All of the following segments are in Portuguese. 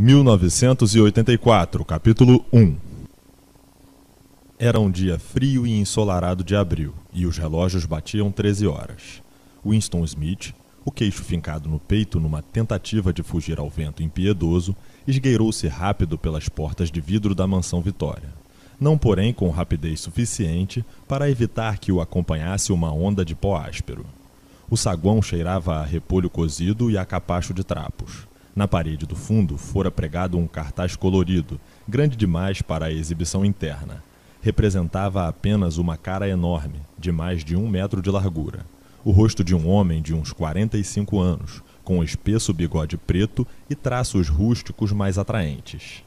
1984, capítulo 1 Era um dia frio e ensolarado de abril, e os relógios batiam 13 horas. Winston Smith, o queixo fincado no peito numa tentativa de fugir ao vento impiedoso, esgueirou-se rápido pelas portas de vidro da mansão Vitória. Não, porém, com rapidez suficiente para evitar que o acompanhasse uma onda de pó áspero. O saguão cheirava a repolho cozido e a capacho de trapos. Na parede do fundo fora pregado um cartaz colorido, grande demais para a exibição interna. Representava apenas uma cara enorme, de mais de um metro de largura. O rosto de um homem de uns 45 anos, com um espesso bigode preto e traços rústicos mais atraentes.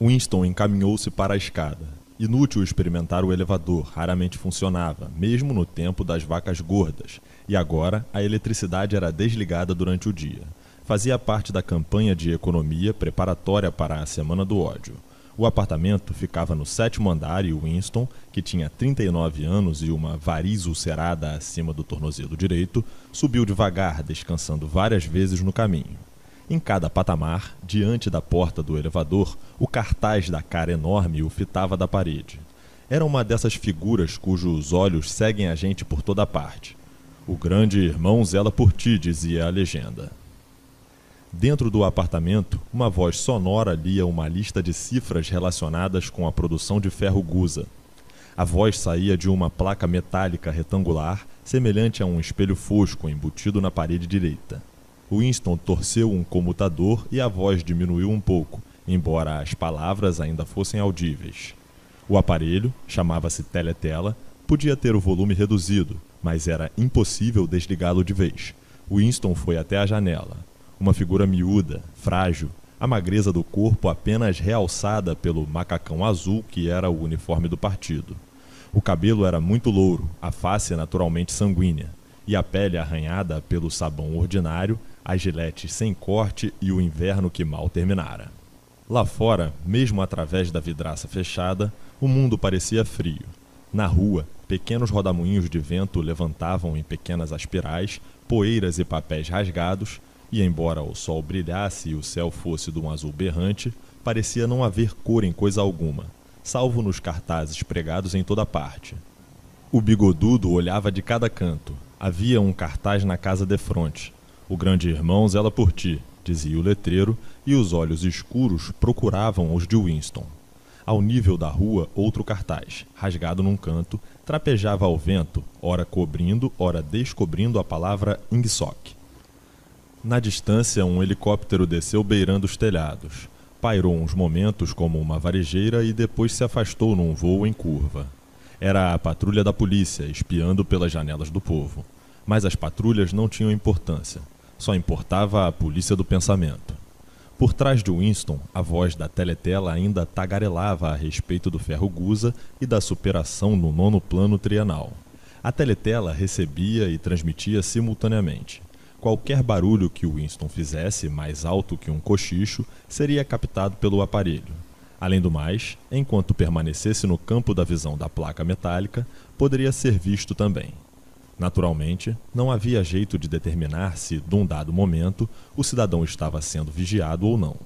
Winston encaminhou-se para a escada. Inútil experimentar o elevador, raramente funcionava, mesmo no tempo das vacas gordas, e agora a eletricidade era desligada durante o dia fazia parte da campanha de economia preparatória para a Semana do Ódio. O apartamento ficava no sétimo andar e Winston, que tinha 39 anos e uma variz ulcerada acima do tornozelo direito, subiu devagar, descansando várias vezes no caminho. Em cada patamar, diante da porta do elevador, o cartaz da cara enorme o fitava da parede. Era uma dessas figuras cujos olhos seguem a gente por toda parte. O grande irmão zela por ti, dizia a legenda. Dentro do apartamento, uma voz sonora lia uma lista de cifras relacionadas com a produção de ferro Gusa. A voz saía de uma placa metálica retangular, semelhante a um espelho fosco embutido na parede direita. Winston torceu um comutador e a voz diminuiu um pouco, embora as palavras ainda fossem audíveis. O aparelho, chamava-se Teletela, podia ter o volume reduzido, mas era impossível desligá-lo de vez. Winston foi até a janela uma figura miúda, frágil, a magreza do corpo apenas realçada pelo macacão azul que era o uniforme do partido. O cabelo era muito louro, a face naturalmente sanguínea, e a pele arranhada pelo sabão ordinário, as giletes sem corte e o inverno que mal terminara. Lá fora, mesmo através da vidraça fechada, o mundo parecia frio. Na rua, pequenos rodamuinhos de vento levantavam em pequenas aspirais poeiras e papéis rasgados, e embora o sol brilhasse e o céu fosse de um azul berrante, parecia não haver cor em coisa alguma, salvo nos cartazes pregados em toda parte. O bigodudo olhava de cada canto. Havia um cartaz na casa defronte. O grande irmão zela por ti, dizia o letreiro, e os olhos escuros procuravam os de Winston. Ao nível da rua, outro cartaz, rasgado num canto, trapejava ao vento, ora cobrindo, ora descobrindo a palavra Ingsoc. Na distância, um helicóptero desceu beirando os telhados. Pairou uns momentos como uma varejeira e depois se afastou num voo em curva. Era a patrulha da polícia, espiando pelas janelas do povo. Mas as patrulhas não tinham importância. Só importava a polícia do pensamento. Por trás de Winston, a voz da teletela ainda tagarelava a respeito do ferro Guza e da superação no nono plano trienal. A teletela recebia e transmitia simultaneamente qualquer barulho que Winston fizesse mais alto que um cochicho seria captado pelo aparelho. Além do mais, enquanto permanecesse no campo da visão da placa metálica, poderia ser visto também. Naturalmente, não havia jeito de determinar se, dum dado momento, o cidadão estava sendo vigiado ou não.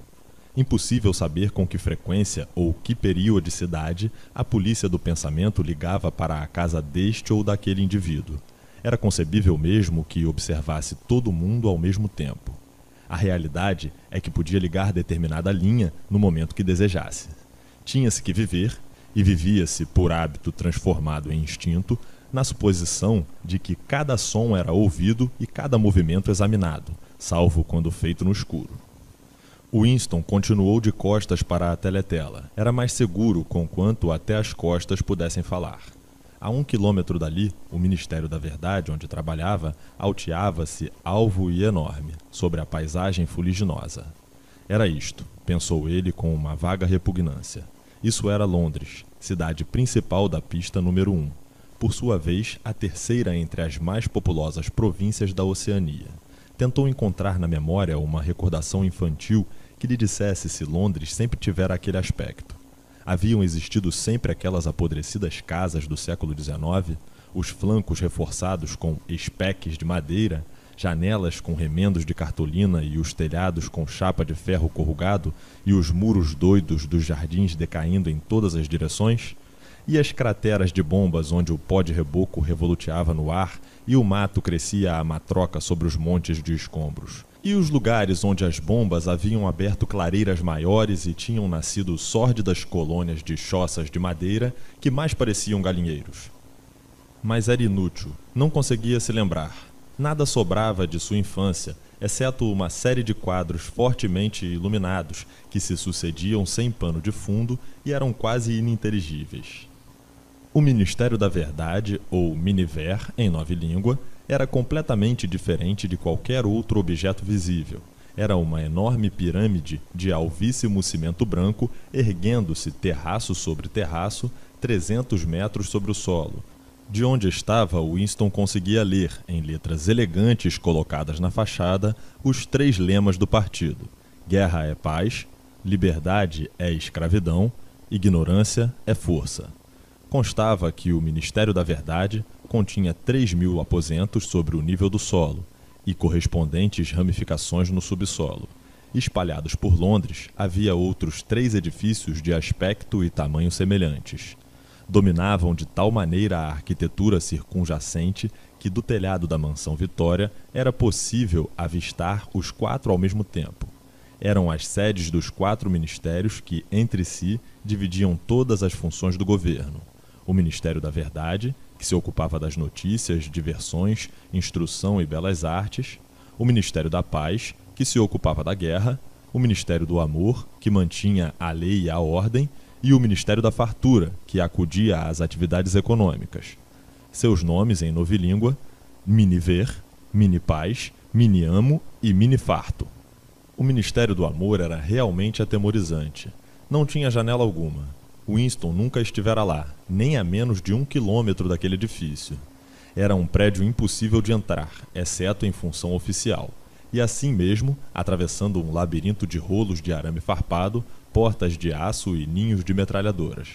Impossível saber com que frequência ou que periodicidade a polícia do pensamento ligava para a casa deste ou daquele indivíduo, era concebível mesmo que observasse todo mundo ao mesmo tempo. A realidade é que podia ligar determinada linha no momento que desejasse. Tinha-se que viver, e vivia-se por hábito transformado em instinto, na suposição de que cada som era ouvido e cada movimento examinado, salvo quando feito no escuro. Winston continuou de costas para a teletela. Era mais seguro conquanto até as costas pudessem falar. A um quilômetro dali, o Ministério da Verdade, onde trabalhava, alteava-se alvo e enorme, sobre a paisagem fuliginosa. Era isto, pensou ele com uma vaga repugnância. Isso era Londres, cidade principal da pista número 1, por sua vez, a terceira entre as mais populosas províncias da Oceania. Tentou encontrar na memória uma recordação infantil que lhe dissesse se Londres sempre tivera aquele aspecto. Haviam existido sempre aquelas apodrecidas casas do século XIX, os flancos reforçados com espeques de madeira, janelas com remendos de cartolina e os telhados com chapa de ferro corrugado e os muros doidos dos jardins decaindo em todas as direções, e as crateras de bombas onde o pó de reboco revoloteava no ar e o mato crescia à matroca sobre os montes de escombros. E os lugares onde as bombas haviam aberto clareiras maiores e tinham nascido sórdidas colônias de choças de madeira que mais pareciam galinheiros. Mas era inútil, não conseguia se lembrar. Nada sobrava de sua infância, exceto uma série de quadros fortemente iluminados que se sucediam sem pano de fundo e eram quase ininteligíveis. O Ministério da Verdade, ou Miniver, em nova língua, era completamente diferente de qualquer outro objeto visível. Era uma enorme pirâmide de alvíssimo cimento branco, erguendo-se terraço sobre terraço, 300 metros sobre o solo. De onde estava, Winston conseguia ler, em letras elegantes colocadas na fachada, os três lemas do partido: Guerra é paz, liberdade é escravidão, ignorância é força. Constava que o Ministério da Verdade continha 3 mil aposentos sobre o nível do solo e correspondentes ramificações no subsolo. Espalhados por Londres, havia outros três edifícios de aspecto e tamanho semelhantes. Dominavam de tal maneira a arquitetura circunjacente que do telhado da mansão Vitória era possível avistar os quatro ao mesmo tempo. Eram as sedes dos quatro ministérios que, entre si, dividiam todas as funções do governo: o Ministério da Verdade, que se ocupava das notícias, diversões, instrução e belas artes, o Ministério da Paz, que se ocupava da guerra, o Ministério do Amor, que mantinha a lei e a ordem, e o Ministério da Fartura, que acudia às atividades econômicas. Seus nomes em novilíngua: Miniver, Minipaz, Miniamo e Minifarto. O Ministério do Amor era realmente atemorizante. Não tinha janela alguma. Winston nunca estivera lá, nem a menos de um quilômetro daquele edifício. Era um prédio impossível de entrar, exceto em função oficial. E assim mesmo, atravessando um labirinto de rolos de arame farpado, portas de aço e ninhos de metralhadoras.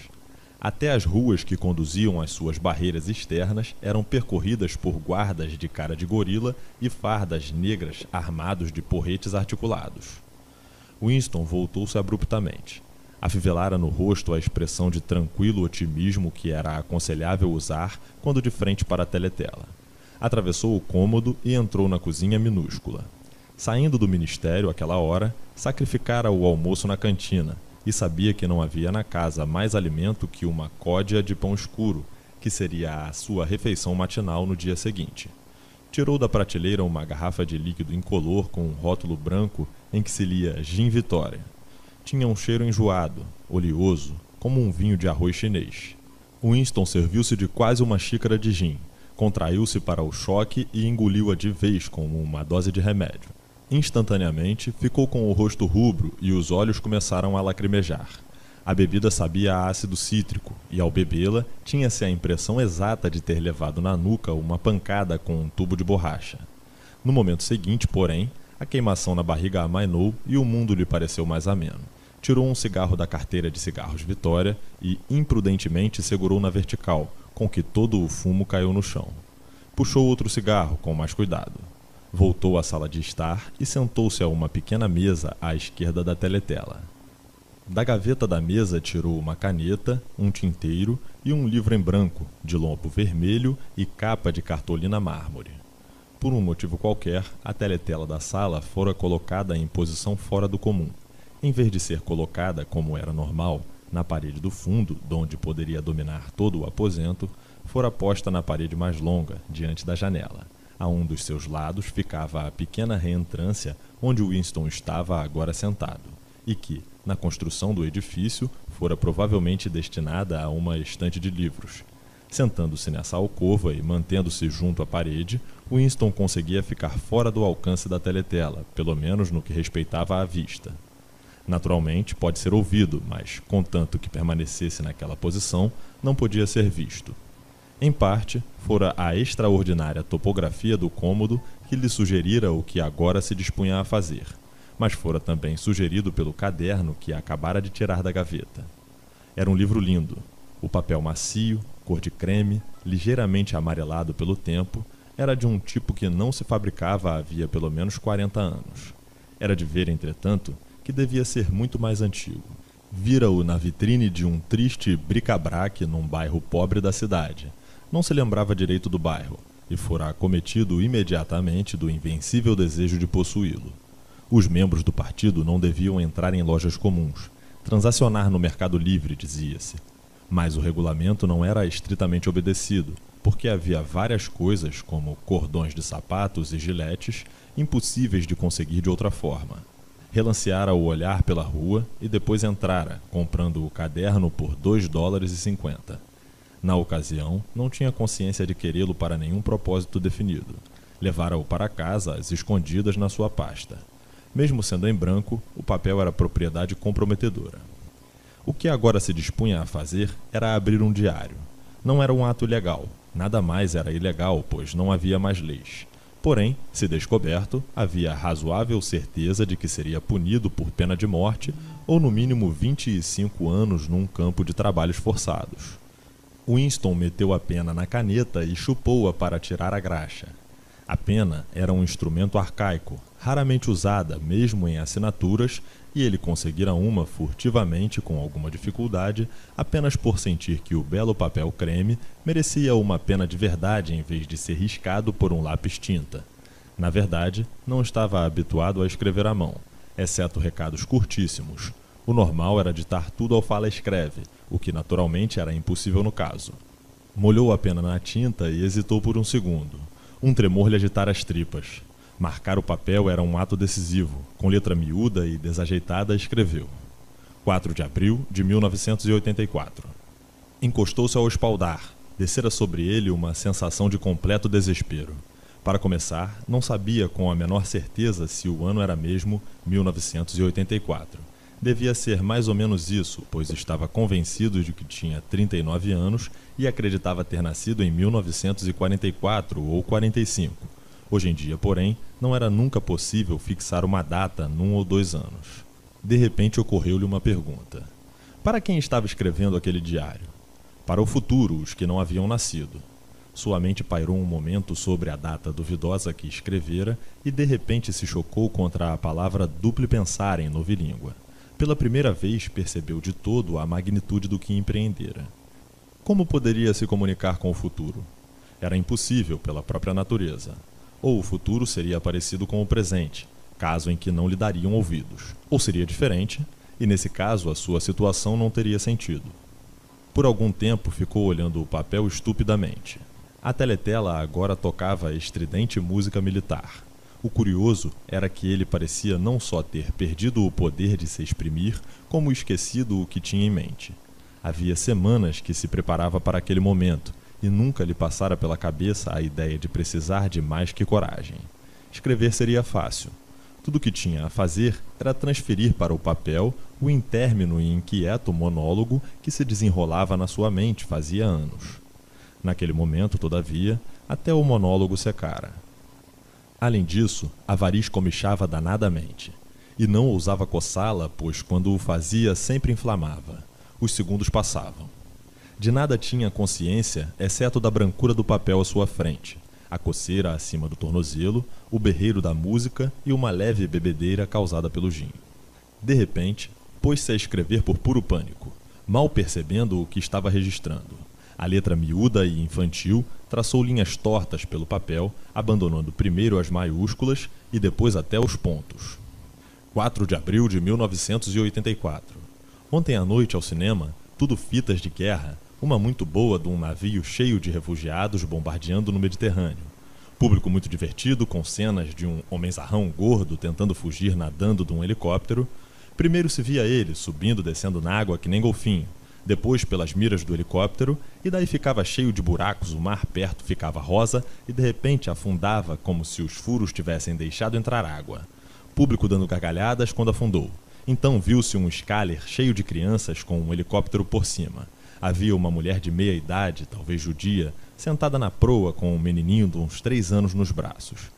Até as ruas que conduziam às suas barreiras externas eram percorridas por guardas de cara de gorila e fardas negras armados de porretes articulados. Winston voltou-se abruptamente. Afivelara no rosto a expressão de tranquilo otimismo que era aconselhável usar quando de frente para a teletela. Atravessou o cômodo e entrou na cozinha minúscula. Saindo do ministério àquela hora, sacrificara o almoço na cantina e sabia que não havia na casa mais alimento que uma códia de pão escuro, que seria a sua refeição matinal no dia seguinte tirou da prateleira uma garrafa de líquido incolor com um rótulo branco em que se lia Gin Vitória tinha um cheiro enjoado, oleoso, como um vinho de arroz chinês. Winston serviu-se de quase uma xícara de gin, contraiu-se para o choque e engoliu-a de vez como uma dose de remédio. Instantaneamente, ficou com o rosto rubro e os olhos começaram a lacrimejar. A bebida sabia a ácido cítrico, e ao bebê-la, tinha-se a impressão exata de ter levado na nuca uma pancada com um tubo de borracha. No momento seguinte, porém, a queimação na barriga amainou e o mundo lhe pareceu mais ameno. Tirou um cigarro da carteira de cigarros Vitória e, imprudentemente, segurou na vertical, com que todo o fumo caiu no chão. Puxou outro cigarro, com mais cuidado. Voltou à sala de estar e sentou-se a uma pequena mesa à esquerda da teletela. Da gaveta da mesa tirou uma caneta, um tinteiro e um livro em branco, de lombo vermelho e capa de cartolina mármore por um motivo qualquer, a teletela da sala fora colocada em posição fora do comum. Em vez de ser colocada, como era normal, na parede do fundo, donde poderia dominar todo o aposento, fora posta na parede mais longa, diante da janela. A um dos seus lados ficava a pequena reentrância onde Winston estava agora sentado, e que, na construção do edifício, fora provavelmente destinada a uma estante de livros. Sentando-se nessa alcova e mantendo-se junto à parede, Winston conseguia ficar fora do alcance da teletela, pelo menos no que respeitava à vista. Naturalmente, pode ser ouvido, mas, contanto que permanecesse naquela posição, não podia ser visto. Em parte, fora a extraordinária topografia do cômodo que lhe sugerira o que agora se dispunha a fazer, mas fora também sugerido pelo caderno que acabara de tirar da gaveta. Era um livro lindo, o papel macio, cor de creme, ligeiramente amarelado pelo tempo, era de um tipo que não se fabricava havia pelo menos 40 anos. Era de ver, entretanto, que devia ser muito mais antigo. Vira-o na vitrine de um triste bric-a-brac num bairro pobre da cidade. Não se lembrava direito do bairro, e fora acometido imediatamente do invencível desejo de possuí-lo. Os membros do partido não deviam entrar em lojas comuns, transacionar no mercado livre, dizia-se. Mas o regulamento não era estritamente obedecido, porque havia várias coisas, como cordões de sapatos e giletes, impossíveis de conseguir de outra forma. Relanceara o olhar pela rua e depois entrara, comprando o caderno por 2 dólares e 50. Na ocasião, não tinha consciência de querê-lo para nenhum propósito definido. Levara-o para casa às escondidas na sua pasta. Mesmo sendo em branco, o papel era propriedade comprometedora. O que agora se dispunha a fazer era abrir um diário. Não era um ato legal, Nada mais era ilegal, pois não havia mais leis. Porém, se descoberto, havia razoável certeza de que seria punido por pena de morte ou no mínimo 25 anos num campo de trabalhos forçados. Winston meteu a pena na caneta e chupou-a para tirar a graxa. A pena era um instrumento arcaico, raramente usada, mesmo em assinaturas, e ele conseguira uma furtivamente com alguma dificuldade, apenas por sentir que o belo papel creme merecia uma pena de verdade em vez de ser riscado por um lápis tinta. Na verdade, não estava habituado a escrever à mão, exceto recados curtíssimos. O normal era ditar tudo ao fala-escreve, o que naturalmente era impossível no caso. Molhou a pena na tinta e hesitou por um segundo. Um tremor lhe agitara as tripas. Marcar o papel era um ato decisivo. Com letra miúda e desajeitada, escreveu: 4 de abril de 1984. Encostou-se ao espaldar. Descera sobre ele uma sensação de completo desespero. Para começar, não sabia com a menor certeza se o ano era mesmo 1984. Devia ser mais ou menos isso, pois estava convencido de que tinha 39 anos e acreditava ter nascido em 1944 ou 45 Hoje em dia, porém, não era nunca possível fixar uma data num ou dois anos. De repente ocorreu-lhe uma pergunta. Para quem estava escrevendo aquele diário? Para o futuro, os que não haviam nascido. Sua mente pairou um momento sobre a data duvidosa que escrevera e de repente se chocou contra a palavra duplo pensar em novilíngua. Pela primeira vez percebeu de todo a magnitude do que empreendera. Como poderia se comunicar com o futuro? Era impossível pela própria natureza ou o futuro seria parecido com o presente, caso em que não lhe dariam ouvidos, ou seria diferente, e nesse caso a sua situação não teria sentido. Por algum tempo ficou olhando o papel estupidamente. A teletela agora tocava estridente música militar. O curioso era que ele parecia não só ter perdido o poder de se exprimir, como esquecido o que tinha em mente. Havia semanas que se preparava para aquele momento, e nunca lhe passara pela cabeça a ideia de precisar de mais que coragem. Escrever seria fácil. Tudo o que tinha a fazer era transferir para o papel o intérmino e inquieto monólogo que se desenrolava na sua mente fazia anos. Naquele momento, todavia, até o monólogo secara. Além disso, a variz comichava danadamente, e não ousava coçá-la, pois quando o fazia sempre inflamava. Os segundos passavam. De nada tinha consciência, exceto da brancura do papel à sua frente, a coceira acima do tornozelo, o berreiro da música e uma leve bebedeira causada pelo gin. De repente, pôs-se a escrever por puro pânico, mal percebendo o que estava registrando. A letra miúda e infantil traçou linhas tortas pelo papel, abandonando primeiro as maiúsculas e depois até os pontos. 4 de abril de 1984. Ontem à noite, ao cinema, tudo fitas de guerra, uma muito boa de um navio cheio de refugiados bombardeando no Mediterrâneo. Público muito divertido, com cenas de um homenzarrão gordo tentando fugir nadando de um helicóptero. Primeiro se via ele subindo descendo na água que nem golfinho, depois pelas miras do helicóptero, e daí ficava cheio de buracos, o mar perto ficava rosa e de repente afundava como se os furos tivessem deixado entrar água. Público dando gargalhadas quando afundou. Então viu-se um escaler cheio de crianças com um helicóptero por cima. Havia uma mulher de meia idade, talvez judia, sentada na proa com um menininho de uns três anos nos braços.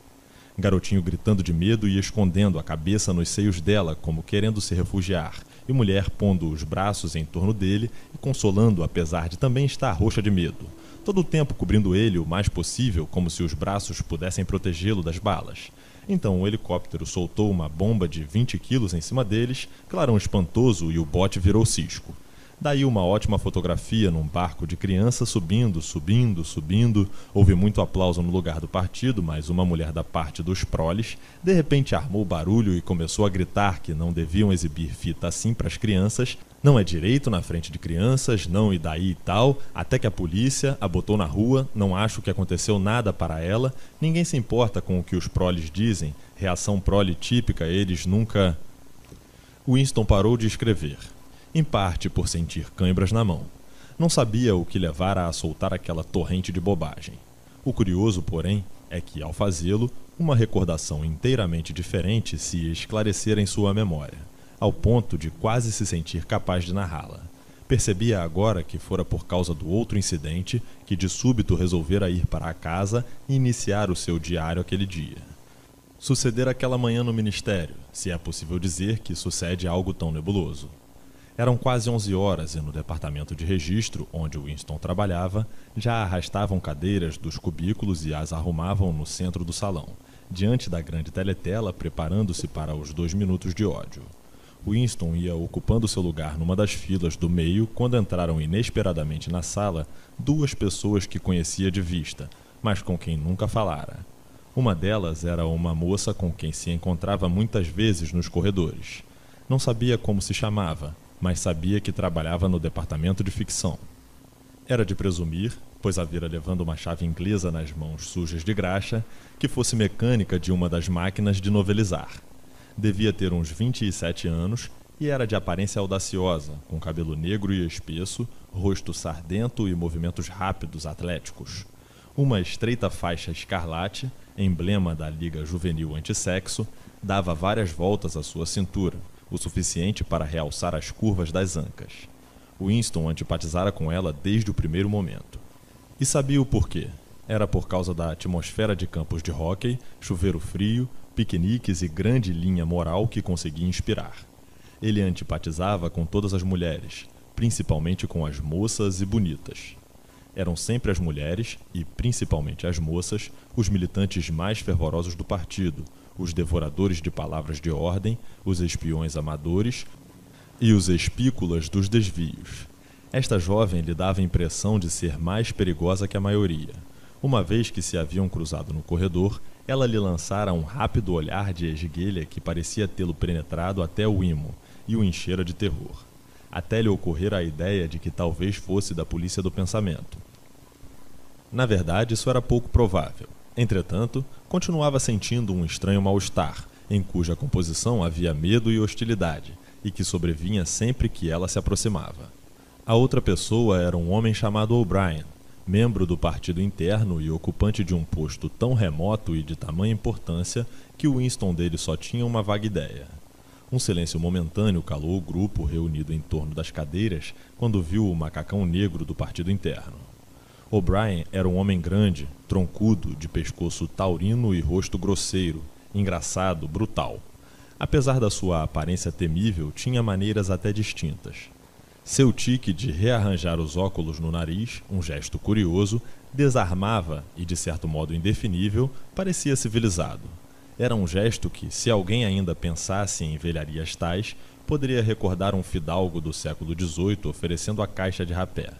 Garotinho gritando de medo e escondendo a cabeça nos seios dela, como querendo se refugiar, e mulher pondo os braços em torno dele e consolando, apesar de também estar roxa de medo. Todo o tempo cobrindo ele o mais possível, como se os braços pudessem protegê-lo das balas. Então o helicóptero soltou uma bomba de 20 quilos em cima deles, clarão espantoso e o bote virou cisco. Daí uma ótima fotografia num barco de criança subindo, subindo, subindo. Houve muito aplauso no lugar do partido, mas uma mulher da parte dos proles de repente armou barulho e começou a gritar que não deviam exibir fita assim para as crianças. Não é direito na frente de crianças, não e daí e tal, até que a polícia a botou na rua, não acho que aconteceu nada para ela, ninguém se importa com o que os proles dizem, reação prole típica, eles nunca. Winston parou de escrever em parte por sentir cãibras na mão. Não sabia o que levara a soltar aquela torrente de bobagem. O curioso, porém, é que, ao fazê-lo, uma recordação inteiramente diferente se esclarecera em sua memória, ao ponto de quase se sentir capaz de narrá-la. Percebia agora que fora por causa do outro incidente que de súbito resolvera ir para a casa e iniciar o seu diário aquele dia. Suceder aquela manhã no ministério, se é possível dizer que sucede algo tão nebuloso. Eram quase 11 horas e no departamento de registro, onde Winston trabalhava, já arrastavam cadeiras dos cubículos e as arrumavam no centro do salão, diante da grande teletela, preparando-se para os dois minutos de ódio. Winston ia ocupando seu lugar numa das filas do meio quando entraram inesperadamente na sala duas pessoas que conhecia de vista, mas com quem nunca falara. Uma delas era uma moça com quem se encontrava muitas vezes nos corredores. Não sabia como se chamava, mas sabia que trabalhava no departamento de ficção. Era de presumir, pois a vira levando uma chave inglesa nas mãos sujas de graxa, que fosse mecânica de uma das máquinas de novelizar. Devia ter uns 27 anos e era de aparência audaciosa, com cabelo negro e espesso, rosto sardento e movimentos rápidos atléticos. Uma estreita faixa escarlate, emblema da Liga Juvenil Antissexo, dava várias voltas à sua cintura o suficiente para realçar as curvas das ancas. Winston antipatizara com ela desde o primeiro momento. E sabia o porquê. Era por causa da atmosfera de campos de hóquei, chuveiro frio, piqueniques e grande linha moral que conseguia inspirar. Ele antipatizava com todas as mulheres, principalmente com as moças e bonitas. Eram sempre as mulheres, e principalmente as moças, os militantes mais fervorosos do partido, os devoradores de palavras de ordem, os espiões amadores e os espículas dos desvios. Esta jovem lhe dava a impressão de ser mais perigosa que a maioria. Uma vez que se haviam cruzado no corredor, ela lhe lançara um rápido olhar de esguelha que parecia tê-lo penetrado até o imo e o enchera de terror. Até lhe ocorrera a ideia de que talvez fosse da polícia do pensamento. Na verdade, isso era pouco provável. Entretanto, continuava sentindo um estranho mal-estar, em cuja composição havia medo e hostilidade, e que sobrevinha sempre que ela se aproximava. A outra pessoa era um homem chamado O'Brien, membro do partido interno e ocupante de um posto tão remoto e de tamanha importância que Winston dele só tinha uma vaga ideia. Um silêncio momentâneo calou o grupo reunido em torno das cadeiras quando viu o macacão negro do partido interno. O'Brien era um homem grande, troncudo, de pescoço taurino e rosto grosseiro, engraçado, brutal. Apesar da sua aparência temível, tinha maneiras até distintas. Seu tique de rearranjar os óculos no nariz, um gesto curioso, desarmava e, de certo modo indefinível, parecia civilizado. Era um gesto que, se alguém ainda pensasse em velharias tais, poderia recordar um fidalgo do século XVIII oferecendo a caixa de rapé.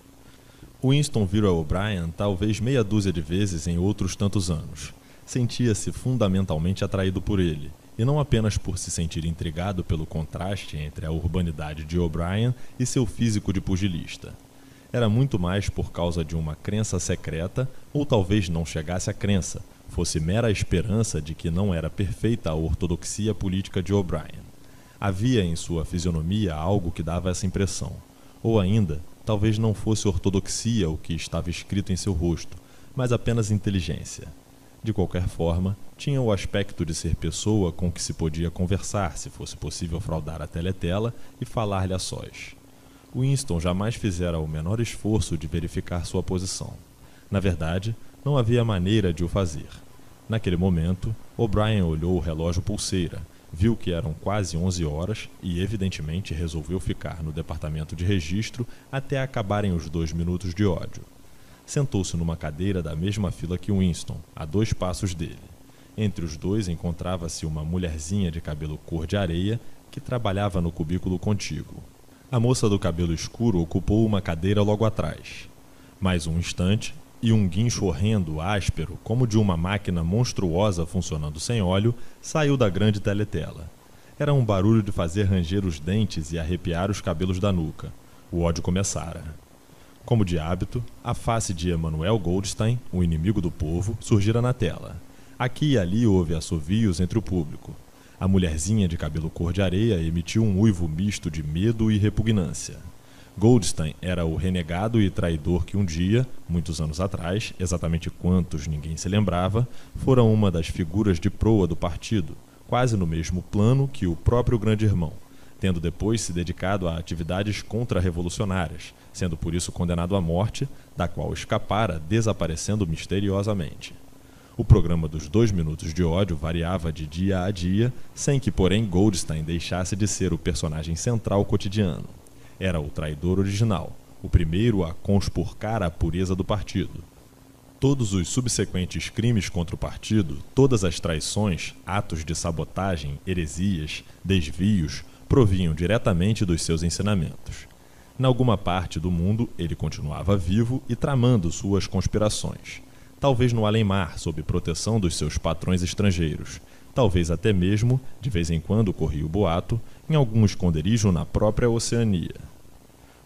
Winston vira O'Brien talvez meia dúzia de vezes em outros tantos anos. Sentia-se fundamentalmente atraído por ele, e não apenas por se sentir intrigado pelo contraste entre a urbanidade de O'Brien e seu físico de pugilista. Era muito mais por causa de uma crença secreta, ou talvez não chegasse à crença, fosse mera esperança de que não era perfeita a ortodoxia política de O'Brien. Havia em sua fisionomia algo que dava essa impressão, ou ainda Talvez não fosse ortodoxia o que estava escrito em seu rosto, mas apenas inteligência. De qualquer forma, tinha o aspecto de ser pessoa com que se podia conversar se fosse possível fraudar a teletela e falar-lhe a sós. Winston jamais fizera o menor esforço de verificar sua posição. Na verdade, não havia maneira de o fazer. Naquele momento, O'Brien olhou o relógio pulseira viu que eram quase 11 horas e, evidentemente, resolveu ficar no departamento de registro até acabarem os dois minutos de ódio. Sentou-se numa cadeira da mesma fila que Winston, a dois passos dele. Entre os dois encontrava-se uma mulherzinha de cabelo cor de areia que trabalhava no cubículo contíguo. A moça do cabelo escuro ocupou uma cadeira logo atrás. Mais um instante, e um guincho horrendo, áspero, como de uma máquina monstruosa funcionando sem óleo, saiu da grande teletela. Era um barulho de fazer ranger os dentes e arrepiar os cabelos da nuca. O ódio começara. Como de hábito, a face de Emanuel Goldstein, o inimigo do povo, surgira na tela. Aqui e ali houve assovios entre o público. A mulherzinha de cabelo cor de areia emitiu um uivo misto de medo e repugnância. Goldstein era o renegado e traidor que um dia, muitos anos atrás, exatamente quantos ninguém se lembrava, fora uma das figuras de proa do partido, quase no mesmo plano que o próprio Grande Irmão, tendo depois se dedicado a atividades contra-revolucionárias, sendo por isso condenado à morte, da qual escapara desaparecendo misteriosamente. O programa dos dois minutos de ódio variava de dia a dia, sem que, porém, Goldstein deixasse de ser o personagem central cotidiano. Era o traidor original, o primeiro a conspurcar a pureza do partido. Todos os subsequentes crimes contra o partido, todas as traições, atos de sabotagem, heresias, desvios, provinham diretamente dos seus ensinamentos. Em alguma parte do mundo, ele continuava vivo e tramando suas conspirações. Talvez no além-mar, sob proteção dos seus patrões estrangeiros. Talvez até mesmo, de vez em quando corria o boato, em algum esconderijo na própria Oceania.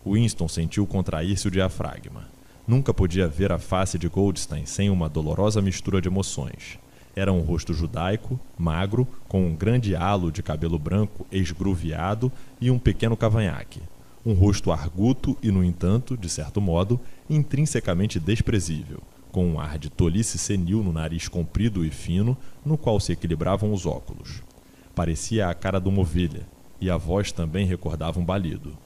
Winston sentiu contrair-se o diafragma. Nunca podia ver a face de Goldstein sem uma dolorosa mistura de emoções. Era um rosto judaico, magro, com um grande halo de cabelo branco esgruviado e um pequeno cavanhaque. Um rosto arguto e, no entanto, de certo modo, intrinsecamente desprezível, com um ar de tolice senil no nariz comprido e fino, no qual se equilibravam os óculos. Parecia a cara do ovelha, e a voz também recordava um balido.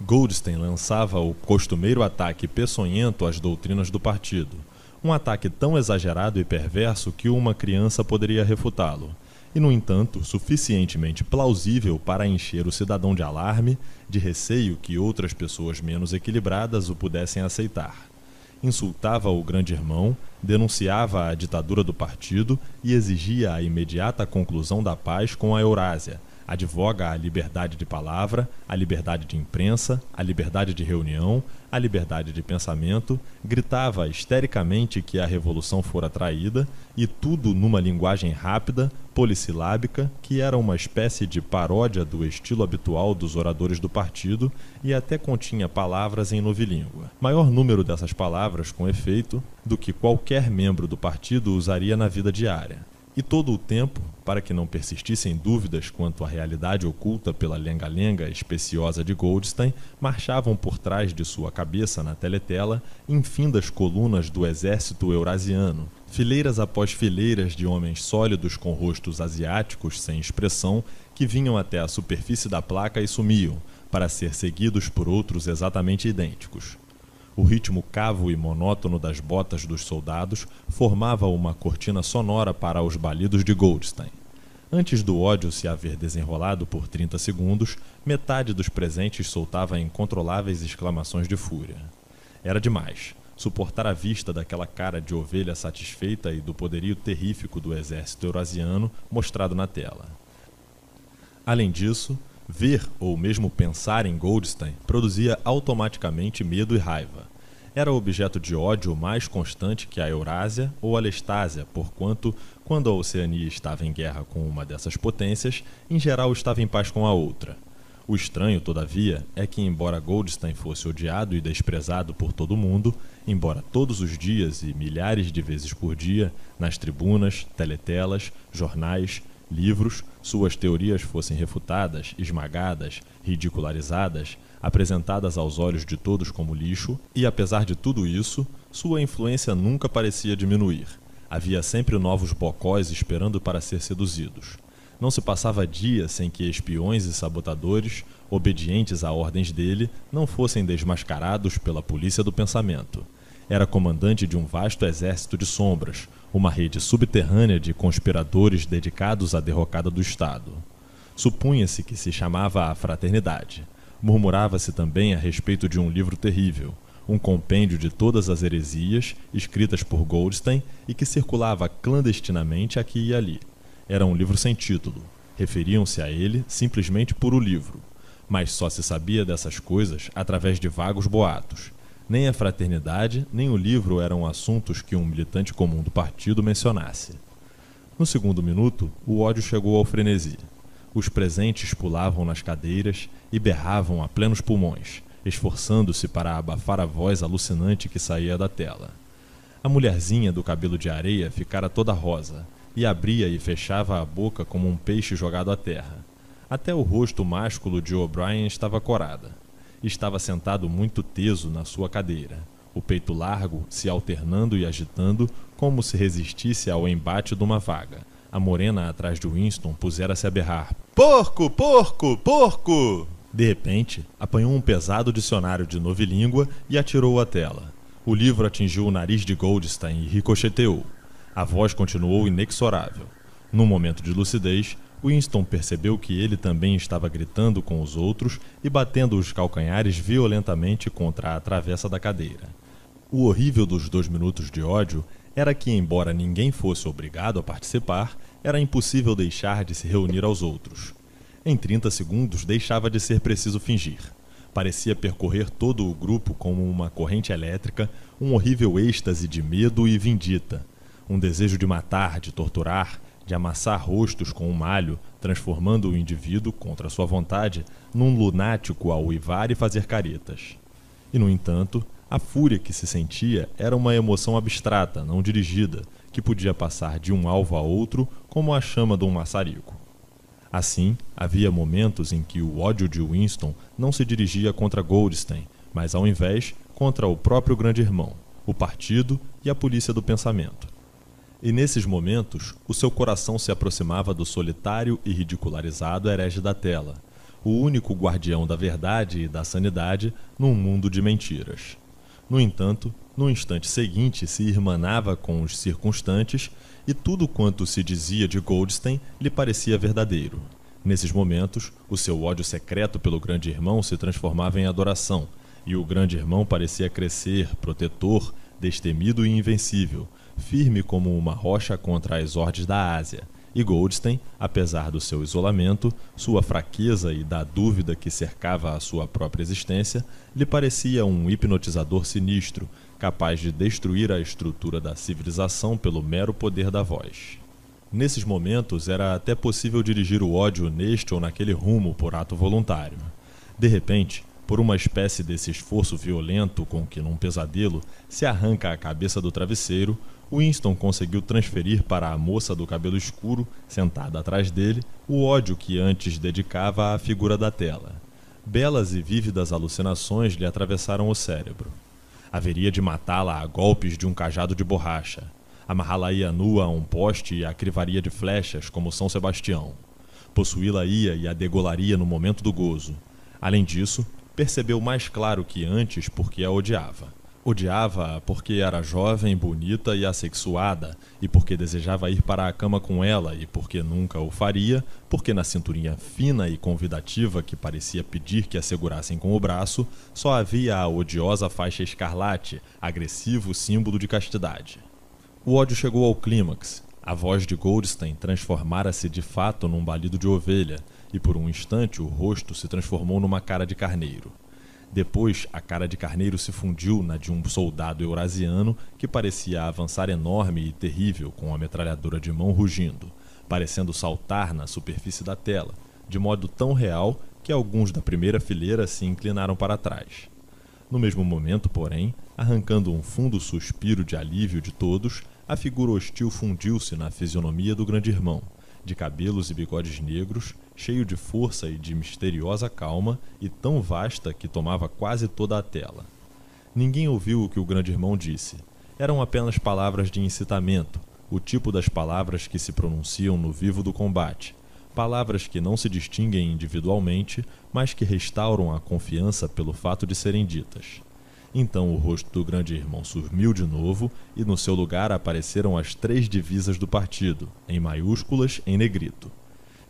Goldstein lançava o costumeiro ataque peçonhento às doutrinas do partido, um ataque tão exagerado e perverso que uma criança poderia refutá-lo, e, no entanto, suficientemente plausível para encher o cidadão de alarme, de receio que outras pessoas menos equilibradas o pudessem aceitar. Insultava o grande irmão, denunciava a ditadura do partido e exigia a imediata conclusão da paz com a Eurásia, advoga a liberdade de palavra, a liberdade de imprensa, a liberdade de reunião, a liberdade de pensamento, gritava histericamente que a revolução fora traída e tudo numa linguagem rápida, polissilábica, que era uma espécie de paródia do estilo habitual dos oradores do partido e até continha palavras em novilíngua. Maior número dessas palavras, com efeito, do que qualquer membro do partido usaria na vida diária. E todo o tempo, para que não persistissem dúvidas quanto à realidade oculta pela lenga-lenga especiosa de Goldstein, marchavam por trás de sua cabeça na teletela infindas colunas do exército eurasiano, fileiras após fileiras de homens sólidos com rostos asiáticos sem expressão que vinham até a superfície da placa e sumiam, para ser seguidos por outros exatamente idênticos. O ritmo cavo e monótono das botas dos soldados formava uma cortina sonora para os balidos de Goldstein. Antes do ódio se haver desenrolado por 30 segundos, metade dos presentes soltava incontroláveis exclamações de fúria. Era demais. Suportar a vista daquela cara de ovelha satisfeita e do poderio terrífico do exército eurasiano mostrado na tela. Além disso, Ver ou mesmo pensar em Goldstein produzia automaticamente medo e raiva. Era objeto de ódio mais constante que a Eurásia ou a Lestásia, porquanto, quando a Oceania estava em guerra com uma dessas potências, em geral estava em paz com a outra. O estranho, todavia, é que, embora Goldstein fosse odiado e desprezado por todo mundo, embora todos os dias e milhares de vezes por dia, nas tribunas, teletelas, jornais, livros, suas teorias fossem refutadas, esmagadas, ridicularizadas, apresentadas aos olhos de todos como lixo, e apesar de tudo isso, sua influência nunca parecia diminuir. Havia sempre novos bocóis esperando para ser seduzidos. Não se passava dia sem que espiões e sabotadores, obedientes a ordens dele, não fossem desmascarados pela polícia do pensamento. Era comandante de um vasto exército de sombras, uma rede subterrânea de conspiradores dedicados à derrocada do Estado. Supunha-se que se chamava a Fraternidade. Murmurava-se também a respeito de um livro terrível, um compêndio de todas as heresias escritas por Goldstein e que circulava clandestinamente aqui e ali. Era um livro sem título. Referiam-se a ele simplesmente por o livro. Mas só se sabia dessas coisas através de vagos boatos, nem a fraternidade, nem o livro eram assuntos que um militante comum do partido mencionasse. No segundo minuto, o ódio chegou ao frenesi. Os presentes pulavam nas cadeiras e berravam a plenos pulmões, esforçando-se para abafar a voz alucinante que saía da tela. A mulherzinha do cabelo de areia ficara toda rosa e abria e fechava a boca como um peixe jogado à terra. Até o rosto másculo de O'Brien estava corada estava sentado muito teso na sua cadeira, o peito largo se alternando e agitando como se resistisse ao embate de uma vaga. A morena atrás de Winston pusera-se a berrar: Porco, porco, porco! De repente, apanhou um pesado dicionário de novilíngua e atirou a tela. O livro atingiu o nariz de Goldstein e ricocheteou. A voz continuou inexorável. Num momento de lucidez, Winston percebeu que ele também estava gritando com os outros e batendo os calcanhares violentamente contra a travessa da cadeira. O horrível dos dois minutos de ódio era que, embora ninguém fosse obrigado a participar, era impossível deixar de se reunir aos outros. Em 30 segundos deixava de ser preciso fingir. Parecia percorrer todo o grupo como uma corrente elétrica, um horrível êxtase de medo e vindita, um desejo de matar, de torturar, de amassar rostos com um malho, transformando o indivíduo, contra sua vontade, num lunático ao uivar e fazer caretas. E, no entanto, a fúria que se sentia era uma emoção abstrata, não dirigida, que podia passar de um alvo a outro como a chama de um maçarico. Assim, havia momentos em que o ódio de Winston não se dirigia contra Goldstein, mas ao invés contra o próprio grande irmão, o partido e a polícia do pensamento e nesses momentos, o seu coração se aproximava do solitário e ridicularizado herege da tela, o único guardião da verdade e da sanidade num mundo de mentiras. No entanto, no instante seguinte se irmanava com os circunstantes e tudo quanto se dizia de Goldstein lhe parecia verdadeiro. Nesses momentos, o seu ódio secreto pelo grande irmão se transformava em adoração, e o grande irmão parecia crescer, protetor, destemido e invencível, firme como uma rocha contra as hordes da Ásia. E Goldstein, apesar do seu isolamento, sua fraqueza e da dúvida que cercava a sua própria existência, lhe parecia um hipnotizador sinistro, capaz de destruir a estrutura da civilização pelo mero poder da voz. Nesses momentos, era até possível dirigir o ódio neste ou naquele rumo por ato voluntário. De repente, por uma espécie desse esforço violento com que, num pesadelo, se arranca a cabeça do travesseiro, Winston conseguiu transferir para a moça do cabelo escuro, sentada atrás dele, o ódio que antes dedicava à figura da tela. Belas e vívidas alucinações lhe atravessaram o cérebro. Haveria de matá-la a golpes de um cajado de borracha. Amarrá-la-ia nua a um poste e a crivaria de flechas como São Sebastião. Possuí-la-ia e a degolaria no momento do gozo. Além disso, percebeu mais claro que antes porque a odiava. Odiava-a porque era jovem, bonita e assexuada, e porque desejava ir para a cama com ela, e porque nunca o faria, porque na cinturinha fina e convidativa que parecia pedir que a segurassem com o braço, só havia a odiosa faixa escarlate, agressivo símbolo de castidade. O ódio chegou ao clímax. A voz de Goldstein transformara-se de fato num balido de ovelha, e por um instante o rosto se transformou numa cara de carneiro. Depois, a cara de Carneiro se fundiu na de um soldado eurasiano que parecia avançar enorme e terrível com a metralhadora de mão rugindo, parecendo saltar na superfície da tela, de modo tão real que alguns da primeira fileira se inclinaram para trás. No mesmo momento, porém, arrancando um fundo suspiro de alívio de todos, a figura hostil fundiu-se na fisionomia do grande irmão, de cabelos e bigodes negros, cheio de força e de misteriosa calma, e tão vasta que tomava quase toda a tela. Ninguém ouviu o que o grande irmão disse. Eram apenas palavras de incitamento, o tipo das palavras que se pronunciam no vivo do combate. Palavras que não se distinguem individualmente, mas que restauram a confiança pelo fato de serem ditas. Então o rosto do grande irmão sumiu de novo e no seu lugar apareceram as três divisas do partido, em maiúsculas em negrito.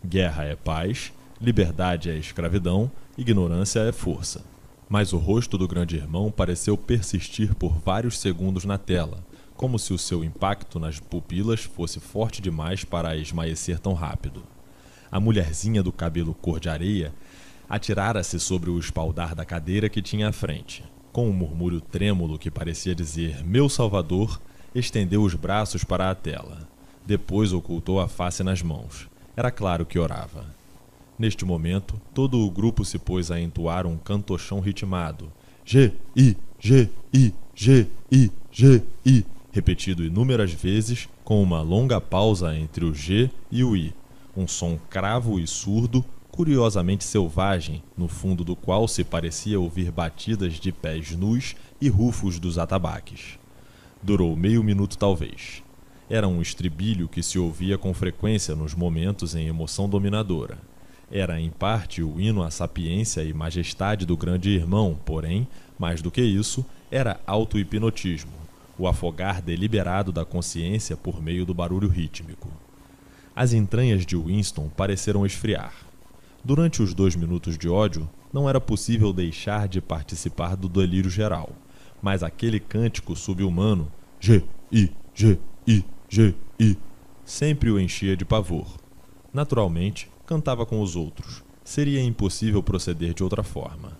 Guerra é paz, liberdade é escravidão, ignorância é força. Mas o rosto do grande irmão pareceu persistir por vários segundos na tela, como se o seu impacto nas pupilas fosse forte demais para esmaecer tão rápido. A mulherzinha do cabelo cor de areia atirara-se sobre o espaldar da cadeira que tinha à frente. Com um murmúrio trêmulo que parecia dizer Meu Salvador, estendeu os braços para a tela. Depois ocultou a face nas mãos. Era claro que orava. Neste momento, todo o grupo se pôs a entoar um cantochão ritmado. G, I, G, I, G, I, G, I, repetido inúmeras vezes, com uma longa pausa entre o G e o I. Um som cravo e surdo, curiosamente selvagem, no fundo do qual se parecia ouvir batidas de pés nus e rufos dos atabaques. Durou meio minuto, talvez. Era um estribilho que se ouvia com frequência nos momentos em emoção dominadora. Era, em parte, o hino à sapiência e majestade do grande irmão, porém, mais do que isso, era auto-hipnotismo, o afogar deliberado da consciência por meio do barulho rítmico. As entranhas de Winston pareceram esfriar. Durante os dois minutos de ódio, não era possível deixar de participar do delírio geral, mas aquele cântico subhumano, G-I-G-I, G-I, sempre o enchia de pavor. Naturalmente, cantava com os outros. Seria impossível proceder de outra forma.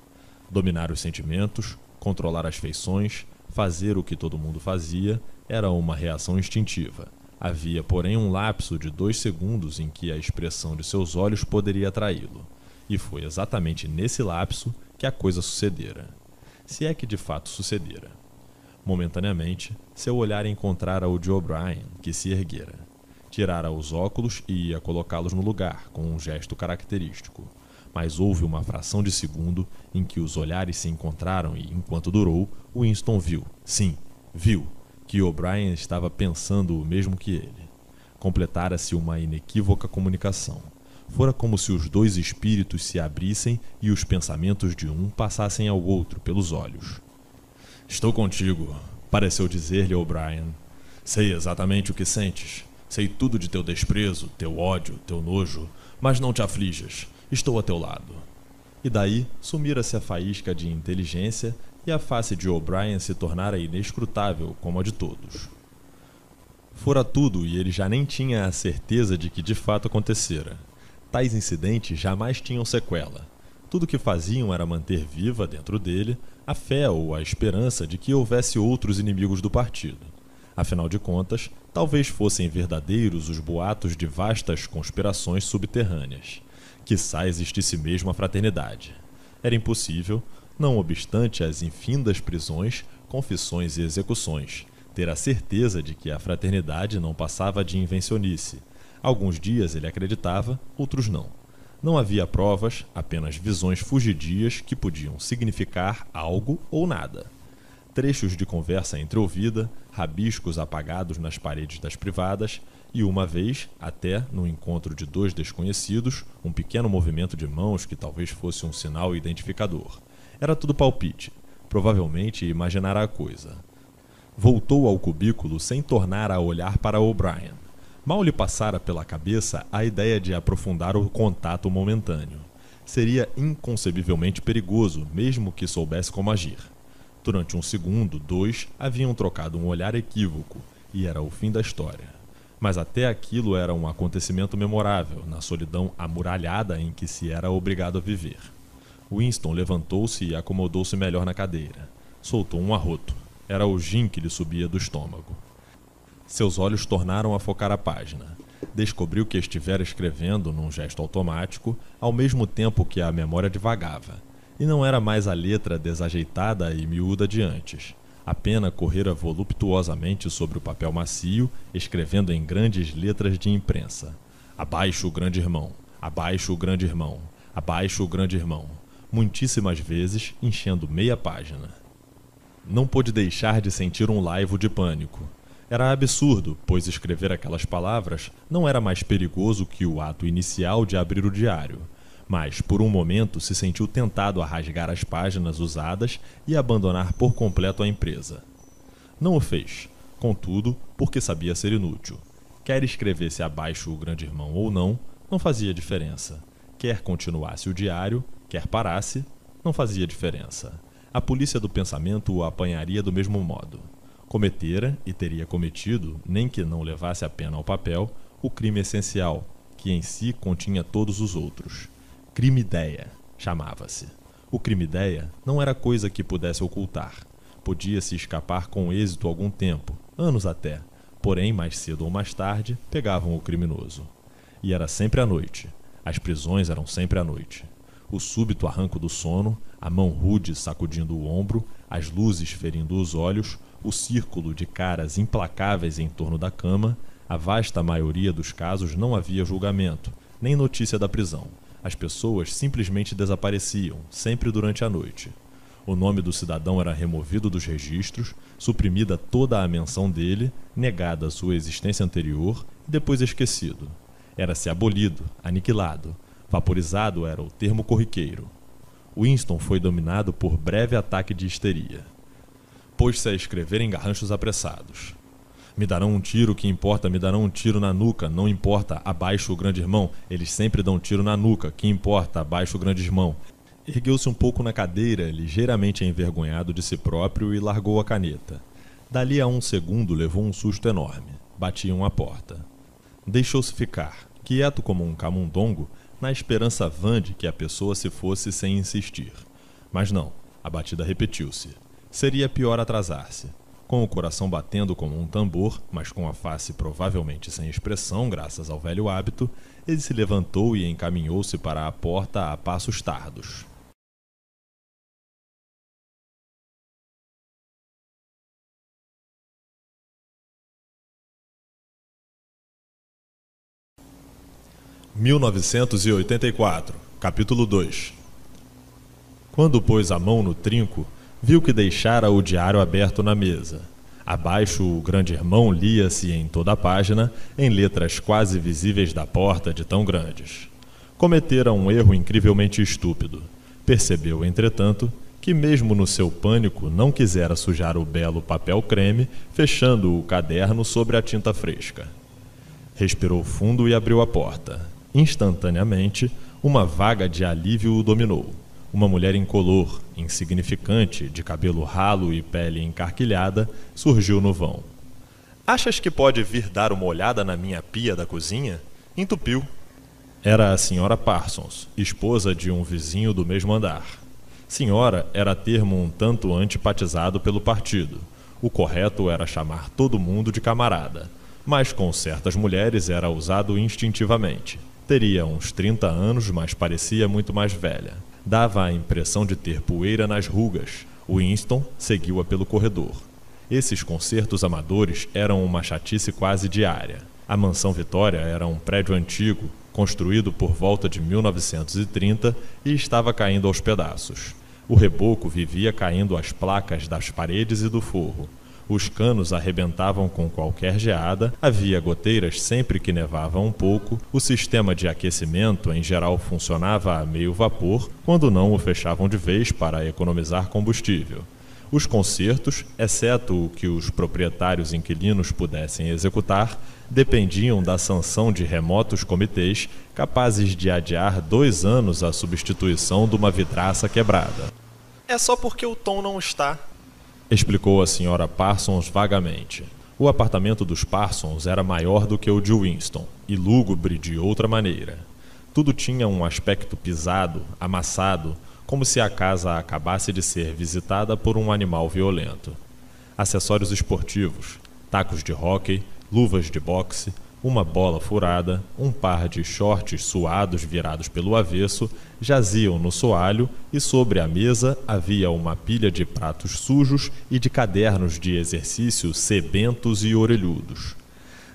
Dominar os sentimentos, controlar as feições, fazer o que todo mundo fazia, era uma reação instintiva. Havia, porém, um lapso de dois segundos em que a expressão de seus olhos poderia atraí-lo. E foi exatamente nesse lapso que a coisa sucedera. Se é que de fato sucedera. Momentaneamente, seu olhar encontrara o de O'Brien, que se erguera. Tirara os óculos e ia colocá-los no lugar, com um gesto característico. Mas houve uma fração de segundo em que os olhares se encontraram e, enquanto durou, Winston viu, sim, viu, que O'Brien estava pensando o mesmo que ele. Completara-se uma inequívoca comunicação. Fora como se os dois espíritos se abrissem e os pensamentos de um passassem ao outro pelos olhos. Estou contigo, pareceu dizer-lhe O'Brien. Sei exatamente o que sentes. Sei tudo de teu desprezo, teu ódio, teu nojo, mas não te aflijas. Estou a teu lado. E daí sumira-se a faísca de inteligência e a face de O'Brien se tornara inescrutável como a de todos. Fora tudo e ele já nem tinha a certeza de que de fato acontecera. Tais incidentes jamais tinham sequela. Tudo o que faziam era manter viva dentro dele a fé ou a esperança de que houvesse outros inimigos do partido. Afinal de contas, talvez fossem verdadeiros os boatos de vastas conspirações subterrâneas. Quizá existisse mesmo a fraternidade. Era impossível, não obstante as infindas prisões, confissões e execuções, ter a certeza de que a fraternidade não passava de invencionice. Alguns dias ele acreditava, outros não. Não havia provas, apenas visões fugidias que podiam significar algo ou nada. Trechos de conversa entreouvida, rabiscos apagados nas paredes das privadas e, uma vez, até no encontro de dois desconhecidos, um pequeno movimento de mãos que talvez fosse um sinal identificador. Era tudo palpite. Provavelmente imaginara a coisa. Voltou ao cubículo sem tornar a olhar para O'Brien. Mal lhe passara pela cabeça a ideia de aprofundar o contato momentâneo. Seria inconcebivelmente perigoso, mesmo que soubesse como agir. Durante um segundo, dois haviam trocado um olhar equívoco, e era o fim da história. Mas até aquilo era um acontecimento memorável, na solidão amuralhada em que se era obrigado a viver. Winston levantou-se e acomodou-se melhor na cadeira. Soltou um arroto. Era o gin que lhe subia do estômago. Seus olhos tornaram a focar a página. Descobriu que estivera escrevendo, num gesto automático, ao mesmo tempo que a memória divagava. E não era mais a letra desajeitada e miúda de antes. A pena correra voluptuosamente sobre o papel macio, escrevendo em grandes letras de imprensa. Abaixo o grande irmão, abaixo o grande irmão, abaixo o grande irmão, muitíssimas vezes enchendo meia página. Não pôde deixar de sentir um laivo de pânico. Era absurdo, pois escrever aquelas palavras não era mais perigoso que o ato inicial de abrir o diário. Mas, por um momento, se sentiu tentado a rasgar as páginas usadas e abandonar por completo a empresa. Não o fez, contudo, porque sabia ser inútil. Quer escrevesse abaixo o grande irmão ou não, não fazia diferença. Quer continuasse o diário, quer parasse, não fazia diferença. A polícia do pensamento o apanharia do mesmo modo cometera e teria cometido, nem que não levasse a pena ao papel, o crime essencial, que em si continha todos os outros. Crime ideia, chamava-se. O crime ideia não era coisa que pudesse ocultar. Podia-se escapar com êxito algum tempo, anos até, porém, mais cedo ou mais tarde, pegavam o criminoso. E era sempre à noite. As prisões eram sempre à noite. O súbito arranco do sono, a mão rude sacudindo o ombro, as luzes ferindo os olhos, o círculo de caras implacáveis em torno da cama, a vasta maioria dos casos não havia julgamento, nem notícia da prisão. As pessoas simplesmente desapareciam, sempre durante a noite. O nome do cidadão era removido dos registros, suprimida toda a menção dele, negada sua existência anterior e depois esquecido. Era-se abolido, aniquilado. Vaporizado era o termo corriqueiro. Winston foi dominado por breve ataque de histeria pôs-se a escrever em garranchos apressados. Me darão um tiro, que importa, me darão um tiro na nuca, não importa, abaixo o grande irmão. Eles sempre dão um tiro na nuca, que importa, abaixo o grande irmão. Ergueu-se um pouco na cadeira, ligeiramente envergonhado de si próprio, e largou a caneta. Dali a um segundo levou um susto enorme. Batiam a porta. Deixou-se ficar, quieto como um camundongo, na esperança vã de que a pessoa se fosse sem insistir. Mas não, a batida repetiu-se. Seria pior atrasar-se. Com o coração batendo como um tambor, mas com a face provavelmente sem expressão, graças ao velho hábito, ele se levantou e encaminhou-se para a porta a passos tardos. (1984), capítulo 2 Quando pôs a mão no trinco, viu que deixara o diário aberto na mesa. Abaixo, o grande irmão lia-se em toda a página, em letras quase visíveis da porta de tão grandes. Cometera um erro incrivelmente estúpido. Percebeu, entretanto, que mesmo no seu pânico não quisera sujar o belo papel creme, fechando o caderno sobre a tinta fresca. Respirou fundo e abriu a porta. Instantaneamente, uma vaga de alívio o dominou uma mulher incolor, insignificante, de cabelo ralo e pele encarquilhada, surgiu no vão. Achas que pode vir dar uma olhada na minha pia da cozinha? Entupiu. Era a senhora Parsons, esposa de um vizinho do mesmo andar. Senhora era termo um tanto antipatizado pelo partido. O correto era chamar todo mundo de camarada, mas com certas mulheres era usado instintivamente. Teria uns 30 anos, mas parecia muito mais velha. Dava a impressão de ter poeira nas rugas. Winston seguiu-a pelo corredor. Esses concertos amadores eram uma chatice quase diária. A Mansão Vitória era um prédio antigo, construído por volta de 1930 e estava caindo aos pedaços. O reboco vivia caindo às placas das paredes e do forro. Os canos arrebentavam com qualquer geada, havia goteiras sempre que nevava um pouco, o sistema de aquecimento em geral funcionava a meio vapor, quando não o fechavam de vez para economizar combustível. Os concertos, exceto o que os proprietários inquilinos pudessem executar, dependiam da sanção de remotos comitês capazes de adiar dois anos a substituição de uma vidraça quebrada. É só porque o Tom não está, explicou a senhora Parsons vagamente. O apartamento dos Parsons era maior do que o de Winston e lúgubre de outra maneira. Tudo tinha um aspecto pisado, amassado, como se a casa acabasse de ser visitada por um animal violento. Acessórios esportivos, tacos de hóquei, luvas de boxe, uma bola furada, um par de shorts suados virados pelo avesso jaziam no soalho e sobre a mesa havia uma pilha de pratos sujos e de cadernos de exercício sebentos e orelhudos.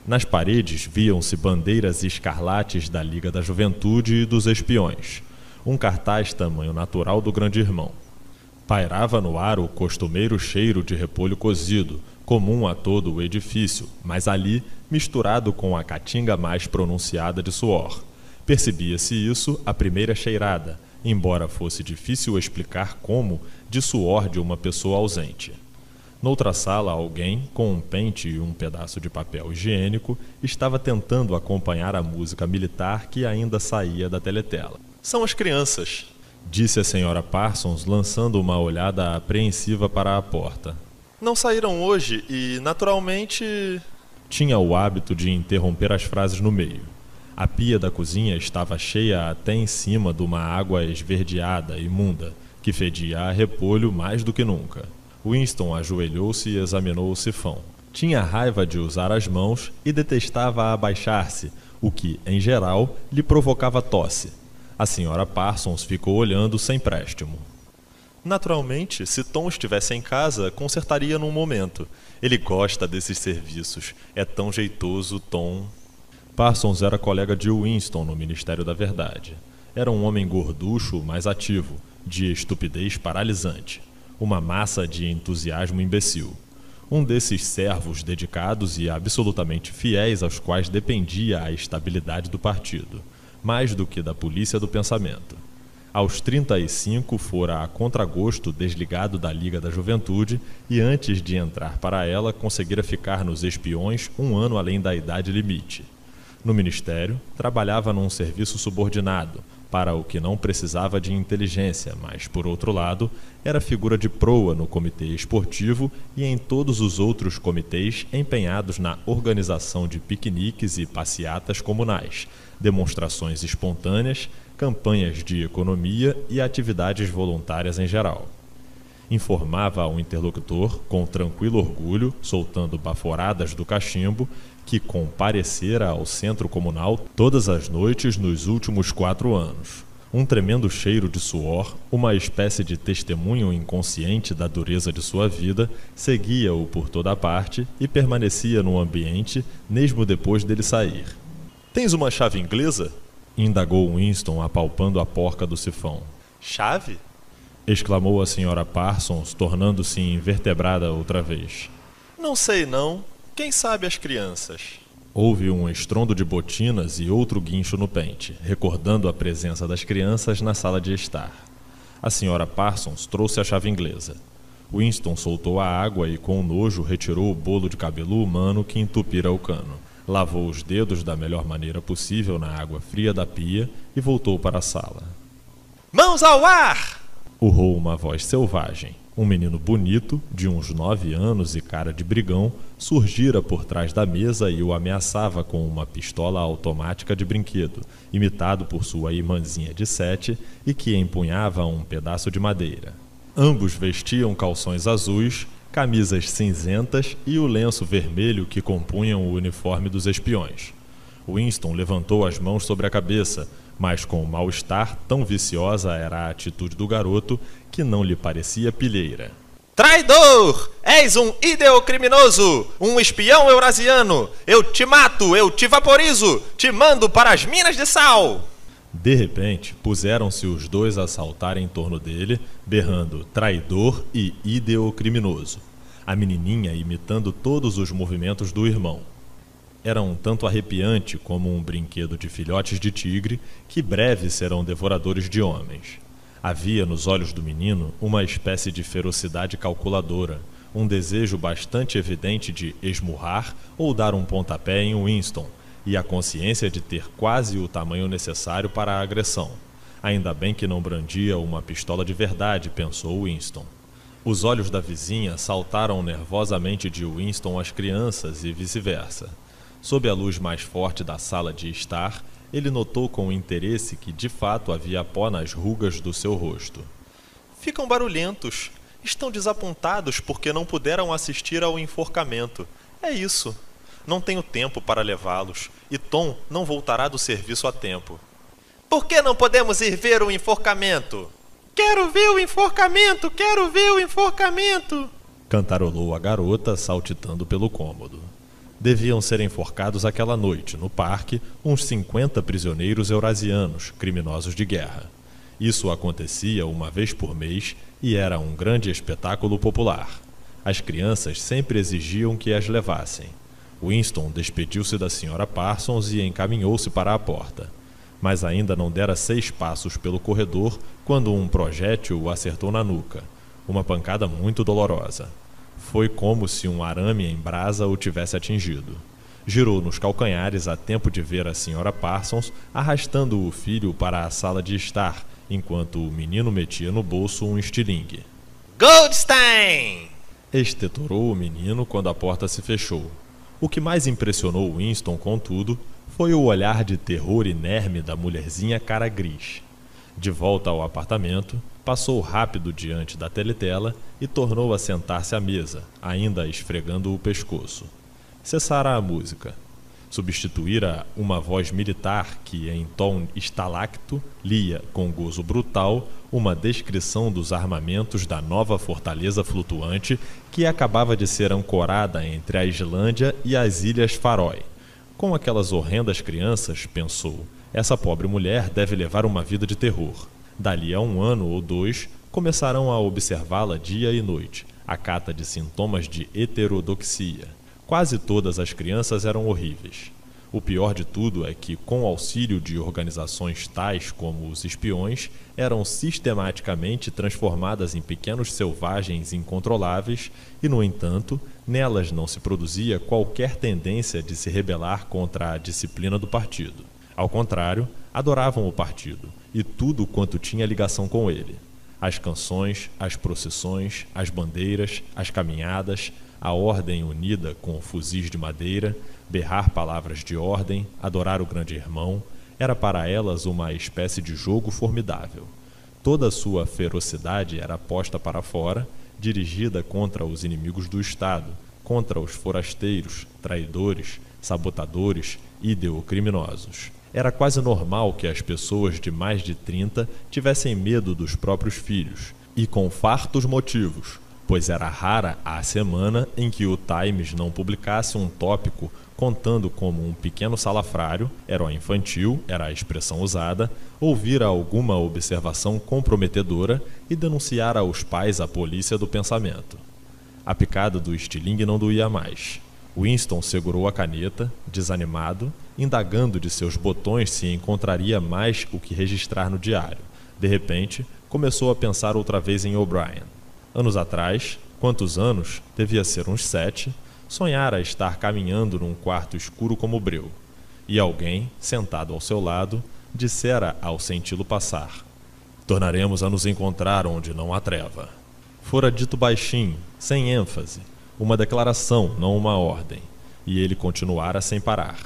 Nas paredes viam-se bandeiras escarlates da Liga da Juventude e dos Espiões, um cartaz tamanho natural do Grande Irmão. Pairava no ar o costumeiro cheiro de repolho cozido, comum a todo o edifício, mas ali misturado com a caatinga mais pronunciada de suor. Percebia-se isso à primeira cheirada, embora fosse difícil explicar como de suor de uma pessoa ausente. Noutra sala, alguém, com um pente e um pedaço de papel higiênico, estava tentando acompanhar a música militar que ainda saía da teletela. São as crianças, disse a senhora Parsons, lançando uma olhada apreensiva para a porta. Não saíram hoje e, naturalmente, tinha o hábito de interromper as frases no meio. A pia da cozinha estava cheia até em cima de uma água esverdeada, imunda, que fedia a repolho mais do que nunca. Winston ajoelhou-se e examinou o sifão. Tinha raiva de usar as mãos e detestava abaixar-se, o que, em geral, lhe provocava tosse. A senhora Parsons ficou olhando sem préstimo. Naturalmente, se Tom estivesse em casa, consertaria num momento, ele gosta desses serviços. É tão jeitoso, Tom. Parsons era colega de Winston no Ministério da Verdade. Era um homem gorducho, mas ativo, de estupidez paralisante, uma massa de entusiasmo imbecil. Um desses servos dedicados e absolutamente fiéis aos quais dependia a estabilidade do partido, mais do que da polícia do pensamento. Aos 35, fora a contragosto desligado da Liga da Juventude e, antes de entrar para ela, conseguira ficar nos espiões um ano além da idade limite. No Ministério, trabalhava num serviço subordinado, para o que não precisava de inteligência, mas, por outro lado, era figura de proa no comitê esportivo e em todos os outros comitês empenhados na organização de piqueniques e passeatas comunais, demonstrações espontâneas campanhas de economia e atividades voluntárias em geral. Informava ao interlocutor, com tranquilo orgulho, soltando baforadas do cachimbo, que comparecera ao centro comunal todas as noites nos últimos quatro anos. Um tremendo cheiro de suor, uma espécie de testemunho inconsciente da dureza de sua vida, seguia-o por toda a parte e permanecia no ambiente, mesmo depois dele sair. Tens uma chave inglesa? indagou Winston, apalpando a porca do sifão. Chave? exclamou a senhora Parsons, tornando-se invertebrada outra vez. Não sei não. Quem sabe as crianças? Houve um estrondo de botinas e outro guincho no pente, recordando a presença das crianças na sala de estar. A senhora Parsons trouxe a chave inglesa. Winston soltou a água e, com nojo, retirou o bolo de cabelo humano que entupira o cano lavou os dedos da melhor maneira possível na água fria da pia e voltou para a sala. Mãos ao ar! urrou uma voz selvagem. Um menino bonito, de uns nove anos e cara de brigão, surgira por trás da mesa e o ameaçava com uma pistola automática de brinquedo, imitado por sua irmãzinha de sete e que empunhava um pedaço de madeira. Ambos vestiam calções azuis camisas cinzentas e o lenço vermelho que compunham o uniforme dos espiões. Winston levantou as mãos sobre a cabeça, mas com o mal-estar, tão viciosa era a atitude do garoto que não lhe parecia pilheira. Traidor! És um ideocriminoso! Um espião eurasiano! Eu te mato! Eu te vaporizo! Te mando para as minas de sal! De repente, puseram-se os dois a saltar em torno dele, berrando traidor e ideocriminoso. A menininha imitando todos os movimentos do irmão. Era um tanto arrepiante como um brinquedo de filhotes de tigre que breve serão devoradores de homens. Havia nos olhos do menino uma espécie de ferocidade calculadora, um desejo bastante evidente de esmurrar ou dar um pontapé em Winston, e a consciência de ter quase o tamanho necessário para a agressão. Ainda bem que não brandia uma pistola de verdade, pensou Winston. Os olhos da vizinha saltaram nervosamente de Winston às crianças e vice-versa. Sob a luz mais forte da sala de estar, ele notou com interesse que de fato havia pó nas rugas do seu rosto. Ficam barulhentos. Estão desapontados porque não puderam assistir ao enforcamento. É isso, não tenho tempo para levá-los, e Tom não voltará do serviço a tempo. Por que não podemos ir ver o enforcamento? Quero ver o enforcamento! Quero ver o enforcamento! Cantarolou a garota, saltitando pelo cômodo. Deviam ser enforcados aquela noite, no parque, uns 50 prisioneiros eurasianos, criminosos de guerra. Isso acontecia uma vez por mês e era um grande espetáculo popular. As crianças sempre exigiam que as levassem. Winston despediu-se da senhora Parsons e encaminhou-se para a porta. Mas ainda não dera seis passos pelo corredor quando um projétil o acertou na nuca. Uma pancada muito dolorosa. Foi como se um arame em brasa o tivesse atingido. Girou nos calcanhares a tempo de ver a senhora Parsons arrastando o filho para a sala de estar, enquanto o menino metia no bolso um estilingue. Goldstein! Estetorou o menino quando a porta se fechou. O que mais impressionou Winston, contudo, foi o olhar de terror inerme da mulherzinha cara gris. De volta ao apartamento, passou rápido diante da teletela e tornou a sentar-se à mesa, ainda esfregando o pescoço. Cessara a música. Substituíra uma voz militar que, em tom estalacto, lia, com gozo brutal, uma descrição dos armamentos da nova fortaleza flutuante que acabava de ser ancorada entre a Islândia e as Ilhas Faroe. Com aquelas horrendas crianças, pensou, essa pobre mulher deve levar uma vida de terror. Dali a um ano ou dois, começaram a observá-la dia e noite, a cata de sintomas de heterodoxia. Quase todas as crianças eram horríveis. O pior de tudo é que, com auxílio de organizações tais como os espiões, eram sistematicamente transformadas em pequenos selvagens incontroláveis e, no entanto, nelas não se produzia qualquer tendência de se rebelar contra a disciplina do partido. Ao contrário, adoravam o partido e tudo quanto tinha ligação com ele. As canções, as procissões, as bandeiras, as caminhadas, a ordem unida com fuzis de madeira, Berrar palavras de ordem, adorar o grande irmão, era para elas uma espécie de jogo formidável. Toda a sua ferocidade era posta para fora, dirigida contra os inimigos do Estado, contra os forasteiros, traidores, sabotadores, e ideocriminosos. Era quase normal que as pessoas de mais de 30 tivessem medo dos próprios filhos, e com fartos motivos, pois era rara a semana em que o Times não publicasse um tópico contando como um pequeno salafrário, herói infantil, era a expressão usada, ouvira alguma observação comprometedora e denunciara aos pais a polícia do pensamento. A picada do estilingue não doía mais. Winston segurou a caneta, desanimado, indagando de seus botões se encontraria mais o que registrar no diário. De repente, começou a pensar outra vez em O'Brien. Anos atrás, quantos anos? Devia ser uns sete sonhara estar caminhando num quarto escuro como breu, e alguém, sentado ao seu lado, dissera ao senti-lo passar: Tornaremos a nos encontrar onde não há treva. Fora dito baixinho, sem ênfase, uma declaração, não uma ordem, e ele continuara sem parar.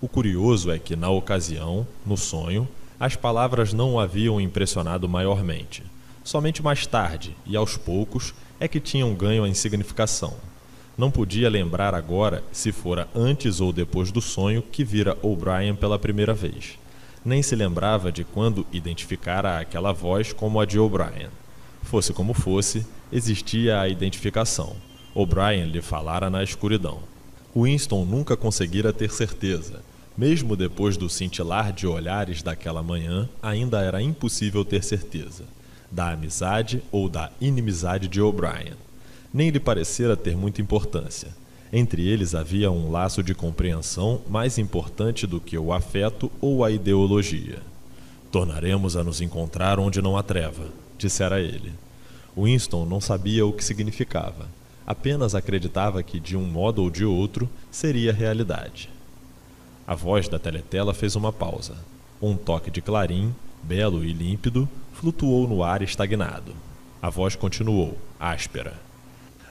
O curioso é que, na ocasião, no sonho, as palavras não o haviam impressionado maiormente. Somente mais tarde, e aos poucos, é que tinham ganho em significação. Não podia lembrar agora se fora antes ou depois do sonho que vira O'Brien pela primeira vez. Nem se lembrava de quando identificara aquela voz como a de O'Brien. Fosse como fosse, existia a identificação. O'Brien lhe falara na escuridão. Winston nunca conseguira ter certeza. Mesmo depois do cintilar de olhares daquela manhã, ainda era impossível ter certeza da amizade ou da inimizade de O'Brien nem lhe parecera ter muita importância. Entre eles havia um laço de compreensão mais importante do que o afeto ou a ideologia. Tornaremos a nos encontrar onde não há treva, dissera ele. Winston não sabia o que significava, apenas acreditava que, de um modo ou de outro, seria realidade. A voz da teletela fez uma pausa. Um toque de clarim, belo e límpido, flutuou no ar estagnado. A voz continuou, áspera.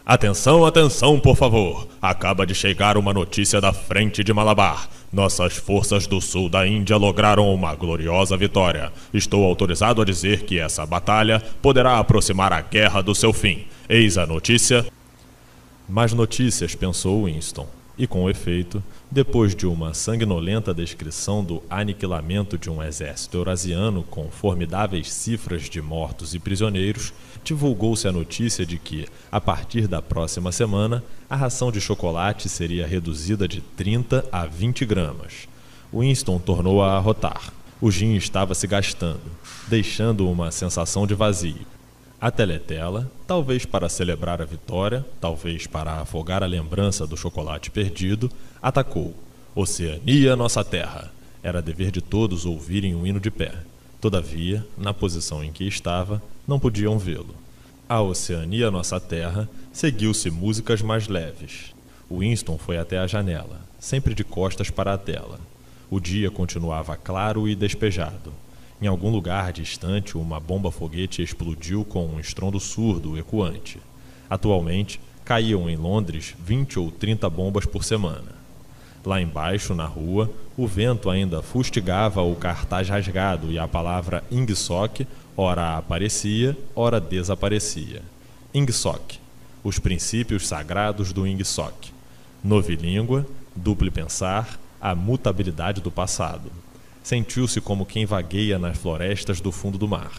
Atenção, atenção, por favor! Acaba de chegar uma notícia da frente de Malabar. Nossas forças do sul da Índia lograram uma gloriosa vitória. Estou autorizado a dizer que essa batalha poderá aproximar a guerra do seu fim. Eis a notícia. Mais notícias, pensou Winston. E com efeito, depois de uma sanguinolenta descrição do aniquilamento de um exército eurasiano com formidáveis cifras de mortos e prisioneiros, divulgou-se a notícia de que, a partir da próxima semana, a ração de chocolate seria reduzida de 30 a 20 gramas. Winston tornou a arrotar. O gin estava se gastando, deixando uma sensação de vazio. A teletela, talvez para celebrar a vitória, talvez para afogar a lembrança do chocolate perdido, atacou. Oceania, nossa terra! Era dever de todos ouvirem um hino de pé. Todavia, na posição em que estava, não podiam vê-lo. A Oceania, nossa terra, seguiu-se músicas mais leves. Winston foi até a janela, sempre de costas para a tela. O dia continuava claro e despejado. Em algum lugar distante, uma bomba-foguete explodiu com um estrondo surdo ecoante. Atualmente, caíam em Londres 20 ou 30 bombas por semana. Lá embaixo, na rua, o vento ainda fustigava o cartaz rasgado e a palavra Ingsoc Ora aparecia, ora desaparecia. Ingsoc. Os princípios sagrados do Ingsoc. Novilíngua, duplo pensar, a mutabilidade do passado. Sentiu-se como quem vagueia nas florestas do fundo do mar,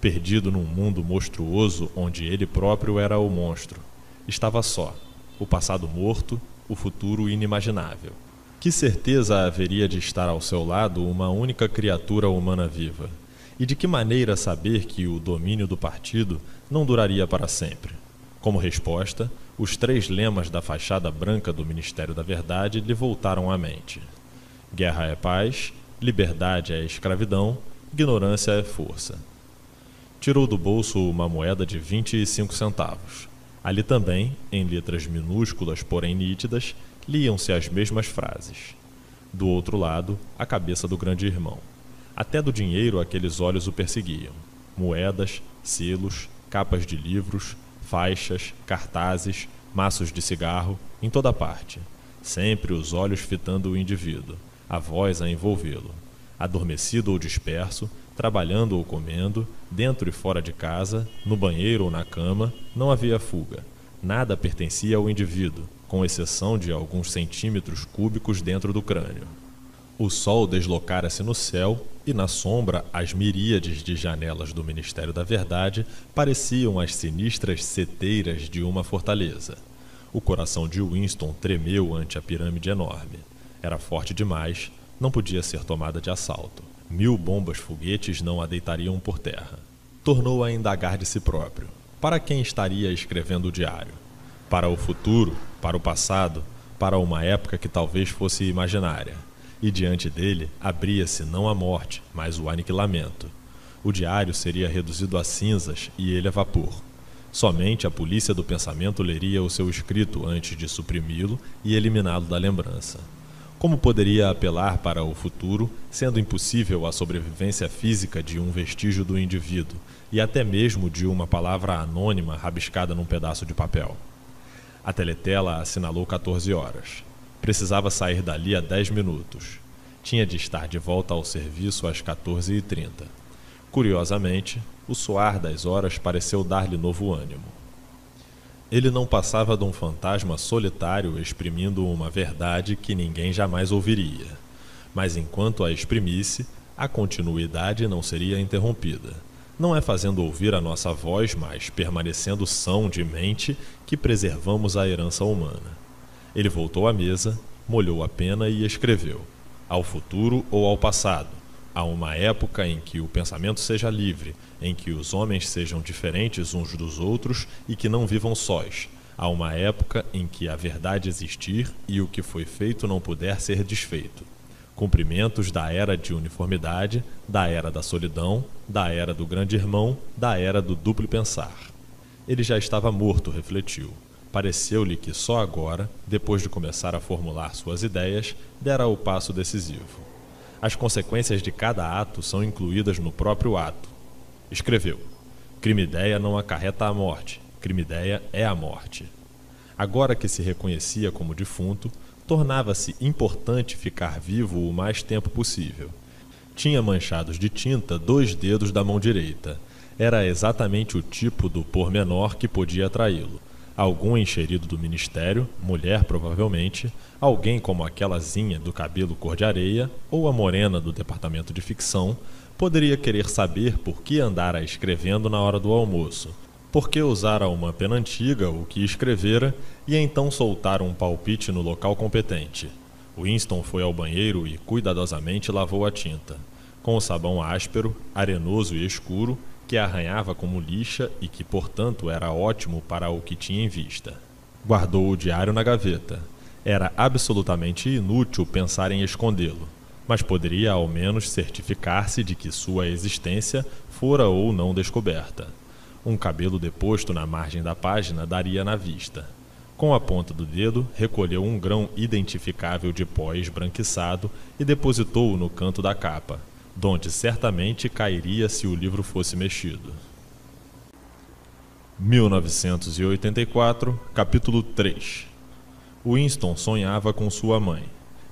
perdido num mundo monstruoso onde ele próprio era o monstro. Estava só, o passado morto, o futuro inimaginável. Que certeza haveria de estar ao seu lado uma única criatura humana viva? e de que maneira saber que o domínio do partido não duraria para sempre. Como resposta, os três lemas da fachada branca do Ministério da Verdade lhe voltaram à mente: guerra é paz, liberdade é escravidão, ignorância é força. Tirou do bolso uma moeda de 25 centavos. Ali também, em letras minúsculas, porém nítidas, liam-se as mesmas frases. Do outro lado, a cabeça do grande irmão. Até do dinheiro aqueles olhos o perseguiam. Moedas, selos, capas de livros, faixas, cartazes, maços de cigarro, em toda parte. Sempre os olhos fitando o indivíduo, a voz a envolvê-lo. Adormecido ou disperso, trabalhando ou comendo, dentro e fora de casa, no banheiro ou na cama, não havia fuga. Nada pertencia ao indivíduo, com exceção de alguns centímetros cúbicos dentro do crânio o sol deslocara-se no céu e na sombra as miríades de janelas do Ministério da Verdade pareciam as sinistras seteiras de uma fortaleza. O coração de Winston tremeu ante a pirâmide enorme. Era forte demais, não podia ser tomada de assalto. Mil bombas foguetes não a deitariam por terra. Tornou a indagar de si próprio. Para quem estaria escrevendo o diário? Para o futuro? Para o passado? Para uma época que talvez fosse imaginária? e diante dele abria-se não a morte, mas o aniquilamento. O diário seria reduzido a cinzas e ele a vapor. Somente a polícia do pensamento leria o seu escrito antes de suprimi-lo e eliminá-lo da lembrança. Como poderia apelar para o futuro, sendo impossível a sobrevivência física de um vestígio do indivíduo e até mesmo de uma palavra anônima rabiscada num pedaço de papel? A teletela assinalou 14 horas. Precisava sair dali a 10 minutos. Tinha de estar de volta ao serviço às 14h30. Curiosamente, o soar das horas pareceu dar-lhe novo ânimo. Ele não passava de um fantasma solitário exprimindo uma verdade que ninguém jamais ouviria. Mas enquanto a exprimisse, a continuidade não seria interrompida. Não é fazendo ouvir a nossa voz, mas permanecendo são de mente que preservamos a herança humana. Ele voltou à mesa, molhou a pena e escreveu: Ao futuro ou ao passado, a uma época em que o pensamento seja livre, em que os homens sejam diferentes uns dos outros e que não vivam sós. A uma época em que a verdade existir e o que foi feito não puder ser desfeito. Cumprimentos da era de uniformidade, da era da solidão, da era do grande irmão, da era do duplo pensar. Ele já estava morto, refletiu. Pareceu-lhe que só agora, depois de começar a formular suas ideias, dera o passo decisivo. As consequências de cada ato são incluídas no próprio ato. Escreveu: Crime ideia não acarreta a morte, crime ideia é a morte. Agora que se reconhecia como defunto, tornava-se importante ficar vivo o mais tempo possível. Tinha manchados de tinta dois dedos da mão direita. Era exatamente o tipo do pormenor que podia atraí-lo algum enxerido do ministério, mulher provavelmente, alguém como aquelazinha do cabelo cor de areia ou a morena do departamento de ficção, poderia querer saber por que andara escrevendo na hora do almoço, por que usara uma pena antiga o que escrevera e então soltar um palpite no local competente. Winston foi ao banheiro e cuidadosamente lavou a tinta. Com o sabão áspero, arenoso e escuro, que arranhava como lixa e que, portanto, era ótimo para o que tinha em vista. Guardou o diário na gaveta. Era absolutamente inútil pensar em escondê-lo, mas poderia ao menos certificar-se de que sua existência fora ou não descoberta. Um cabelo deposto na margem da página daria na vista. Com a ponta do dedo, recolheu um grão identificável de pó esbranquiçado e depositou-o no canto da capa, donde certamente cairia se o livro fosse mexido. 1984, capítulo 3 Winston sonhava com sua mãe.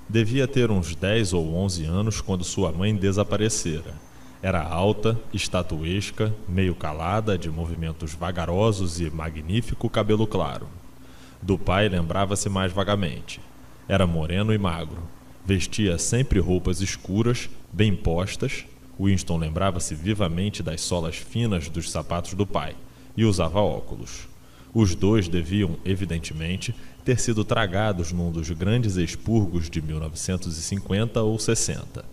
Devia ter uns 10 ou 11 anos quando sua mãe desaparecera. Era alta, estatuesca, meio calada, de movimentos vagarosos e magnífico cabelo claro. Do pai lembrava-se mais vagamente. Era moreno e magro, Vestia sempre roupas escuras, bem postas. Winston lembrava-se vivamente das solas finas dos sapatos do pai e usava óculos. Os dois deviam, evidentemente, ter sido tragados num dos grandes expurgos de 1950 ou 60.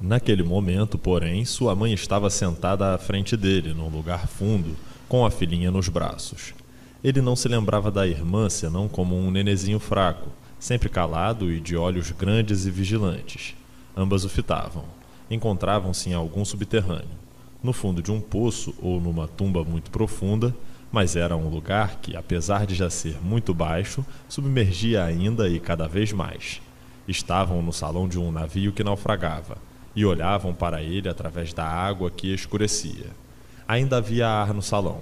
Naquele momento, porém, sua mãe estava sentada à frente dele, num lugar fundo, com a filhinha nos braços. Ele não se lembrava da irmã senão como um nenezinho fraco, sempre calado e de olhos grandes e vigilantes. Ambas o fitavam. Encontravam-se em algum subterrâneo, no fundo de um poço ou numa tumba muito profunda, mas era um lugar que, apesar de já ser muito baixo, submergia ainda e cada vez mais. Estavam no salão de um navio que naufragava e olhavam para ele através da água que escurecia. Ainda havia ar no salão.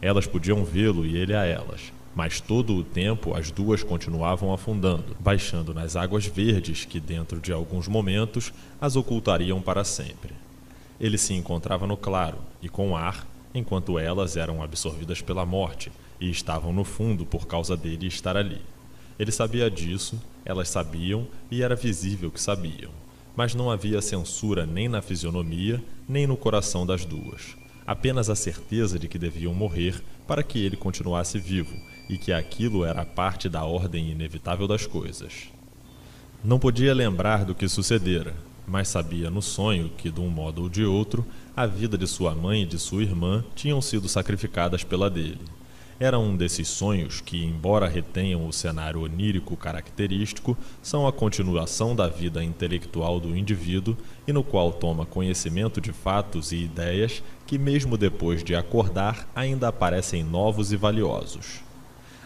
Elas podiam vê-lo e ele a elas, mas todo o tempo as duas continuavam afundando, baixando nas águas verdes que, dentro de alguns momentos, as ocultariam para sempre. Ele se encontrava no claro e com ar, enquanto elas eram absorvidas pela morte e estavam no fundo por causa dele estar ali. Ele sabia disso, elas sabiam e era visível que sabiam, mas não havia censura nem na fisionomia, nem no coração das duas. Apenas a certeza de que deviam morrer para que ele continuasse vivo e que aquilo era parte da ordem inevitável das coisas. Não podia lembrar do que sucedera, mas sabia no sonho que, de um modo ou de outro, a vida de sua mãe e de sua irmã tinham sido sacrificadas pela dele. Era um desses sonhos que, embora retenham o cenário onírico característico, são a continuação da vida intelectual do indivíduo e no qual toma conhecimento de fatos e ideias que, mesmo depois de acordar, ainda aparecem novos e valiosos.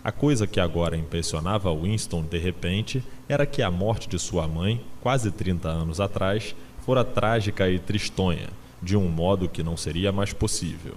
A coisa que agora impressionava Winston de repente era que a morte de sua mãe, quase 30 anos atrás, fora trágica e tristonha, de um modo que não seria mais possível.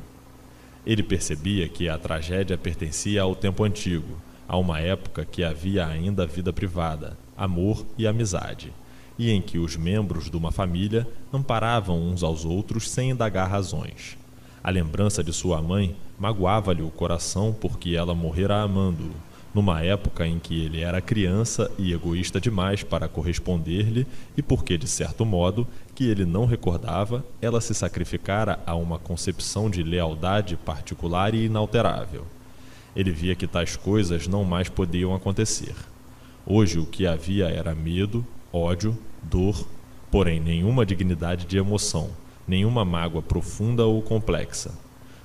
Ele percebia que a tragédia pertencia ao tempo antigo, a uma época que havia ainda vida privada, amor e amizade, e em que os membros de uma família amparavam uns aos outros sem indagar razões. A lembrança de sua mãe magoava-lhe o coração porque ela morrera amando-o, numa época em que ele era criança e egoísta demais para corresponder-lhe, e porque, de certo modo, que ele não recordava, ela se sacrificara a uma concepção de lealdade particular e inalterável. Ele via que tais coisas não mais podiam acontecer. Hoje o que havia era medo, ódio, dor, porém nenhuma dignidade de emoção nenhuma mágoa profunda ou complexa.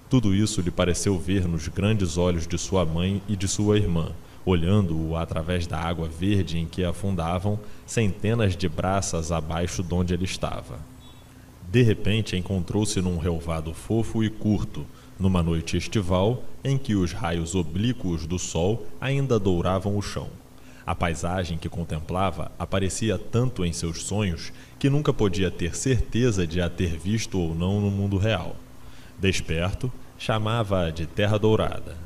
Tudo isso lhe pareceu ver nos grandes olhos de sua mãe e de sua irmã, olhando-o através da água verde em que afundavam centenas de braças abaixo de onde ele estava. De repente encontrou-se num relvado fofo e curto, numa noite estival em que os raios oblíquos do sol ainda douravam o chão. A paisagem que contemplava aparecia tanto em seus sonhos que nunca podia ter certeza de a ter visto ou não no mundo real. Desperto, chamava-a de Terra Dourada.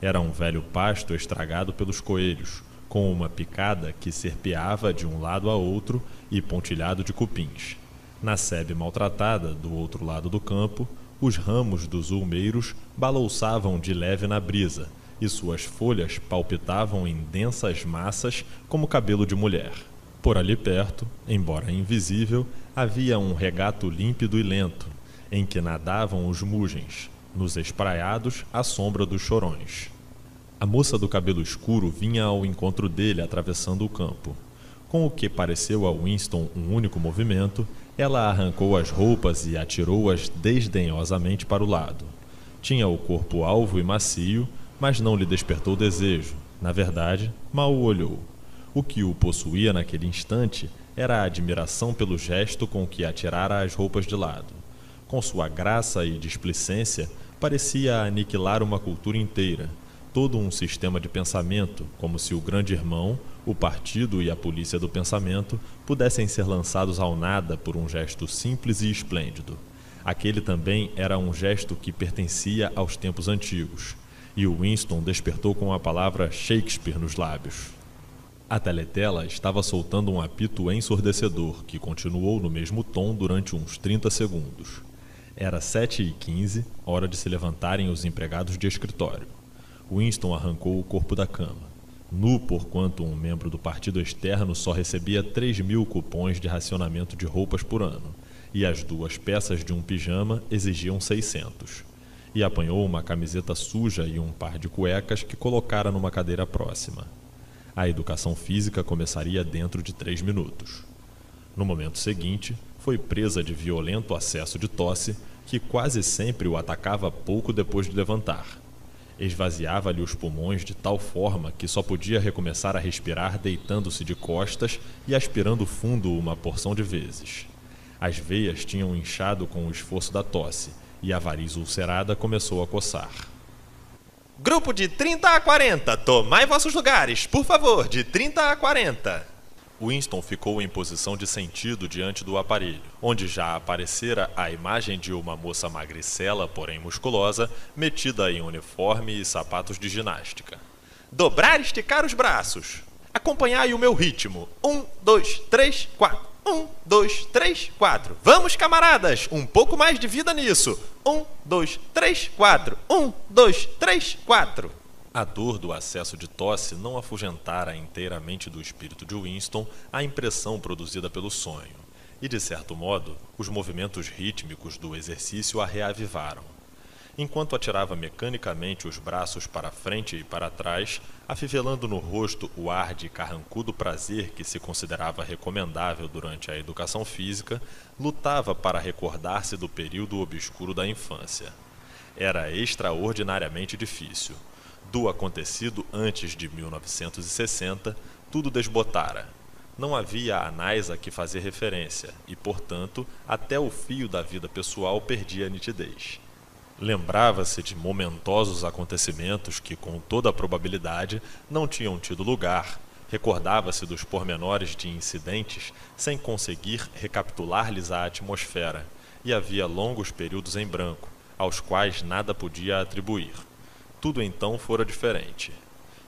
Era um velho pasto estragado pelos coelhos, com uma picada que serpeava de um lado a outro e pontilhado de cupins. Na sebe maltratada, do outro lado do campo, os ramos dos ulmeiros balouçavam de leve na brisa e suas folhas palpitavam em densas massas como cabelo de mulher. Por ali perto, embora invisível, havia um regato límpido e lento, em que nadavam os mugens, nos espraiados à sombra dos chorões. A moça do cabelo escuro vinha ao encontro dele atravessando o campo. Com o que pareceu a Winston um único movimento, ela arrancou as roupas e atirou-as desdenhosamente para o lado. Tinha o corpo alvo e macio, mas não lhe despertou desejo. Na verdade, mal o olhou. O que o possuía naquele instante era a admiração pelo gesto com que atirara as roupas de lado. Com sua graça e displicência, parecia aniquilar uma cultura inteira, todo um sistema de pensamento, como se o grande irmão, o partido e a polícia do pensamento pudessem ser lançados ao nada por um gesto simples e esplêndido. Aquele também era um gesto que pertencia aos tempos antigos, e Winston despertou com a palavra Shakespeare nos lábios. A teletela estava soltando um apito ensurdecedor, que continuou no mesmo tom durante uns 30 segundos. Era 7h15, hora de se levantarem os empregados de escritório. Winston arrancou o corpo da cama. Nu, porquanto um membro do partido externo só recebia 3 mil cupons de racionamento de roupas por ano, e as duas peças de um pijama exigiam 600. E apanhou uma camiseta suja e um par de cuecas que colocara numa cadeira próxima. A educação física começaria dentro de três minutos. No momento seguinte, foi presa de violento acesso de tosse que quase sempre o atacava pouco depois de levantar. Esvaziava-lhe os pulmões de tal forma que só podia recomeçar a respirar deitando-se de costas e aspirando fundo uma porção de vezes. As veias tinham inchado com o esforço da tosse e a variz ulcerada começou a coçar. Grupo de 30 a 40, tomai vossos lugares, por favor, de 30 a 40. Winston ficou em posição de sentido diante do aparelho, onde já aparecera a imagem de uma moça magricela, porém musculosa, metida em uniforme e sapatos de ginástica. Dobrar e esticar os braços. Acompanhai o meu ritmo. Um, dois, três, quatro. Um, dois, três, quatro. Vamos, camaradas! Um pouco mais de vida nisso. Um, dois, três, quatro. Um, dois, três, quatro. A dor do acesso de tosse não afugentara inteiramente do espírito de Winston a impressão produzida pelo sonho, e de certo modo, os movimentos rítmicos do exercício a reavivaram enquanto atirava mecanicamente os braços para frente e para trás, afivelando no rosto o ar de carrancudo prazer que se considerava recomendável durante a educação física, lutava para recordar-se do período obscuro da infância. Era extraordinariamente difícil. Do acontecido antes de 1960, tudo desbotara. Não havia anais a que fazer referência e, portanto, até o fio da vida pessoal perdia nitidez Lembrava-se de momentosos acontecimentos que, com toda a probabilidade, não tinham tido lugar. Recordava-se dos pormenores de incidentes sem conseguir recapitular-lhes a atmosfera, e havia longos períodos em branco, aos quais nada podia atribuir. Tudo então fora diferente.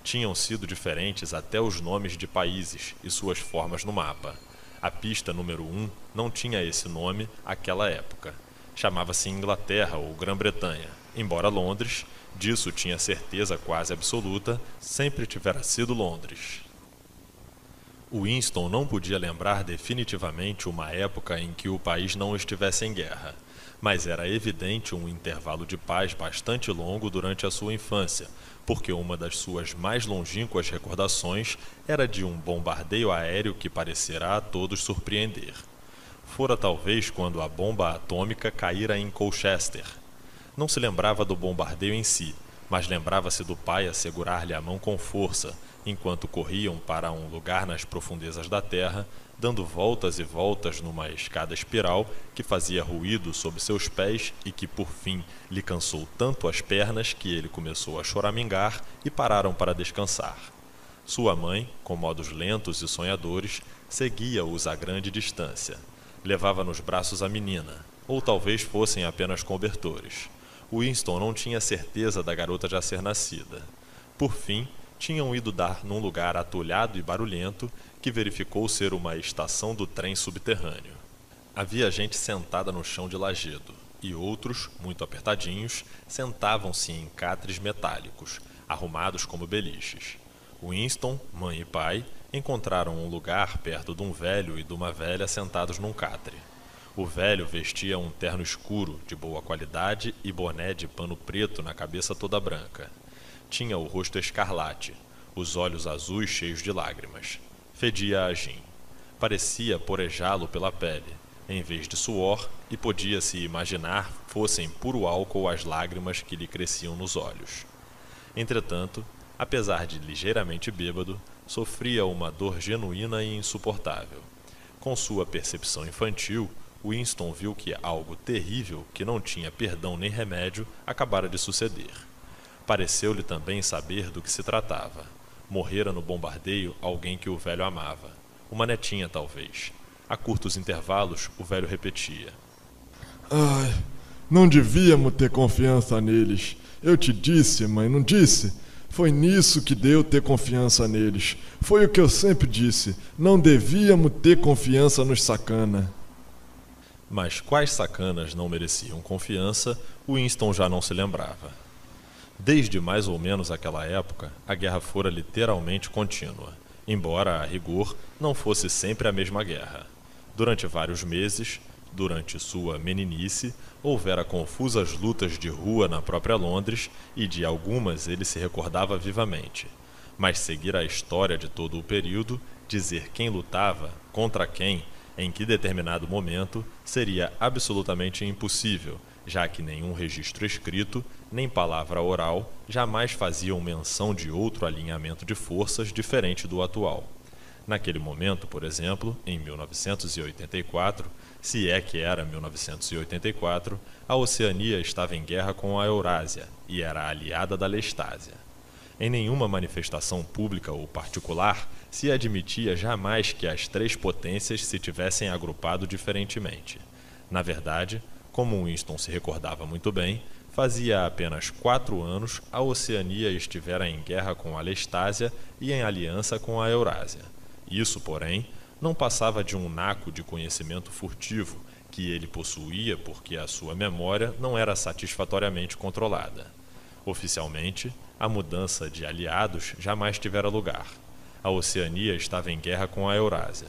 Tinham sido diferentes até os nomes de países e suas formas no mapa. A pista número 1 um não tinha esse nome àquela época chamava-se Inglaterra ou Grã-Bretanha, embora Londres, disso tinha certeza quase absoluta, sempre tivera sido Londres. Winston não podia lembrar definitivamente uma época em que o país não estivesse em guerra, mas era evidente um intervalo de paz bastante longo durante a sua infância, porque uma das suas mais longínquas recordações era de um bombardeio aéreo que parecerá a todos surpreender fora talvez quando a bomba atômica caíra em Colchester. Não se lembrava do bombardeio em si, mas lembrava-se do pai assegurar-lhe a mão com força, enquanto corriam para um lugar nas profundezas da terra, dando voltas e voltas numa escada espiral que fazia ruído sob seus pés e que, por fim, lhe cansou tanto as pernas que ele começou a choramingar e pararam para descansar. Sua mãe, com modos lentos e sonhadores, seguia-os a grande distância. Levava nos braços a menina, ou talvez fossem apenas cobertores. Winston não tinha certeza da garota já ser nascida. Por fim, tinham ido dar num lugar atolhado e barulhento que verificou ser uma estação do trem subterrâneo. Havia gente sentada no chão de lajedo e outros, muito apertadinhos, sentavam-se em catres metálicos, arrumados como beliches. Winston, mãe e pai, encontraram um lugar perto de um velho e de uma velha sentados num catre. O velho vestia um terno escuro, de boa qualidade, e boné de pano preto na cabeça toda branca. Tinha o rosto escarlate, os olhos azuis cheios de lágrimas. Fedia a gin. Parecia porejá-lo pela pele, em vez de suor, e podia-se imaginar fossem puro álcool as lágrimas que lhe cresciam nos olhos. Entretanto, apesar de ligeiramente bêbado, sofria uma dor genuína e insuportável. Com sua percepção infantil, Winston viu que algo terrível, que não tinha perdão nem remédio, acabara de suceder. Pareceu-lhe também saber do que se tratava. Morrera no bombardeio alguém que o velho amava. Uma netinha, talvez. A curtos intervalos, o velho repetia: Ai, não devíamos ter confiança neles. Eu te disse, mãe, não disse? Foi nisso que deu ter confiança neles. Foi o que eu sempre disse: não devíamos ter confiança nos sacana. Mas quais sacanas não mereciam confiança, Winston já não se lembrava. Desde mais ou menos aquela época, a guerra fora literalmente contínua, embora, a rigor, não fosse sempre a mesma guerra. Durante vários meses, Durante sua meninice, houvera confusas lutas de rua na própria Londres e de algumas ele se recordava vivamente. Mas seguir a história de todo o período, dizer quem lutava, contra quem, em que determinado momento, seria absolutamente impossível, já que nenhum registro escrito, nem palavra oral, jamais faziam menção de outro alinhamento de forças diferente do atual. Naquele momento, por exemplo, em 1984, se é que era 1984, a Oceania estava em guerra com a Eurásia e era aliada da Lestásia. Em nenhuma manifestação pública ou particular se admitia jamais que as três potências se tivessem agrupado diferentemente. Na verdade, como Winston se recordava muito bem, fazia apenas quatro anos a Oceania estivera em guerra com a Lestásia e em aliança com a Eurásia. Isso, porém, não passava de um naco de conhecimento furtivo que ele possuía porque a sua memória não era satisfatoriamente controlada. Oficialmente, a mudança de aliados jamais tivera lugar. A Oceania estava em guerra com a Eurásia.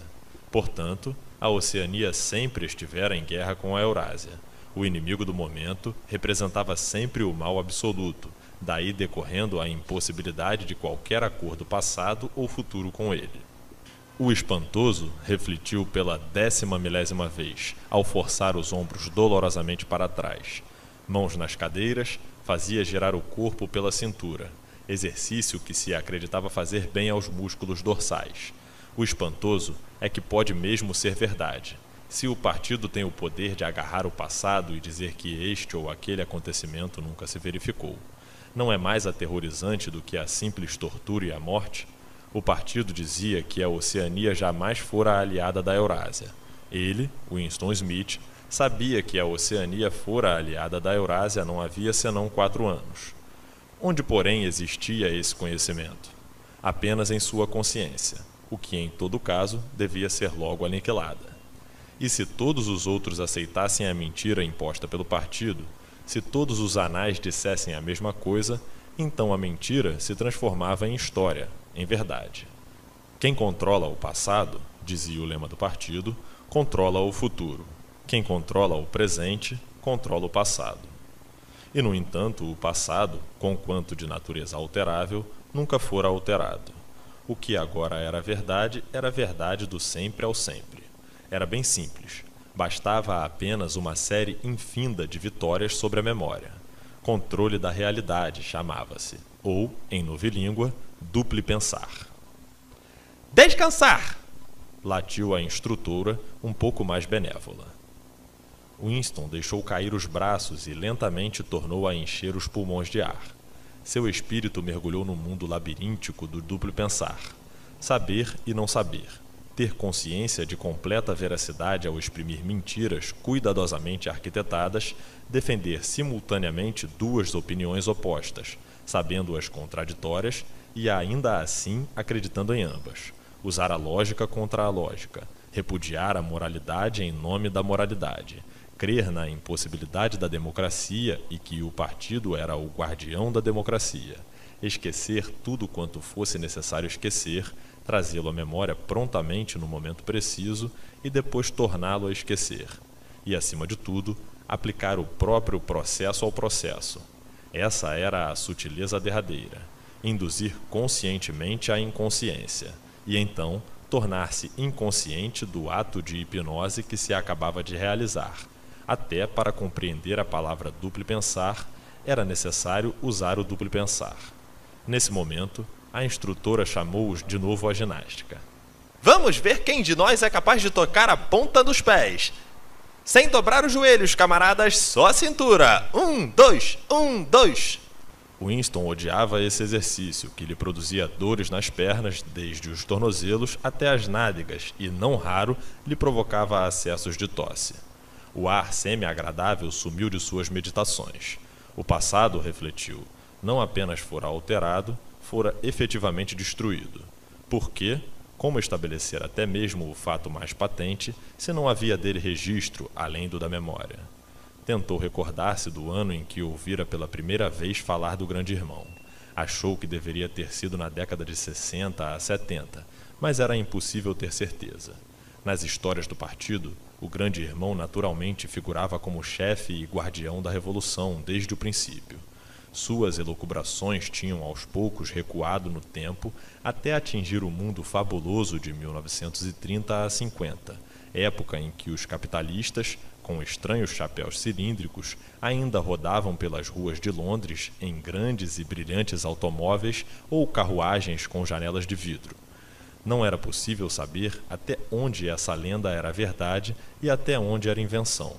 Portanto, a Oceania sempre estivera em guerra com a Eurásia. O inimigo do momento representava sempre o mal absoluto, daí decorrendo a impossibilidade de qualquer acordo passado ou futuro com ele. O espantoso refletiu pela décima milésima vez, ao forçar os ombros dolorosamente para trás. Mãos nas cadeiras, fazia girar o corpo pela cintura, exercício que se acreditava fazer bem aos músculos dorsais. O espantoso é que pode mesmo ser verdade. Se o partido tem o poder de agarrar o passado e dizer que este ou aquele acontecimento nunca se verificou, não é mais aterrorizante do que a simples tortura e a morte? O partido dizia que a Oceania jamais fora aliada da Eurásia. Ele, Winston Smith, sabia que a Oceania fora aliada da Eurásia não havia senão quatro anos. Onde, porém, existia esse conhecimento? Apenas em sua consciência, o que, em todo caso, devia ser logo aniquilada. E se todos os outros aceitassem a mentira imposta pelo partido, se todos os anais dissessem a mesma coisa, então a mentira se transformava em história, em verdade. Quem controla o passado, dizia o lema do partido, controla o futuro. Quem controla o presente, controla o passado. E, no entanto, o passado, conquanto de natureza alterável, nunca fora alterado. O que agora era verdade era verdade do sempre ao sempre. Era bem simples. Bastava apenas uma série infinda de vitórias sobre a memória. Controle da realidade chamava-se, ou, em novilíngua, duple pensar. Descansar! latiu a instrutora, um pouco mais benévola. Winston deixou cair os braços e lentamente tornou a encher os pulmões de ar. Seu espírito mergulhou no mundo labiríntico do duplo pensar. Saber e não saber. Ter consciência de completa veracidade ao exprimir mentiras cuidadosamente arquitetadas, defender simultaneamente duas opiniões opostas, sabendo-as contraditórias e ainda assim acreditando em ambas. Usar a lógica contra a lógica, repudiar a moralidade em nome da moralidade, crer na impossibilidade da democracia e que o partido era o guardião da democracia, esquecer tudo quanto fosse necessário esquecer, trazê-lo à memória prontamente no momento preciso e depois torná-lo a esquecer. E, acima de tudo, aplicar o próprio processo ao processo. Essa era a sutileza derradeira induzir conscientemente à inconsciência, e então tornar-se inconsciente do ato de hipnose que se acabava de realizar. Até para compreender a palavra duplo pensar, era necessário usar o duplo pensar. Nesse momento, a instrutora chamou-os de novo à ginástica. Vamos ver quem de nós é capaz de tocar a ponta dos pés. Sem dobrar os joelhos, camaradas, só a cintura. Um, dois, um, dois. Winston odiava esse exercício, que lhe produzia dores nas pernas, desde os tornozelos até as nádegas, e, não raro, lhe provocava acessos de tosse. O ar semi-agradável sumiu de suas meditações. O passado, refletiu, não apenas fora alterado, fora efetivamente destruído. Porque, como estabelecer até mesmo o fato mais patente, se não havia dele registro além do da memória? Tentou recordar-se do ano em que ouvira pela primeira vez falar do Grande Irmão. Achou que deveria ter sido na década de 60 a 70, mas era impossível ter certeza. Nas histórias do partido, o Grande Irmão naturalmente figurava como chefe e guardião da Revolução desde o princípio. Suas elucubrações tinham aos poucos recuado no tempo até atingir o mundo fabuloso de 1930 a 50, época em que os capitalistas, com estranhos chapéus cilíndricos, ainda rodavam pelas ruas de Londres em grandes e brilhantes automóveis ou carruagens com janelas de vidro. Não era possível saber até onde essa lenda era verdade e até onde era invenção.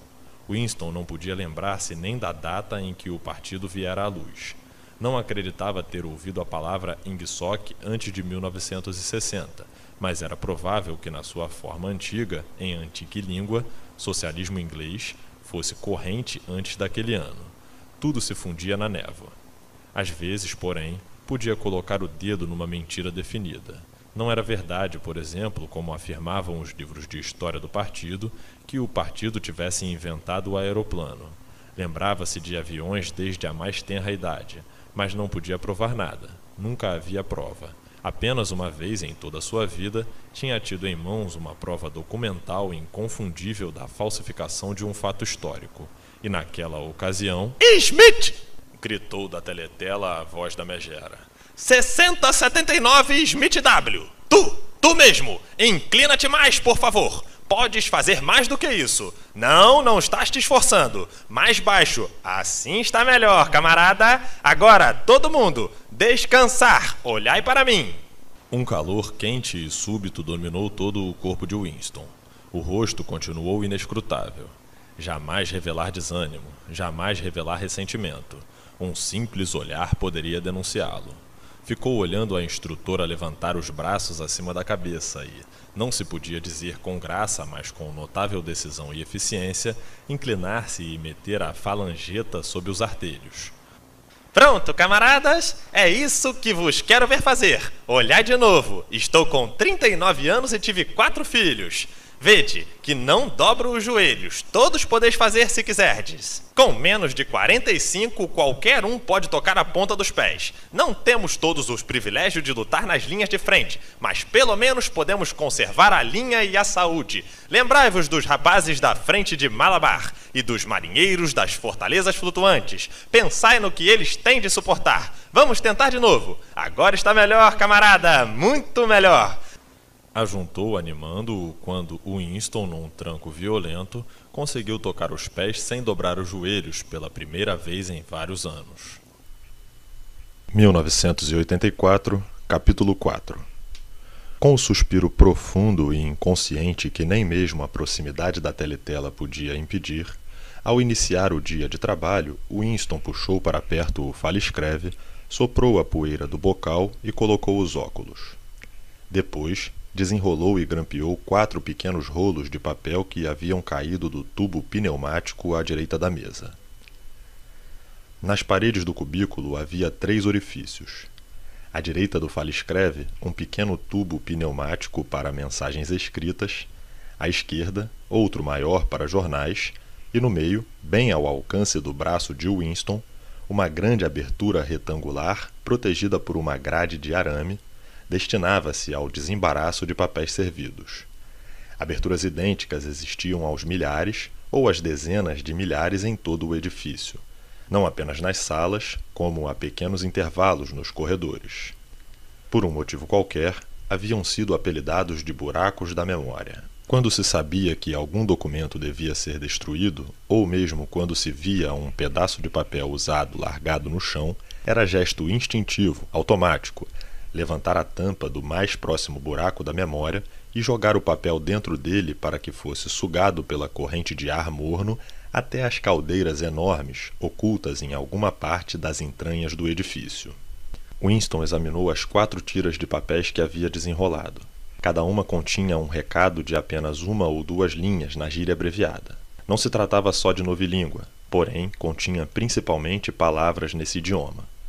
Winston não podia lembrar-se nem da data em que o partido viera à luz. Não acreditava ter ouvido a palavra Ingsoc antes de 1960, mas era provável que, na sua forma antiga, em língua socialismo inglês fosse corrente antes daquele ano. Tudo se fundia na névoa. Às vezes, porém, podia colocar o dedo numa mentira definida. Não era verdade, por exemplo, como afirmavam os livros de história do partido, que o partido tivesse inventado o aeroplano. Lembrava-se de aviões desde a mais tenra idade, mas não podia provar nada. Nunca havia prova. Apenas uma vez em toda a sua vida tinha tido em mãos uma prova documental inconfundível da falsificação de um fato histórico. E naquela ocasião. Smith! gritou da teletela a voz da megera. 6079 Smith W! Tu! Tu mesmo! Inclina-te mais, por favor! Podes fazer mais do que isso. Não, não estás te esforçando. Mais baixo. Assim está melhor, camarada. Agora, todo mundo, descansar. Olhai para mim. Um calor quente e súbito dominou todo o corpo de Winston. O rosto continuou inescrutável. Jamais revelar desânimo, jamais revelar ressentimento. Um simples olhar poderia denunciá-lo. Ficou olhando a instrutora levantar os braços acima da cabeça e, não se podia dizer com graça, mas com notável decisão e eficiência, inclinar-se e meter a falangeta sob os artelhos. Pronto, camaradas, é isso que vos quero ver fazer. Olhar de novo. Estou com 39 anos e tive quatro filhos. Vede que não dobro os joelhos, todos podeis fazer se quiserdes. Com menos de 45, qualquer um pode tocar a ponta dos pés. Não temos todos os privilégios de lutar nas linhas de frente, mas pelo menos podemos conservar a linha e a saúde. Lembrai-vos dos rapazes da frente de Malabar e dos marinheiros das fortalezas flutuantes. Pensai no que eles têm de suportar. Vamos tentar de novo. Agora está melhor, camarada, muito melhor. Ajuntou animando-o quando Winston, num tranco violento, conseguiu tocar os pés sem dobrar os joelhos pela primeira vez em vários anos. 1984, capítulo 4 Com um suspiro profundo e inconsciente que nem mesmo a proximidade da teletela podia impedir, ao iniciar o dia de trabalho, Winston puxou para perto o fale-escreve, soprou a poeira do bocal e colocou os óculos. Depois, desenrolou e grampeou quatro pequenos rolos de papel que haviam caído do tubo pneumático à direita da mesa. Nas paredes do cubículo havia três orifícios. À direita do faliscreve, um pequeno tubo pneumático para mensagens escritas, à esquerda, outro maior para jornais, e no meio, bem ao alcance do braço de Winston, uma grande abertura retangular protegida por uma grade de arame destinava-se ao desembaraço de papéis servidos. Aberturas idênticas existiam aos milhares ou às dezenas de milhares em todo o edifício, não apenas nas salas, como a pequenos intervalos nos corredores. Por um motivo qualquer, haviam sido apelidados de buracos da memória. Quando se sabia que algum documento devia ser destruído, ou mesmo quando se via um pedaço de papel usado largado no chão, era gesto instintivo, automático, levantar a tampa do mais próximo buraco da memória e jogar o papel dentro dele para que fosse sugado pela corrente de ar morno até as caldeiras enormes ocultas em alguma parte das entranhas do edifício. Winston examinou as quatro tiras de papéis que havia desenrolado. Cada uma continha um recado de apenas uma ou duas linhas na gíria abreviada. Não se tratava só de novilíngua, porém continha principalmente palavras nesse idioma.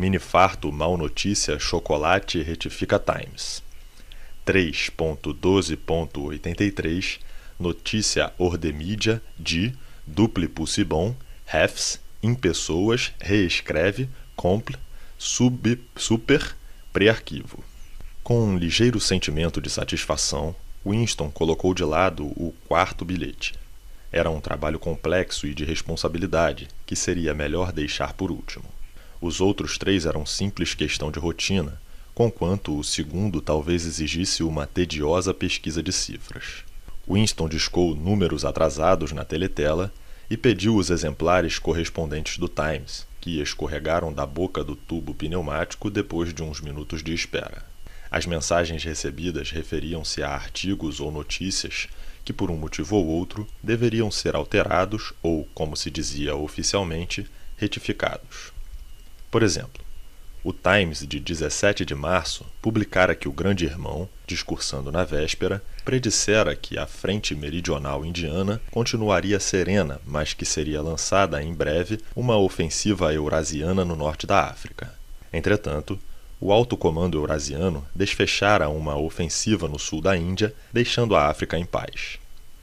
Mini farto, mal notícia, chocolate, retifica Times. 3.12.83 Notícia Ordemídia de Duple bom, Refs, em pessoas, reescreve, compl, sub, super, pré-arquivo. Com um ligeiro sentimento de satisfação, Winston colocou de lado o quarto bilhete. Era um trabalho complexo e de responsabilidade, que seria melhor deixar por último. Os outros três eram simples questão de rotina, conquanto o segundo talvez exigisse uma tediosa pesquisa de cifras. Winston discou números atrasados na teletela e pediu os exemplares correspondentes do Times, que escorregaram da boca do tubo pneumático depois de uns minutos de espera. As mensagens recebidas referiam-se a artigos ou notícias que, por um motivo ou outro, deveriam ser alterados ou, como se dizia oficialmente, retificados. Por exemplo, o Times de 17 de março publicara que o Grande Irmão, discursando na véspera, predissera que a frente meridional indiana continuaria serena, mas que seria lançada em breve uma ofensiva eurasiana no norte da África. Entretanto, o alto comando eurasiano desfechara uma ofensiva no sul da Índia, deixando a África em paz.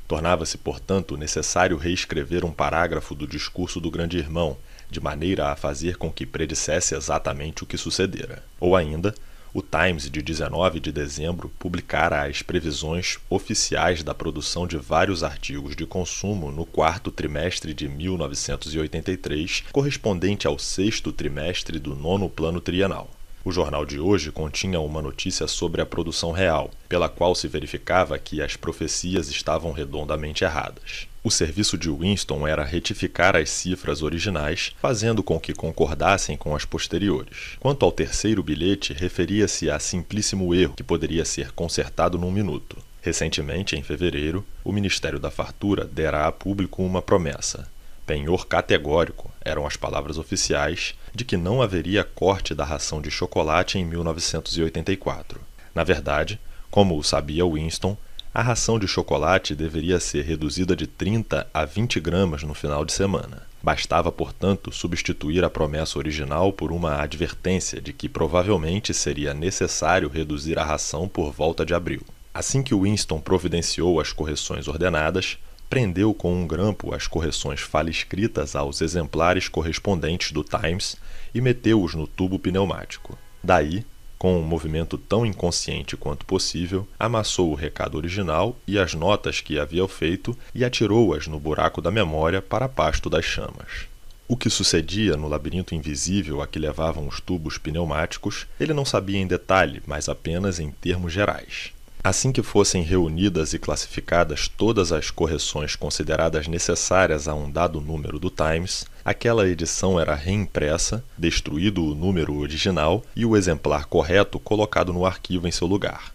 Tornava-se, portanto, necessário reescrever um parágrafo do discurso do Grande Irmão, de maneira a fazer com que predissesse exatamente o que sucedera. Ou ainda, o Times de 19 de dezembro publicara as previsões oficiais da produção de vários artigos de consumo no quarto trimestre de 1983, correspondente ao sexto trimestre do nono plano trienal. O jornal de hoje continha uma notícia sobre a produção real, pela qual se verificava que as profecias estavam redondamente erradas. O serviço de Winston era retificar as cifras originais, fazendo com que concordassem com as posteriores. Quanto ao terceiro bilhete, referia-se a simplíssimo erro que poderia ser consertado num minuto. Recentemente, em fevereiro, o Ministério da Fartura dera a público uma promessa. Penhor categórico eram as palavras oficiais de que não haveria corte da ração de chocolate em 1984. Na verdade, como o sabia Winston, a ração de chocolate deveria ser reduzida de 30 a 20 gramas no final de semana. Bastava, portanto, substituir a promessa original por uma advertência de que provavelmente seria necessário reduzir a ração por volta de abril. Assim que Winston providenciou as correções ordenadas, prendeu com um grampo as correções faliscritas aos exemplares correspondentes do Times e meteu-os no tubo pneumático. Daí, com um movimento tão inconsciente quanto possível, amassou o recado original e as notas que havia feito e atirou-as no buraco da memória para pasto das chamas. O que sucedia no labirinto invisível a que levavam os tubos pneumáticos, ele não sabia em detalhe, mas apenas em termos gerais. Assim que fossem reunidas e classificadas todas as correções consideradas necessárias a um dado número do Times, aquela edição era reimpressa, destruído o número original e o exemplar correto colocado no arquivo em seu lugar.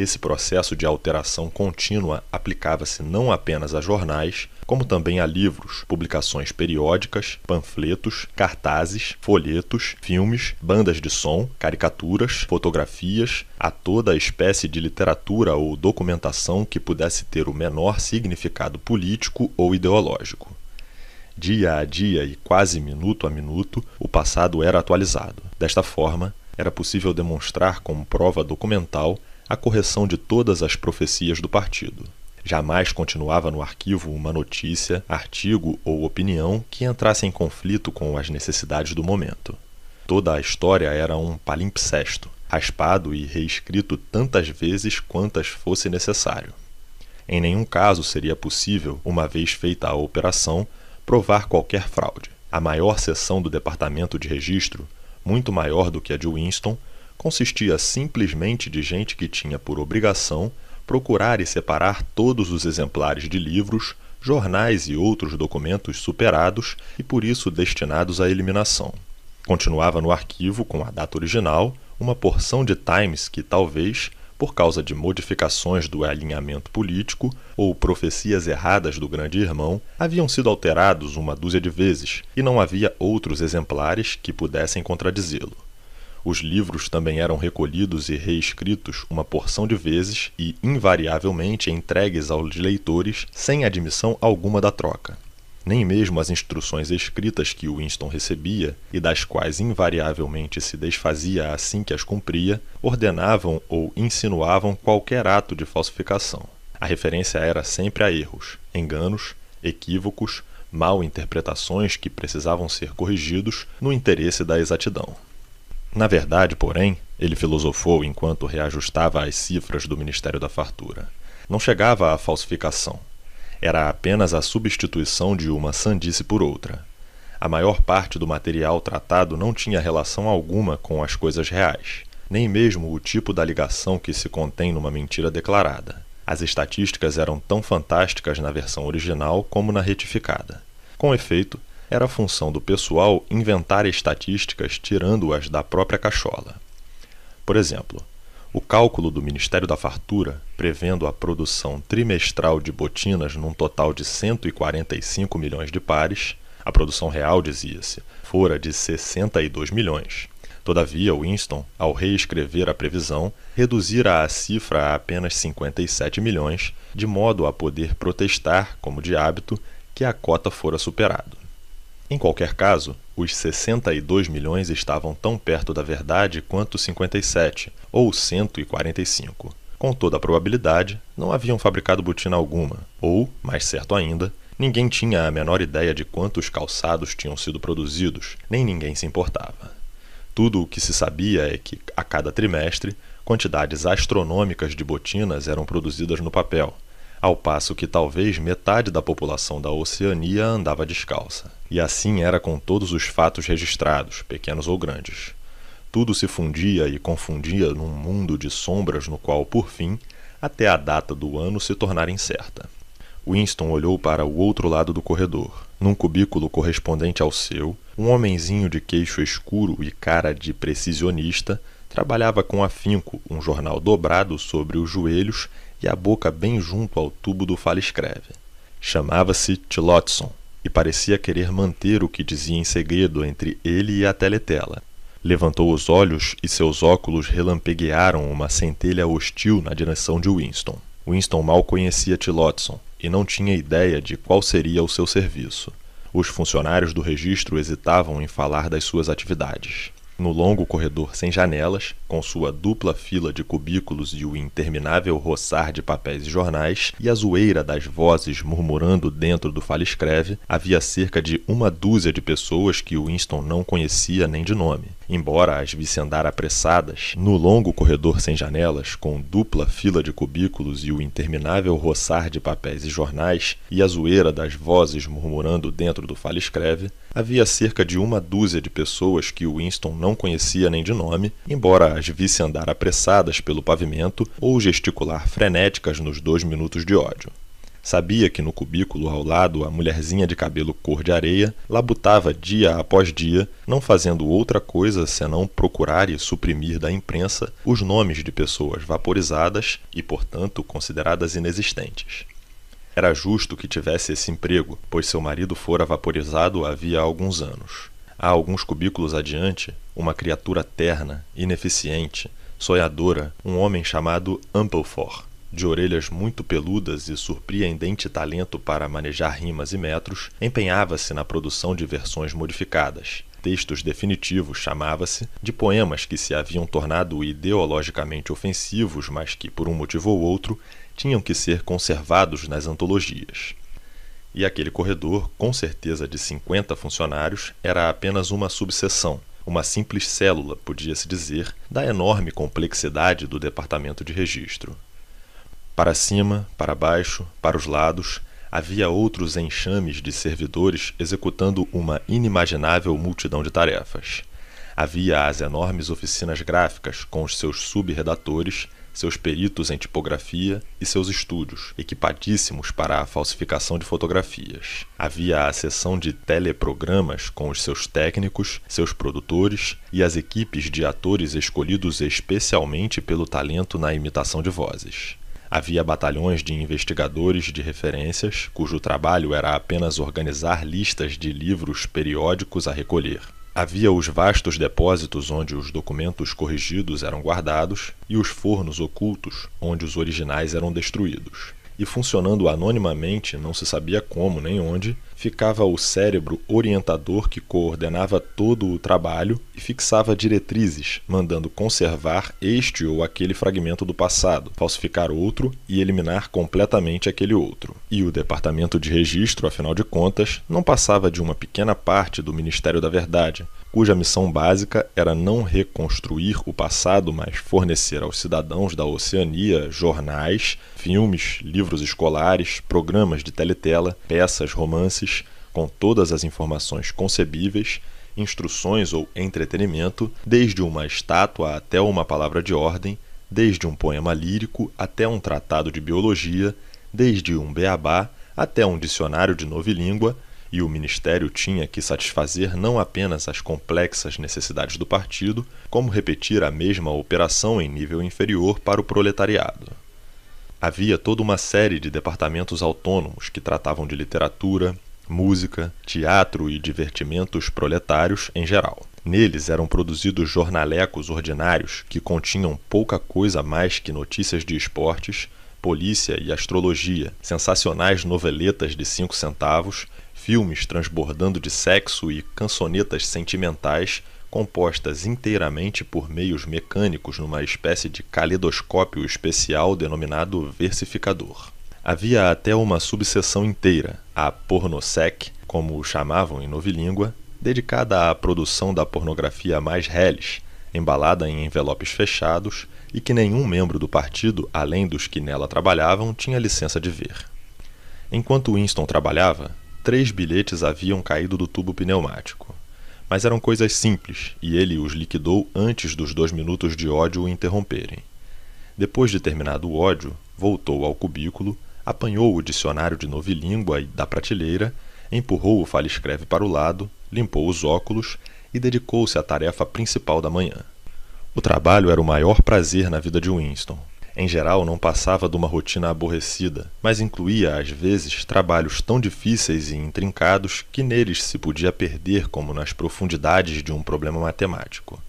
Esse processo de alteração contínua aplicava-se não apenas a jornais, como também a livros, publicações periódicas, panfletos, cartazes, folhetos, filmes, bandas de som, caricaturas, fotografias, a toda espécie de literatura ou documentação que pudesse ter o menor significado político ou ideológico. Dia a dia e quase minuto a minuto, o passado era atualizado. Desta forma, era possível demonstrar como prova documental a correção de todas as profecias do partido. Jamais continuava no arquivo uma notícia, artigo ou opinião que entrasse em conflito com as necessidades do momento. Toda a história era um palimpsesto, raspado e reescrito tantas vezes quantas fosse necessário. Em nenhum caso seria possível, uma vez feita a operação, provar qualquer fraude. A maior seção do Departamento de Registro, muito maior do que a de Winston, consistia simplesmente de gente que tinha por obrigação procurar e separar todos os exemplares de livros, jornais e outros documentos superados e por isso destinados à eliminação. Continuava no arquivo, com a data original, uma porção de Times que talvez, por causa de modificações do alinhamento político ou profecias erradas do Grande Irmão, haviam sido alterados uma dúzia de vezes e não havia outros exemplares que pudessem contradizê-lo. Os livros também eram recolhidos e reescritos uma porção de vezes e, invariavelmente, entregues aos leitores sem admissão alguma da troca. Nem mesmo as instruções escritas que Winston recebia, e das quais invariavelmente se desfazia assim que as cumpria, ordenavam ou insinuavam qualquer ato de falsificação. A referência era sempre a erros, enganos, equívocos, mal interpretações que precisavam ser corrigidos no interesse da exatidão. Na verdade, porém, ele filosofou enquanto reajustava as cifras do Ministério da Fartura. Não chegava à falsificação. Era apenas a substituição de uma sandice por outra. A maior parte do material tratado não tinha relação alguma com as coisas reais, nem mesmo o tipo da ligação que se contém numa mentira declarada. As estatísticas eram tão fantásticas na versão original como na retificada. Com efeito, era função do pessoal inventar estatísticas tirando-as da própria cachola. Por exemplo, o cálculo do Ministério da Fartura, prevendo a produção trimestral de botinas num total de 145 milhões de pares, a produção real, dizia-se, fora de 62 milhões. Todavia, Winston, ao reescrever a previsão, reduzira a cifra a apenas 57 milhões, de modo a poder protestar, como de hábito, que a cota fora superada. Em qualquer caso, os 62 milhões estavam tão perto da verdade quanto 57, ou 145. Com toda a probabilidade, não haviam fabricado botina alguma, ou, mais certo ainda, ninguém tinha a menor ideia de quantos calçados tinham sido produzidos, nem ninguém se importava. Tudo o que se sabia é que, a cada trimestre, quantidades astronômicas de botinas eram produzidas no papel, ao passo que talvez metade da população da Oceania andava descalça. E assim era com todos os fatos registrados, pequenos ou grandes. Tudo se fundia e confundia num mundo de sombras no qual, por fim, até a data do ano se tornara incerta. Winston olhou para o outro lado do corredor. Num cubículo correspondente ao seu, um homenzinho de queixo escuro e cara de precisionista trabalhava com afinco um jornal dobrado sobre os joelhos e a boca bem junto ao tubo do fale-escreve. Chamava-se Tillotson e parecia querer manter o que dizia em segredo entre ele e a teletela. Levantou os olhos e seus óculos relampeguearam uma centelha hostil na direção de Winston. Winston mal conhecia Tillotson e não tinha ideia de qual seria o seu serviço. Os funcionários do registro hesitavam em falar das suas atividades. No longo corredor sem janelas, com sua dupla fila de cubículos e o interminável roçar de papéis e jornais, e a zoeira das vozes murmurando dentro do fale-escreve, havia cerca de uma dúzia de pessoas que Winston não conhecia nem de nome. Embora as andar apressadas, no longo corredor sem janelas, com dupla fila de cubículos e o interminável roçar de papéis e jornais, e a zoeira das vozes murmurando dentro do Fala Escreve, havia cerca de uma dúzia de pessoas que Winston não conhecia nem de nome, embora as visse andar apressadas pelo pavimento ou gesticular frenéticas nos dois minutos de ódio. Sabia que no cubículo ao lado a mulherzinha de cabelo cor de areia labutava dia após dia, não fazendo outra coisa senão procurar e suprimir da imprensa os nomes de pessoas vaporizadas e, portanto, consideradas inexistentes. Era justo que tivesse esse emprego, pois seu marido fora vaporizado havia alguns anos. Há alguns cubículos adiante, uma criatura terna, ineficiente, sonhadora, um homem chamado Amplefort de orelhas muito peludas e surpreendente talento para manejar rimas e metros, empenhava-se na produção de versões modificadas. Textos definitivos chamava-se de poemas que se haviam tornado ideologicamente ofensivos, mas que, por um motivo ou outro, tinham que ser conservados nas antologias. E aquele corredor, com certeza de 50 funcionários, era apenas uma subseção, uma simples célula, podia-se dizer, da enorme complexidade do departamento de registro para cima para baixo para os lados havia outros enxames de servidores executando uma inimaginável multidão de tarefas havia as enormes oficinas gráficas com os seus subredatores seus peritos em tipografia e seus estúdios, equipadíssimos para a falsificação de fotografias. Havia a seção de teleprogramas com os seus técnicos, seus produtores e as equipes de atores escolhidos especialmente pelo talento na imitação de vozes. Havia batalhões de investigadores de referências, cujo trabalho era apenas organizar listas de livros periódicos a recolher. Havia os vastos depósitos onde os documentos corrigidos eram guardados e os fornos ocultos onde os originais eram destruídos. E funcionando anonimamente, não se sabia como nem onde, ficava o cérebro orientador que coordenava todo o trabalho e fixava diretrizes, mandando conservar este ou aquele fragmento do passado, falsificar outro e eliminar completamente aquele outro. E o Departamento de Registro, afinal de contas, não passava de uma pequena parte do Ministério da Verdade, cuja missão básica era não reconstruir o passado, mas fornecer aos cidadãos da Oceania jornais, filmes, livros escolares, programas de teletela, peças, romances com todas as informações concebíveis, instruções ou entretenimento, desde uma estátua até uma palavra de ordem, desde um poema lírico até um tratado de biologia, desde um beabá até um dicionário de novilíngua, e o Ministério tinha que satisfazer não apenas as complexas necessidades do partido, como repetir a mesma operação em nível inferior para o proletariado. Havia toda uma série de departamentos autônomos que tratavam de literatura, música, teatro e divertimentos proletários em geral. Neles eram produzidos jornalecos ordinários que continham pouca coisa mais que notícias de esportes, polícia e astrologia, sensacionais noveletas de cinco centavos, filmes transbordando de sexo e cançonetas sentimentais compostas inteiramente por meios mecânicos numa espécie de caleidoscópio especial denominado versificador. Havia até uma subseção inteira, a Pornosec, como chamavam em novilíngua, dedicada à produção da pornografia mais reles, embalada em envelopes fechados e que nenhum membro do partido, além dos que nela trabalhavam, tinha licença de ver. Enquanto Winston trabalhava, três bilhetes haviam caído do tubo pneumático. Mas eram coisas simples e ele os liquidou antes dos dois minutos de ódio o interromperem. Depois de terminado o ódio, voltou ao cubículo apanhou o dicionário de novilíngua da prateleira, empurrou o fale escreve para o lado, limpou os óculos e dedicou-se à tarefa principal da manhã. O trabalho era o maior prazer na vida de Winston. Em geral, não passava de uma rotina aborrecida, mas incluía, às vezes, trabalhos tão difíceis e intrincados que neles se podia perder como nas profundidades de um problema matemático.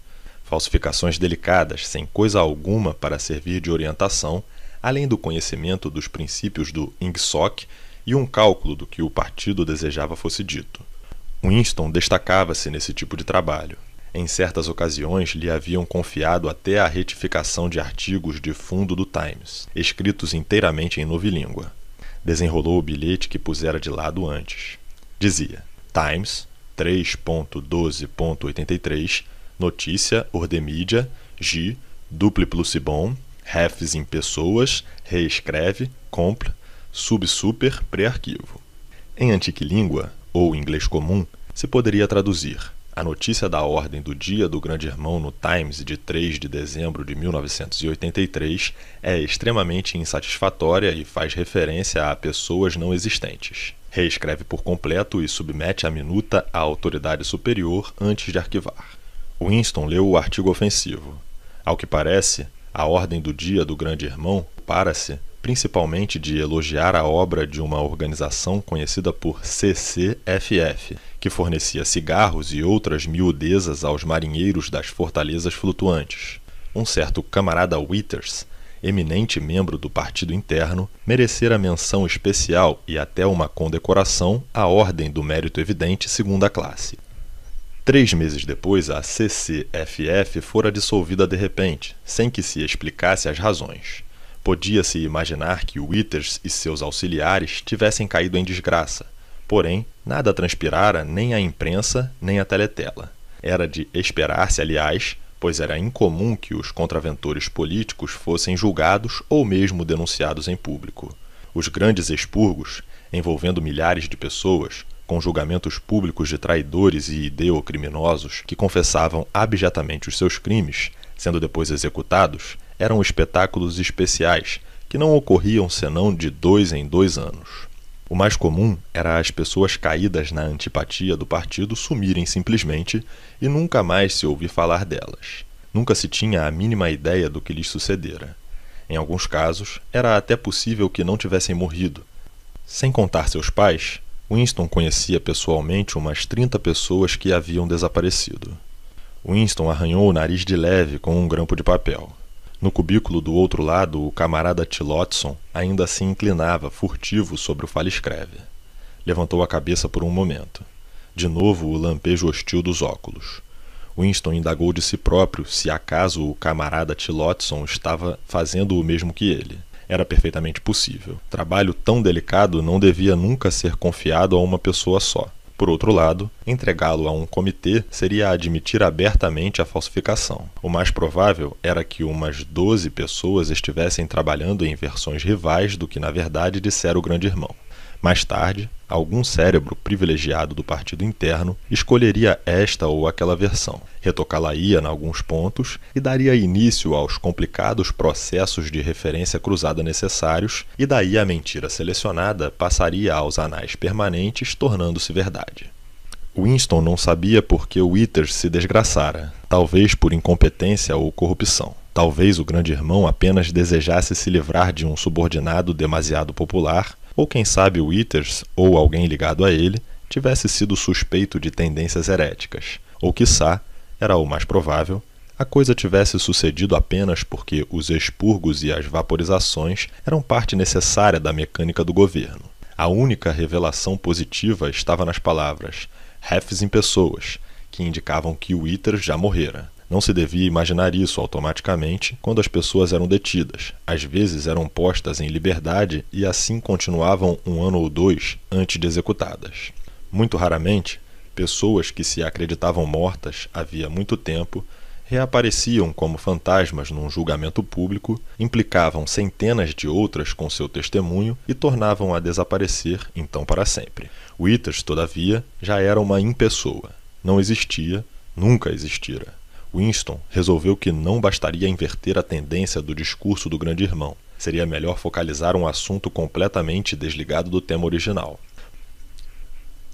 Falsificações delicadas, sem coisa alguma para servir de orientação, além do conhecimento dos princípios do Ingsoc e um cálculo do que o partido desejava fosse dito. Winston destacava-se nesse tipo de trabalho. Em certas ocasiões, lhe haviam confiado até a retificação de artigos de fundo do Times, escritos inteiramente em novilíngua. Desenrolou o bilhete que pusera de lado antes. Dizia: Times 3.12.83, notícia, ordemídia, G, duple plussibon, refs em pessoas, reescreve, compra, subsuper, pré-arquivo. Em língua ou inglês comum, se poderia traduzir a notícia da ordem do dia do Grande Irmão no Times de 3 de dezembro de 1983 é extremamente insatisfatória e faz referência a pessoas não existentes. Reescreve por completo e submete a minuta à autoridade superior antes de arquivar. Winston leu o artigo ofensivo. Ao que parece, a ordem do dia do Grande Irmão para-se principalmente de elogiar a obra de uma organização conhecida por CCFF, que fornecia cigarros e outras miudezas aos marinheiros das fortalezas flutuantes. Um certo camarada Withers, eminente membro do partido interno, merecera menção especial e até uma condecoração à Ordem do Mérito Evidente Segunda Classe. Três meses depois, a CCFF fora dissolvida de repente, sem que se explicasse as razões. Podia-se imaginar que Withers e seus auxiliares tivessem caído em desgraça, porém, nada transpirara nem a imprensa nem a teletela. Era de esperar-se, aliás, pois era incomum que os contraventores políticos fossem julgados ou mesmo denunciados em público. Os grandes expurgos, envolvendo milhares de pessoas, com julgamentos públicos de traidores e ideocriminosos que confessavam abjetamente os seus crimes, sendo depois executados, eram espetáculos especiais que não ocorriam senão de dois em dois anos. O mais comum era as pessoas caídas na antipatia do partido sumirem simplesmente e nunca mais se ouvir falar delas. Nunca se tinha a mínima ideia do que lhes sucedera. Em alguns casos, era até possível que não tivessem morrido. Sem contar seus pais, Winston conhecia pessoalmente umas 30 pessoas que haviam desaparecido. Winston arranhou o nariz de leve com um grampo de papel. No cubículo do outro lado, o camarada Tillotson ainda se inclinava furtivo sobre o faliscreve. Levantou a cabeça por um momento. De novo o lampejo hostil dos óculos. Winston indagou de si próprio se acaso o camarada Tillotson estava fazendo o mesmo que ele era perfeitamente possível. Trabalho tão delicado não devia nunca ser confiado a uma pessoa só. Por outro lado, entregá-lo a um comitê seria admitir abertamente a falsificação. O mais provável era que umas 12 pessoas estivessem trabalhando em versões rivais do que na verdade dissera o grande irmão. Mais tarde, algum cérebro privilegiado do partido interno escolheria esta ou aquela versão, retocá-la-ia em alguns pontos e daria início aos complicados processos de referência cruzada necessários, e daí a mentira selecionada passaria aos anais permanentes, tornando-se verdade. Winston não sabia por que Withers se desgraçara, talvez por incompetência ou corrupção. Talvez o grande irmão apenas desejasse se livrar de um subordinado demasiado popular ou quem sabe o Withers, ou alguém ligado a ele, tivesse sido suspeito de tendências heréticas. Ou quiçá, era o mais provável, a coisa tivesse sucedido apenas porque os expurgos e as vaporizações eram parte necessária da mecânica do governo. A única revelação positiva estava nas palavras refs em pessoas, que indicavam que o Withers já morrera. Não se devia imaginar isso automaticamente quando as pessoas eram detidas. Às vezes eram postas em liberdade e assim continuavam um ano ou dois antes de executadas. Muito raramente, pessoas que se acreditavam mortas havia muito tempo reapareciam como fantasmas num julgamento público, implicavam centenas de outras com seu testemunho e tornavam a desaparecer, então para sempre. Withers, todavia, já era uma impessoa. Não existia, nunca existira. Winston resolveu que não bastaria inverter a tendência do discurso do grande irmão. Seria melhor focalizar um assunto completamente desligado do tema original.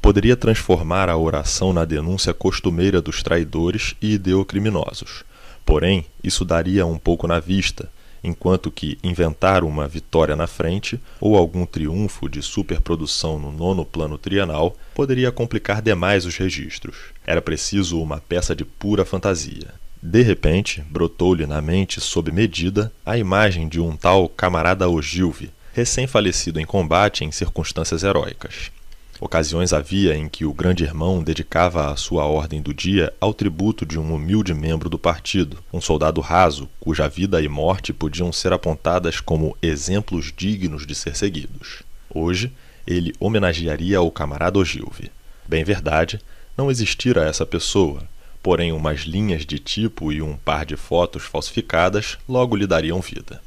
Poderia transformar a oração na denúncia costumeira dos traidores e ideocriminosos. Porém, isso daria um pouco na vista, enquanto que inventar uma vitória na frente ou algum triunfo de superprodução no nono plano trienal poderia complicar demais os registros. Era preciso uma peça de pura fantasia. De repente, brotou-lhe na mente, sob medida, a imagem de um tal camarada Ogilvy, recém-falecido em combate em circunstâncias heróicas. Ocasiões havia em que o grande irmão dedicava a sua ordem do dia ao tributo de um humilde membro do partido, um soldado raso, cuja vida e morte podiam ser apontadas como exemplos dignos de ser seguidos. Hoje, ele homenagearia o camarada Ogilvy. Bem verdade, não existira essa pessoa, porém umas linhas de tipo e um par de fotos falsificadas logo lhe dariam vida.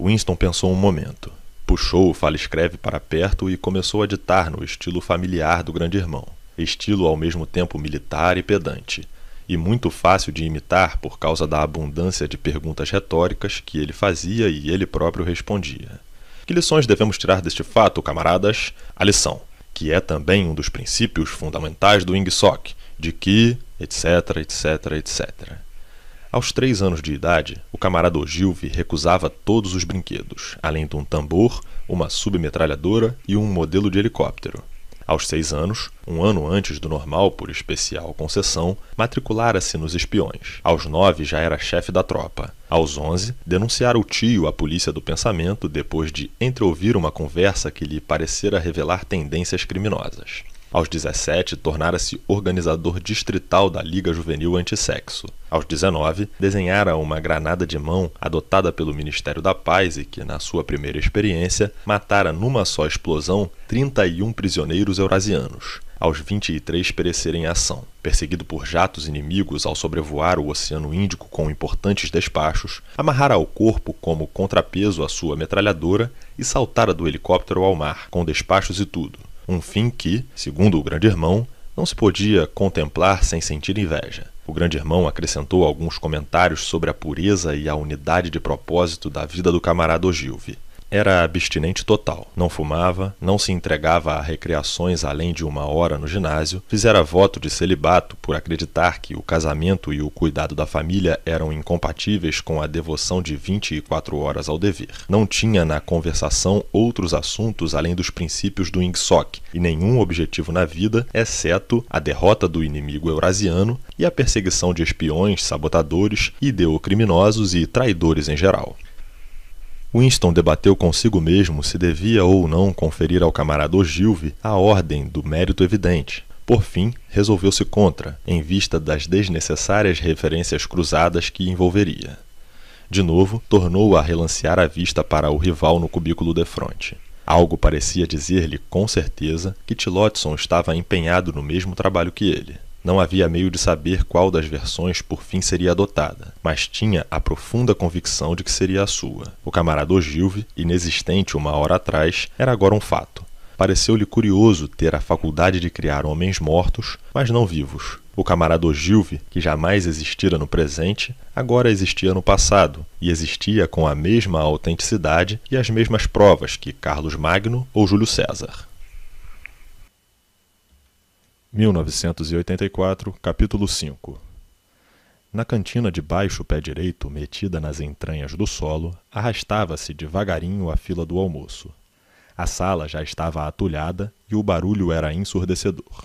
Winston pensou um momento. Puxou o fala-escreve para perto e começou a ditar no estilo familiar do grande irmão, estilo ao mesmo tempo militar e pedante, e muito fácil de imitar por causa da abundância de perguntas retóricas que ele fazia e ele próprio respondia. Que lições devemos tirar deste fato, camaradas? A lição, que é também um dos princípios fundamentais do Ingsoc, de que, etc, etc, etc. Aos três anos de idade, o camarada Ogilvy recusava todos os brinquedos, além de um tambor, uma submetralhadora e um modelo de helicóptero. Aos seis anos, um ano antes do normal por especial concessão, matriculara-se nos espiões. Aos nove já era chefe da tropa. Aos onze, denunciara o tio à polícia do pensamento depois de entreouvir uma conversa que lhe parecera revelar tendências criminosas. Aos 17, tornara-se organizador distrital da Liga Juvenil Antissexo. Aos 19, desenhara uma granada de mão adotada pelo Ministério da Paz e que, na sua primeira experiência, matara numa só explosão 31 prisioneiros eurasianos aos 23 perecerem em ação. Perseguido por jatos inimigos ao sobrevoar o Oceano Índico com importantes despachos, amarrara ao corpo como contrapeso a sua metralhadora e saltara do helicóptero ao mar, com despachos e tudo. Um fim que, segundo o Grande Irmão, não se podia contemplar sem sentir inveja. O Grande Irmão acrescentou alguns comentários sobre a pureza e a unidade de propósito da vida do camarada Ogilvy. Era abstinente total, não fumava, não se entregava a recreações além de uma hora no ginásio, fizera voto de celibato por acreditar que o casamento e o cuidado da família eram incompatíveis com a devoção de 24 horas ao dever. Não tinha na conversação outros assuntos além dos princípios do Ingsoc e nenhum objetivo na vida, exceto a derrota do inimigo eurasiano e a perseguição de espiões, sabotadores, ideocriminosos e traidores em geral. Winston debateu consigo mesmo se devia ou não conferir ao camarada Ogilvy a ordem do mérito evidente. Por fim, resolveu-se contra, em vista das desnecessárias referências cruzadas que envolveria. De novo, tornou a relancear a vista para o rival no cubículo defronte. Algo parecia dizer-lhe, com certeza, que Tillotson estava empenhado no mesmo trabalho que ele. Não havia meio de saber qual das versões por fim seria adotada, mas tinha a profunda convicção de que seria a sua. O camarada Gilve inexistente uma hora atrás, era agora um fato. Pareceu-lhe curioso ter a faculdade de criar homens mortos, mas não vivos. O camarada Gilve que jamais existira no presente, agora existia no passado, e existia com a mesma autenticidade e as mesmas provas que Carlos Magno ou Júlio César. 1984, capítulo 5 Na cantina de baixo pé direito, metida nas entranhas do solo, arrastava-se devagarinho a fila do almoço. A sala já estava atulhada e o barulho era ensurdecedor.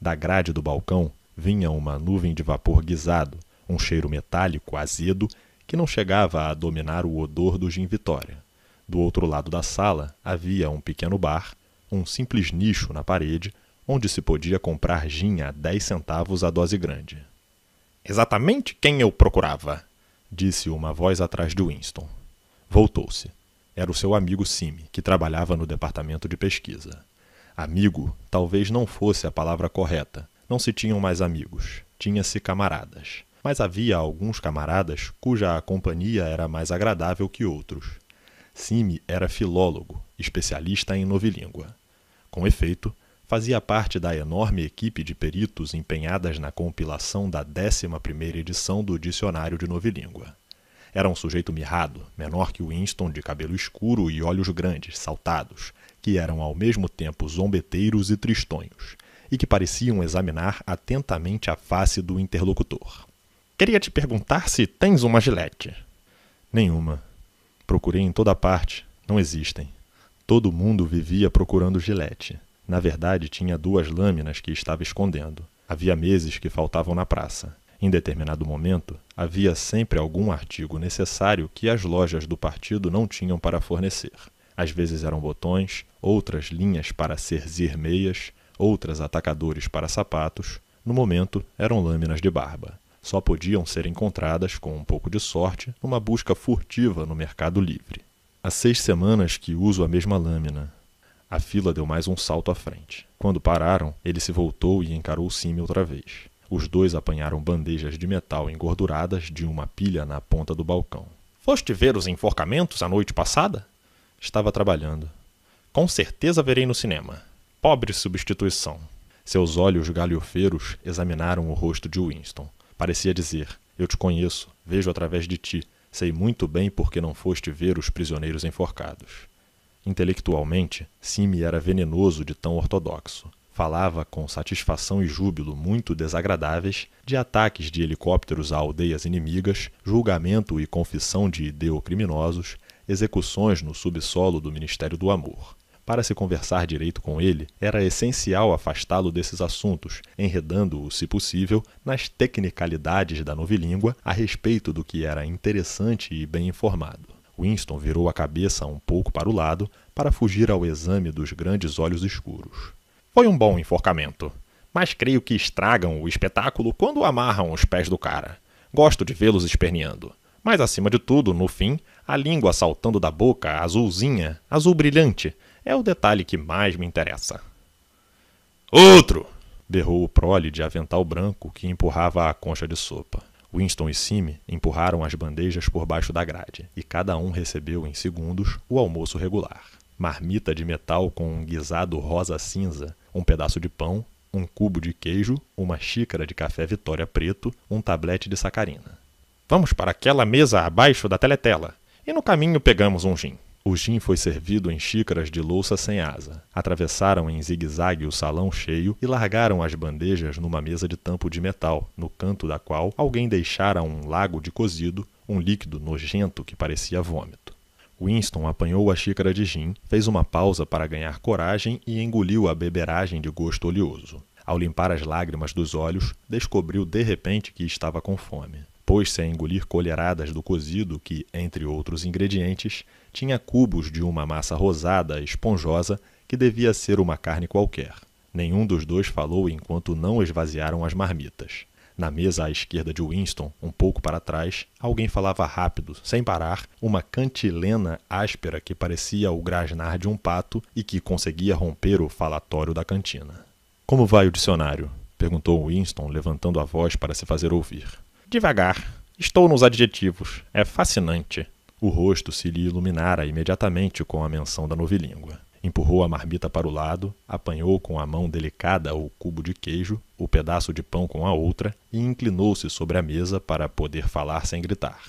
Da grade do balcão vinha uma nuvem de vapor guisado, um cheiro metálico azedo que não chegava a dominar o odor do gin Vitória. Do outro lado da sala havia um pequeno bar, um simples nicho na parede, onde se podia comprar gin a dez centavos a dose grande. Exatamente quem eu procurava, disse uma voz atrás de Winston. Voltou-se. Era o seu amigo Simi, que trabalhava no departamento de pesquisa. Amigo talvez não fosse a palavra correta. Não se tinham mais amigos, tinha-se camaradas. Mas havia alguns camaradas cuja companhia era mais agradável que outros. Simi era filólogo, especialista em novilíngua. Com efeito, fazia parte da enorme equipe de peritos empenhadas na compilação da 11 edição do Dicionário de Novilíngua. Era um sujeito mirrado, menor que Winston, de cabelo escuro e olhos grandes, saltados, que eram ao mesmo tempo zombeteiros e tristonhos, e que pareciam examinar atentamente a face do interlocutor. Queria te perguntar se tens uma gilete. Nenhuma. Procurei em toda parte. Não existem. Todo mundo vivia procurando gilete. Na verdade, tinha duas lâminas que estava escondendo. Havia meses que faltavam na praça. Em determinado momento, havia sempre algum artigo necessário que as lojas do partido não tinham para fornecer. Às vezes eram botões, outras linhas para serzir meias, outras atacadores para sapatos. No momento, eram lâminas de barba. Só podiam ser encontradas, com um pouco de sorte, numa busca furtiva no mercado livre. Há seis semanas que uso a mesma lâmina. A fila deu mais um salto à frente. Quando pararam, ele se voltou e encarou Simi outra vez. Os dois apanharam bandejas de metal engorduradas de uma pilha na ponta do balcão. Foste ver os enforcamentos a noite passada? Estava trabalhando. Com certeza verei no cinema. Pobre substituição. Seus olhos galhofeiros examinaram o rosto de Winston. Parecia dizer: Eu te conheço, vejo através de ti, sei muito bem por que não foste ver os prisioneiros enforcados intelectualmente Simi era venenoso de tão ortodoxo falava com satisfação e júbilo muito desagradáveis de ataques de helicópteros a aldeias inimigas julgamento e confissão de ideocriminosos execuções no subsolo do ministério do amor para se conversar direito com ele, era essencial afastá-lo desses assuntos, enredando-o, se possível, nas tecnicalidades da novilíngua a respeito do que era interessante e bem informado. Winston virou a cabeça um pouco para o lado para fugir ao exame dos grandes olhos escuros. Foi um bom enforcamento, mas creio que estragam o espetáculo quando amarram os pés do cara. Gosto de vê-los esperneando. Mas acima de tudo, no fim, a língua saltando da boca, azulzinha, azul brilhante, é o detalhe que mais me interessa. Outro! berrou o prole de avental branco que empurrava a concha de sopa. Winston e Simi empurraram as bandejas por baixo da grade e cada um recebeu em segundos o almoço regular. Marmita de metal com um guisado rosa-cinza, um pedaço de pão, um cubo de queijo, uma xícara de café Vitória Preto, um tablete de sacarina. Vamos para aquela mesa abaixo da teletela e no caminho pegamos um gin. O gin foi servido em xícaras de louça sem asa. Atravessaram em zigue-zague o salão cheio e largaram as bandejas numa mesa de tampo de metal, no canto da qual alguém deixara um lago de cozido, um líquido nojento que parecia vômito. Winston apanhou a xícara de gin, fez uma pausa para ganhar coragem e engoliu a beberagem de gosto oleoso. Ao limpar as lágrimas dos olhos, descobriu de repente que estava com fome. Pôs-se a engolir colheradas do cozido que, entre outros ingredientes, tinha cubos de uma massa rosada, esponjosa, que devia ser uma carne qualquer. Nenhum dos dois falou enquanto não esvaziaram as marmitas. Na mesa à esquerda de Winston, um pouco para trás, alguém falava rápido, sem parar, uma cantilena áspera que parecia o grasnar de um pato e que conseguia romper o falatório da cantina. Como vai o dicionário? perguntou Winston, levantando a voz para se fazer ouvir. Devagar. Estou nos adjetivos. É fascinante. O rosto se lhe iluminara imediatamente com a menção da novilíngua. Empurrou a marmita para o lado, apanhou com a mão delicada o cubo de queijo, o pedaço de pão com a outra e inclinou-se sobre a mesa para poder falar sem gritar.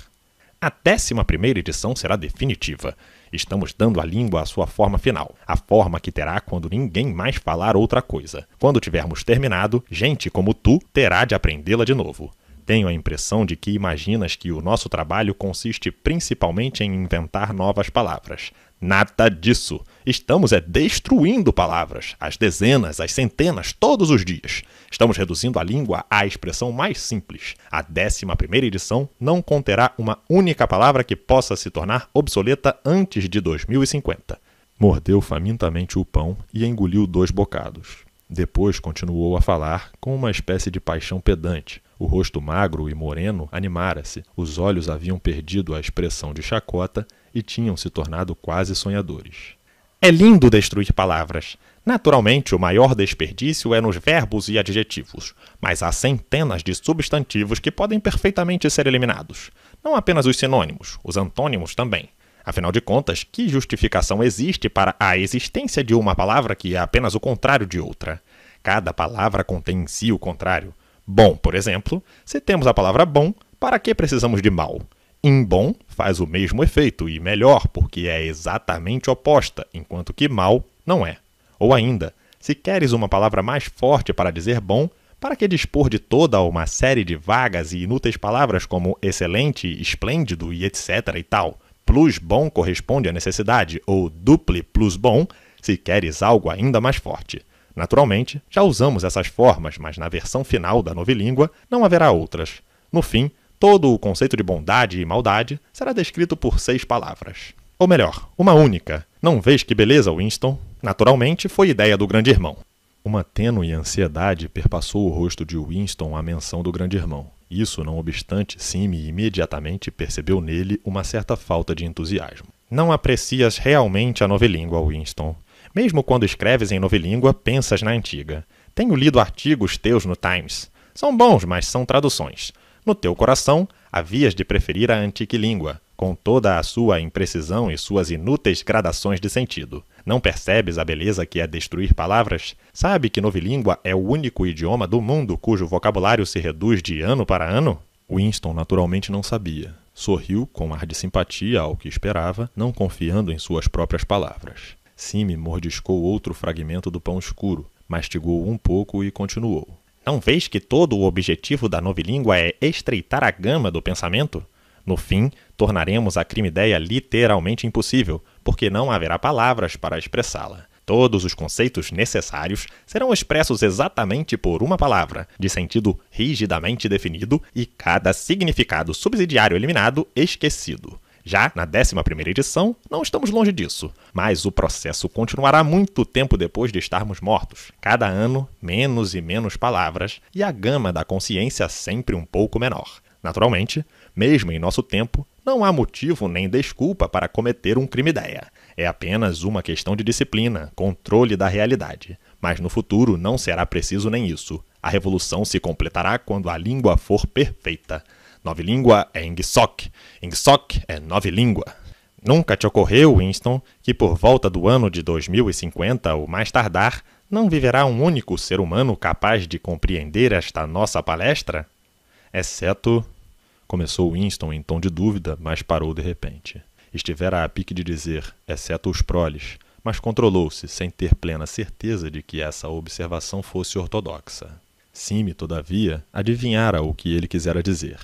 A décima primeira edição será definitiva. Estamos dando à língua a sua forma final, a forma que terá quando ninguém mais falar outra coisa. Quando tivermos terminado, gente como tu terá de aprendê-la de novo tenho a impressão de que imaginas que o nosso trabalho consiste principalmente em inventar novas palavras. Nada disso. Estamos é destruindo palavras, as dezenas, as centenas, todos os dias. Estamos reduzindo a língua à expressão mais simples. A 11 primeira edição não conterá uma única palavra que possa se tornar obsoleta antes de 2050. Mordeu famintamente o pão e engoliu dois bocados. Depois continuou a falar com uma espécie de paixão pedante, o rosto magro e moreno animara-se, os olhos haviam perdido a expressão de chacota e tinham se tornado quase sonhadores. É lindo destruir palavras. Naturalmente, o maior desperdício é nos verbos e adjetivos, mas há centenas de substantivos que podem perfeitamente ser eliminados. Não apenas os sinônimos, os antônimos também. Afinal de contas, que justificação existe para a existência de uma palavra que é apenas o contrário de outra? Cada palavra contém em si o contrário. Bom, por exemplo, se temos a palavra bom, para que precisamos de mal? Imbom faz o mesmo efeito e melhor, porque é exatamente oposta, enquanto que mal não é. Ou ainda, se queres uma palavra mais forte para dizer bom, para que dispor de toda uma série de vagas e inúteis palavras como excelente, esplêndido e etc e tal? Plus bom corresponde à necessidade, ou duple plus bom, se queres algo ainda mais forte. Naturalmente, já usamos essas formas, mas na versão final da novelíngua não haverá outras. No fim, todo o conceito de bondade e maldade será descrito por seis palavras. Ou melhor, uma única. Não vês que beleza, Winston? Naturalmente, foi ideia do grande irmão. Uma tênue ansiedade perpassou o rosto de Winston à menção do grande irmão. Isso, não obstante, Simi imediatamente percebeu nele uma certa falta de entusiasmo. Não aprecias realmente a novelíngua, Winston. Mesmo quando escreves em novilíngua, pensas na antiga. Tenho lido artigos teus no Times. São bons, mas são traduções. No teu coração, havias de preferir a língua com toda a sua imprecisão e suas inúteis gradações de sentido. Não percebes a beleza que é destruir palavras? Sabe que novilíngua é o único idioma do mundo cujo vocabulário se reduz de ano para ano? Winston naturalmente não sabia. Sorriu com ar de simpatia ao que esperava, não confiando em suas próprias palavras. Simi mordiscou outro fragmento do pão escuro, mastigou um pouco e continuou. Não vês que todo o objetivo da novilíngua é estreitar a gama do pensamento? No fim, tornaremos a crime ideia literalmente impossível, porque não haverá palavras para expressá-la. Todos os conceitos necessários serão expressos exatamente por uma palavra, de sentido rigidamente definido, e cada significado subsidiário eliminado esquecido. Já na 11 edição, não estamos longe disso, mas o processo continuará muito tempo depois de estarmos mortos. Cada ano, menos e menos palavras e a gama da consciência sempre um pouco menor. Naturalmente, mesmo em nosso tempo, não há motivo nem desculpa para cometer um crime ideia. É apenas uma questão de disciplina, controle da realidade. Mas no futuro não será preciso nem isso. A revolução se completará quando a língua for perfeita. Nove língua é Ingsoc. Ingsoc é nove língua. Nunca te ocorreu, Winston, que por volta do ano de 2050 ou mais tardar, não viverá um único ser humano capaz de compreender esta nossa palestra? Exceto. Começou Winston em tom de dúvida, mas parou de repente. Estivera a pique de dizer, exceto os proles, mas controlou-se, sem ter plena certeza de que essa observação fosse ortodoxa. Sime, todavia, adivinhara o que ele quisera dizer.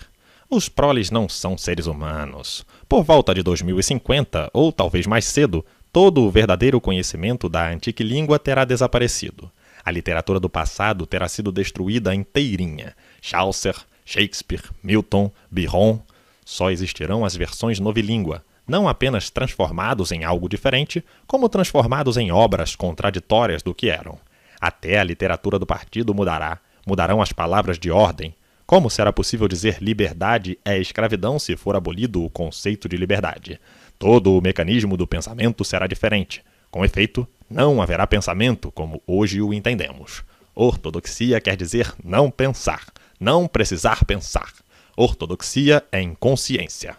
Os proles não são seres humanos. Por volta de 2050, ou talvez mais cedo, todo o verdadeiro conhecimento da antiga língua terá desaparecido. A literatura do passado terá sido destruída inteirinha. Chaucer, Shakespeare, Milton, Byron. Só existirão as versões novilíngua, não apenas transformados em algo diferente, como transformados em obras contraditórias do que eram. Até a literatura do partido mudará, mudarão as palavras de ordem, como será possível dizer liberdade é escravidão se for abolido o conceito de liberdade? Todo o mecanismo do pensamento será diferente. Com efeito, não haverá pensamento como hoje o entendemos. Ortodoxia quer dizer não pensar, não precisar pensar. Ortodoxia é inconsciência.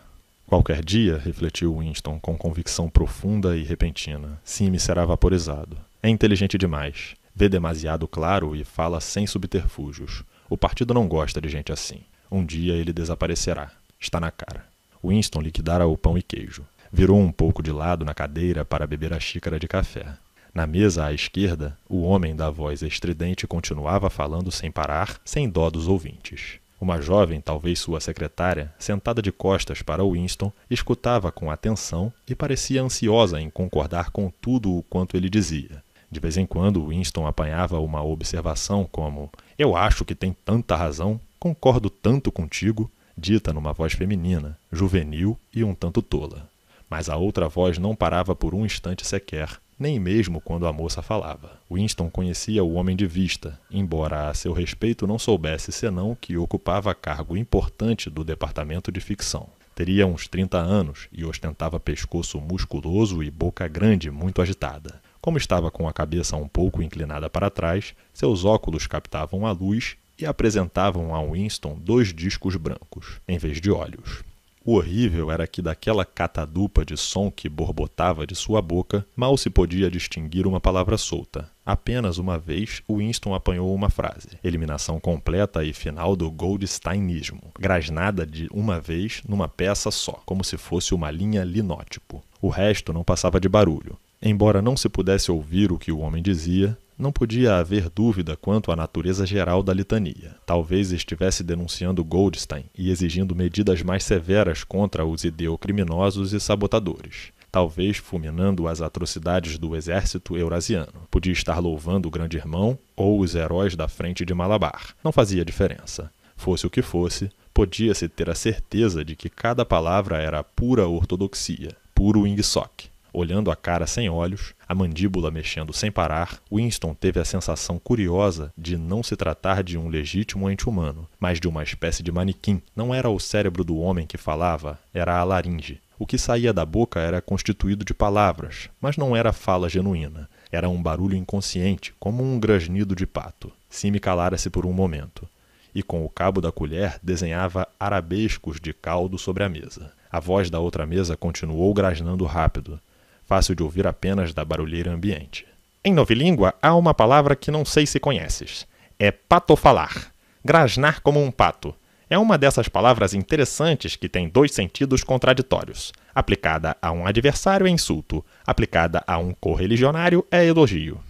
Qualquer dia, refletiu Winston com convicção profunda e repentina, sim me será vaporizado. É inteligente demais, vê demasiado claro e fala sem subterfúgios. O partido não gosta de gente assim. Um dia ele desaparecerá. Está na cara. Winston liquidara o pão e queijo. Virou um pouco de lado na cadeira para beber a xícara de café. Na mesa à esquerda, o homem da voz estridente continuava falando sem parar, sem dó dos ouvintes. Uma jovem, talvez sua secretária, sentada de costas para Winston, escutava com atenção e parecia ansiosa em concordar com tudo o quanto ele dizia. De vez em quando, Winston apanhava uma observação como: eu acho que tem tanta razão, concordo tanto contigo, dita numa voz feminina, juvenil e um tanto tola. Mas a outra voz não parava por um instante sequer, nem mesmo quando a moça falava. Winston conhecia o homem de vista, embora a seu respeito não soubesse senão que ocupava cargo importante do departamento de ficção. Teria uns 30 anos e ostentava pescoço musculoso e boca grande muito agitada. Como estava com a cabeça um pouco inclinada para trás, seus óculos captavam a luz e apresentavam a Winston dois discos brancos, em vez de olhos. O horrível era que daquela catadupa de som que borbotava de sua boca, mal se podia distinguir uma palavra solta. Apenas uma vez, Winston apanhou uma frase. Eliminação completa e final do Goldsteinismo. Grasnada de uma vez numa peça só, como se fosse uma linha linótipo. O resto não passava de barulho. Embora não se pudesse ouvir o que o homem dizia, não podia haver dúvida quanto à natureza geral da litania. Talvez estivesse denunciando Goldstein e exigindo medidas mais severas contra os ideocriminosos e sabotadores talvez fulminando as atrocidades do exército eurasiano. Podia estar louvando o Grande Irmão ou os heróis da frente de Malabar. Não fazia diferença. Fosse o que fosse, podia-se ter a certeza de que cada palavra era pura ortodoxia, puro Ingsoc. Olhando a cara sem olhos, a mandíbula mexendo sem parar, Winston teve a sensação curiosa de não se tratar de um legítimo ente humano, mas de uma espécie de manequim. Não era o cérebro do homem que falava, era a laringe. O que saía da boca era constituído de palavras, mas não era fala genuína. Era um barulho inconsciente, como um grasnido de pato. Sim, calara-se por um momento. E com o cabo da colher desenhava arabescos de caldo sobre a mesa. A voz da outra mesa continuou grasnando rápido fácil de ouvir apenas da barulheira ambiente. Em novilíngua, há uma palavra que não sei se conheces. É patofalar. Grasnar como um pato. É uma dessas palavras interessantes que tem dois sentidos contraditórios. Aplicada a um adversário é insulto, aplicada a um correligionário é elogio.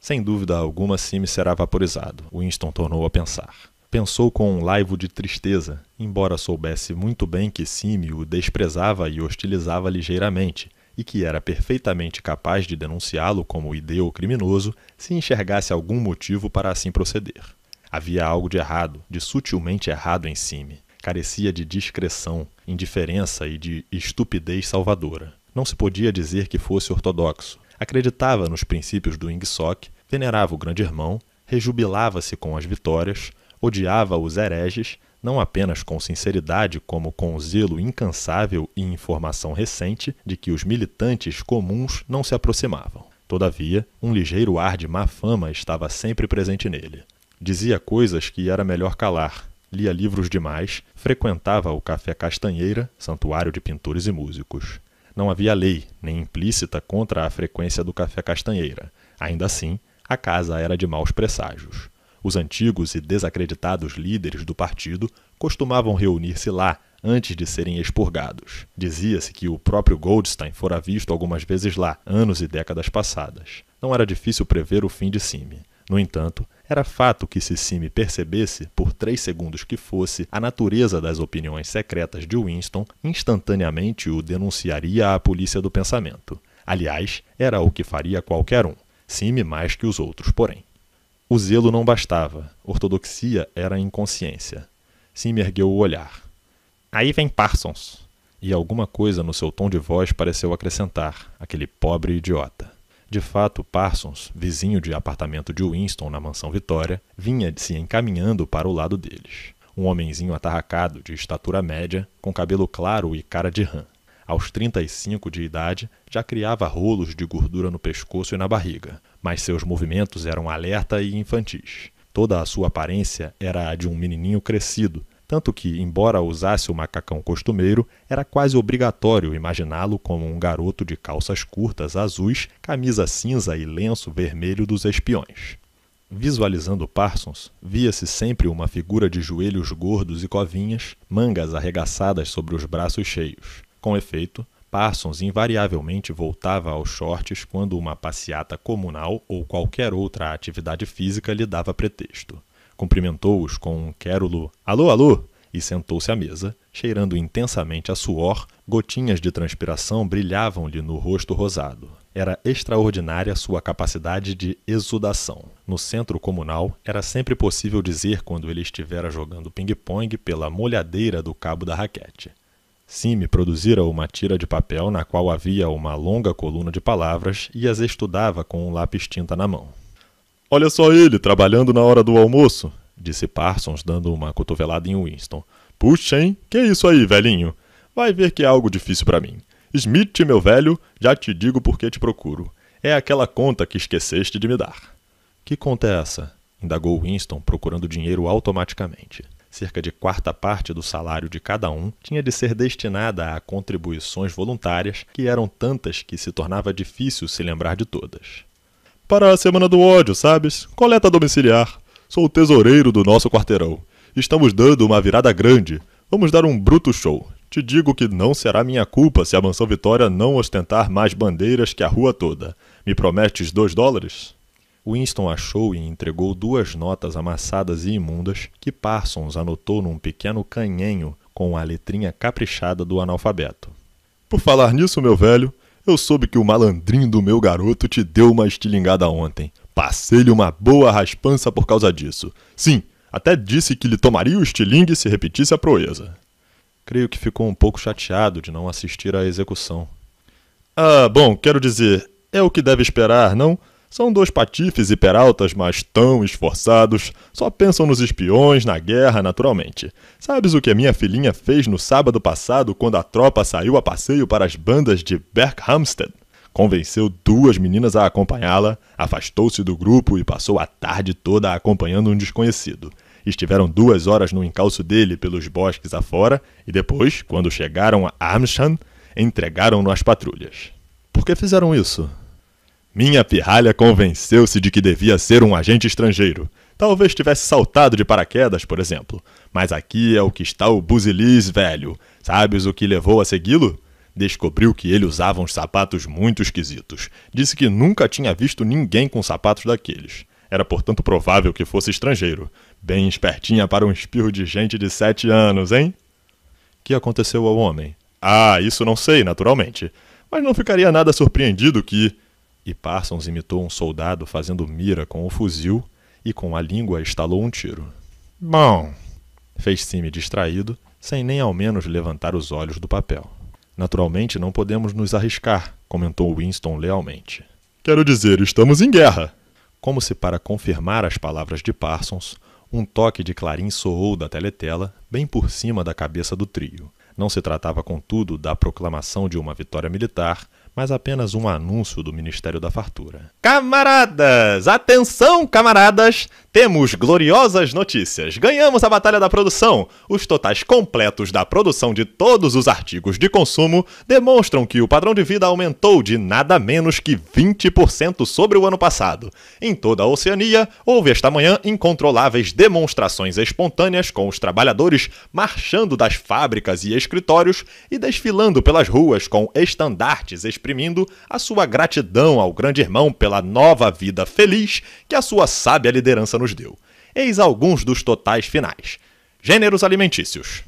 Sem dúvida alguma, Simi será vaporizado, Winston tornou a pensar. Pensou com um laivo de tristeza, embora soubesse muito bem que Simi o desprezava e hostilizava ligeiramente, e que era perfeitamente capaz de denunciá-lo como ideo criminoso se enxergasse algum motivo para assim proceder. Havia algo de errado, de sutilmente errado em Sime Carecia de discreção, indiferença e de estupidez salvadora. Não se podia dizer que fosse ortodoxo. Acreditava nos princípios do Ingsoc, venerava o grande irmão, rejubilava-se com as vitórias, odiava os hereges não apenas com sinceridade, como com zelo incansável e informação recente de que os militantes comuns não se aproximavam. Todavia, um ligeiro ar de má fama estava sempre presente nele. Dizia coisas que era melhor calar, lia livros demais, frequentava o Café Castanheira, santuário de pintores e músicos. Não havia lei, nem implícita, contra a frequência do Café Castanheira. Ainda assim, a casa era de maus presságios. Os antigos e desacreditados líderes do partido costumavam reunir-se lá antes de serem expurgados. Dizia-se que o próprio Goldstein fora visto algumas vezes lá, anos e décadas passadas. Não era difícil prever o fim de Sime. No entanto, era fato que se Sime percebesse, por três segundos que fosse, a natureza das opiniões secretas de Winston, instantaneamente o denunciaria à polícia do pensamento. Aliás, era o que faria qualquer um. Sime mais que os outros, porém. O zelo não bastava. Ortodoxia era inconsciência. Sim ergueu o olhar. Aí vem Parsons. E alguma coisa no seu tom de voz pareceu acrescentar, aquele pobre idiota. De fato, Parsons, vizinho de apartamento de Winston na mansão Vitória, vinha se encaminhando para o lado deles. Um homenzinho atarracado, de estatura média, com cabelo claro e cara de rã. Aos 35 de idade, já criava rolos de gordura no pescoço e na barriga, mas seus movimentos eram alerta e infantis. Toda a sua aparência era a de um menininho crescido, tanto que, embora usasse o macacão costumeiro, era quase obrigatório imaginá-lo como um garoto de calças curtas azuis, camisa cinza e lenço vermelho dos espiões. Visualizando Parsons, via-se sempre uma figura de joelhos gordos e covinhas, mangas arregaçadas sobre os braços cheios. Com efeito, Parsons invariavelmente voltava aos shorts quando uma passeata comunal ou qualquer outra atividade física lhe dava pretexto. Cumprimentou-os com um quérulo alô, alô e sentou-se à mesa, cheirando intensamente a suor, gotinhas de transpiração brilhavam-lhe no rosto rosado. Era extraordinária sua capacidade de exudação. No centro comunal, era sempre possível dizer quando ele estivera jogando ping-pong pela molhadeira do cabo da raquete. Sim, produzira uma tira de papel na qual havia uma longa coluna de palavras e as estudava com um lápis tinta na mão. Olha só ele, trabalhando na hora do almoço, disse Parsons, dando uma cotovelada em Winston. Puxa, hein? Que é isso aí, velhinho? Vai ver que é algo difícil para mim. Smith, meu velho, já te digo por que te procuro. É aquela conta que esqueceste de me dar. Que conta é essa? indagou Winston, procurando dinheiro automaticamente cerca de quarta parte do salário de cada um, tinha de ser destinada a contribuições voluntárias, que eram tantas que se tornava difícil se lembrar de todas. Para a Semana do Ódio, sabes? Coleta domiciliar. Sou o tesoureiro do nosso quarteirão. Estamos dando uma virada grande. Vamos dar um bruto show. Te digo que não será minha culpa se a Mansão Vitória não ostentar mais bandeiras que a rua toda. Me prometes dois dólares? Winston achou e entregou duas notas amassadas e imundas que Parsons anotou num pequeno canhenho com a letrinha caprichada do analfabeto. Por falar nisso, meu velho, eu soube que o malandrinho do meu garoto te deu uma estilingada ontem. Passei-lhe uma boa raspança por causa disso. Sim, até disse que lhe tomaria o estilingue se repetisse a proeza. Creio que ficou um pouco chateado de não assistir à execução. Ah, bom, quero dizer, é o que deve esperar, não? São dois patifes e peraltas, mas tão esforçados, só pensam nos espiões, na guerra, naturalmente. Sabes o que a minha filhinha fez no sábado passado quando a tropa saiu a passeio para as bandas de Berkhamsted? Convenceu duas meninas a acompanhá-la, afastou-se do grupo e passou a tarde toda acompanhando um desconhecido. Estiveram duas horas no encalço dele pelos bosques afora e depois, quando chegaram a Amshan, entregaram-no às patrulhas. Por que fizeram isso? Minha pirralha convenceu-se de que devia ser um agente estrangeiro. Talvez tivesse saltado de paraquedas, por exemplo. Mas aqui é o que está o buzilis velho. Sabes o que levou a segui-lo? Descobriu que ele usava uns sapatos muito esquisitos. Disse que nunca tinha visto ninguém com sapatos daqueles. Era, portanto, provável que fosse estrangeiro. Bem espertinha para um espirro de gente de sete anos, hein? que aconteceu ao homem? Ah, isso não sei, naturalmente. Mas não ficaria nada surpreendido que, e Parsons imitou um soldado fazendo mira com o fuzil e com a língua estalou um tiro. Bom, fez Sime distraído, sem nem ao menos levantar os olhos do papel. Naturalmente não podemos nos arriscar, comentou Winston lealmente. Quero dizer, estamos em guerra. Como se para confirmar as palavras de Parsons, um toque de clarim soou da teletela, bem por cima da cabeça do trio. Não se tratava, contudo, da proclamação de uma vitória militar, mas apenas um anúncio do Ministério da Fartura. Camaradas! Atenção, camaradas! Temos gloriosas notícias! Ganhamos a Batalha da Produção! Os totais completos da produção de todos os artigos de consumo demonstram que o padrão de vida aumentou de nada menos que 20% sobre o ano passado. Em toda a Oceania, houve esta manhã incontroláveis demonstrações espontâneas com os trabalhadores marchando das fábricas e escritórios e desfilando pelas ruas com estandartes especiais exprimindo a sua gratidão ao grande irmão pela nova vida feliz que a sua sábia liderança nos deu. Eis alguns dos totais finais: gêneros alimentícios.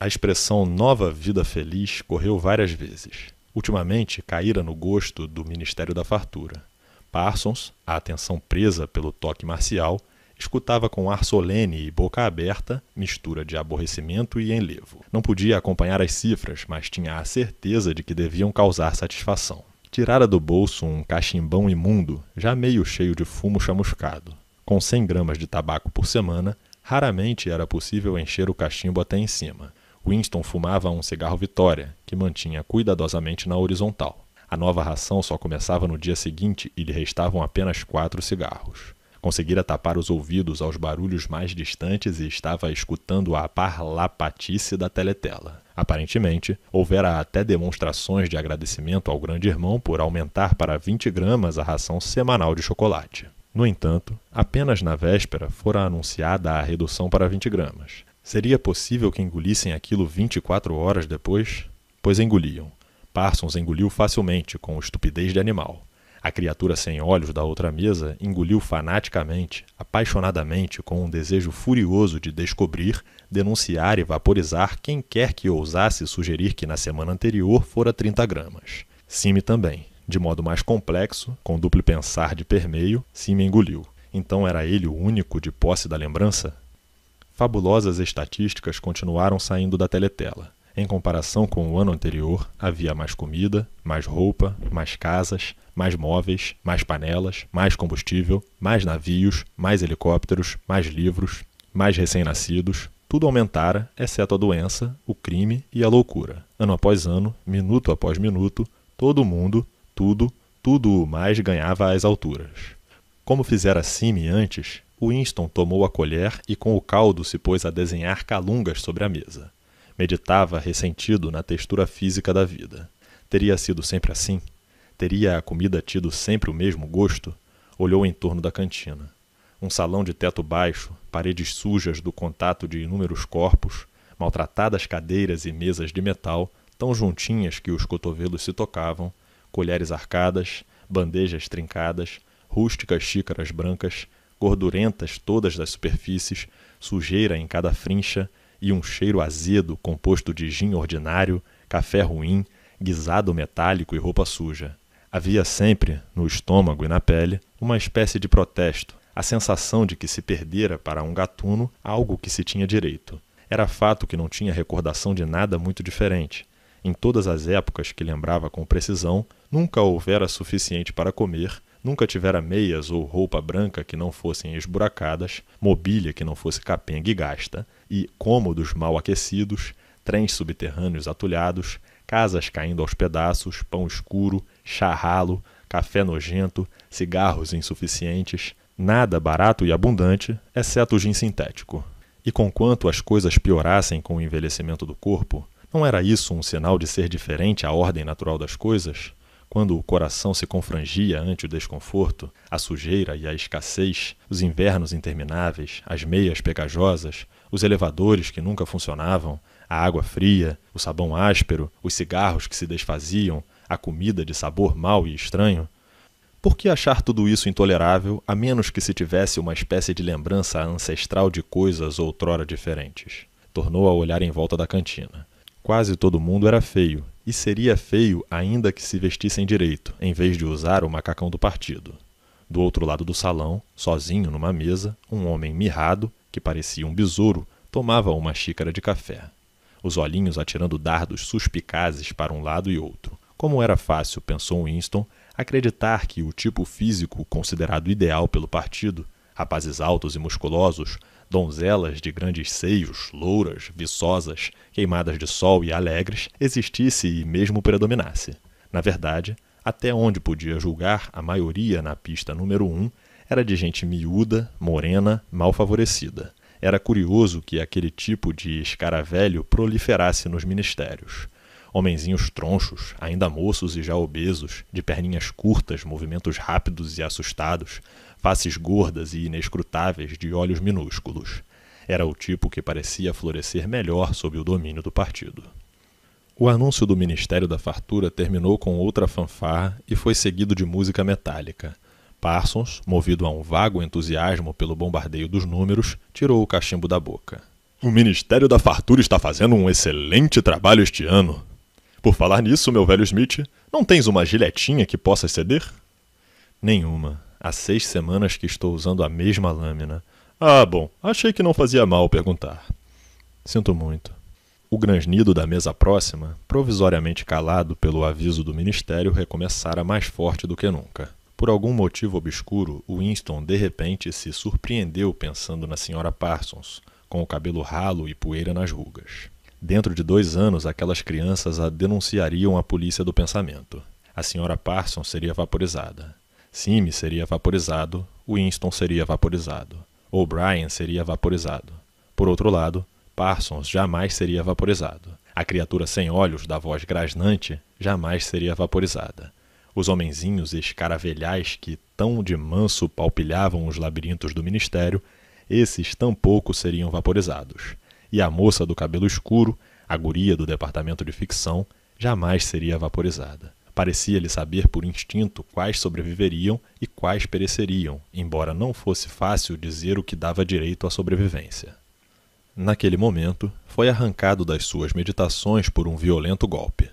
A expressão nova vida feliz correu várias vezes. Ultimamente caíra no gosto do Ministério da Fartura. Parsons, a atenção presa pelo toque marcial, escutava com ar solene e boca aberta, mistura de aborrecimento e enlevo. Não podia acompanhar as cifras, mas tinha a certeza de que deviam causar satisfação. Tirara do bolso um cachimbão imundo, já meio cheio de fumo chamuscado. Com 100 gramas de tabaco por semana, raramente era possível encher o cachimbo até em cima. Winston fumava um cigarro Vitória, que mantinha cuidadosamente na horizontal. A nova ração só começava no dia seguinte e lhe restavam apenas quatro cigarros. Conseguira tapar os ouvidos aos barulhos mais distantes e estava escutando a parlapatice da teletela. Aparentemente, houvera até demonstrações de agradecimento ao grande irmão por aumentar para 20 gramas a ração semanal de chocolate. No entanto, apenas na véspera fora anunciada a redução para 20 gramas. Seria possível que engolissem aquilo 24 horas depois? Pois engoliam. Parsons engoliu facilmente, com estupidez de animal. A criatura sem olhos da outra mesa engoliu fanaticamente, apaixonadamente, com um desejo furioso de descobrir, denunciar e vaporizar quem quer que ousasse sugerir que na semana anterior fora 30 gramas. Cime também, de modo mais complexo, com duplo pensar de permeio, Cime engoliu. Então era ele o único de posse da lembrança? Fabulosas estatísticas continuaram saindo da teletela. Em comparação com o ano anterior, havia mais comida, mais roupa, mais casas, mais móveis, mais panelas, mais combustível, mais navios, mais helicópteros, mais livros, mais recém-nascidos. Tudo aumentara, exceto a doença, o crime e a loucura. Ano após ano, minuto após minuto, todo mundo, tudo, tudo o mais ganhava às alturas. Como fizera Simi antes, Winston tomou a colher e com o caldo se pôs a desenhar calungas sobre a mesa. Meditava ressentido na textura física da vida. Teria sido sempre assim? Teria a comida tido sempre o mesmo gosto? Olhou em torno da cantina. Um salão de teto baixo, paredes sujas do contato de inúmeros corpos, maltratadas cadeiras e mesas de metal, tão juntinhas que os cotovelos se tocavam, colheres arcadas, bandejas trincadas, rústicas xícaras brancas, gordurentas todas das superfícies, sujeira em cada frincha, e um cheiro azedo composto de gin ordinário, café ruim, guisado metálico e roupa suja. Havia sempre, no estômago e na pele, uma espécie de protesto, a sensação de que se perdera para um gatuno algo que se tinha direito. Era fato que não tinha recordação de nada muito diferente. Em todas as épocas que lembrava com precisão, nunca houvera suficiente para comer Nunca tivera meias ou roupa branca que não fossem esburacadas, mobília que não fosse capenga e gasta, e cômodos mal aquecidos, trens subterrâneos atulhados, casas caindo aos pedaços, pão escuro, charralo, café nojento, cigarros insuficientes, nada barato e abundante, exceto o gin sintético. E conquanto as coisas piorassem com o envelhecimento do corpo, não era isso um sinal de ser diferente à ordem natural das coisas? Quando o coração se confrangia ante o desconforto, a sujeira e a escassez, os invernos intermináveis, as meias pegajosas, os elevadores que nunca funcionavam, a água fria, o sabão áspero, os cigarros que se desfaziam, a comida de sabor mau e estranho, por que achar tudo isso intolerável, a menos que se tivesse uma espécie de lembrança ancestral de coisas outrora diferentes? Tornou a olhar em volta da cantina. Quase todo mundo era feio, e seria feio ainda que se vestissem direito, em vez de usar o macacão do partido. Do outro lado do salão, sozinho numa mesa, um homem mirrado, que parecia um besouro, tomava uma xícara de café. Os olhinhos atirando dardos suspicazes para um lado e outro. Como era fácil, pensou Winston, acreditar que o tipo físico considerado ideal pelo partido, rapazes altos e musculosos, donzelas de grandes seios, louras, viçosas, queimadas de sol e alegres, existisse e mesmo predominasse. Na verdade, até onde podia julgar, a maioria na pista número um era de gente miúda, morena, mal favorecida. Era curioso que aquele tipo de escaravelho proliferasse nos ministérios homenzinhos tronchos, ainda moços e já obesos, de perninhas curtas, movimentos rápidos e assustados, faces gordas e inescrutáveis de olhos minúsculos. Era o tipo que parecia florescer melhor sob o domínio do partido. O anúncio do Ministério da Fartura terminou com outra fanfarra e foi seguido de música metálica. Parsons, movido a um vago entusiasmo pelo bombardeio dos números, tirou o cachimbo da boca. O Ministério da Fartura está fazendo um excelente trabalho este ano. Por falar nisso, meu velho Smith, não tens uma giletinha que possa ceder? Nenhuma. Há seis semanas que estou usando a mesma lâmina. Ah, bom, achei que não fazia mal perguntar. Sinto muito. O grasnido da mesa próxima, provisoriamente calado pelo aviso do ministério, recomeçara mais forte do que nunca. Por algum motivo obscuro, Winston de repente se surpreendeu pensando na senhora Parsons, com o cabelo ralo e poeira nas rugas. Dentro de dois anos, aquelas crianças a denunciariam à polícia do pensamento. A senhora Parsons seria vaporizada. Simi seria vaporizado, Winston seria vaporizado, O'Brien seria vaporizado. Por outro lado, Parsons jamais seria vaporizado. A criatura sem olhos da voz grasnante jamais seria vaporizada. Os homenzinhos escaravelhais que tão de manso palpilhavam os labirintos do ministério, esses tampouco seriam vaporizados. E a moça do cabelo escuro, a guria do departamento de ficção, jamais seria vaporizada. Parecia-lhe saber por instinto quais sobreviveriam e quais pereceriam, embora não fosse fácil dizer o que dava direito à sobrevivência. Naquele momento, foi arrancado das suas meditações por um violento golpe.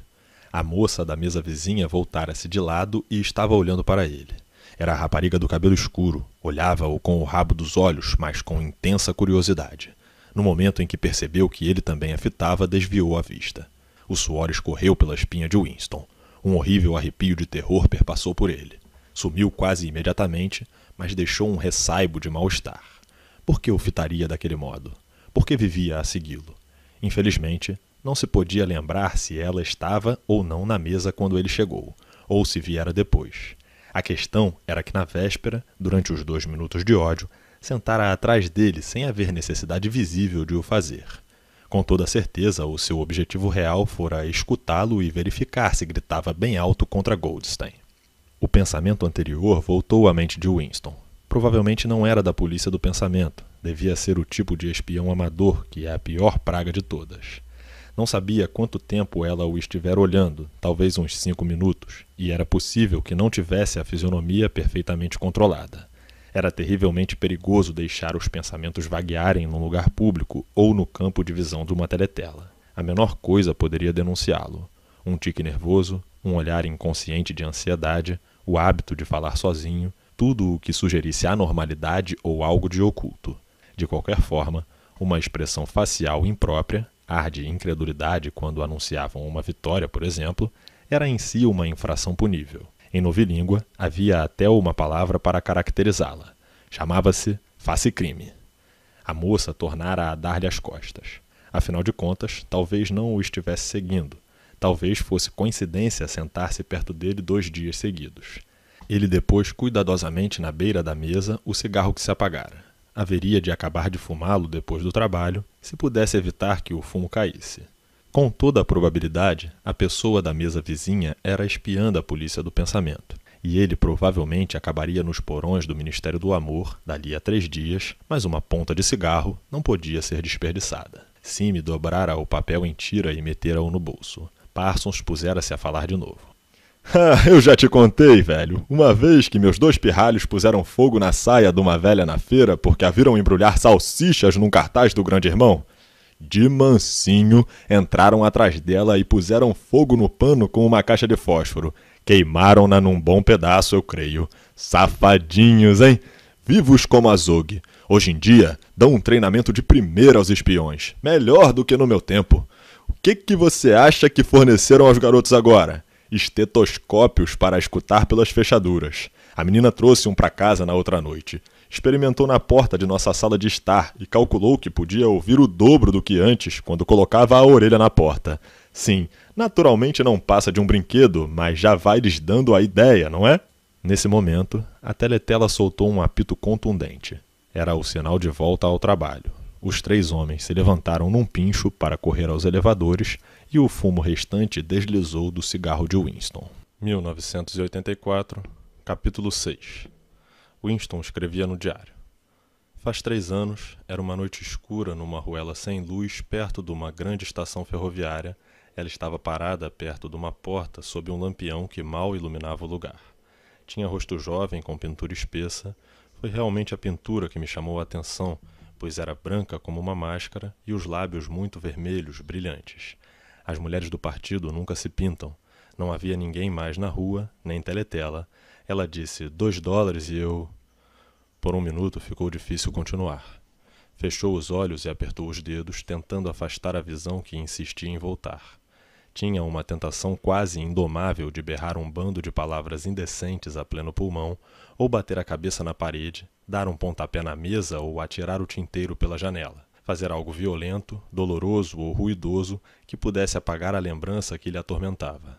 A moça da mesa vizinha voltara-se de lado e estava olhando para ele. Era a rapariga do cabelo escuro, olhava-o com o rabo dos olhos, mas com intensa curiosidade. No momento em que percebeu que ele também a fitava, desviou a vista. O suor escorreu pela espinha de Winston. Um horrível arrepio de terror perpassou por ele. Sumiu quase imediatamente, mas deixou um ressaibo de mal-estar. Por que o fitaria daquele modo? Por que vivia a segui-lo? Infelizmente, não se podia lembrar se ela estava ou não na mesa quando ele chegou, ou se viera depois. A questão era que na véspera, durante os dois minutos de ódio, sentara atrás dele sem haver necessidade visível de o fazer. Com toda certeza, o seu objetivo real fora escutá-lo e verificar se gritava bem alto contra Goldstein. O pensamento anterior voltou à mente de Winston. Provavelmente não era da polícia do pensamento, devia ser o tipo de espião amador, que é a pior praga de todas. Não sabia quanto tempo ela o estivera olhando, talvez uns cinco minutos, e era possível que não tivesse a fisionomia perfeitamente controlada. Era terrivelmente perigoso deixar os pensamentos vaguearem num lugar público ou no campo de visão de uma teletela. A menor coisa poderia denunciá-lo. Um tique nervoso, um olhar inconsciente de ansiedade, o hábito de falar sozinho, tudo o que sugerisse anormalidade ou algo de oculto. De qualquer forma, uma expressão facial imprópria, ar de incredulidade quando anunciavam uma vitória, por exemplo, era em si uma infração punível. Em novilíngua, havia até uma palavra para caracterizá-la. Chamava-se face crime. A moça tornara a dar-lhe as costas. Afinal de contas, talvez não o estivesse seguindo. Talvez fosse coincidência sentar-se perto dele dois dias seguidos. Ele depôs cuidadosamente na beira da mesa o cigarro que se apagara. Haveria de acabar de fumá-lo depois do trabalho, se pudesse evitar que o fumo caísse. Com toda a probabilidade, a pessoa da mesa vizinha era espiã da polícia do pensamento. E ele provavelmente acabaria nos porões do Ministério do Amor dali a três dias, mas uma ponta de cigarro não podia ser desperdiçada. Sim dobrara o papel em tira e metera-o no bolso. Parsons pusera-se a falar de novo. Ah, eu já te contei, velho. Uma vez que meus dois pirralhos puseram fogo na saia de uma velha na feira porque a viram embrulhar salsichas num cartaz do Grande Irmão de mansinho, entraram atrás dela e puseram fogo no pano com uma caixa de fósforo. Queimaram-na num bom pedaço, eu creio. Safadinhos, hein? Vivos como azougue. Hoje em dia, dão um treinamento de primeira aos espiões. Melhor do que no meu tempo. O que, que você acha que forneceram aos garotos agora? Estetoscópios para escutar pelas fechaduras. A menina trouxe um para casa na outra noite experimentou na porta de nossa sala de estar e calculou que podia ouvir o dobro do que antes quando colocava a orelha na porta. Sim, naturalmente não passa de um brinquedo, mas já vai lhes dando a ideia, não é? Nesse momento, a teletela soltou um apito contundente. Era o sinal de volta ao trabalho. Os três homens se levantaram num pincho para correr aos elevadores e o fumo restante deslizou do cigarro de Winston. 1984, capítulo 6 Winston escrevia no diário. Faz três anos, era uma noite escura numa ruela sem luz perto de uma grande estação ferroviária. Ela estava parada perto de uma porta sob um lampião que mal iluminava o lugar. Tinha rosto jovem com pintura espessa. Foi realmente a pintura que me chamou a atenção, pois era branca como uma máscara e os lábios muito vermelhos, brilhantes. As mulheres do partido nunca se pintam. Não havia ninguém mais na rua, nem teletela, ela disse: dois dólares e eu. Por um minuto ficou difícil continuar. Fechou os olhos e apertou os dedos, tentando afastar a visão que insistia em voltar. Tinha uma tentação quase indomável de berrar um bando de palavras indecentes a pleno pulmão, ou bater a cabeça na parede, dar um pontapé na mesa ou atirar o tinteiro pela janela. Fazer algo violento, doloroso ou ruidoso que pudesse apagar a lembrança que lhe atormentava.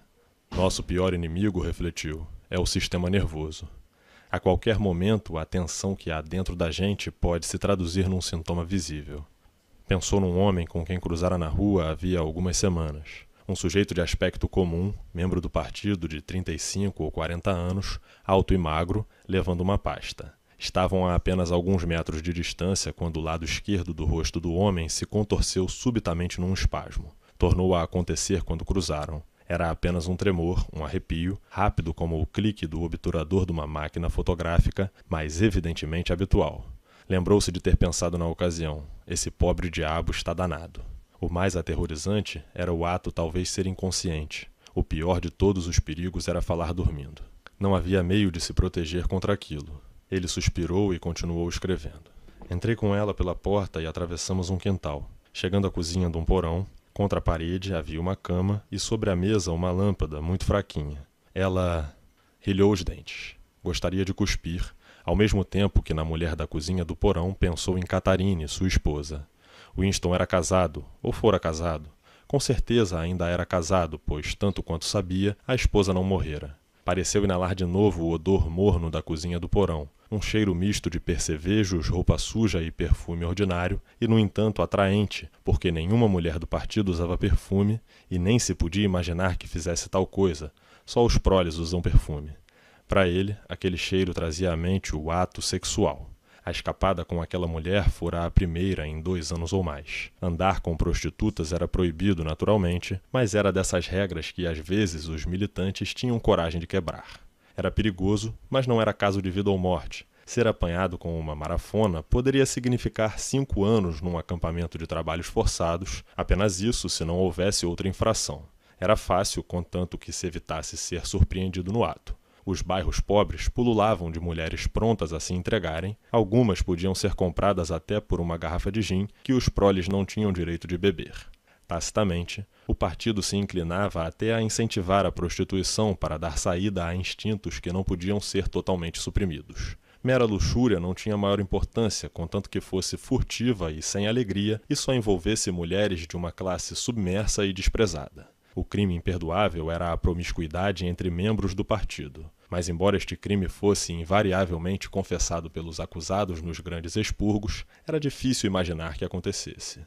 Nosso pior inimigo refletiu é o sistema nervoso. A qualquer momento, a tensão que há dentro da gente pode se traduzir num sintoma visível. Pensou num homem com quem cruzara na rua havia algumas semanas. Um sujeito de aspecto comum, membro do partido de 35 ou 40 anos, alto e magro, levando uma pasta. Estavam a apenas alguns metros de distância quando o lado esquerdo do rosto do homem se contorceu subitamente num espasmo. Tornou a acontecer quando cruzaram. Era apenas um tremor, um arrepio, rápido como o clique do obturador de uma máquina fotográfica, mas evidentemente habitual. Lembrou-se de ter pensado na ocasião: esse pobre diabo está danado. O mais aterrorizante era o ato talvez ser inconsciente. O pior de todos os perigos era falar dormindo. Não havia meio de se proteger contra aquilo. Ele suspirou e continuou escrevendo. Entrei com ela pela porta e atravessamos um quintal. Chegando à cozinha de um porão, Contra a parede havia uma cama e sobre a mesa uma lâmpada muito fraquinha. Ela rilhou os dentes. Gostaria de cuspir, ao mesmo tempo que na mulher da cozinha do porão pensou em Catarine, sua esposa. Winston era casado, ou fora casado. Com certeza ainda era casado, pois, tanto quanto sabia, a esposa não morrera. Pareceu inalar de novo o odor morno da cozinha do porão, um cheiro misto de percevejos, roupa suja e perfume ordinário, e no entanto atraente, porque nenhuma mulher do partido usava perfume e nem se podia imaginar que fizesse tal coisa, só os proles usam perfume. Para ele, aquele cheiro trazia à mente o ato sexual. A escapada com aquela mulher fora a primeira em dois anos ou mais. Andar com prostitutas era proibido naturalmente, mas era dessas regras que às vezes os militantes tinham coragem de quebrar. Era perigoso, mas não era caso de vida ou morte. Ser apanhado com uma marafona poderia significar cinco anos num acampamento de trabalhos forçados, apenas isso se não houvesse outra infração. Era fácil, contanto que se evitasse ser surpreendido no ato. Os bairros pobres pululavam de mulheres prontas a se entregarem, algumas podiam ser compradas até por uma garrafa de gin que os proles não tinham direito de beber. Tacitamente, o partido se inclinava até a incentivar a prostituição para dar saída a instintos que não podiam ser totalmente suprimidos. Mera luxúria não tinha maior importância, contanto que fosse furtiva e sem alegria e só envolvesse mulheres de uma classe submersa e desprezada. O crime imperdoável era a promiscuidade entre membros do partido. Mas, embora este crime fosse invariavelmente confessado pelos acusados nos grandes expurgos, era difícil imaginar que acontecesse.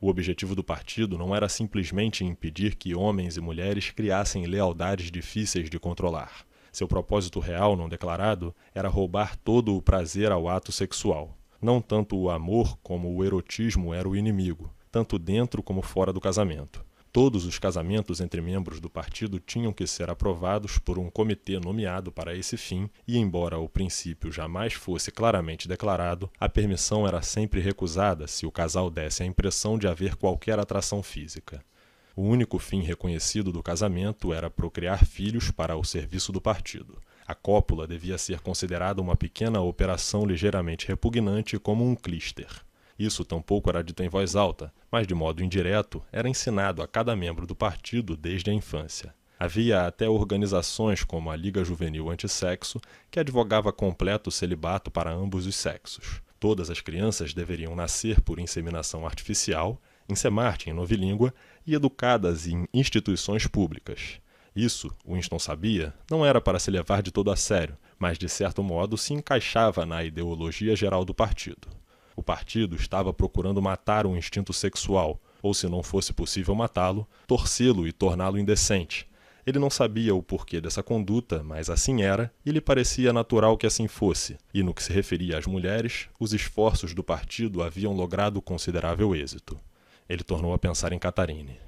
O objetivo do partido não era simplesmente impedir que homens e mulheres criassem lealdades difíceis de controlar. Seu propósito real, não declarado, era roubar todo o prazer ao ato sexual. Não tanto o amor como o erotismo era o inimigo, tanto dentro como fora do casamento. Todos os casamentos entre membros do partido tinham que ser aprovados por um comitê nomeado para esse fim, e embora o princípio jamais fosse claramente declarado, a permissão era sempre recusada se o casal desse a impressão de haver qualquer atração física. O único fim reconhecido do casamento era procriar filhos para o serviço do partido. A cópula devia ser considerada uma pequena operação ligeiramente repugnante como um clíster. Isso tampouco era dito em voz alta, mas de modo indireto era ensinado a cada membro do partido desde a infância. Havia até organizações como a Liga Juvenil Antissexo, que advogava completo celibato para ambos os sexos. Todas as crianças deveriam nascer por inseminação artificial, em Semarte, em novilíngua, e educadas em instituições públicas. Isso, Winston sabia, não era para se levar de todo a sério, mas de certo modo se encaixava na ideologia geral do partido. O partido estava procurando matar um instinto sexual, ou se não fosse possível matá-lo, torcê-lo e torná-lo indecente. Ele não sabia o porquê dessa conduta, mas assim era e lhe parecia natural que assim fosse. E no que se referia às mulheres, os esforços do partido haviam logrado considerável êxito. Ele tornou a pensar em Catarine.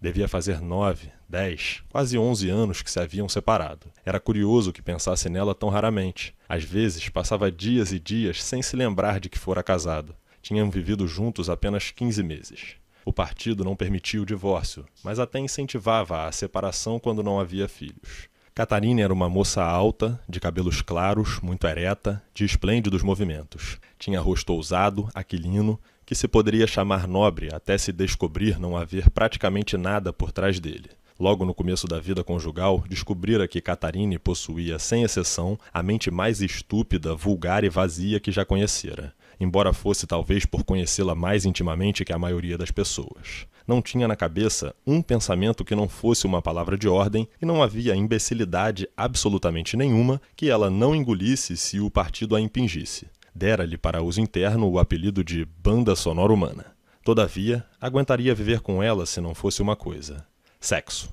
Devia fazer nove, dez, quase onze anos que se haviam separado. Era curioso que pensasse nela tão raramente. Às vezes, passava dias e dias sem se lembrar de que fora casado. Tinham vivido juntos apenas quinze meses. O partido não permitia o divórcio, mas até incentivava a separação quando não havia filhos. Catarina era uma moça alta, de cabelos claros, muito ereta, de esplêndidos movimentos. Tinha rosto ousado, aquilino, que se poderia chamar nobre até se descobrir não haver praticamente nada por trás dele. Logo no começo da vida conjugal, descobrira que Catarine possuía, sem exceção, a mente mais estúpida, vulgar e vazia que já conhecera, embora fosse talvez por conhecê-la mais intimamente que a maioria das pessoas. Não tinha na cabeça um pensamento que não fosse uma palavra de ordem e não havia imbecilidade absolutamente nenhuma que ela não engolisse se o partido a impingisse. Dera-lhe para uso interno o apelido de banda sonora humana. Todavia, aguentaria viver com ela se não fosse uma coisa: sexo.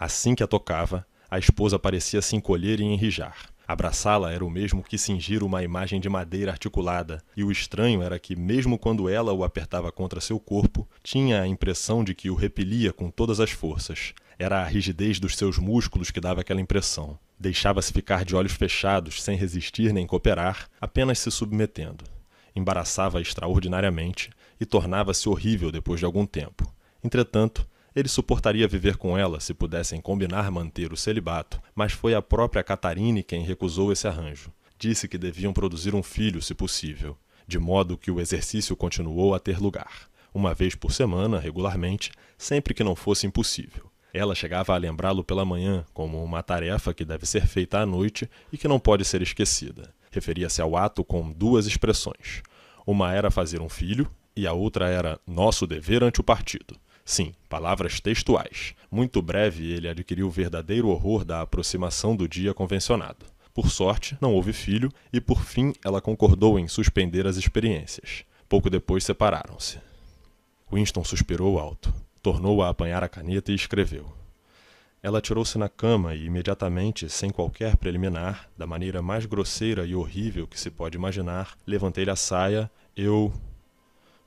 Assim que a tocava, a esposa parecia se encolher e enrijar. Abraçá-la era o mesmo que cingir uma imagem de madeira articulada, e o estranho era que, mesmo quando ela o apertava contra seu corpo, tinha a impressão de que o repelia com todas as forças. Era a rigidez dos seus músculos que dava aquela impressão. Deixava-se ficar de olhos fechados, sem resistir nem cooperar, apenas se submetendo. Embaraçava extraordinariamente e tornava-se horrível depois de algum tempo. Entretanto, ele suportaria viver com ela se pudessem combinar manter o celibato, mas foi a própria Catarine quem recusou esse arranjo. Disse que deviam produzir um filho, se possível, de modo que o exercício continuou a ter lugar, uma vez por semana, regularmente, sempre que não fosse impossível. Ela chegava a lembrá-lo pela manhã como uma tarefa que deve ser feita à noite e que não pode ser esquecida. Referia-se ao ato com duas expressões. Uma era fazer um filho e a outra era nosso dever ante o partido. Sim, palavras textuais. Muito breve ele adquiriu o verdadeiro horror da aproximação do dia convencionado. Por sorte, não houve filho e por fim ela concordou em suspender as experiências. Pouco depois separaram-se. Winston suspirou alto tornou a apanhar a caneta e escreveu. Ela atirou-se na cama e, imediatamente, sem qualquer preliminar, da maneira mais grosseira e horrível que se pode imaginar, levantei-lhe a saia, eu.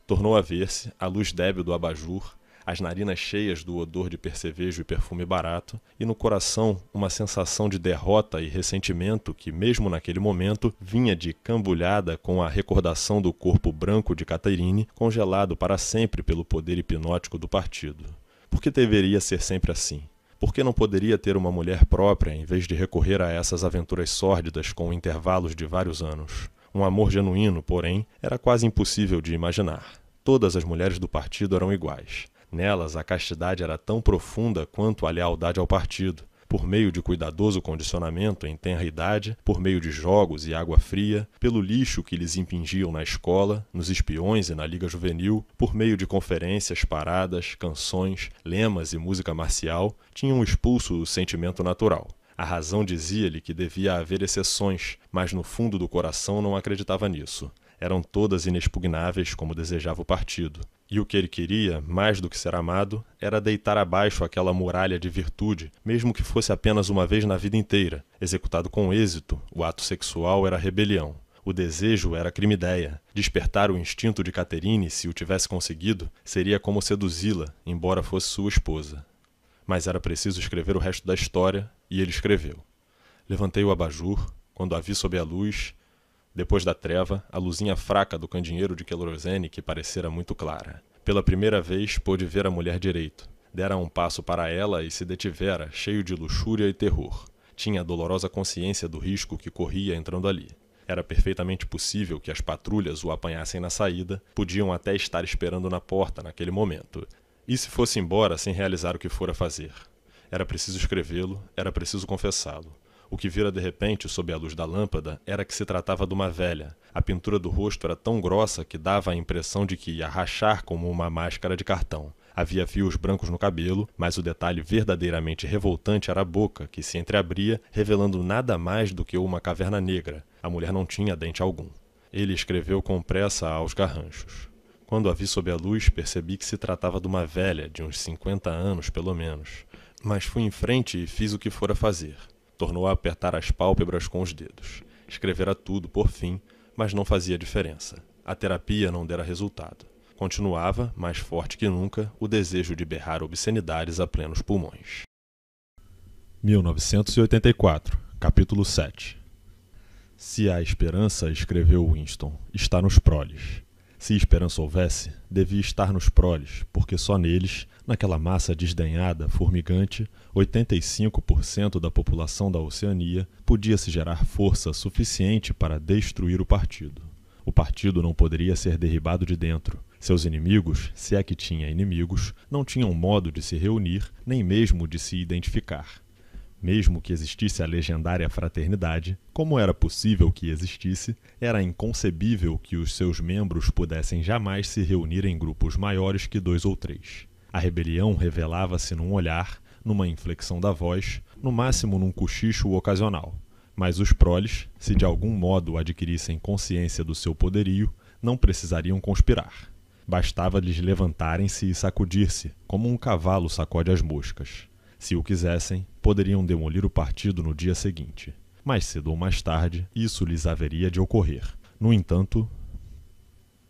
Tornou a ver-se, a luz débil do abajur, as narinas cheias do odor de percevejo e perfume barato, e no coração uma sensação de derrota e ressentimento que, mesmo naquele momento, vinha de cambulhada com a recordação do corpo branco de Caterine, congelado para sempre pelo poder hipnótico do partido. Por que deveria ser sempre assim? Por que não poderia ter uma mulher própria em vez de recorrer a essas aventuras sórdidas com intervalos de vários anos? Um amor genuíno, porém, era quase impossível de imaginar. Todas as mulheres do partido eram iguais. Nelas, a castidade era tão profunda quanto a lealdade ao partido. Por meio de cuidadoso condicionamento em tenra idade, por meio de jogos e água fria, pelo lixo que lhes impingiam na escola, nos espiões e na liga juvenil, por meio de conferências, paradas, canções, lemas e música marcial, tinham expulso o sentimento natural. A razão dizia-lhe que devia haver exceções, mas no fundo do coração não acreditava nisso eram todas inexpugnáveis como desejava o partido. E o que ele queria, mais do que ser amado, era deitar abaixo aquela muralha de virtude, mesmo que fosse apenas uma vez na vida inteira. Executado com êxito, o ato sexual era rebelião. O desejo era crime ideia. Despertar o instinto de Caterine, se o tivesse conseguido, seria como seduzi-la, embora fosse sua esposa. Mas era preciso escrever o resto da história, e ele escreveu. Levantei o abajur, quando a vi sob a luz, depois da treva, a luzinha fraca do candeeiro de querosene que parecera muito clara. Pela primeira vez pôde ver a mulher direito. Dera um passo para ela e se detivera, cheio de luxúria e terror. Tinha a dolorosa consciência do risco que corria entrando ali. Era perfeitamente possível que as patrulhas o apanhassem na saída, podiam até estar esperando na porta naquele momento. E se fosse embora sem realizar o que fora fazer? Era preciso escrevê-lo, era preciso confessá-lo. O que vira de repente, sob a luz da lâmpada, era que se tratava de uma velha. A pintura do rosto era tão grossa que dava a impressão de que ia rachar como uma máscara de cartão. Havia fios brancos no cabelo, mas o detalhe verdadeiramente revoltante era a boca, que se entreabria, revelando nada mais do que uma caverna negra. A mulher não tinha dente algum. Ele escreveu com pressa aos garranchos. Quando a vi sob a luz, percebi que se tratava de uma velha, de uns 50 anos pelo menos. Mas fui em frente e fiz o que fora fazer. Tornou a apertar as pálpebras com os dedos. Escrevera tudo, por fim, mas não fazia diferença. A terapia não dera resultado. Continuava, mais forte que nunca, o desejo de berrar obscenidades a plenos pulmões. 1984, capítulo 7 Se há esperança, escreveu Winston, está nos proles. Se esperança houvesse, devia estar nos proles, porque só neles, naquela massa desdenhada, formigante, 85% da população da Oceania podia se gerar força suficiente para destruir o partido. O partido não poderia ser derribado de dentro. Seus inimigos, se é que tinha inimigos, não tinham modo de se reunir, nem mesmo de se identificar. Mesmo que existisse a legendária fraternidade, como era possível que existisse, era inconcebível que os seus membros pudessem jamais se reunir em grupos maiores que dois ou três. A rebelião revelava-se num olhar, numa inflexão da voz, no máximo num cochicho ocasional. Mas os proles, se de algum modo adquirissem consciência do seu poderio, não precisariam conspirar. Bastava-lhes levantarem-se e sacudir-se, como um cavalo sacode as moscas. Se o quisessem, poderiam demolir o partido no dia seguinte. Mais cedo ou mais tarde, isso lhes haveria de ocorrer. No entanto,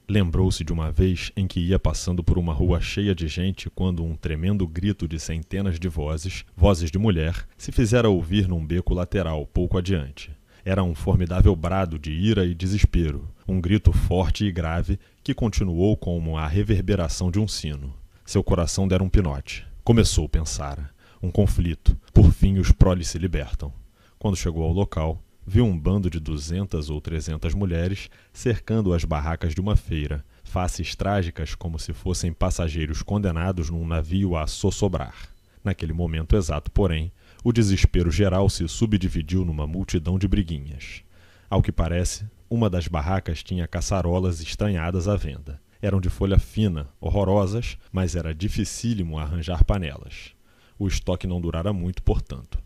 lembrou-se de uma vez em que ia passando por uma rua cheia de gente quando um tremendo grito de centenas de vozes, vozes de mulher, se fizera ouvir num beco lateral pouco adiante. Era um formidável brado de ira e desespero, um grito forte e grave que continuou como a reverberação de um sino. Seu coração dera um pinote. Começou, pensara um conflito. Por fim, os proles se libertam. Quando chegou ao local, viu um bando de duzentas ou trezentas mulheres cercando as barracas de uma feira, faces trágicas como se fossem passageiros condenados num navio a sossobrar. Naquele momento exato, porém, o desespero geral se subdividiu numa multidão de briguinhas. Ao que parece, uma das barracas tinha caçarolas estanhadas à venda. Eram de folha fina, horrorosas, mas era dificílimo arranjar panelas. O estoque não durara muito, portanto.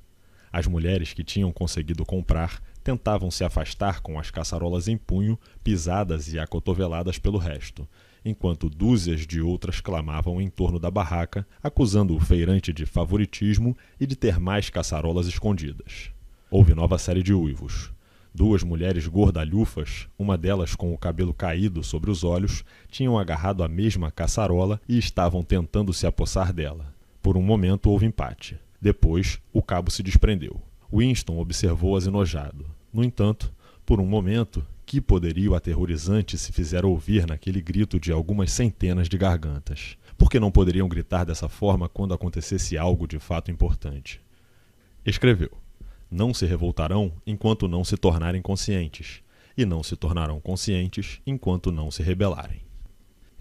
As mulheres que tinham conseguido comprar tentavam se afastar com as caçarolas em punho, pisadas e acotoveladas pelo resto, enquanto dúzias de outras clamavam em torno da barraca, acusando o feirante de favoritismo e de ter mais caçarolas escondidas. Houve nova série de uivos. Duas mulheres gordalhufas, uma delas com o cabelo caído sobre os olhos, tinham agarrado a mesma caçarola e estavam tentando se apossar dela. Por um momento houve empate. Depois, o cabo se desprendeu. Winston observou-as enojado. No entanto, por um momento, que poderio aterrorizante se fizera ouvir naquele grito de algumas centenas de gargantas. Por que não poderiam gritar dessa forma quando acontecesse algo de fato importante? Escreveu: Não se revoltarão enquanto não se tornarem conscientes, e não se tornarão conscientes enquanto não se rebelarem.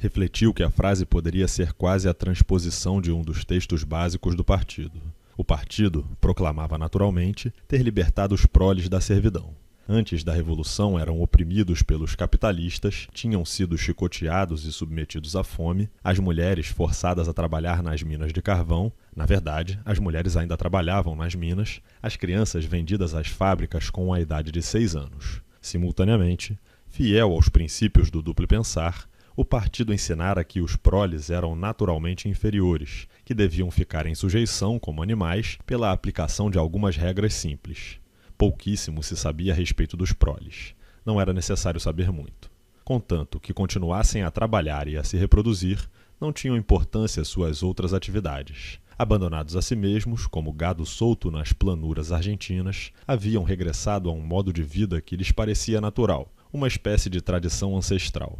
Refletiu que a frase poderia ser quase a transposição de um dos textos básicos do partido. O partido proclamava naturalmente ter libertado os proles da servidão. Antes da Revolução eram oprimidos pelos capitalistas, tinham sido chicoteados e submetidos à fome, as mulheres forçadas a trabalhar nas minas de carvão, na verdade, as mulheres ainda trabalhavam nas minas, as crianças vendidas às fábricas com a idade de seis anos. Simultaneamente, fiel aos princípios do duplo pensar, o partido ensinara que os proles eram naturalmente inferiores, que deviam ficar em sujeição como animais pela aplicação de algumas regras simples. Pouquíssimo se sabia a respeito dos proles. Não era necessário saber muito. Contanto que continuassem a trabalhar e a se reproduzir, não tinham importância suas outras atividades. Abandonados a si mesmos, como gado solto nas planuras argentinas, haviam regressado a um modo de vida que lhes parecia natural, uma espécie de tradição ancestral.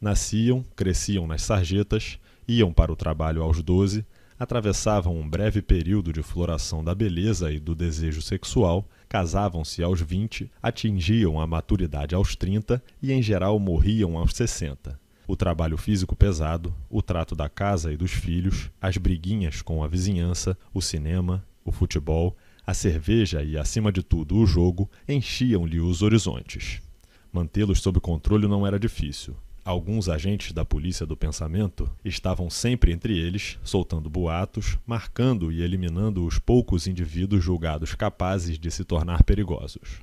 Nasciam, cresciam nas sarjetas, iam para o trabalho aos 12, atravessavam um breve período de floração da beleza e do desejo sexual, casavam-se aos 20, atingiam a maturidade aos 30 e, em geral, morriam aos 60. O trabalho físico pesado, o trato da casa e dos filhos, as briguinhas com a vizinhança, o cinema, o futebol, a cerveja e, acima de tudo, o jogo enchiam-lhe os horizontes. Mantê-los sob controle não era difícil alguns agentes da polícia do pensamento estavam sempre entre eles, soltando boatos, marcando e eliminando os poucos indivíduos julgados capazes de se tornar perigosos.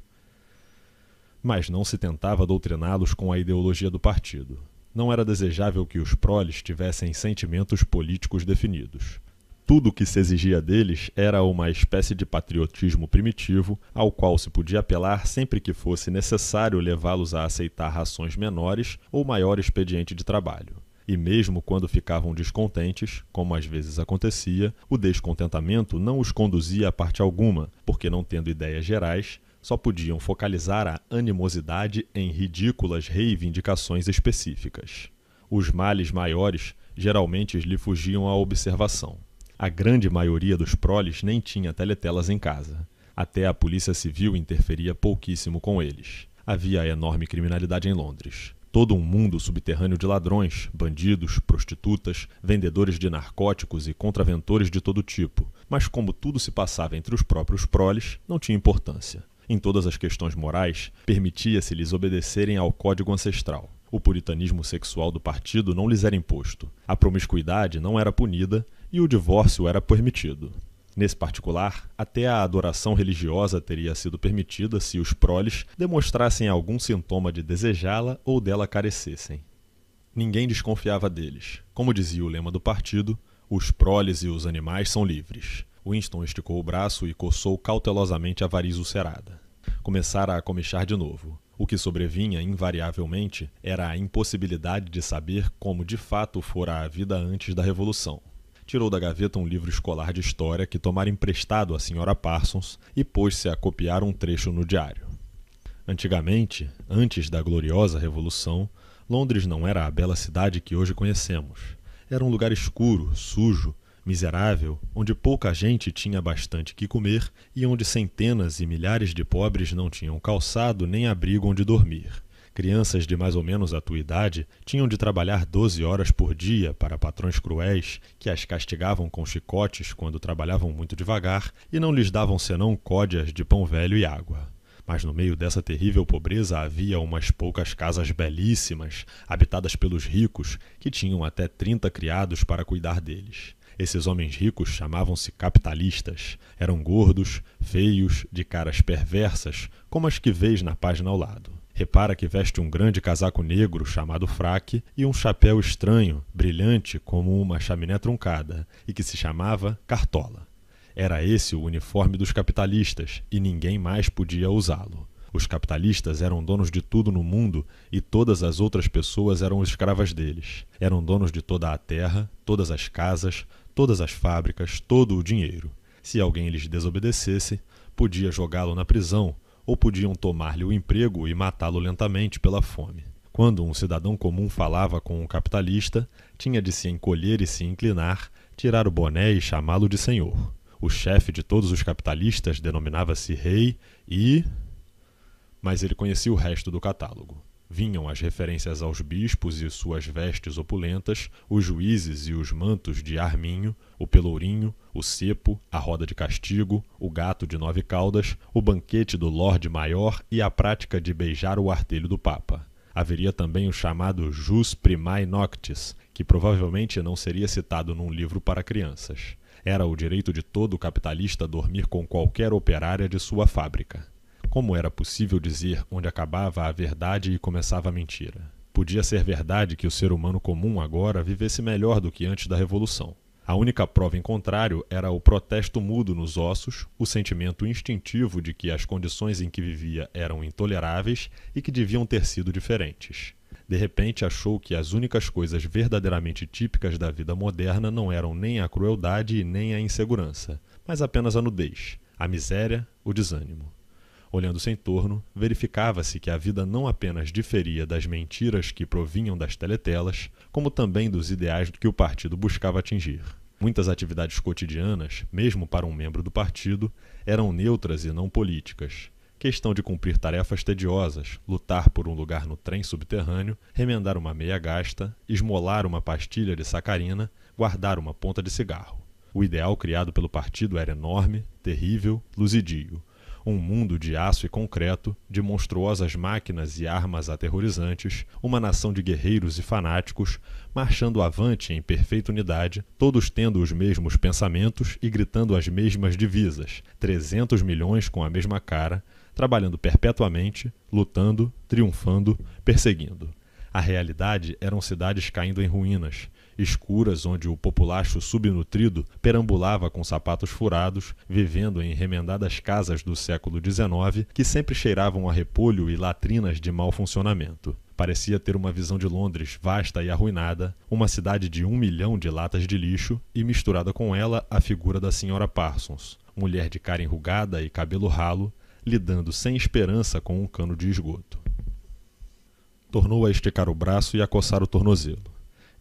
Mas não se tentava doutriná-los com a ideologia do partido. Não era desejável que os proles tivessem sentimentos políticos definidos. Tudo o que se exigia deles era uma espécie de patriotismo primitivo, ao qual se podia apelar sempre que fosse necessário levá-los a aceitar rações menores ou maior expediente de trabalho. E mesmo quando ficavam descontentes, como às vezes acontecia, o descontentamento não os conduzia a parte alguma, porque não tendo ideias gerais, só podiam focalizar a animosidade em ridículas reivindicações específicas. Os males maiores geralmente lhe fugiam à observação. A grande maioria dos proles nem tinha teletelas em casa. Até a polícia civil interferia pouquíssimo com eles. Havia a enorme criminalidade em Londres. Todo um mundo subterrâneo de ladrões, bandidos, prostitutas, vendedores de narcóticos e contraventores de todo tipo. Mas como tudo se passava entre os próprios proles, não tinha importância. Em todas as questões morais, permitia-se-lhes obedecerem ao código ancestral. O puritanismo sexual do partido não lhes era imposto, a promiscuidade não era punida e o divórcio era permitido. Nesse particular, até a adoração religiosa teria sido permitida se os proles demonstrassem algum sintoma de desejá-la ou dela carecessem. Ninguém desconfiava deles. Como dizia o lema do partido, os proles e os animais são livres. Winston esticou o braço e coçou cautelosamente a variz ulcerada. Começara a comichar de novo. O que sobrevinha, invariavelmente, era a impossibilidade de saber como de fato fora a vida antes da Revolução. Tirou da gaveta um livro escolar de história que tomara emprestado à senhora Parsons e pôs-se a copiar um trecho no diário. Antigamente, antes da gloriosa Revolução, Londres não era a bela cidade que hoje conhecemos. Era um lugar escuro, sujo, miserável, onde pouca gente tinha bastante que comer e onde centenas e milhares de pobres não tinham calçado nem abrigo onde dormir. Crianças de mais ou menos a tua idade tinham de trabalhar 12 horas por dia para patrões cruéis que as castigavam com chicotes quando trabalhavam muito devagar e não lhes davam senão códias de pão velho e água. Mas no meio dessa terrível pobreza havia umas poucas casas belíssimas, habitadas pelos ricos, que tinham até 30 criados para cuidar deles. Esses homens ricos chamavam-se capitalistas. Eram gordos, feios, de caras perversas, como as que vês na página ao lado. Repara que veste um grande casaco negro chamado fraque e um chapéu estranho, brilhante como uma chaminé truncada, e que se chamava cartola. Era esse o uniforme dos capitalistas e ninguém mais podia usá-lo. Os capitalistas eram donos de tudo no mundo e todas as outras pessoas eram escravas deles. Eram donos de toda a terra, todas as casas, todas as fábricas, todo o dinheiro. Se alguém lhes desobedecesse, podia jogá-lo na prisão ou podiam tomar-lhe o emprego e matá-lo lentamente pela fome. Quando um cidadão comum falava com um capitalista, tinha de se encolher e se inclinar, tirar o boné e chamá-lo de senhor. O chefe de todos os capitalistas denominava-se rei e. Mas ele conhecia o resto do catálogo vinham as referências aos bispos e suas vestes opulentas, os juízes e os mantos de arminho, o pelourinho, o cepo, a roda de castigo, o gato de nove caudas, o banquete do Lorde Maior e a prática de beijar o artelho do Papa. Haveria também o chamado Jus Primae Noctis, que provavelmente não seria citado num livro para crianças. Era o direito de todo capitalista dormir com qualquer operária de sua fábrica. Como era possível dizer onde acabava a verdade e começava a mentira? Podia ser verdade que o ser humano comum agora vivesse melhor do que antes da Revolução. A única prova em contrário era o protesto mudo nos ossos, o sentimento instintivo de que as condições em que vivia eram intoleráveis e que deviam ter sido diferentes. De repente, achou que as únicas coisas verdadeiramente típicas da vida moderna não eram nem a crueldade e nem a insegurança, mas apenas a nudez, a miséria, o desânimo. Olhando se em torno, verificava-se que a vida não apenas diferia das mentiras que provinham das teletelas, como também dos ideais que o partido buscava atingir. Muitas atividades cotidianas, mesmo para um membro do partido, eram neutras e não políticas. Questão de cumprir tarefas tediosas, lutar por um lugar no trem subterrâneo, remendar uma meia gasta, esmolar uma pastilha de sacarina, guardar uma ponta de cigarro. O ideal criado pelo partido era enorme, terrível, luzidio um mundo de aço e concreto, de monstruosas máquinas e armas aterrorizantes, uma nação de guerreiros e fanáticos, marchando avante em perfeita unidade, todos tendo os mesmos pensamentos e gritando as mesmas divisas, 300 milhões com a mesma cara, trabalhando perpetuamente, lutando, triunfando, perseguindo. A realidade eram cidades caindo em ruínas, escuras onde o populacho subnutrido perambulava com sapatos furados, vivendo em remendadas casas do século XIX que sempre cheiravam a repolho e latrinas de mau funcionamento. Parecia ter uma visão de Londres vasta e arruinada, uma cidade de um milhão de latas de lixo, e misturada com ela a figura da senhora Parsons, mulher de cara enrugada e cabelo ralo, lidando sem esperança com um cano de esgoto. Tornou a esticar o braço e a coçar o tornozelo.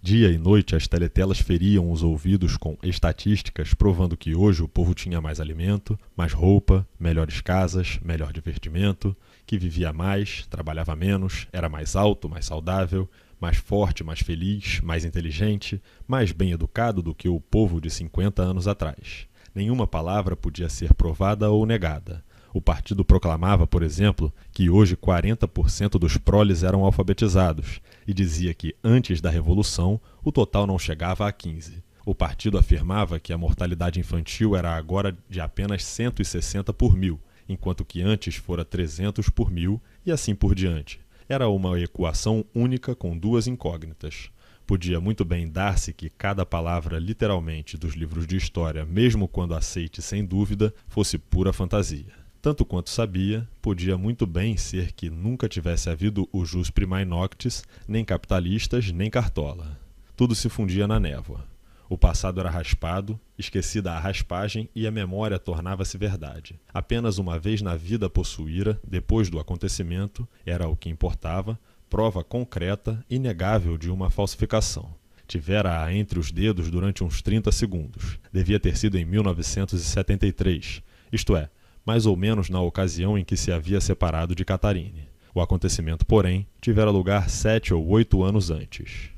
Dia e noite as teletelas feriam os ouvidos com estatísticas provando que hoje o povo tinha mais alimento, mais roupa, melhores casas, melhor divertimento, que vivia mais, trabalhava menos, era mais alto, mais saudável, mais forte, mais feliz, mais inteligente, mais bem educado do que o povo de 50 anos atrás. Nenhuma palavra podia ser provada ou negada. O partido proclamava, por exemplo, que hoje 40% dos proles eram alfabetizados, e dizia que, antes da Revolução, o total não chegava a 15. O partido afirmava que a mortalidade infantil era agora de apenas 160 por mil, enquanto que antes fora 300 por mil e assim por diante. Era uma equação única com duas incógnitas. Podia muito bem dar-se que cada palavra, literalmente, dos livros de história, mesmo quando aceite sem dúvida, fosse pura fantasia. Tanto quanto sabia, podia muito bem ser que nunca tivesse havido o jus primae noctis, nem capitalistas, nem cartola. Tudo se fundia na névoa. O passado era raspado, esquecida a raspagem e a memória tornava-se verdade. Apenas uma vez na vida possuíra, depois do acontecimento, era o que importava, prova concreta, inegável de uma falsificação. Tivera-a entre os dedos durante uns 30 segundos. Devia ter sido em 1973, isto é, mais ou menos na ocasião em que se havia separado de Catarine. O acontecimento, porém, tivera lugar sete ou oito anos antes.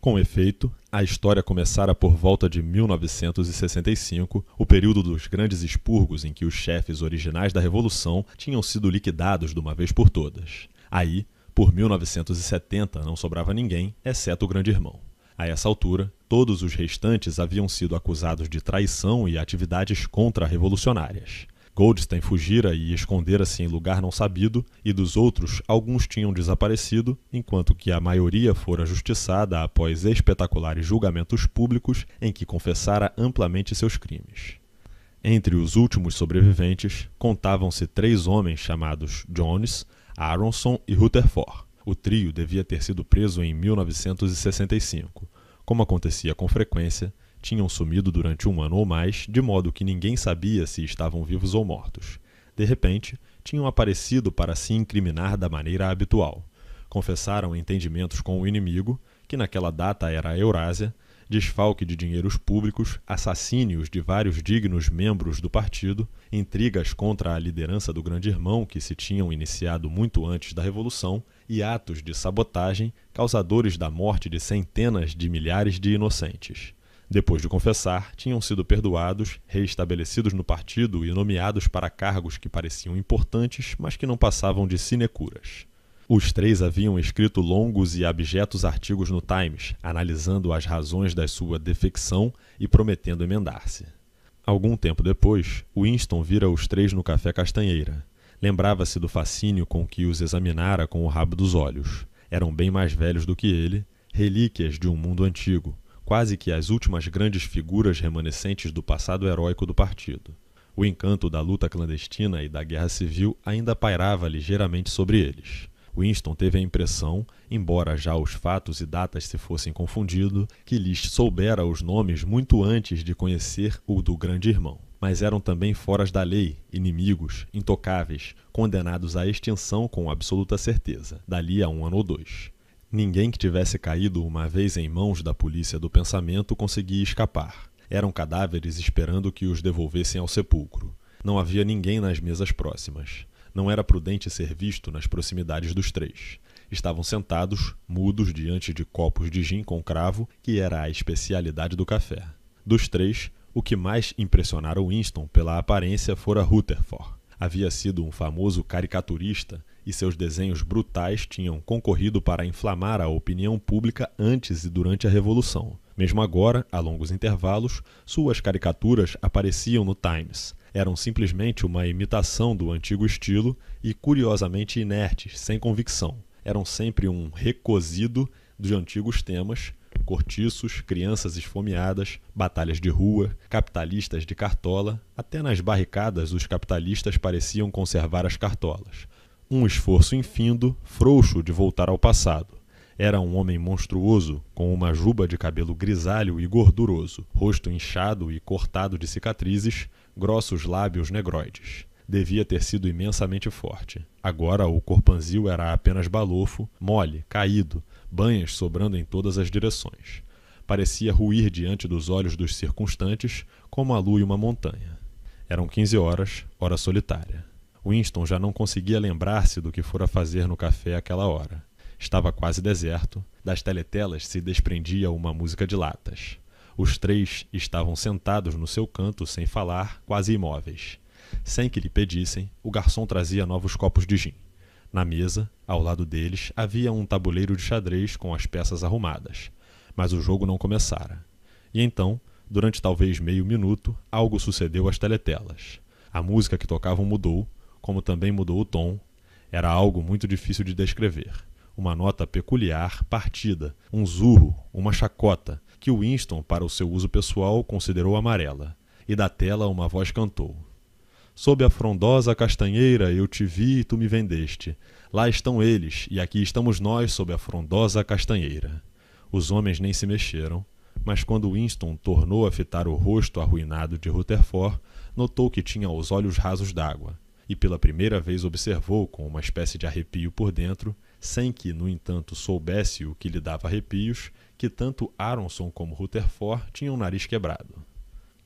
Com efeito, a história começara por volta de 1965, o período dos grandes expurgos em que os chefes originais da Revolução tinham sido liquidados de uma vez por todas. Aí, por 1970, não sobrava ninguém, exceto o Grande Irmão. A essa altura, todos os restantes haviam sido acusados de traição e atividades contra-revolucionárias. Goldstein fugira e escondera-se em lugar não sabido, e dos outros, alguns tinham desaparecido, enquanto que a maioria fora justiçada após espetaculares julgamentos públicos em que confessara amplamente seus crimes. Entre os últimos sobreviventes, contavam-se três homens chamados Jones, Aronson e Rutherford. O trio devia ter sido preso em 1965. Como acontecia com frequência, tinham sumido durante um ano ou mais, de modo que ninguém sabia se estavam vivos ou mortos. De repente, tinham aparecido para se incriminar da maneira habitual. Confessaram entendimentos com o inimigo, que naquela data era a Eurásia, desfalque de dinheiros públicos, assassínios de vários dignos membros do partido, intrigas contra a liderança do Grande Irmão que se tinham iniciado muito antes da Revolução e atos de sabotagem causadores da morte de centenas de milhares de inocentes. Depois de confessar, tinham sido perdoados, reestabelecidos no partido e nomeados para cargos que pareciam importantes, mas que não passavam de sinecuras. Os três haviam escrito longos e abjetos artigos no Times, analisando as razões da sua defecção e prometendo emendar-se. Algum tempo depois, Winston vira os três no Café Castanheira. Lembrava-se do fascínio com que os examinara com o rabo dos olhos. Eram bem mais velhos do que ele, relíquias de um mundo antigo, quase que as últimas grandes figuras remanescentes do passado heróico do partido. O encanto da luta clandestina e da guerra civil ainda pairava ligeiramente sobre eles. Winston teve a impressão, embora já os fatos e datas se fossem confundido, que lhes soubera os nomes muito antes de conhecer o do grande irmão. Mas eram também foras da lei, inimigos, intocáveis, condenados à extinção com absoluta certeza, dali a um ano ou dois. Ninguém que tivesse caído uma vez em mãos da polícia do pensamento conseguia escapar. Eram cadáveres esperando que os devolvessem ao sepulcro. Não havia ninguém nas mesas próximas. Não era prudente ser visto nas proximidades dos três. Estavam sentados, mudos, diante de copos de gin com cravo, que era a especialidade do café. Dos três, o que mais impressionara Winston pela aparência fora Rutherford. Havia sido um famoso caricaturista e seus desenhos brutais tinham concorrido para inflamar a opinião pública antes e durante a Revolução. Mesmo agora, a longos intervalos, suas caricaturas apareciam no Times. Eram simplesmente uma imitação do antigo estilo e curiosamente inertes, sem convicção. Eram sempre um recozido dos antigos temas, cortiços, crianças esfomeadas, batalhas de rua, capitalistas de cartola. Até nas barricadas, os capitalistas pareciam conservar as cartolas. Um esforço infindo, frouxo de voltar ao passado. Era um homem monstruoso, com uma juba de cabelo grisalho e gorduroso, rosto inchado e cortado de cicatrizes, grossos lábios negroides. Devia ter sido imensamente forte. Agora o corpanzil era apenas balofo, mole, caído, banhas sobrando em todas as direções. Parecia ruir diante dos olhos dos circunstantes, como a lua e uma montanha. Eram quinze horas, hora solitária. Winston já não conseguia lembrar-se do que fora fazer no café àquela hora. Estava quase deserto, das teletelas se desprendia uma música de latas. Os três estavam sentados no seu canto sem falar, quase imóveis. Sem que lhe pedissem, o garçom trazia novos copos de gin. Na mesa, ao lado deles, havia um tabuleiro de xadrez com as peças arrumadas. Mas o jogo não começara. E então, durante talvez meio minuto, algo sucedeu às teletelas. A música que tocavam mudou como também mudou o tom, era algo muito difícil de descrever. Uma nota peculiar, partida, um zurro, uma chacota, que Winston, para o seu uso pessoal, considerou amarela, e da tela uma voz cantou. Sob a frondosa castanheira eu te vi e tu me vendeste. Lá estão eles, e aqui estamos nós sob a frondosa castanheira. Os homens nem se mexeram, mas quando Winston tornou a fitar o rosto arruinado de Rutherford, notou que tinha os olhos rasos d'água e pela primeira vez observou com uma espécie de arrepio por dentro, sem que, no entanto, soubesse o que lhe dava arrepios, que tanto Aronson como Rutherford tinham o nariz quebrado.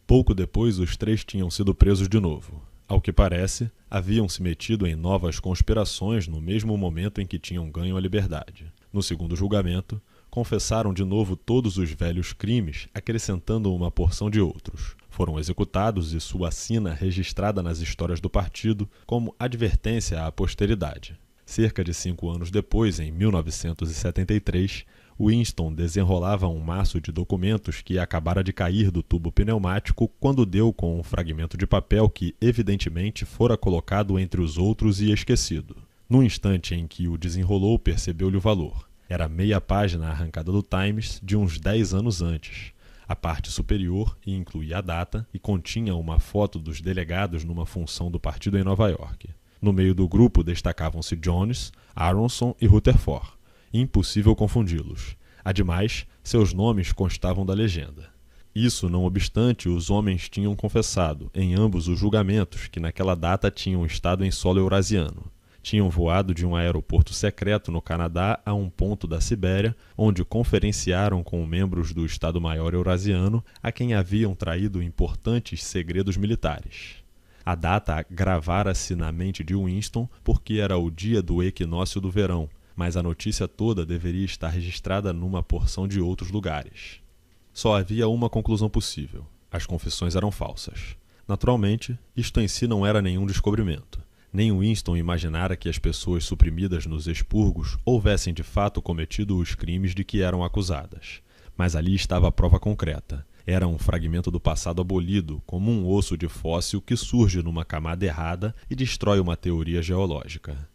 Pouco depois, os três tinham sido presos de novo. Ao que parece, haviam se metido em novas conspirações no mesmo momento em que tinham ganho a liberdade. No segundo julgamento, confessaram de novo todos os velhos crimes, acrescentando uma porção de outros foram executados e sua sina registrada nas histórias do partido como advertência à posteridade. Cerca de cinco anos depois, em 1973, Winston desenrolava um maço de documentos que acabara de cair do tubo pneumático quando deu com um fragmento de papel que, evidentemente, fora colocado entre os outros e esquecido. No instante em que o desenrolou, percebeu-lhe o valor. Era meia página arrancada do Times de uns dez anos antes. A parte superior incluía a data e continha uma foto dos delegados numa função do partido em Nova York. No meio do grupo destacavam-se Jones, Aronson e Rutherford. Impossível confundi-los. Ademais, seus nomes constavam da legenda. Isso não obstante, os homens tinham confessado, em ambos os julgamentos, que naquela data tinham estado em solo eurasiano tinham voado de um aeroporto secreto no Canadá a um ponto da Sibéria, onde conferenciaram com membros do Estado-Maior Eurasiano, a quem haviam traído importantes segredos militares. A data gravara-se na mente de Winston porque era o dia do equinócio do verão, mas a notícia toda deveria estar registrada numa porção de outros lugares. Só havia uma conclusão possível: as confissões eram falsas. Naturalmente, isto em si não era nenhum descobrimento. Nem Winston imaginara que as pessoas suprimidas nos expurgos houvessem de fato cometido os crimes de que eram acusadas. Mas ali estava a prova concreta. Era um fragmento do passado abolido, como um osso de fóssil que surge numa camada errada e destrói uma teoria geológica.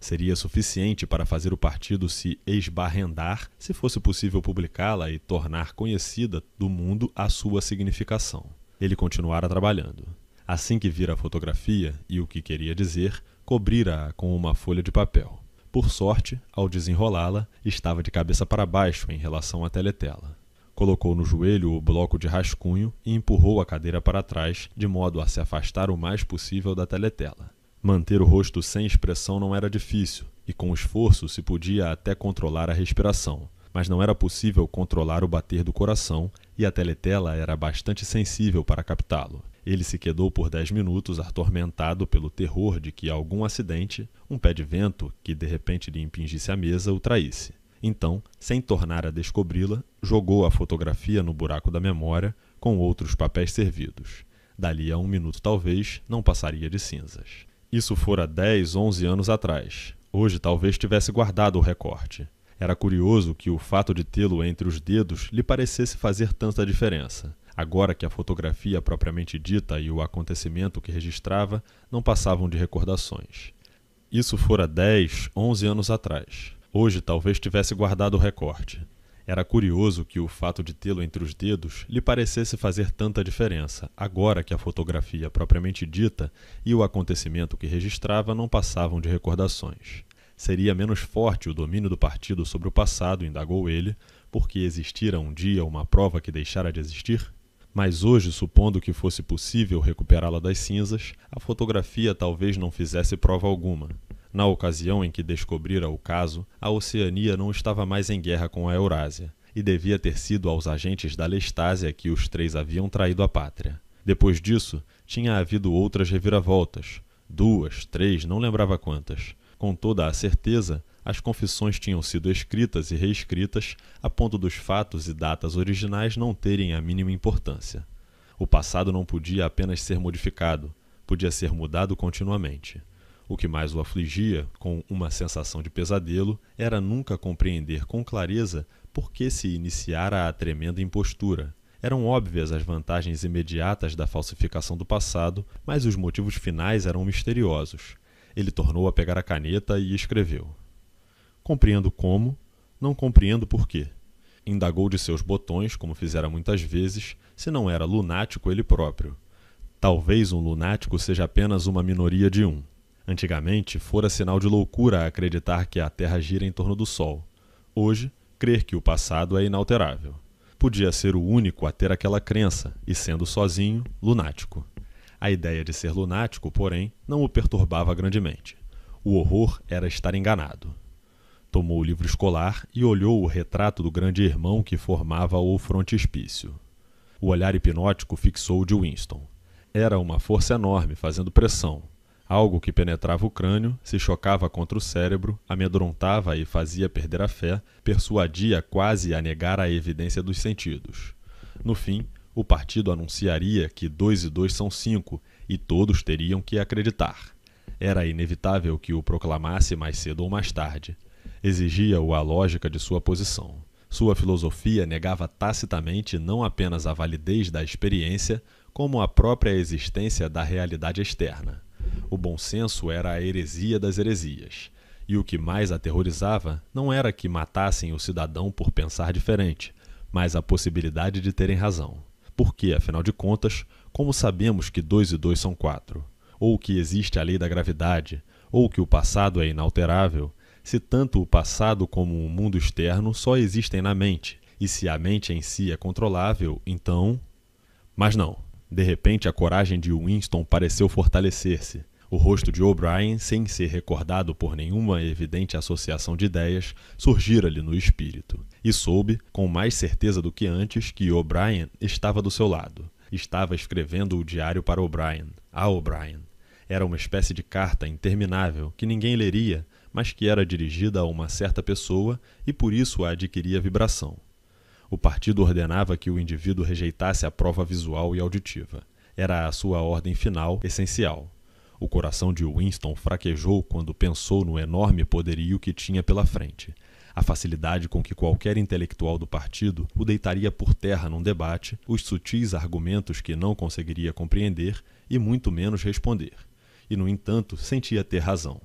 Seria suficiente para fazer o partido se esbarrendar se fosse possível publicá-la e tornar conhecida do mundo a sua significação. Ele continuara trabalhando assim que vira a fotografia e o que queria dizer cobrira a com uma folha de papel por sorte ao desenrolá la estava de cabeça para baixo em relação à teletela colocou no joelho o bloco de rascunho e empurrou a cadeira para trás de modo a se afastar o mais possível da teletela manter o rosto sem expressão não era difícil e com esforço se podia até controlar a respiração mas não era possível controlar o bater do coração e a teletela era bastante sensível para captá-lo ele se quedou por dez minutos, atormentado pelo terror de que algum acidente, um pé de vento que de repente lhe impingisse a mesa, o traísse. Então, sem tornar a descobri-la, jogou a fotografia no buraco da memória com outros papéis servidos. Dali a um minuto, talvez, não passaria de cinzas. Isso fora dez, onze anos atrás. Hoje, talvez tivesse guardado o recorte. Era curioso que o fato de tê-lo entre os dedos lhe parecesse fazer tanta diferença. Agora que a fotografia propriamente dita e o acontecimento que registrava não passavam de recordações. Isso fora 10, 11 anos atrás. Hoje talvez tivesse guardado o recorte. Era curioso que o fato de tê-lo entre os dedos lhe parecesse fazer tanta diferença, agora que a fotografia propriamente dita e o acontecimento que registrava não passavam de recordações. Seria menos forte o domínio do partido sobre o passado, indagou ele, porque existira um dia uma prova que deixara de existir? Mas hoje, supondo que fosse possível recuperá-la das cinzas, a fotografia talvez não fizesse prova alguma. Na ocasião em que descobrira o caso, a Oceania não estava mais em guerra com a Eurásia, e devia ter sido aos agentes da Lestásia que os três haviam traído a pátria. Depois disso, tinha havido outras reviravoltas. Duas, três, não lembrava quantas. Com toda a certeza, as confissões tinham sido escritas e reescritas a ponto dos fatos e datas originais não terem a mínima importância. O passado não podia apenas ser modificado, podia ser mudado continuamente. O que mais o afligia, com uma sensação de pesadelo, era nunca compreender com clareza por que se iniciara a tremenda impostura. Eram óbvias as vantagens imediatas da falsificação do passado, mas os motivos finais eram misteriosos. Ele tornou a pegar a caneta e escreveu. Compreendo como, não compreendo por quê. Indagou de seus botões, como fizera muitas vezes, se não era lunático ele próprio. Talvez um lunático seja apenas uma minoria de um. Antigamente, fora sinal de loucura acreditar que a Terra gira em torno do Sol. Hoje, crer que o passado é inalterável. Podia ser o único a ter aquela crença, e sendo sozinho, lunático. A ideia de ser lunático, porém, não o perturbava grandemente. O horror era estar enganado tomou o livro escolar e olhou o retrato do grande irmão que formava o frontispício. O olhar hipnótico fixou o de Winston. Era uma força enorme fazendo pressão, algo que penetrava o crânio, se chocava contra o cérebro, amedrontava e fazia perder a fé, persuadia quase a negar a evidência dos sentidos. No fim, o partido anunciaria que dois e dois são cinco e todos teriam que acreditar. Era inevitável que o proclamasse mais cedo ou mais tarde, exigia-o a lógica de sua posição. Sua filosofia negava tacitamente não apenas a validez da experiência, como a própria existência da realidade externa. O bom senso era a heresia das heresias. E o que mais aterrorizava não era que matassem o cidadão por pensar diferente, mas a possibilidade de terem razão. Porque, afinal de contas, como sabemos que dois e dois são quatro? Ou que existe a lei da gravidade? Ou que o passado é inalterável? Se tanto o passado como o mundo externo só existem na mente, e se a mente em si é controlável, então. Mas não. De repente, a coragem de Winston pareceu fortalecer-se. O rosto de O'Brien, sem ser recordado por nenhuma evidente associação de ideias, surgira-lhe no espírito. E soube, com mais certeza do que antes, que O'Brien estava do seu lado. Estava escrevendo o diário para O'Brien, a ah, O'Brien. Era uma espécie de carta interminável que ninguém leria, mas que era dirigida a uma certa pessoa e por isso a adquiria vibração. O partido ordenava que o indivíduo rejeitasse a prova visual e auditiva. Era a sua ordem final, essencial. O coração de Winston fraquejou quando pensou no enorme poderio que tinha pela frente. A facilidade com que qualquer intelectual do partido o deitaria por terra num debate, os sutis argumentos que não conseguiria compreender e muito menos responder. E, no entanto, sentia ter razão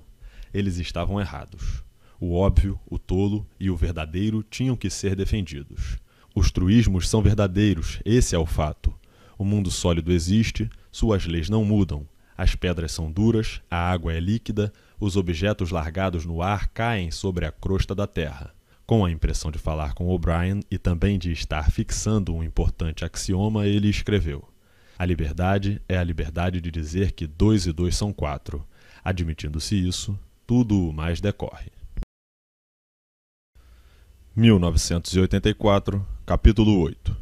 eles estavam errados. O óbvio, o tolo e o verdadeiro tinham que ser defendidos. Os truísmos são verdadeiros, esse é o fato. O mundo sólido existe, suas leis não mudam. As pedras são duras, a água é líquida, os objetos largados no ar caem sobre a crosta da terra. Com a impressão de falar com O'Brien e também de estar fixando um importante axioma, ele escreveu: A liberdade é a liberdade de dizer que dois e dois são quatro. Admitindo-se isso, tudo o mais decorre. 1984, capítulo 8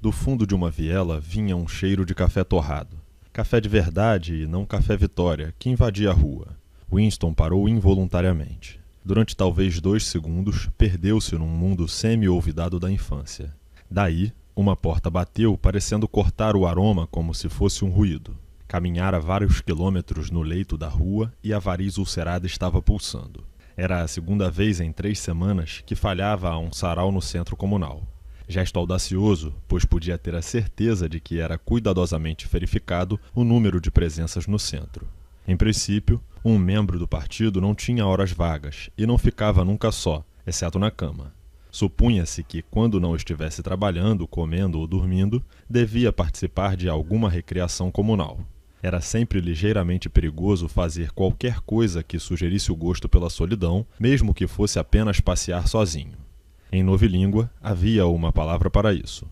Do fundo de uma viela vinha um cheiro de café torrado. Café de verdade e não café Vitória, que invadia a rua. Winston parou involuntariamente. Durante talvez dois segundos, perdeu-se num mundo semi-olvidado da infância. Daí, uma porta bateu, parecendo cortar o aroma como se fosse um ruído. Caminhara vários quilômetros no leito da rua e a variz ulcerada estava pulsando. Era a segunda vez em três semanas que falhava a um sarau no centro comunal. Gesto audacioso, pois podia ter a certeza de que era cuidadosamente verificado o número de presenças no centro. Em princípio, um membro do partido não tinha horas vagas e não ficava nunca só, exceto na cama. Supunha-se que, quando não estivesse trabalhando, comendo ou dormindo, devia participar de alguma recreação comunal. Era sempre ligeiramente perigoso fazer qualquer coisa que sugerisse o gosto pela solidão, mesmo que fosse apenas passear sozinho. Em novilíngua, havia uma palavra para isso: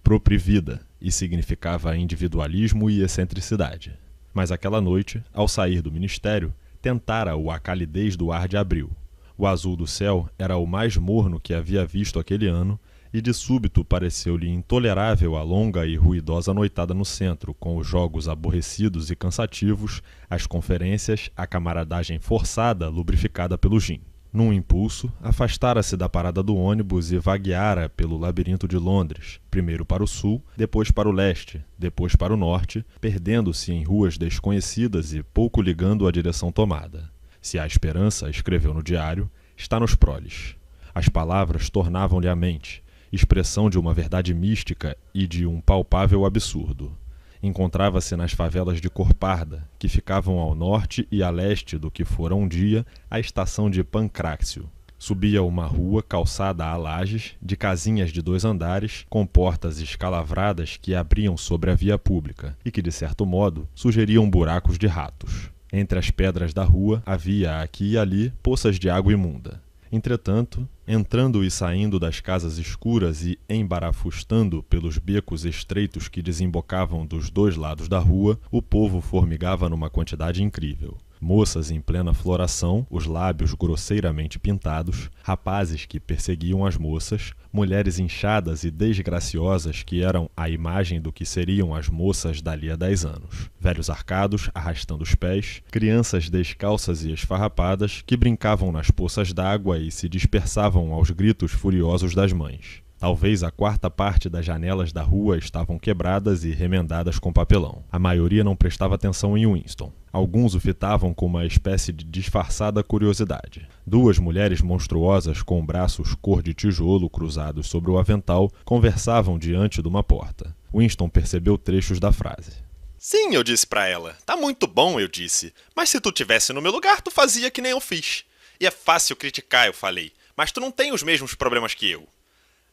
proprivida, e significava individualismo e excentricidade. Mas aquela noite, ao sair do ministério, tentara-o a calidez do ar de abril. O azul do céu era o mais morno que havia visto aquele ano e de súbito pareceu-lhe intolerável a longa e ruidosa noitada no centro, com os jogos aborrecidos e cansativos, as conferências, a camaradagem forçada, lubrificada pelo gin. Num impulso, afastara-se da parada do ônibus e vagueara pelo labirinto de Londres, primeiro para o sul, depois para o leste, depois para o norte, perdendo-se em ruas desconhecidas e pouco ligando a direção tomada. Se há esperança, escreveu no diário, está nos proles. As palavras tornavam-lhe a mente, expressão de uma verdade mística e de um palpável absurdo. Encontrava-se nas favelas de cor parda, que ficavam ao norte e a leste do que fora um dia a estação de Pancrácio. Subia uma rua calçada a lajes, de casinhas de dois andares, com portas escalavradas que abriam sobre a via pública e que, de certo modo, sugeriam buracos de ratos. Entre as pedras da rua havia aqui e ali poças de água imunda. Entretanto, entrando e saindo das casas escuras e embarafustando pelos becos estreitos que desembocavam dos dois lados da rua, o povo formigava numa quantidade incrível moças em plena floração, os lábios grosseiramente pintados, rapazes que perseguiam as moças, mulheres inchadas e desgraciosas que eram a imagem do que seriam as moças dali a dez anos, velhos arcados arrastando os pés, crianças descalças e esfarrapadas que brincavam nas poças d'água e se dispersavam aos gritos furiosos das mães. Talvez a quarta parte das janelas da rua estavam quebradas e remendadas com papelão. A maioria não prestava atenção em Winston. Alguns o fitavam com uma espécie de disfarçada curiosidade. Duas mulheres monstruosas com braços cor de tijolo cruzados sobre o avental conversavam diante de uma porta. Winston percebeu trechos da frase. Sim, eu disse para ela. Tá muito bom, eu disse. Mas se tu tivesse no meu lugar, tu fazia que nem eu fiz. E é fácil criticar, eu falei. Mas tu não tem os mesmos problemas que eu.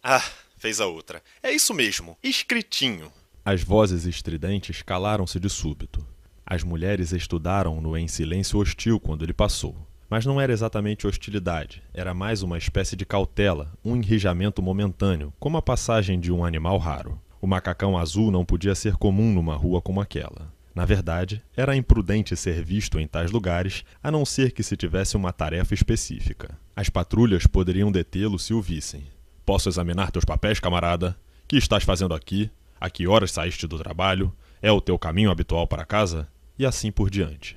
Ah, fez a outra. É isso mesmo, escritinho. As vozes estridentes calaram-se de súbito. As mulheres estudaram-no em silêncio hostil quando ele passou. Mas não era exatamente hostilidade, era mais uma espécie de cautela, um enrijamento momentâneo, como a passagem de um animal raro. O macacão azul não podia ser comum numa rua como aquela. Na verdade, era imprudente ser visto em tais lugares, a não ser que se tivesse uma tarefa específica. As patrulhas poderiam detê-lo se o vissem, Posso examinar teus papéis, camarada? Que estás fazendo aqui? A que horas saíste do trabalho? É o teu caminho habitual para casa? E assim por diante.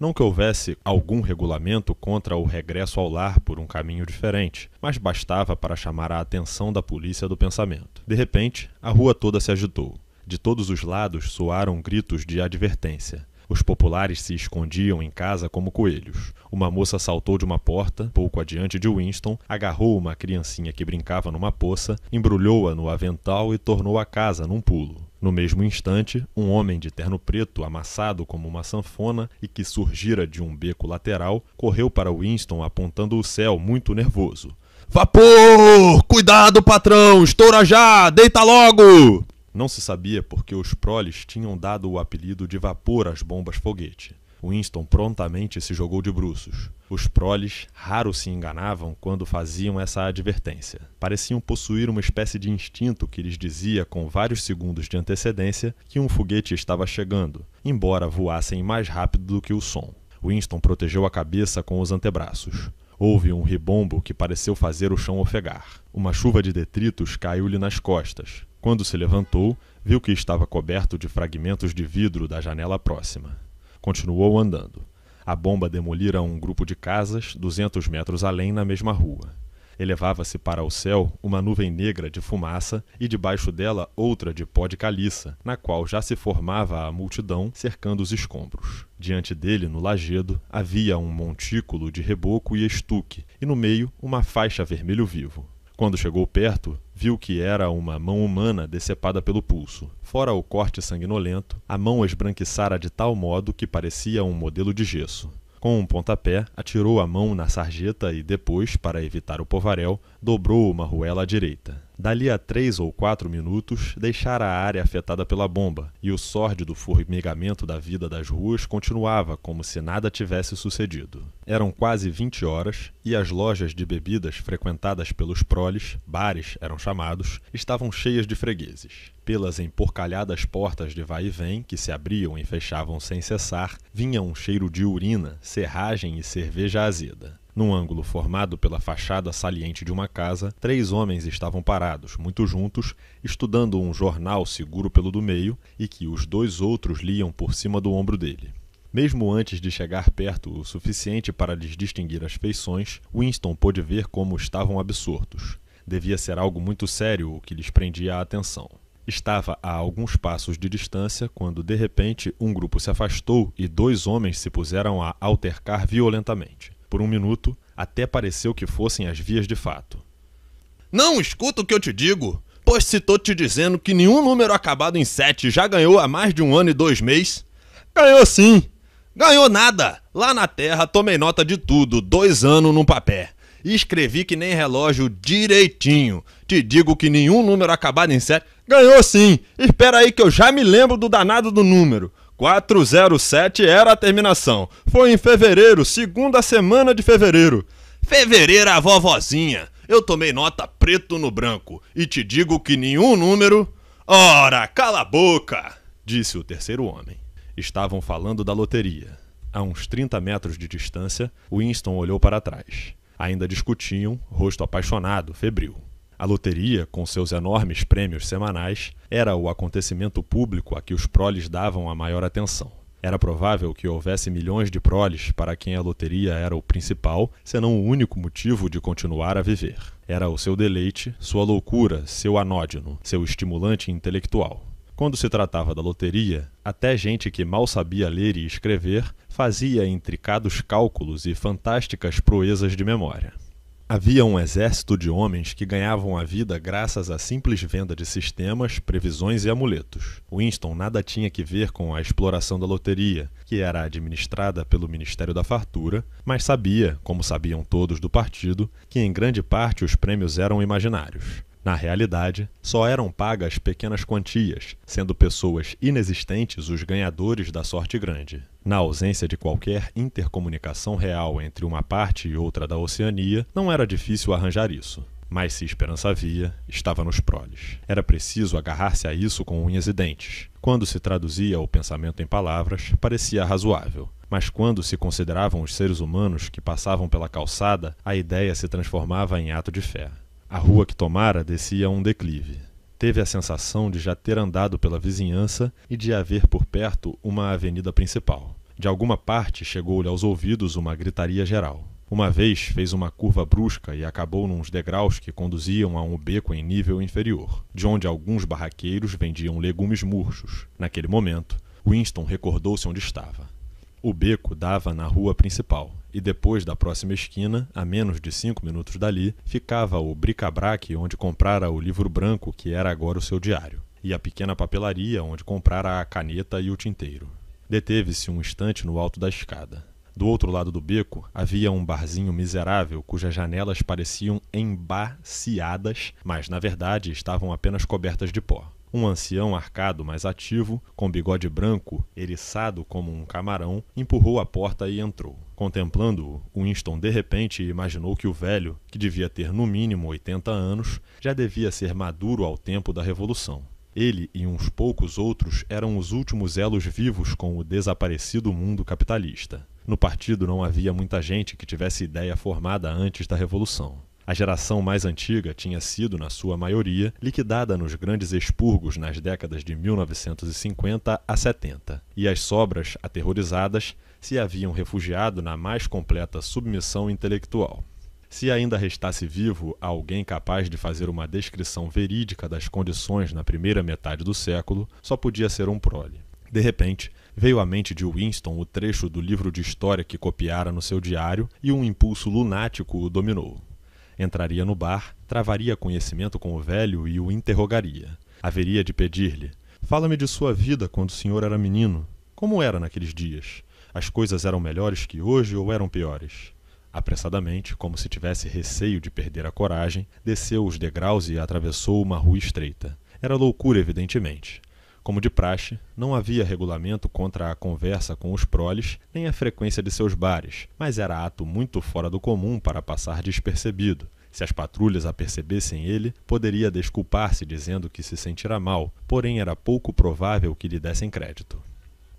Não que houvesse algum regulamento contra o regresso ao lar por um caminho diferente, mas bastava para chamar a atenção da polícia do pensamento. De repente, a rua toda se agitou. De todos os lados soaram gritos de advertência. Os populares se escondiam em casa como coelhos. Uma moça saltou de uma porta, pouco adiante de Winston, agarrou uma criancinha que brincava numa poça, embrulhou-a no avental e tornou a casa num pulo. No mesmo instante, um homem de terno preto, amassado como uma sanfona e que surgira de um beco lateral, correu para Winston apontando o céu, muito nervoso. Vapor! Cuidado, patrão! Estoura já! Deita logo! Não se sabia porque os proles tinham dado o apelido de vapor às bombas foguete. Winston prontamente se jogou de bruços. Os proles raro se enganavam quando faziam essa advertência. Pareciam possuir uma espécie de instinto que lhes dizia com vários segundos de antecedência que um foguete estava chegando, embora voassem mais rápido do que o som. Winston protegeu a cabeça com os antebraços. Houve um ribombo que pareceu fazer o chão ofegar. Uma chuva de detritos caiu-lhe nas costas. Quando se levantou, viu que estava coberto de fragmentos de vidro da janela próxima. Continuou andando. A bomba demolira um grupo de casas, 200 metros além, na mesma rua. Elevava-se para o céu uma nuvem negra de fumaça e debaixo dela outra de pó de caliça, na qual já se formava a multidão cercando os escombros. Diante dele, no lajedo, havia um montículo de reboco e estuque, e no meio uma faixa vermelho vivo. Quando chegou perto, viu que era uma mão humana decepada pelo pulso. Fora o corte sanguinolento, a mão esbranquiçara de tal modo que parecia um modelo de gesso. Com um pontapé, atirou a mão na sarjeta e depois, para evitar o povarel, dobrou uma ruela à direita. Dali a três ou quatro minutos, deixara a área afetada pela bomba, e o sórdido formigamento da vida das ruas continuava como se nada tivesse sucedido. Eram quase vinte horas, e as lojas de bebidas frequentadas pelos proles, bares eram chamados, estavam cheias de fregueses. Pelas emporcalhadas portas de vai e vem, que se abriam e fechavam sem cessar, vinha um cheiro de urina, serragem e cerveja azeda. Num ângulo formado pela fachada saliente de uma casa, três homens estavam parados, muito juntos, estudando um jornal seguro pelo do meio e que os dois outros liam por cima do ombro dele. Mesmo antes de chegar perto o suficiente para lhes distinguir as feições, Winston pôde ver como estavam absortos. Devia ser algo muito sério o que lhes prendia a atenção. Estava a alguns passos de distância quando, de repente, um grupo se afastou e dois homens se puseram a altercar violentamente. Por um minuto, até pareceu que fossem as vias de fato. Não escuta o que eu te digo, pois se tô te dizendo que nenhum número acabado em 7 já ganhou há mais de um ano e dois meses. Ganhou sim! Ganhou nada! Lá na Terra tomei nota de tudo, dois anos num papel. E escrevi que nem relógio direitinho. Te digo que nenhum número acabado em 7 ganhou sim! Espera aí que eu já me lembro do danado do número. 407 era a terminação. Foi em fevereiro, segunda semana de fevereiro. Fevereiro a vovozinha. Eu tomei nota preto no branco e te digo que nenhum número. Ora, cala a boca! disse o terceiro homem. Estavam falando da loteria. A uns 30 metros de distância, Winston olhou para trás. Ainda discutiam, rosto apaixonado, febril. A loteria, com seus enormes prêmios semanais, era o acontecimento público a que os proles davam a maior atenção. Era provável que houvesse milhões de proles para quem a loteria era o principal, senão o único motivo de continuar a viver. Era o seu deleite, sua loucura, seu anódino, seu estimulante intelectual. Quando se tratava da loteria, até gente que mal sabia ler e escrever fazia intricados cálculos e fantásticas proezas de memória. Havia um exército de homens que ganhavam a vida graças à simples venda de sistemas, previsões e amuletos. Winston nada tinha que ver com a exploração da loteria, que era administrada pelo Ministério da Fartura, mas sabia, como sabiam todos do partido, que em grande parte os prêmios eram imaginários. Na realidade, só eram pagas pequenas quantias, sendo pessoas inexistentes os ganhadores da sorte grande. Na ausência de qualquer intercomunicação real entre uma parte e outra da Oceania, não era difícil arranjar isso. Mas se esperança havia, estava nos proles. Era preciso agarrar-se a isso com unhas e dentes. Quando se traduzia o pensamento em palavras, parecia razoável. Mas quando se consideravam os seres humanos que passavam pela calçada, a ideia se transformava em ato de fé. A rua que tomara descia um declive. Teve a sensação de já ter andado pela vizinhança e de haver por perto uma avenida principal. De alguma parte chegou-lhe aos ouvidos uma gritaria geral. Uma vez fez uma curva brusca e acabou nos degraus que conduziam a um beco em nível inferior, de onde alguns barraqueiros vendiam legumes murchos. Naquele momento, Winston recordou-se onde estava. O beco dava na rua principal e depois da próxima esquina, a menos de cinco minutos dali, ficava o bric-a-brac onde comprara o livro branco que era agora o seu diário, e a pequena papelaria onde comprara a caneta e o tinteiro. Deteve-se um instante no alto da escada. Do outro lado do beco havia um barzinho miserável cujas janelas pareciam embaciadas, mas na verdade estavam apenas cobertas de pó. Um ancião arcado, mas ativo, com bigode branco, eriçado como um camarão, empurrou a porta e entrou. Contemplando-o, Winston de repente imaginou que o velho, que devia ter no mínimo 80 anos, já devia ser maduro ao tempo da Revolução. Ele e uns poucos outros eram os últimos elos vivos com o desaparecido mundo capitalista. No partido não havia muita gente que tivesse ideia formada antes da Revolução. A geração mais antiga tinha sido, na sua maioria, liquidada nos grandes expurgos nas décadas de 1950 a 70, e as sobras, aterrorizadas, se haviam refugiado na mais completa submissão intelectual. Se ainda restasse vivo alguém capaz de fazer uma descrição verídica das condições na primeira metade do século, só podia ser um prole. De repente, veio à mente de Winston o trecho do livro de história que copiara no seu diário e um impulso lunático o dominou. Entraria no bar, travaria conhecimento com o velho e o interrogaria. Haveria de pedir-lhe: Fala-me de sua vida quando o senhor era menino. Como era naqueles dias? As coisas eram melhores que hoje ou eram piores? Apressadamente, como se tivesse receio de perder a coragem, desceu os degraus e atravessou uma rua estreita. Era loucura, evidentemente. Como de praxe, não havia regulamento contra a conversa com os proles nem a frequência de seus bares, mas era ato muito fora do comum para passar despercebido. Se as patrulhas apercebessem ele, poderia desculpar-se dizendo que se sentira mal, porém era pouco provável que lhe dessem crédito.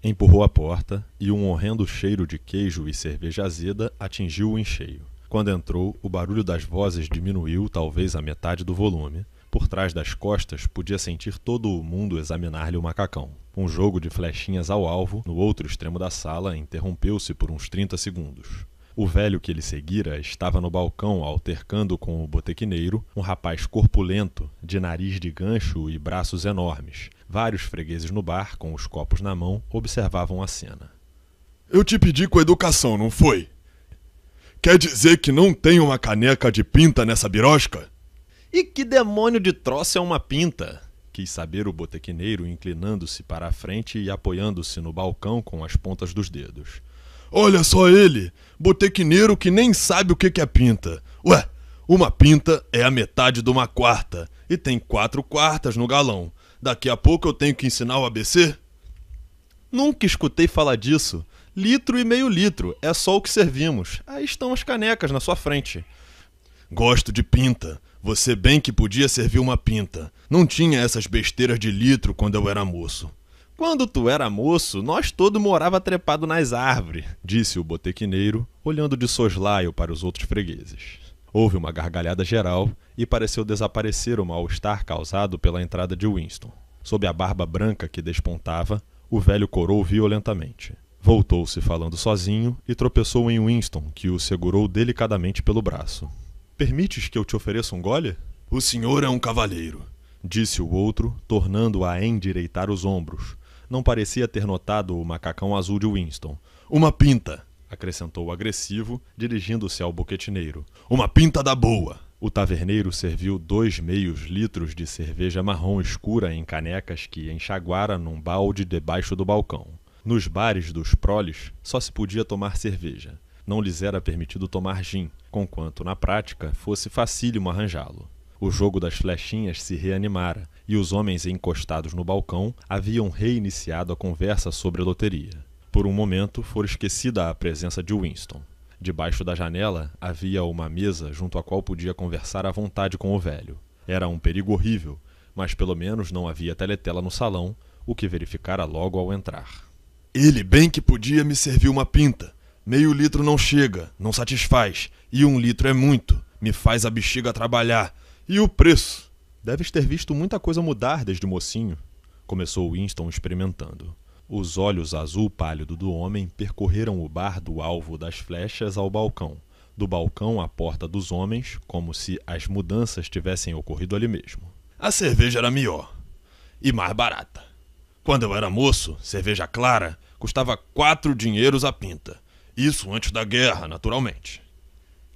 Empurrou a porta e um horrendo cheiro de queijo e cerveja azeda atingiu-o em cheio. Quando entrou, o barulho das vozes diminuiu talvez a metade do volume. Por trás das costas, podia sentir todo o mundo examinar-lhe o macacão. Um jogo de flechinhas ao alvo, no outro extremo da sala, interrompeu-se por uns 30 segundos. O velho que ele seguira estava no balcão altercando com o botequineiro, um rapaz corpulento, de nariz de gancho e braços enormes. Vários fregueses no bar, com os copos na mão, observavam a cena. Eu te pedi com educação, não foi? Quer dizer que não tem uma caneca de pinta nessa birosca? E que demônio de troço é uma pinta? Quis saber o botequineiro inclinando-se para a frente e apoiando-se no balcão com as pontas dos dedos. Olha só ele, botequineiro que nem sabe o que, que é pinta. Ué, uma pinta é a metade de uma quarta, e tem quatro quartas no galão. Daqui a pouco eu tenho que ensinar o ABC? Nunca escutei falar disso. Litro e meio litro, é só o que servimos. Aí estão as canecas na sua frente. Gosto de pinta. Você bem que podia servir uma pinta. Não tinha essas besteiras de litro quando eu era moço. Quando tu era moço, nós todo morava trepado nas árvores, disse o botequineiro, olhando de soslaio para os outros fregueses. Houve uma gargalhada geral e pareceu desaparecer o mal-estar causado pela entrada de Winston. Sob a barba branca que despontava, o velho corou violentamente. Voltou-se falando sozinho e tropeçou em Winston, que o segurou delicadamente pelo braço. Permites que eu te ofereça um gole? O senhor é um cavalheiro, disse o outro, tornando a endireitar os ombros, não parecia ter notado o macacão azul de Winston. Uma pinta! acrescentou o agressivo, dirigindo-se ao boquetineiro. Uma pinta da boa! O taverneiro serviu dois meios litros de cerveja marrom escura em canecas que enxaguara num balde debaixo do balcão. Nos bares dos proles só se podia tomar cerveja. Não lhes era permitido tomar gin, conquanto na prática fosse facílimo arranjá-lo. O jogo das flechinhas se reanimara e os homens encostados no balcão haviam reiniciado a conversa sobre a loteria. Por um momento, fora esquecida a presença de Winston. Debaixo da janela havia uma mesa junto à qual podia conversar à vontade com o velho. Era um perigo horrível, mas pelo menos não havia teletela no salão, o que verificara logo ao entrar. Ele bem que podia me servir uma pinta. Meio litro não chega, não satisfaz, e um litro é muito, me faz a bexiga trabalhar. E o preço? Deves ter visto muita coisa mudar desde mocinho, começou Winston experimentando. Os olhos azul pálido do homem percorreram o bar do alvo das flechas ao balcão, do balcão à porta dos homens, como se as mudanças tivessem ocorrido ali mesmo. A cerveja era melhor e mais barata. Quando eu era moço, cerveja clara custava quatro dinheiros a pinta. Isso antes da guerra, naturalmente.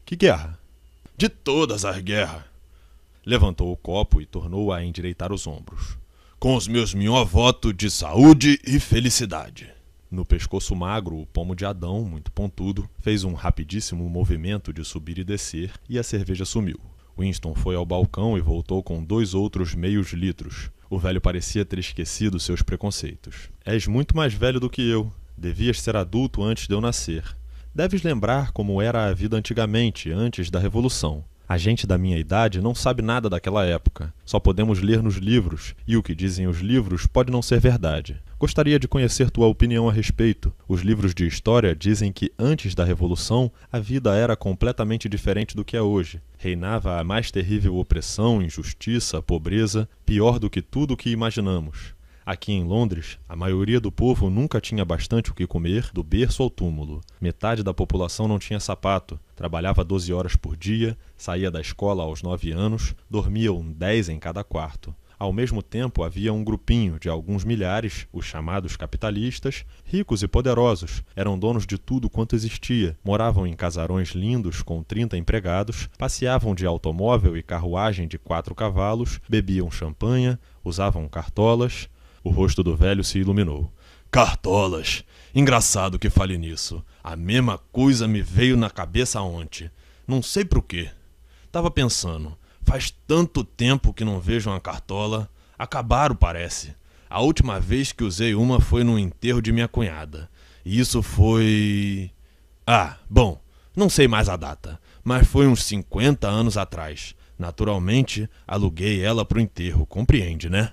Que guerra? De todas as guerras levantou o copo e tornou a endireitar os ombros. Com os meus minhó voto de saúde e felicidade. No pescoço magro, o pomo de Adão, muito pontudo, fez um rapidíssimo movimento de subir e descer e a cerveja sumiu. Winston foi ao balcão e voltou com dois outros meios litros. O velho parecia ter esquecido seus preconceitos. És muito mais velho do que eu. Devias ser adulto antes de eu nascer. Deves lembrar como era a vida antigamente, antes da Revolução. A gente da minha idade não sabe nada daquela época. Só podemos ler nos livros, e o que dizem os livros pode não ser verdade. Gostaria de conhecer tua opinião a respeito. Os livros de história dizem que antes da Revolução a vida era completamente diferente do que é hoje. Reinava a mais terrível opressão, injustiça, pobreza, pior do que tudo o que imaginamos. Aqui em Londres, a maioria do povo nunca tinha bastante o que comer, do berço ao túmulo. Metade da população não tinha sapato, trabalhava 12 horas por dia, saía da escola aos 9 anos, dormiam 10 em cada quarto. Ao mesmo tempo, havia um grupinho de alguns milhares, os chamados capitalistas, ricos e poderosos, eram donos de tudo quanto existia, moravam em casarões lindos com 30 empregados, passeavam de automóvel e carruagem de quatro cavalos, bebiam champanha, usavam cartolas, o rosto do velho se iluminou. Cartolas! Engraçado que fale nisso. A mesma coisa me veio na cabeça ontem. Não sei por quê. Tava pensando. Faz tanto tempo que não vejo uma cartola. Acabaram, parece. A última vez que usei uma foi no enterro de minha cunhada. E isso foi. Ah, bom, não sei mais a data, mas foi uns 50 anos atrás. Naturalmente, aluguei ela pro enterro, compreende, né?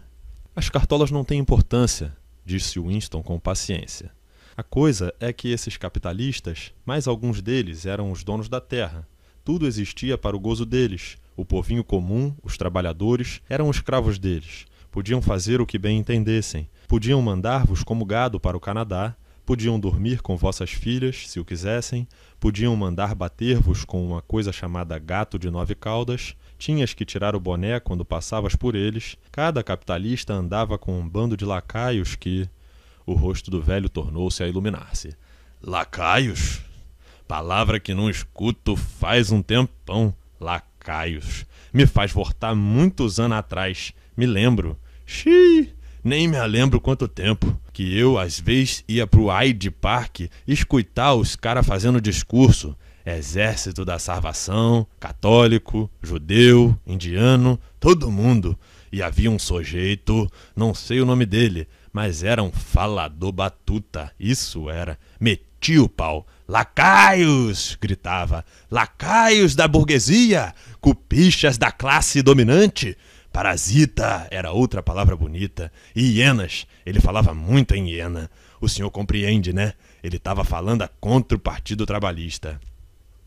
As cartolas não têm importância, disse Winston com paciência. A coisa é que esses capitalistas, mais alguns deles, eram os donos da terra. Tudo existia para o gozo deles. O povinho comum, os trabalhadores, eram escravos deles. Podiam fazer o que bem entendessem. Podiam mandar-vos como gado para o Canadá, podiam dormir com vossas filhas, se o quisessem, podiam mandar bater-vos com uma coisa chamada gato de nove caudas, tinhas que tirar o boné quando passavas por eles, cada capitalista andava com um bando de lacaios que. O rosto do velho tornou-se a iluminar-se. Lacaios? Palavra que não escuto faz um tempão. Lacaios. Me faz voltar muitos anos atrás. Me lembro. Xiii! Nem me lembro quanto tempo que eu, às vezes, ia pro Hyde Park escutar os caras fazendo discurso. Exército da Salvação, católico, judeu, indiano, todo mundo. E havia um sujeito, não sei o nome dele, mas era um falador batuta, isso era. Metia o pau. Lacaios! gritava. Lacaios da burguesia! Cupichas da classe dominante! Parasita era outra palavra bonita. E hienas. Ele falava muito em hiena. O senhor compreende, né? Ele estava falando contra o Partido Trabalhista.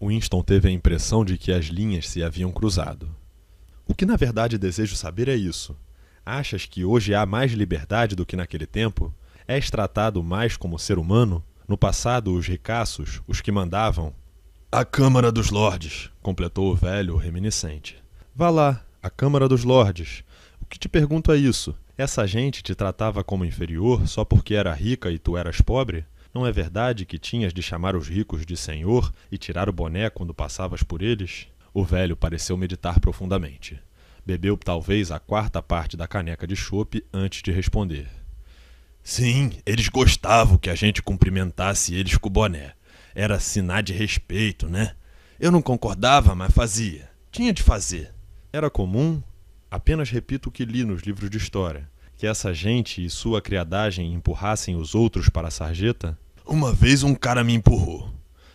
Winston teve a impressão de que as linhas se haviam cruzado. O que na verdade desejo saber é isso. Achas que hoje há mais liberdade do que naquele tempo? És tratado mais como ser humano? No passado, os ricaços, os que mandavam. A Câmara dos Lordes, completou o velho reminiscente. Vá lá, a Câmara dos Lordes. O que te pergunto é isso? Essa gente te tratava como inferior só porque era rica e tu eras pobre? não é verdade que tinhas de chamar os ricos de senhor e tirar o boné quando passavas por eles o velho pareceu meditar profundamente bebeu talvez a quarta parte da caneca de chope antes de responder sim eles gostavam que a gente cumprimentasse eles com o boné era sinal de respeito né eu não concordava mas fazia tinha de fazer era comum apenas repito o que li nos livros de história que essa gente e sua criadagem empurrassem os outros para a sarjeta? Uma vez um cara me empurrou.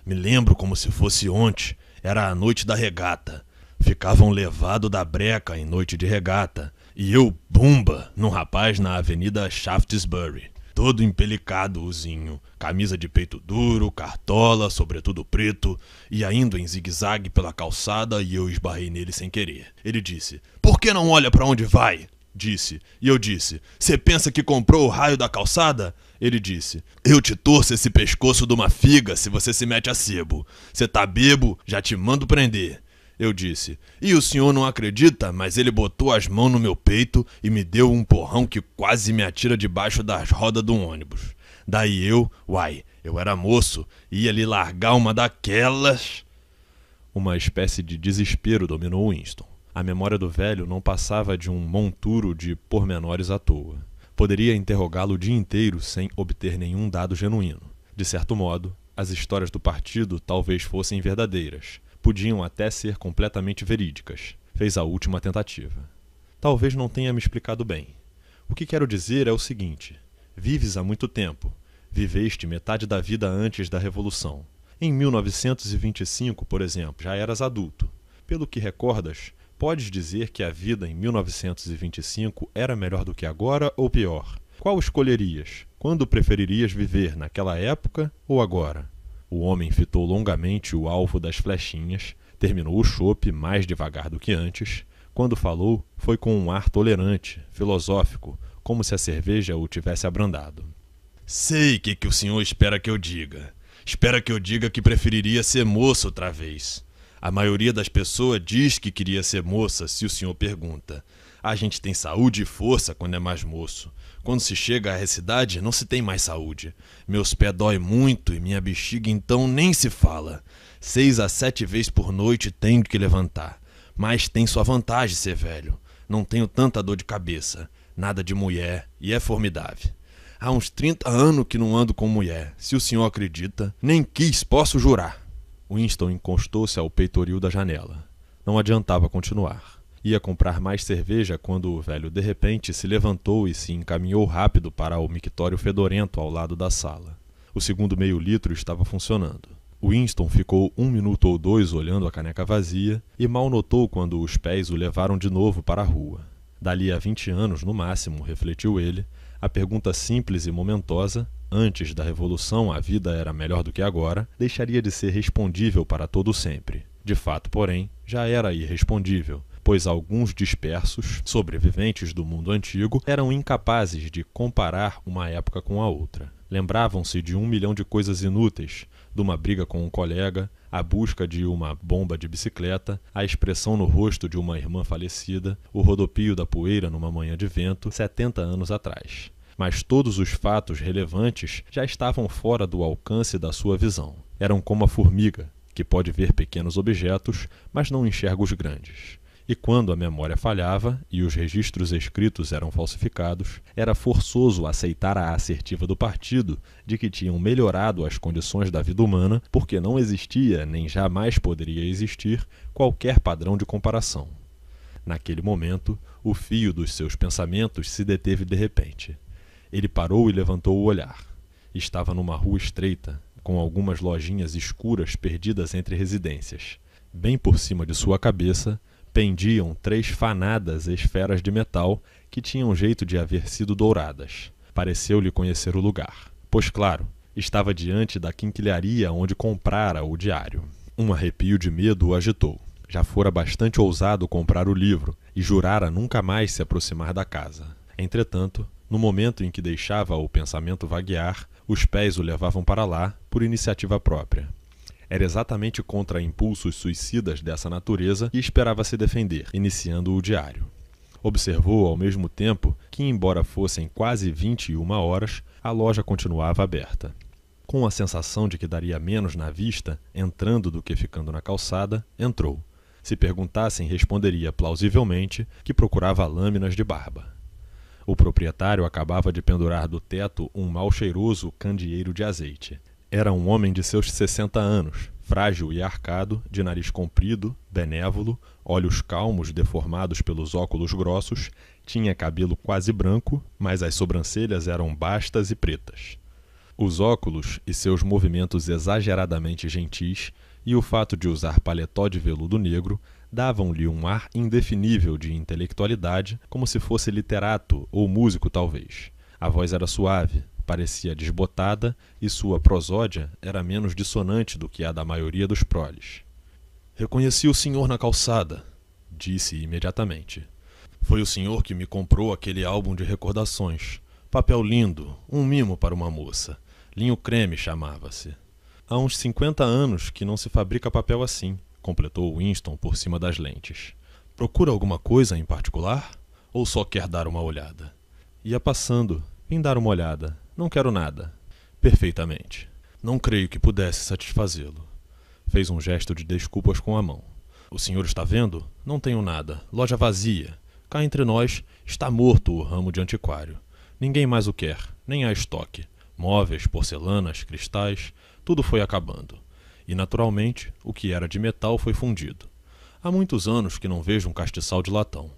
Me lembro como se fosse ontem. Era a noite da regata. Ficavam levado da breca em noite de regata. E eu, bumba, num rapaz na avenida Shaftesbury. Todo empelicado, ozinho. Camisa de peito duro, cartola, sobretudo preto. E ainda em zigue-zague pela calçada e eu esbarrei nele sem querer. Ele disse, por que não olha para onde vai? Disse. E eu disse, você pensa que comprou o raio da calçada? Ele disse: Eu te torço esse pescoço de uma figa se você se mete a sebo. Você tá bebo, já te mando prender. Eu disse: E o senhor não acredita, mas ele botou as mãos no meu peito e me deu um porrão que quase me atira debaixo das rodas de um ônibus. Daí eu, uai, eu era moço, ia lhe largar uma daquelas. Uma espécie de desespero dominou Winston. A memória do velho não passava de um monturo de pormenores à toa. Poderia interrogá-lo o dia inteiro sem obter nenhum dado genuíno. De certo modo, as histórias do partido talvez fossem verdadeiras, podiam até ser completamente verídicas. Fez a última tentativa. Talvez não tenha me explicado bem. O que quero dizer é o seguinte: vives há muito tempo. Viveste metade da vida antes da Revolução. Em 1925, por exemplo, já eras adulto. Pelo que recordas, podes dizer que a vida em 1925 era melhor do que agora ou pior? Qual escolherias? Quando preferirias viver, naquela época ou agora? O homem fitou longamente o alvo das flechinhas, terminou o chope mais devagar do que antes. Quando falou, foi com um ar tolerante, filosófico, como se a cerveja o tivesse abrandado. Sei que que o senhor espera que eu diga. Espera que eu diga que preferiria ser moço outra vez. A maioria das pessoas diz que queria ser moça se o senhor pergunta. A gente tem saúde e força quando é mais moço. Quando se chega à essa idade, não se tem mais saúde. Meus pés doem muito e minha bexiga então nem se fala. Seis a sete vezes por noite tenho que levantar. Mas tem sua vantagem ser velho. Não tenho tanta dor de cabeça, nada de mulher e é formidável. Há uns 30 anos que não ando com mulher. Se o senhor acredita, nem quis, posso jurar. Winston encostou-se ao peitoril da janela. Não adiantava continuar. Ia comprar mais cerveja quando o velho de repente se levantou e se encaminhou rápido para o mictório fedorento ao lado da sala. O segundo meio-litro estava funcionando. Winston ficou um minuto ou dois olhando a caneca vazia e mal notou quando os pés o levaram de novo para a rua. Dali a vinte anos, no máximo, refletiu ele, a pergunta simples e momentosa antes da revolução a vida era melhor do que agora deixaria de ser respondível para todo sempre. De fato, porém, já era irrespondível, pois alguns dispersos, sobreviventes do mundo antigo, eram incapazes de comparar uma época com a outra. Lembravam-se de um milhão de coisas inúteis, de uma briga com um colega, a busca de uma bomba de bicicleta, a expressão no rosto de uma irmã falecida, o rodopio da poeira numa manhã de vento, 70 anos atrás. Mas todos os fatos relevantes já estavam fora do alcance da sua visão. Eram como a formiga, que pode ver pequenos objetos, mas não enxerga os grandes. E quando a memória falhava e os registros escritos eram falsificados, era forçoso aceitar a assertiva do partido de que tinham melhorado as condições da vida humana, porque não existia, nem jamais poderia existir, qualquer padrão de comparação. Naquele momento, o fio dos seus pensamentos se deteve de repente. Ele parou e levantou o olhar. Estava numa rua estreita, com algumas lojinhas escuras perdidas entre residências. Bem por cima de sua cabeça, pendiam três fanadas esferas de metal que tinham jeito de haver sido douradas. Pareceu-lhe conhecer o lugar. Pois claro, estava diante da quinquilharia onde comprara o diário. Um arrepio de medo o agitou. Já fora bastante ousado comprar o livro e jurara nunca mais se aproximar da casa. Entretanto, no momento em que deixava o pensamento vaguear, os pés o levavam para lá por iniciativa própria. Era exatamente contra impulsos suicidas dessa natureza que esperava se defender, iniciando o diário. Observou, ao mesmo tempo, que, embora fossem quase 21 horas, a loja continuava aberta. Com a sensação de que daria menos na vista, entrando do que ficando na calçada, entrou. Se perguntassem, responderia plausivelmente que procurava lâminas de barba. O proprietário acabava de pendurar do teto um mal cheiroso candeeiro de azeite. Era um homem de seus 60 anos, frágil e arcado, de nariz comprido, benévolo, olhos calmos deformados pelos óculos grossos, tinha cabelo quase branco, mas as sobrancelhas eram bastas e pretas. Os óculos e seus movimentos exageradamente gentis e o fato de usar paletó de veludo negro davam-lhe um ar indefinível de intelectualidade, como se fosse literato ou músico talvez. A voz era suave, parecia desbotada e sua prosódia era menos dissonante do que a da maioria dos proles. Reconheci o senhor na calçada, disse imediatamente. Foi o senhor que me comprou aquele álbum de recordações. Papel lindo, um mimo para uma moça. Linho creme chamava-se. Há uns cinquenta anos que não se fabrica papel assim, completou Winston por cima das lentes. Procura alguma coisa em particular? Ou só quer dar uma olhada? Ia passando, vim dar uma olhada. Não quero nada. Perfeitamente. Não creio que pudesse satisfazê-lo. Fez um gesto de desculpas com a mão. O senhor está vendo? Não tenho nada. Loja vazia. Cá entre nós, está morto o ramo de antiquário. Ninguém mais o quer, nem há estoque. Móveis, porcelanas, cristais, tudo foi acabando. E, naturalmente, o que era de metal foi fundido. Há muitos anos que não vejo um castiçal de latão.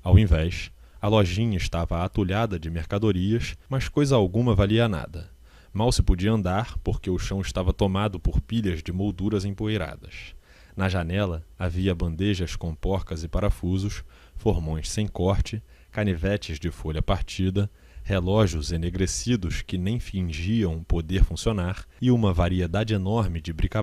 Ao invés, a lojinha estava atulhada de mercadorias, mas coisa alguma valia nada. Mal se podia andar, porque o chão estava tomado por pilhas de molduras empoeiradas. Na janela havia bandejas com porcas e parafusos, formões sem corte, canivetes de folha partida, relógios enegrecidos que nem fingiam poder funcionar e uma variedade enorme de bric a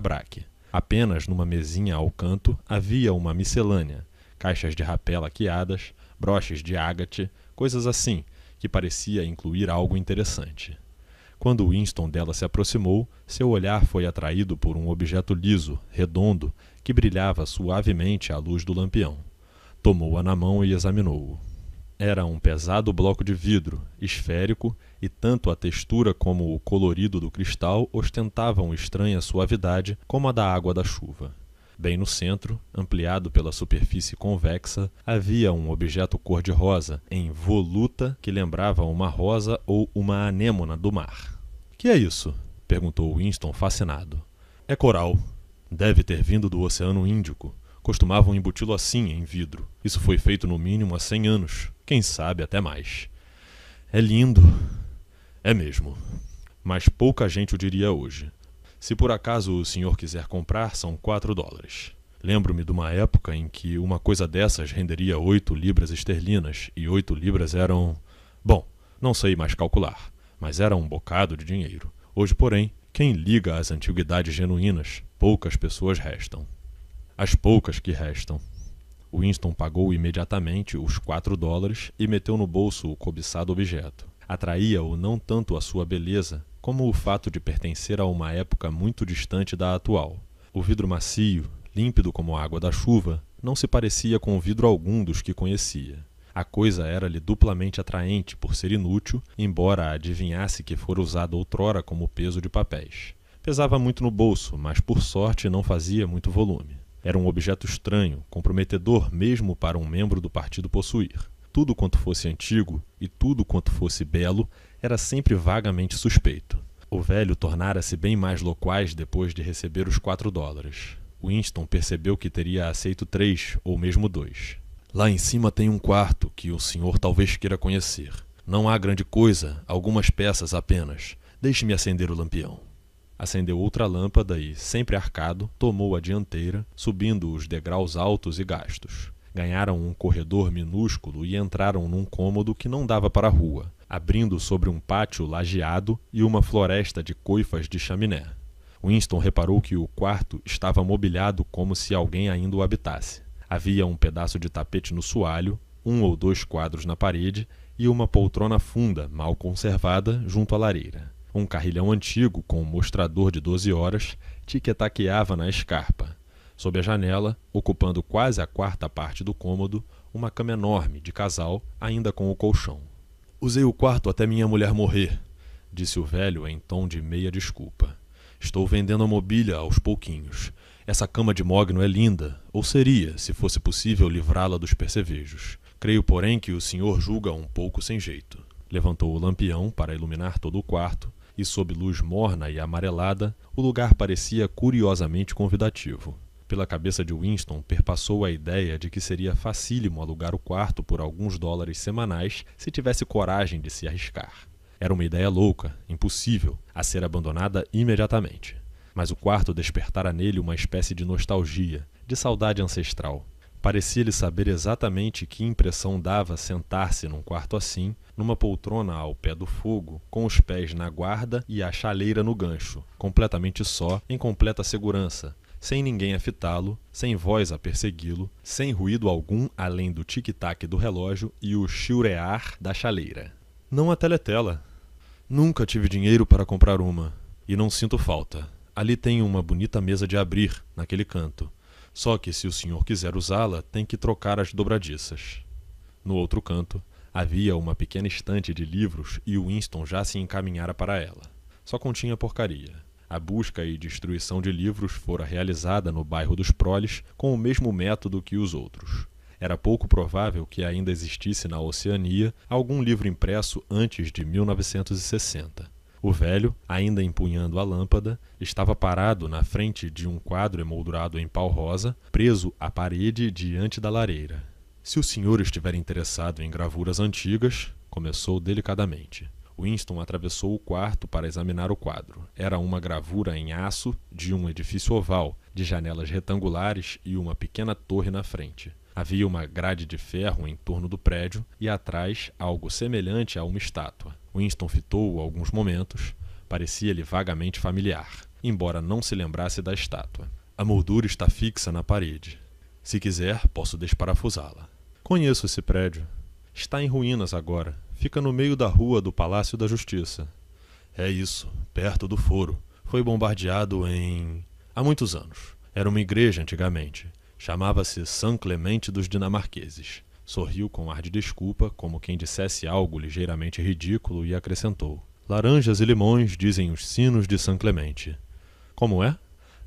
Apenas numa mesinha ao canto havia uma miscelânea, caixas de rapel laqueadas, broches de ágate, coisas assim, que parecia incluir algo interessante. Quando Winston dela se aproximou, seu olhar foi atraído por um objeto liso, redondo, que brilhava suavemente à luz do lampião. Tomou-a na mão e examinou-o. Era um pesado bloco de vidro, esférico, e tanto a textura como o colorido do cristal ostentavam estranha suavidade como a da água da chuva. Bem no centro, ampliado pela superfície convexa, havia um objeto cor-de-rosa, em voluta que lembrava uma rosa ou uma anêmona do mar. Que é isso? perguntou Winston, fascinado. É coral. Deve ter vindo do Oceano Índico. Costumavam embuti-lo assim, em vidro. Isso foi feito no mínimo há cem anos. Quem sabe até mais. É lindo. É mesmo. Mas pouca gente o diria hoje. Se por acaso o senhor quiser comprar, são 4 dólares. Lembro-me de uma época em que uma coisa dessas renderia 8 libras esterlinas, e 8 libras eram. Bom, não sei mais calcular, mas era um bocado de dinheiro. Hoje, porém, quem liga às antiguidades genuínas, poucas pessoas restam. As poucas que restam. Winston pagou imediatamente os 4 dólares e meteu no bolso o cobiçado objeto. Atraía-o não tanto a sua beleza, como o fato de pertencer a uma época muito distante da atual. O vidro macio, límpido como a água da chuva, não se parecia com vidro algum dos que conhecia. A coisa era-lhe duplamente atraente por ser inútil, embora adivinhasse que fora usado outrora como peso de papéis. Pesava muito no bolso, mas por sorte não fazia muito volume. Era um objeto estranho, comprometedor mesmo para um membro do partido possuir. Tudo quanto fosse antigo e tudo quanto fosse belo era sempre vagamente suspeito. O velho tornara-se bem mais loquaz depois de receber os quatro dólares. Winston percebeu que teria aceito três ou mesmo dois. Lá em cima tem um quarto que o senhor talvez queira conhecer. Não há grande coisa, algumas peças apenas. Deixe-me acender o lampião. Acendeu outra lâmpada e, sempre arcado, tomou a dianteira, subindo os degraus altos e gastos. Ganharam um corredor minúsculo e entraram num cômodo que não dava para a rua abrindo sobre um pátio lajeado e uma floresta de coifas de chaminé. Winston reparou que o quarto estava mobiliado como se alguém ainda o habitasse. Havia um pedaço de tapete no soalho, um ou dois quadros na parede e uma poltrona funda, mal conservada, junto à lareira. Um carrilhão antigo, com um mostrador de 12 horas, tiquetaqueava na escarpa. Sob a janela, ocupando quase a quarta parte do cômodo, uma cama enorme, de casal, ainda com o colchão. Usei o quarto até minha mulher morrer, disse o velho em tom de meia desculpa. Estou vendendo a mobília aos pouquinhos. Essa cama de mogno é linda, ou seria, se fosse possível livrá-la dos percevejos. Creio, porém, que o senhor julga um pouco sem jeito. Levantou o lampião para iluminar todo o quarto, e sob luz morna e amarelada, o lugar parecia curiosamente convidativo. Pela cabeça de Winston perpassou a ideia de que seria facílimo alugar o quarto por alguns dólares semanais se tivesse coragem de se arriscar. Era uma ideia louca, impossível, a ser abandonada imediatamente. Mas o quarto despertara nele uma espécie de nostalgia, de saudade ancestral. Parecia-lhe saber exatamente que impressão dava sentar-se num quarto assim, numa poltrona ao pé do fogo, com os pés na guarda e a chaleira no gancho, completamente só, em completa segurança, sem ninguém a fitá-lo, sem voz a persegui-lo, sem ruído algum além do tic-tac do relógio e o chiurear da chaleira. Não a teletela. Nunca tive dinheiro para comprar uma, e não sinto falta. Ali tem uma bonita mesa de abrir, naquele canto. Só que se o senhor quiser usá-la, tem que trocar as dobradiças. No outro canto, havia uma pequena estante de livros e o Winston já se encaminhara para ela. Só continha porcaria a busca e destruição de livros fora realizada no bairro dos Proles com o mesmo método que os outros. Era pouco provável que ainda existisse na Oceania algum livro impresso antes de 1960. O velho, ainda empunhando a lâmpada, estava parado na frente de um quadro emoldurado em pau rosa, preso à parede diante da lareira. Se o senhor estiver interessado em gravuras antigas, começou delicadamente. Winston atravessou o quarto para examinar o quadro. Era uma gravura em aço de um edifício oval, de janelas retangulares e uma pequena torre na frente. Havia uma grade de ferro em torno do prédio e atrás algo semelhante a uma estátua. Winston fitou-o alguns momentos, parecia-lhe vagamente familiar, embora não se lembrasse da estátua. A moldura está fixa na parede. Se quiser, posso desparafusá-la. Conheço esse prédio. Está em ruínas agora, Fica no meio da rua do Palácio da Justiça. É isso, perto do Foro. Foi bombardeado em. há muitos anos. Era uma igreja antigamente. Chamava-se São Clemente dos Dinamarqueses. Sorriu com ar de desculpa, como quem dissesse algo ligeiramente ridículo, e acrescentou: Laranjas e limões dizem os sinos de São Clemente. Como é?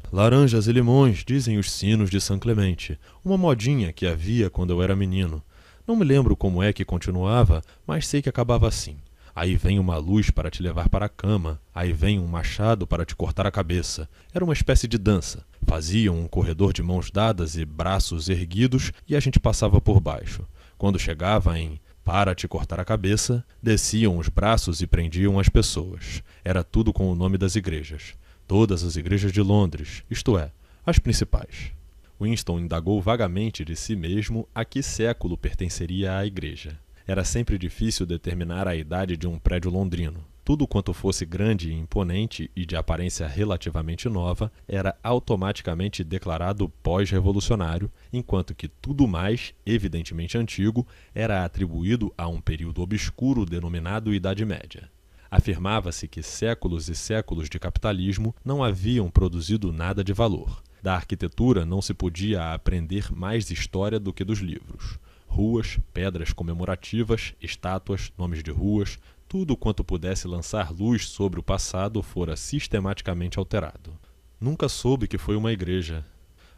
Laranjas e limões dizem os sinos de São Clemente, uma modinha que havia quando eu era menino. Não me lembro como é que continuava, mas sei que acabava assim. Aí vem uma luz para te levar para a cama, aí vem um machado para te cortar a cabeça. Era uma espécie de dança. Faziam um corredor de mãos dadas e braços erguidos e a gente passava por baixo. Quando chegava em para te cortar a cabeça, desciam os braços e prendiam as pessoas. Era tudo com o nome das igrejas. Todas as igrejas de Londres, isto é, as principais. Winston indagou vagamente de si mesmo a que século pertenceria a igreja. Era sempre difícil determinar a idade de um prédio londrino. Tudo quanto fosse grande e imponente e de aparência relativamente nova era automaticamente declarado pós-revolucionário, enquanto que tudo mais, evidentemente antigo, era atribuído a um período obscuro denominado Idade Média. Afirmava-se que séculos e séculos de capitalismo não haviam produzido nada de valor. Da arquitetura não se podia aprender mais história do que dos livros. Ruas, pedras comemorativas, estátuas, nomes de ruas, tudo quanto pudesse lançar luz sobre o passado fora sistematicamente alterado. Nunca soube que foi uma igreja.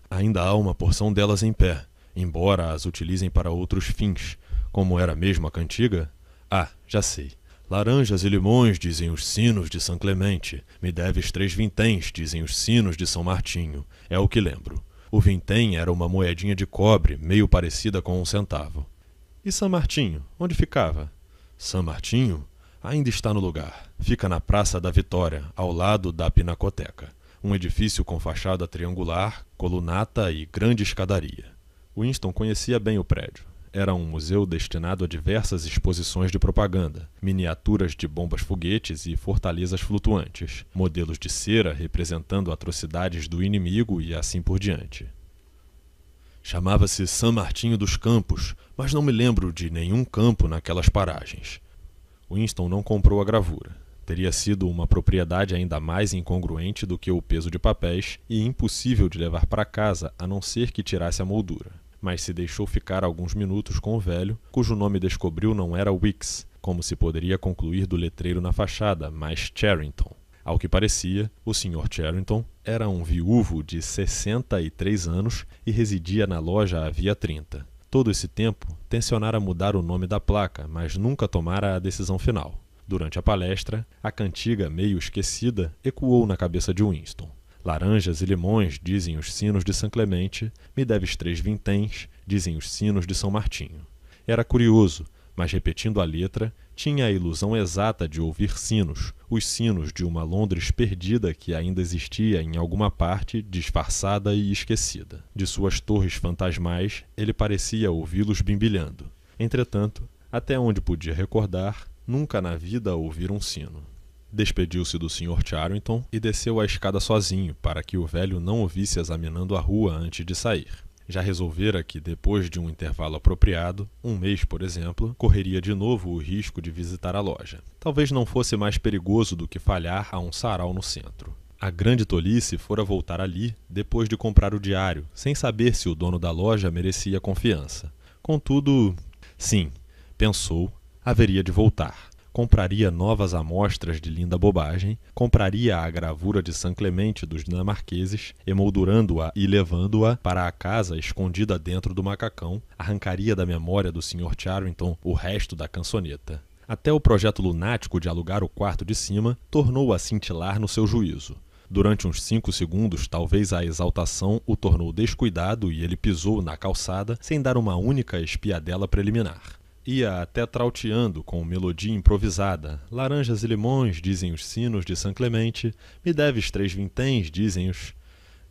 Ainda há uma porção delas em pé, embora as utilizem para outros fins, como era mesmo a cantiga? Ah, já sei. Laranjas e limões, dizem os sinos de São Clemente. Me deves três vinténs, dizem os sinos de São Martinho. É o que lembro. O vintém era uma moedinha de cobre, meio parecida com um centavo. E San Martinho, onde ficava? San Martinho ainda está no lugar. Fica na Praça da Vitória, ao lado da Pinacoteca. Um edifício com fachada triangular, colunata e grande escadaria. Winston conhecia bem o prédio era um museu destinado a diversas exposições de propaganda, miniaturas de bombas-foguetes e fortalezas flutuantes, modelos de cera representando atrocidades do inimigo e assim por diante. Chamava-se San Martinho dos Campos, mas não me lembro de nenhum campo naquelas paragens. Winston não comprou a gravura. Teria sido uma propriedade ainda mais incongruente do que o peso de papéis e impossível de levar para casa a não ser que tirasse a moldura mas se deixou ficar alguns minutos com o velho, cujo nome descobriu não era Wicks, como se poderia concluir do letreiro na fachada, mas Charrington. Ao que parecia, o Sr. Charrington era um viúvo de 63 anos e residia na loja havia 30. Todo esse tempo, tensionara mudar o nome da placa, mas nunca tomara a decisão final. Durante a palestra, a cantiga meio esquecida ecoou na cabeça de Winston. Laranjas e limões, dizem os sinos de São Clemente, me deves três vinténs, dizem os sinos de São Martinho. Era curioso, mas repetindo a letra, tinha a ilusão exata de ouvir sinos, os sinos de uma Londres perdida que ainda existia em alguma parte, disfarçada e esquecida. De suas torres fantasmais, ele parecia ouvi-los bimbilhando. Entretanto, até onde podia recordar, nunca na vida ouvir um sino despediu-se do Sr. Charrington e desceu a escada sozinho, para que o velho não o visse examinando a rua antes de sair. Já resolvera que, depois de um intervalo apropriado, um mês, por exemplo, correria de novo o risco de visitar a loja. Talvez não fosse mais perigoso do que falhar a um sarau no centro. A grande tolice fora voltar ali depois de comprar o diário, sem saber se o dono da loja merecia confiança. Contudo, sim, pensou, haveria de voltar compraria novas amostras de linda bobagem, compraria a gravura de São Clemente dos dinamarqueses, emoldurando-a e levando-a para a casa escondida dentro do macacão, arrancaria da memória do Sr. Charrington o resto da cançoneta. Até o projeto lunático de alugar o quarto de cima tornou a cintilar no seu juízo. Durante uns cinco segundos, talvez a exaltação o tornou descuidado e ele pisou na calçada sem dar uma única espiadela preliminar ia até trauteando com melodia improvisada. Laranjas e limões, dizem os sinos de São Clemente, me deves três vinténs, dizem os.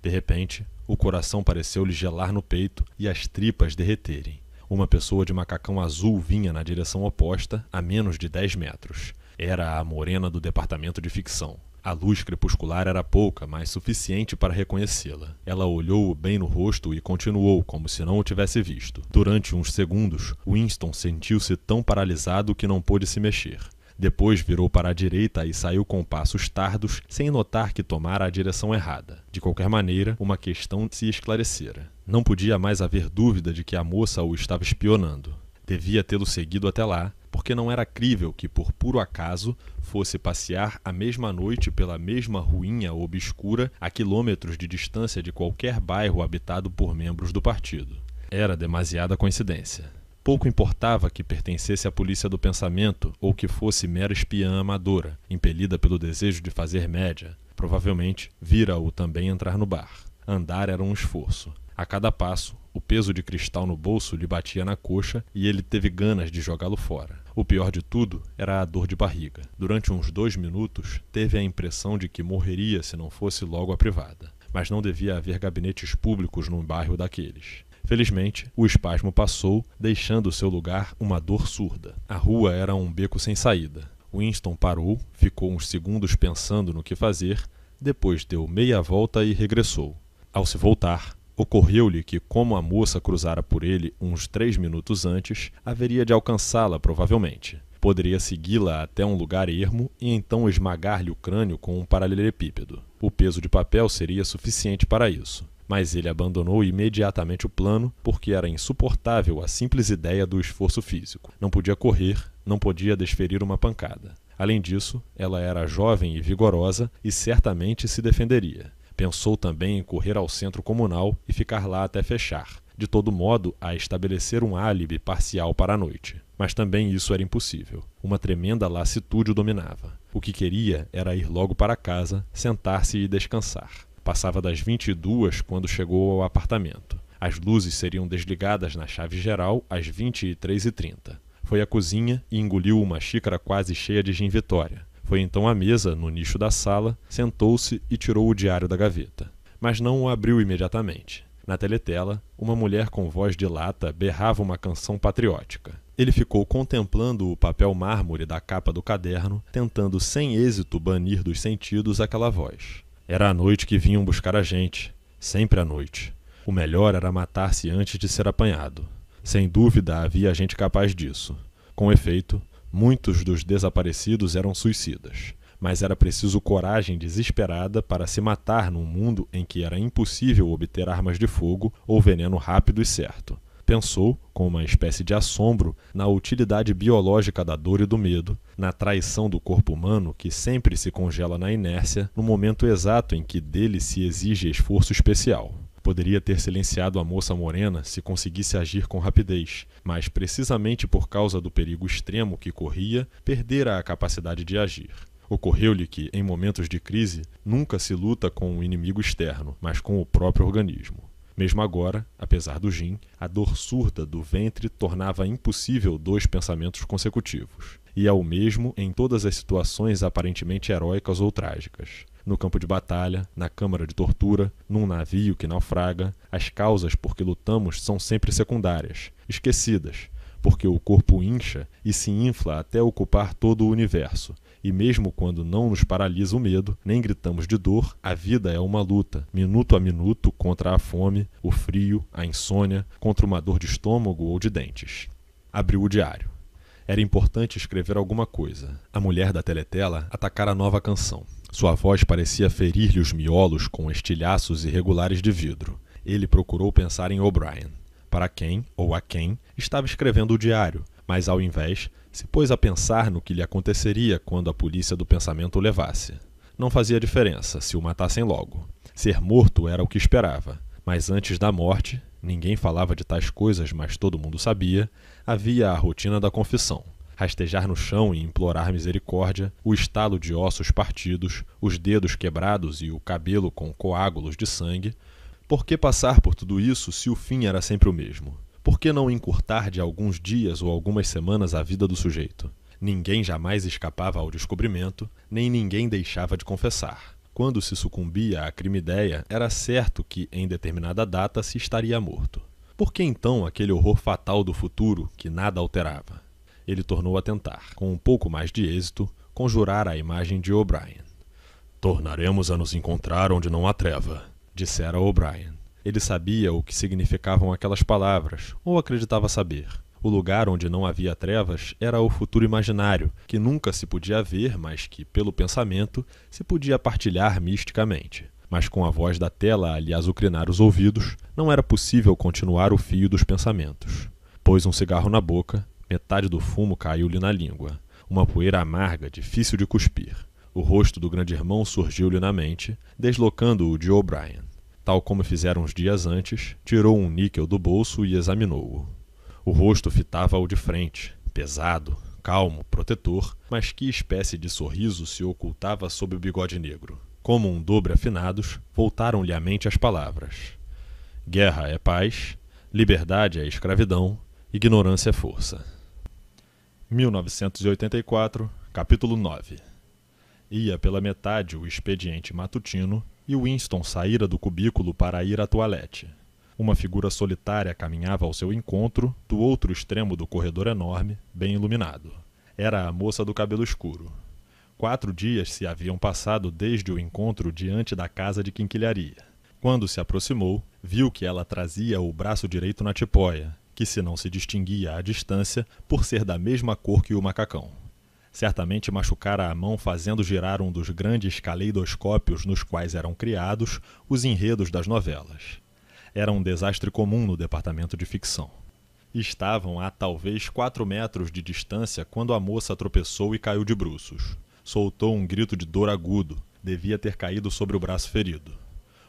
De repente, o coração pareceu-lhe gelar no peito e as tripas derreterem. Uma pessoa de macacão azul vinha na direção oposta, a menos de dez metros. Era a morena do departamento de ficção. A luz crepuscular era pouca, mas suficiente para reconhecê-la. Ela olhou-o bem no rosto e continuou, como se não o tivesse visto. Durante uns segundos, Winston sentiu-se tão paralisado que não pôde se mexer. Depois virou para a direita e saiu com passos tardos, sem notar que tomara a direção errada. De qualquer maneira, uma questão se esclarecera. Não podia mais haver dúvida de que a moça o estava espionando. Devia tê-lo seguido até lá, porque não era crível que por puro acaso fosse passear a mesma noite pela mesma ruinha obscura a quilômetros de distância de qualquer bairro habitado por membros do partido. Era demasiada coincidência. Pouco importava que pertencesse à polícia do pensamento ou que fosse mera espiã amadora, impelida pelo desejo de fazer média. Provavelmente vira-o também entrar no bar. Andar era um esforço. A cada passo, o peso de cristal no bolso lhe batia na coxa e ele teve ganas de jogá-lo fora. O pior de tudo era a dor de barriga. Durante uns dois minutos, teve a impressão de que morreria se não fosse logo a privada. Mas não devia haver gabinetes públicos num bairro daqueles. Felizmente, o espasmo passou, deixando seu lugar uma dor surda. A rua era um beco sem saída. Winston parou, ficou uns segundos pensando no que fazer, depois deu meia volta e regressou. Ao se voltar, Ocorreu-lhe que, como a moça cruzara por ele uns três minutos antes, haveria de alcançá-la, provavelmente. Poderia segui-la até um lugar ermo e então esmagar-lhe o crânio com um paralelepípedo. O peso de papel seria suficiente para isso. Mas ele abandonou imediatamente o plano porque era insuportável a simples ideia do esforço físico. Não podia correr, não podia desferir uma pancada. Além disso, ela era jovem e vigorosa e certamente se defenderia. Pensou também em correr ao centro comunal e ficar lá até fechar, de todo modo a estabelecer um álibi parcial para a noite. Mas também isso era impossível. Uma tremenda lassitude o dominava. O que queria era ir logo para casa, sentar-se e descansar. Passava das duas quando chegou ao apartamento. As luzes seriam desligadas na chave geral às 23h30. Foi à cozinha e engoliu uma xícara quase cheia de gin Vitória. Foi então à mesa, no nicho da sala, sentou-se e tirou o diário da gaveta. Mas não o abriu imediatamente. Na teletela, uma mulher com voz de lata berrava uma canção patriótica. Ele ficou contemplando o papel mármore da capa do caderno, tentando sem êxito banir dos sentidos aquela voz. Era a noite que vinham buscar a gente, sempre à noite. O melhor era matar-se antes de ser apanhado. Sem dúvida havia gente capaz disso. Com efeito, Muitos dos desaparecidos eram suicidas, mas era preciso coragem desesperada para se matar num mundo em que era impossível obter armas de fogo ou veneno rápido e certo. Pensou, com uma espécie de assombro, na utilidade biológica da dor e do medo, na traição do corpo humano que sempre se congela na inércia no momento exato em que dele se exige esforço especial. Poderia ter silenciado a moça morena se conseguisse agir com rapidez, mas precisamente por causa do perigo extremo que corria, perdera a capacidade de agir. Ocorreu-lhe que, em momentos de crise, nunca se luta com um inimigo externo, mas com o próprio organismo. Mesmo agora, apesar do gin, a dor surda do ventre tornava impossível dois pensamentos consecutivos. E é o mesmo em todas as situações aparentemente heróicas ou trágicas no campo de batalha, na câmara de tortura, num navio que naufraga, as causas por que lutamos são sempre secundárias, esquecidas, porque o corpo incha e se infla até ocupar todo o universo. E mesmo quando não nos paralisa o medo, nem gritamos de dor, a vida é uma luta, minuto a minuto, contra a fome, o frio, a insônia, contra uma dor de estômago ou de dentes. Abriu o diário. Era importante escrever alguma coisa. A mulher da teletela atacara a nova canção. Sua voz parecia ferir-lhe os miolos com estilhaços irregulares de vidro. Ele procurou pensar em O'Brien, para quem, ou a quem, estava escrevendo o diário, mas ao invés, se pôs a pensar no que lhe aconteceria quando a polícia do pensamento o levasse. Não fazia diferença se o matassem logo. Ser morto era o que esperava, mas antes da morte, ninguém falava de tais coisas, mas todo mundo sabia, havia a rotina da confissão rastejar no chão e implorar misericórdia, o estalo de ossos partidos, os dedos quebrados e o cabelo com coágulos de sangue, por que passar por tudo isso se o fim era sempre o mesmo? Por que não encurtar de alguns dias ou algumas semanas a vida do sujeito? Ninguém jamais escapava ao descobrimento, nem ninguém deixava de confessar. Quando se sucumbia à crime ideia, era certo que, em determinada data, se estaria morto. Por que então aquele horror fatal do futuro que nada alterava? ele tornou a tentar, com um pouco mais de êxito, conjurar a imagem de O'Brien. Tornaremos a nos encontrar onde não há treva, dissera O'Brien. Ele sabia o que significavam aquelas palavras, ou acreditava saber. O lugar onde não havia trevas era o futuro imaginário, que nunca se podia ver, mas que, pelo pensamento, se podia partilhar misticamente. Mas com a voz da tela ali lhe azucrinar os ouvidos, não era possível continuar o fio dos pensamentos. Pôs um cigarro na boca Metade do fumo caiu-lhe na língua. Uma poeira amarga, difícil de cuspir. O rosto do grande irmão surgiu-lhe na mente, deslocando-o de O'Brien. Tal como fizera uns dias antes, tirou um níquel do bolso e examinou-o. O rosto fitava-o de frente, pesado, calmo, protetor, mas que espécie de sorriso se ocultava sob o bigode negro. Como um dobre afinados, voltaram-lhe à mente as palavras. Guerra é paz, liberdade é escravidão, ignorância é força. 1984, capítulo 9. Ia pela metade o expediente matutino e Winston saíra do cubículo para ir à toilette. Uma figura solitária caminhava ao seu encontro, do outro extremo do corredor enorme, bem iluminado. Era a moça do cabelo escuro. Quatro dias se haviam passado desde o encontro diante da casa de quinquilharia. Quando se aproximou, viu que ela trazia o braço direito na tipóia que se não se distinguia à distância por ser da mesma cor que o macacão. Certamente machucara a mão fazendo girar um dos grandes caleidoscópios nos quais eram criados os enredos das novelas. Era um desastre comum no departamento de ficção. Estavam a talvez quatro metros de distância quando a moça tropeçou e caiu de bruços. Soltou um grito de dor agudo. Devia ter caído sobre o braço ferido.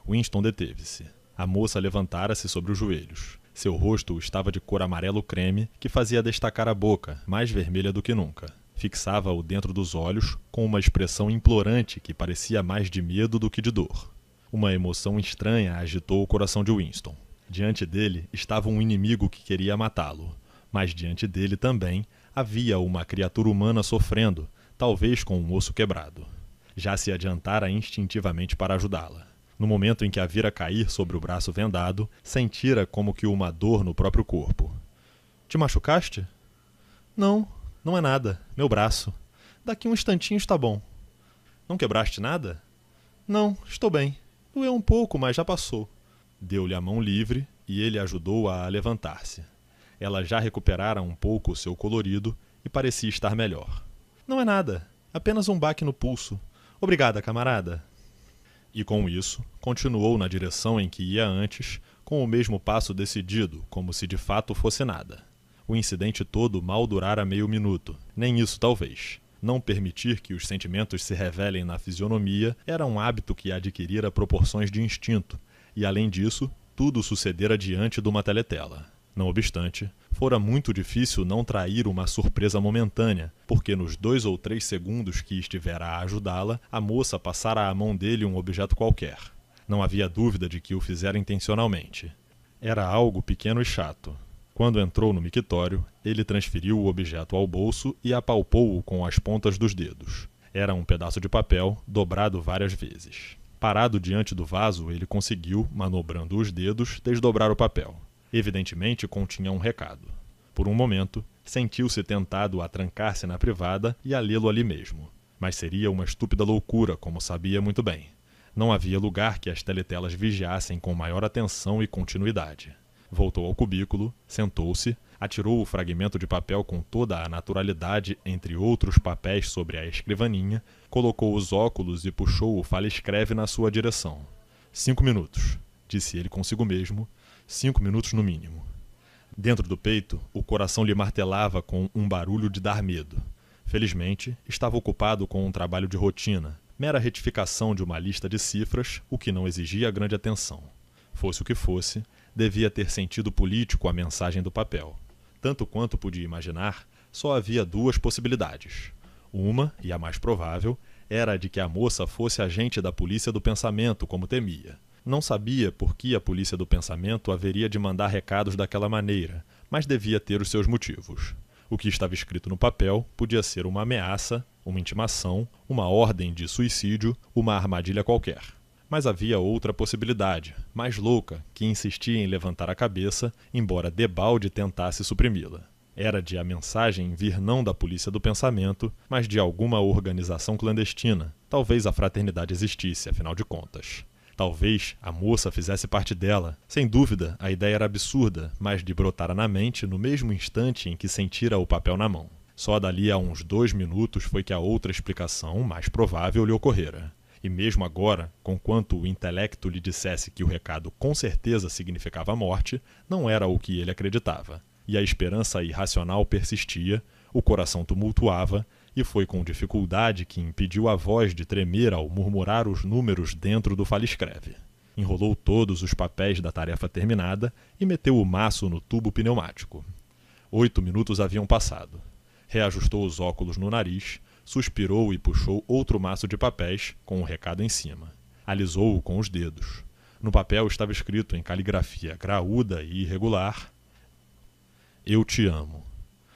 Winston deteve-se. A moça levantara-se sobre os joelhos. Seu rosto estava de cor amarelo-creme, que fazia destacar a boca, mais vermelha do que nunca. Fixava-o dentro dos olhos, com uma expressão implorante que parecia mais de medo do que de dor. Uma emoção estranha agitou o coração de Winston. Diante dele estava um inimigo que queria matá-lo, mas diante dele também havia uma criatura humana sofrendo, talvez com um osso quebrado. Já se adiantara instintivamente para ajudá-la no momento em que a vira cair sobre o braço vendado, sentira como que uma dor no próprio corpo. Te machucaste? Não, não é nada. Meu braço. Daqui um instantinho está bom. Não quebraste nada? Não, estou bem. Doeu um pouco, mas já passou. Deu-lhe a mão livre e ele ajudou-a a, a levantar-se. Ela já recuperara um pouco o seu colorido e parecia estar melhor. Não é nada, apenas um baque no pulso. Obrigada, camarada e com isso continuou na direção em que ia antes, com o mesmo passo decidido, como se de fato fosse nada. O incidente todo mal durara meio minuto, nem isso talvez. Não permitir que os sentimentos se revelem na fisionomia era um hábito que adquirira proporções de instinto, e além disso, tudo sucedera diante de uma teletela. Não obstante, fora muito difícil não trair uma surpresa momentânea, porque nos dois ou três segundos que estivera a ajudá-la, a moça passara à mão dele um objeto qualquer. Não havia dúvida de que o fizera intencionalmente. Era algo pequeno e chato. Quando entrou no mictório, ele transferiu o objeto ao bolso e apalpou-o com as pontas dos dedos. Era um pedaço de papel, dobrado várias vezes. Parado diante do vaso, ele conseguiu, manobrando os dedos, desdobrar o papel. Evidentemente continha um recado. Por um momento, sentiu-se tentado a trancar-se na privada e a lê-lo ali mesmo. Mas seria uma estúpida loucura, como sabia muito bem. Não havia lugar que as teletelas vigiassem com maior atenção e continuidade. Voltou ao cubículo, sentou-se, atirou o fragmento de papel com toda a naturalidade entre outros papéis sobre a escrivaninha, colocou os óculos e puxou o fale-escreve na sua direção. Cinco minutos, disse ele consigo mesmo, Cinco minutos no mínimo. Dentro do peito, o coração lhe martelava com um barulho de dar medo. Felizmente, estava ocupado com um trabalho de rotina, mera retificação de uma lista de cifras, o que não exigia grande atenção. Fosse o que fosse, devia ter sentido político a mensagem do papel. Tanto quanto podia imaginar, só havia duas possibilidades. Uma, e a mais provável, era a de que a moça fosse agente da polícia do pensamento, como temia não sabia por que a polícia do pensamento haveria de mandar recados daquela maneira, mas devia ter os seus motivos. O que estava escrito no papel podia ser uma ameaça, uma intimação, uma ordem de suicídio, uma armadilha qualquer. Mas havia outra possibilidade, mais louca, que insistia em levantar a cabeça, embora Debalde tentasse suprimi-la. Era de a mensagem vir não da polícia do pensamento, mas de alguma organização clandestina. Talvez a fraternidade existisse, afinal de contas. Talvez a moça fizesse parte dela. Sem dúvida, a ideia era absurda, mas lhe brotara na mente no mesmo instante em que sentira o papel na mão. Só dali a uns dois minutos foi que a outra explicação, mais provável, lhe ocorrera. E mesmo agora, conquanto o intelecto lhe dissesse que o recado com certeza significava a morte, não era o que ele acreditava. E a esperança irracional persistia, o coração tumultuava, e foi com dificuldade que impediu a voz de tremer ao murmurar os números dentro do faliscreve. Enrolou todos os papéis da tarefa terminada e meteu o maço no tubo pneumático. Oito minutos haviam passado. Reajustou os óculos no nariz, suspirou e puxou outro maço de papéis com o um recado em cima. Alisou-o com os dedos. No papel estava escrito em caligrafia graúda e irregular: Eu te amo.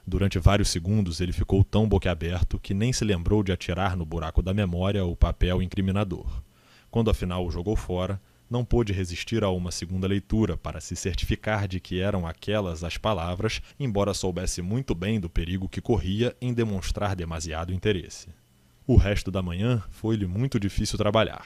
Durante vários segundos ele ficou tão boquiaberto que nem se lembrou de atirar no buraco da memória o papel incriminador. Quando afinal o jogou fora, não pôde resistir a uma segunda leitura para se certificar de que eram aquelas as palavras, embora soubesse muito bem do perigo que corria em demonstrar demasiado interesse. O resto da manhã foi-lhe muito difícil trabalhar.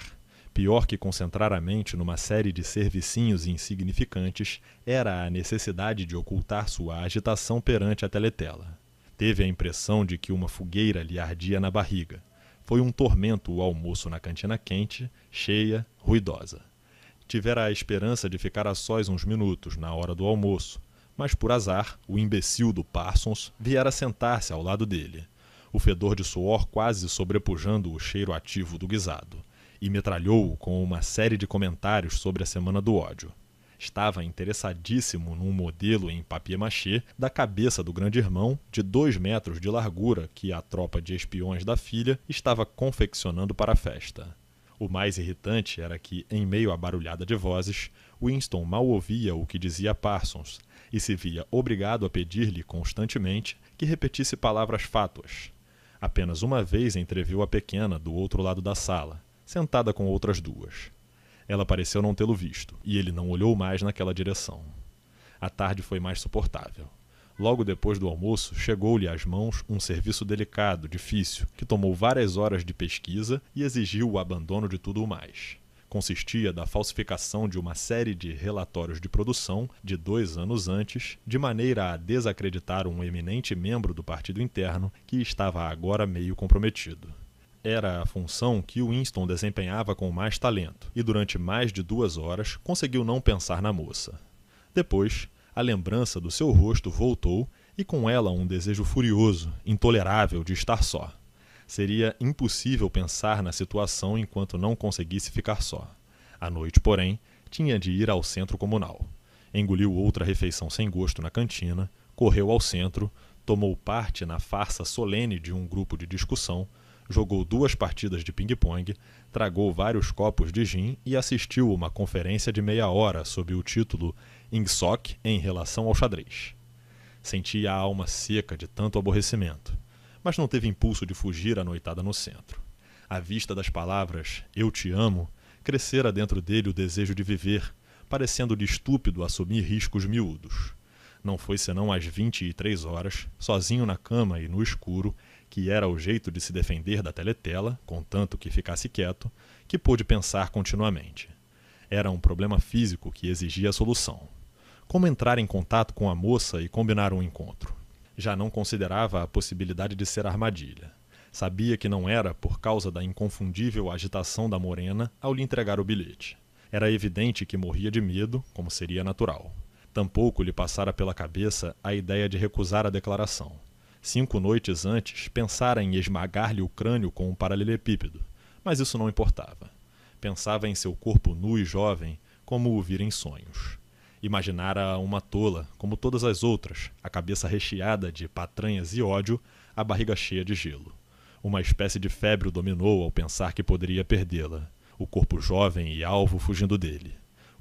Pior que concentrar a mente numa série de servicinhos insignificantes era a necessidade de ocultar sua agitação perante a teletela. Teve a impressão de que uma fogueira lhe ardia na barriga. Foi um tormento o almoço na cantina quente, cheia, ruidosa. Tivera a esperança de ficar a sós uns minutos na hora do almoço, mas por azar, o imbecil do Parsons viera sentar-se ao lado dele, o fedor de suor quase sobrepujando o cheiro ativo do guisado e metralhou o com uma série de comentários sobre a Semana do Ódio. Estava interessadíssimo num modelo em papier-mâché da cabeça do grande irmão, de dois metros de largura, que a tropa de espiões da filha estava confeccionando para a festa. O mais irritante era que, em meio à barulhada de vozes, Winston mal ouvia o que dizia Parsons e se via obrigado a pedir-lhe constantemente que repetisse palavras fátuas. Apenas uma vez entreviu a pequena do outro lado da sala sentada com outras duas. Ela pareceu não tê-lo visto, e ele não olhou mais naquela direção. A tarde foi mais suportável. Logo depois do almoço, chegou-lhe às mãos um serviço delicado, difícil, que tomou várias horas de pesquisa e exigiu o abandono de tudo o mais. Consistia da falsificação de uma série de relatórios de produção de dois anos antes, de maneira a desacreditar um eminente membro do partido interno que estava agora meio comprometido era a função que Winston desempenhava com mais talento, e durante mais de duas horas conseguiu não pensar na moça. Depois, a lembrança do seu rosto voltou e com ela um desejo furioso, intolerável de estar só. Seria impossível pensar na situação enquanto não conseguisse ficar só. À noite, porém, tinha de ir ao centro comunal. Engoliu outra refeição sem gosto na cantina, correu ao centro, tomou parte na farsa solene de um grupo de discussão, jogou duas partidas de ping-pong, tragou vários copos de gin e assistiu uma conferência de meia hora sob o título Ingsoc em relação ao xadrez. Sentia a alma seca de tanto aborrecimento, mas não teve impulso de fugir à noitada no centro. A vista das palavras Eu te amo crescera dentro dele o desejo de viver, parecendo-lhe estúpido assumir riscos miúdos. Não foi senão às vinte e três horas, sozinho na cama e no escuro, que era o jeito de se defender da teletela, contanto que ficasse quieto, que pôde pensar continuamente. Era um problema físico que exigia solução. Como entrar em contato com a moça e combinar um encontro? Já não considerava a possibilidade de ser armadilha. Sabia que não era por causa da inconfundível agitação da morena ao lhe entregar o bilhete. Era evidente que morria de medo, como seria natural. Tampouco lhe passara pela cabeça a ideia de recusar a declaração Cinco noites antes, pensara em esmagar-lhe o crânio com um paralelepípedo, mas isso não importava. Pensava em seu corpo nu e jovem, como o vira em sonhos. Imaginara uma tola, como todas as outras, a cabeça recheada de patranhas e ódio, a barriga cheia de gelo. Uma espécie de febre o dominou ao pensar que poderia perdê-la, o corpo jovem e alvo fugindo dele.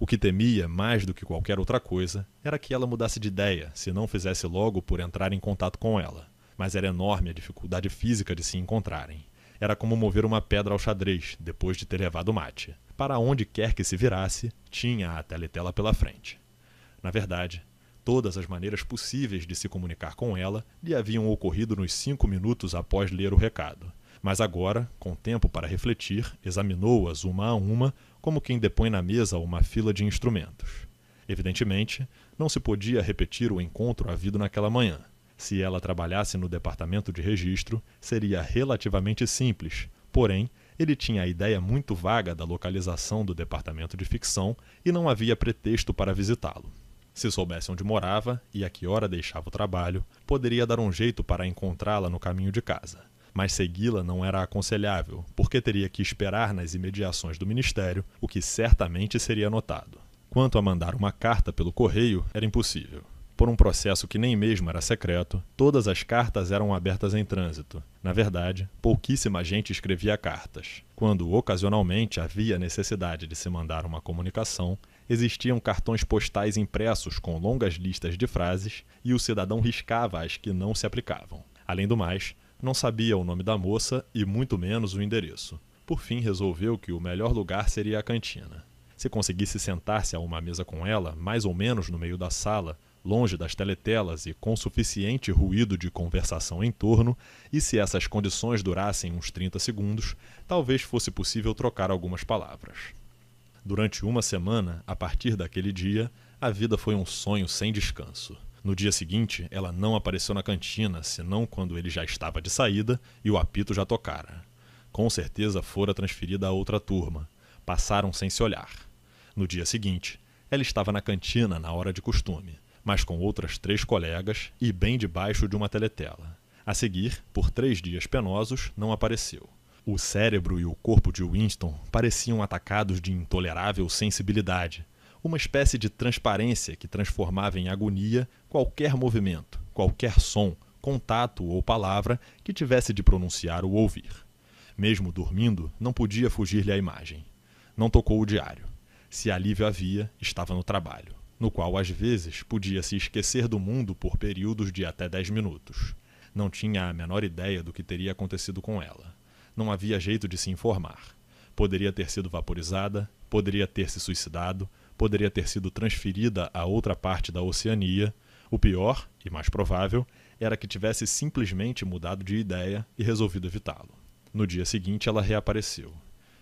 O que temia, mais do que qualquer outra coisa, era que ela mudasse de ideia se não fizesse logo por entrar em contato com ela. Mas era enorme a dificuldade física de se encontrarem. Era como mover uma pedra ao xadrez depois de ter levado mate. Para onde quer que se virasse, tinha a teletela pela frente. Na verdade, todas as maneiras possíveis de se comunicar com ela lhe haviam ocorrido nos cinco minutos após ler o recado. Mas agora, com tempo para refletir, examinou-as uma a uma como quem depõe na mesa uma fila de instrumentos. Evidentemente, não se podia repetir o encontro havido naquela manhã. Se ela trabalhasse no departamento de registro, seria relativamente simples, porém, ele tinha a ideia muito vaga da localização do departamento de ficção e não havia pretexto para visitá-lo. Se soubesse onde morava e a que hora deixava o trabalho, poderia dar um jeito para encontrá-la no caminho de casa mas segui-la não era aconselhável, porque teria que esperar nas imediações do ministério, o que certamente seria notado. Quanto a mandar uma carta pelo correio, era impossível. Por um processo que nem mesmo era secreto, todas as cartas eram abertas em trânsito. Na verdade, pouquíssima gente escrevia cartas. Quando ocasionalmente havia necessidade de se mandar uma comunicação, existiam cartões postais impressos com longas listas de frases e o cidadão riscava as que não se aplicavam. Além do mais, não sabia o nome da moça e muito menos o endereço. Por fim, resolveu que o melhor lugar seria a cantina. Se conseguisse sentar-se a uma mesa com ela, mais ou menos no meio da sala, longe das teletelas e com suficiente ruído de conversação em torno, e se essas condições durassem uns 30 segundos, talvez fosse possível trocar algumas palavras. Durante uma semana, a partir daquele dia, a vida foi um sonho sem descanso. No dia seguinte, ela não apareceu na cantina, senão quando ele já estava de saída e o apito já tocara. Com certeza fora transferida a outra turma. Passaram sem se olhar. No dia seguinte, ela estava na cantina na hora de costume, mas com outras três colegas e bem debaixo de uma teletela. A seguir, por três dias penosos, não apareceu. O cérebro e o corpo de Winston pareciam atacados de intolerável sensibilidade, uma espécie de transparência que transformava em agonia qualquer movimento, qualquer som, contato ou palavra que tivesse de pronunciar ou ouvir. Mesmo dormindo, não podia fugir-lhe a imagem. Não tocou o diário. Se alívio havia, estava no trabalho, no qual às vezes podia se esquecer do mundo por períodos de até dez minutos. Não tinha a menor ideia do que teria acontecido com ela. Não havia jeito de se informar. Poderia ter sido vaporizada, poderia ter se suicidado, poderia ter sido transferida a outra parte da Oceania, o pior, e mais provável, era que tivesse simplesmente mudado de ideia e resolvido evitá-lo. No dia seguinte, ela reapareceu.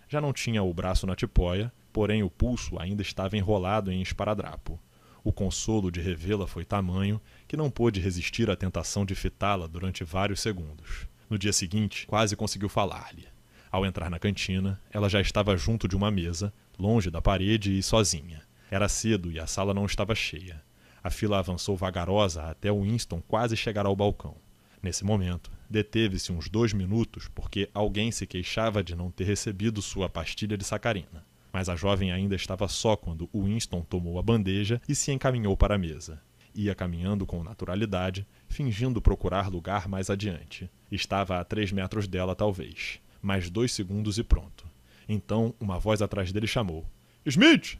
Já não tinha o braço na tipóia, porém o pulso ainda estava enrolado em esparadrapo. O consolo de revê-la foi tamanho que não pôde resistir à tentação de fitá-la durante vários segundos. No dia seguinte, quase conseguiu falar-lhe. Ao entrar na cantina, ela já estava junto de uma mesa, longe da parede e sozinha. Era cedo e a sala não estava cheia. A fila avançou vagarosa até Winston quase chegar ao balcão. Nesse momento, deteve-se uns dois minutos porque alguém se queixava de não ter recebido sua pastilha de sacarina. Mas a jovem ainda estava só quando Winston tomou a bandeja e se encaminhou para a mesa. Ia caminhando com naturalidade, fingindo procurar lugar mais adiante. Estava a três metros dela, talvez. Mais dois segundos e pronto. Então, uma voz atrás dele chamou: Smith!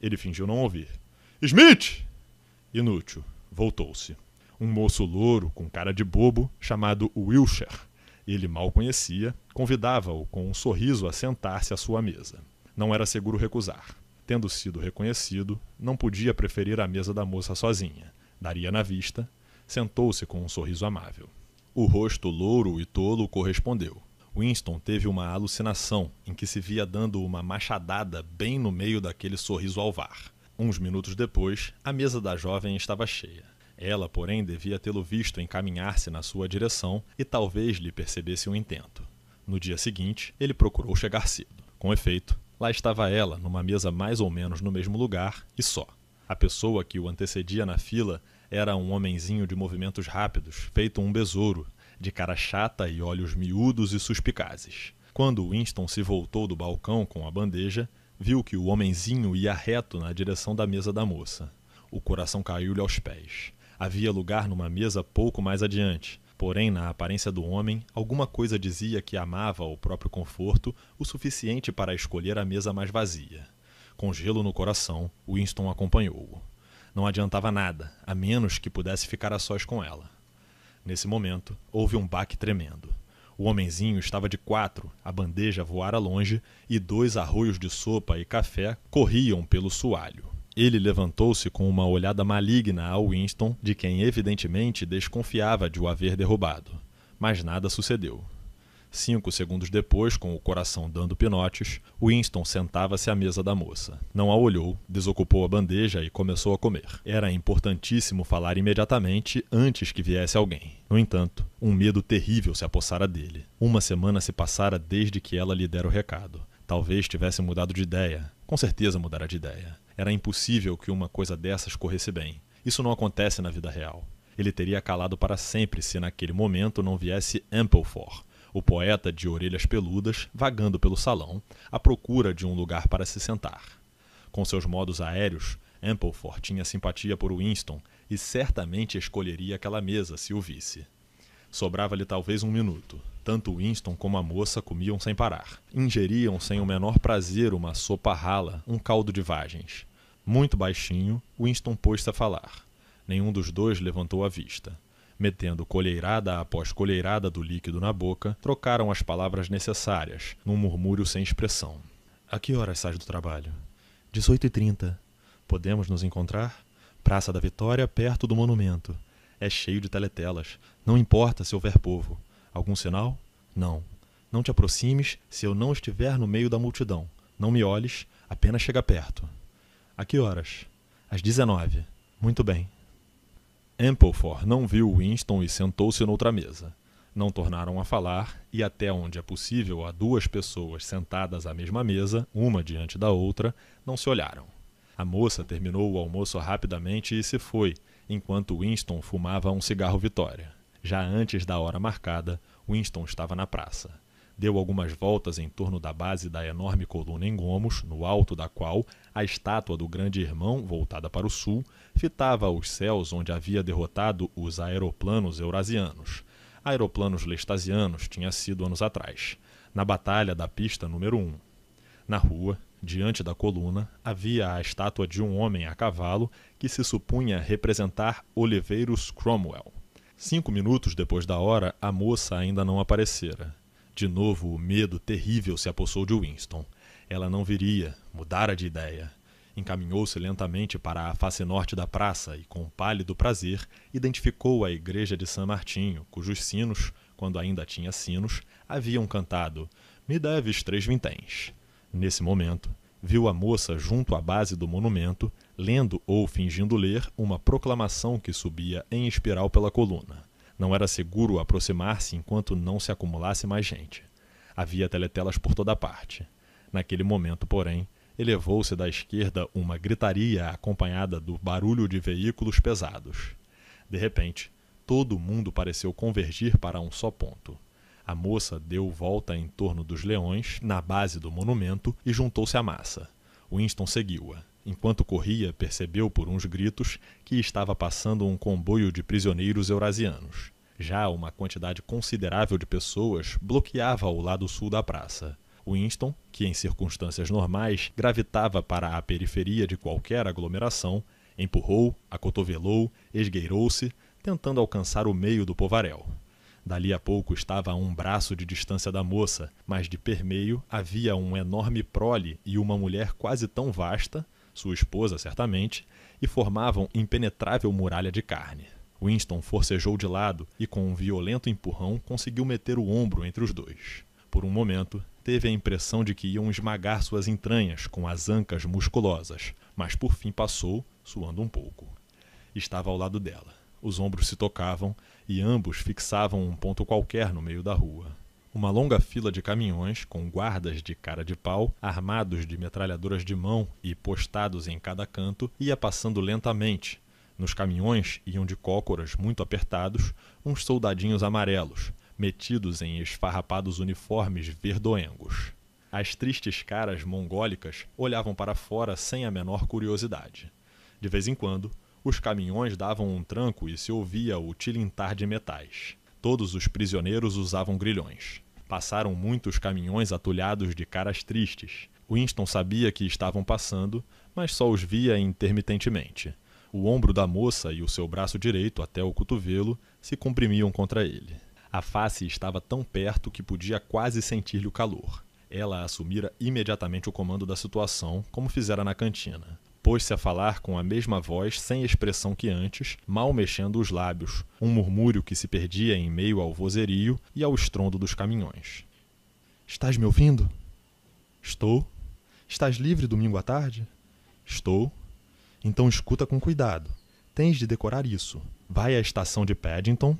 Ele fingiu não ouvir. Smith! Inútil. Voltou-se. Um moço louro, com cara de bobo, chamado Wilshire, ele mal conhecia, convidava-o com um sorriso a sentar-se à sua mesa. Não era seguro recusar. Tendo sido reconhecido, não podia preferir a mesa da moça sozinha. Daria na vista, sentou-se com um sorriso amável. O rosto louro e tolo correspondeu. Winston teve uma alucinação em que se via dando uma machadada bem no meio daquele sorriso alvar. Uns minutos depois, a mesa da jovem estava cheia. Ela, porém, devia tê-lo visto encaminhar-se na sua direção e talvez lhe percebesse o um intento. No dia seguinte, ele procurou chegar cedo. Com efeito, lá estava ela, numa mesa mais ou menos no mesmo lugar e só. A pessoa que o antecedia na fila era um homenzinho de movimentos rápidos, feito um besouro, de cara chata e olhos miúdos e suspicazes. Quando Winston se voltou do balcão com a bandeja, Viu que o homenzinho ia reto na direção da mesa da moça. O coração caiu-lhe aos pés. Havia lugar numa mesa pouco mais adiante, porém, na aparência do homem, alguma coisa dizia que amava o próprio conforto o suficiente para escolher a mesa mais vazia. Com gelo no coração, Winston acompanhou-o. Não adiantava nada, a menos que pudesse ficar a sós com ela. Nesse momento, houve um baque tremendo. O homenzinho estava de quatro, a bandeja voara longe e dois arroios de sopa e café corriam pelo soalho. Ele levantou-se com uma olhada maligna a Winston, de quem evidentemente desconfiava de o haver derrubado. Mas nada sucedeu. Cinco segundos depois, com o coração dando pinotes, Winston sentava-se à mesa da moça. Não a olhou, desocupou a bandeja e começou a comer. Era importantíssimo falar imediatamente antes que viesse alguém. No entanto, um medo terrível se apossara dele. Uma semana se passara desde que ela lhe dera o recado. Talvez tivesse mudado de ideia. Com certeza mudara de ideia. Era impossível que uma coisa dessas corresse bem. Isso não acontece na vida real. Ele teria calado para sempre se naquele momento não viesse Ampleford o poeta de orelhas peludas vagando pelo salão à procura de um lugar para se sentar. Com seus modos aéreos, Ampleford tinha simpatia por Winston e certamente escolheria aquela mesa se o visse. Sobrava-lhe talvez um minuto. Tanto Winston como a moça comiam sem parar. Ingeriam sem o menor prazer uma sopa rala, um caldo de vagens. Muito baixinho, Winston pôs-se a falar. Nenhum dos dois levantou a vista metendo colheirada após colheirada do líquido na boca, trocaram as palavras necessárias, num murmúrio sem expressão. A que horas sai do trabalho? 18h30. Podemos nos encontrar? Praça da Vitória, perto do monumento. É cheio de teletelas. Não importa se houver povo. Algum sinal? Não. Não te aproximes se eu não estiver no meio da multidão. Não me olhes, apenas chega perto. A que horas? Às 19. Muito bem. Ampleforth não viu Winston e sentou-se noutra mesa. Não tornaram a falar, e até onde é possível, a duas pessoas sentadas à mesma mesa, uma diante da outra, não se olharam. A moça terminou o almoço rapidamente e se foi, enquanto Winston fumava um cigarro Vitória. Já antes da hora marcada, Winston estava na praça. Deu algumas voltas em torno da base da enorme coluna em gomos, no alto da qual a estátua do grande irmão, voltada para o sul, fitava os céus onde havia derrotado os aeroplanos eurasianos. Aeroplanos lestasianos tinha sido anos atrás, na batalha da pista número 1. Na rua, diante da coluna, havia a estátua de um homem a cavalo que se supunha representar Oliveiros Cromwell. Cinco minutos depois da hora, a moça ainda não aparecera. De novo, o medo terrível se apossou de Winston. Ela não viria, mudara de ideia encaminhou-se lentamente para a face norte da praça e, com pálido prazer, identificou a igreja de San Martinho, cujos sinos, quando ainda tinha sinos, haviam cantado Me deves três vinténs. Nesse momento, viu a moça junto à base do monumento, lendo ou fingindo ler uma proclamação que subia em espiral pela coluna. Não era seguro aproximar-se enquanto não se acumulasse mais gente. Havia teletelas por toda parte. Naquele momento, porém, elevou-se da esquerda uma gritaria acompanhada do barulho de veículos pesados. De repente, todo mundo pareceu convergir para um só ponto. A moça deu volta em torno dos leões, na base do monumento, e juntou-se à massa. Winston seguiu-a. Enquanto corria, percebeu por uns gritos que estava passando um comboio de prisioneiros eurasianos. Já uma quantidade considerável de pessoas bloqueava o lado sul da praça. Winston, que em circunstâncias normais gravitava para a periferia de qualquer aglomeração, empurrou, acotovelou, esgueirou-se, tentando alcançar o meio do povaréu. Dali a pouco estava a um braço de distância da moça, mas de permeio havia um enorme prole e uma mulher quase tão vasta, sua esposa certamente, e formavam impenetrável muralha de carne. Winston forcejou de lado e, com um violento empurrão, conseguiu meter o ombro entre os dois. Por um momento, teve a impressão de que iam esmagar suas entranhas com as ancas musculosas, mas por fim passou, suando um pouco. Estava ao lado dela. Os ombros se tocavam e ambos fixavam um ponto qualquer no meio da rua. Uma longa fila de caminhões, com guardas de cara de pau, armados de metralhadoras de mão e postados em cada canto, ia passando lentamente. Nos caminhões iam de cócoras muito apertados uns soldadinhos amarelos, metidos em esfarrapados uniformes verdoengos. As tristes caras mongólicas olhavam para fora sem a menor curiosidade. De vez em quando, os caminhões davam um tranco e se ouvia o tilintar de metais. Todos os prisioneiros usavam grilhões. Passaram muitos caminhões atulhados de caras tristes. Winston sabia que estavam passando, mas só os via intermitentemente. O ombro da moça e o seu braço direito até o cotovelo se comprimiam contra ele. A face estava tão perto que podia quase sentir-lhe o calor. Ela assumira imediatamente o comando da situação, como fizera na cantina. Pôs-se a falar com a mesma voz, sem expressão que antes, mal mexendo os lábios, um murmúrio que se perdia em meio ao vozerio e ao estrondo dos caminhões. Estás me ouvindo? Estou. Estás livre domingo à tarde? Estou. Então escuta com cuidado. Tens de decorar isso. Vai à estação de Paddington,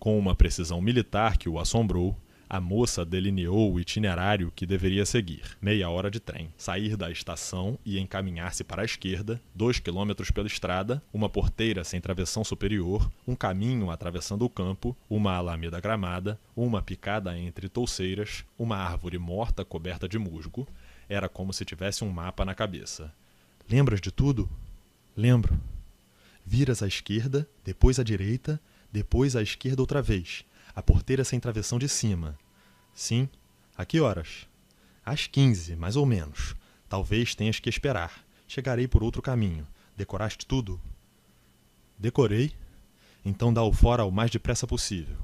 com uma precisão militar que o assombrou, a moça delineou o itinerário que deveria seguir: meia hora de trem, sair da estação e encaminhar-se para a esquerda, dois quilômetros pela estrada, uma porteira sem travessão superior, um caminho atravessando o campo, uma alameda gramada, uma picada entre touceiras, uma árvore morta coberta de musgo. Era como se tivesse um mapa na cabeça. Lembras de tudo? Lembro. Viras à esquerda, depois à direita, depois à esquerda outra vez, a porteira sem travessão de cima. Sim. A que horas? Às quinze, mais ou menos. Talvez tenhas que esperar. Chegarei por outro caminho. Decoraste tudo? Decorei. Então dá-o fora o mais depressa possível.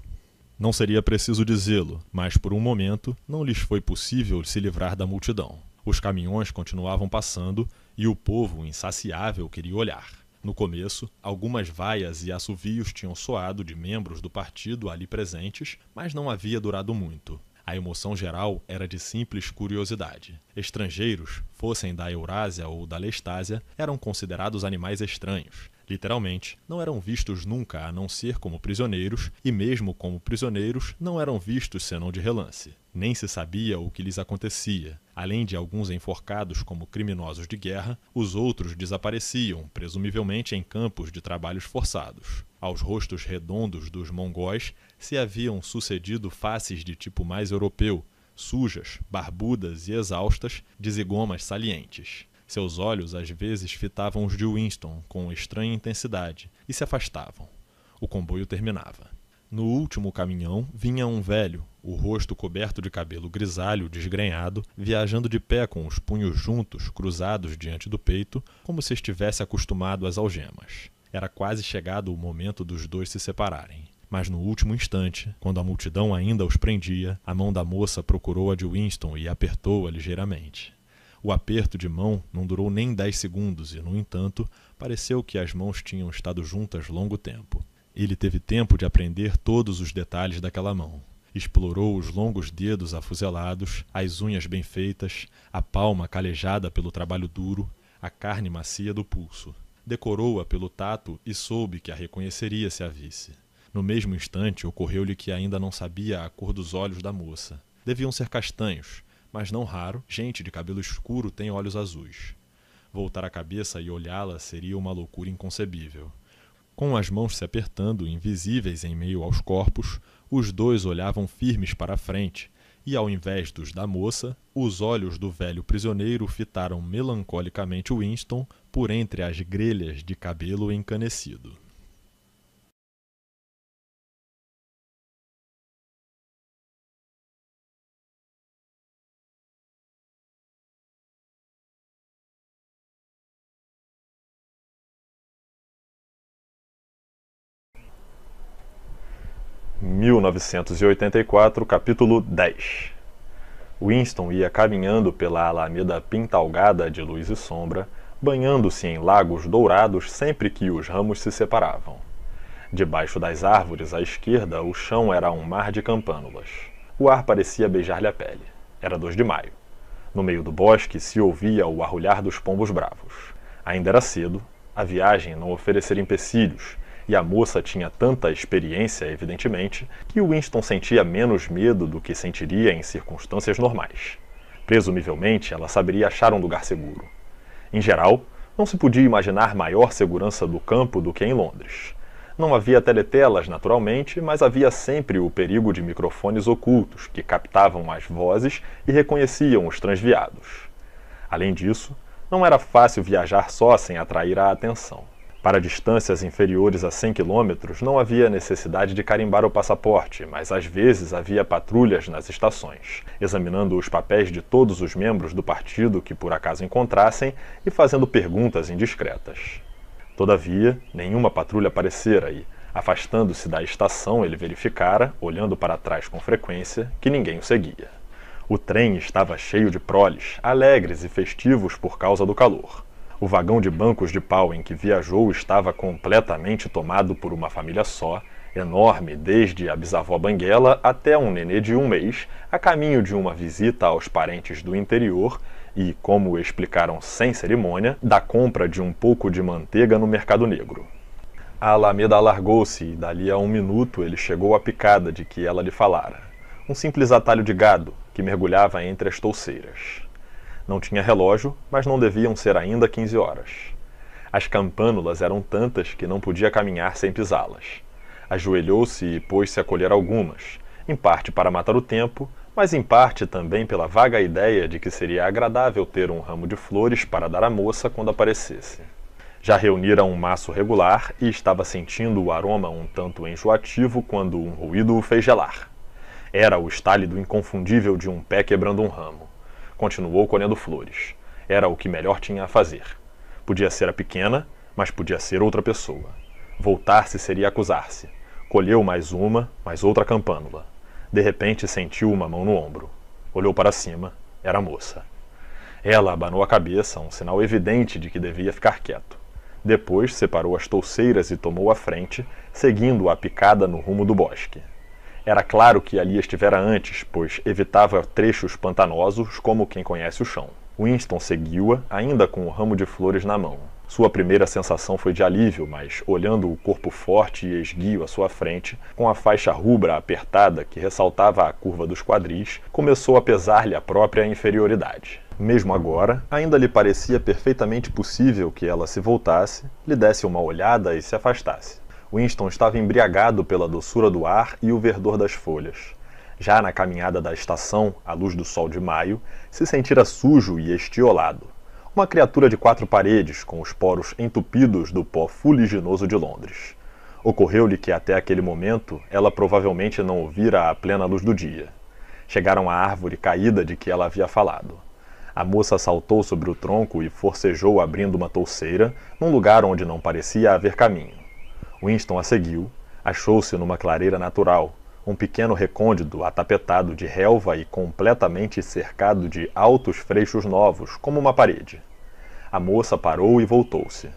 Não seria preciso dizê-lo, mas por um momento não lhes foi possível se livrar da multidão. Os caminhões continuavam passando e o povo insaciável queria olhar. No começo, algumas vaias e assovios tinham soado de membros do partido ali presentes, mas não havia durado muito. A emoção geral era de simples curiosidade. Estrangeiros, fossem da Eurásia ou da Lestásia, eram considerados animais estranhos, literalmente, não eram vistos nunca a não ser como prisioneiros, e mesmo como prisioneiros, não eram vistos senão de relance. Nem se sabia o que lhes acontecia. Além de alguns enforcados como criminosos de guerra, os outros desapareciam, presumivelmente em campos de trabalhos forçados. Aos rostos redondos dos mongóis se haviam sucedido faces de tipo mais europeu, sujas, barbudas e exaustas, de zigomas salientes. Seus olhos, às vezes, fitavam os de Winston com estranha intensidade e se afastavam. O comboio terminava. No último caminhão vinha um velho, o rosto coberto de cabelo grisalho desgrenhado, viajando de pé com os punhos juntos, cruzados diante do peito, como se estivesse acostumado às algemas. Era quase chegado o momento dos dois se separarem. Mas no último instante, quando a multidão ainda os prendia, a mão da moça procurou a de Winston e apertou-a ligeiramente. O aperto de mão não durou nem dez segundos e, no entanto, pareceu que as mãos tinham estado juntas longo tempo. Ele teve tempo de aprender todos os detalhes daquela mão. Explorou os longos dedos afuzelados, as unhas bem feitas, a palma calejada pelo trabalho duro, a carne macia do pulso. Decorou-a pelo tato e soube que a reconheceria se a visse. No mesmo instante, ocorreu-lhe que ainda não sabia a cor dos olhos da moça. Deviam ser castanhos, mas não raro, gente de cabelo escuro tem olhos azuis. Voltar a cabeça e olhá-la seria uma loucura inconcebível. Com as mãos se apertando, invisíveis em meio aos corpos, os dois olhavam firmes para a frente, e ao invés dos da moça, os olhos do velho prisioneiro fitaram melancolicamente Winston por entre as grelhas de cabelo encanecido. 1984, capítulo 10. Winston ia caminhando pela alameda pintalgada de luz e sombra, banhando-se em lagos dourados sempre que os ramos se separavam. Debaixo das árvores à esquerda, o chão era um mar de campânulas. O ar parecia beijar-lhe a pele. Era 2 de maio. No meio do bosque se ouvia o arrulhar dos pombos bravos. Ainda era cedo, a viagem não oferecera empecilhos, e a moça tinha tanta experiência, evidentemente, que Winston sentia menos medo do que sentiria em circunstâncias normais. Presumivelmente, ela saberia achar um lugar seguro. Em geral, não se podia imaginar maior segurança do campo do que em Londres. Não havia teletelas, naturalmente, mas havia sempre o perigo de microfones ocultos que captavam as vozes e reconheciam os transviados. Além disso, não era fácil viajar só sem atrair a atenção. Para distâncias inferiores a 100 quilômetros não havia necessidade de carimbar o passaporte, mas às vezes havia patrulhas nas estações, examinando os papéis de todos os membros do partido que por acaso encontrassem e fazendo perguntas indiscretas. Todavia, nenhuma patrulha aparecera e, afastando-se da estação, ele verificara, olhando para trás com frequência, que ninguém o seguia. O trem estava cheio de proles, alegres e festivos por causa do calor. O vagão de bancos de pau em que viajou estava completamente tomado por uma família só, enorme desde a bisavó Banguela até um nenê de um mês, a caminho de uma visita aos parentes do interior e, como explicaram sem cerimônia, da compra de um pouco de manteiga no mercado negro. A Alameda alargou-se e, dali a um minuto, ele chegou à picada de que ela lhe falara. Um simples atalho de gado que mergulhava entre as touceiras. Não tinha relógio, mas não deviam ser ainda 15 horas. As campânulas eram tantas que não podia caminhar sem pisá-las. Ajoelhou-se e pôs-se a colher algumas, em parte para matar o tempo, mas em parte também pela vaga ideia de que seria agradável ter um ramo de flores para dar à moça quando aparecesse. Já reunira um maço regular e estava sentindo o aroma um tanto enjoativo quando um ruído o fez gelar. Era o estálido inconfundível de um pé quebrando um ramo continuou colhendo flores. Era o que melhor tinha a fazer. Podia ser a pequena, mas podia ser outra pessoa. Voltar-se seria acusar-se. Colheu mais uma, mais outra campânula. De repente sentiu uma mão no ombro. Olhou para cima. Era a moça. Ela abanou a cabeça, um sinal evidente de que devia ficar quieto. Depois separou as touceiras e tomou a frente, seguindo a picada no rumo do bosque. Era claro que ali estivera antes, pois evitava trechos pantanosos como quem conhece o chão. Winston seguiu-a, ainda com o ramo de flores na mão. Sua primeira sensação foi de alívio, mas, olhando o corpo forte e esguio à sua frente, com a faixa rubra apertada que ressaltava a curva dos quadris, começou a pesar-lhe a própria inferioridade. Mesmo agora, ainda lhe parecia perfeitamente possível que ela se voltasse, lhe desse uma olhada e se afastasse. Winston estava embriagado pela doçura do ar e o verdor das folhas. Já na caminhada da estação, à luz do sol de maio, se sentira sujo e estiolado. Uma criatura de quatro paredes, com os poros entupidos do pó fuliginoso de Londres. Ocorreu-lhe que até aquele momento ela provavelmente não ouvira a plena luz do dia. Chegaram à árvore caída de que ela havia falado. A moça saltou sobre o tronco e forcejou abrindo uma touceira, num lugar onde não parecia haver caminho. Winston a seguiu, achou-se numa clareira natural, um pequeno recôndito atapetado de relva e completamente cercado de altos freixos novos, como uma parede. A moça parou e voltou-se.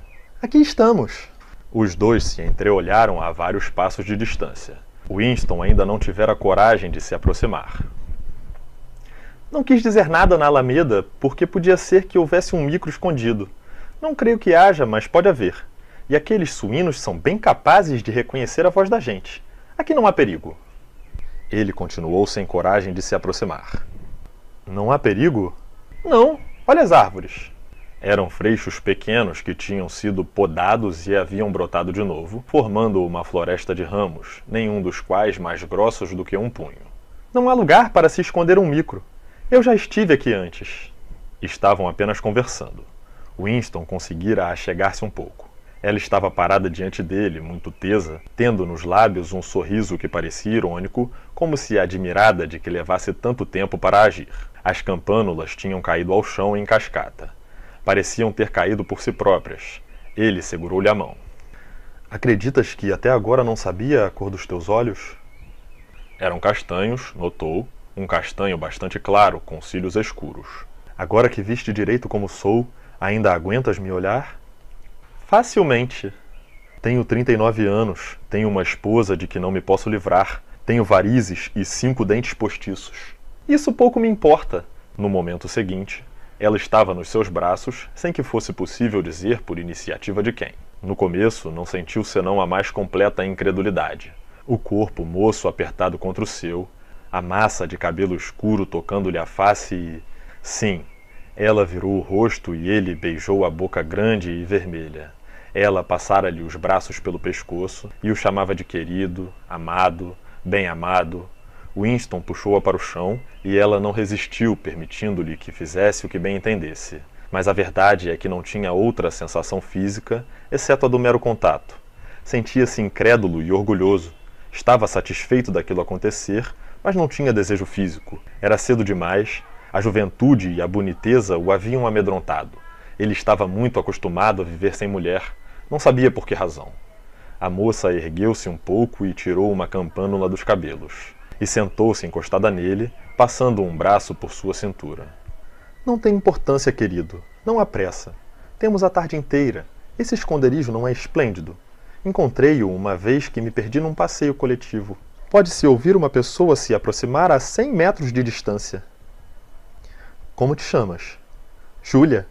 Aqui estamos. Os dois se entreolharam a vários passos de distância. Winston ainda não tivera coragem de se aproximar. Não quis dizer nada na Alameda, porque podia ser que houvesse um micro escondido. Não creio que haja, mas pode haver e aqueles suínos são bem capazes de reconhecer a voz da gente. Aqui não há perigo. Ele continuou sem coragem de se aproximar. Não há perigo? Não, olha as árvores. Eram freixos pequenos que tinham sido podados e haviam brotado de novo, formando uma floresta de ramos, nenhum dos quais mais grossos do que um punho. Não há lugar para se esconder um micro. Eu já estive aqui antes. Estavam apenas conversando. Winston conseguira achegar-se um pouco. Ela estava parada diante dele, muito tesa, tendo nos lábios um sorriso que parecia irônico, como se admirada de que levasse tanto tempo para agir. As campânulas tinham caído ao chão em cascata. Pareciam ter caído por si próprias. Ele segurou-lhe a mão. Acreditas que até agora não sabia a cor dos teus olhos? Eram castanhos, notou, um castanho bastante claro, com cílios escuros. Agora que viste direito como sou, ainda aguentas me olhar? facilmente. Tenho 39 anos, tenho uma esposa de que não me posso livrar, tenho varizes e cinco dentes postiços. Isso pouco me importa. No momento seguinte, ela estava nos seus braços, sem que fosse possível dizer por iniciativa de quem. No começo, não sentiu senão a mais completa incredulidade. O corpo moço apertado contra o seu, a massa de cabelo escuro tocando-lhe a face e. Sim, ela virou o rosto e ele beijou a boca grande e vermelha. Ela passara-lhe os braços pelo pescoço e o chamava de querido, amado, bem-amado. Winston puxou-a para o chão e ela não resistiu, permitindo-lhe que fizesse o que bem entendesse. Mas a verdade é que não tinha outra sensação física, exceto a do mero contato. Sentia-se incrédulo e orgulhoso. Estava satisfeito daquilo acontecer, mas não tinha desejo físico. Era cedo demais, a juventude e a boniteza o haviam amedrontado. Ele estava muito acostumado a viver sem mulher, não sabia por que razão. A moça ergueu-se um pouco e tirou uma campânula dos cabelos, e sentou-se encostada nele, passando um braço por sua cintura. Não tem importância, querido. Não há pressa. Temos a tarde inteira. Esse esconderijo não é esplêndido. Encontrei-o uma vez que me perdi num passeio coletivo. Pode-se ouvir uma pessoa se aproximar a cem metros de distância. Como te chamas? Júlia.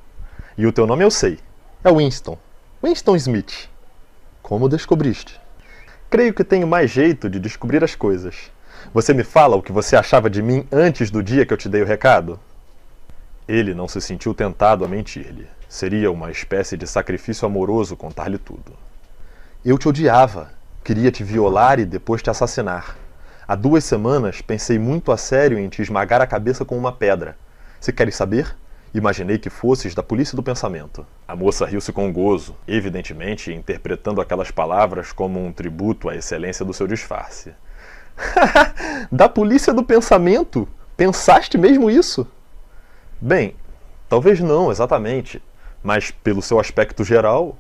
E o teu nome eu sei. É Winston. Winston Smith, como descobriste? Creio que tenho mais jeito de descobrir as coisas. Você me fala o que você achava de mim antes do dia que eu te dei o recado? Ele não se sentiu tentado a mentir-lhe. Seria uma espécie de sacrifício amoroso contar-lhe tudo. Eu te odiava. Queria te violar e depois te assassinar. Há duas semanas pensei muito a sério em te esmagar a cabeça com uma pedra. Se queres saber, Imaginei que fosses da polícia do pensamento. A moça riu-se com gozo, evidentemente interpretando aquelas palavras como um tributo à excelência do seu disfarce. da polícia do pensamento? Pensaste mesmo isso? Bem, talvez não exatamente, mas pelo seu aspecto geral.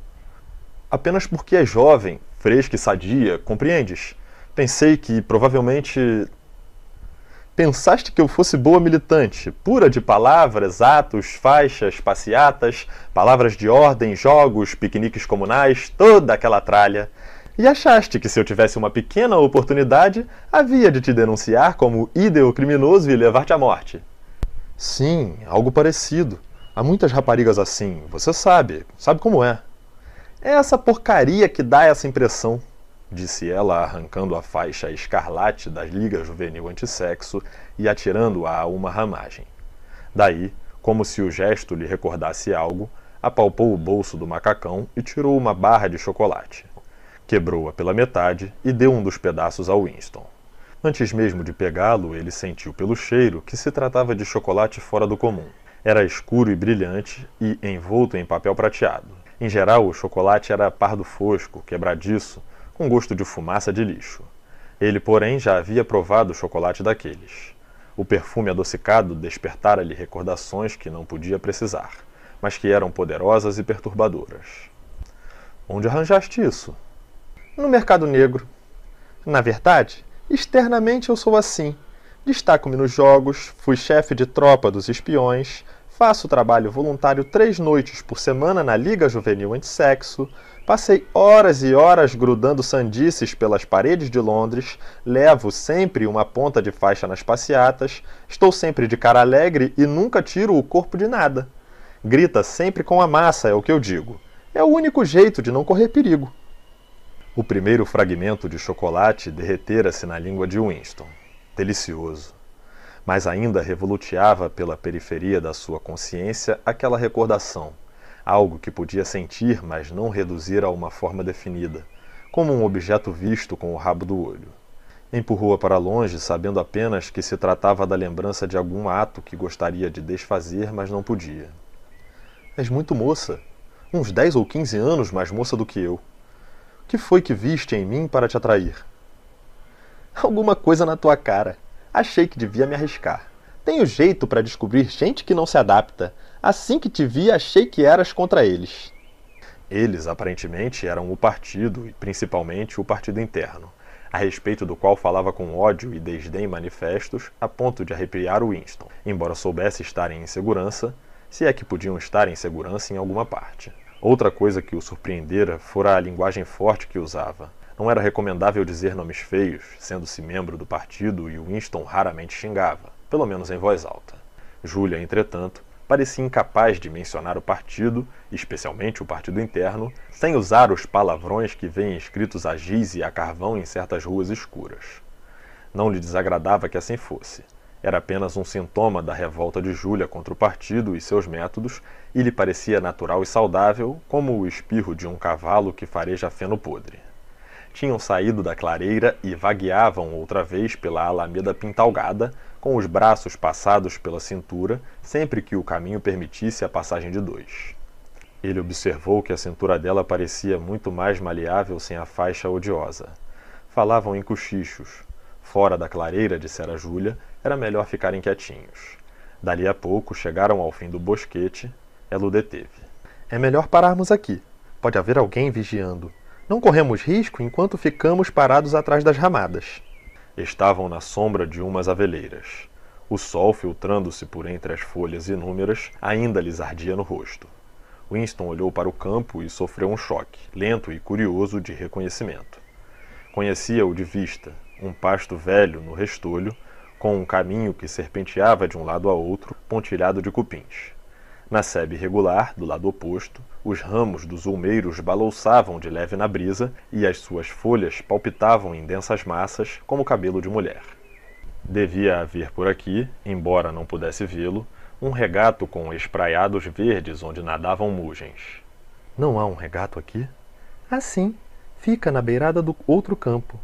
Apenas porque é jovem, fresca e sadia, compreendes? Pensei que provavelmente Pensaste que eu fosse boa militante, pura de palavras, atos, faixas, passeatas, palavras de ordem, jogos, piqueniques comunais, toda aquela tralha. E achaste que se eu tivesse uma pequena oportunidade, havia de te denunciar como ídeo criminoso e levar-te à morte. Sim, algo parecido. Há muitas raparigas assim, você sabe, sabe como é. É essa porcaria que dá essa impressão disse ela, arrancando a faixa escarlate da Liga Juvenil Antissexo e atirando-a a uma ramagem. Daí, como se o gesto lhe recordasse algo, apalpou o bolso do macacão e tirou uma barra de chocolate. Quebrou-a pela metade e deu um dos pedaços a Winston. Antes mesmo de pegá-lo, ele sentiu pelo cheiro que se tratava de chocolate fora do comum. Era escuro e brilhante e envolto em papel prateado. Em geral, o chocolate era pardo fosco, quebradiço, com gosto de fumaça de lixo. Ele, porém, já havia provado o chocolate daqueles. O perfume adocicado despertara-lhe recordações que não podia precisar, mas que eram poderosas e perturbadoras. Onde arranjaste isso? No mercado negro. Na verdade, externamente eu sou assim. Destaco-me nos jogos, fui chefe de tropa dos espiões, faço trabalho voluntário três noites por semana na Liga Juvenil Antissexo, Passei horas e horas grudando sandices pelas paredes de Londres, levo sempre uma ponta de faixa nas passeatas, estou sempre de cara alegre e nunca tiro o corpo de nada. Grita sempre com a massa, é o que eu digo. É o único jeito de não correr perigo. O primeiro fragmento de chocolate derretera-se na língua de Winston. Delicioso mas ainda revoluteava pela periferia da sua consciência aquela recordação algo que podia sentir, mas não reduzir a uma forma definida, como um objeto visto com o rabo do olho. Empurrou-a para longe, sabendo apenas que se tratava da lembrança de algum ato que gostaria de desfazer, mas não podia. És muito moça. Uns dez ou quinze anos mais moça do que eu. O que foi que viste em mim para te atrair? Alguma coisa na tua cara. Achei que devia me arriscar. Tenho jeito para descobrir gente que não se adapta. Assim que te vi, achei que eras contra eles. Eles, aparentemente, eram o partido, e principalmente o partido interno, a respeito do qual falava com ódio e desdém manifestos, a ponto de arrepiar o Winston, embora soubesse estarem em segurança, se é que podiam estar em segurança em alguma parte. Outra coisa que o surpreendera fora a linguagem forte que usava. Não era recomendável dizer nomes feios, sendo-se membro do partido e Winston raramente xingava, pelo menos em voz alta. Júlia, entretanto, parecia incapaz de mencionar o partido, especialmente o partido interno, sem usar os palavrões que vêm escritos a giz e a carvão em certas ruas escuras. Não lhe desagradava que assim fosse. Era apenas um sintoma da revolta de Júlia contra o partido e seus métodos, e lhe parecia natural e saudável, como o espirro de um cavalo que fareja feno podre. Tinham saído da clareira e vagueavam outra vez pela alameda pintalgada, com os braços passados pela cintura, sempre que o caminho permitisse a passagem de dois. Ele observou que a cintura dela parecia muito mais maleável sem a faixa odiosa. Falavam em cochichos. Fora da clareira, dissera Júlia, era melhor ficarem quietinhos. Dali a pouco chegaram ao fim do bosquete. Ela o deteve. É melhor pararmos aqui. Pode haver alguém vigiando. Não corremos risco enquanto ficamos parados atrás das ramadas estavam na sombra de umas aveleiras. O sol, filtrando-se por entre as folhas inúmeras, ainda lhes ardia no rosto. Winston olhou para o campo e sofreu um choque, lento e curioso, de reconhecimento. Conhecia-o de vista, um pasto velho no restolho, com um caminho que serpenteava de um lado a outro, pontilhado de cupins. Na sebe regular, do lado oposto, os ramos dos ulmeiros balouçavam de leve na brisa e as suas folhas palpitavam em densas massas como cabelo de mulher. Devia haver por aqui, embora não pudesse vê-lo, um regato com espraiados verdes onde nadavam mugens. Não há um regato aqui? Ah, sim. Fica na beirada do outro campo.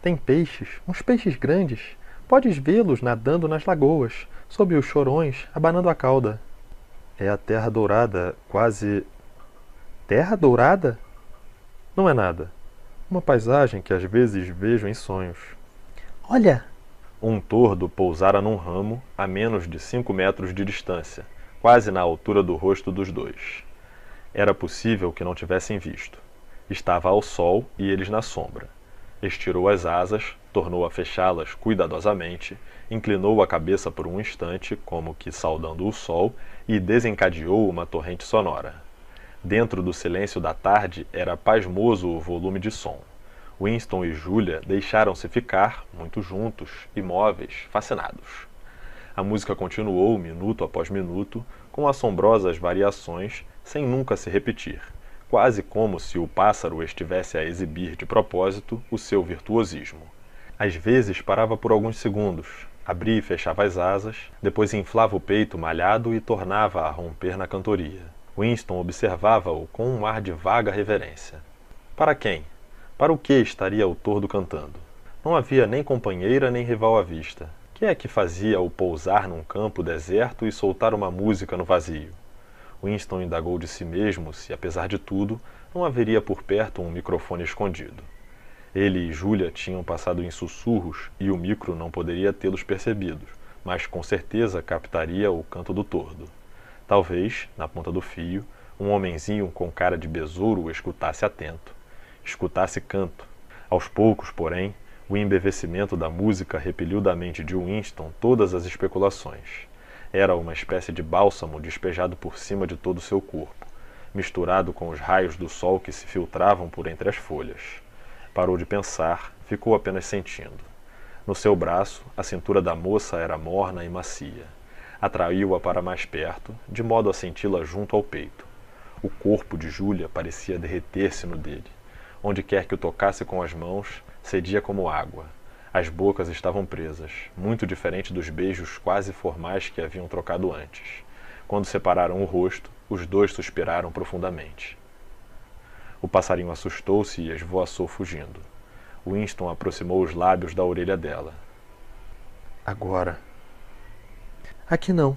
Tem peixes, uns peixes grandes. Podes vê-los nadando nas lagoas, sob os chorões, abanando a cauda. É a terra dourada, quase Terra dourada? Não é nada. Uma paisagem que às vezes vejo em sonhos. Olha! Um tordo pousara num ramo a menos de cinco metros de distância, quase na altura do rosto dos dois. Era possível que não tivessem visto. Estava ao sol e eles na sombra. Estirou as asas, tornou a fechá-las cuidadosamente, inclinou a cabeça por um instante, como que saudando o sol, e desencadeou uma torrente sonora. Dentro do silêncio da tarde era pasmoso o volume de som. Winston e Julia deixaram-se ficar, muito juntos, imóveis, fascinados. A música continuou minuto após minuto, com assombrosas variações, sem nunca se repetir, quase como se o pássaro estivesse a exibir de propósito o seu virtuosismo. Às vezes parava por alguns segundos, abria e fechava as asas, depois inflava o peito malhado e tornava a romper na cantoria. Winston observava-o com um ar de vaga reverência. Para quem? Para o que estaria o tordo cantando? Não havia nem companheira nem rival à vista. Que é que fazia-o pousar num campo deserto e soltar uma música no vazio? Winston indagou de si mesmo se, apesar de tudo, não haveria por perto um microfone escondido. Ele e Júlia tinham passado em sussurros e o micro não poderia tê-los percebidos, mas com certeza captaria o canto do tordo. Talvez, na ponta do fio, um homenzinho com cara de besouro escutasse atento, escutasse canto. Aos poucos, porém, o embevecimento da música repeliu da mente de Winston todas as especulações. Era uma espécie de bálsamo despejado por cima de todo o seu corpo, misturado com os raios do sol que se filtravam por entre as folhas. Parou de pensar, ficou apenas sentindo. No seu braço, a cintura da moça era morna e macia atraiu-a para mais perto, de modo a senti-la junto ao peito. O corpo de Júlia parecia derreter-se no dele. Onde quer que o tocasse com as mãos, cedia como água. As bocas estavam presas, muito diferente dos beijos quase formais que haviam trocado antes. Quando separaram o rosto, os dois suspiraram profundamente. O passarinho assustou-se e esvoaçou fugindo. Winston aproximou os lábios da orelha dela. Agora, Aqui não.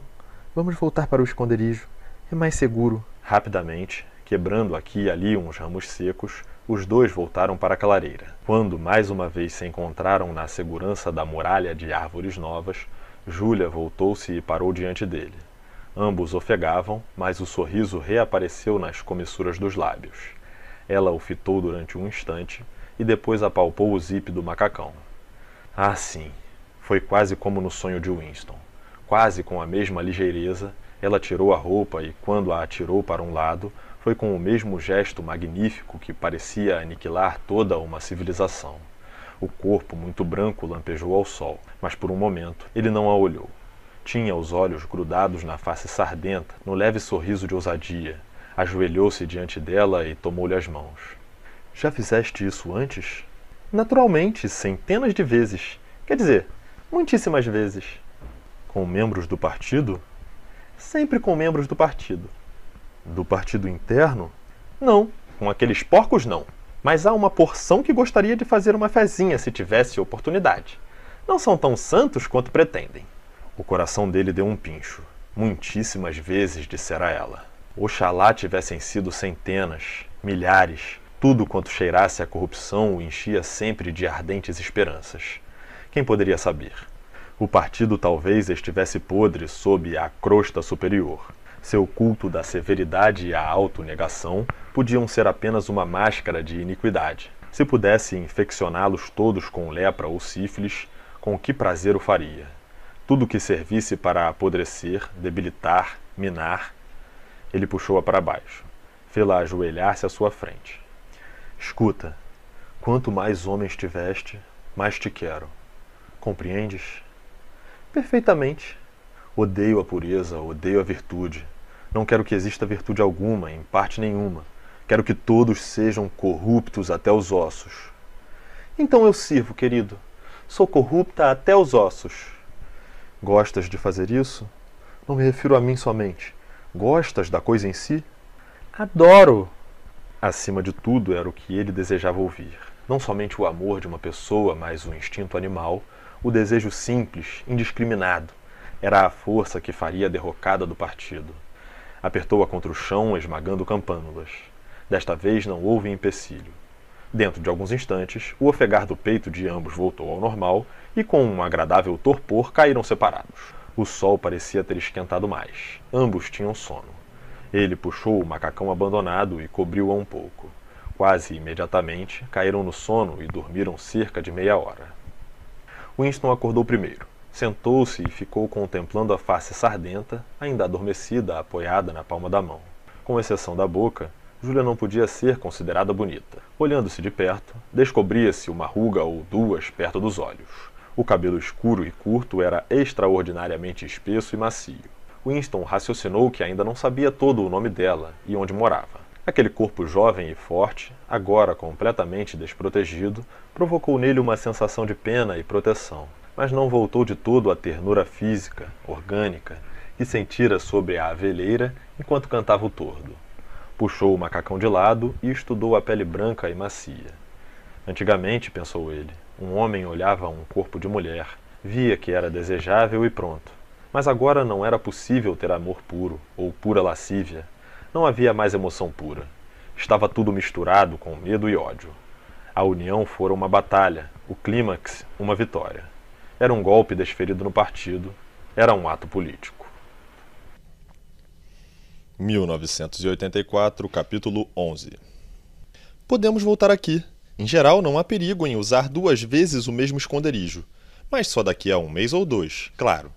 Vamos voltar para o esconderijo. É mais seguro. Rapidamente, quebrando aqui e ali uns ramos secos, os dois voltaram para a clareira. Quando mais uma vez se encontraram na segurança da muralha de árvores novas, Júlia voltou-se e parou diante dele. Ambos ofegavam, mas o sorriso reapareceu nas comissuras dos lábios. Ela o fitou durante um instante e depois apalpou o zip do macacão. Ah, sim. Foi quase como no sonho de Winston quase com a mesma ligeireza, ela tirou a roupa e, quando a atirou para um lado, foi com o mesmo gesto magnífico que parecia aniquilar toda uma civilização. O corpo muito branco lampejou ao sol, mas por um momento ele não a olhou. Tinha os olhos grudados na face sardenta, no leve sorriso de ousadia. Ajoelhou-se diante dela e tomou-lhe as mãos. Já fizeste isso antes? Naturalmente, centenas de vezes. Quer dizer, muitíssimas vezes com membros do partido? Sempre com membros do partido. Do partido interno? Não, com aqueles porcos não. Mas há uma porção que gostaria de fazer uma fezinha se tivesse oportunidade. Não são tão santos quanto pretendem. O coração dele deu um pincho. Muitíssimas vezes dissera ela. Oxalá tivessem sido centenas, milhares. Tudo quanto cheirasse a corrupção o enchia sempre de ardentes esperanças. Quem poderia saber? o partido talvez estivesse podre sob a crosta superior. Seu culto da severidade e a autonegação podiam ser apenas uma máscara de iniquidade. Se pudesse infeccioná-los todos com lepra ou sífilis, com que prazer o faria? Tudo que servisse para apodrecer, debilitar, minar, ele puxou-a para baixo, fê-la ajoelhar-se à sua frente. Escuta, quanto mais homens tiveste, mais te quero. Compreendes? perfeitamente. Odeio a pureza, odeio a virtude. Não quero que exista virtude alguma, em parte nenhuma. Quero que todos sejam corruptos até os ossos. Então eu sirvo, querido. Sou corrupta até os ossos. Gostas de fazer isso? Não me refiro a mim somente. Gostas da coisa em si? Adoro! Acima de tudo, era o que ele desejava ouvir. Não somente o amor de uma pessoa, mas o instinto animal o desejo simples, indiscriminado, era a força que faria a derrocada do partido. Apertou-a contra o chão, esmagando campânulas. Desta vez não houve empecilho. Dentro de alguns instantes, o ofegar do peito de ambos voltou ao normal e, com um agradável torpor, caíram separados. O sol parecia ter esquentado mais. Ambos tinham sono. Ele puxou o macacão abandonado e cobriu-a um pouco. Quase imediatamente, caíram no sono e dormiram cerca de meia hora. Winston acordou primeiro. Sentou-se e ficou contemplando a face sardenta, ainda adormecida, apoiada na palma da mão. Com exceção da boca, Júlia não podia ser considerada bonita. Olhando-se de perto, descobria-se uma ruga ou duas perto dos olhos. O cabelo escuro e curto era extraordinariamente espesso e macio. Winston raciocinou que ainda não sabia todo o nome dela e onde morava. Aquele corpo jovem e forte, agora completamente desprotegido, provocou nele uma sensação de pena e proteção, mas não voltou de todo à ternura física, orgânica, que sentira sobre a aveleira enquanto cantava o tordo. Puxou o macacão de lado e estudou a pele branca e macia. Antigamente, pensou ele, um homem olhava um corpo de mulher, via que era desejável e pronto. Mas agora não era possível ter amor puro ou pura lascívia, não havia mais emoção pura. Estava tudo misturado com medo e ódio. A união fora uma batalha, o clímax, uma vitória. Era um golpe desferido no partido, era um ato político. 1984, capítulo 11. Podemos voltar aqui. Em geral, não há perigo em usar duas vezes o mesmo esconderijo, mas só daqui a um mês ou dois, claro.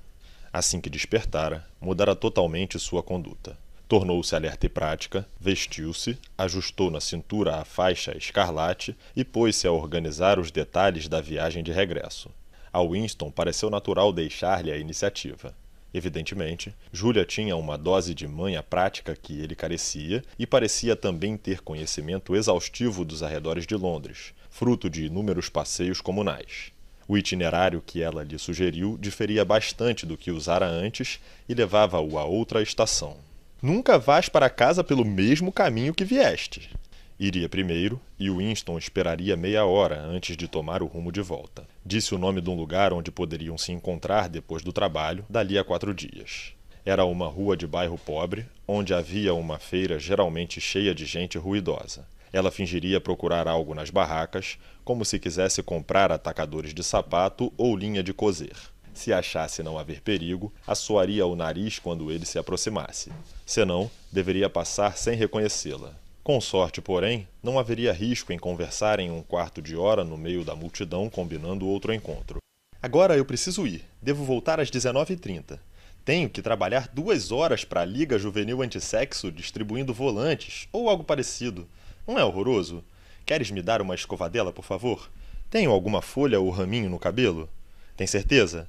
Assim que despertara, mudara totalmente sua conduta. Tornou-se alerta e prática, vestiu-se, ajustou na cintura a faixa escarlate e pôs-se a organizar os detalhes da viagem de regresso. A Winston pareceu natural deixar-lhe a iniciativa. Evidentemente, Júlia tinha uma dose de manha prática que ele carecia e parecia também ter conhecimento exaustivo dos arredores de Londres, fruto de inúmeros passeios comunais. O itinerário que ela lhe sugeriu diferia bastante do que usara antes e levava-o a outra estação. Nunca vás para casa pelo mesmo caminho que vieste. Iria primeiro, e Winston esperaria meia hora antes de tomar o rumo de volta. Disse o nome de um lugar onde poderiam se encontrar depois do trabalho, dali a quatro dias. Era uma rua de bairro pobre, onde havia uma feira geralmente cheia de gente ruidosa. Ela fingiria procurar algo nas barracas, como se quisesse comprar atacadores de sapato ou linha de coser se achasse não haver perigo, assoaria o nariz quando ele se aproximasse. Senão, deveria passar sem reconhecê-la. Com sorte, porém, não haveria risco em conversar em um quarto de hora no meio da multidão combinando outro encontro. Agora eu preciso ir. Devo voltar às 19h30. Tenho que trabalhar duas horas para a Liga Juvenil Antissexo distribuindo volantes ou algo parecido. Não é horroroso? Queres me dar uma escovadela, por favor? Tenho alguma folha ou raminho no cabelo? Tem certeza?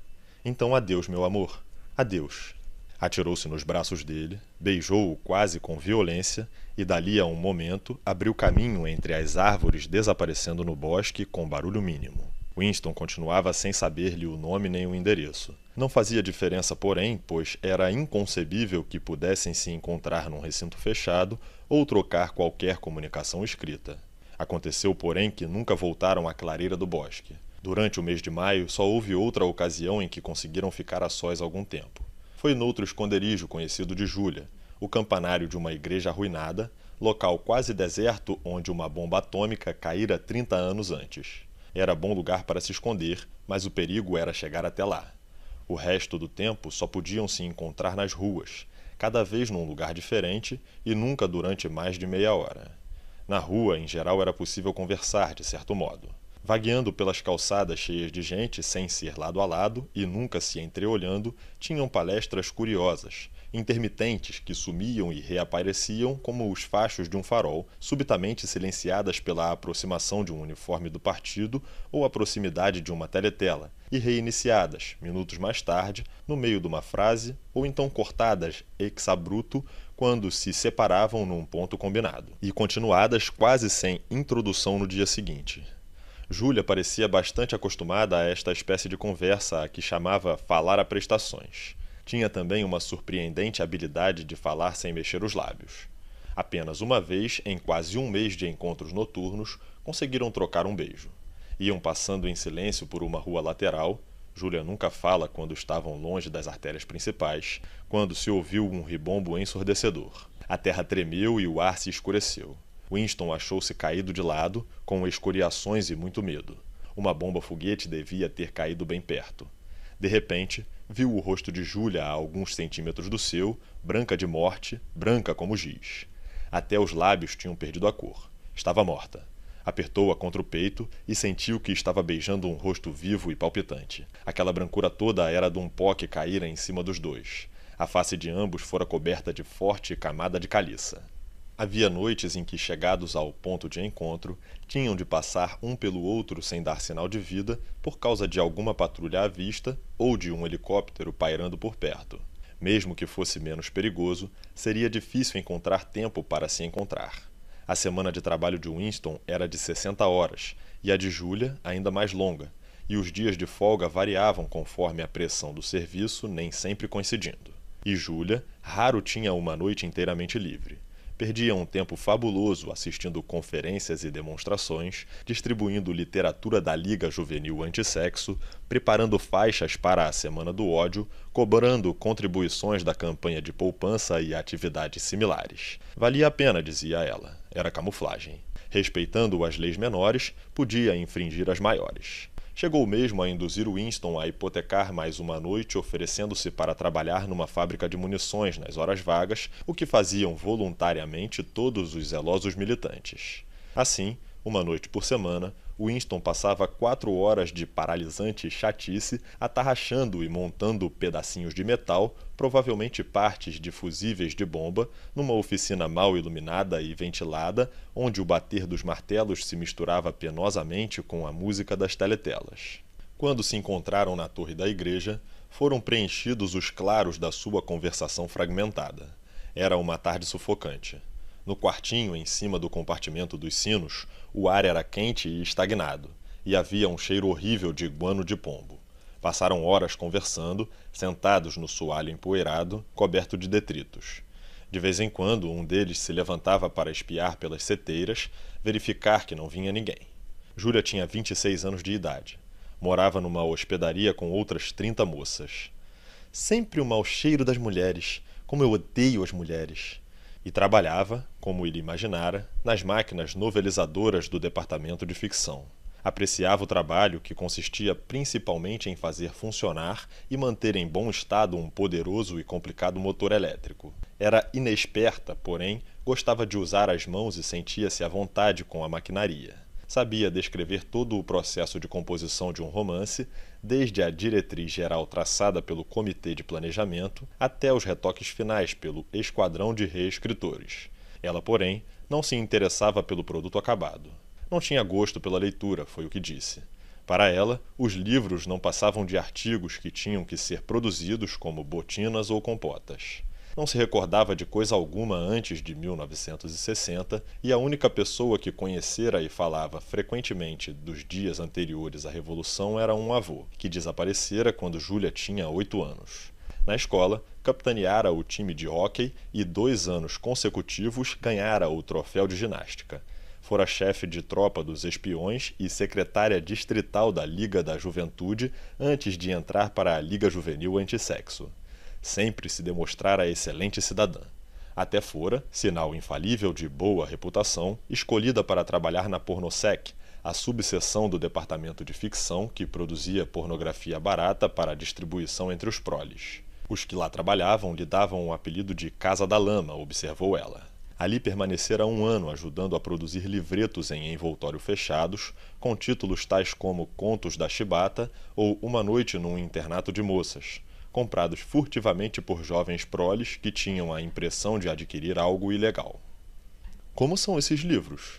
Então adeus, meu amor. Adeus. Atirou-se nos braços dele, beijou-o quase com violência e, dali a um momento, abriu caminho entre as árvores, desaparecendo no bosque com barulho mínimo. Winston continuava sem saber-lhe o nome nem o endereço. Não fazia diferença, porém, pois era inconcebível que pudessem se encontrar num recinto fechado ou trocar qualquer comunicação escrita. Aconteceu, porém, que nunca voltaram à clareira do bosque. Durante o mês de maio, só houve outra ocasião em que conseguiram ficar a sós algum tempo. Foi noutro esconderijo conhecido de Júlia, o campanário de uma igreja arruinada, local quase deserto onde uma bomba atômica caíra 30 anos antes. Era bom lugar para se esconder, mas o perigo era chegar até lá. O resto do tempo só podiam se encontrar nas ruas, cada vez num lugar diferente e nunca durante mais de meia hora. Na rua, em geral, era possível conversar, de certo modo. Vagueando pelas calçadas cheias de gente, sem ser lado a lado e nunca se entreolhando, tinham palestras curiosas, intermitentes que sumiam e reapareciam como os fachos de um farol, subitamente silenciadas pela aproximação de um uniforme do partido ou a proximidade de uma teletela, e reiniciadas, minutos mais tarde, no meio de uma frase, ou então cortadas ex abrupto quando se separavam num ponto combinado, e continuadas quase sem introdução no dia seguinte. Júlia parecia bastante acostumada a esta espécie de conversa a que chamava falar a prestações. Tinha também uma surpreendente habilidade de falar sem mexer os lábios. Apenas uma vez, em quase um mês de encontros noturnos, conseguiram trocar um beijo. Iam passando em silêncio por uma rua lateral. Júlia nunca fala quando estavam longe das artérias principais, quando se ouviu um ribombo ensurdecedor. A terra tremeu e o ar se escureceu. Winston achou-se caído de lado, com escoriações e muito medo. Uma bomba-foguete devia ter caído bem perto. De repente, viu o rosto de Júlia a alguns centímetros do seu, branca de morte, branca como giz. Até os lábios tinham perdido a cor. Estava morta. Apertou-a contra o peito e sentiu que estava beijando um rosto vivo e palpitante. Aquela brancura toda era de um pó que caíra em cima dos dois. A face de ambos fora coberta de forte camada de caliça. Havia noites em que, chegados ao ponto de encontro, tinham de passar um pelo outro sem dar sinal de vida por causa de alguma patrulha à vista ou de um helicóptero pairando por perto. Mesmo que fosse menos perigoso, seria difícil encontrar tempo para se encontrar. A semana de trabalho de Winston era de 60 horas e a de Julia ainda mais longa, e os dias de folga variavam conforme a pressão do serviço, nem sempre coincidindo. E Júlia raro tinha uma noite inteiramente livre perdia um tempo fabuloso assistindo conferências e demonstrações, distribuindo literatura da Liga Juvenil Antissexo, preparando faixas para a Semana do Ódio, cobrando contribuições da campanha de poupança e atividades similares. Valia a pena, dizia ela, era camuflagem. Respeitando as leis menores, podia infringir as maiores. Chegou mesmo a induzir Winston a hipotecar mais uma noite, oferecendo-se para trabalhar numa fábrica de munições nas horas vagas, o que faziam voluntariamente todos os zelosos militantes. Assim, uma noite por semana, Winston passava quatro horas de paralisante chatice atarrachando e montando pedacinhos de metal, provavelmente partes de fusíveis de bomba, numa oficina mal iluminada e ventilada, onde o bater dos martelos se misturava penosamente com a música das teletelas. Quando se encontraram na torre da igreja, foram preenchidos os claros da sua conversação fragmentada. Era uma tarde sufocante. No quartinho, em cima do compartimento dos sinos, o ar era quente e estagnado, e havia um cheiro horrível de guano de pombo. Passaram horas conversando, sentados no soalho empoeirado, coberto de detritos. De vez em quando, um deles se levantava para espiar pelas seteiras, verificar que não vinha ninguém. Júlia tinha 26 anos de idade. Morava numa hospedaria com outras 30 moças. Sempre o mau cheiro das mulheres. Como eu odeio as mulheres e trabalhava, como ele imaginara, nas máquinas novelizadoras do departamento de ficção. Apreciava o trabalho, que consistia principalmente em fazer funcionar e manter em bom estado um poderoso e complicado motor elétrico. Era inexperta, porém, gostava de usar as mãos e sentia-se à vontade com a maquinaria sabia descrever todo o processo de composição de um romance, desde a diretriz geral traçada pelo Comitê de Planejamento até os retoques finais pelo Esquadrão de Reescritores. Ela, porém, não se interessava pelo produto acabado. Não tinha gosto pela leitura, foi o que disse. Para ela, os livros não passavam de artigos que tinham que ser produzidos como botinas ou compotas não se recordava de coisa alguma antes de 1960 e a única pessoa que conhecera e falava frequentemente dos dias anteriores à Revolução era um avô, que desaparecera quando Júlia tinha oito anos. Na escola, capitaneara o time de hóquei e, dois anos consecutivos, ganhara o troféu de ginástica fora chefe de tropa dos espiões e secretária distrital da Liga da Juventude antes de entrar para a Liga Juvenil Antissexo sempre se demonstrara excelente cidadã. Até fora, sinal infalível de boa reputação, escolhida para trabalhar na Pornosec, a subseção do departamento de ficção que produzia pornografia barata para distribuição entre os proles. Os que lá trabalhavam lhe davam o apelido de Casa da Lama, observou ela. Ali permanecera um ano ajudando a produzir livretos em envoltório fechados, com títulos tais como Contos da Chibata ou Uma Noite num Internato de Moças, comprados furtivamente por jovens proles que tinham a impressão de adquirir algo ilegal. Como são esses livros?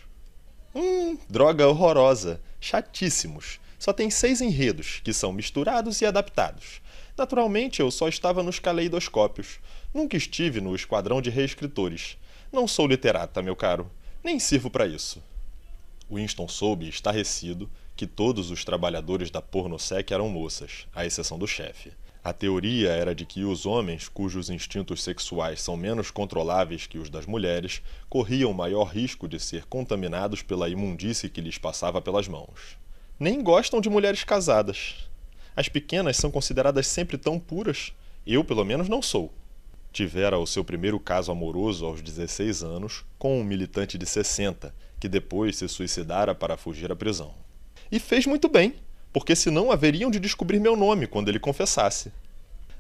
Hum, droga horrorosa, chatíssimos. Só tem seis enredos, que são misturados e adaptados. Naturalmente, eu só estava nos caleidoscópios. Nunca estive no esquadrão de reescritores. Não sou literata, meu caro. Nem sirvo para isso. Winston soube, estarrecido, que todos os trabalhadores da Pornosec eram moças, à exceção do chefe. A teoria era de que os homens, cujos instintos sexuais são menos controláveis que os das mulheres, corriam maior risco de ser contaminados pela imundície que lhes passava pelas mãos. Nem gostam de mulheres casadas. As pequenas são consideradas sempre tão puras. Eu, pelo menos, não sou. Tivera o seu primeiro caso amoroso aos 16 anos com um militante de 60, que depois se suicidara para fugir à prisão. E fez muito bem porque senão haveriam de descobrir meu nome quando ele confessasse.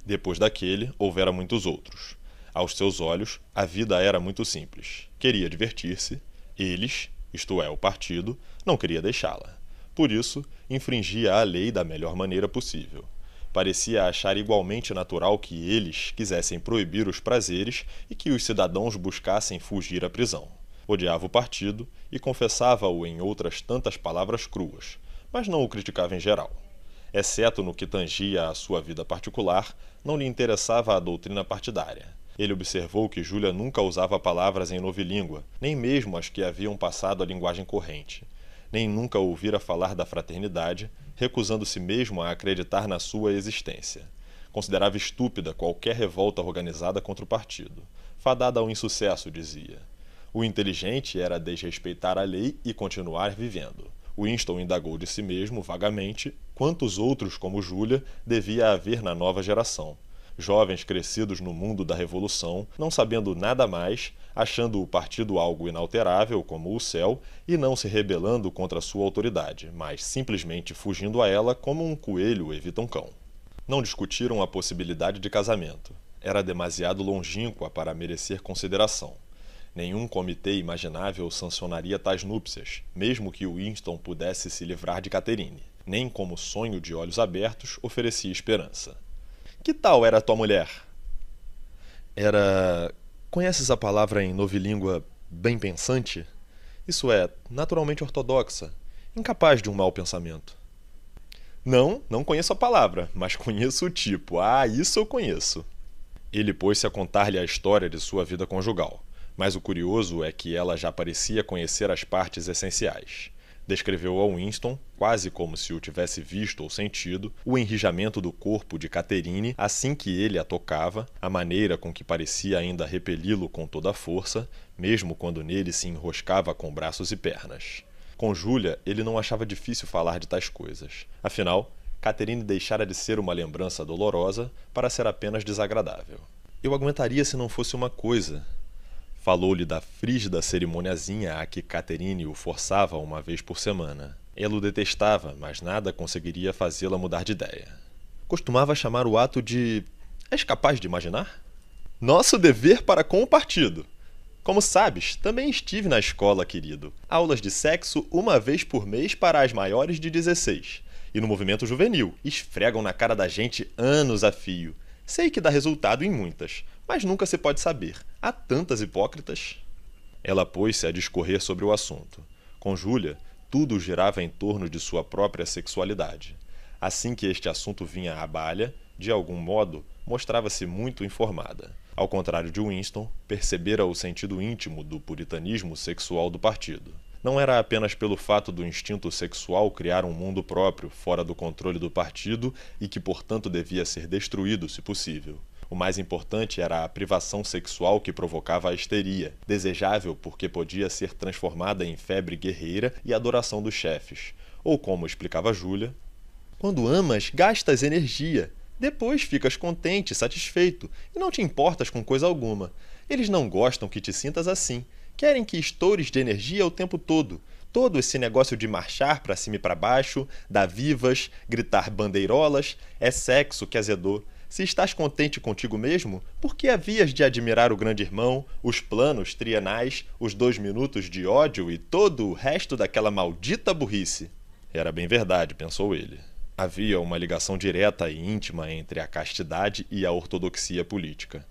Depois daquele, houvera muitos outros. Aos seus olhos, a vida era muito simples. Queria divertir-se, eles, isto é, o partido, não queria deixá-la. Por isso, infringia a lei da melhor maneira possível. Parecia achar igualmente natural que eles quisessem proibir os prazeres e que os cidadãos buscassem fugir à prisão. Odiava o partido e confessava-o em outras tantas palavras cruas, mas não o criticava em geral. Exceto no que tangia à sua vida particular, não lhe interessava a doutrina partidária. Ele observou que Júlia nunca usava palavras em novilíngua, nem mesmo as que haviam passado à linguagem corrente, nem nunca ouvira falar da fraternidade, recusando-se mesmo a acreditar na sua existência. Considerava estúpida qualquer revolta organizada contra o partido. Fadada ao insucesso, dizia. O inteligente era desrespeitar a lei e continuar vivendo. Winston indagou de si mesmo, vagamente, quantos outros como Júlia devia haver na nova geração. Jovens crescidos no mundo da revolução, não sabendo nada mais, achando o partido algo inalterável como o céu e não se rebelando contra sua autoridade, mas simplesmente fugindo a ela como um coelho evita um cão. Não discutiram a possibilidade de casamento. Era demasiado longínqua para merecer consideração. Nenhum comitê imaginável sancionaria tais núpcias, mesmo que Winston pudesse se livrar de Catherine. Nem como sonho de olhos abertos oferecia esperança. Que tal era tua mulher? Era. Conheces a palavra em novilíngua bem pensante? Isso é, naturalmente ortodoxa, incapaz de um mau pensamento. Não, não conheço a palavra, mas conheço o tipo. Ah, isso eu conheço. Ele pôs-se a contar-lhe a história de sua vida conjugal. Mas o curioso é que ela já parecia conhecer as partes essenciais. Descreveu a Winston, quase como se o tivesse visto ou sentido, o enrijamento do corpo de Catherine assim que ele a tocava, a maneira com que parecia ainda repeli-lo com toda a força, mesmo quando nele se enroscava com braços e pernas. Com Júlia, ele não achava difícil falar de tais coisas. Afinal, Catherine deixara de ser uma lembrança dolorosa para ser apenas desagradável. Eu aguentaria se não fosse uma coisa, Falou-lhe da frígida cerimoniazinha a que Caterine o forçava uma vez por semana. Ela o detestava, mas nada conseguiria fazê-la mudar de ideia. Costumava chamar o ato de. És capaz de imaginar? Nosso dever para com o partido. Como sabes, também estive na escola, querido. Aulas de sexo uma vez por mês para as maiores de 16. E no movimento juvenil, esfregam na cara da gente anos a fio. Sei que dá resultado em muitas, mas nunca se pode saber. Há tantas hipócritas. Ela pôs-se a discorrer sobre o assunto. Com Júlia, tudo girava em torno de sua própria sexualidade. Assim que este assunto vinha à balha, de algum modo, mostrava-se muito informada. Ao contrário de Winston, percebera o sentido íntimo do puritanismo sexual do partido. Não era apenas pelo fato do instinto sexual criar um mundo próprio, fora do controle do partido e que, portanto, devia ser destruído se possível. O mais importante era a privação sexual que provocava a histeria, desejável porque podia ser transformada em febre guerreira e adoração dos chefes. Ou como explicava Júlia, quando amas, gastas energia. Depois ficas contente, satisfeito e não te importas com coisa alguma. Eles não gostam que te sintas assim. Querem que estoures de energia o tempo todo. Todo esse negócio de marchar para cima e para baixo, dar vivas, gritar bandeirolas, é sexo que azedou. Se estás contente contigo mesmo, por que havias de admirar o grande irmão, os planos trienais, os dois minutos de ódio e todo o resto daquela maldita burrice? Era bem verdade, pensou ele. Havia uma ligação direta e íntima entre a castidade e a ortodoxia política.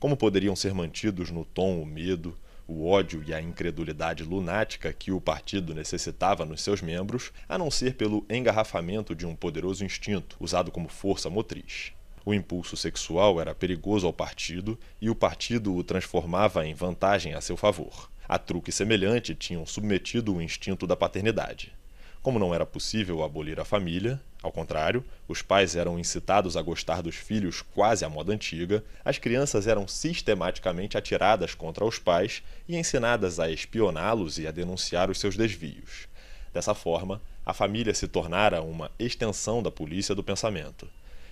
Como poderiam ser mantidos no tom o medo, o ódio e a incredulidade lunática que o partido necessitava nos seus membros, a não ser pelo engarrafamento de um poderoso instinto, usado como força motriz. O impulso sexual era perigoso ao partido e o partido o transformava em vantagem a seu favor. A truque semelhante tinham submetido o instinto da paternidade. Como não era possível abolir a família, ao contrário, os pais eram incitados a gostar dos filhos quase à moda antiga, as crianças eram sistematicamente atiradas contra os pais e ensinadas a espioná-los e a denunciar os seus desvios. Dessa forma, a família se tornara uma extensão da polícia do pensamento.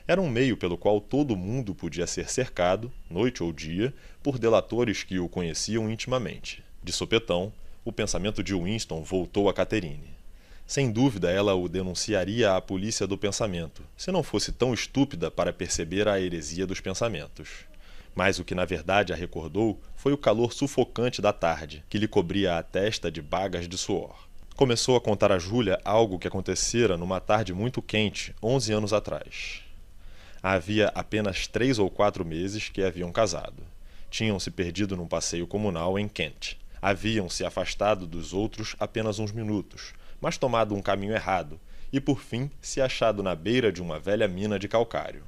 Era um meio pelo qual todo mundo podia ser cercado, noite ou dia, por delatores que o conheciam intimamente. De sopetão, o pensamento de Winston voltou a Caterine. Sem dúvida, ela o denunciaria à polícia do pensamento, se não fosse tão estúpida para perceber a heresia dos pensamentos. Mas o que na verdade a recordou foi o calor sufocante da tarde, que lhe cobria a testa de bagas de suor. Começou a contar a Júlia algo que acontecera numa tarde muito quente, onze anos atrás havia apenas três ou quatro meses que haviam casado. Tinham se perdido num passeio comunal em Kent. Haviam se afastado dos outros apenas uns minutos, mas tomado um caminho errado, e por fim se achado na beira de uma velha mina de calcário.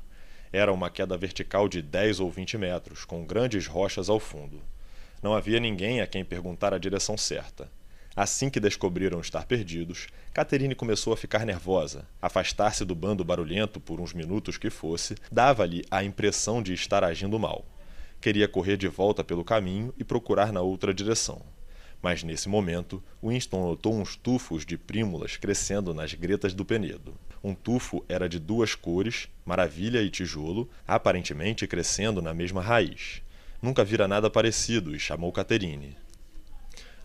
Era uma queda vertical de 10 ou 20 metros, com grandes rochas ao fundo. Não havia ninguém a quem perguntar a direção certa. Assim que descobriram estar perdidos, Catherine começou a ficar nervosa. Afastar-se do bando barulhento por uns minutos que fosse dava-lhe a impressão de estar agindo mal. Queria correr de volta pelo caminho e procurar na outra direção. Mas nesse momento, Winston notou uns tufos de prímulas crescendo nas gretas do penedo. Um tufo era de duas cores, maravilha e tijolo, aparentemente crescendo na mesma raiz. Nunca vira nada parecido e chamou Catherine.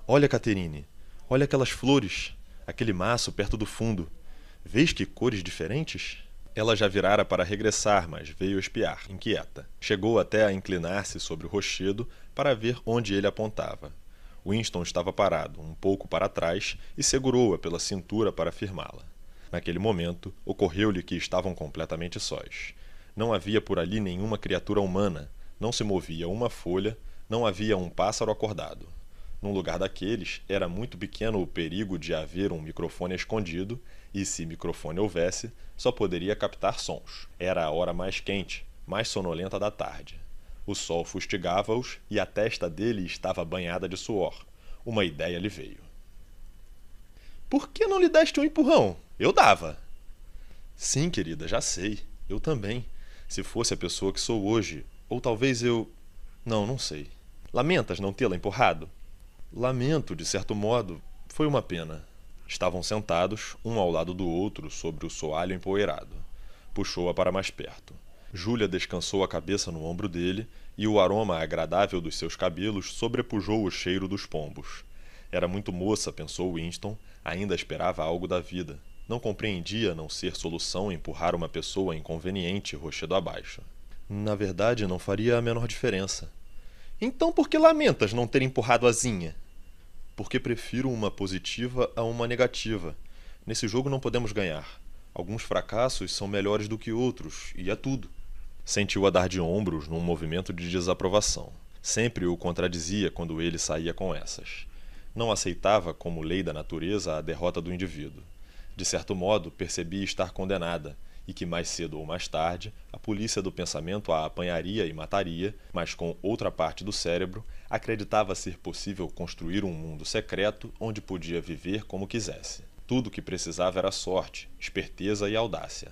Olha, Catherine, Olha aquelas flores, aquele maço perto do fundo. Vês que cores diferentes? Ela já virara para regressar, mas veio espiar, inquieta. Chegou até a inclinar-se sobre o rochedo para ver onde ele apontava. Winston estava parado, um pouco para trás, e segurou-a pela cintura para firmá-la. Naquele momento, ocorreu-lhe que estavam completamente sós. Não havia por ali nenhuma criatura humana, não se movia uma folha, não havia um pássaro acordado. Num lugar daqueles, era muito pequeno o perigo de haver um microfone escondido, e se microfone houvesse, só poderia captar sons. Era a hora mais quente, mais sonolenta da tarde. O sol fustigava-os e a testa dele estava banhada de suor. Uma ideia lhe veio. Por que não lhe deste um empurrão? Eu dava. Sim, querida, já sei. Eu também. Se fosse a pessoa que sou hoje, ou talvez eu. Não, não sei. Lamentas não tê-la empurrado? Lamento, de certo modo, foi uma pena. Estavam sentados, um ao lado do outro, sobre o soalho empoeirado. Puxou-a para mais perto. Júlia descansou a cabeça no ombro dele e o aroma agradável dos seus cabelos sobrepujou o cheiro dos pombos. Era muito moça, pensou Winston, ainda esperava algo da vida. Não compreendia não ser solução empurrar uma pessoa inconveniente rochedo abaixo. Na verdade, não faria a menor diferença. Então por que lamentas não ter empurrado a Zinha? porque prefiro uma positiva a uma negativa. Nesse jogo não podemos ganhar. Alguns fracassos são melhores do que outros, e é tudo. Sentiu a dar de ombros num movimento de desaprovação. Sempre o contradizia quando ele saía com essas. Não aceitava como lei da natureza a derrota do indivíduo. De certo modo, percebia estar condenada e que mais cedo ou mais tarde a polícia do pensamento a apanharia e mataria, mas com outra parte do cérebro acreditava ser possível construir um mundo secreto onde podia viver como quisesse. Tudo o que precisava era sorte, esperteza e audácia.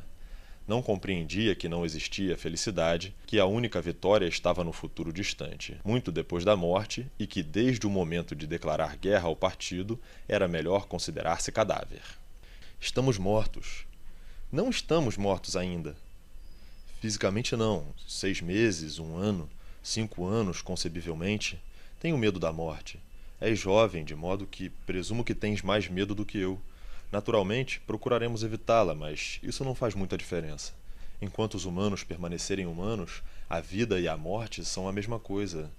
Não compreendia que não existia felicidade, que a única vitória estava no futuro distante, muito depois da morte, e que desde o momento de declarar guerra ao partido era melhor considerar-se cadáver. Estamos mortos, não estamos mortos ainda. Fisicamente, não. Seis meses, um ano, cinco anos, concebivelmente. Tenho medo da morte. És jovem, de modo que presumo que tens mais medo do que eu. Naturalmente, procuraremos evitá-la, mas isso não faz muita diferença. Enquanto os humanos permanecerem humanos, a vida e a morte são a mesma coisa.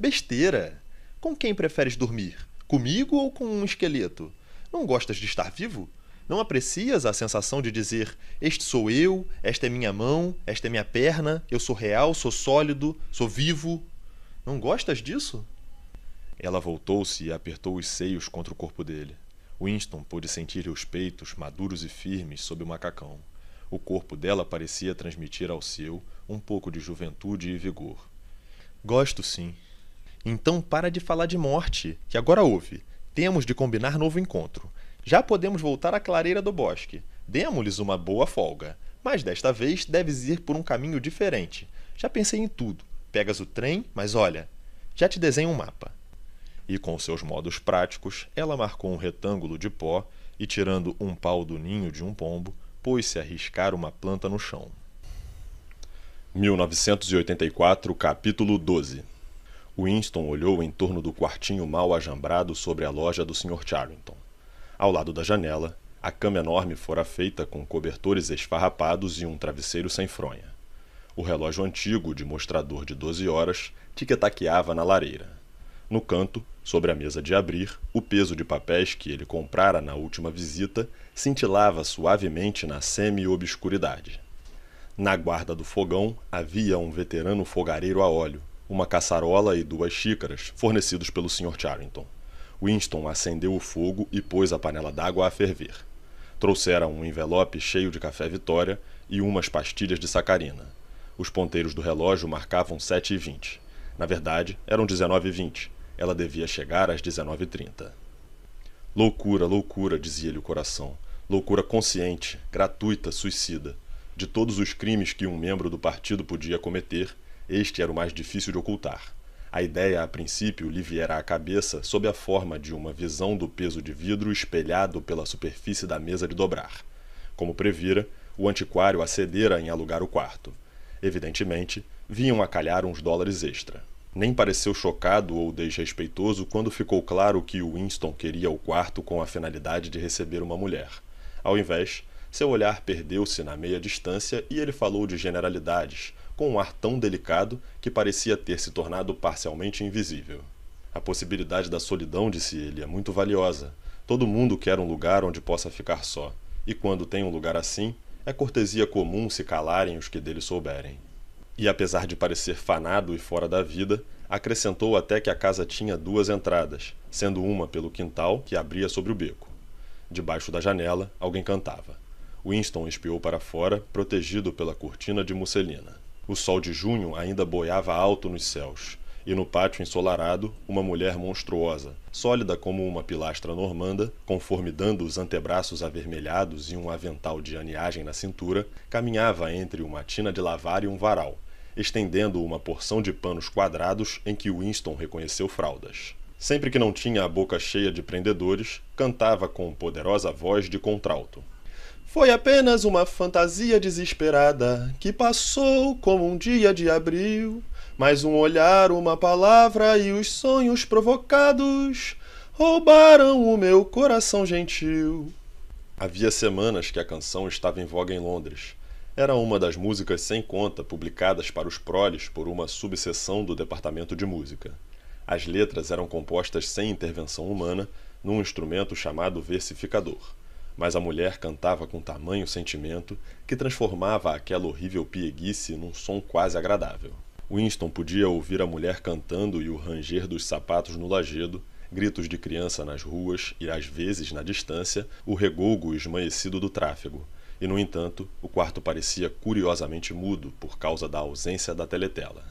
Besteira! Com quem preferes dormir? Comigo ou com um esqueleto? Não gostas de estar vivo? Não aprecias a sensação de dizer: Este sou eu, esta é minha mão, esta é minha perna, eu sou real, sou sólido, sou vivo? Não gostas disso? Ela voltou-se e apertou os seios contra o corpo dele. Winston pôde sentir-lhe os peitos maduros e firmes sob o macacão. O corpo dela parecia transmitir ao seu um pouco de juventude e vigor. Gosto sim. Então para de falar de morte, que agora houve. Temos de combinar novo encontro. Já podemos voltar à clareira do bosque. Demos-lhes uma boa folga. Mas desta vez deves ir por um caminho diferente. Já pensei em tudo. Pegas o trem, mas olha, já te desenho um mapa. E com seus modos práticos, ela marcou um retângulo de pó e, tirando um pau do ninho de um pombo, pôs-se a riscar uma planta no chão. 1984, capítulo 12 Winston olhou em torno do quartinho mal ajambrado sobre a loja do Sr. Charrington. Ao lado da janela, a cama enorme fora feita com cobertores esfarrapados e um travesseiro sem fronha. O relógio antigo, de mostrador de doze horas, tiquetaqueava taqueava na lareira. No canto, sobre a mesa de abrir, o peso de papéis que ele comprara na última visita cintilava suavemente na semi-obscuridade. Na guarda do fogão havia um veterano fogareiro a óleo, uma caçarola e duas xícaras, fornecidos pelo Sr. Charrington. Winston acendeu o fogo e pôs a panela d'água a ferver. Trouxeram um envelope cheio de café Vitória e umas pastilhas de sacarina. Os ponteiros do relógio marcavam sete e vinte. Na verdade, eram dezenove e vinte. Ela devia chegar às dezenove e trinta. Loucura, loucura, dizia-lhe o coração. Loucura consciente, gratuita, suicida. De todos os crimes que um membro do partido podia cometer, este era o mais difícil de ocultar. A ideia, a princípio, lhe viera à cabeça sob a forma de uma visão do peso de vidro espelhado pela superfície da mesa de dobrar. Como previra, o antiquário acedera em alugar o quarto. Evidentemente, vinham a calhar uns dólares extra. Nem pareceu chocado ou desrespeitoso quando ficou claro que Winston queria o quarto com a finalidade de receber uma mulher. Ao invés, seu olhar perdeu-se na meia distância e ele falou de generalidades, com um ar tão delicado que parecia ter se tornado parcialmente invisível. A possibilidade da solidão, disse ele, é muito valiosa. Todo mundo quer um lugar onde possa ficar só, e quando tem um lugar assim, é cortesia comum se calarem os que dele souberem. E apesar de parecer fanado e fora da vida, acrescentou até que a casa tinha duas entradas, sendo uma pelo quintal que abria sobre o beco. Debaixo da janela, alguém cantava. Winston espiou para fora, protegido pela cortina de musselina. O sol de junho ainda boiava alto nos céus, e no pátio ensolarado, uma mulher monstruosa, sólida como uma pilastra normanda, conformidando os antebraços avermelhados e um avental de aniagem na cintura, caminhava entre uma tina de lavar e um varal, estendendo uma porção de panos quadrados em que Winston reconheceu fraldas. Sempre que não tinha a boca cheia de prendedores, cantava com poderosa voz de contralto. Foi apenas uma fantasia desesperada que passou como um dia de abril. mas um olhar, uma palavra e os sonhos provocados roubaram o meu coração gentil. Havia semanas que a canção estava em voga em Londres. Era uma das músicas sem conta publicadas para os proles por uma subseção do Departamento de Música. As letras eram compostas sem intervenção humana num instrumento chamado versificador mas a mulher cantava com tamanho sentimento que transformava aquela horrível pieguice num som quase agradável. Winston podia ouvir a mulher cantando e o ranger dos sapatos no lajedo, gritos de criança nas ruas e, às vezes, na distância, o regougo esmaecido do tráfego. E, no entanto, o quarto parecia curiosamente mudo por causa da ausência da teletela.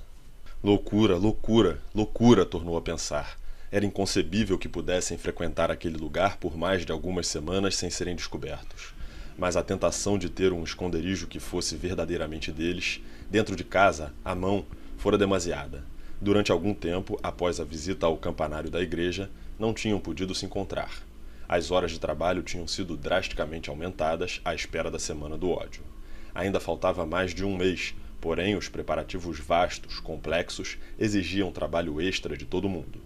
Loucura, loucura, loucura, tornou a pensar era inconcebível que pudessem frequentar aquele lugar por mais de algumas semanas sem serem descobertos. Mas a tentação de ter um esconderijo que fosse verdadeiramente deles, dentro de casa, à mão, fora demasiada. Durante algum tempo, após a visita ao campanário da igreja, não tinham podido se encontrar. As horas de trabalho tinham sido drasticamente aumentadas à espera da Semana do Ódio. Ainda faltava mais de um mês, porém os preparativos vastos, complexos, exigiam trabalho extra de todo mundo.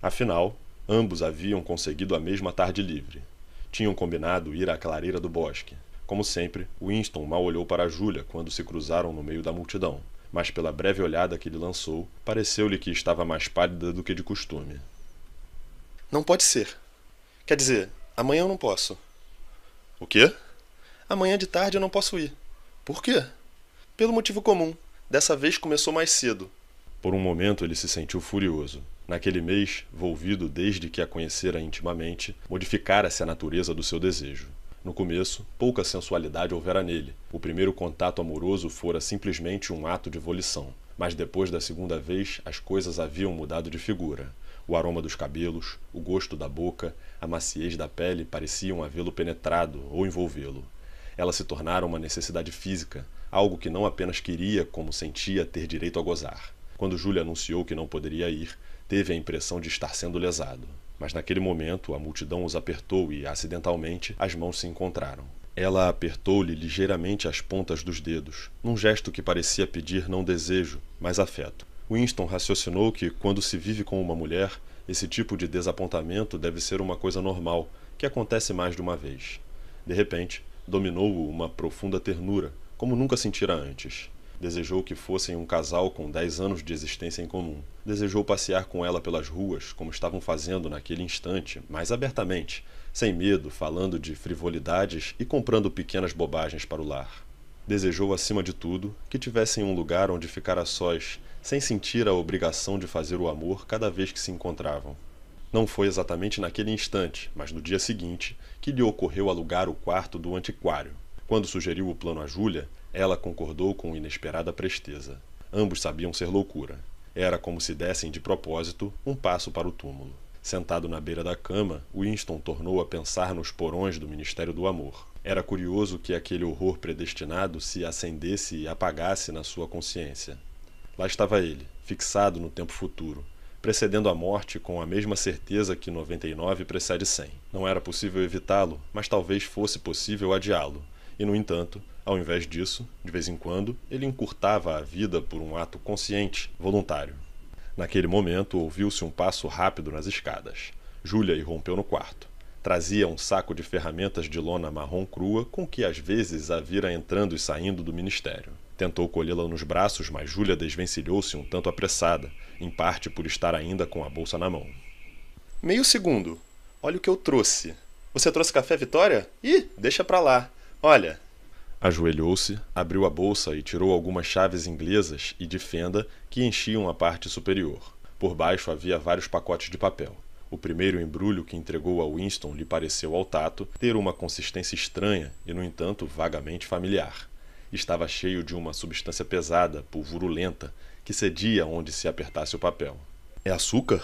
Afinal, ambos haviam conseguido a mesma tarde livre. Tinham combinado ir à clareira do bosque. Como sempre, Winston mal olhou para Júlia quando se cruzaram no meio da multidão, mas pela breve olhada que lhe lançou, pareceu-lhe que estava mais pálida do que de costume. Não pode ser. Quer dizer, amanhã eu não posso. O quê? Amanhã de tarde eu não posso ir. Por quê? Pelo motivo comum. Dessa vez começou mais cedo. Por um momento ele se sentiu furioso. Naquele mês, volvido desde que a conhecera intimamente, modificara-se a natureza do seu desejo. No começo, pouca sensualidade houvera nele. O primeiro contato amoroso fora simplesmente um ato de volição. Mas depois da segunda vez, as coisas haviam mudado de figura. O aroma dos cabelos, o gosto da boca, a maciez da pele pareciam havê-lo penetrado ou envolvê-lo. Ela se tornara uma necessidade física, algo que não apenas queria, como sentia ter direito a gozar. Quando Júlia anunciou que não poderia ir, teve a impressão de estar sendo lesado. Mas naquele momento a multidão os apertou e, acidentalmente, as mãos se encontraram. Ela apertou-lhe ligeiramente as pontas dos dedos, num gesto que parecia pedir não desejo, mas afeto. Winston raciocinou que, quando se vive com uma mulher, esse tipo de desapontamento deve ser uma coisa normal, que acontece mais de uma vez. De repente, dominou-o uma profunda ternura, como nunca sentira antes. Desejou que fossem um casal com dez anos de existência em comum desejou passear com ela pelas ruas, como estavam fazendo naquele instante, mais abertamente, sem medo, falando de frivolidades e comprando pequenas bobagens para o lar. Desejou, acima de tudo, que tivessem um lugar onde ficar a sós, sem sentir a obrigação de fazer o amor cada vez que se encontravam. Não foi exatamente naquele instante, mas no dia seguinte, que lhe ocorreu alugar o quarto do antiquário. Quando sugeriu o plano a Júlia, ela concordou com inesperada presteza. Ambos sabiam ser loucura. Era como se dessem de propósito um passo para o túmulo. Sentado na beira da cama, Winston tornou a pensar nos porões do Ministério do Amor. Era curioso que aquele horror predestinado se acendesse e apagasse na sua consciência. Lá estava ele, fixado no tempo futuro, precedendo a morte com a mesma certeza que 99 precede 100. Não era possível evitá-lo, mas talvez fosse possível adiá-lo e, no entanto, ao invés disso, de vez em quando, ele encurtava a vida por um ato consciente, voluntário. Naquele momento, ouviu-se um passo rápido nas escadas. Júlia irrompeu no quarto. Trazia um saco de ferramentas de lona marrom crua com que às vezes a vira entrando e saindo do ministério. Tentou colhê-la nos braços, mas Júlia desvencilhou-se um tanto apressada, em parte por estar ainda com a bolsa na mão. Meio segundo. Olha o que eu trouxe. Você trouxe café Vitória? Ih, deixa pra lá. Olha. Ajoelhou-se, abriu a bolsa e tirou algumas chaves inglesas e de fenda que enchiam a parte superior. Por baixo havia vários pacotes de papel. O primeiro embrulho que entregou a Winston lhe pareceu ao tato ter uma consistência estranha e, no entanto, vagamente familiar. Estava cheio de uma substância pesada, pulvurulenta, que cedia onde se apertasse o papel. É açúcar?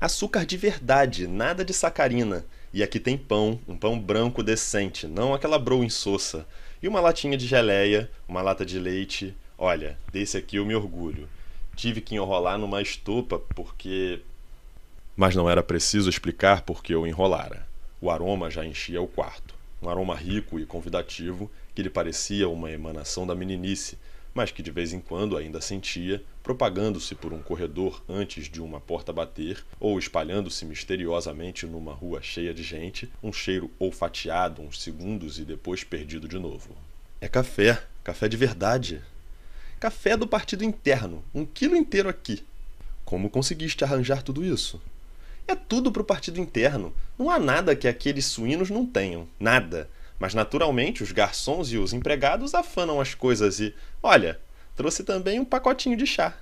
Açúcar de verdade, nada de sacarina. E aqui tem pão, um pão branco decente, não aquela broa insossa. E uma latinha de geleia, uma lata de leite. Olha, desse aqui eu me orgulho. Tive que enrolar numa estopa porque. Mas não era preciso explicar porque eu enrolara. O aroma já enchia o quarto. Um aroma rico e convidativo que lhe parecia uma emanação da meninice mas que de vez em quando ainda sentia, propagando-se por um corredor antes de uma porta bater, ou espalhando-se misteriosamente numa rua cheia de gente, um cheiro olfateado uns segundos e depois perdido de novo. É café, café de verdade. Café do partido interno, um quilo inteiro aqui. Como conseguiste arranjar tudo isso? É tudo pro partido interno. Não há nada que aqueles suínos não tenham. Nada. Mas naturalmente os garçons e os empregados afanam as coisas e, olha, trouxe também um pacotinho de chá.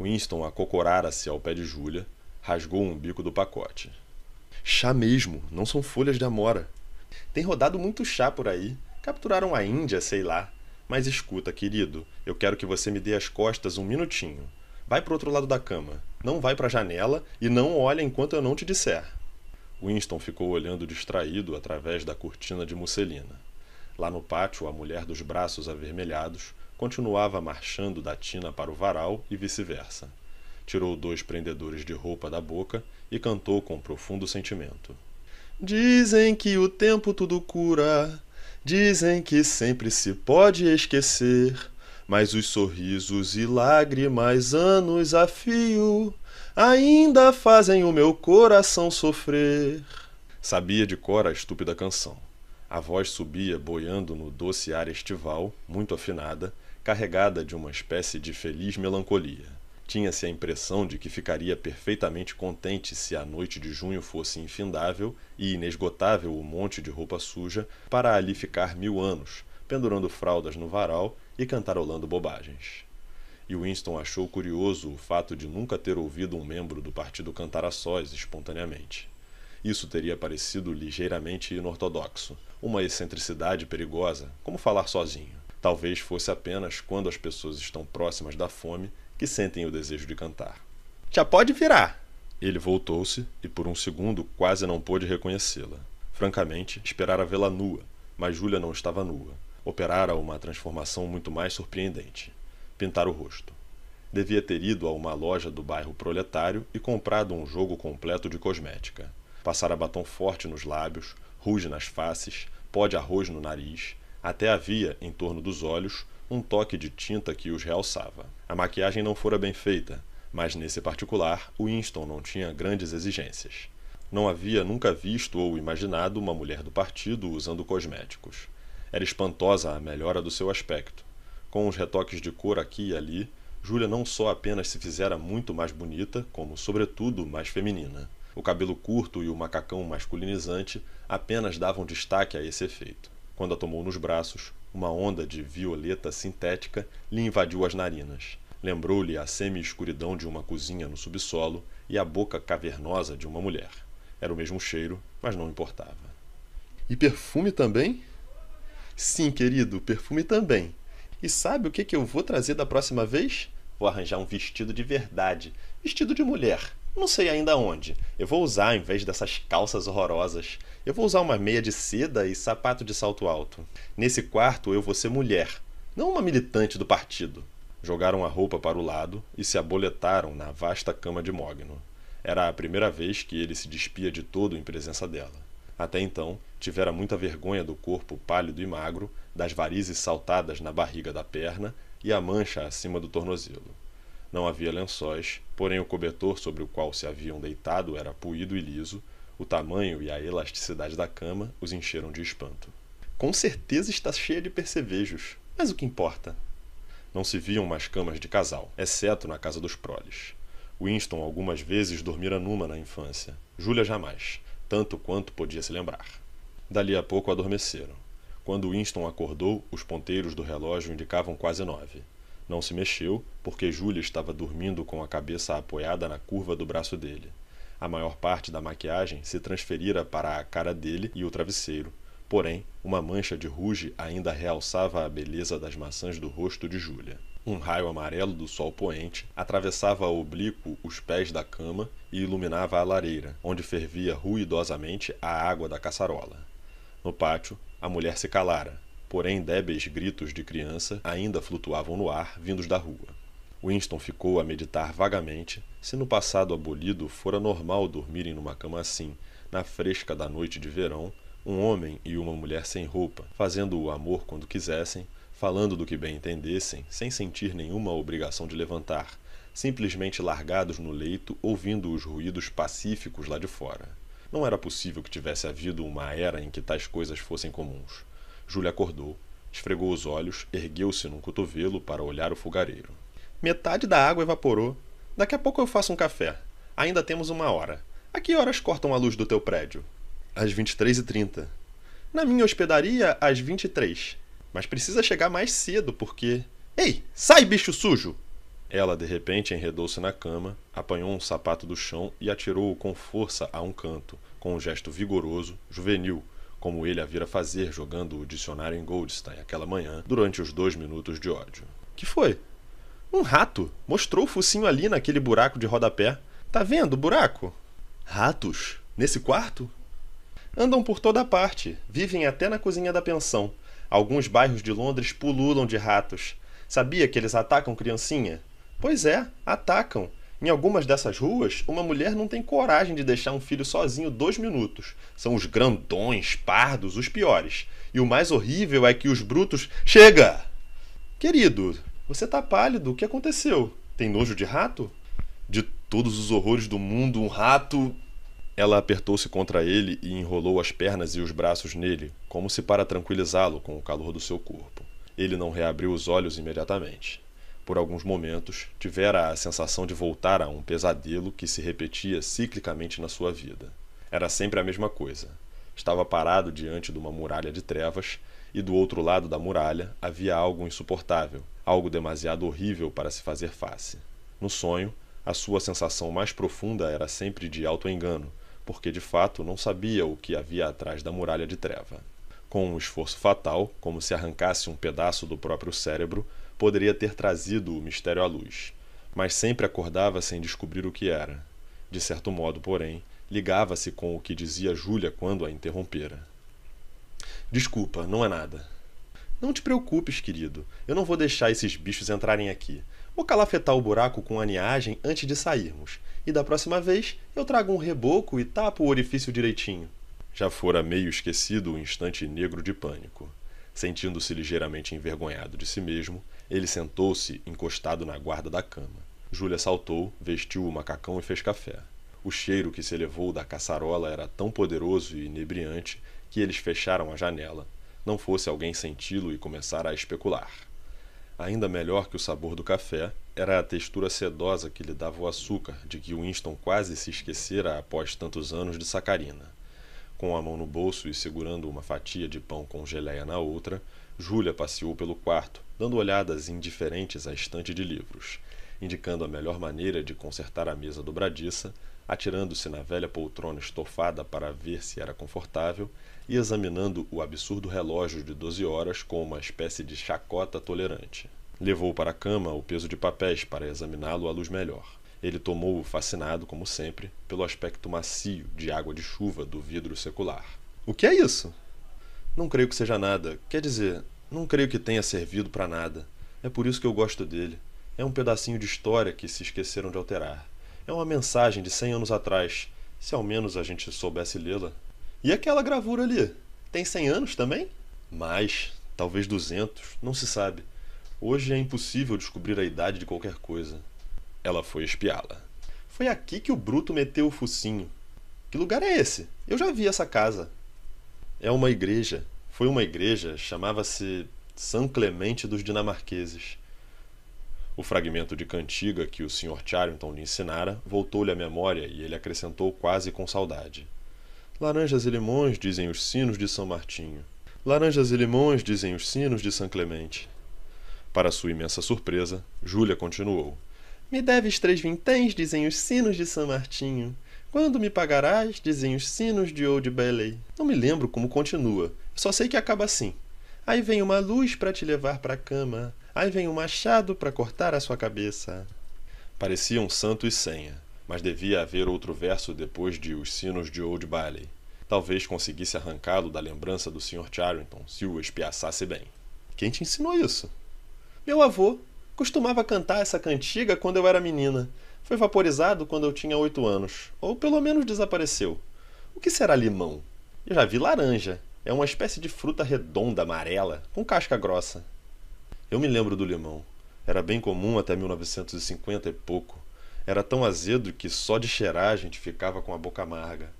Winston acocorara-se ao pé de Júlia, rasgou um bico do pacote. Chá mesmo, não são folhas de amora. Tem rodado muito chá por aí. Capturaram a Índia, sei lá. Mas escuta, querido, eu quero que você me dê as costas um minutinho. Vai para outro lado da cama. Não vai para a janela e não olha enquanto eu não te disser. Winston ficou olhando distraído através da cortina de musselina. Lá no pátio, a mulher dos braços avermelhados continuava marchando da tina para o varal e vice-versa. Tirou dois prendedores de roupa da boca e cantou com profundo sentimento. Dizem que o tempo tudo cura, dizem que sempre se pode esquecer, mas os sorrisos e lágrimas anos a fio ainda fazem o meu coração sofrer. Sabia de cor a estúpida canção. A voz subia boiando no doce ar estival, muito afinada, carregada de uma espécie de feliz melancolia. Tinha-se a impressão de que ficaria perfeitamente contente se a noite de junho fosse infindável e inesgotável o monte de roupa suja para ali ficar mil anos, pendurando fraldas no varal e cantarolando bobagens e Winston achou curioso o fato de nunca ter ouvido um membro do partido cantar a sós espontaneamente. Isso teria parecido ligeiramente inortodoxo, uma excentricidade perigosa, como falar sozinho. Talvez fosse apenas quando as pessoas estão próximas da fome que sentem o desejo de cantar. Já pode virar! Ele voltou-se e, por um segundo, quase não pôde reconhecê-la. Francamente, esperara vê-la nua, mas Júlia não estava nua. Operara uma transformação muito mais surpreendente pintar o rosto. Devia ter ido a uma loja do bairro proletário e comprado um jogo completo de cosmética. Passara batom forte nos lábios, ruge nas faces, pó de arroz no nariz, até havia, em torno dos olhos, um toque de tinta que os realçava. A maquiagem não fora bem feita, mas nesse particular, Winston não tinha grandes exigências. Não havia nunca visto ou imaginado uma mulher do partido usando cosméticos. Era espantosa a melhora do seu aspecto. Com os retoques de cor aqui e ali, Júlia não só apenas se fizera muito mais bonita, como, sobretudo, mais feminina. O cabelo curto e o macacão masculinizante apenas davam destaque a esse efeito. Quando a tomou nos braços, uma onda de violeta sintética lhe invadiu as narinas. Lembrou-lhe a semi-escuridão de uma cozinha no subsolo e a boca cavernosa de uma mulher. Era o mesmo cheiro, mas não importava. E perfume também? Sim, querido, perfume também. E sabe o que, que eu vou trazer da próxima vez? Vou arranjar um vestido de verdade, vestido de mulher. Não sei ainda onde. Eu vou usar em vez dessas calças horrorosas. Eu vou usar uma meia de seda e sapato de salto alto. Nesse quarto eu vou ser mulher, não uma militante do partido. Jogaram a roupa para o lado e se aboletaram na vasta cama de Mogno. Era a primeira vez que ele se despia de todo em presença dela. Até então, tivera muita vergonha do corpo pálido e magro, das varizes saltadas na barriga da perna e a mancha acima do tornozelo. Não havia lençóis, porém o cobertor sobre o qual se haviam deitado era puído e liso, o tamanho e a elasticidade da cama os encheram de espanto. Com certeza está cheia de percevejos, mas o que importa? Não se viam mais camas de casal, exceto na casa dos proles. Winston algumas vezes dormira numa na infância, Júlia jamais, tanto quanto podia se lembrar. Dali a pouco adormeceram. Quando Winston acordou, os ponteiros do relógio indicavam quase nove. Não se mexeu, porque Júlia estava dormindo com a cabeça apoiada na curva do braço dele. A maior parte da maquiagem se transferira para a cara dele e o travesseiro. Porém, uma mancha de ruge ainda realçava a beleza das maçãs do rosto de Júlia. Um raio amarelo do sol poente atravessava oblíquo os pés da cama e iluminava a lareira, onde fervia ruidosamente a água da caçarola. No pátio, a mulher se calara, porém débeis gritos de criança ainda flutuavam no ar, vindos da rua. Winston ficou a meditar vagamente se no passado abolido fora normal dormirem numa cama assim, na fresca da noite de verão, um homem e uma mulher sem roupa, fazendo o amor quando quisessem, falando do que bem entendessem, sem sentir nenhuma obrigação de levantar, simplesmente largados no leito ouvindo os ruídos pacíficos lá de fora. Não era possível que tivesse havido uma era em que tais coisas fossem comuns. Júlia acordou, esfregou os olhos, ergueu-se num cotovelo para olhar o fogareiro. Metade da água evaporou. Daqui a pouco eu faço um café. Ainda temos uma hora. A que horas cortam a luz do teu prédio? Às 23h30. Na minha hospedaria, às 23. Mas precisa chegar mais cedo, porque. Ei, sai, bicho sujo! Ela de repente enredou-se na cama, apanhou um sapato do chão e atirou-o com força a um canto, com um gesto vigoroso, juvenil, como ele a vira fazer jogando o dicionário em Goldstein aquela manhã, durante os dois minutos de ódio. Que foi? Um rato! Mostrou o focinho ali naquele buraco de rodapé. Tá vendo o buraco? Ratos? Nesse quarto? Andam por toda parte, vivem até na cozinha da pensão. Alguns bairros de Londres pululam de ratos. Sabia que eles atacam criancinha? Pois é, atacam. Em algumas dessas ruas, uma mulher não tem coragem de deixar um filho sozinho dois minutos. São os grandões, pardos, os piores. E o mais horrível é que os brutos. Chega! Querido, você tá pálido, o que aconteceu? Tem nojo de rato? De todos os horrores do mundo, um rato. Ela apertou-se contra ele e enrolou as pernas e os braços nele, como se para tranquilizá-lo com o calor do seu corpo. Ele não reabriu os olhos imediatamente por alguns momentos, tivera a sensação de voltar a um pesadelo que se repetia ciclicamente na sua vida. Era sempre a mesma coisa. Estava parado diante de uma muralha de trevas, e do outro lado da muralha havia algo insuportável, algo demasiado horrível para se fazer face. No sonho, a sua sensação mais profunda era sempre de auto-engano, porque de fato não sabia o que havia atrás da muralha de treva. Com um esforço fatal, como se arrancasse um pedaço do próprio cérebro, poderia ter trazido o mistério à luz, mas sempre acordava sem descobrir o que era. De certo modo, porém, ligava-se com o que dizia Júlia quando a interrompera. Desculpa, não é nada. Não te preocupes, querido. Eu não vou deixar esses bichos entrarem aqui. Vou calafetar o buraco com a aninhagem antes de sairmos. E da próxima vez eu trago um reboco e tapo o orifício direitinho. Já fora meio esquecido o instante negro de pânico. Sentindo-se ligeiramente envergonhado de si mesmo, ele sentou-se encostado na guarda da cama. Júlia saltou, vestiu o macacão e fez café. O cheiro que se elevou da caçarola era tão poderoso e inebriante que eles fecharam a janela, não fosse alguém senti-lo e começar a especular. Ainda melhor que o sabor do café era a textura sedosa que lhe dava o açúcar, de que Winston quase se esquecera após tantos anos de sacarina. Com a mão no bolso e segurando uma fatia de pão com geleia na outra, Júlia passeou pelo quarto, dando olhadas indiferentes à estante de livros, indicando a melhor maneira de consertar a mesa dobradiça, atirando-se na velha poltrona estofada para ver se era confortável e examinando o absurdo relógio de doze horas com uma espécie de chacota tolerante. Levou para a cama o peso de papéis para examiná-lo à luz melhor. Ele tomou-o fascinado, como sempre, pelo aspecto macio de água de chuva do vidro secular. O que é isso? Não creio que seja nada. Quer dizer, não creio que tenha servido para nada. É por isso que eu gosto dele. É um pedacinho de história que se esqueceram de alterar. É uma mensagem de cem anos atrás, se ao menos a gente soubesse lê-la. E aquela gravura ali? Tem cem anos também? Mais, talvez duzentos, não se sabe. Hoje é impossível descobrir a idade de qualquer coisa. Ela foi espiá-la. Foi aqui que o Bruto meteu o focinho. Que lugar é esse? Eu já vi essa casa. É uma igreja. Foi uma igreja, chamava-se São Clemente dos Dinamarqueses. O fragmento de cantiga que o Sr. Charrington lhe ensinara voltou-lhe à memória e ele acrescentou quase com saudade. Laranjas e limões dizem os sinos de São Martinho. Laranjas e limões dizem os sinos de São Clemente. Para sua imensa surpresa, Júlia continuou. Me deves três vinténs, dizem os sinos de São Martinho. Quando me pagarás, dizem os sinos de Old Bailey. Não me lembro como continua, só sei que acaba assim. Aí vem uma luz para te levar para a cama. Aí vem um machado para cortar a sua cabeça. parecia um santo e senha, mas devia haver outro verso depois de Os Sinos de Old Bailey. Talvez conseguisse arrancá-lo da lembrança do Sr. Charrington se o espiaçasse bem. Quem te ensinou isso? Meu avô costumava cantar essa cantiga quando eu era menina. Foi vaporizado quando eu tinha oito anos, ou pelo menos desapareceu. O que será limão? Eu já vi laranja, é uma espécie de fruta redonda amarela, com casca grossa. Eu me lembro do limão. Era bem comum até 1950 e pouco. Era tão azedo que só de cheirar a gente ficava com a boca amarga.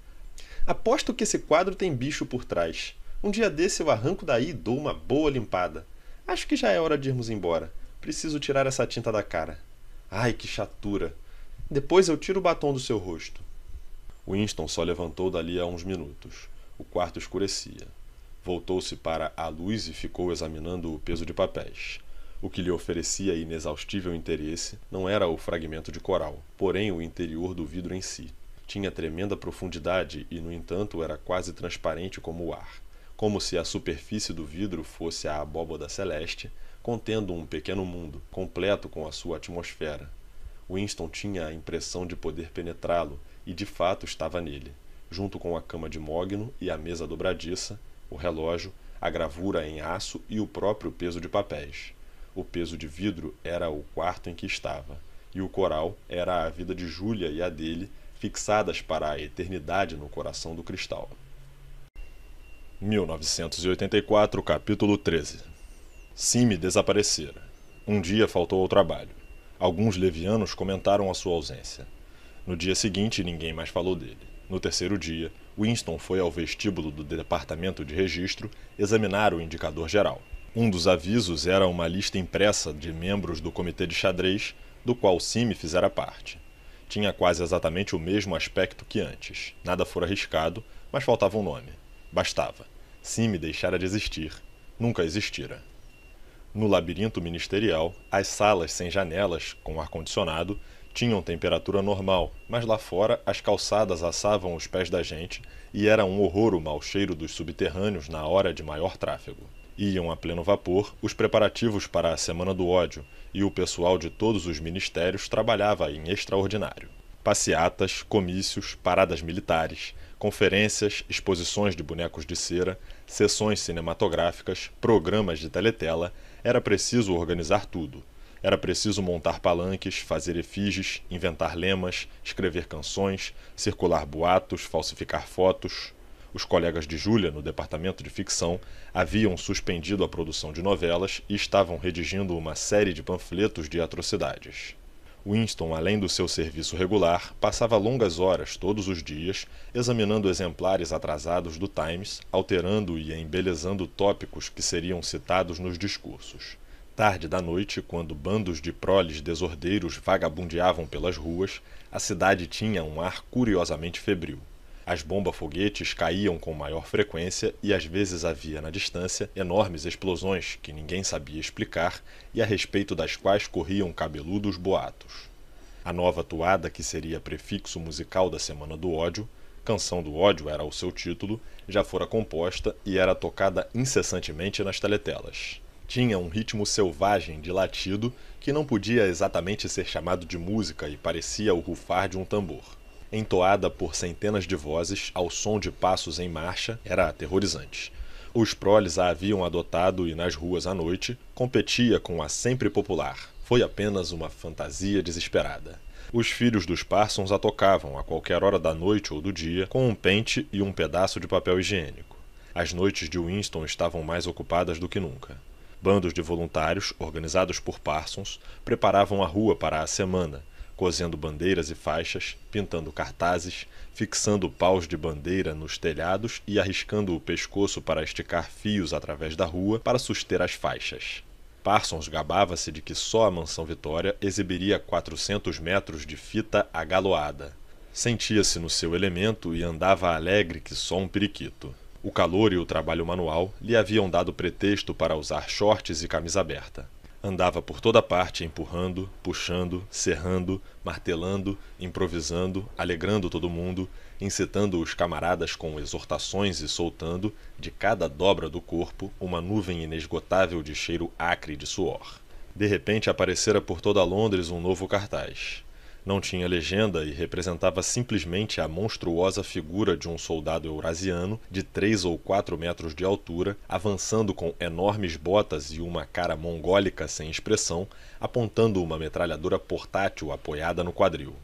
Aposto que esse quadro tem bicho por trás. Um dia desse eu arranco daí e dou uma boa limpada. Acho que já é hora de irmos embora. Preciso tirar essa tinta da cara. Ai, que chatura! Depois eu tiro o batom do seu rosto. Winston só levantou dali a uns minutos o quarto escurecia. Voltou-se para a luz e ficou examinando o peso de papéis. O que lhe oferecia inexaustível interesse não era o fragmento de coral, porém o interior do vidro em si. Tinha tremenda profundidade e, no entanto, era quase transparente como o ar, como se a superfície do vidro fosse a abóboda celeste, contendo um pequeno mundo, completo com a sua atmosfera. Winston tinha a impressão de poder penetrá-lo e, de fato, estava nele junto com a cama de mogno e a mesa dobradiça, o relógio, a gravura em aço e o próprio peso de papéis. O peso de vidro era o quarto em que estava, e o coral era a vida de Júlia e a dele, fixadas para a eternidade no coração do cristal. 1984, capítulo 13 Sim desaparecera. Um dia faltou ao trabalho. Alguns levianos comentaram a sua ausência. No dia seguinte, ninguém mais falou dele. No terceiro dia, Winston foi ao vestíbulo do Departamento de Registro examinar o indicador geral. Um dos avisos era uma lista impressa de membros do comitê de xadrez, do qual Simi fizera parte. Tinha quase exatamente o mesmo aspecto que antes. Nada fora arriscado, mas faltava um nome. Bastava. Simi deixara de existir. Nunca existira. No labirinto ministerial, as salas sem janelas, com ar-condicionado, tinham temperatura normal, mas lá fora as calçadas assavam os pés da gente e era um horror o mau cheiro dos subterrâneos na hora de maior tráfego. Iam a pleno vapor os preparativos para a Semana do Ódio e o pessoal de todos os ministérios trabalhava em extraordinário. Passeatas, comícios, paradas militares, conferências, exposições de bonecos de cera, sessões cinematográficas, programas de teletela, era preciso organizar tudo era preciso montar palanques, fazer efígies, inventar lemas, escrever canções, circular boatos, falsificar fotos. Os colegas de Júlia, no departamento de ficção, haviam suspendido a produção de novelas e estavam redigindo uma série de panfletos de atrocidades. Winston, além do seu serviço regular, passava longas horas todos os dias examinando exemplares atrasados do Times, alterando e embelezando tópicos que seriam citados nos discursos tarde da noite, quando bandos de proles desordeiros vagabundeavam pelas ruas, a cidade tinha um ar curiosamente febril. As bomba foguetes caíam com maior frequência e às vezes havia na distância enormes explosões que ninguém sabia explicar e a respeito das quais corriam cabeludos boatos. A nova toada, que seria prefixo musical da Semana do Ódio, Canção do Ódio era o seu título, já fora composta e era tocada incessantemente nas teletelas. Tinha um ritmo selvagem de latido que não podia exatamente ser chamado de música e parecia o rufar de um tambor. Entoada por centenas de vozes, ao som de passos em marcha, era aterrorizante. Os proles a haviam adotado e nas ruas à noite competia com a sempre popular. Foi apenas uma fantasia desesperada. Os filhos dos Parsons a tocavam a qualquer hora da noite ou do dia com um pente e um pedaço de papel higiênico. As noites de Winston estavam mais ocupadas do que nunca. Bandos de voluntários, organizados por Parsons, preparavam a rua para a semana, cosendo bandeiras e faixas, pintando cartazes, fixando paus de bandeira nos telhados e arriscando o pescoço para esticar fios através da rua para suster as faixas. Parsons gabava-se de que só a mansão Vitória exibiria 400 metros de fita agaloada. Sentia-se no seu elemento e andava alegre que só um periquito. O calor e o trabalho manual lhe haviam dado pretexto para usar shorts e camisa aberta. Andava por toda parte empurrando, puxando, serrando, martelando, improvisando, alegrando todo mundo, incitando os camaradas com exortações e soltando, de cada dobra do corpo, uma nuvem inesgotável de cheiro acre de suor. De repente aparecera por toda Londres um novo cartaz não tinha legenda e representava simplesmente a monstruosa figura de um soldado eurasiano de três ou quatro metros de altura, avançando com enormes botas e uma cara mongólica sem expressão, apontando uma metralhadora portátil apoiada no quadril.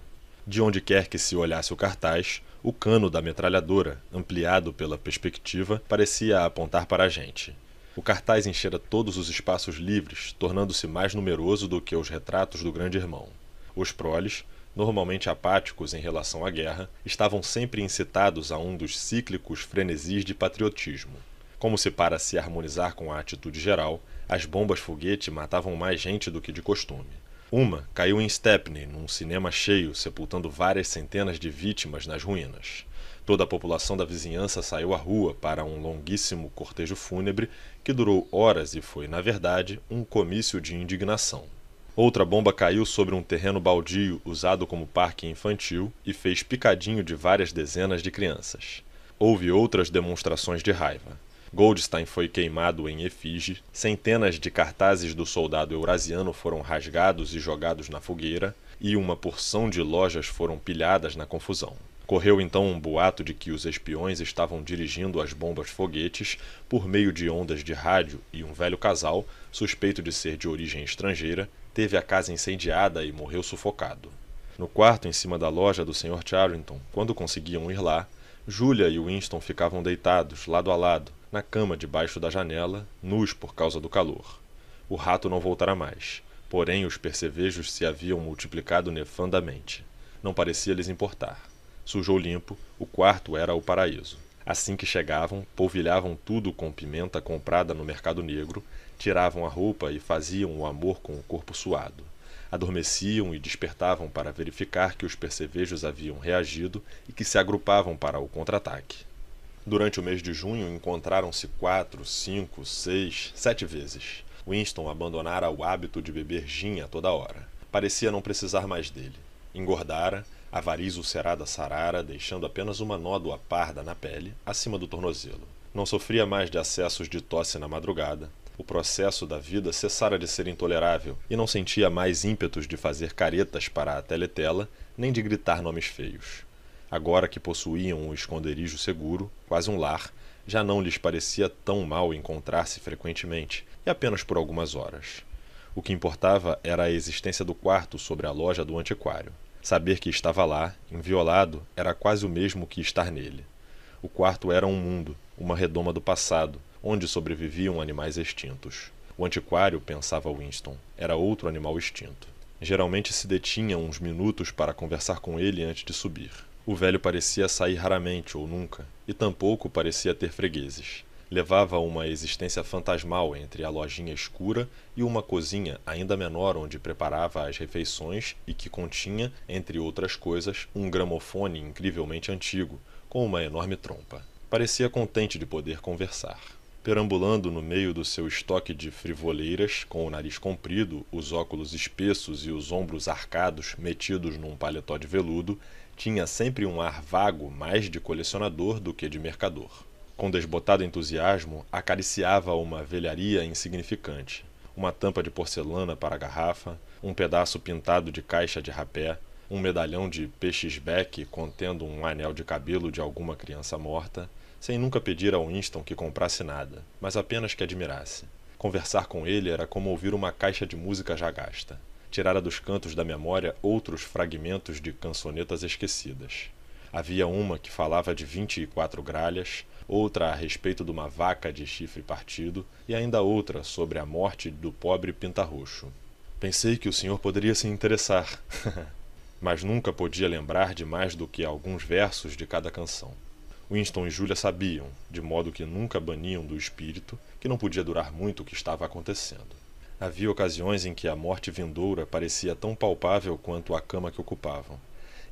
De onde quer que se olhasse o cartaz, o cano da metralhadora, ampliado pela perspectiva, parecia apontar para a gente. O cartaz enchera todos os espaços livres, tornando-se mais numeroso do que os retratos do Grande Irmão. Os proles, normalmente apáticos em relação à guerra, estavam sempre incitados a um dos cíclicos frenesis de patriotismo. Como se para se harmonizar com a atitude geral, as bombas foguete matavam mais gente do que de costume. Uma caiu em Stepney, num cinema cheio, sepultando várias centenas de vítimas nas ruínas. Toda a população da vizinhança saiu à rua para um longuíssimo cortejo fúnebre que durou horas e foi, na verdade, um comício de indignação. Outra bomba caiu sobre um terreno baldio usado como parque infantil e fez picadinho de várias dezenas de crianças. Houve outras demonstrações de raiva. Goldstein foi queimado em efígie, centenas de cartazes do soldado eurasiano foram rasgados e jogados na fogueira, e uma porção de lojas foram pilhadas na confusão. Correu então um boato de que os espiões estavam dirigindo as bombas foguetes por meio de ondas de rádio e um velho casal, suspeito de ser de origem estrangeira, teve a casa incendiada e morreu sufocado. No quarto em cima da loja do Sr. Charrington, quando conseguiam ir lá, Julia e Winston ficavam deitados, lado a lado, na cama debaixo da janela, nus por causa do calor. O rato não voltara mais, porém os percevejos se haviam multiplicado nefandamente. Não parecia lhes importar. Sujou limpo, o quarto era o paraíso. Assim que chegavam, polvilhavam tudo com pimenta comprada no mercado negro, tiravam a roupa e faziam o amor com o corpo suado. Adormeciam e despertavam para verificar que os percevejos haviam reagido e que se agrupavam para o contra-ataque. Durante o mês de junho, encontraram-se quatro, cinco, seis, sete vezes. Winston abandonara o hábito de beber gin a toda hora. Parecia não precisar mais dele. Engordara, a variz ulcerada sarara, deixando apenas uma nódoa parda na pele, acima do tornozelo. Não sofria mais de acessos de tosse na madrugada, o processo da vida cessara de ser intolerável e não sentia mais ímpetos de fazer caretas para a teletela nem de gritar nomes feios. Agora que possuíam um esconderijo seguro, quase um lar, já não lhes parecia tão mal encontrar-se frequentemente, e apenas por algumas horas. O que importava era a existência do quarto sobre a loja do antiquário. Saber que estava lá, inviolado, era quase o mesmo que estar nele. O quarto era um mundo, uma redoma do passado, onde sobreviviam animais extintos. O antiquário, pensava Winston, era outro animal extinto. Geralmente se detinha uns minutos para conversar com ele antes de subir. O velho parecia sair raramente ou nunca, e tampouco parecia ter fregueses. Levava uma existência fantasmal entre a lojinha escura e uma cozinha ainda menor onde preparava as refeições e que continha, entre outras coisas, um gramofone incrivelmente antigo, com uma enorme trompa. Parecia contente de poder conversar perambulando no meio do seu estoque de frivoleiras com o nariz comprido os óculos espessos e os ombros arcados metidos num paletó de veludo tinha sempre um ar vago mais de colecionador do que de mercador com desbotado entusiasmo acariciava uma velharia insignificante uma tampa de porcelana para garrafa um pedaço pintado de caixa de rapé um medalhão de peixesbeck contendo um anel de cabelo de alguma criança morta sem nunca pedir ao Winston que comprasse nada, mas apenas que admirasse. Conversar com ele era como ouvir uma caixa de música já gasta. Tirara dos cantos da memória outros fragmentos de cançonetas esquecidas. Havia uma que falava de vinte e quatro gralhas, outra a respeito de uma vaca de chifre partido e ainda outra sobre a morte do pobre pintarroxo. Pensei que o senhor poderia se interessar, mas nunca podia lembrar de mais do que alguns versos de cada canção. Winston e Júlia sabiam, de modo que nunca baniam do espírito, que não podia durar muito o que estava acontecendo. Havia ocasiões em que a morte vindoura parecia tão palpável quanto a cama que ocupavam,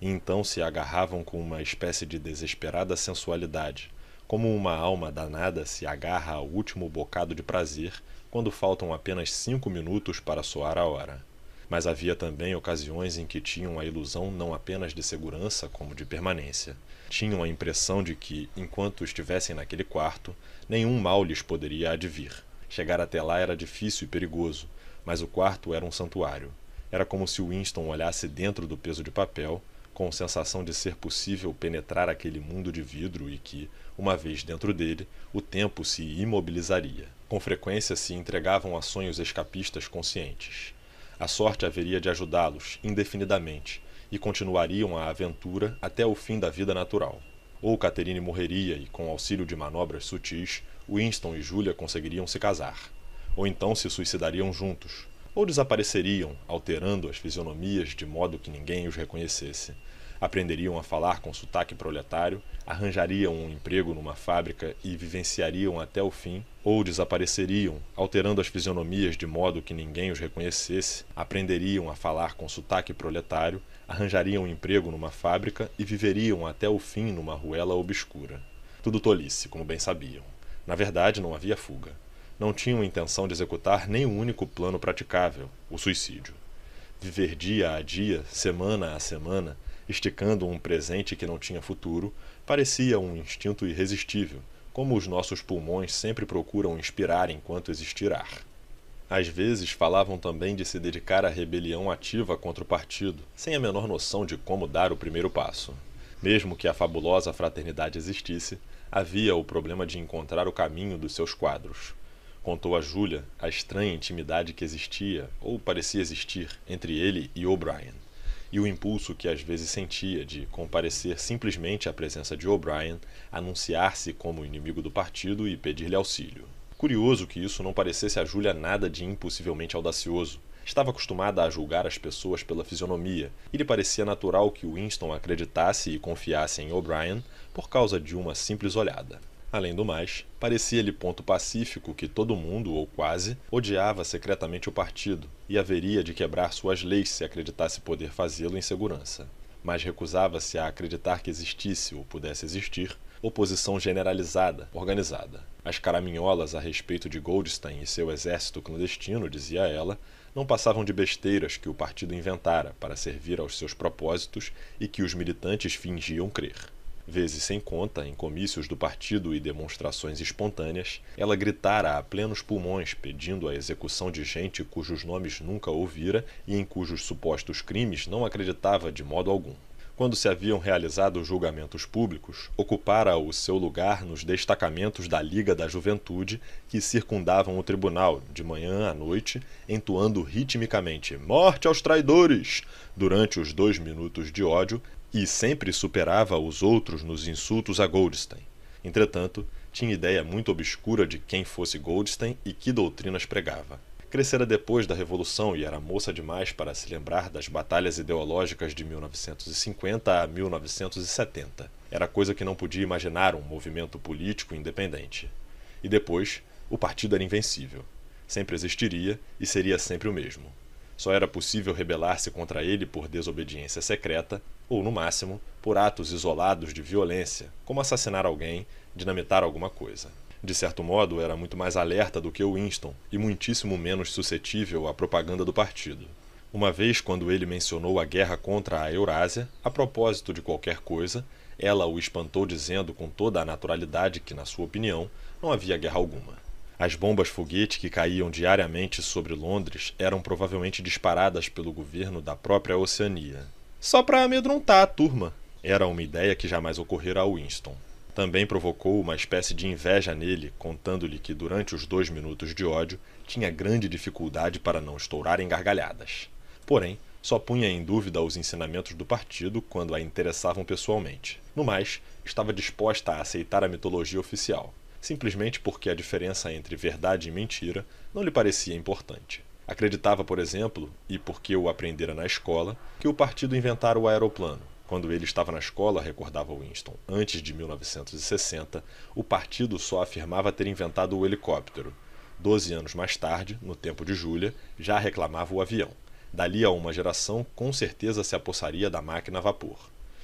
e então se agarravam com uma espécie de desesperada sensualidade, como uma alma danada se agarra ao último bocado de prazer quando faltam apenas cinco minutos para soar a hora. Mas havia também ocasiões em que tinham a ilusão não apenas de segurança, como de permanência, tinham a impressão de que, enquanto estivessem naquele quarto, nenhum mal lhes poderia advir. Chegar até lá era difícil e perigoso, mas o quarto era um santuário. Era como se Winston olhasse dentro do peso de papel, com a sensação de ser possível penetrar aquele mundo de vidro e que, uma vez dentro dele, o tempo se imobilizaria. Com frequência se entregavam a sonhos escapistas conscientes. A sorte haveria de ajudá-los, indefinidamente, e continuariam a aventura até o fim da vida natural. Ou Catherine morreria e, com auxílio de manobras sutis, Winston e Julia conseguiriam se casar. Ou então se suicidariam juntos. Ou desapareceriam, alterando as fisionomias de modo que ninguém os reconhecesse. Aprenderiam a falar com sotaque proletário, arranjariam um emprego numa fábrica e vivenciariam até o fim. Ou desapareceriam, alterando as fisionomias de modo que ninguém os reconhecesse. Aprenderiam a falar com sotaque proletário, arranjariam emprego numa fábrica e viveriam até o fim numa ruela obscura. Tudo tolice, como bem sabiam. Na verdade, não havia fuga. Não tinham intenção de executar nem o um único plano praticável, o suicídio. Viver dia a dia, semana a semana, esticando um presente que não tinha futuro, parecia um instinto irresistível, como os nossos pulmões sempre procuram inspirar enquanto existir ar. Às vezes falavam também de se dedicar à rebelião ativa contra o partido, sem a menor noção de como dar o primeiro passo. Mesmo que a fabulosa fraternidade existisse, havia o problema de encontrar o caminho dos seus quadros. Contou a Júlia a estranha intimidade que existia, ou parecia existir, entre ele e O'Brien, e o impulso que às vezes sentia de comparecer simplesmente à presença de O'Brien, anunciar-se como inimigo do partido e pedir-lhe auxílio. Curioso que isso não parecesse a Júlia nada de impossivelmente audacioso. Estava acostumada a julgar as pessoas pela fisionomia, e lhe parecia natural que Winston acreditasse e confiasse em O'Brien por causa de uma simples olhada. Além do mais, parecia-lhe ponto pacífico que todo mundo, ou quase, odiava secretamente o partido e haveria de quebrar suas leis se acreditasse poder fazê-lo em segurança. Mas recusava-se a acreditar que existisse ou pudesse existir oposição generalizada, organizada. As caraminholas a respeito de Goldstein e seu exército clandestino, dizia ela, não passavam de besteiras que o partido inventara para servir aos seus propósitos e que os militantes fingiam crer. Vezes sem conta, em comícios do partido e demonstrações espontâneas, ela gritara a plenos pulmões pedindo a execução de gente cujos nomes nunca ouvira e em cujos supostos crimes não acreditava de modo algum quando se haviam realizado julgamentos públicos, ocupara o seu lugar nos destacamentos da Liga da Juventude que circundavam o tribunal, de manhã à noite, entoando ritmicamente Morte aos traidores! durante os dois minutos de ódio e sempre superava os outros nos insultos a Goldstein. Entretanto, tinha ideia muito obscura de quem fosse Goldstein e que doutrinas pregava. Crescera depois da Revolução e era moça demais para se lembrar das batalhas ideológicas de 1950 a 1970. Era coisa que não podia imaginar um movimento político independente. E depois, o partido era invencível. Sempre existiria e seria sempre o mesmo. Só era possível rebelar-se contra ele por desobediência secreta, ou, no máximo, por atos isolados de violência, como assassinar alguém, dinamitar alguma coisa de certo modo, era muito mais alerta do que o Winston e muitíssimo menos suscetível à propaganda do partido. Uma vez, quando ele mencionou a guerra contra a Eurásia, a propósito de qualquer coisa, ela o espantou dizendo com toda a naturalidade que, na sua opinião, não havia guerra alguma. As bombas foguete que caíam diariamente sobre Londres eram provavelmente disparadas pelo governo da própria Oceania. Só para amedrontar a turma. Era uma ideia que jamais ocorrera a Winston. Também provocou uma espécie de inveja nele, contando-lhe que durante os dois minutos de ódio tinha grande dificuldade para não estourar em gargalhadas. Porém, só punha em dúvida os ensinamentos do partido quando a interessavam pessoalmente. No mais, estava disposta a aceitar a mitologia oficial, simplesmente porque a diferença entre verdade e mentira não lhe parecia importante. Acreditava, por exemplo, e porque o aprendera na escola, que o partido inventara o aeroplano, quando ele estava na escola, recordava Winston, antes de 1960, o partido só afirmava ter inventado o helicóptero. Doze anos mais tarde, no tempo de Júlia, já reclamava o avião. Dali a uma geração, com certeza se apossaria da máquina a vapor.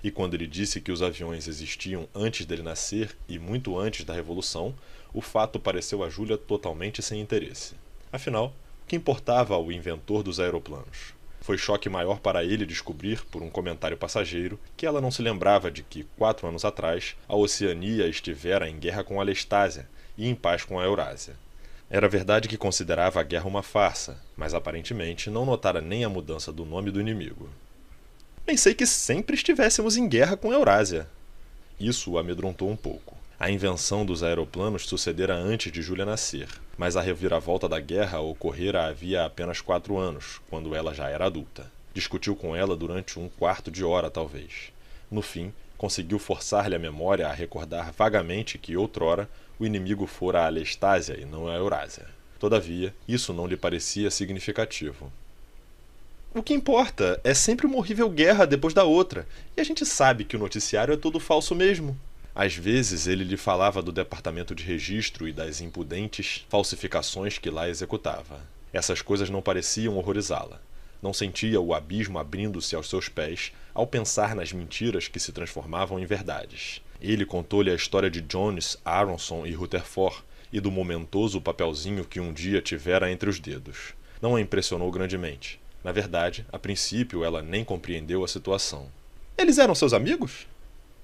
E quando ele disse que os aviões existiam antes dele nascer e muito antes da Revolução, o fato pareceu a Júlia totalmente sem interesse. Afinal, o que importava ao inventor dos aeroplanos? Foi choque maior para ele descobrir, por um comentário passageiro, que ela não se lembrava de que, quatro anos atrás, a Oceania estivera em guerra com a Lestásia e em paz com a Eurásia. Era verdade que considerava a guerra uma farsa, mas aparentemente não notara nem a mudança do nome do inimigo. Pensei que sempre estivéssemos em guerra com a Eurásia. Isso o amedrontou um pouco. A invenção dos aeroplanos sucedera antes de Júlia nascer, mas a reviravolta da guerra ocorrera havia apenas quatro anos, quando ela já era adulta. Discutiu com ela durante um quarto de hora, talvez. No fim, conseguiu forçar-lhe a memória a recordar vagamente que, outrora, o inimigo fora a Lestásia e não a Eurásia. Todavia, isso não lhe parecia significativo. O que importa é sempre uma horrível guerra depois da outra, e a gente sabe que o noticiário é todo falso mesmo. Às vezes ele lhe falava do departamento de registro e das impudentes falsificações que lá executava. Essas coisas não pareciam horrorizá-la. Não sentia o abismo abrindo-se aos seus pés ao pensar nas mentiras que se transformavam em verdades. Ele contou-lhe a história de Jones, Aronson e Rutherford e do momentoso papelzinho que um dia tivera entre os dedos. Não a impressionou grandemente. Na verdade, a princípio ela nem compreendeu a situação. Eles eram seus amigos?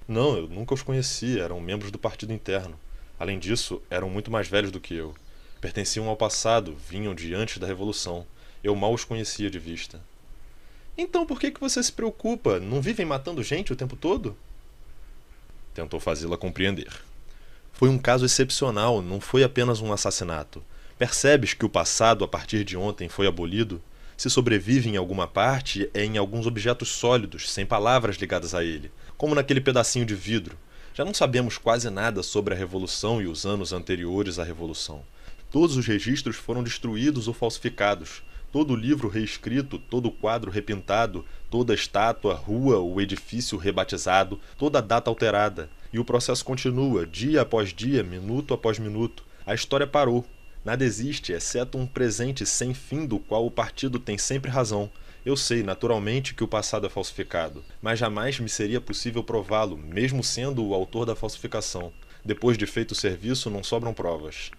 Não, eu nunca os conheci, eram membros do partido interno. Além disso, eram muito mais velhos do que eu. Pertenciam ao passado, vinham de antes da Revolução. Eu mal os conhecia de vista. Então por que, que você se preocupa? Não vivem matando gente o tempo todo? Tentou fazê-la compreender. Foi um caso excepcional, não foi apenas um assassinato. Percebes que o passado, a partir de ontem, foi abolido? Se sobrevive em alguma parte, é em alguns objetos sólidos, sem palavras ligadas a ele como naquele pedacinho de vidro. Já não sabemos quase nada sobre a Revolução e os anos anteriores à Revolução. Todos os registros foram destruídos ou falsificados. Todo livro reescrito, todo quadro repintado, toda estátua, rua ou edifício rebatizado, toda data alterada. E o processo continua, dia após dia, minuto após minuto. A história parou. Nada existe, exceto um presente sem fim do qual o partido tem sempre razão. Eu sei, naturalmente, que o passado é falsificado, mas jamais me seria possível prová-lo, mesmo sendo o autor da falsificação. Depois de feito o serviço, não sobram provas.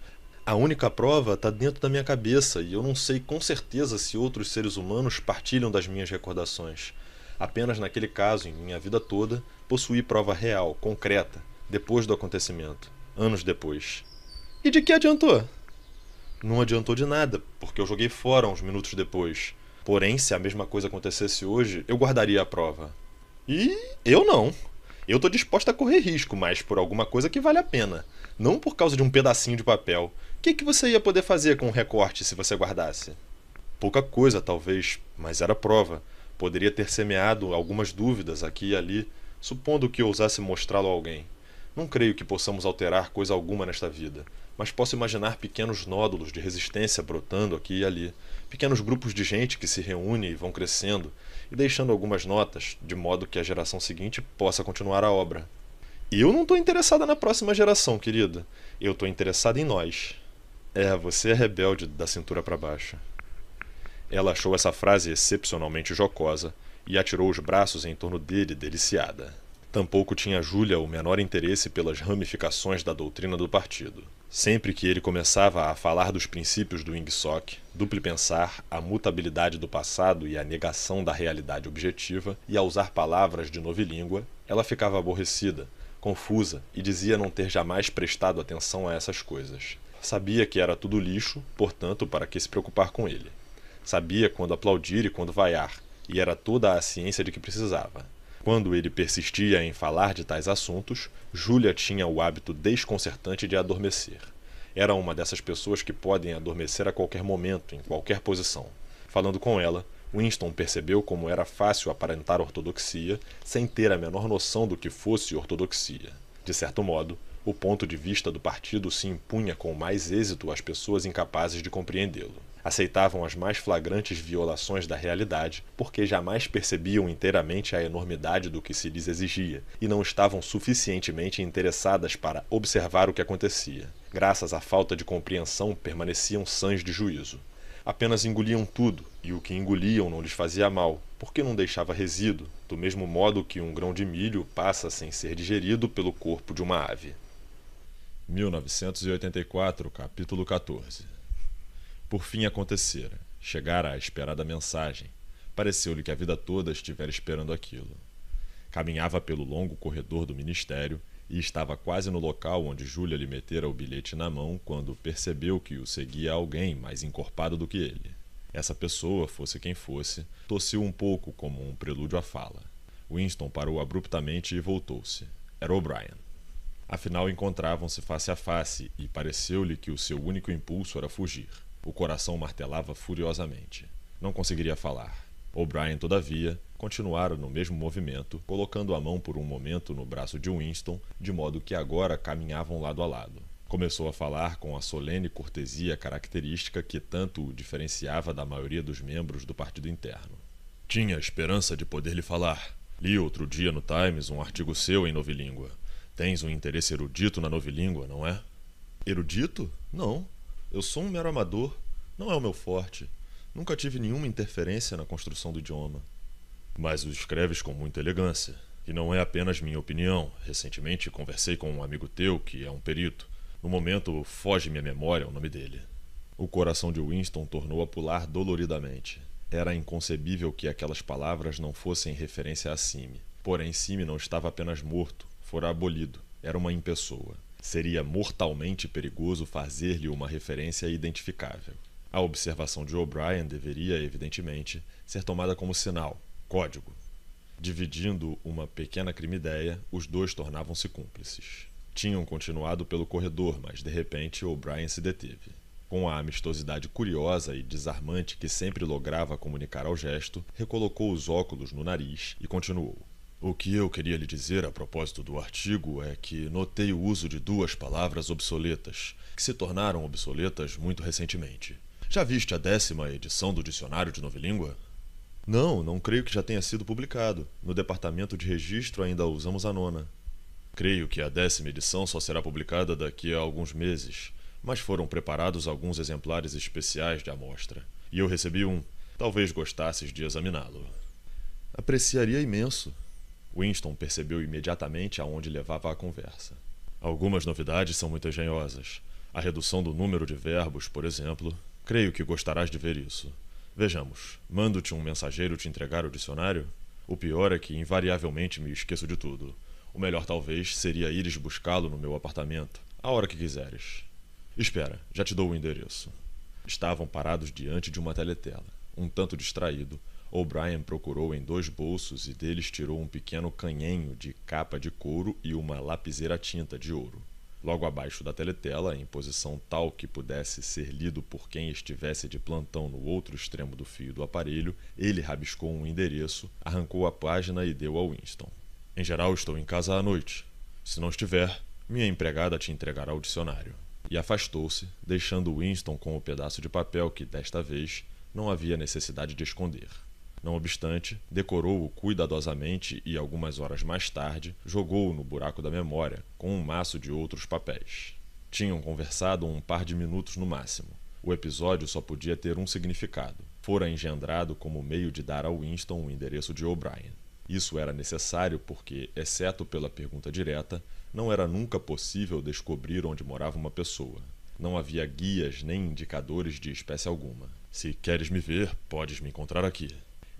A única prova está dentro da minha cabeça e eu não sei com certeza se outros seres humanos partilham das minhas recordações. Apenas naquele caso, em minha vida toda, possuí prova real, concreta, depois do acontecimento, anos depois. E de que adiantou? Não adiantou de nada, porque eu joguei fora uns minutos depois. Porém, se a mesma coisa acontecesse hoje, eu guardaria a prova. E eu não. Eu tô disposta a correr risco, mas por alguma coisa que vale a pena. Não por causa de um pedacinho de papel. O que, que você ia poder fazer com o um recorte se você guardasse? Pouca coisa, talvez, mas era prova. Poderia ter semeado algumas dúvidas aqui e ali, supondo que ousasse mostrá-lo a alguém. Não creio que possamos alterar coisa alguma nesta vida, mas posso imaginar pequenos nódulos de resistência brotando aqui e ali, pequenos grupos de gente que se reúne e vão crescendo e deixando algumas notas, de modo que a geração seguinte possa continuar a obra. E eu não estou interessada na próxima geração, querida. Eu estou interessada em nós. É, você é rebelde da cintura para baixo. Ela achou essa frase excepcionalmente jocosa e atirou os braços em torno dele, deliciada. Tampouco tinha Júlia o menor interesse pelas ramificações da doutrina do partido. Sempre que ele começava a falar dos princípios do Wing Sok, duplo pensar, a mutabilidade do passado e a negação da realidade objetiva, e a usar palavras de novilíngua, ela ficava aborrecida, confusa e dizia não ter jamais prestado atenção a essas coisas. Sabia que era tudo lixo, portanto, para que se preocupar com ele. Sabia quando aplaudir e quando vaiar, e era toda a ciência de que precisava. Quando ele persistia em falar de tais assuntos, Júlia tinha o hábito desconcertante de adormecer. Era uma dessas pessoas que podem adormecer a qualquer momento, em qualquer posição. Falando com ela, Winston percebeu como era fácil aparentar ortodoxia sem ter a menor noção do que fosse ortodoxia. De certo modo, o ponto de vista do partido se impunha com mais êxito às pessoas incapazes de compreendê-lo aceitavam as mais flagrantes violações da realidade, porque jamais percebiam inteiramente a enormidade do que se lhes exigia e não estavam suficientemente interessadas para observar o que acontecia. Graças à falta de compreensão, permaneciam sãs de juízo. Apenas engoliam tudo, e o que engoliam não lhes fazia mal, porque não deixava resíduo, do mesmo modo que um grão de milho passa sem ser digerido pelo corpo de uma ave. 1984, capítulo 14 por fim acontecera. Chegara a esperada mensagem. Pareceu-lhe que a vida toda estivera esperando aquilo. Caminhava pelo longo corredor do ministério e estava quase no local onde Júlia lhe metera o bilhete na mão quando percebeu que o seguia alguém mais encorpado do que ele. Essa pessoa, fosse quem fosse, tossiu um pouco como um prelúdio à fala. Winston parou abruptamente e voltou-se. Era O'Brien. Afinal, encontravam-se face a face e pareceu-lhe que o seu único impulso era fugir. O coração martelava furiosamente. Não conseguiria falar. O'Brien, todavia, continuara no mesmo movimento, colocando a mão por um momento no braço de Winston, de modo que agora caminhavam lado a lado. Começou a falar com a solene cortesia característica que tanto o diferenciava da maioria dos membros do partido interno. Tinha esperança de poder lhe falar. Li outro dia no Times um artigo seu em novilíngua. Tens um interesse erudito na novilíngua, não é? Erudito? Não. Eu sou um mero amador, não é o meu forte. Nunca tive nenhuma interferência na construção do idioma. Mas o escreves com muita elegância. E não é apenas minha opinião. Recentemente conversei com um amigo teu que é um perito. No momento, foge minha memória o nome dele. O coração de Winston tornou a pular doloridamente. Era inconcebível que aquelas palavras não fossem referência a Sime. Porém, Sime não estava apenas morto, fora abolido. Era uma impessoa. Seria mortalmente perigoso fazer-lhe uma referência identificável. A observação de O'Brien deveria, evidentemente, ser tomada como sinal, código. Dividindo uma pequena crimideia, os dois tornavam-se cúmplices. Tinham continuado pelo corredor, mas de repente O'Brien se deteve. Com a amistosidade curiosa e desarmante que sempre lograva comunicar ao gesto, recolocou os óculos no nariz e continuou. O que eu queria lhe dizer a propósito do artigo é que notei o uso de duas palavras obsoletas, que se tornaram obsoletas muito recentemente. Já viste a décima edição do Dicionário de Novilíngua? Não, não creio que já tenha sido publicado. No departamento de registro ainda usamos a nona. Creio que a décima edição só será publicada daqui a alguns meses, mas foram preparados alguns exemplares especiais de amostra. E eu recebi um. Talvez gostasses de examiná-lo. Apreciaria imenso. Winston percebeu imediatamente aonde levava a conversa. Algumas novidades são muito engenhosas. A redução do número de verbos, por exemplo. Creio que gostarás de ver isso. Vejamos. Mando-te um mensageiro te entregar o dicionário? O pior é que invariavelmente me esqueço de tudo. O melhor talvez seria ires buscá-lo no meu apartamento, a hora que quiseres. Espera, já te dou o endereço. Estavam parados diante de uma teletela, um tanto distraído, O'Brien procurou em dois bolsos e deles tirou um pequeno canhenho de capa de couro e uma lapiseira a tinta de ouro. Logo abaixo da teletela, em posição tal que pudesse ser lido por quem estivesse de plantão no outro extremo do fio do aparelho, ele rabiscou um endereço, arrancou a página e deu ao Winston. Em geral, estou em casa à noite. Se não estiver, minha empregada te entregará o dicionário. E afastou-se, deixando Winston com o pedaço de papel que, desta vez, não havia necessidade de esconder. Não obstante, decorou-o cuidadosamente e, algumas horas mais tarde, jogou-o no buraco da memória, com um maço de outros papéis. Tinham conversado um par de minutos no máximo. O episódio só podia ter um significado. Fora engendrado como meio de dar a Winston o endereço de O'Brien. Isso era necessário porque, exceto pela pergunta direta, não era nunca possível descobrir onde morava uma pessoa. Não havia guias nem indicadores de espécie alguma. Se queres me ver, podes me encontrar aqui,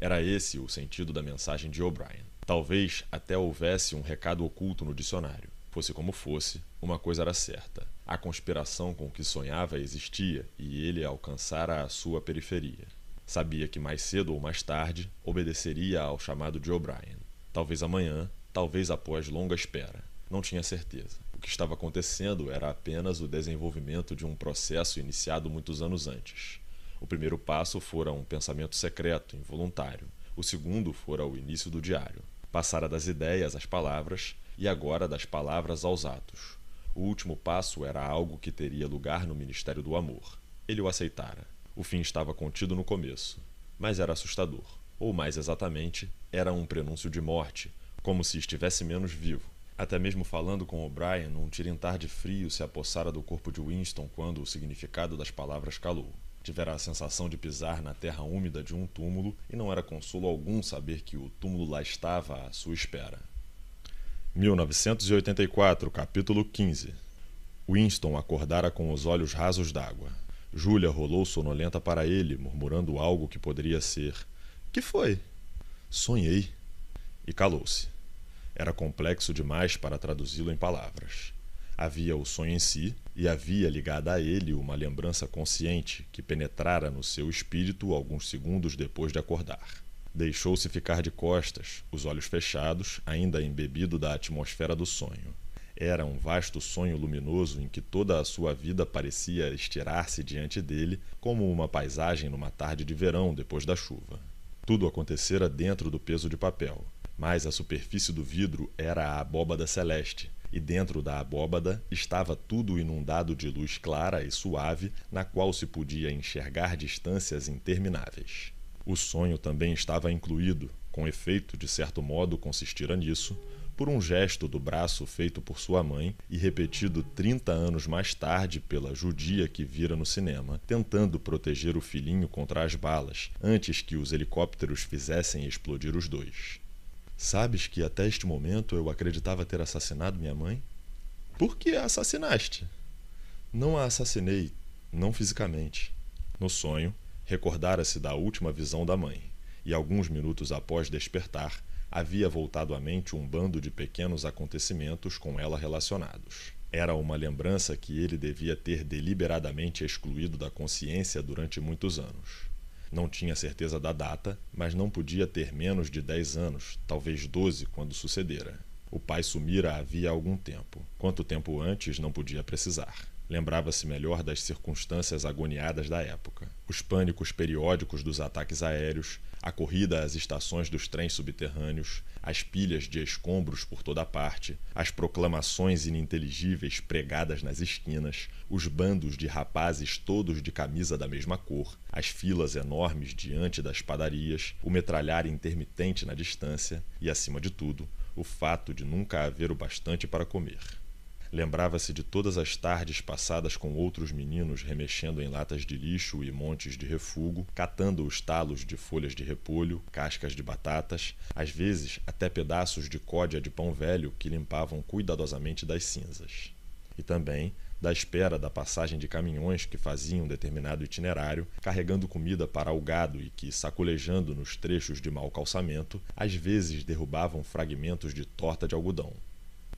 era esse o sentido da mensagem de O'Brien. Talvez até houvesse um recado oculto no dicionário. Fosse como fosse, uma coisa era certa. A conspiração com que sonhava existia e ele alcançara a sua periferia. Sabia que mais cedo ou mais tarde obedeceria ao chamado de O'Brien. Talvez amanhã, talvez após longa espera. Não tinha certeza. O que estava acontecendo era apenas o desenvolvimento de um processo iniciado muitos anos antes. O primeiro passo fora um pensamento secreto, involuntário. O segundo fora o início do diário. Passara das ideias às palavras e agora das palavras aos atos. O último passo era algo que teria lugar no Ministério do Amor. Ele o aceitara. O fim estava contido no começo, mas era assustador. Ou mais exatamente, era um prenúncio de morte, como se estivesse menos vivo. Até mesmo falando com O'Brien, um tirintar de frio se apossara do corpo de Winston quando o significado das palavras calou. Tivera a sensação de pisar na terra úmida de um túmulo e não era consolo algum saber que o túmulo lá estava à sua espera. 1984, capítulo 15 Winston acordara com os olhos rasos d'água. Júlia rolou sonolenta para ele, murmurando algo que poderia ser: Que foi? Sonhei. E calou-se. Era complexo demais para traduzi-lo em palavras. Havia o sonho em si, e havia ligada a ele uma lembrança consciente que penetrara no seu espírito alguns segundos depois de acordar. Deixou-se ficar de costas, os olhos fechados, ainda embebido da atmosfera do sonho. Era um vasto sonho luminoso em que toda a sua vida parecia estirar-se diante dele, como uma paisagem numa tarde de verão depois da chuva. Tudo acontecera dentro do peso de papel, mas a superfície do vidro era a abóbada celeste, e dentro da abóbada estava tudo inundado de luz clara e suave, na qual se podia enxergar distâncias intermináveis. O sonho também estava incluído, com efeito de certo modo consistira nisso, por um gesto do braço feito por sua mãe e repetido 30 anos mais tarde pela judia que vira no cinema, tentando proteger o filhinho contra as balas, antes que os helicópteros fizessem explodir os dois. Sabes que até este momento eu acreditava ter assassinado minha mãe? Por que a assassinaste? Não a assassinei, não fisicamente. No sonho, recordara-se da última visão da mãe, e alguns minutos após despertar, havia voltado à mente um bando de pequenos acontecimentos com ela relacionados. Era uma lembrança que ele devia ter deliberadamente excluído da consciência durante muitos anos. Não tinha certeza da data, mas não podia ter menos de 10 anos, talvez 12 quando sucedera. O pai sumira havia algum tempo. Quanto tempo antes não podia precisar lembrava-se melhor das circunstâncias agoniadas da época. Os pânicos periódicos dos ataques aéreos, a corrida às estações dos trens subterrâneos, as pilhas de escombros por toda parte, as proclamações ininteligíveis pregadas nas esquinas, os bandos de rapazes todos de camisa da mesma cor, as filas enormes diante das padarias, o metralhar intermitente na distância e, acima de tudo, o fato de nunca haver o bastante para comer. Lembrava-se de todas as tardes passadas com outros meninos remexendo em latas de lixo e montes de refugo, catando os talos de folhas de repolho, cascas de batatas, às vezes até pedaços de códia de pão velho que limpavam cuidadosamente das cinzas. E também da espera da passagem de caminhões que faziam determinado itinerário, carregando comida para o gado e que, sacolejando nos trechos de mau calçamento, às vezes derrubavam fragmentos de torta de algodão.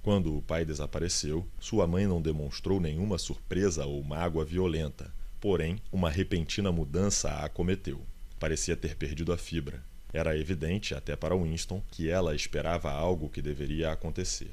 Quando o pai desapareceu, sua mãe não demonstrou nenhuma surpresa ou mágoa violenta, porém, uma repentina mudança a acometeu. Parecia ter perdido a fibra. Era evidente, até para Winston, que ela esperava algo que deveria acontecer.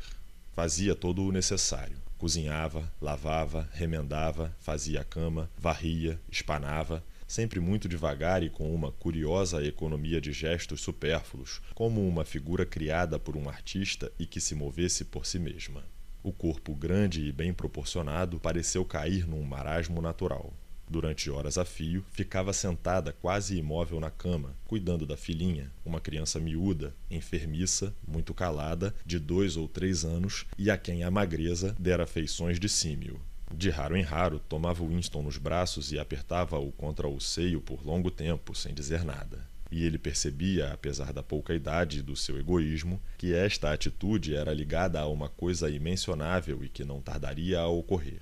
Fazia todo o necessário. Cozinhava, lavava, remendava, fazia a cama, varria, espanava, sempre muito devagar e com uma curiosa economia de gestos supérfluos, como uma figura criada por um artista e que se movesse por si mesma. O corpo grande e bem proporcionado pareceu cair num marasmo natural. Durante horas a fio, ficava sentada quase imóvel na cama, cuidando da filhinha, uma criança miúda, enfermiça, muito calada, de dois ou três anos e a quem a magreza dera feições de símio. De raro em raro, tomava Winston nos braços e apertava-o contra o seio por longo tempo, sem dizer nada. E ele percebia, apesar da pouca idade e do seu egoísmo, que esta atitude era ligada a uma coisa imensionável e que não tardaria a ocorrer.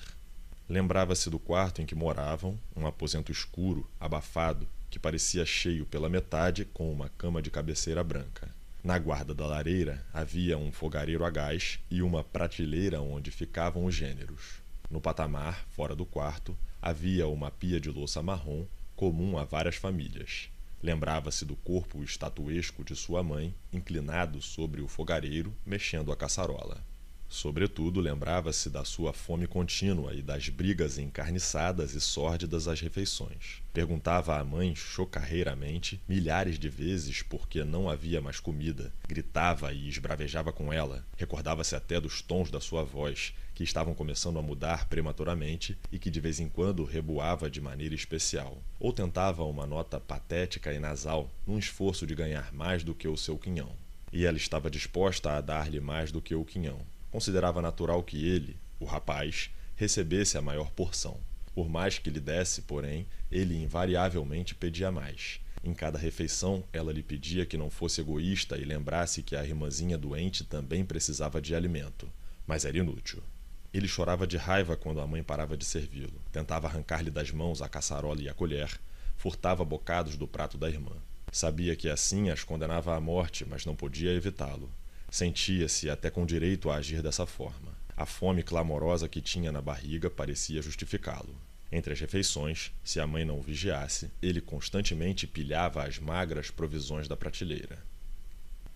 Lembrava-se do quarto em que moravam, um aposento escuro, abafado, que parecia cheio pela metade, com uma cama de cabeceira branca. Na guarda da lareira havia um fogareiro a gás e uma prateleira onde ficavam os gêneros. No patamar, fora do quarto, havia uma pia de louça marrom, comum a várias famílias. Lembrava-se do corpo estatuesco de sua mãe, inclinado sobre o fogareiro, mexendo a caçarola. Sobretudo, lembrava-se da sua fome contínua e das brigas encarniçadas e sórdidas às refeições. Perguntava à mãe, chocarreiramente, milhares de vezes por que não havia mais comida. Gritava e esbravejava com ela. Recordava-se até dos tons da sua voz, que estavam começando a mudar prematuramente e que de vez em quando reboava de maneira especial. Ou tentava uma nota patética e nasal, num esforço de ganhar mais do que o seu quinhão. E ela estava disposta a dar-lhe mais do que o quinhão considerava natural que ele, o rapaz, recebesse a maior porção. Por mais que lhe desse, porém, ele invariavelmente pedia mais. Em cada refeição, ela lhe pedia que não fosse egoísta e lembrasse que a irmãzinha doente também precisava de alimento, mas era inútil. Ele chorava de raiva quando a mãe parava de servi-lo, tentava arrancar-lhe das mãos a caçarola e a colher, furtava bocados do prato da irmã. Sabia que assim as condenava à morte, mas não podia evitá-lo. Sentia-se até com direito a agir dessa forma. A fome clamorosa que tinha na barriga parecia justificá-lo. Entre as refeições, se a mãe não o vigiasse, ele constantemente pilhava as magras provisões da prateleira.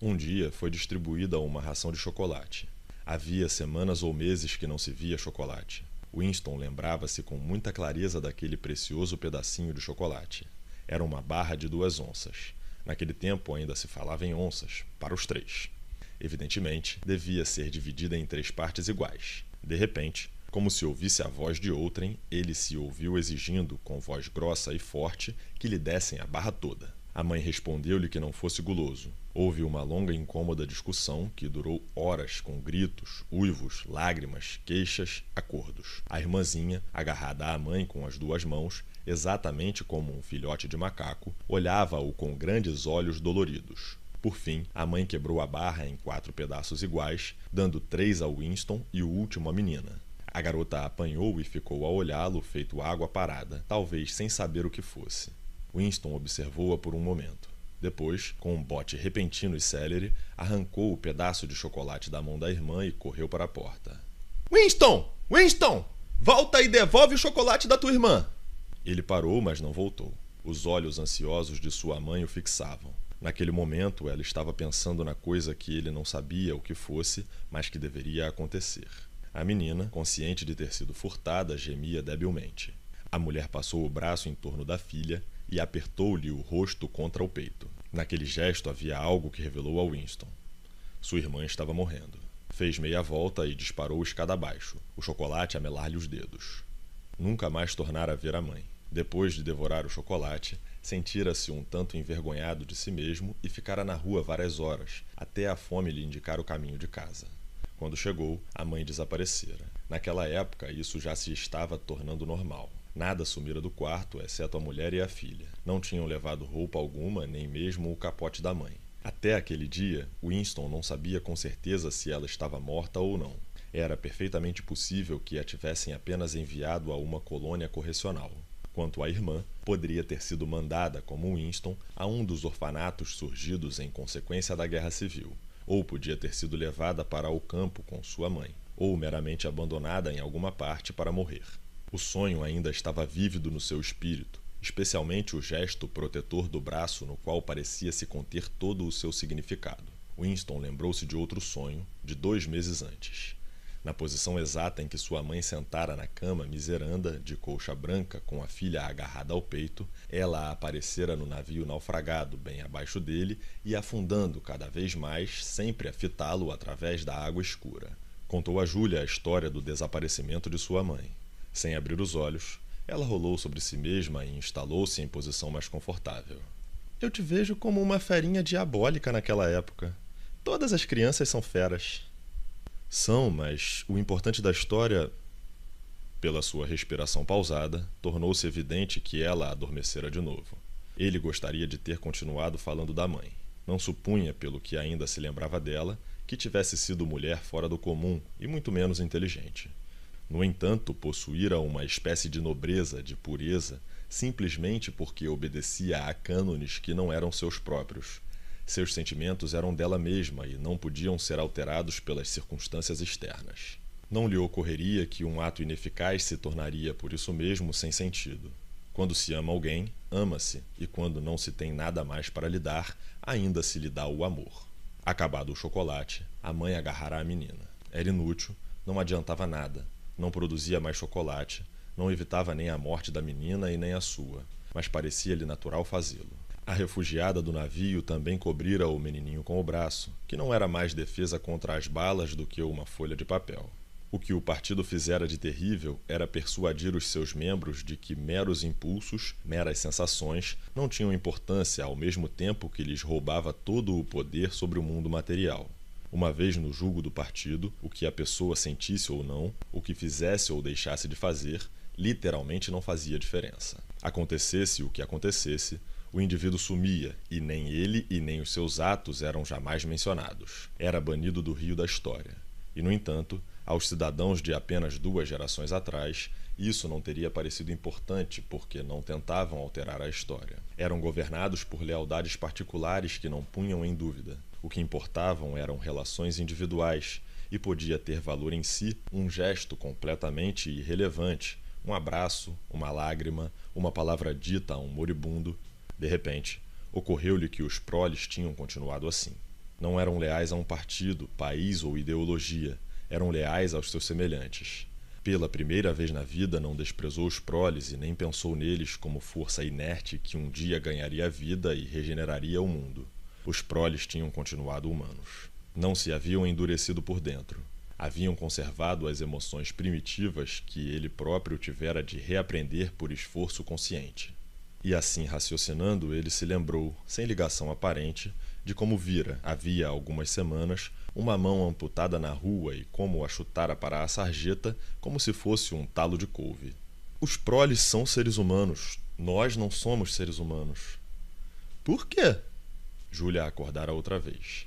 Um dia foi distribuída uma ração de chocolate. Havia semanas ou meses que não se via chocolate. Winston lembrava-se com muita clareza daquele precioso pedacinho de chocolate. Era uma barra de duas onças. Naquele tempo ainda se falava em onças, para os três evidentemente, devia ser dividida em três partes iguais. De repente, como se ouvisse a voz de outrem, ele se ouviu exigindo, com voz grossa e forte, que lhe dessem a barra toda. A mãe respondeu-lhe que não fosse guloso. Houve uma longa e incômoda discussão que durou horas com gritos, uivos, lágrimas, queixas, acordos. A irmãzinha, agarrada à mãe com as duas mãos, exatamente como um filhote de macaco, olhava-o com grandes olhos doloridos. Por fim, a mãe quebrou a barra em quatro pedaços iguais, dando três ao Winston e o último à menina. A garota apanhou e ficou a olhá-lo feito água parada, talvez sem saber o que fosse. Winston observou-a por um momento. Depois, com um bote repentino e célere, arrancou o pedaço de chocolate da mão da irmã e correu para a porta. Winston! Winston! Volta e devolve o chocolate da tua irmã! Ele parou, mas não voltou. Os olhos ansiosos de sua mãe o fixavam. Naquele momento, ela estava pensando na coisa que ele não sabia o que fosse, mas que deveria acontecer. A menina, consciente de ter sido furtada, gemia debilmente. A mulher passou o braço em torno da filha e apertou-lhe o rosto contra o peito. Naquele gesto havia algo que revelou a Winston. Sua irmã estava morrendo. Fez meia volta e disparou escada abaixo, o chocolate a melar-lhe os dedos. Nunca mais tornara a ver a mãe. Depois de devorar o chocolate, Sentira-se um tanto envergonhado de si mesmo e ficara na rua várias horas, até a fome lhe indicar o caminho de casa. Quando chegou, a mãe desaparecera. Naquela época, isso já se estava tornando normal. Nada sumira do quarto, exceto a mulher e a filha. Não tinham levado roupa alguma, nem mesmo o capote da mãe. Até aquele dia, Winston não sabia com certeza se ela estava morta ou não. Era perfeitamente possível que a tivessem apenas enviado a uma colônia correcional quanto a irmã, poderia ter sido mandada, como Winston, a um dos orfanatos surgidos em consequência da Guerra Civil, ou podia ter sido levada para o campo com sua mãe, ou meramente abandonada em alguma parte para morrer. O sonho ainda estava vívido no seu espírito, especialmente o gesto protetor do braço no qual parecia se conter todo o seu significado. Winston lembrou-se de outro sonho, de dois meses antes. Na posição exata em que sua mãe sentara na cama miseranda, de colcha branca, com a filha agarrada ao peito, ela aparecera no navio naufragado, bem abaixo dele, e afundando cada vez mais, sempre a fitá-lo através da água escura. Contou a Júlia a história do desaparecimento de sua mãe. Sem abrir os olhos, ela rolou sobre si mesma e instalou-se em posição mais confortável. Eu te vejo como uma ferinha diabólica naquela época. Todas as crianças são feras. São, mas o importante da história, pela sua respiração pausada, tornou-se evidente que ela adormecera de novo. Ele gostaria de ter continuado falando da mãe. Não supunha, pelo que ainda se lembrava dela, que tivesse sido mulher fora do comum e muito menos inteligente. No entanto, possuíra uma espécie de nobreza, de pureza, simplesmente porque obedecia a cânones que não eram seus próprios seus sentimentos eram dela mesma e não podiam ser alterados pelas circunstâncias externas. Não lhe ocorreria que um ato ineficaz se tornaria, por isso mesmo, sem sentido. Quando se ama alguém, ama-se, e quando não se tem nada mais para lhe dar, ainda se lhe dá o amor. Acabado o chocolate, a mãe agarrará a menina. Era inútil, não adiantava nada, não produzia mais chocolate, não evitava nem a morte da menina e nem a sua, mas parecia-lhe natural fazê-lo. A refugiada do navio também cobrira o menininho com o braço, que não era mais defesa contra as balas do que uma folha de papel. O que o partido fizera de terrível era persuadir os seus membros de que meros impulsos, meras sensações, não tinham importância ao mesmo tempo que lhes roubava todo o poder sobre o mundo material. Uma vez no julgo do partido, o que a pessoa sentisse ou não, o que fizesse ou deixasse de fazer, literalmente não fazia diferença. Acontecesse o que acontecesse, o indivíduo sumia, e nem ele e nem os seus atos eram jamais mencionados. Era banido do rio da história. E, no entanto, aos cidadãos de apenas duas gerações atrás, isso não teria parecido importante porque não tentavam alterar a história. Eram governados por lealdades particulares que não punham em dúvida. O que importavam eram relações individuais, e podia ter valor em si um gesto completamente irrelevante, um abraço, uma lágrima, uma palavra dita a um moribundo, de repente, ocorreu-lhe que os proles tinham continuado assim. Não eram leais a um partido, país ou ideologia, eram leais aos seus semelhantes. Pela primeira vez na vida, não desprezou os proles e nem pensou neles como força inerte que um dia ganharia a vida e regeneraria o mundo. Os proles tinham continuado humanos. Não se haviam endurecido por dentro. Haviam conservado as emoções primitivas que ele próprio tivera de reaprender por esforço consciente. E assim raciocinando, ele se lembrou, sem ligação aparente, de como vira, havia algumas semanas, uma mão amputada na rua e como a chutara para a sarjeta, como se fosse um talo de couve. Os proles são seres humanos. Nós não somos seres humanos. Por quê? Júlia acordara outra vez.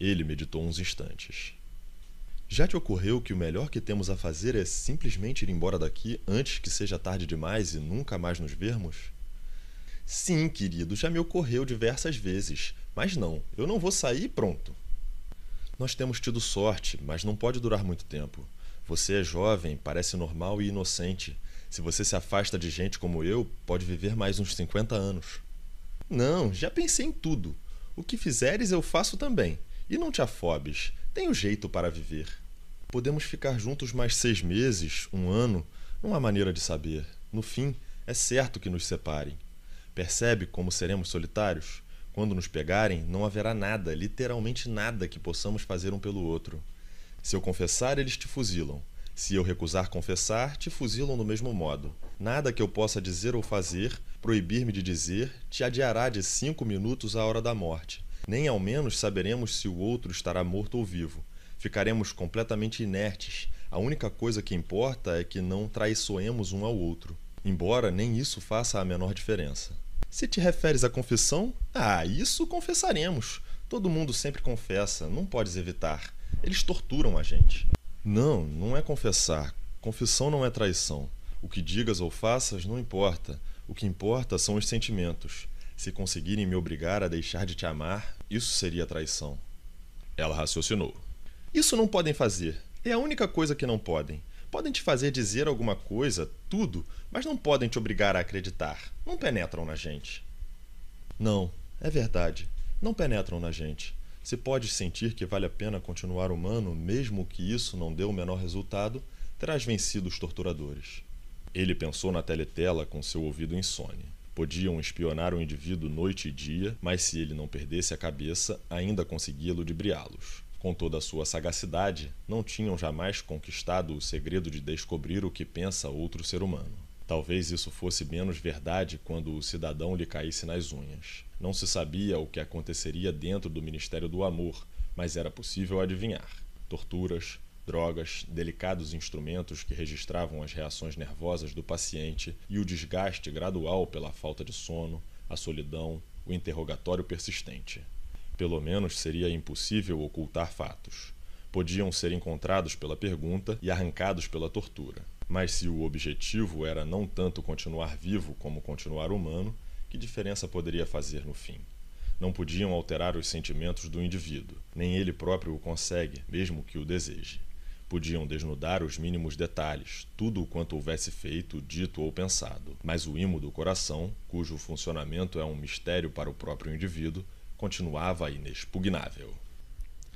Ele meditou uns instantes. Já te ocorreu que o melhor que temos a fazer é simplesmente ir embora daqui antes que seja tarde demais e nunca mais nos vermos? Sim, querido, já me ocorreu diversas vezes. Mas não, eu não vou sair pronto. Nós temos tido sorte, mas não pode durar muito tempo. Você é jovem, parece normal e inocente. Se você se afasta de gente como eu, pode viver mais uns 50 anos. Não, já pensei em tudo. O que fizeres eu faço também. E não te afobes, tenho jeito para viver. Podemos ficar juntos mais seis meses, um ano, não há maneira de saber. No fim, é certo que nos separem. Percebe como seremos solitários? Quando nos pegarem, não haverá nada, literalmente nada, que possamos fazer um pelo outro. Se eu confessar, eles te fuzilam. Se eu recusar confessar, te fuzilam do mesmo modo. Nada que eu possa dizer ou fazer, proibir-me de dizer, te adiará de cinco minutos à hora da morte. Nem ao menos saberemos se o outro estará morto ou vivo. Ficaremos completamente inertes. A única coisa que importa é que não traiçoemos um ao outro. Embora nem isso faça a menor diferença. Se te referes à confissão, ah, isso confessaremos. Todo mundo sempre confessa, não podes evitar. Eles torturam a gente. Não, não é confessar. Confissão não é traição. O que digas ou faças não importa. O que importa são os sentimentos. Se conseguirem me obrigar a deixar de te amar, isso seria traição. Ela raciocinou. Isso não podem fazer. É a única coisa que não podem. Podem te fazer dizer alguma coisa, tudo, mas não podem te obrigar a acreditar. Não penetram na gente. Não, é verdade. Não penetram na gente. Se podes sentir que vale a pena continuar humano, mesmo que isso não dê o menor resultado, terás vencido os torturadores. Ele pensou na teletela com seu ouvido insônia. Podiam espionar o um indivíduo noite e dia, mas se ele não perdesse a cabeça, ainda conseguia ludibriá-los com toda a sua sagacidade, não tinham jamais conquistado o segredo de descobrir o que pensa outro ser humano. Talvez isso fosse menos verdade quando o cidadão lhe caísse nas unhas. Não se sabia o que aconteceria dentro do Ministério do Amor, mas era possível adivinhar. Torturas, drogas, delicados instrumentos que registravam as reações nervosas do paciente e o desgaste gradual pela falta de sono, a solidão, o interrogatório persistente pelo menos seria impossível ocultar fatos. Podiam ser encontrados pela pergunta e arrancados pela tortura. Mas se o objetivo era não tanto continuar vivo como continuar humano, que diferença poderia fazer no fim? Não podiam alterar os sentimentos do indivíduo, nem ele próprio o consegue, mesmo que o deseje. Podiam desnudar os mínimos detalhes, tudo o quanto houvesse feito, dito ou pensado. Mas o imo do coração, cujo funcionamento é um mistério para o próprio indivíduo, continuava inexpugnável.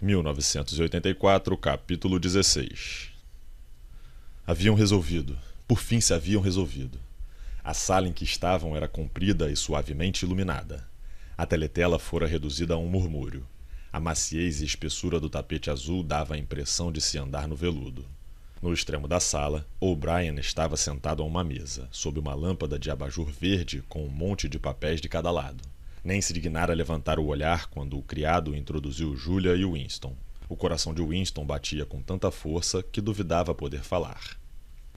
1984, capítulo 16 Haviam resolvido. Por fim se haviam resolvido. A sala em que estavam era comprida e suavemente iluminada. A teletela fora reduzida a um murmúrio. A maciez e espessura do tapete azul dava a impressão de se andar no veludo. No extremo da sala, O'Brien estava sentado a uma mesa, sob uma lâmpada de abajur verde com um monte de papéis de cada lado nem se dignara levantar o olhar quando o criado introduziu Júlia e Winston. O coração de Winston batia com tanta força que duvidava poder falar.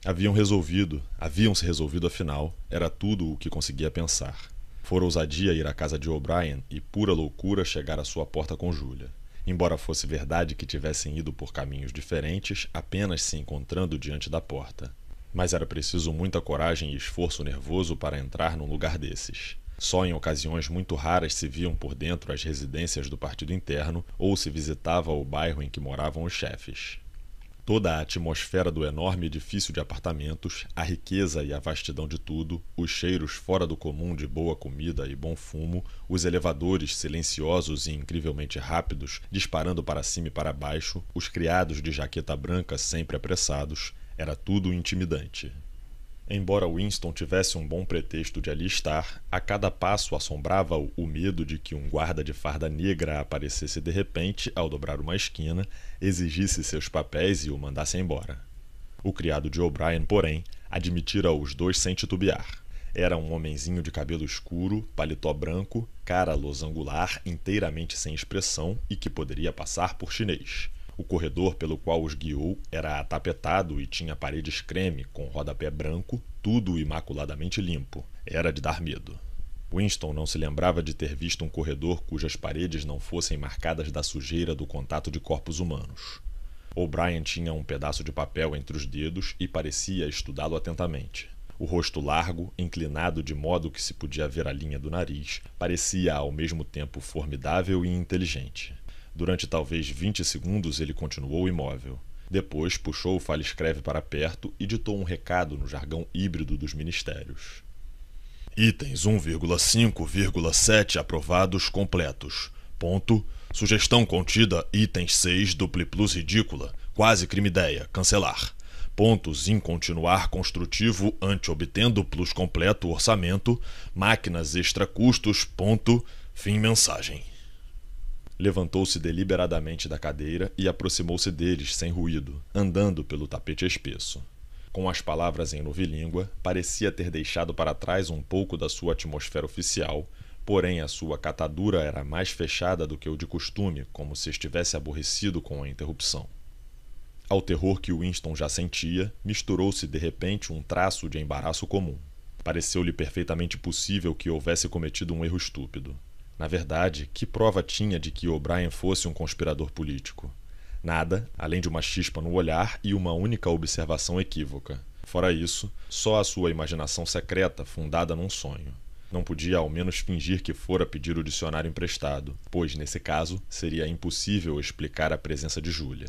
Haviam resolvido, haviam se resolvido afinal, era tudo o que conseguia pensar. Fora ousadia ir à casa de O'Brien e pura loucura chegar à sua porta com Júlia. Embora fosse verdade que tivessem ido por caminhos diferentes, apenas se encontrando diante da porta. Mas era preciso muita coragem e esforço nervoso para entrar num lugar desses. Só em ocasiões muito raras se viam por dentro as residências do partido interno ou se visitava o bairro em que moravam os chefes. Toda a atmosfera do enorme edifício de apartamentos, a riqueza e a vastidão de tudo, os cheiros fora do comum de boa comida e bom fumo, os elevadores silenciosos e incrivelmente rápidos, disparando para cima e para baixo, os criados de jaqueta branca sempre apressados, era tudo intimidante. Embora Winston tivesse um bom pretexto de ali estar, a cada passo assombrava-o o medo de que um guarda de farda negra aparecesse de repente ao dobrar uma esquina, exigisse seus papéis e o mandasse embora. O criado de O'Brien, porém, admitira os dois sem titubear. Era um homenzinho de cabelo escuro, paletó branco, cara losangular, inteiramente sem expressão e que poderia passar por chinês. O corredor pelo qual os guiou era atapetado e tinha paredes creme com rodapé branco, tudo imaculadamente limpo. Era de dar medo. Winston não se lembrava de ter visto um corredor cujas paredes não fossem marcadas da sujeira do contato de corpos humanos. O'Brien tinha um pedaço de papel entre os dedos e parecia estudá-lo atentamente. O rosto largo, inclinado de modo que se podia ver a linha do nariz, parecia ao mesmo tempo formidável e inteligente. Durante talvez 20 segundos ele continuou imóvel. Depois puxou o fale-escreve para perto e ditou um recado no jargão híbrido dos ministérios. Itens 1,5,7 aprovados completos. Ponto. Sugestão contida, item 6, dupli plus ridícula, quase crime ideia. cancelar. Pontos em continuar construtivo ante obtendo plus completo orçamento, máquinas extra custos, ponto, fim mensagem levantou-se deliberadamente da cadeira e aproximou-se deles sem ruído, andando pelo tapete espesso. Com as palavras em novilíngua, parecia ter deixado para trás um pouco da sua atmosfera oficial, porém a sua catadura era mais fechada do que o de costume, como se estivesse aborrecido com a interrupção. Ao terror que Winston já sentia, misturou-se de repente um traço de embaraço comum. Pareceu-lhe perfeitamente possível que houvesse cometido um erro estúpido. Na verdade, que prova tinha de que O'Brien fosse um conspirador político? Nada, além de uma chispa no olhar e uma única observação equívoca. Fora isso, só a sua imaginação secreta fundada num sonho. Não podia ao menos fingir que fora pedir o dicionário emprestado, pois, nesse caso, seria impossível explicar a presença de Júlia.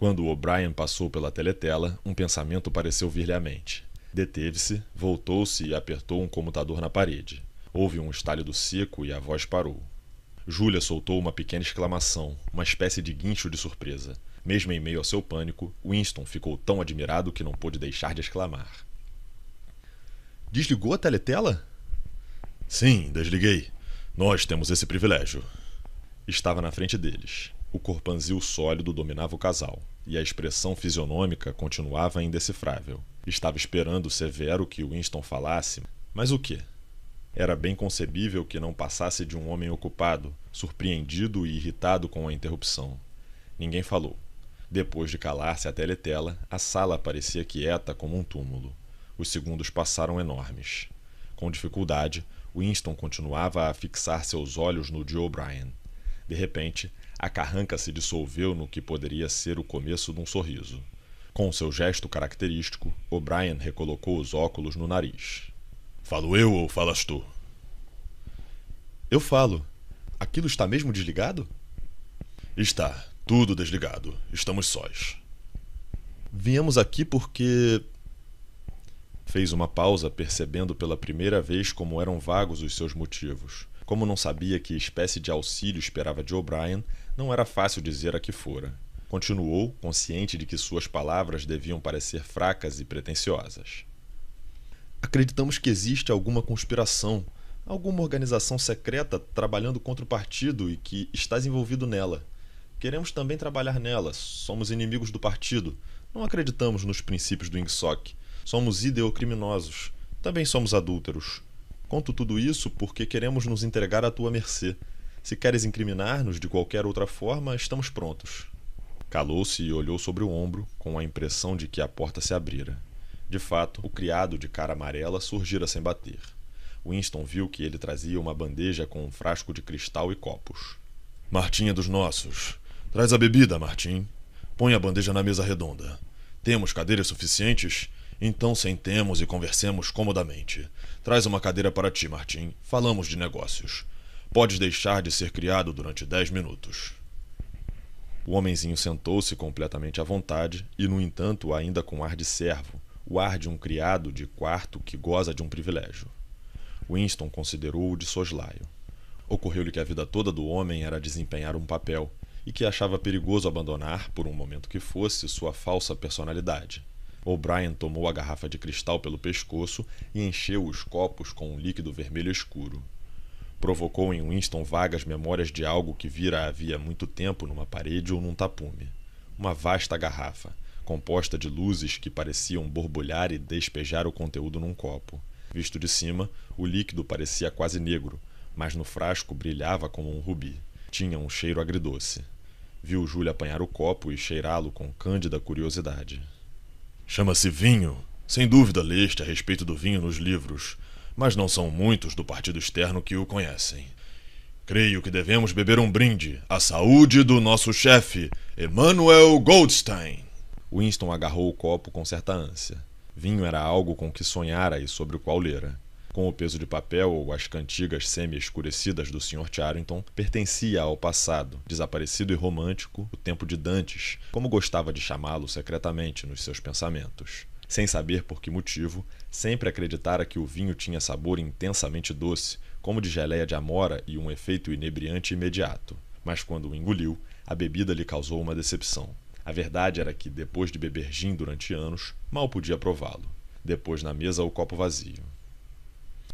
Quando O'Brien passou pela teletela, um pensamento pareceu vir-lhe à mente. Deteve-se, voltou-se e apertou um comutador na parede. Houve um estálio do seco e a voz parou. Júlia soltou uma pequena exclamação, uma espécie de guincho de surpresa. Mesmo em meio ao seu pânico, Winston ficou tão admirado que não pôde deixar de exclamar. Desligou a teletela? Sim, desliguei. Nós temos esse privilégio. Estava na frente deles. O corpanzil sólido dominava o casal, e a expressão fisionômica continuava indecifrável. Estava esperando severo que Winston falasse, mas o quê? Era bem concebível que não passasse de um homem ocupado, surpreendido e irritado com a interrupção. Ninguém falou. Depois de calar-se a teletela, a sala parecia quieta como um túmulo. Os segundos passaram enormes. Com dificuldade, Winston continuava a fixar seus olhos no de O'Brien. De repente, a carranca se dissolveu no que poderia ser o começo de um sorriso. Com seu gesto característico, O'Brien recolocou os óculos no nariz. Falo eu ou falas tu? Eu falo. Aquilo está mesmo desligado? Está, tudo desligado. Estamos sós. Viemos aqui porque. Fez uma pausa, percebendo pela primeira vez como eram vagos os seus motivos. Como não sabia que espécie de auxílio esperava de O'Brien, não era fácil dizer a que fora. Continuou, consciente de que suas palavras deviam parecer fracas e pretensiosas. Acreditamos que existe alguma conspiração, alguma organização secreta trabalhando contra o partido e que estás envolvido nela. Queremos também trabalhar nela, somos inimigos do partido, não acreditamos nos princípios do Ingsoc. somos ideocriminosos, também somos adúlteros. Conto tudo isso porque queremos nos entregar à tua mercê. Se queres incriminar-nos de qualquer outra forma, estamos prontos. Calou-se e olhou sobre o ombro, com a impressão de que a porta se abrira. De fato, o criado de cara amarela surgira sem bater. Winston viu que ele trazia uma bandeja com um frasco de cristal e copos. Martim é dos nossos. Traz a bebida, Martim. Põe a bandeja na mesa redonda. Temos cadeiras suficientes? Então sentemos e conversemos comodamente. Traz uma cadeira para ti, Martim. Falamos de negócios. Podes deixar de ser criado durante dez minutos. O homenzinho sentou-se completamente à vontade e, no entanto, ainda com ar de servo, o ar de um criado de quarto que goza de um privilégio. Winston considerou-o de soslaio. Ocorreu-lhe que a vida toda do homem era desempenhar um papel e que achava perigoso abandonar, por um momento que fosse, sua falsa personalidade. O'Brien tomou a garrafa de cristal pelo pescoço e encheu os copos com um líquido vermelho escuro. Provocou em Winston vagas memórias de algo que vira havia muito tempo numa parede ou num tapume. Uma vasta garrafa, composta de luzes que pareciam borbulhar e despejar o conteúdo num copo. Visto de cima, o líquido parecia quase negro, mas no frasco brilhava como um rubi. Tinha um cheiro agridoce. Viu Júlia apanhar o copo e cheirá-lo com cândida curiosidade. Chama-se vinho. Sem dúvida leste a respeito do vinho nos livros, mas não são muitos do partido externo que o conhecem. Creio que devemos beber um brinde à saúde do nosso chefe, Emanuel Goldstein. Winston agarrou o copo com certa ânsia. Vinho era algo com que sonhara e sobre o qual lera. Né? Com o peso de papel ou as cantigas semi-escurecidas do Sr. Charrington, pertencia ao passado, desaparecido e romântico, o tempo de Dantes, como gostava de chamá-lo secretamente nos seus pensamentos. Sem saber por que motivo, sempre acreditara que o vinho tinha sabor intensamente doce, como de geleia de amora e um efeito inebriante imediato. Mas quando o engoliu, a bebida lhe causou uma decepção. A verdade era que, depois de beber gin durante anos, mal podia prová-lo. Depois na mesa o copo vazio.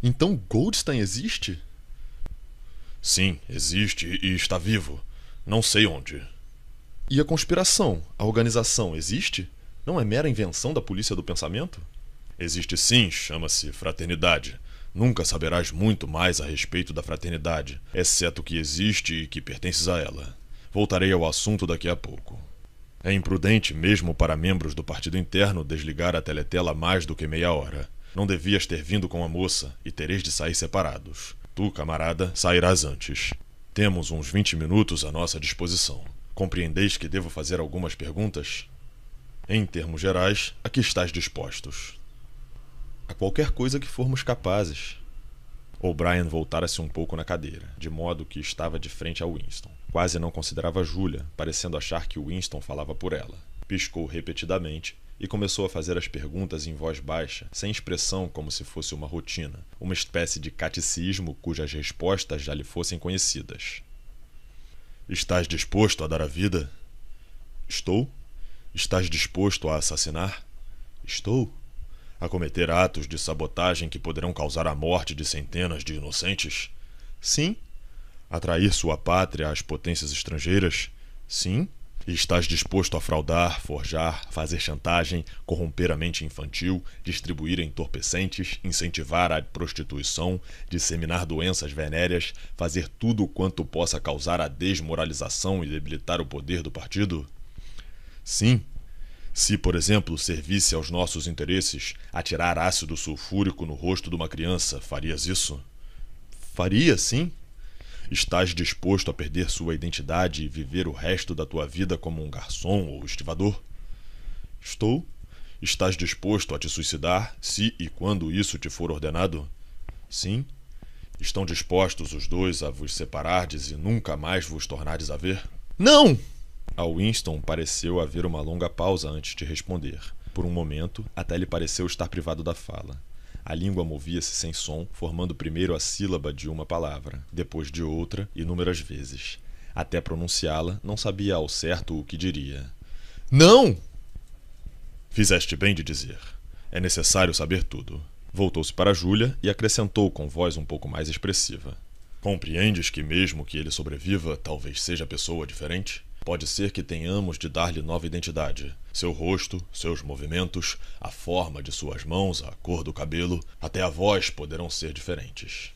Então Goldstein existe? Sim, existe e está vivo. Não sei onde. E a conspiração, a organização, existe? Não é mera invenção da polícia do pensamento? Existe sim, chama-se fraternidade. Nunca saberás muito mais a respeito da fraternidade, exceto que existe e que pertences a ela. Voltarei ao assunto daqui a pouco. É imprudente, mesmo para membros do partido interno, desligar a teletela mais do que meia hora. Não devias ter vindo com a moça e tereis de sair separados. Tu, camarada, sairás antes. Temos uns 20 minutos à nossa disposição. Compreendeis que devo fazer algumas perguntas? Em termos gerais, a que estás dispostos? A qualquer coisa que formos capazes. O Brian voltara-se um pouco na cadeira, de modo que estava de frente a Winston. Quase não considerava Júlia, parecendo achar que Winston falava por ela. Piscou repetidamente e começou a fazer as perguntas em voz baixa, sem expressão, como se fosse uma rotina, uma espécie de catecismo cujas respostas já lhe fossem conhecidas. Estás disposto a dar a vida? Estou. Estás disposto a assassinar? Estou. A cometer atos de sabotagem que poderão causar a morte de centenas de inocentes? Sim atrair sua pátria às potências estrangeiras? Sim? E estás disposto a fraudar, forjar, fazer chantagem, corromper a mente infantil, distribuir entorpecentes, incentivar a prostituição, disseminar doenças venéreas, fazer tudo quanto possa causar a desmoralização e debilitar o poder do partido? Sim. Se, por exemplo, servisse aos nossos interesses atirar ácido sulfúrico no rosto de uma criança, farias isso? Faria, sim. Estás disposto a perder sua identidade e viver o resto da tua vida como um garçom ou estivador? Estou. Estás disposto a te suicidar se e quando isso te for ordenado? Sim. Estão dispostos os dois a vos separardes e nunca mais vos tornardes a ver? Não! A Winston pareceu haver uma longa pausa antes de responder. Por um momento, até lhe pareceu estar privado da fala. A língua movia-se sem som, formando primeiro a sílaba de uma palavra, depois de outra, inúmeras vezes. Até pronunciá-la, não sabia ao certo o que diria. Não! Fizeste bem de dizer. É necessário saber tudo. Voltou-se para Júlia e acrescentou com voz um pouco mais expressiva. Compreendes que, mesmo que ele sobreviva, talvez seja pessoa diferente? Pode ser que tenhamos de dar-lhe nova identidade. Seu rosto, seus movimentos, a forma de suas mãos, a cor do cabelo, até a voz poderão ser diferentes.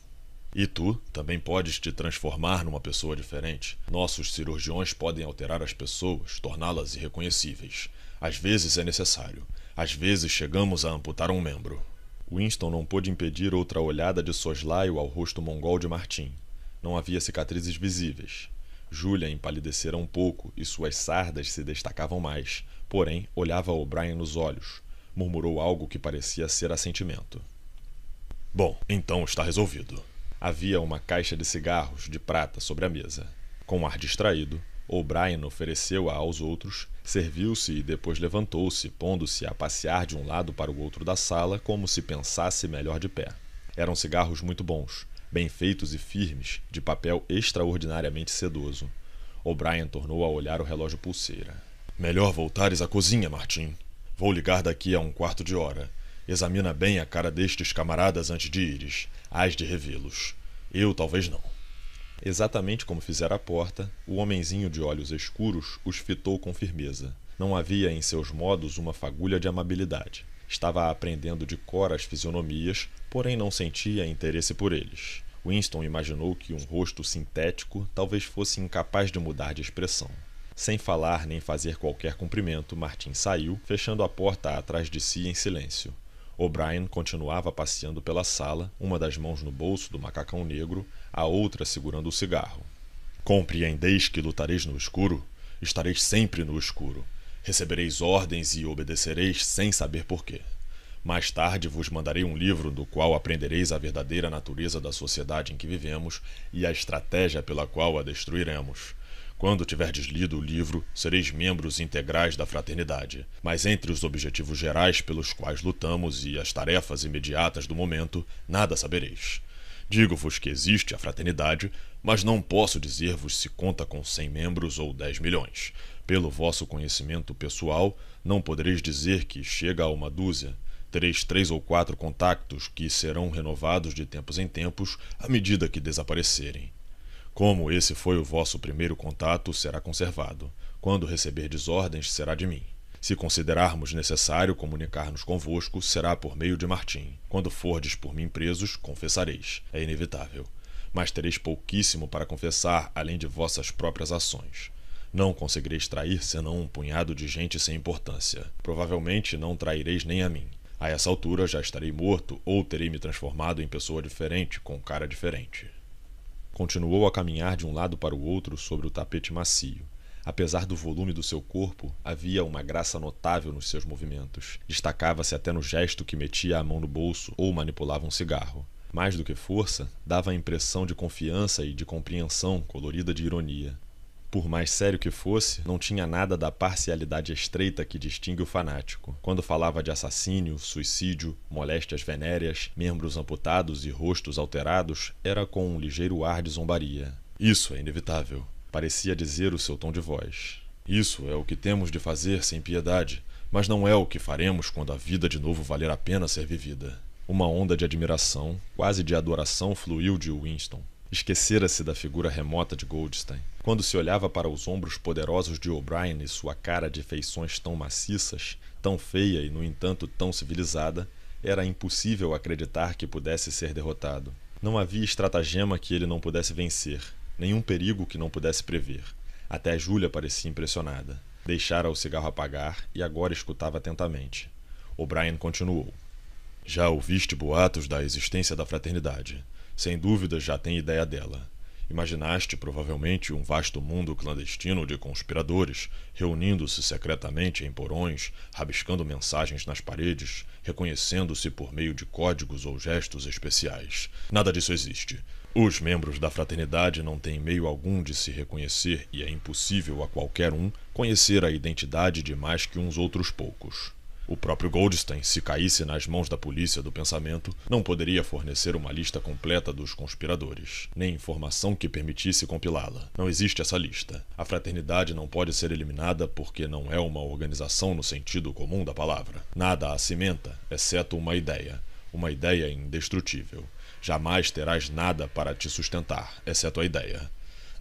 E tu também podes te transformar numa pessoa diferente. Nossos cirurgiões podem alterar as pessoas, torná-las irreconhecíveis. Às vezes é necessário. Às vezes chegamos a amputar um membro. Winston não pôde impedir outra olhada de soslaio ao rosto mongol de Martim. Não havia cicatrizes visíveis. Júlia empalidecera um pouco e suas sardas se destacavam mais, porém olhava O'Brien nos olhos. Murmurou algo que parecia ser assentimento. Bom, então está resolvido. Havia uma caixa de cigarros de prata sobre a mesa. Com um ar distraído, O'Brien ofereceu-a aos outros, serviu-se e depois levantou-se, pondo-se a passear de um lado para o outro da sala, como se pensasse melhor de pé. Eram cigarros muito bons, bem feitos e firmes, de papel extraordinariamente sedoso. O'Brien tornou a olhar o relógio pulseira. Melhor voltares à cozinha, Martim. Vou ligar daqui a um quarto de hora. Examina bem a cara destes camaradas antes de ires. Hás de revê-los. Eu talvez não. Exatamente como fizera a porta, o homenzinho de olhos escuros os fitou com firmeza. Não havia em seus modos uma fagulha de amabilidade. Estava aprendendo de cor as fisionomias, porém não sentia interesse por eles. Winston imaginou que um rosto sintético talvez fosse incapaz de mudar de expressão. Sem falar nem fazer qualquer cumprimento, Martin saiu, fechando a porta atrás de si em silêncio. O'Brien continuava passeando pela sala, uma das mãos no bolso do macacão negro, a outra segurando o cigarro. Compreendeis que lutareis no escuro? Estareis sempre no escuro. Recebereis ordens e obedecereis sem saber porquê. Mais tarde vos mandarei um livro do qual aprendereis a verdadeira natureza da sociedade em que vivemos e a estratégia pela qual a destruiremos. Quando tiverdes lido o livro, sereis membros integrais da fraternidade. Mas entre os objetivos gerais pelos quais lutamos e as tarefas imediatas do momento, nada sabereis. Digo-vos que existe a fraternidade, mas não posso dizer-vos se conta com cem membros ou dez milhões. Pelo vosso conhecimento pessoal, não podereis dizer que chega a uma dúzia, três, três ou quatro contactos que serão renovados de tempos em tempos à medida que desaparecerem. Como esse foi o vosso primeiro contato, será conservado. Quando receber desordens, será de mim. Se considerarmos necessário comunicar-nos convosco, será por meio de Martim. Quando fordes por mim presos, confessareis. É inevitável. Mas tereis pouquíssimo para confessar, além de vossas próprias ações. Não conseguireis trair senão um punhado de gente sem importância. Provavelmente não traireis nem a mim. A essa altura já estarei morto ou terei me transformado em pessoa diferente, com cara diferente. Continuou a caminhar de um lado para o outro sobre o tapete macio. Apesar do volume do seu corpo, havia uma graça notável nos seus movimentos. Destacava-se até no gesto que metia a mão no bolso ou manipulava um cigarro. Mais do que força, dava a impressão de confiança e de compreensão colorida de ironia por mais sério que fosse, não tinha nada da parcialidade estreita que distingue o fanático. Quando falava de assassínio, suicídio, moléstias venéreas, membros amputados e rostos alterados, era com um ligeiro ar de zombaria. Isso é inevitável, parecia dizer o seu tom de voz. Isso é o que temos de fazer sem piedade, mas não é o que faremos quando a vida de novo valer a pena ser vivida. Uma onda de admiração, quase de adoração, fluiu de Winston. Esquecera-se da figura remota de Goldstein. Quando se olhava para os ombros poderosos de O'Brien e sua cara de feições tão maciças, tão feia e, no entanto, tão civilizada, era impossível acreditar que pudesse ser derrotado. Não havia estratagema que ele não pudesse vencer, nenhum perigo que não pudesse prever. Até Júlia parecia impressionada. Deixara o cigarro apagar e agora escutava atentamente. O'Brien continuou. Já ouviste boatos da existência da fraternidade. Sem dúvida já tem ideia dela. Imaginaste provavelmente um vasto mundo clandestino de conspiradores, reunindo-se secretamente em porões, rabiscando mensagens nas paredes, reconhecendo-se por meio de códigos ou gestos especiais. Nada disso existe. Os membros da fraternidade não têm meio algum de se reconhecer e é impossível a qualquer um conhecer a identidade de mais que uns outros poucos. O próprio Goldstein, se caísse nas mãos da polícia do pensamento, não poderia fornecer uma lista completa dos conspiradores, nem informação que permitisse compilá-la. Não existe essa lista. A fraternidade não pode ser eliminada porque não é uma organização no sentido comum da palavra. Nada a cimenta, exceto uma ideia. Uma ideia indestrutível. Jamais terás nada para te sustentar, exceto a ideia.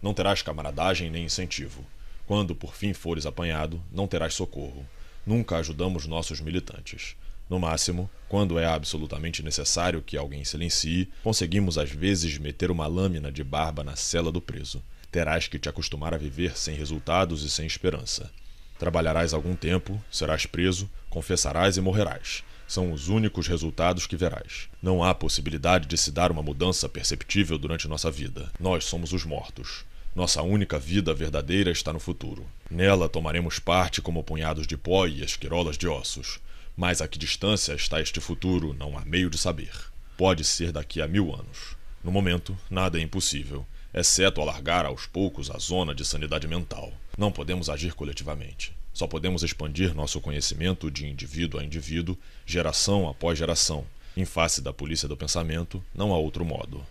Não terás camaradagem nem incentivo. Quando por fim fores apanhado, não terás socorro nunca ajudamos nossos militantes. No máximo, quando é absolutamente necessário que alguém silencie, conseguimos às vezes meter uma lâmina de barba na cela do preso. Terás que te acostumar a viver sem resultados e sem esperança. Trabalharás algum tempo, serás preso, confessarás e morrerás. São os únicos resultados que verás. Não há possibilidade de se dar uma mudança perceptível durante nossa vida. Nós somos os mortos. Nossa única vida verdadeira está no futuro. Nela tomaremos parte como punhados de pó e esquirolas de ossos. Mas a que distância está este futuro, não há meio de saber. Pode ser daqui a mil anos. No momento, nada é impossível, exceto alargar aos poucos a zona de sanidade mental. Não podemos agir coletivamente. Só podemos expandir nosso conhecimento de indivíduo a indivíduo, geração após geração. Em face da polícia do pensamento, não há outro modo.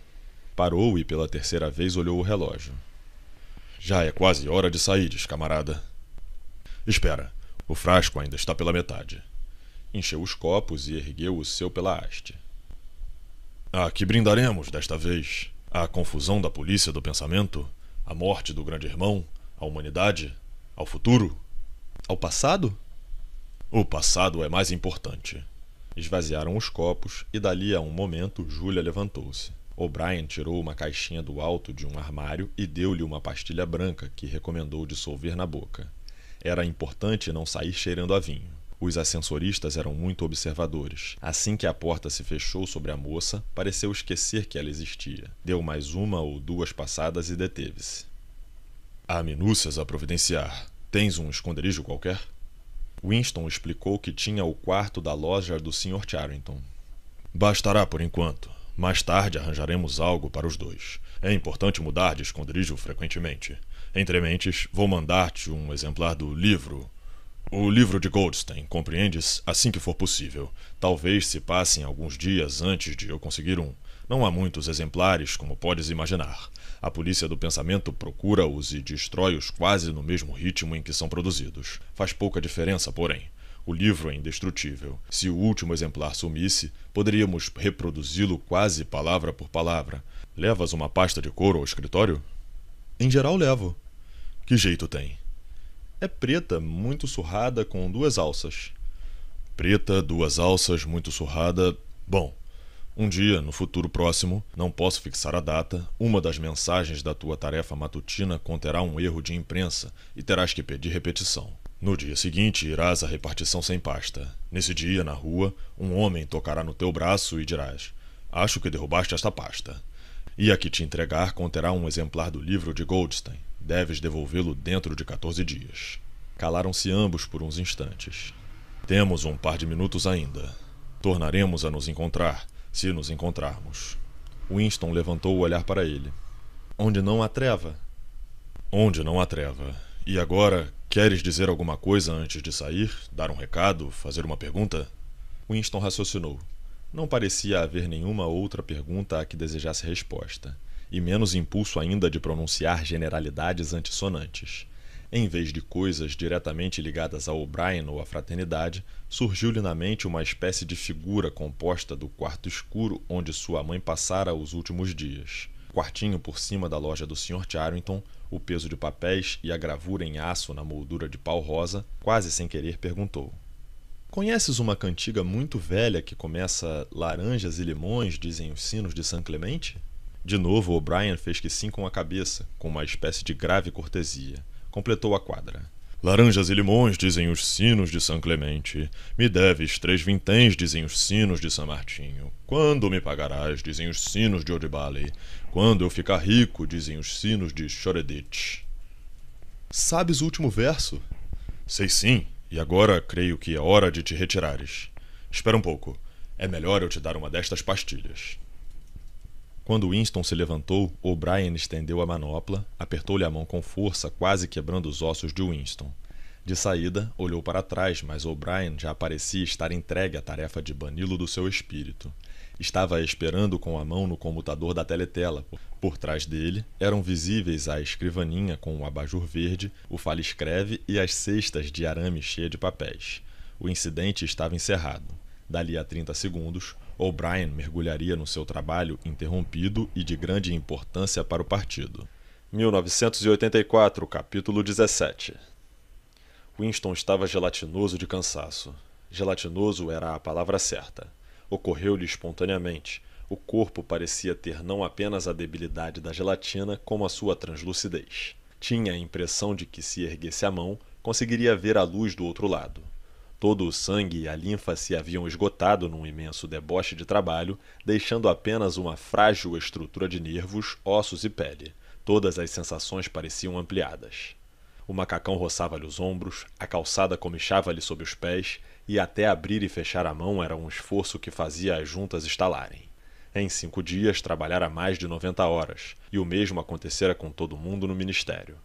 Parou e pela terceira vez olhou o relógio. Já é quase hora de saídes, camarada. Espera, o frasco ainda está pela metade. Encheu os copos e ergueu o seu pela haste. A que brindaremos desta vez? A confusão da polícia do pensamento? A morte do grande irmão? A humanidade? Ao futuro? Ao passado? O passado é mais importante. Esvaziaram os copos e, dali a um momento, Júlia levantou-se. O'Brien tirou uma caixinha do alto de um armário e deu-lhe uma pastilha branca que recomendou dissolver na boca. Era importante não sair cheirando a vinho. Os ascensoristas eram muito observadores. Assim que a porta se fechou sobre a moça, pareceu esquecer que ela existia. Deu mais uma ou duas passadas e deteve-se. Há minúcias a providenciar. Tens um esconderijo qualquer? Winston explicou que tinha o quarto da loja do Sr. Charrington. Bastará por enquanto. Mais tarde arranjaremos algo para os dois. É importante mudar de esconderijo frequentemente. Entre mentes, vou mandar-te um exemplar do livro. O livro de Goldstein, compreendes? Assim que for possível. Talvez se passem alguns dias antes de eu conseguir um. Não há muitos exemplares, como podes imaginar. A polícia do pensamento procura-os e destrói-os quase no mesmo ritmo em que são produzidos. Faz pouca diferença, porém. O livro é indestrutível. Se o último exemplar sumisse, poderíamos reproduzi-lo quase palavra por palavra. Levas uma pasta de couro ao escritório? Em geral, levo. Que jeito tem? É preta, muito surrada, com duas alças. Preta, duas alças, muito surrada. Bom, um dia, no futuro próximo, não posso fixar a data, uma das mensagens da tua tarefa matutina conterá um erro de imprensa e terás que pedir repetição. No dia seguinte irás à repartição sem pasta. Nesse dia, na rua, um homem tocará no teu braço e dirás: Acho que derrubaste esta pasta. E a que te entregar conterá um exemplar do livro de Goldstein. Deves devolvê-lo dentro de 14 dias. Calaram-se ambos por uns instantes. Temos um par de minutos ainda. Tornaremos a nos encontrar, se nos encontrarmos. Winston levantou o olhar para ele. Onde não há treva? Onde não há treva. E agora, queres dizer alguma coisa antes de sair? Dar um recado? Fazer uma pergunta? Winston raciocinou. Não parecia haver nenhuma outra pergunta a que desejasse resposta, e menos impulso ainda de pronunciar generalidades antissonantes. Em vez de coisas diretamente ligadas ao O'Brien ou à fraternidade, surgiu-lhe na mente uma espécie de figura composta do quarto escuro onde sua mãe passara os últimos dias. Quartinho por cima da loja do Sr. Charrington, o peso de papéis e a gravura em aço na moldura de pau rosa, quase sem querer perguntou: Conheces uma cantiga muito velha que começa Laranjas e limões, dizem os sinos de São Clemente? De novo, O'Brien fez que sim com a cabeça, com uma espécie de grave cortesia. Completou a quadra. Laranjas e limões, dizem os sinos de São Clemente. Me deves três vinténs, dizem os sinos de São Martinho. Quando me pagarás, dizem os sinos de Odibale. Quando eu ficar rico, dizem os sinos de Choreditch. Sabes o último verso? Sei sim, e agora creio que é hora de te retirares. Espera um pouco. É melhor eu te dar uma destas pastilhas. Quando Winston se levantou, O'Brien estendeu a manopla, apertou-lhe a mão com força, quase quebrando os ossos de Winston. De saída, olhou para trás, mas O'Brien já parecia estar entregue à tarefa de banilo do seu espírito. Estava esperando com a mão no comutador da teletela. Por trás dele eram visíveis a escrivaninha com o abajur verde, o fale-escreve e as cestas de arame cheia de papéis. O incidente estava encerrado. Dali a 30 segundos, O'Brien mergulharia no seu trabalho interrompido e de grande importância para o partido. 1984, capítulo 17. Winston estava gelatinoso de cansaço. Gelatinoso era a palavra certa ocorreu-lhe espontaneamente o corpo parecia ter não apenas a debilidade da gelatina como a sua translucidez tinha a impressão de que se erguesse a mão conseguiria ver a luz do outro lado todo o sangue e a linfa se haviam esgotado num imenso deboche de trabalho deixando apenas uma frágil estrutura de nervos ossos e pele todas as sensações pareciam ampliadas o macacão roçava lhe os ombros a calçada comichava lhe sob os pés e até abrir e fechar a mão era um esforço que fazia as juntas estalarem. Em cinco dias, trabalhara mais de 90 horas, e o mesmo acontecera com todo mundo no ministério.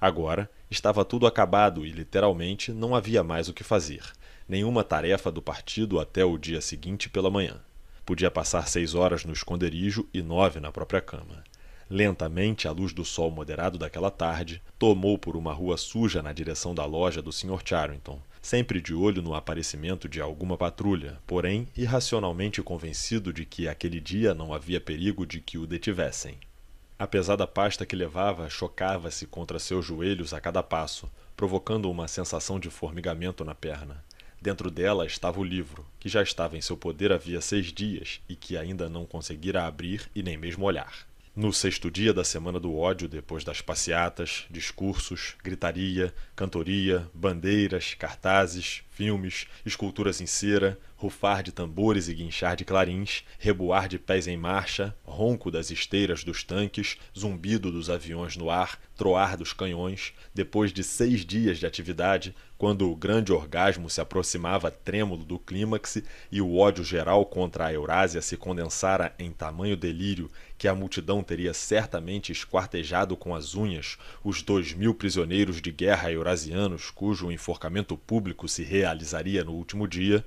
Agora, estava tudo acabado e, literalmente, não havia mais o que fazer. Nenhuma tarefa do partido até o dia seguinte pela manhã. Podia passar seis horas no esconderijo e nove na própria cama. Lentamente, a luz do sol moderado daquela tarde tomou por uma rua suja na direção da loja do Sr. Charrington, sempre de olho no aparecimento de alguma patrulha, porém irracionalmente convencido de que aquele dia não havia perigo de que o detivessem. A pesada pasta que levava chocava-se contra seus joelhos a cada passo, provocando uma sensação de formigamento na perna. Dentro dela estava o livro, que já estava em seu poder havia seis dias e que ainda não conseguira abrir e nem mesmo olhar. No sexto dia da Semana do Ódio, depois das passeatas, discursos, gritaria, cantoria, bandeiras, cartazes, filmes, esculturas em cera, rufar de tambores e guinchar de clarins, reboar de pés em marcha, ronco das esteiras dos tanques, zumbido dos aviões no ar, troar dos canhões, depois de seis dias de atividade, quando o grande orgasmo se aproximava trêmulo do clímax e o ódio geral contra a Eurásia se condensara em tamanho delírio que a multidão teria certamente esquartejado com as unhas os dois mil prisioneiros de guerra eurasianos cujo enforcamento público se realizava realizaria no último dia,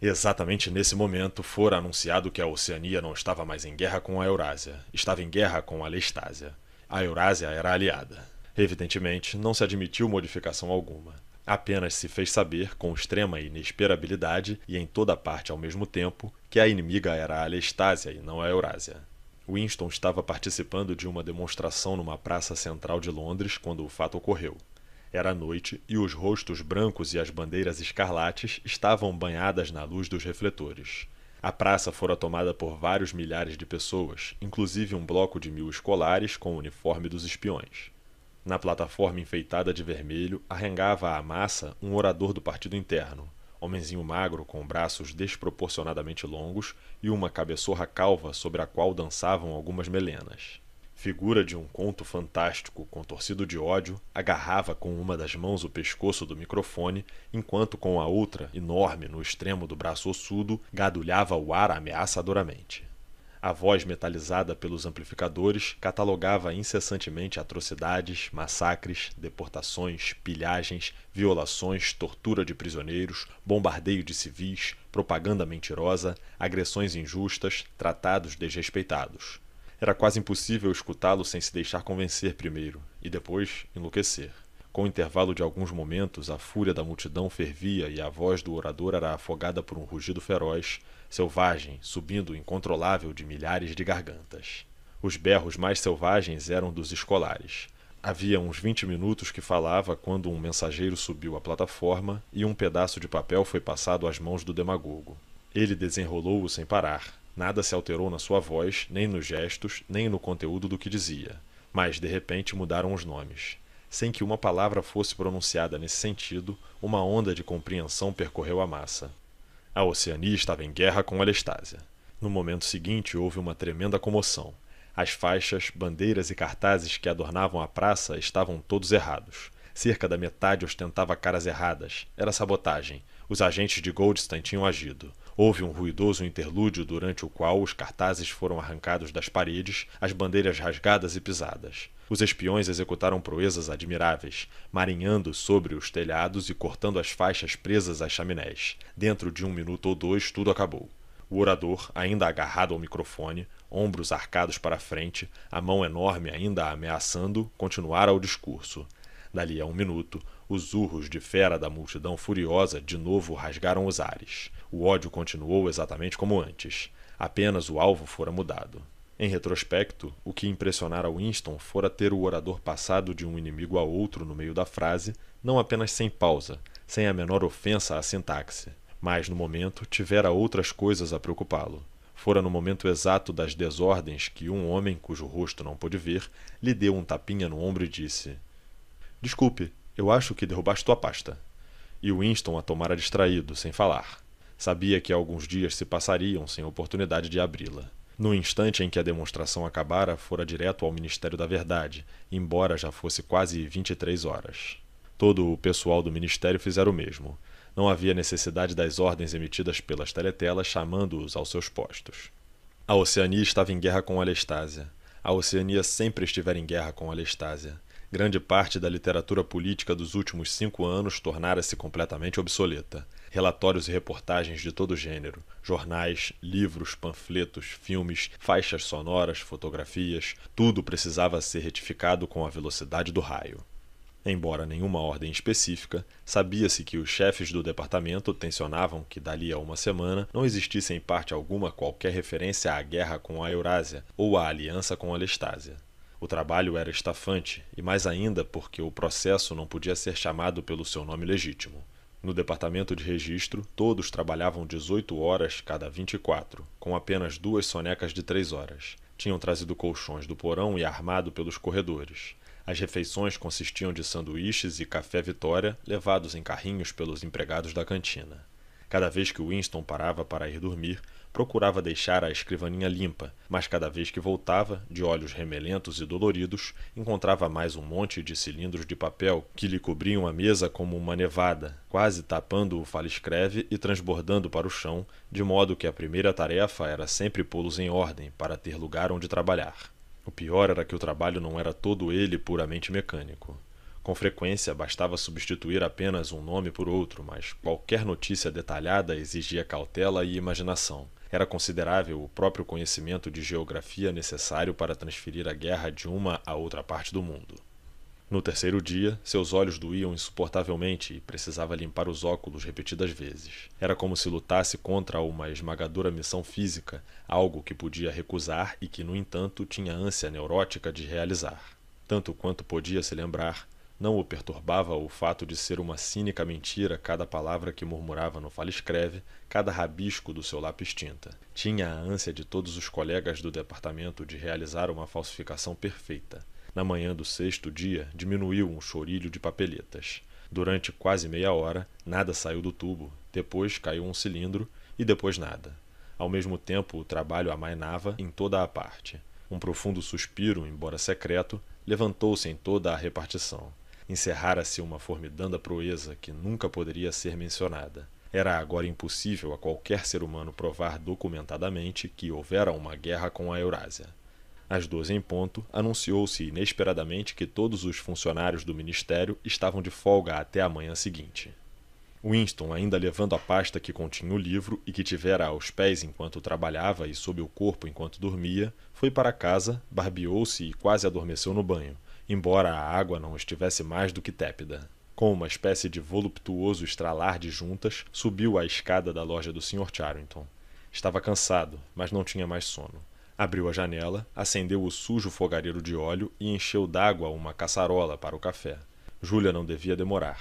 Exatamente nesse momento, fora anunciado que a Oceania não estava mais em guerra com a Eurásia, estava em guerra com a Lestásia. A Eurásia era aliada. Evidentemente, não se admitiu modificação alguma. Apenas se fez saber, com extrema inesperabilidade e em toda parte ao mesmo tempo, que a inimiga era a Lestásia e não a Eurásia. Winston estava participando de uma demonstração numa praça central de Londres quando o fato ocorreu. Era noite e os rostos brancos e as bandeiras escarlates estavam banhadas na luz dos refletores. A praça fora tomada por vários milhares de pessoas, inclusive um bloco de mil escolares com o uniforme dos espiões. Na plataforma enfeitada de vermelho, arrengava à massa um orador do partido interno, homenzinho magro com braços desproporcionadamente longos e uma cabeçorra calva sobre a qual dançavam algumas melenas figura de um conto fantástico contorcido de ódio, agarrava com uma das mãos o pescoço do microfone, enquanto com a outra, enorme no extremo do braço ossudo, gadulhava o ar ameaçadoramente. A voz metalizada pelos amplificadores catalogava incessantemente atrocidades, massacres, deportações, pilhagens, violações, tortura de prisioneiros, bombardeio de civis, propaganda mentirosa, agressões injustas, tratados desrespeitados era quase impossível escutá-lo sem se deixar convencer primeiro, e depois enlouquecer. Com o intervalo de alguns momentos, a fúria da multidão fervia e a voz do orador era afogada por um rugido feroz, selvagem, subindo incontrolável de milhares de gargantas. Os berros mais selvagens eram dos escolares. Havia uns vinte minutos que falava quando um mensageiro subiu à plataforma e um pedaço de papel foi passado às mãos do demagogo. Ele desenrolou-o sem parar, Nada se alterou na sua voz, nem nos gestos, nem no conteúdo do que dizia. Mas, de repente, mudaram os nomes. Sem que uma palavra fosse pronunciada nesse sentido, uma onda de compreensão percorreu a massa. A Oceania estava em guerra com a Lestásia. No momento seguinte, houve uma tremenda comoção. As faixas, bandeiras e cartazes que adornavam a praça estavam todos errados. Cerca da metade ostentava caras erradas. Era sabotagem. Os agentes de Goldstein tinham agido. Houve um ruidoso interlúdio durante o qual os cartazes foram arrancados das paredes, as bandeiras rasgadas e pisadas. Os espiões executaram proezas admiráveis, marinhando sobre os telhados e cortando as faixas presas às chaminés. Dentro de um minuto ou dois, tudo acabou. O orador, ainda agarrado ao microfone, ombros arcados para a frente, a mão enorme ainda ameaçando, continuara o discurso. Dali a um minuto, os urros de fera da multidão furiosa de novo rasgaram os ares. O ódio continuou exatamente como antes, apenas o alvo fora mudado. Em retrospecto, o que impressionara Winston fora ter o orador passado de um inimigo a outro no meio da frase, não apenas sem pausa, sem a menor ofensa à sintaxe, mas no momento tivera outras coisas a preocupá-lo. Fora no momento exato das desordens que um homem cujo rosto não pôde ver lhe deu um tapinha no ombro e disse: Desculpe, eu acho que derrubaste tua pasta. E Winston a tomara distraído, sem falar. Sabia que alguns dias se passariam sem oportunidade de abri-la. No instante em que a demonstração acabara, fora direto ao Ministério da Verdade, embora já fosse quase 23 horas. Todo o pessoal do Ministério fizera o mesmo. Não havia necessidade das ordens emitidas pelas teletelas chamando-os aos seus postos. A Oceania estava em guerra com a A Oceania sempre estivera em guerra com a Grande parte da literatura política dos últimos cinco anos tornara-se completamente obsoleta relatórios e reportagens de todo gênero, jornais, livros, panfletos, filmes, faixas sonoras, fotografias, tudo precisava ser retificado com a velocidade do raio. Embora nenhuma ordem específica, sabia-se que os chefes do departamento tensionavam que dali a uma semana não existisse em parte alguma qualquer referência à guerra com a Eurásia ou à aliança com a Lestásia. O trabalho era estafante, e mais ainda porque o processo não podia ser chamado pelo seu nome legítimo. No departamento de registro, todos trabalhavam 18 horas cada 24, com apenas duas sonecas de três horas. Tinham trazido colchões do porão e armado pelos corredores. As refeições consistiam de sanduíches e café Vitória, levados em carrinhos pelos empregados da cantina. Cada vez que Winston parava para ir dormir, procurava deixar a escrivaninha limpa, mas cada vez que voltava, de olhos remelentos e doloridos, encontrava mais um monte de cilindros de papel que lhe cobriam a mesa como uma nevada, quase tapando o faliscreve e transbordando para o chão, de modo que a primeira tarefa era sempre pô-los em ordem para ter lugar onde trabalhar. O pior era que o trabalho não era todo ele puramente mecânico. Com frequência, bastava substituir apenas um nome por outro, mas qualquer notícia detalhada exigia cautela e imaginação. Era considerável o próprio conhecimento de geografia necessário para transferir a guerra de uma a outra parte do mundo. No terceiro dia, seus olhos doíam insuportavelmente e precisava limpar os óculos repetidas vezes. Era como se lutasse contra uma esmagadora missão física, algo que podia recusar e que, no entanto, tinha ânsia neurótica de realizar. Tanto quanto podia se lembrar, não o perturbava o fato de ser uma cínica mentira cada palavra que murmurava no fala-escreve, cada rabisco do seu lápis tinta. Tinha a ânsia de todos os colegas do departamento de realizar uma falsificação perfeita. Na manhã do sexto dia, diminuiu um chorilho de papeletas. Durante quase meia hora, nada saiu do tubo, depois caiu um cilindro e depois nada. Ao mesmo tempo, o trabalho amainava em toda a parte. Um profundo suspiro, embora secreto, levantou-se em toda a repartição encerrara-se uma formidanda proeza que nunca poderia ser mencionada. Era agora impossível a qualquer ser humano provar documentadamente que houvera uma guerra com a Eurásia. Às doze em ponto, anunciou-se inesperadamente que todos os funcionários do ministério estavam de folga até a manhã seguinte. Winston, ainda levando a pasta que continha o livro e que tivera aos pés enquanto trabalhava e sob o corpo enquanto dormia, foi para casa, barbeou-se e quase adormeceu no banho, embora a água não estivesse mais do que tépida. Com uma espécie de voluptuoso estralar de juntas, subiu a escada da loja do Sr. Charrington. Estava cansado, mas não tinha mais sono. Abriu a janela, acendeu o sujo fogareiro de óleo e encheu d'água uma caçarola para o café. Júlia não devia demorar.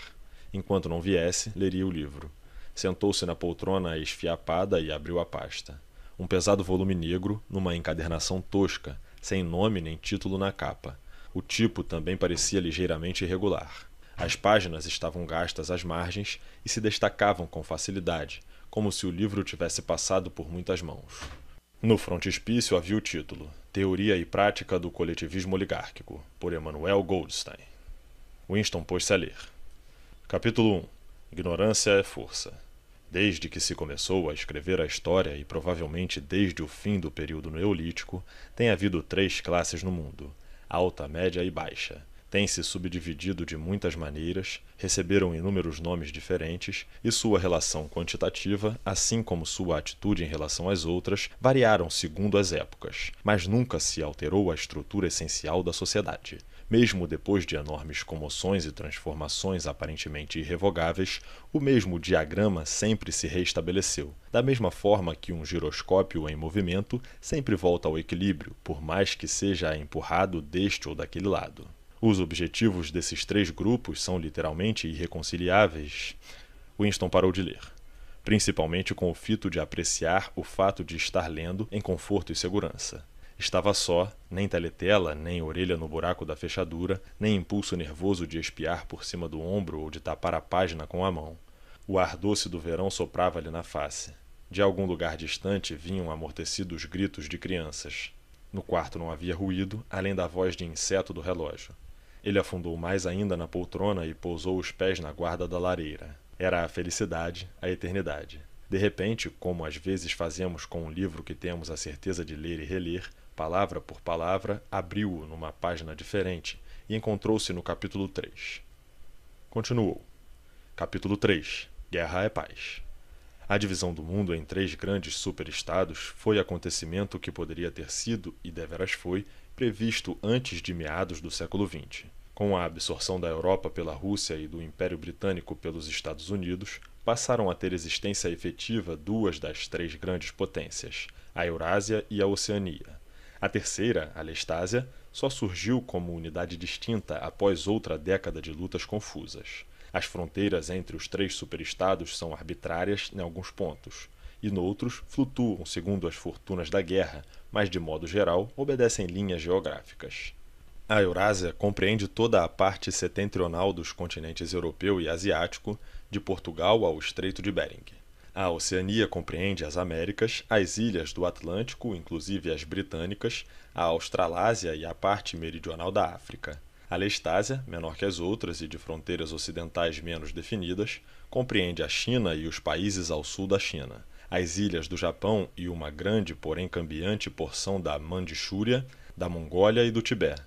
Enquanto não viesse, leria o livro. Sentou-se na poltrona esfiapada e abriu a pasta. Um pesado volume negro, numa encadernação tosca, sem nome nem título na capa o tipo também parecia ligeiramente irregular. As páginas estavam gastas às margens e se destacavam com facilidade, como se o livro tivesse passado por muitas mãos. No frontispício havia o título Teoria e Prática do Coletivismo Oligárquico, por Emanuel Goldstein. Winston pôs-se a ler. Capítulo 1 Ignorância é Força. Desde que se começou a escrever a história, e provavelmente desde o fim do período Neolítico, tem havido três classes no mundo alta, média e baixa. Tem se subdividido de muitas maneiras, receberam inúmeros nomes diferentes, e sua relação quantitativa, assim como sua atitude em relação às outras, variaram segundo as épocas, mas nunca se alterou a estrutura essencial da sociedade. Mesmo depois de enormes comoções e transformações aparentemente irrevogáveis, o mesmo diagrama sempre se restabeleceu. Da mesma forma que um giroscópio em movimento sempre volta ao equilíbrio, por mais que seja empurrado deste ou daquele lado. Os objetivos desses três grupos são literalmente irreconciliáveis. Winston parou de ler, principalmente com o fito de apreciar o fato de estar lendo em conforto e segurança. Estava só, nem taletela, nem orelha no buraco da fechadura, nem impulso nervoso de espiar por cima do ombro ou de tapar a página com a mão. O ar doce do verão soprava-lhe na face. De algum lugar distante vinham amortecidos gritos de crianças. No quarto não havia ruído, além da voz de inseto do relógio. Ele afundou mais ainda na poltrona e pousou os pés na guarda da lareira. Era a felicidade, a eternidade. De repente, como às vezes fazemos com um livro que temos a certeza de ler e reler, palavra por palavra, abriu-o numa página diferente e encontrou-se no capítulo 3. Continuou. Capítulo 3 Guerra é paz. A divisão do mundo em três grandes superestados foi acontecimento que poderia ter sido, e deveras foi, previsto antes de meados do século XX. Com a absorção da Europa pela Rússia e do Império Britânico pelos Estados Unidos, passaram a ter existência efetiva duas das três grandes potências, a Eurásia e a Oceania. A terceira, a Lestásia, só surgiu como unidade distinta após outra década de lutas confusas. As fronteiras entre os três superestados são arbitrárias em alguns pontos, e noutros flutuam segundo as fortunas da guerra, mas de modo geral obedecem linhas geográficas. A Eurásia compreende toda a parte setentrional dos continentes europeu e asiático, de Portugal ao Estreito de Bering. A Oceania compreende as Américas, as ilhas do Atlântico, inclusive as britânicas, a Australásia e a parte meridional da África. A Lestásia, menor que as outras e de fronteiras ocidentais menos definidas, compreende a China e os países ao sul da China. As ilhas do Japão e uma grande, porém cambiante, porção da Mandchúria, da Mongólia e do Tibete.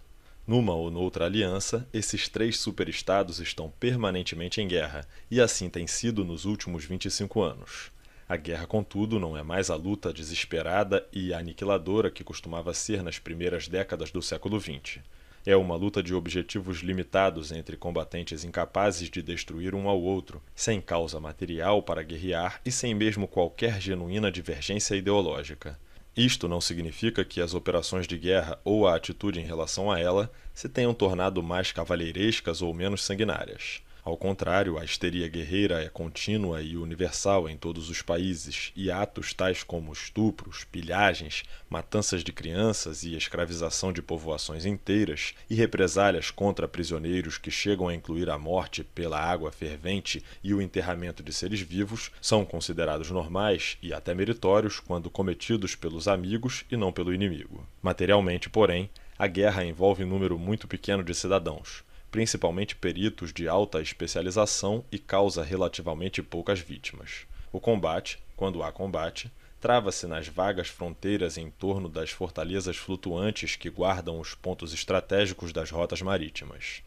Numa ou noutra aliança, esses três superestados estão permanentemente em guerra, e assim tem sido nos últimos 25 anos. A guerra, contudo, não é mais a luta desesperada e aniquiladora que costumava ser nas primeiras décadas do século XX. É uma luta de objetivos limitados entre combatentes incapazes de destruir um ao outro, sem causa material para guerrear e sem mesmo qualquer genuína divergência ideológica. Isto não significa que as operações de guerra ou a atitude em relação a ela se tenham tornado mais cavalheirescas ou menos sanguinárias. Ao contrário, a histeria guerreira é contínua e universal em todos os países, e atos tais como estupros, pilhagens, matanças de crianças e escravização de povoações inteiras, e represálias contra prisioneiros que chegam a incluir a morte pela água fervente e o enterramento de seres vivos, são considerados normais e até meritórios quando cometidos pelos amigos e não pelo inimigo. Materialmente, porém, a guerra envolve um número muito pequeno de cidadãos principalmente peritos de alta especialização, e causa relativamente poucas vítimas. O combate, quando há combate, trava-se nas vagas fronteiras em torno das fortalezas flutuantes que guardam os pontos estratégicos das rotas marítimas.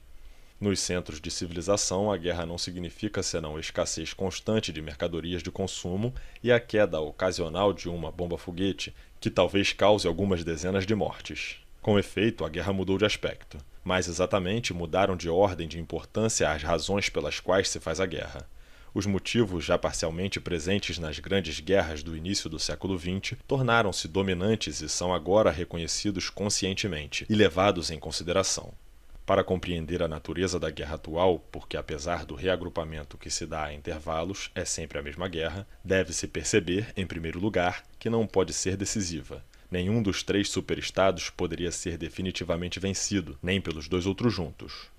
Nos centros de civilização, a guerra não significa senão escassez constante de mercadorias de consumo e a queda ocasional de uma bomba-foguete, que talvez cause algumas dezenas de mortes. Com efeito, a guerra mudou de aspecto. Mais exatamente, mudaram de ordem de importância as razões pelas quais se faz a guerra. Os motivos já parcialmente presentes nas grandes guerras do início do século XX tornaram-se dominantes e são agora reconhecidos conscientemente e levados em consideração. Para compreender a natureza da guerra atual, porque apesar do reagrupamento que se dá a intervalos, é sempre a mesma guerra, deve-se perceber, em primeiro lugar, que não pode ser decisiva, Nenhum dos três superestados poderia ser definitivamente vencido, nem pelos dois outros juntos.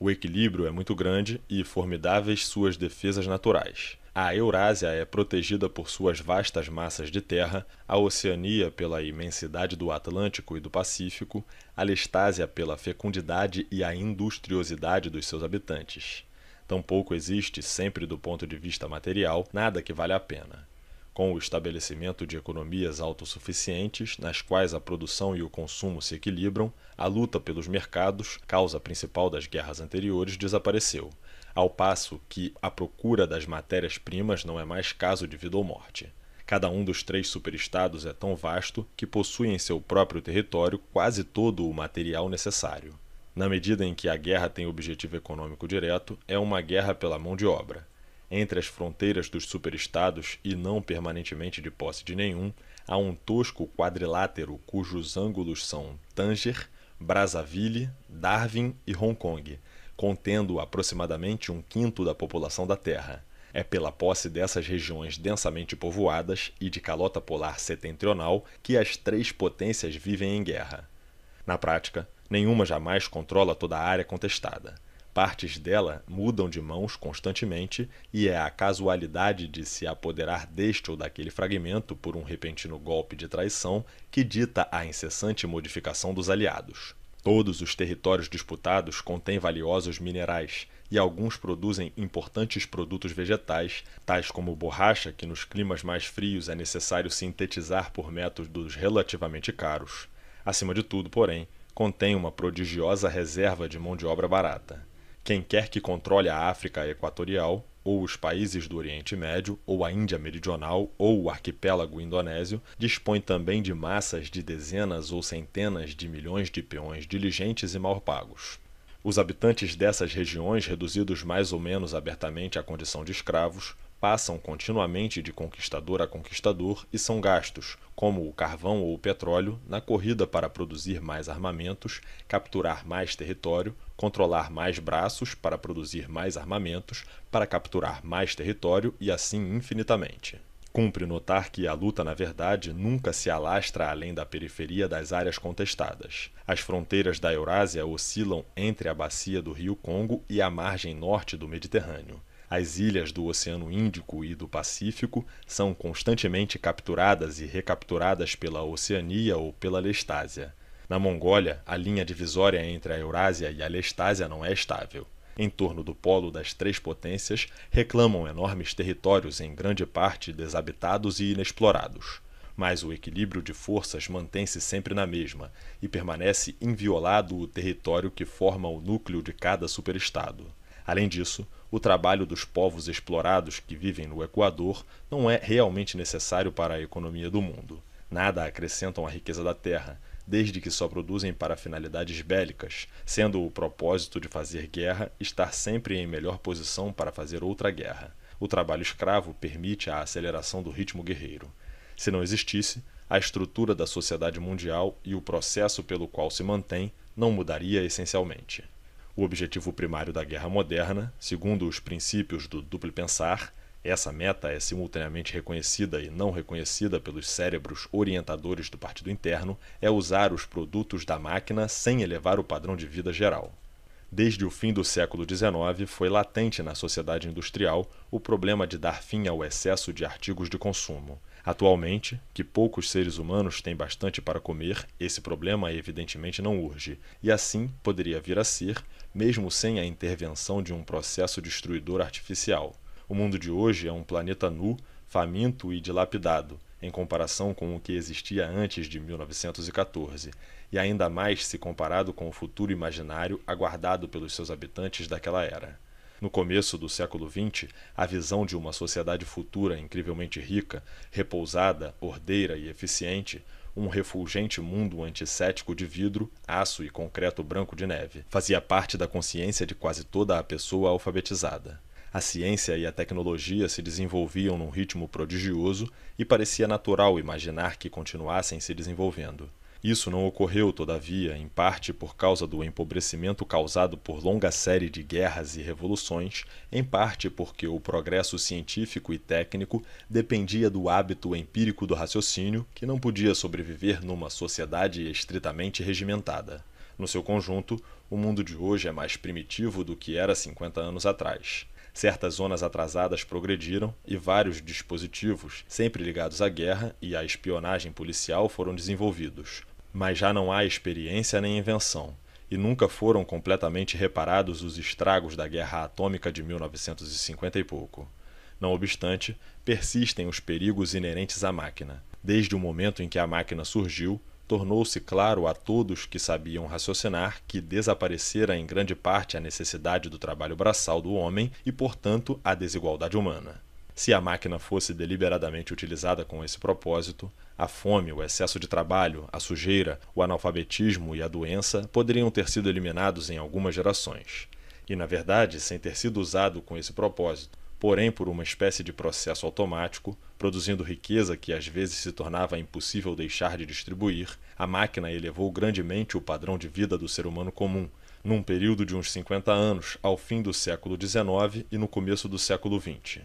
O equilíbrio é muito grande e formidáveis suas defesas naturais. A Eurásia é protegida por suas vastas massas de terra, a Oceania pela imensidade do Atlântico e do Pacífico, a Lestásia pela fecundidade e a industriosidade dos seus habitantes. Tampouco existe, sempre do ponto de vista material, nada que vale a pena. Com o estabelecimento de economias autossuficientes, nas quais a produção e o consumo se equilibram, a luta pelos mercados, causa principal das guerras anteriores, desapareceu, ao passo que a procura das matérias-primas não é mais caso de vida ou morte. Cada um dos três superestados é tão vasto que possui em seu próprio território quase todo o material necessário. Na medida em que a guerra tem objetivo econômico direto, é uma guerra pela mão de obra entre as fronteiras dos superestados e não permanentemente de posse de nenhum, há um tosco quadrilátero cujos ângulos são Tanger, Brazzaville, Darwin e Hong Kong, contendo aproximadamente um quinto da população da Terra. É pela posse dessas regiões densamente povoadas e de calota polar setentrional que as três potências vivem em guerra. Na prática, nenhuma jamais controla toda a área contestada. Partes dela mudam de mãos constantemente e é a casualidade de se apoderar deste ou daquele fragmento por um repentino golpe de traição que dita a incessante modificação dos aliados. Todos os territórios disputados contêm valiosos minerais e alguns produzem importantes produtos vegetais, tais como borracha, que nos climas mais frios é necessário sintetizar por métodos relativamente caros. Acima de tudo, porém, contém uma prodigiosa reserva de mão de obra barata. Quem quer que controle a África Equatorial, ou os países do Oriente Médio, ou a Índia Meridional, ou o arquipélago indonésio, dispõe também de massas de dezenas ou centenas de milhões de peões diligentes e mal pagos. Os habitantes dessas regiões, reduzidos mais ou menos abertamente à condição de escravos, passam continuamente de conquistador a conquistador e são gastos, como o carvão ou o petróleo, na corrida para produzir mais armamentos, capturar mais território, controlar mais braços para produzir mais armamentos, para capturar mais território e assim infinitamente. Cumpre notar que a luta, na verdade, nunca se alastra além da periferia das áreas contestadas. As fronteiras da Eurásia oscilam entre a bacia do rio Congo e a margem norte do Mediterrâneo. As ilhas do Oceano Índico e do Pacífico são constantemente capturadas e recapturadas pela Oceania ou pela Lestásia. Na Mongólia, a linha divisória entre a Eurásia e a Lestásia não é estável. Em torno do polo das três potências, reclamam enormes territórios em grande parte desabitados e inexplorados. Mas o equilíbrio de forças mantém-se sempre na mesma, e permanece inviolado o território que forma o núcleo de cada superestado. Além disso, o trabalho dos povos explorados que vivem no Equador não é realmente necessário para a economia do mundo. Nada acrescentam à riqueza da terra, desde que só produzem para finalidades bélicas, sendo o propósito de fazer guerra estar sempre em melhor posição para fazer outra guerra. O trabalho escravo permite a aceleração do ritmo guerreiro. Se não existisse, a estrutura da sociedade mundial e o processo pelo qual se mantém não mudaria essencialmente. O objetivo primário da guerra moderna, segundo os princípios do duplo pensar, essa meta é simultaneamente reconhecida e não reconhecida pelos cérebros orientadores do partido interno, é usar os produtos da máquina sem elevar o padrão de vida geral. Desde o fim do século XIX, foi latente na sociedade industrial o problema de dar fim ao excesso de artigos de consumo. Atualmente, que poucos seres humanos têm bastante para comer, esse problema evidentemente não urge, e assim poderia vir a ser mesmo sem a intervenção de um processo destruidor artificial. O mundo de hoje é um planeta nu, faminto e dilapidado, em comparação com o que existia antes de 1914, e ainda mais se comparado com o futuro imaginário aguardado pelos seus habitantes daquela era. No começo do século XX, a visão de uma sociedade futura incrivelmente rica, repousada, ordeira e eficiente um refulgente mundo antissético de vidro, aço e concreto branco de neve. Fazia parte da consciência de quase toda a pessoa alfabetizada. A ciência e a tecnologia se desenvolviam num ritmo prodigioso e parecia natural imaginar que continuassem se desenvolvendo. Isso não ocorreu, todavia, em parte por causa do empobrecimento causado por longa série de guerras e revoluções, em parte porque o progresso científico e técnico dependia do hábito empírico do raciocínio, que não podia sobreviver numa sociedade estritamente regimentada. No seu conjunto, o mundo de hoje é mais primitivo do que era 50 anos atrás. Certas zonas atrasadas progrediram e vários dispositivos, sempre ligados à guerra e à espionagem policial, foram desenvolvidos mas já não há experiência nem invenção, e nunca foram completamente reparados os estragos da guerra atômica de 1950 e pouco. Não obstante, persistem os perigos inerentes à máquina. Desde o momento em que a máquina surgiu, tornou-se claro a todos que sabiam raciocinar que desaparecera em grande parte a necessidade do trabalho braçal do homem e, portanto, a desigualdade humana. Se a máquina fosse deliberadamente utilizada com esse propósito, a fome, o excesso de trabalho, a sujeira, o analfabetismo e a doença poderiam ter sido eliminados em algumas gerações. E, na verdade, sem ter sido usado com esse propósito, porém por uma espécie de processo automático, produzindo riqueza que às vezes se tornava impossível deixar de distribuir, a máquina elevou grandemente o padrão de vida do ser humano comum, num período de uns 50 anos, ao fim do século XIX e no começo do século XX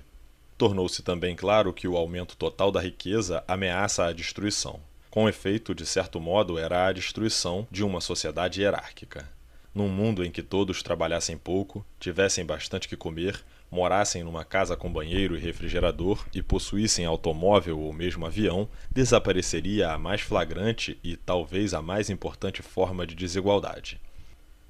tornou-se também claro que o aumento total da riqueza ameaça a destruição. Com efeito, de certo modo, era a destruição de uma sociedade hierárquica. Num mundo em que todos trabalhassem pouco, tivessem bastante que comer, morassem numa casa com banheiro e refrigerador e possuíssem automóvel ou mesmo avião, desapareceria a mais flagrante e talvez a mais importante forma de desigualdade.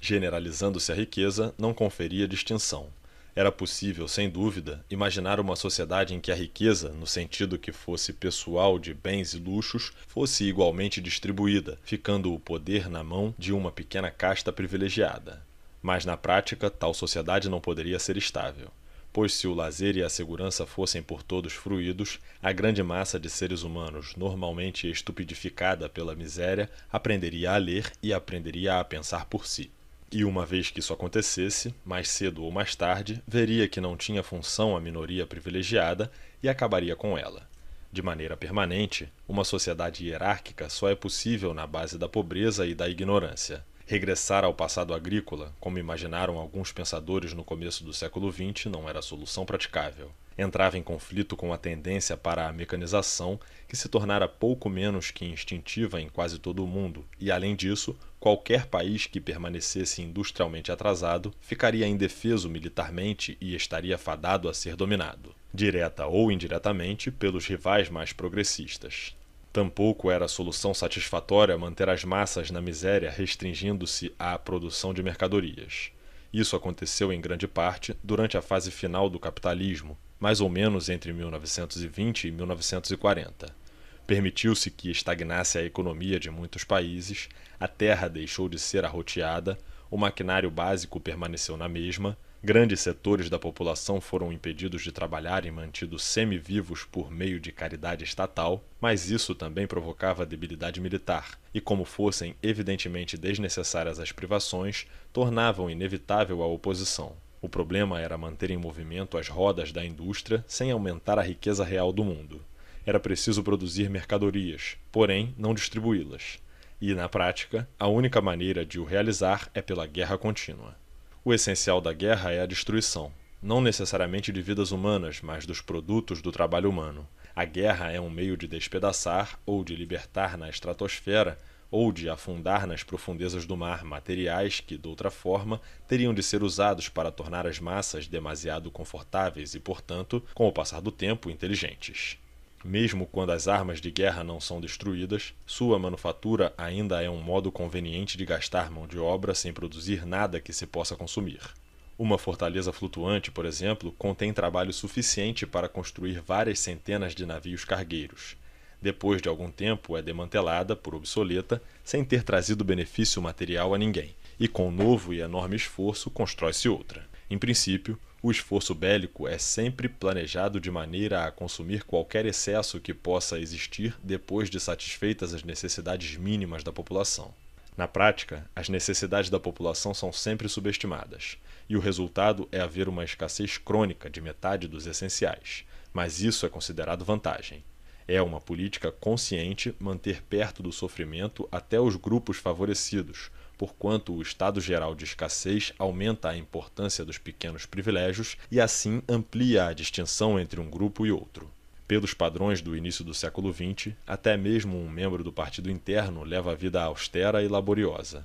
Generalizando-se a riqueza, não conferia distinção. Era possível, sem dúvida, imaginar uma sociedade em que a riqueza, no sentido que fosse pessoal de bens e luxos, fosse igualmente distribuída, ficando o poder na mão de uma pequena casta privilegiada. Mas na prática, tal sociedade não poderia ser estável pois se o lazer e a segurança fossem por todos fruídos, a grande massa de seres humanos, normalmente estupidificada pela miséria, aprenderia a ler e aprenderia a pensar por si. E uma vez que isso acontecesse, mais cedo ou mais tarde, veria que não tinha função a minoria privilegiada e acabaria com ela. De maneira permanente, uma sociedade hierárquica só é possível na base da pobreza e da ignorância. Regressar ao passado agrícola, como imaginaram alguns pensadores no começo do século XX, não era solução praticável. Entrava em conflito com a tendência para a mecanização, que se tornara pouco menos que instintiva em quase todo o mundo, e além disso, qualquer país que permanecesse industrialmente atrasado ficaria indefeso militarmente e estaria fadado a ser dominado, direta ou indiretamente, pelos rivais mais progressistas. Tampouco era a solução satisfatória manter as massas na miséria restringindo-se à produção de mercadorias. Isso aconteceu em grande parte durante a fase final do capitalismo, mais ou menos entre 1920 e 1940. Permitiu-se que estagnasse a economia de muitos países, a terra deixou de ser arroteada, o maquinário básico permaneceu na mesma Grandes setores da população foram impedidos de trabalhar e mantidos semivivos por meio de caridade estatal, mas isso também provocava debilidade militar, e como fossem evidentemente desnecessárias as privações, tornavam inevitável a oposição. O problema era manter em movimento as rodas da indústria sem aumentar a riqueza real do mundo. Era preciso produzir mercadorias, porém não distribuí-las. E, na prática, a única maneira de o realizar é pela guerra contínua. O essencial da guerra é a destruição, não necessariamente de vidas humanas, mas dos produtos do trabalho humano. A guerra é um meio de despedaçar ou de libertar na estratosfera ou de afundar nas profundezas do mar materiais que, de outra forma, teriam de ser usados para tornar as massas demasiado confortáveis e, portanto, com o passar do tempo, inteligentes. Mesmo quando as armas de guerra não são destruídas, sua manufatura ainda é um modo conveniente de gastar mão de obra sem produzir nada que se possa consumir. Uma fortaleza flutuante, por exemplo, contém trabalho suficiente para construir várias centenas de navios cargueiros. Depois de algum tempo, é demantelada por obsoleta, sem ter trazido benefício material a ninguém, e com novo e enorme esforço constrói-se outra. Em princípio, o esforço bélico é sempre planejado de maneira a consumir qualquer excesso que possa existir depois de satisfeitas as necessidades mínimas da população. Na prática, as necessidades da população são sempre subestimadas, e o resultado é haver uma escassez crônica de metade dos essenciais, mas isso é considerado vantagem. É uma política consciente manter perto do sofrimento até os grupos favorecidos, porquanto o estado geral de escassez aumenta a importância dos pequenos privilégios e assim amplia a distinção entre um grupo e outro. Pelos padrões do início do século XX, até mesmo um membro do partido interno leva a vida austera e laboriosa.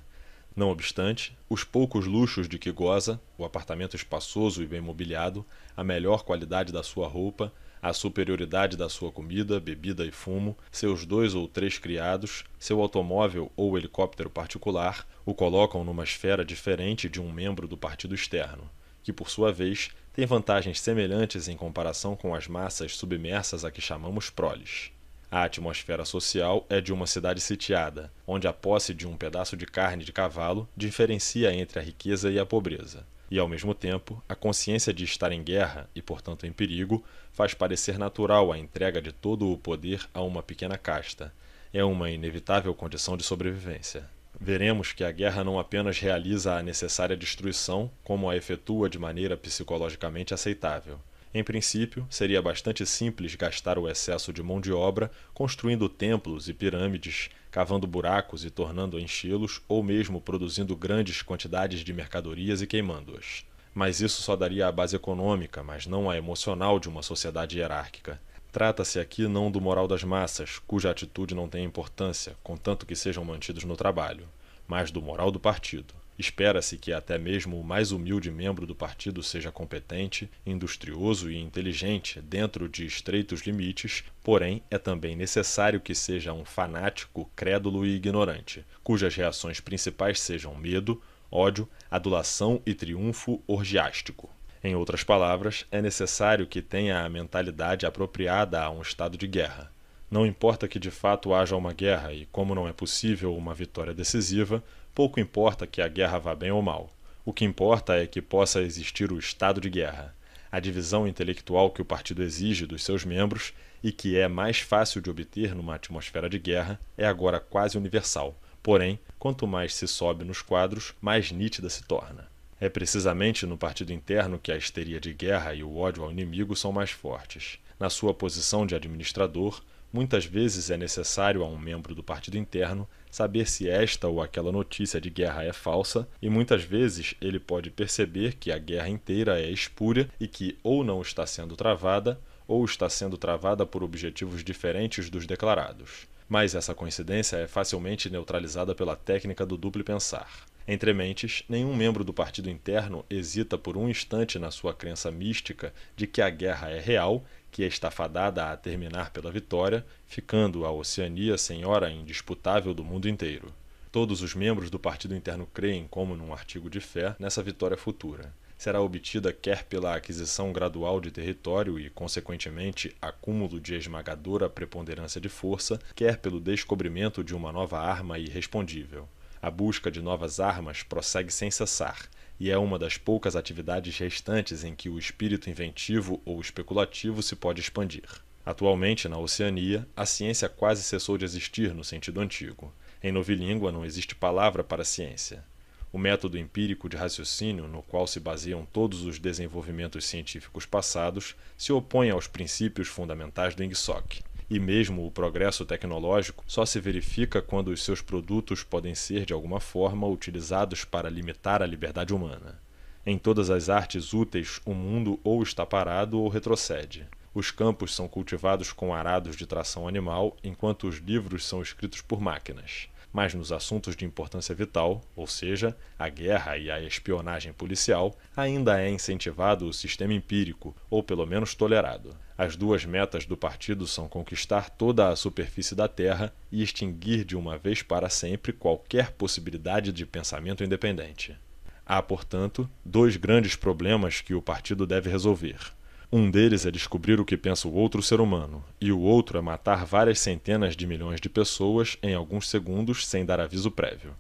Não obstante, os poucos luxos de que goza, o apartamento espaçoso e bem mobiliado, a melhor qualidade da sua roupa, a superioridade da sua comida, bebida e fumo, seus dois ou três criados, seu automóvel ou helicóptero particular, o colocam numa esfera diferente de um membro do partido externo, que por sua vez tem vantagens semelhantes em comparação com as massas submersas a que chamamos proles. A atmosfera social é de uma cidade sitiada, onde a posse de um pedaço de carne de cavalo diferencia entre a riqueza e a pobreza e, ao mesmo tempo, a consciência de estar em guerra e, portanto, em perigo, faz parecer natural a entrega de todo o poder a uma pequena casta. É uma inevitável condição de sobrevivência. Veremos que a guerra não apenas realiza a necessária destruição, como a efetua de maneira psicologicamente aceitável. Em princípio, seria bastante simples gastar o excesso de mão de obra construindo templos e pirâmides, cavando buracos e tornando enchê-los, ou mesmo produzindo grandes quantidades de mercadorias e queimando-as. Mas isso só daria a base econômica, mas não a emocional de uma sociedade hierárquica. Trata-se aqui não do moral das massas, cuja atitude não tem importância, contanto que sejam mantidos no trabalho, mas do moral do partido. Espera-se que até mesmo o mais humilde membro do partido seja competente, industrioso e inteligente dentro de estreitos limites, porém é também necessário que seja um fanático, crédulo e ignorante, cujas reações principais sejam medo, ódio, adulação e triunfo orgiástico. Em outras palavras, é necessário que tenha a mentalidade apropriada a um estado de guerra. Não importa que de fato haja uma guerra e, como não é possível uma vitória decisiva, pouco importa que a guerra vá bem ou mal. O que importa é que possa existir o estado de guerra, a divisão intelectual que o partido exige dos seus membros e que é mais fácil de obter numa atmosfera de guerra é agora quase universal. Porém, quanto mais se sobe nos quadros, mais nítida se torna. É precisamente no partido interno que a histeria de guerra e o ódio ao inimigo são mais fortes. Na sua posição de administrador, muitas vezes é necessário a um membro do partido interno saber se esta ou aquela notícia de guerra é falsa, e muitas vezes ele pode perceber que a guerra inteira é espúria e que ou não está sendo travada, ou está sendo travada por objetivos diferentes dos declarados. Mas essa coincidência é facilmente neutralizada pela técnica do duplo pensar. Entre mentes, nenhum membro do partido interno hesita por um instante na sua crença mística de que a guerra é real que é estafadada a terminar pela vitória, ficando a Oceania senhora indisputável do mundo inteiro. Todos os membros do partido interno creem, como num artigo de fé, nessa vitória futura. Será obtida quer pela aquisição gradual de território e, consequentemente, acúmulo de esmagadora preponderância de força, quer pelo descobrimento de uma nova arma irrespondível. A busca de novas armas prossegue sem cessar, e é uma das poucas atividades restantes em que o espírito inventivo ou especulativo se pode expandir. Atualmente, na Oceania, a ciência quase cessou de existir no sentido antigo. Em novilíngua não existe palavra para ciência. O método empírico de raciocínio, no qual se baseiam todos os desenvolvimentos científicos passados, se opõe aos princípios fundamentais do Ingsoc e mesmo o progresso tecnológico só se verifica quando os seus produtos podem ser, de alguma forma, utilizados para limitar a liberdade humana. Em todas as artes úteis, o mundo ou está parado ou retrocede. Os campos são cultivados com arados de tração animal, enquanto os livros são escritos por máquinas. Mas nos assuntos de importância vital, ou seja, a guerra e a espionagem policial, ainda é incentivado o sistema empírico, ou pelo menos tolerado. As duas metas do partido são conquistar toda a superfície da Terra e extinguir de uma vez para sempre qualquer possibilidade de pensamento independente. Há, portanto, dois grandes problemas que o partido deve resolver. Um deles é descobrir o que pensa o outro ser humano, e o outro é matar várias centenas de milhões de pessoas em alguns segundos sem dar aviso prévio.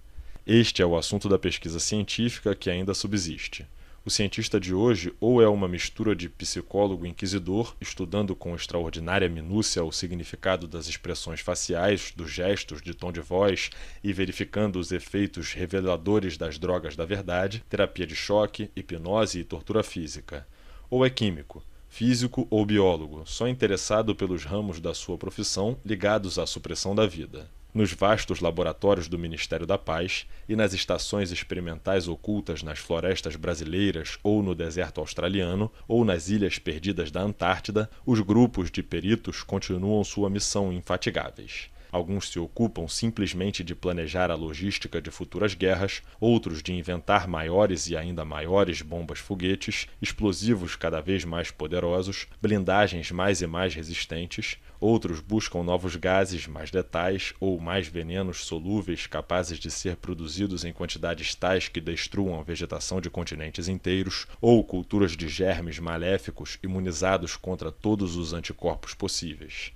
Este é o assunto da pesquisa científica que ainda subsiste. O cientista de hoje ou é uma mistura de psicólogo inquisidor, estudando com extraordinária minúcia o significado das expressões faciais, dos gestos, de tom de voz e verificando os efeitos reveladores das drogas da verdade, terapia de choque, hipnose e tortura física. Ou é químico, físico ou biólogo, só interessado pelos ramos da sua profissão ligados à supressão da vida. Nos vastos laboratórios do Ministério da Paz e nas estações experimentais ocultas nas florestas brasileiras ou no deserto australiano ou nas ilhas perdidas da Antártida, os grupos de peritos continuam sua missão infatigáveis. Alguns se ocupam simplesmente de planejar a logística de futuras guerras, outros de inventar maiores e ainda maiores bombas-foguetes, explosivos cada vez mais poderosos, blindagens mais e mais resistentes, outros buscam novos gases mais letais ou mais venenos solúveis capazes de ser produzidos em quantidades tais que destruam a vegetação de continentes inteiros, ou culturas de germes maléficos imunizados contra todos os anticorpos possíveis.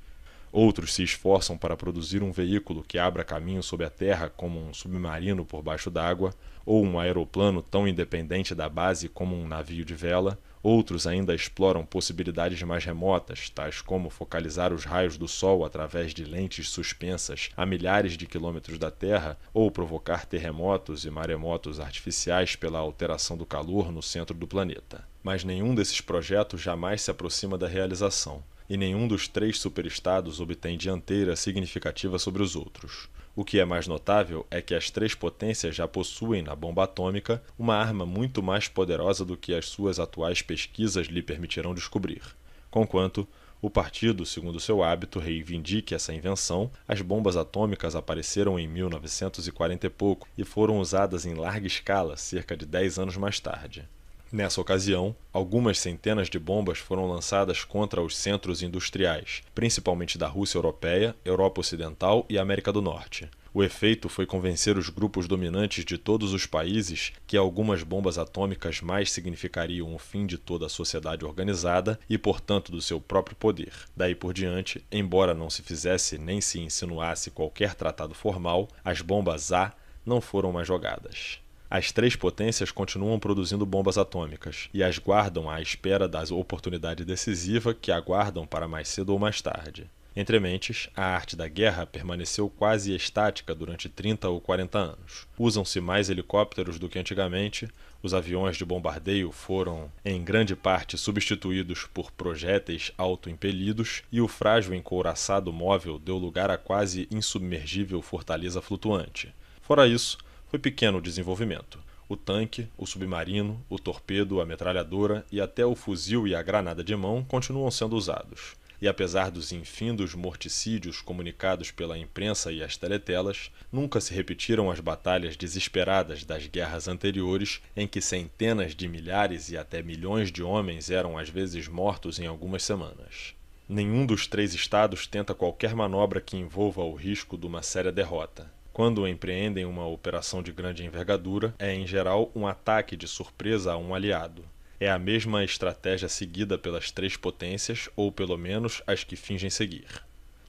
Outros se esforçam para produzir um veículo que abra caminho sob a terra como um submarino por baixo d'água, ou um aeroplano tão independente da base como um navio de vela. Outros ainda exploram possibilidades mais remotas, tais como focalizar os raios do Sol através de lentes suspensas a milhares de quilômetros da Terra, ou provocar terremotos e maremotos artificiais pela alteração do calor no centro do planeta. Mas nenhum desses projetos jamais se aproxima da realização e nenhum dos três superestados obtém dianteira significativa sobre os outros. O que é mais notável é que as três potências já possuem na bomba atômica uma arma muito mais poderosa do que as suas atuais pesquisas lhe permitirão descobrir. Conquanto, o partido, segundo seu hábito, reivindique essa invenção, as bombas atômicas apareceram em 1940 e pouco e foram usadas em larga escala cerca de 10 anos mais tarde. Nessa ocasião, algumas centenas de bombas foram lançadas contra os centros industriais, principalmente da Rússia Europeia, Europa Ocidental e América do Norte. O efeito foi convencer os grupos dominantes de todos os países que algumas bombas atômicas mais significariam o fim de toda a sociedade organizada e, portanto, do seu próprio poder. Daí por diante, embora não se fizesse nem se insinuasse qualquer tratado formal, as bombas A não foram mais jogadas. As três potências continuam produzindo bombas atômicas e as guardam à espera da oportunidade decisiva que aguardam para mais cedo ou mais tarde. Entre mentes, a arte da guerra permaneceu quase estática durante 30 ou 40 anos. Usam-se mais helicópteros do que antigamente, os aviões de bombardeio foram, em grande parte, substituídos por projéteis autoimpelidos e o frágil encouraçado móvel deu lugar à quase insubmergível fortaleza flutuante. Fora isso, foi pequeno o desenvolvimento. O tanque, o submarino, o torpedo, a metralhadora e até o fuzil e a granada de mão continuam sendo usados. E apesar dos infindos morticídios comunicados pela imprensa e as teletelas, nunca se repetiram as batalhas desesperadas das guerras anteriores, em que centenas de milhares e até milhões de homens eram às vezes mortos em algumas semanas. Nenhum dos três estados tenta qualquer manobra que envolva o risco de uma séria derrota quando empreendem uma operação de grande envergadura, é em geral um ataque de surpresa a um aliado. É a mesma estratégia seguida pelas três potências, ou pelo menos as que fingem seguir.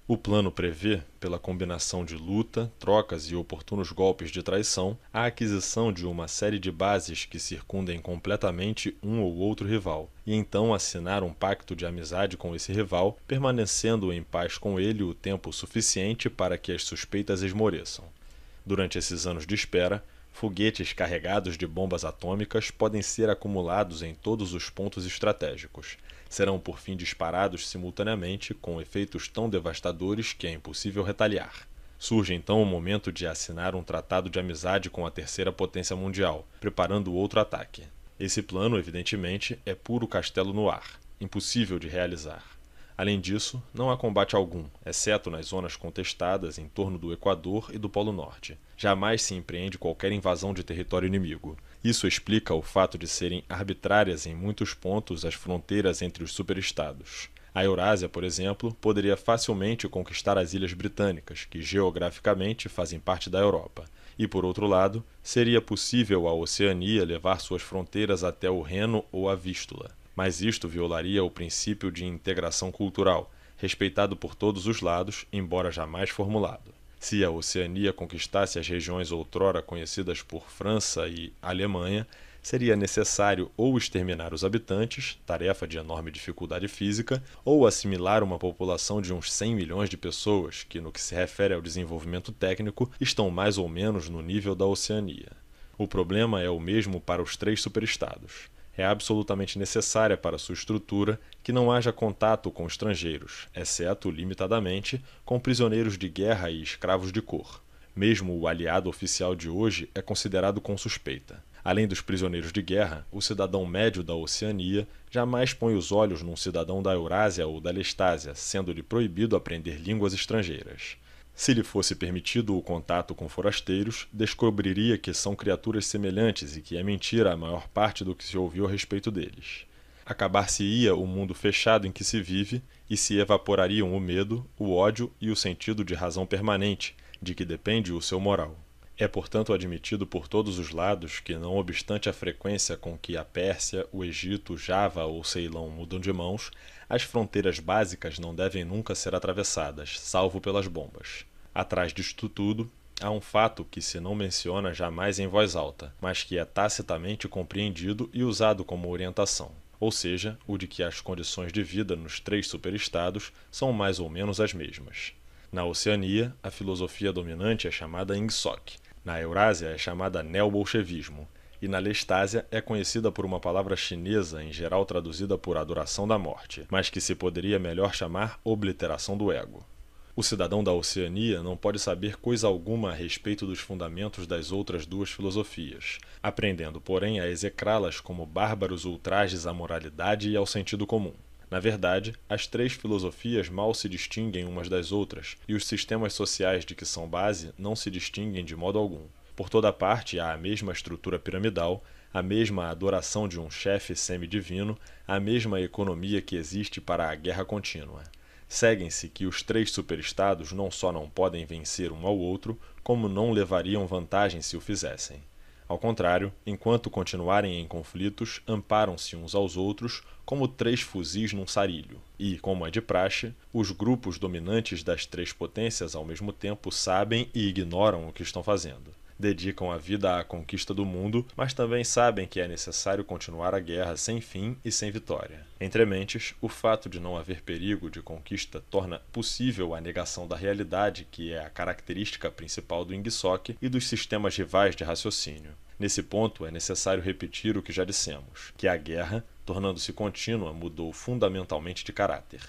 O plano prevê, pela combinação de luta, trocas e oportunos golpes de traição, a aquisição de uma série de bases que circundem completamente um ou outro rival, e então assinar um pacto de amizade com esse rival, permanecendo em paz com ele o tempo suficiente para que as suspeitas esmoreçam. Durante esses anos de espera, foguetes carregados de bombas atômicas podem ser acumulados em todos os pontos estratégicos. Serão por fim disparados simultaneamente, com efeitos tão devastadores que é impossível retaliar. Surge então o momento de assinar um tratado de amizade com a terceira potência mundial, preparando outro ataque. Esse plano, evidentemente, é puro castelo no ar, impossível de realizar. Além disso, não há combate algum, exceto nas zonas contestadas em torno do Equador e do Polo Norte. Jamais se empreende qualquer invasão de território inimigo. Isso explica o fato de serem arbitrárias em muitos pontos as fronteiras entre os superestados. A Eurásia, por exemplo, poderia facilmente conquistar as ilhas britânicas, que geograficamente fazem parte da Europa. E, por outro lado, seria possível à Oceania levar suas fronteiras até o Reno ou a Vístula mas isto violaria o princípio de integração cultural, respeitado por todos os lados, embora jamais formulado. Se a Oceania conquistasse as regiões outrora conhecidas por França e Alemanha, seria necessário ou exterminar os habitantes, tarefa de enorme dificuldade física, ou assimilar uma população de uns 100 milhões de pessoas que, no que se refere ao desenvolvimento técnico, estão mais ou menos no nível da Oceania. O problema é o mesmo para os três superestados. É absolutamente necessária para sua estrutura que não haja contato com estrangeiros, exceto limitadamente com prisioneiros de guerra e escravos de cor. Mesmo o aliado oficial de hoje é considerado com suspeita. Além dos prisioneiros de guerra, o cidadão médio da Oceania jamais põe os olhos num cidadão da Eurásia ou da Lestásia, sendo-lhe proibido aprender línguas estrangeiras. Se lhe fosse permitido o contato com forasteiros, descobriria que são criaturas semelhantes e que é mentira a maior parte do que se ouviu a respeito deles. Acabar-se-ia o mundo fechado em que se vive e se evaporariam o medo, o ódio e o sentido de razão permanente, de que depende o seu moral. É, portanto, admitido por todos os lados que, não obstante a frequência com que a Pérsia, o Egito, Java ou Ceilão mudam de mãos, as fronteiras básicas não devem nunca ser atravessadas, salvo pelas bombas. Atrás disto tudo, há um fato que se não menciona jamais em voz alta, mas que é tacitamente compreendido e usado como orientação. Ou seja, o de que as condições de vida nos três superestados são mais ou menos as mesmas. Na Oceania, a filosofia dominante é chamada Ingsoc, na Eurásia é chamada neobolchevismo e na Lestásia é conhecida por uma palavra chinesa, em geral traduzida por adoração da morte, mas que se poderia melhor chamar obliteração do ego. O cidadão da Oceania não pode saber coisa alguma a respeito dos fundamentos das outras duas filosofias, aprendendo, porém, a execrá-las como bárbaros ultrajes à moralidade e ao sentido comum. Na verdade, as três filosofias mal se distinguem umas das outras, e os sistemas sociais de que são base não se distinguem de modo algum. Por toda parte há a mesma estrutura piramidal, a mesma adoração de um chefe semidivino, a mesma economia que existe para a guerra contínua. Seguem-se que os três superestados não só não podem vencer um ao outro, como não levariam vantagem se o fizessem. Ao contrário, enquanto continuarem em conflitos, amparam-se uns aos outros como três fuzis num sarilho. E, como é de praxe, os grupos dominantes das três potências ao mesmo tempo sabem e ignoram o que estão fazendo dedicam a vida à conquista do mundo, mas também sabem que é necessário continuar a guerra sem fim e sem vitória. Entre mentes, o fato de não haver perigo de conquista torna possível a negação da realidade, que é a característica principal do Ingsoc e dos sistemas rivais de raciocínio. Nesse ponto, é necessário repetir o que já dissemos, que a guerra, tornando-se contínua, mudou fundamentalmente de caráter.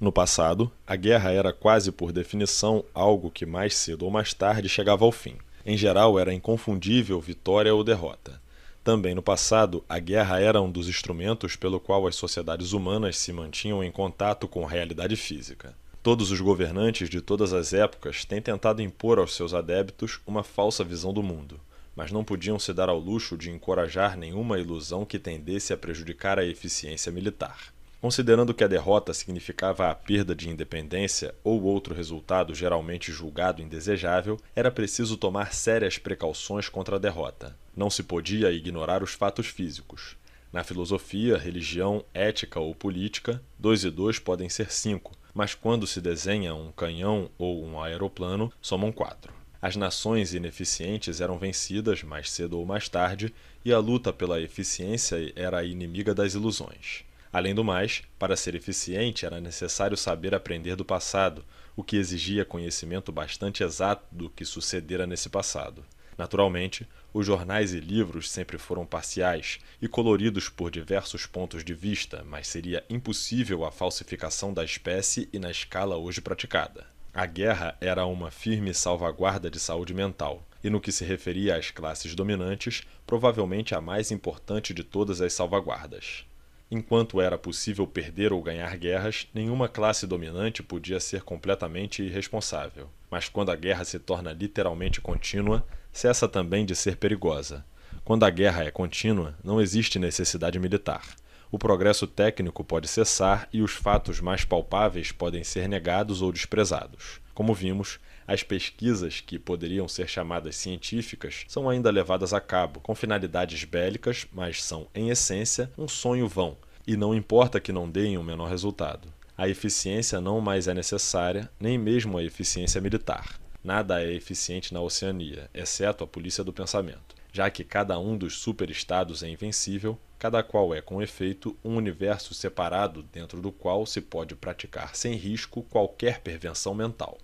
No passado, a guerra era quase por definição algo que mais cedo ou mais tarde chegava ao fim. Em geral, era inconfundível vitória ou derrota. Também no passado, a guerra era um dos instrumentos pelo qual as sociedades humanas se mantinham em contato com a realidade física. Todos os governantes de todas as épocas têm tentado impor aos seus adeptos uma falsa visão do mundo, mas não podiam se dar ao luxo de encorajar nenhuma ilusão que tendesse a prejudicar a eficiência militar. Considerando que a derrota significava a perda de independência ou outro resultado geralmente julgado indesejável, era preciso tomar sérias precauções contra a derrota. Não se podia ignorar os fatos físicos. Na filosofia, religião, ética ou política, dois e dois podem ser cinco, mas quando se desenha um canhão ou um aeroplano, somam quatro. As nações ineficientes eram vencidas mais cedo ou mais tarde, e a luta pela eficiência era inimiga das ilusões. Além do mais, para ser eficiente era necessário saber aprender do passado, o que exigia conhecimento bastante exato do que sucedera nesse passado. Naturalmente, os jornais e livros sempre foram parciais e coloridos por diversos pontos de vista, mas seria impossível a falsificação da espécie e na escala hoje praticada. A guerra era uma firme salvaguarda de saúde mental, e no que se referia às classes dominantes, provavelmente a mais importante de todas as salvaguardas enquanto era possível perder ou ganhar guerras, nenhuma classe dominante podia ser completamente irresponsável. Mas quando a guerra se torna literalmente contínua, cessa também de ser perigosa. Quando a guerra é contínua, não existe necessidade militar. O progresso técnico pode cessar e os fatos mais palpáveis podem ser negados ou desprezados. Como vimos, as pesquisas, que poderiam ser chamadas científicas, são ainda levadas a cabo com finalidades bélicas, mas são, em essência, um sonho vão, e não importa que não deem o um menor resultado. A eficiência não mais é necessária, nem mesmo a eficiência militar. Nada é eficiente na Oceania, exceto a polícia do pensamento. Já que cada um dos superestados é invencível, cada qual é, com efeito, um universo separado dentro do qual se pode praticar sem risco qualquer pervenção mental.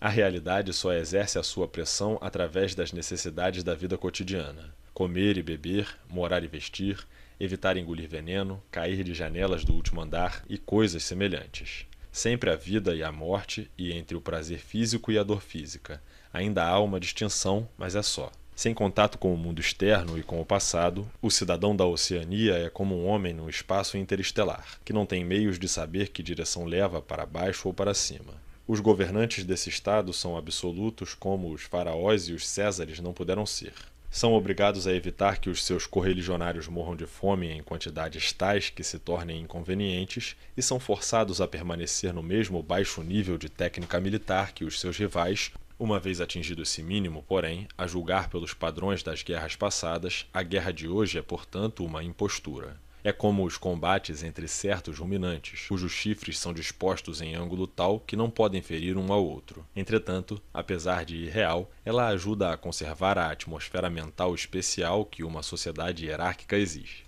A realidade só exerce a sua pressão através das necessidades da vida cotidiana: comer e beber, morar e vestir, evitar engolir veneno, cair de janelas do último andar e coisas semelhantes. Sempre a vida e a morte, e entre o prazer físico e a dor física. Ainda há uma distinção, mas é só. Sem contato com o mundo externo e com o passado, o cidadão da Oceania é como um homem num espaço interestelar, que não tem meios de saber que direção leva para baixo ou para cima. Os governantes desse Estado são absolutos, como os faraós e os césares não puderam ser. São obrigados a evitar que os seus correligionários morram de fome em quantidades tais que se tornem inconvenientes e são forçados a permanecer no mesmo baixo nível de técnica militar que os seus rivais, uma vez atingido esse mínimo, porém, a julgar pelos padrões das guerras passadas, a guerra de hoje é, portanto, uma impostura. É como os combates entre certos ruminantes, cujos chifres são dispostos em ângulo tal que não podem ferir um ao outro. Entretanto, apesar de irreal, ela ajuda a conservar a atmosfera mental especial que uma sociedade hierárquica exige.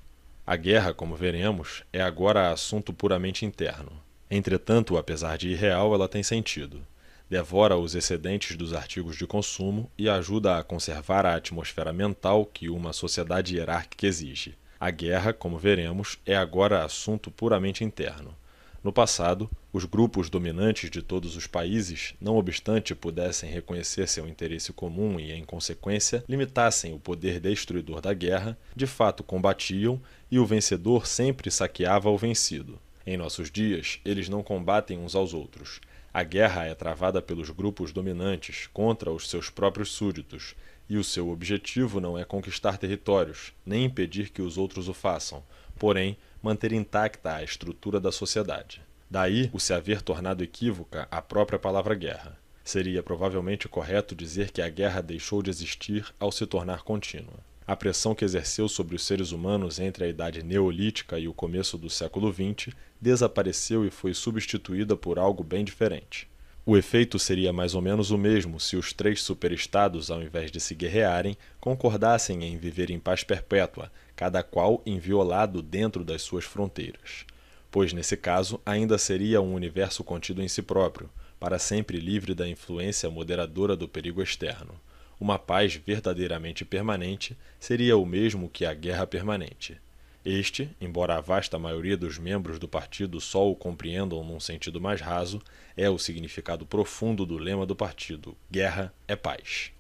A guerra, como veremos, é agora assunto puramente interno. Entretanto, apesar de irreal, ela tem sentido. Devora os excedentes dos artigos de consumo e ajuda a conservar a atmosfera mental que uma sociedade hierárquica exige. A guerra, como veremos, é agora assunto puramente interno. No passado, os grupos dominantes de todos os países, não obstante pudessem reconhecer seu interesse comum e, em consequência, limitassem o poder destruidor da guerra, de fato combatiam e o vencedor sempre saqueava o vencido. Em nossos dias, eles não combatem uns aos outros. A guerra é travada pelos grupos dominantes contra os seus próprios súditos, e o seu objetivo não é conquistar territórios, nem impedir que os outros o façam, porém manter intacta a estrutura da sociedade. Daí o se haver tornado equívoca a própria palavra guerra. Seria provavelmente correto dizer que a guerra deixou de existir ao se tornar contínua. A pressão que exerceu sobre os seres humanos entre a idade neolítica e o começo do século XX desapareceu e foi substituída por algo bem diferente. O efeito seria mais ou menos o mesmo se os três superestados, ao invés de se guerrearem, concordassem em viver em paz perpétua, cada qual inviolado dentro das suas fronteiras. Pois nesse caso ainda seria um universo contido em si próprio, para sempre livre da influência moderadora do perigo externo. Uma paz verdadeiramente permanente seria o mesmo que a guerra permanente. Este, embora a vasta maioria dos membros do partido só o compreendam num sentido mais raso, é o significado profundo do lema do partido: guerra é paz.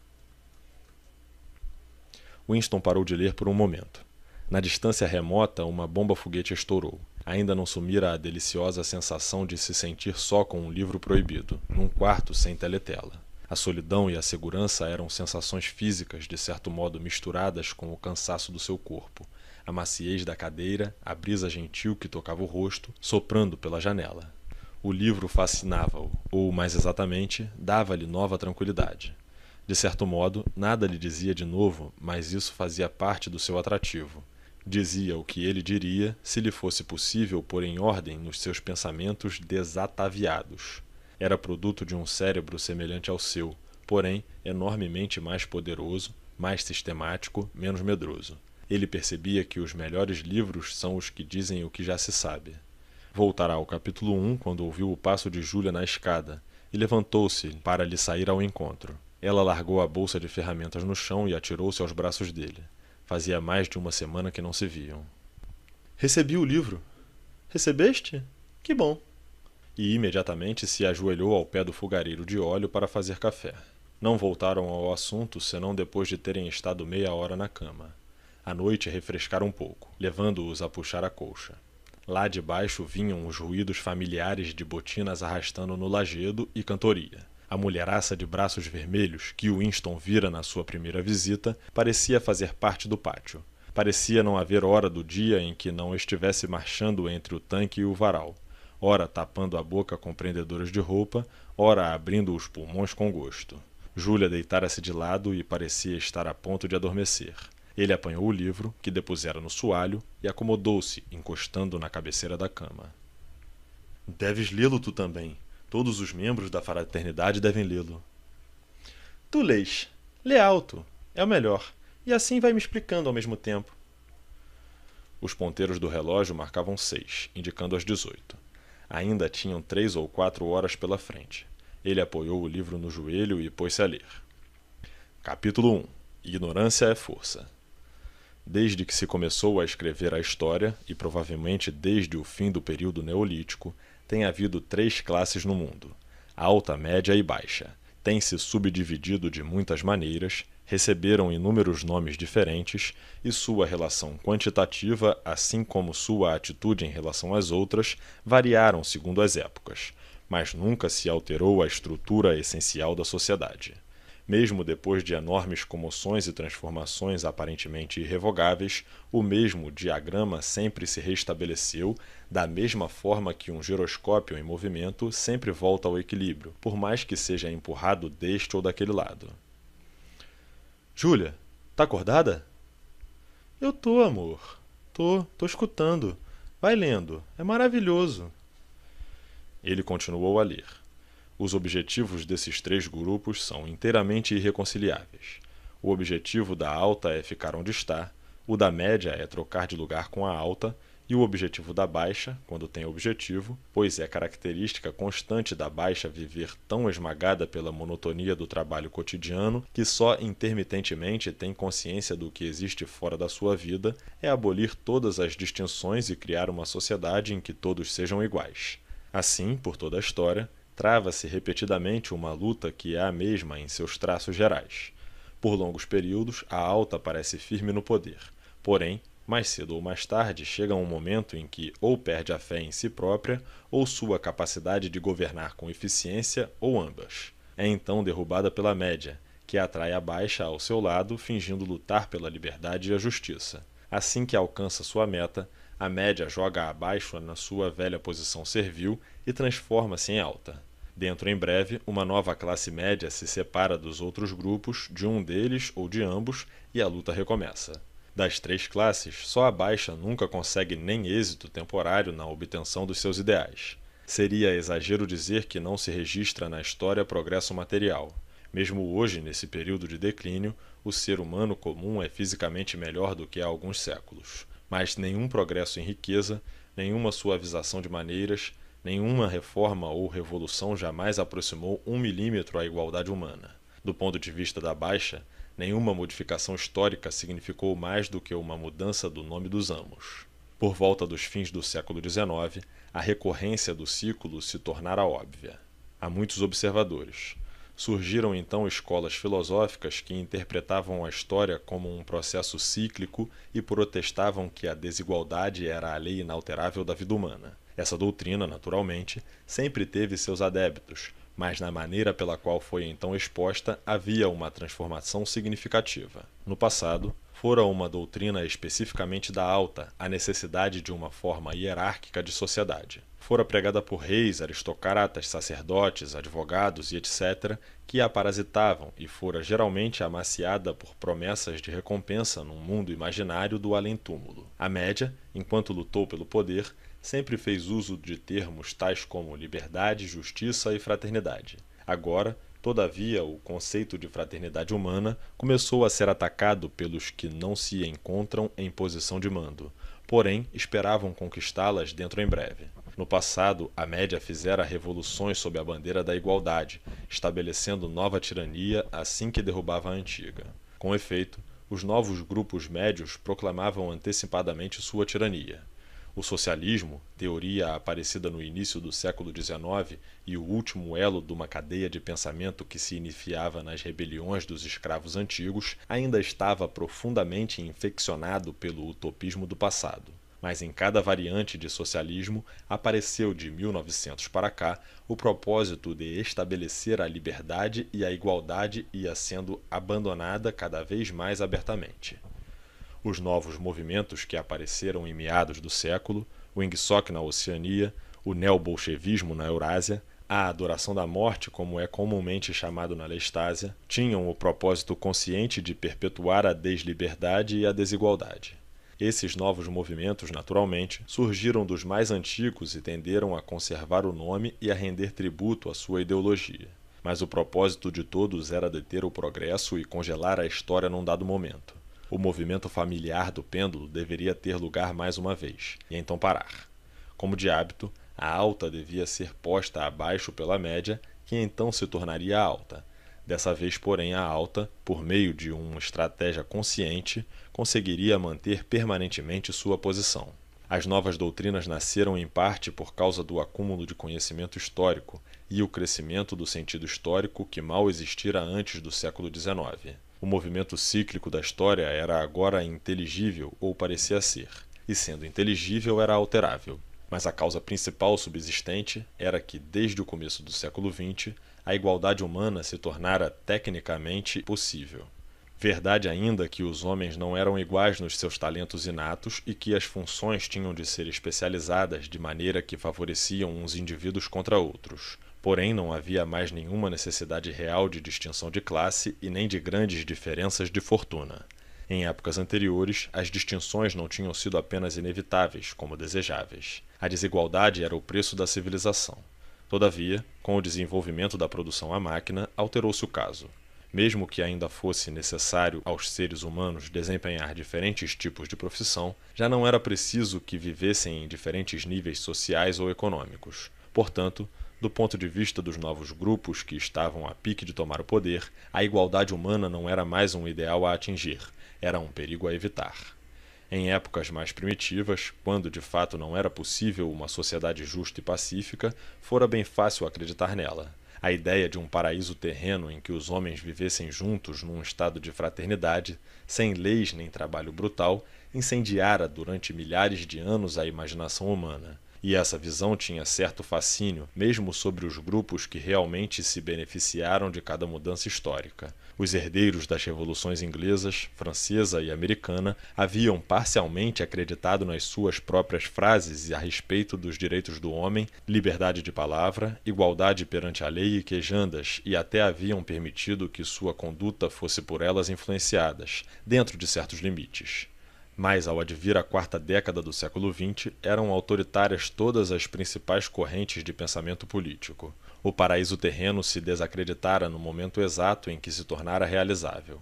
Winston parou de ler por um momento. Na distância remota, uma bomba-foguete estourou. Ainda não sumira a deliciosa sensação de se sentir só com um livro proibido, num quarto sem teletela. A solidão e a segurança eram sensações físicas, de certo modo misturadas com o cansaço do seu corpo a maciez da cadeira, a brisa gentil que tocava o rosto, soprando pela janela. O livro fascinava-o, ou, mais exatamente, dava-lhe nova tranquilidade. De certo modo, nada lhe dizia de novo, mas isso fazia parte do seu atrativo. Dizia o que ele diria se lhe fosse possível pôr em ordem nos seus pensamentos desataviados. Era produto de um cérebro semelhante ao seu, porém enormemente mais poderoso, mais sistemático, menos medroso ele percebia que os melhores livros são os que dizem o que já se sabe. Voltará ao capítulo 1 quando ouviu o passo de Júlia na escada e levantou-se para lhe sair ao encontro. Ela largou a bolsa de ferramentas no chão e atirou-se aos braços dele. Fazia mais de uma semana que não se viam. Recebi o livro. Recebeste? Que bom. E imediatamente se ajoelhou ao pé do fogareiro de óleo para fazer café. Não voltaram ao assunto senão depois de terem estado meia hora na cama. À noite refrescara um pouco, levando-os a puxar a colcha. Lá de baixo vinham os ruídos familiares de botinas arrastando no lajedo e cantoria. A mulherassa de braços vermelhos que o Winston vira na sua primeira visita parecia fazer parte do pátio. Parecia não haver hora do dia em que não estivesse marchando entre o tanque e o varal, ora tapando a boca com prendedores de roupa, ora abrindo os pulmões com gosto. Júlia deitara-se de lado e parecia estar a ponto de adormecer. Ele apanhou o livro, que depusera no soalho, e acomodou-se, encostando na cabeceira da cama. Deves lê-lo tu também. Todos os membros da fraternidade devem lê-lo. Tu lês. Lê alto. É o melhor. E assim vai me explicando ao mesmo tempo. Os ponteiros do relógio marcavam seis, indicando as dezoito. Ainda tinham três ou quatro horas pela frente. Ele apoiou o livro no joelho e pôs-se a ler. Capítulo 1 Ignorância é força. Desde que se começou a escrever a história, e provavelmente desde o fim do período neolítico, tem havido três classes no mundo: alta, média e baixa. Tem se subdividido de muitas maneiras, receberam inúmeros nomes diferentes, e sua relação quantitativa, assim como sua atitude em relação às outras, variaram segundo as épocas, mas nunca se alterou a estrutura essencial da sociedade mesmo depois de enormes comoções e transformações aparentemente irrevogáveis, o mesmo diagrama sempre se restabeleceu, da mesma forma que um giroscópio em movimento sempre volta ao equilíbrio, por mais que seja empurrado deste ou daquele lado. Júlia, tá acordada? Eu tô, amor. Tô, tô escutando. Vai lendo. É maravilhoso. Ele continuou a ler. Os objetivos desses três grupos são inteiramente irreconciliáveis. O objetivo da alta é ficar onde está, o da média é trocar de lugar com a alta, e o objetivo da baixa, quando tem objetivo, pois é característica constante da baixa viver tão esmagada pela monotonia do trabalho cotidiano que só intermitentemente tem consciência do que existe fora da sua vida, é abolir todas as distinções e criar uma sociedade em que todos sejam iguais. Assim, por toda a história, trava-se repetidamente uma luta que é a mesma em seus traços gerais. Por longos períodos, a alta parece firme no poder. Porém, mais cedo ou mais tarde, chega um momento em que ou perde a fé em si própria, ou sua capacidade de governar com eficiência, ou ambas. É então derrubada pela média, que atrai a baixa ao seu lado, fingindo lutar pela liberdade e a justiça. Assim que alcança sua meta, a média joga abaixo na sua velha posição servil e transforma-se em alta. Dentro em breve, uma nova classe média se separa dos outros grupos, de um deles ou de ambos, e a luta recomeça. Das três classes, só a baixa nunca consegue nem êxito temporário na obtenção dos seus ideais. Seria exagero dizer que não se registra na história progresso material. Mesmo hoje, nesse período de declínio, o ser humano comum é fisicamente melhor do que há alguns séculos. Mas nenhum progresso em riqueza, nenhuma suavização de maneiras, Nenhuma reforma ou revolução jamais aproximou um milímetro a igualdade humana. Do ponto de vista da Baixa, nenhuma modificação histórica significou mais do que uma mudança do nome dos amos. Por volta dos fins do século XIX, a recorrência do ciclo se tornara óbvia. Há muitos observadores. Surgiram então escolas filosóficas que interpretavam a história como um processo cíclico e protestavam que a desigualdade era a lei inalterável da vida humana. Essa doutrina, naturalmente, sempre teve seus adeptos, mas na maneira pela qual foi então exposta havia uma transformação significativa. No passado, fora uma doutrina especificamente da alta a necessidade de uma forma hierárquica de sociedade. Fora pregada por reis, aristocratas, sacerdotes, advogados e etc., que a parasitavam e fora geralmente amaciada por promessas de recompensa num mundo imaginário do além-túmulo. A média, enquanto lutou pelo poder, sempre fez uso de termos tais como liberdade, justiça e fraternidade. Agora, todavia, o conceito de fraternidade humana começou a ser atacado pelos que não se encontram em posição de mando, porém esperavam conquistá-las dentro em breve. No passado, a média fizera revoluções sob a bandeira da igualdade, estabelecendo nova tirania assim que derrubava a antiga. Com efeito, os novos grupos médios proclamavam antecipadamente sua tirania. O socialismo, teoria aparecida no início do século XIX e o último elo de uma cadeia de pensamento que se iniciava nas rebeliões dos escravos antigos, ainda estava profundamente infeccionado pelo utopismo do passado. Mas em cada variante de socialismo apareceu de 1900 para cá o propósito de estabelecer a liberdade e a igualdade ia sendo abandonada cada vez mais abertamente os novos movimentos que apareceram em meados do século, o Ingsoc na Oceania, o neobolchevismo na Eurásia, a adoração da morte, como é comumente chamado na Lestásia, tinham o propósito consciente de perpetuar a desliberdade e a desigualdade. Esses novos movimentos, naturalmente, surgiram dos mais antigos e tenderam a conservar o nome e a render tributo à sua ideologia. Mas o propósito de todos era deter o progresso e congelar a história num dado momento o movimento familiar do pêndulo deveria ter lugar mais uma vez, e então parar. Como de hábito, a alta devia ser posta abaixo pela média, que então se tornaria alta. Dessa vez, porém, a alta, por meio de uma estratégia consciente, conseguiria manter permanentemente sua posição. As novas doutrinas nasceram em parte por causa do acúmulo de conhecimento histórico e o crescimento do sentido histórico que mal existira antes do século XIX. O movimento cíclico da história era agora inteligível, ou parecia ser, e sendo inteligível era alterável. Mas a causa principal subsistente era que, desde o começo do século XX, a igualdade humana se tornara tecnicamente possível. Verdade ainda que os homens não eram iguais nos seus talentos inatos e que as funções tinham de ser especializadas de maneira que favoreciam uns indivíduos contra outros. Porém, não havia mais nenhuma necessidade real de distinção de classe e nem de grandes diferenças de fortuna. Em épocas anteriores, as distinções não tinham sido apenas inevitáveis, como desejáveis. A desigualdade era o preço da civilização. Todavia, com o desenvolvimento da produção à máquina, alterou-se o caso. Mesmo que ainda fosse necessário aos seres humanos desempenhar diferentes tipos de profissão, já não era preciso que vivessem em diferentes níveis sociais ou econômicos. Portanto, do ponto de vista dos novos grupos que estavam a pique de tomar o poder, a igualdade humana não era mais um ideal a atingir, era um perigo a evitar. Em épocas mais primitivas, quando de fato não era possível uma sociedade justa e pacífica, fora bem fácil acreditar nela. A ideia de um paraíso terreno em que os homens vivessem juntos num estado de fraternidade, sem leis nem trabalho brutal, incendiara durante milhares de anos a imaginação humana e essa visão tinha certo fascínio, mesmo sobre os grupos que realmente se beneficiaram de cada mudança histórica. Os herdeiros das revoluções inglesas, francesa e americana haviam parcialmente acreditado nas suas próprias frases a respeito dos direitos do homem, liberdade de palavra, igualdade perante a lei e quejandas, e até haviam permitido que sua conduta fosse por elas influenciadas, dentro de certos limites. Mas, ao advir a quarta década do século XX, eram autoritárias todas as principais correntes de pensamento político. O paraíso terreno se desacreditara no momento exato em que se tornara realizável.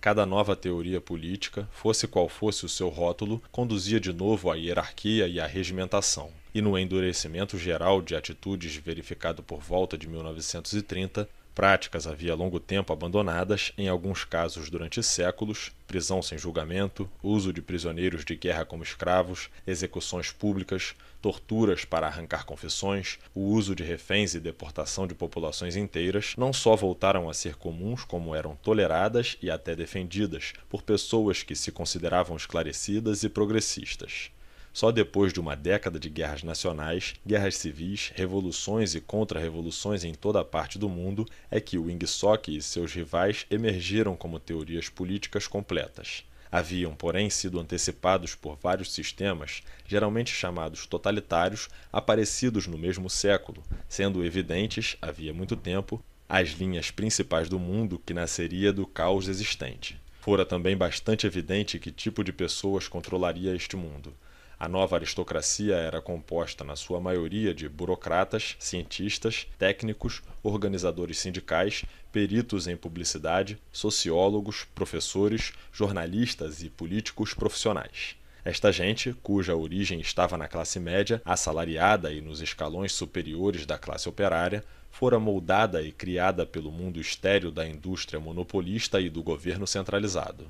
Cada nova teoria política, fosse qual fosse o seu rótulo, conduzia de novo à hierarquia e à regimentação. E no endurecimento geral de atitudes verificado por volta de 1930, práticas havia longo tempo abandonadas, em alguns casos durante séculos, prisão sem julgamento, uso de prisioneiros de guerra como escravos, execuções públicas, torturas para arrancar confissões, o uso de reféns e deportação de populações inteiras, não só voltaram a ser comuns como eram toleradas e até defendidas por pessoas que se consideravam esclarecidas e progressistas. Só depois de uma década de guerras nacionais, guerras civis, revoluções e contra-revoluções em toda a parte do mundo é que o Wing Sock e seus rivais emergiram como teorias políticas completas. Haviam, porém, sido antecipados por vários sistemas, geralmente chamados totalitários, aparecidos no mesmo século, sendo evidentes, havia muito tempo, as linhas principais do mundo que nasceria do caos existente. Fora também bastante evidente que tipo de pessoas controlaria este mundo. A nova aristocracia era composta, na sua maioria, de burocratas, cientistas, técnicos, organizadores sindicais, peritos em publicidade, sociólogos, professores, jornalistas e políticos profissionais. Esta gente, cuja origem estava na classe média, assalariada e nos escalões superiores da classe operária, fora moldada e criada pelo mundo estéril da indústria monopolista e do governo centralizado.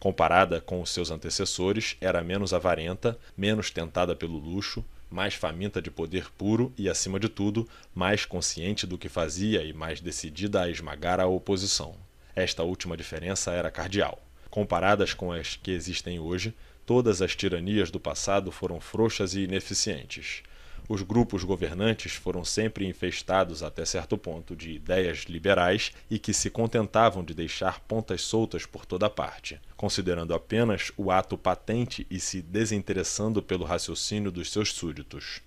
Comparada com os seus antecessores, era menos avarenta, menos tentada pelo luxo, mais faminta de poder puro e, acima de tudo, mais consciente do que fazia e mais decidida a esmagar a oposição. Esta última diferença era cardeal. Comparadas com as que existem hoje, todas as tiranias do passado foram frouxas e ineficientes. Os grupos governantes foram sempre infestados até certo ponto de ideias liberais e que se contentavam de deixar pontas soltas por toda parte, considerando apenas o ato patente e se desinteressando pelo raciocínio dos seus súditos.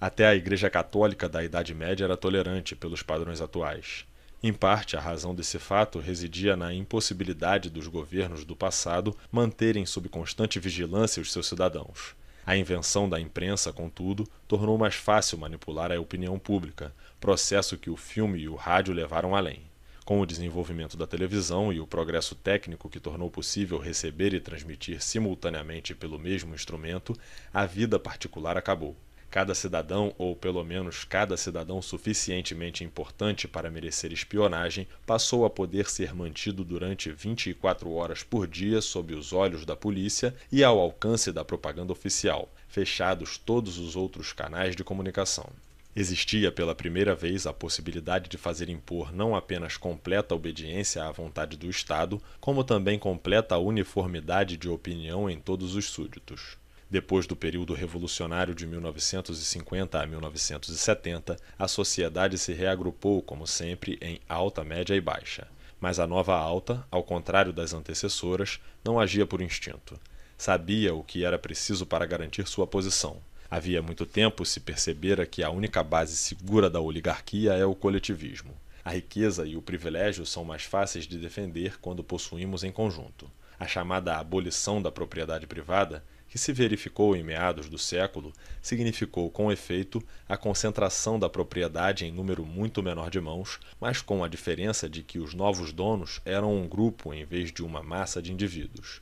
Até a Igreja Católica da Idade Média era tolerante pelos padrões atuais. Em parte, a razão desse fato residia na impossibilidade dos governos do passado manterem sob constante vigilância os seus cidadãos. A invenção da imprensa, contudo, tornou mais fácil manipular a opinião pública, processo que o filme e o rádio levaram além. Com o desenvolvimento da televisão e o progresso técnico que tornou possível receber e transmitir simultaneamente pelo mesmo instrumento, a vida particular acabou cada cidadão, ou pelo menos cada cidadão suficientemente importante para merecer espionagem, passou a poder ser mantido durante 24 horas por dia sob os olhos da polícia e ao alcance da propaganda oficial, fechados todos os outros canais de comunicação. Existia pela primeira vez a possibilidade de fazer impor não apenas completa obediência à vontade do Estado, como também completa uniformidade de opinião em todos os súditos. Depois do período revolucionário de 1950 a 1970, a sociedade se reagrupou, como sempre, em alta, média e baixa. Mas a nova alta, ao contrário das antecessoras, não agia por instinto. Sabia o que era preciso para garantir sua posição. Havia muito tempo se percebera que a única base segura da oligarquia é o coletivismo. A riqueza e o privilégio são mais fáceis de defender quando possuímos em conjunto. A chamada abolição da propriedade privada que se verificou em meados do século significou com efeito a concentração da propriedade em número muito menor de mãos, mas com a diferença de que os novos donos eram um grupo em vez de uma massa de indivíduos.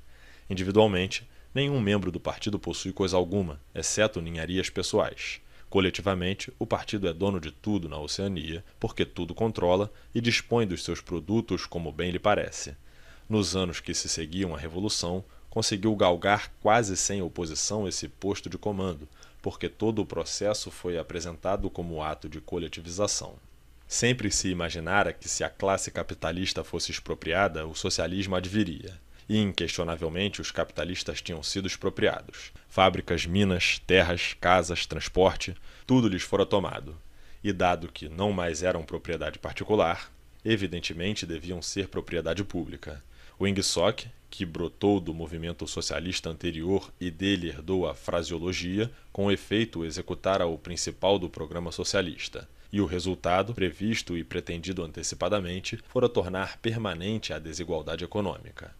Individualmente, nenhum membro do partido possui coisa alguma, exceto ninharias pessoais. Coletivamente, o partido é dono de tudo na Oceania, porque tudo controla e dispõe dos seus produtos como bem lhe parece. Nos anos que se seguiam à Revolução, conseguiu galgar quase sem oposição esse posto de comando, porque todo o processo foi apresentado como ato de coletivização. Sempre se imaginara que se a classe capitalista fosse expropriada, o socialismo adviria. E, inquestionavelmente, os capitalistas tinham sido expropriados. Fábricas, minas, terras, casas, transporte, tudo lhes fora tomado. E, dado que não mais eram propriedade particular, evidentemente deviam ser propriedade pública. O Ingsoc, que brotou do movimento socialista anterior e dele herdou a fraseologia, com efeito executara o principal do programa socialista. E o resultado, previsto e pretendido antecipadamente, fora tornar permanente a desigualdade econômica.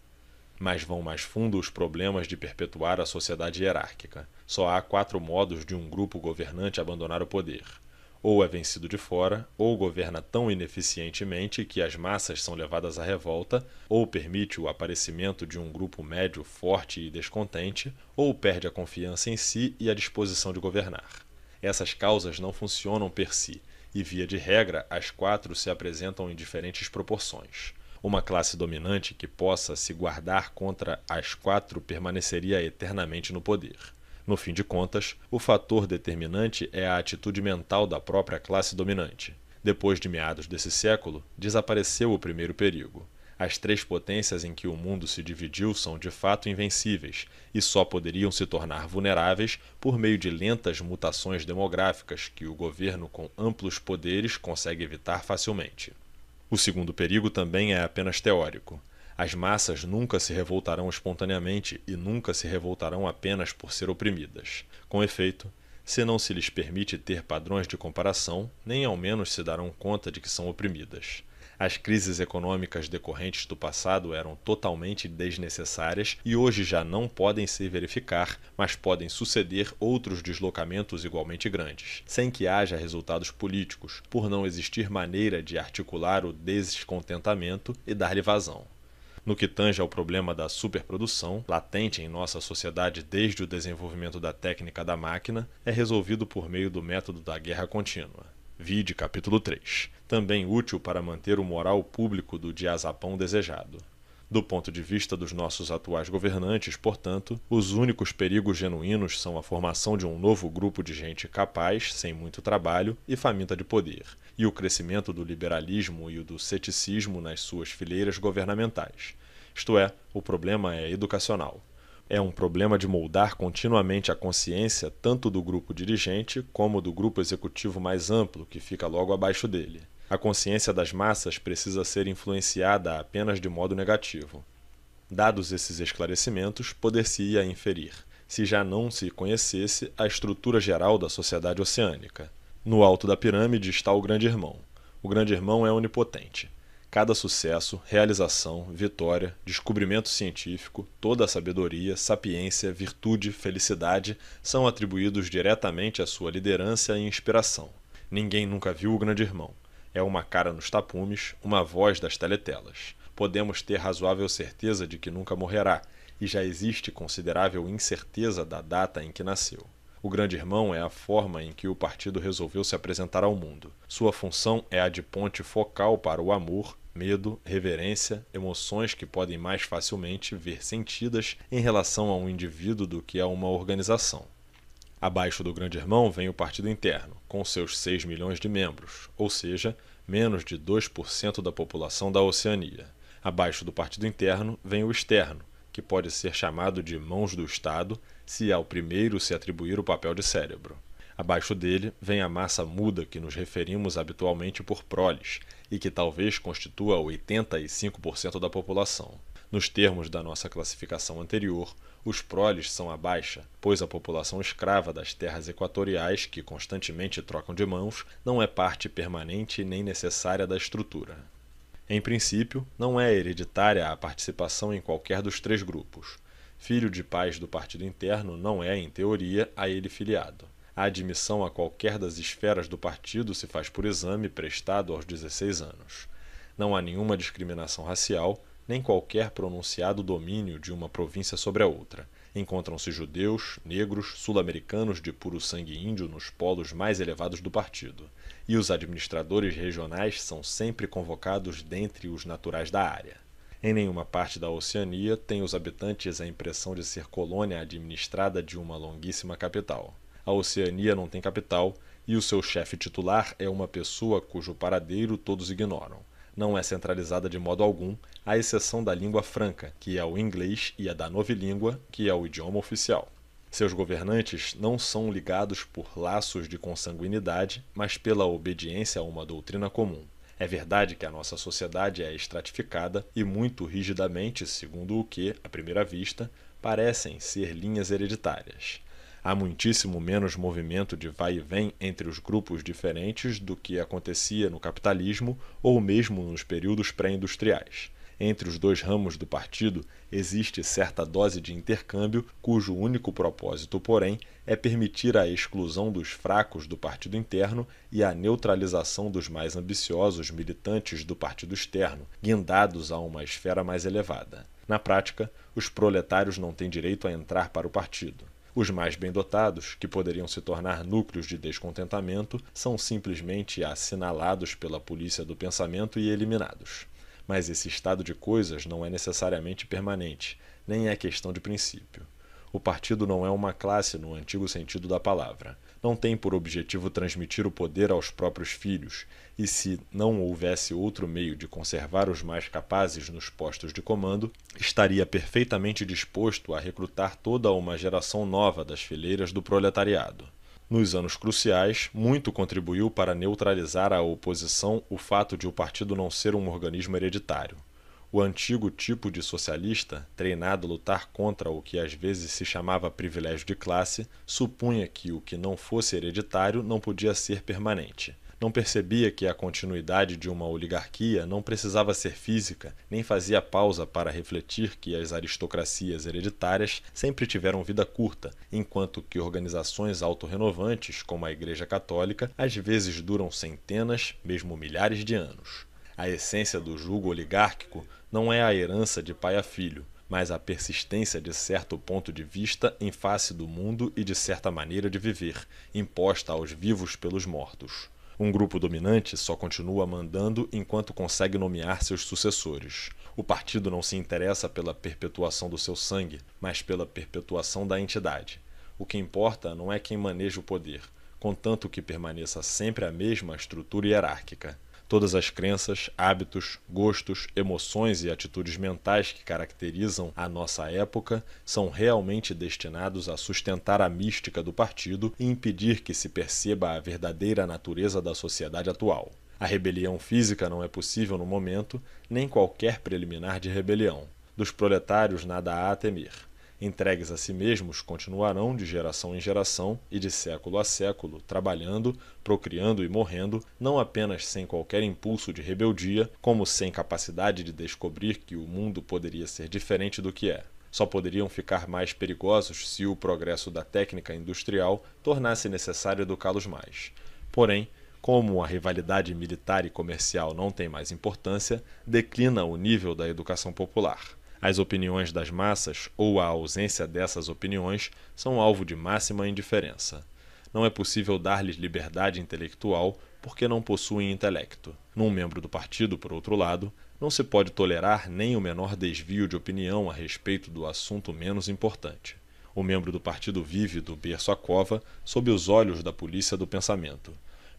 Mas vão mais fundo os problemas de perpetuar a sociedade hierárquica. Só há quatro modos de um grupo governante abandonar o poder: ou é vencido de fora, ou governa tão ineficientemente que as massas são levadas à revolta, ou permite o aparecimento de um grupo médio forte e descontente, ou perde a confiança em si e a disposição de governar. Essas causas não funcionam per si, e via de regra, as quatro se apresentam em diferentes proporções. Uma classe dominante que possa se guardar contra as quatro permaneceria eternamente no poder. No fim de contas, o fator determinante é a atitude mental da própria classe dominante. Depois de meados desse século, desapareceu o primeiro perigo. As três potências em que o mundo se dividiu são de fato invencíveis e só poderiam se tornar vulneráveis por meio de lentas mutações demográficas que o governo com amplos poderes consegue evitar facilmente. O segundo perigo também é apenas teórico. As massas nunca se revoltarão espontaneamente e nunca se revoltarão apenas por ser oprimidas. Com efeito, se não se lhes permite ter padrões de comparação, nem ao menos se darão conta de que são oprimidas. As crises econômicas decorrentes do passado eram totalmente desnecessárias e hoje já não podem se verificar, mas podem suceder outros deslocamentos igualmente grandes, sem que haja resultados políticos, por não existir maneira de articular o descontentamento e dar-lhe vazão. No que tange ao problema da superprodução, latente em nossa sociedade desde o desenvolvimento da técnica da máquina, é resolvido por meio do método da guerra contínua. Vide capítulo 3. Também útil para manter o moral público do diazapão desejado. Do ponto de vista dos nossos atuais governantes, portanto, os únicos perigos genuínos são a formação de um novo grupo de gente capaz, sem muito trabalho e faminta de poder, e o crescimento do liberalismo e o do ceticismo nas suas fileiras governamentais. Isto é, o problema é educacional. É um problema de moldar continuamente a consciência tanto do grupo dirigente como do grupo executivo mais amplo que fica logo abaixo dele. A consciência das massas precisa ser influenciada apenas de modo negativo. Dados esses esclarecimentos, poder-se-ia inferir, se já não se conhecesse, a estrutura geral da sociedade oceânica. No alto da pirâmide está o Grande Irmão. O Grande Irmão é onipotente. Cada sucesso, realização, vitória, descobrimento científico, toda a sabedoria, sapiência, virtude, felicidade são atribuídos diretamente à sua liderança e inspiração. Ninguém nunca viu o Grande Irmão é uma cara nos tapumes, uma voz das teletelas. Podemos ter razoável certeza de que nunca morrerá, e já existe considerável incerteza da data em que nasceu. O Grande Irmão é a forma em que o partido resolveu se apresentar ao mundo. Sua função é a de ponte focal para o amor, medo, reverência, emoções que podem mais facilmente ver sentidas em relação a um indivíduo do que a uma organização. Abaixo do Grande Irmão vem o Partido Interno, com seus 6 milhões de membros, ou seja, menos de 2% da população da Oceania. Abaixo do Partido Interno vem o Externo, que pode ser chamado de mãos do Estado, se ao primeiro se atribuir o papel de cérebro. Abaixo dele vem a massa muda que nos referimos habitualmente por proles e que talvez constitua 85% da população. Nos termos da nossa classificação anterior, os proles são a baixa, pois a população escrava das terras equatoriais, que constantemente trocam de mãos, não é parte permanente nem necessária da estrutura. Em princípio, não é hereditária a participação em qualquer dos três grupos. Filho de pais do partido interno não é, em teoria, a ele filiado. A admissão a qualquer das esferas do partido se faz por exame prestado aos 16 anos. Não há nenhuma discriminação racial, nem qualquer pronunciado domínio de uma província sobre a outra. Encontram-se judeus, negros, sul-americanos de puro sangue índio nos polos mais elevados do partido, e os administradores regionais são sempre convocados dentre os naturais da área. Em nenhuma parte da Oceania têm os habitantes a impressão de ser colônia administrada de uma longuíssima capital. A Oceania não tem capital e o seu chefe titular é uma pessoa cujo paradeiro todos ignoram não é centralizada de modo algum, à exceção da língua franca, que é o inglês, e a da novilíngua, que é o idioma oficial. Seus governantes não são ligados por laços de consanguinidade, mas pela obediência a uma doutrina comum. É verdade que a nossa sociedade é estratificada e muito rigidamente, segundo o que, à primeira vista, parecem ser linhas hereditárias. Há muitíssimo menos movimento de vai e vem entre os grupos diferentes do que acontecia no capitalismo ou mesmo nos períodos pré-industriais. Entre os dois ramos do partido existe certa dose de intercâmbio, cujo único propósito, porém, é permitir a exclusão dos fracos do partido interno e a neutralização dos mais ambiciosos militantes do partido externo, guindados a uma esfera mais elevada. Na prática, os proletários não têm direito a entrar para o partido. Os mais bem dotados, que poderiam se tornar núcleos de descontentamento, são simplesmente assinalados pela polícia do pensamento e eliminados. Mas esse estado de coisas não é necessariamente permanente, nem é questão de princípio. O partido não é uma classe no antigo sentido da palavra não tem por objetivo transmitir o poder aos próprios filhos, e se não houvesse outro meio de conservar os mais capazes nos postos de comando, estaria perfeitamente disposto a recrutar toda uma geração nova das fileiras do proletariado. Nos anos cruciais, muito contribuiu para neutralizar a oposição o fato de o partido não ser um organismo hereditário o antigo tipo de socialista treinado a lutar contra o que às vezes se chamava privilégio de classe supunha que o que não fosse hereditário não podia ser permanente não percebia que a continuidade de uma oligarquia não precisava ser física, nem fazia pausa para refletir que as aristocracias hereditárias sempre tiveram vida curta, enquanto que organizações autorrenovantes, como a Igreja Católica, às vezes duram centenas, mesmo milhares de anos. A essência do julgo oligárquico não é a herança de pai a filho, mas a persistência de certo ponto de vista em face do mundo e de certa maneira de viver, imposta aos vivos pelos mortos. Um grupo dominante só continua mandando enquanto consegue nomear seus sucessores. O partido não se interessa pela perpetuação do seu sangue, mas pela perpetuação da entidade. O que importa não é quem maneja o poder, contanto que permaneça sempre a mesma estrutura hierárquica. Todas as crenças, hábitos, gostos, emoções e atitudes mentais que caracterizam a nossa época são realmente destinados a sustentar a mística do partido e impedir que se perceba a verdadeira natureza da sociedade atual. A rebelião física não é possível no momento, nem qualquer preliminar de rebelião. Dos proletários nada há a temer entregues a si mesmos, continuarão de geração em geração e de século a século, trabalhando, procriando e morrendo, não apenas sem qualquer impulso de rebeldia, como sem capacidade de descobrir que o mundo poderia ser diferente do que é só poderiam ficar mais perigosos se o progresso da técnica industrial tornasse necessário educá-los mais. Porém, como a rivalidade militar e comercial não tem mais importância, declina o nível da educação popular. As opiniões das massas, ou a ausência dessas opiniões, são alvo de máxima indiferença. Não é possível dar-lhes liberdade intelectual porque não possuem intelecto. Num membro do partido, por outro lado, não se pode tolerar nem o menor desvio de opinião a respeito do assunto menos importante. O membro do partido vive, do berço à cova, sob os olhos da polícia do pensamento.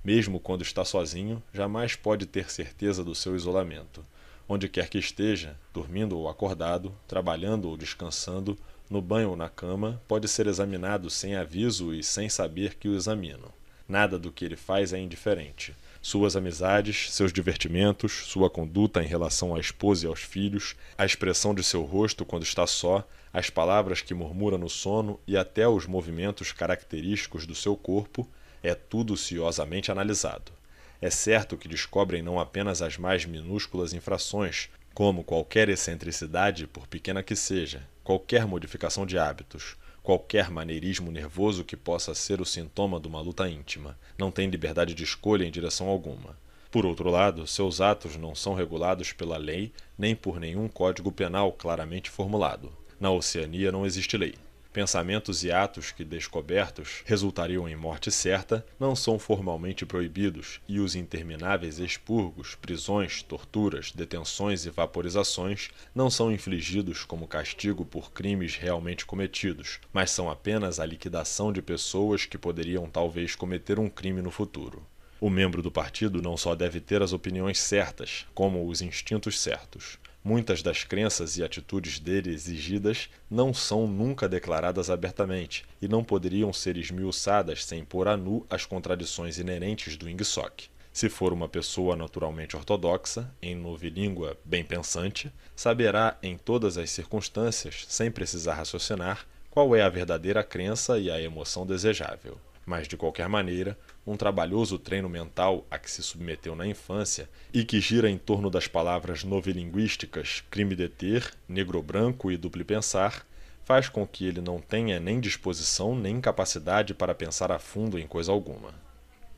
Mesmo quando está sozinho, jamais pode ter certeza do seu isolamento onde quer que esteja, dormindo ou acordado, trabalhando ou descansando, no banho ou na cama, pode ser examinado sem aviso e sem saber que o examinam. Nada do que ele faz é indiferente. Suas amizades, seus divertimentos, sua conduta em relação à esposa e aos filhos, a expressão de seu rosto quando está só, as palavras que murmura no sono e até os movimentos característicos do seu corpo, é tudo ciosamente analisado. É certo que descobrem não apenas as mais minúsculas infrações, como qualquer excentricidade, por pequena que seja, qualquer modificação de hábitos, qualquer maneirismo nervoso que possa ser o sintoma de uma luta íntima, não tem liberdade de escolha em direção alguma. Por outro lado, seus atos não são regulados pela lei nem por nenhum código penal claramente formulado. Na Oceania não existe lei pensamentos e atos que descobertos resultariam em morte certa não são formalmente proibidos e os intermináveis expurgos, prisões, torturas, detenções e vaporizações não são infligidos como castigo por crimes realmente cometidos, mas são apenas a liquidação de pessoas que poderiam talvez cometer um crime no futuro. O membro do partido não só deve ter as opiniões certas, como os instintos certos. Muitas das crenças e atitudes dele exigidas não são nunca declaradas abertamente e não poderiam ser esmiuçadas sem pôr a nu as contradições inerentes do Ingsoc. Se for uma pessoa naturalmente ortodoxa, em novilíngua bem pensante, saberá em todas as circunstâncias, sem precisar raciocinar, qual é a verdadeira crença e a emoção desejável. Mas, de qualquer maneira, um trabalhoso treino mental a que se submeteu na infância e que gira em torno das palavras novelinguísticas crime de ter, negro branco e duplo pensar, faz com que ele não tenha nem disposição nem capacidade para pensar a fundo em coisa alguma.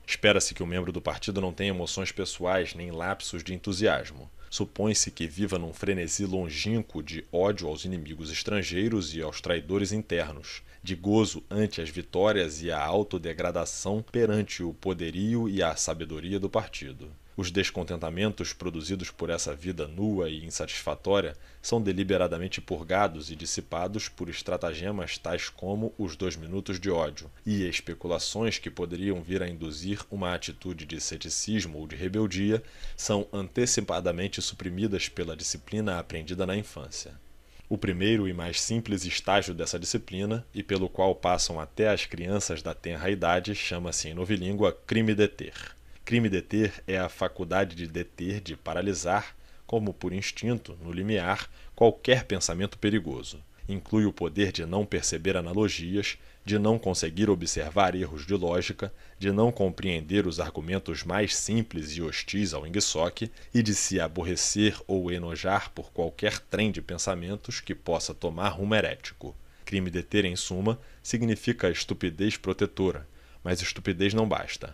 Espera-se que o membro do partido não tenha emoções pessoais nem lapsos de entusiasmo. Supõe-se que viva num frenesi longínquo de ódio aos inimigos estrangeiros e aos traidores internos, de gozo ante as vitórias e a autodegradação perante o poderio e a sabedoria do partido. Os descontentamentos produzidos por essa vida nua e insatisfatória são deliberadamente purgados e dissipados por estratagemas tais como os dois minutos de ódio e especulações que poderiam vir a induzir uma atitude de ceticismo ou de rebeldia são antecipadamente suprimidas pela disciplina aprendida na infância o primeiro e mais simples estágio dessa disciplina, e pelo qual passam até as crianças da tenra idade, chama-se em novilíngua crime deter. Crime deter é a faculdade de deter, de paralisar, como por instinto, no limiar, qualquer pensamento perigoso. Inclui o poder de não perceber analogias, de não conseguir observar erros de lógica, de não compreender os argumentos mais simples e hostis ao Ingsoc e de se aborrecer ou enojar por qualquer trem de pensamentos que possa tomar rumo herético. Crime de ter, em suma, significa estupidez protetora, mas estupidez não basta.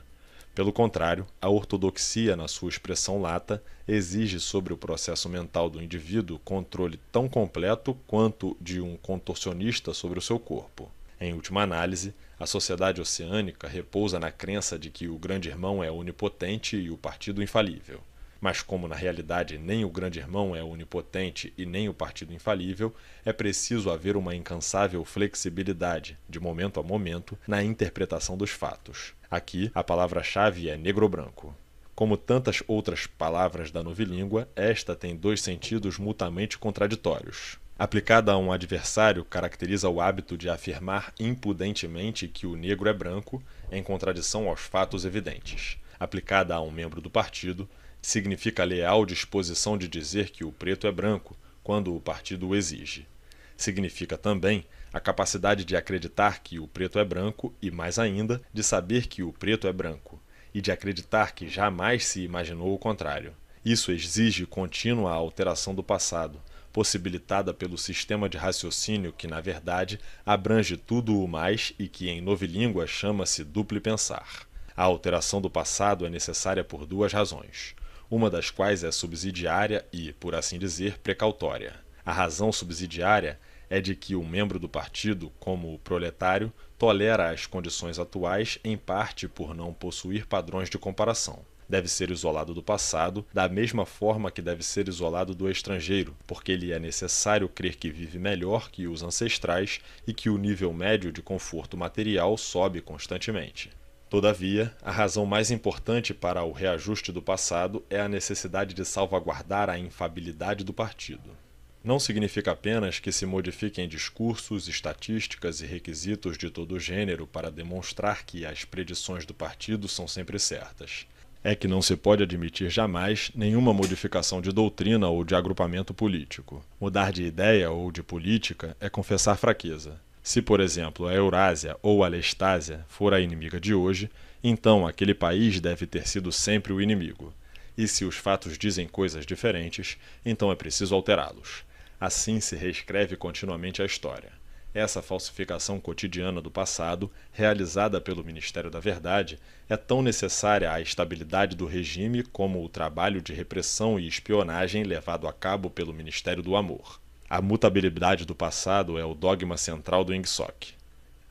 Pelo contrário, a ortodoxia, na sua expressão lata, exige sobre o processo mental do indivíduo controle tão completo quanto de um contorcionista sobre o seu corpo. Em última análise, a sociedade oceânica repousa na crença de que o Grande Irmão é onipotente e o partido infalível. Mas, como na realidade nem o Grande Irmão é onipotente e nem o partido infalível, é preciso haver uma incansável flexibilidade, de momento a momento, na interpretação dos fatos. Aqui, a palavra-chave é negro-branco. Como tantas outras palavras da novilíngua, esta tem dois sentidos mutuamente contraditórios aplicada a um adversário caracteriza o hábito de afirmar impudentemente que o negro é branco em contradição aos fatos evidentes aplicada a um membro do partido significa a leal disposição de dizer que o preto é branco quando o partido o exige significa também a capacidade de acreditar que o preto é branco e, mais ainda, de saber que o preto é branco, e de acreditar que jamais se imaginou o contrário. Isso exige contínua alteração do passado, possibilitada pelo sistema de raciocínio que, na verdade, abrange tudo o mais e que em novilíngua chama-se duplo pensar. A alteração do passado é necessária por duas razões, uma das quais é subsidiária e, por assim dizer, precautória. A razão subsidiária é de que o membro do partido, como o proletário, tolera as condições atuais em parte por não possuir padrões de comparação deve ser isolado do passado, da mesma forma que deve ser isolado do estrangeiro, porque lhe é necessário crer que vive melhor que os ancestrais e que o nível médio de conforto material sobe constantemente. Todavia, a razão mais importante para o reajuste do passado é a necessidade de salvaguardar a infabilidade do partido. Não significa apenas que se modifiquem discursos, estatísticas e requisitos de todo gênero para demonstrar que as predições do partido são sempre certas é que não se pode admitir jamais nenhuma modificação de doutrina ou de agrupamento político. Mudar de ideia ou de política é confessar fraqueza. Se, por exemplo, a Eurásia ou a Lestásia for a inimiga de hoje, então aquele país deve ter sido sempre o inimigo. E se os fatos dizem coisas diferentes, então é preciso alterá-los. Assim se reescreve continuamente a história. Essa falsificação cotidiana do passado, realizada pelo Ministério da Verdade, é tão necessária à estabilidade do regime como o trabalho de repressão e espionagem levado a cabo pelo Ministério do Amor. A mutabilidade do passado é o dogma central do Ingsoc.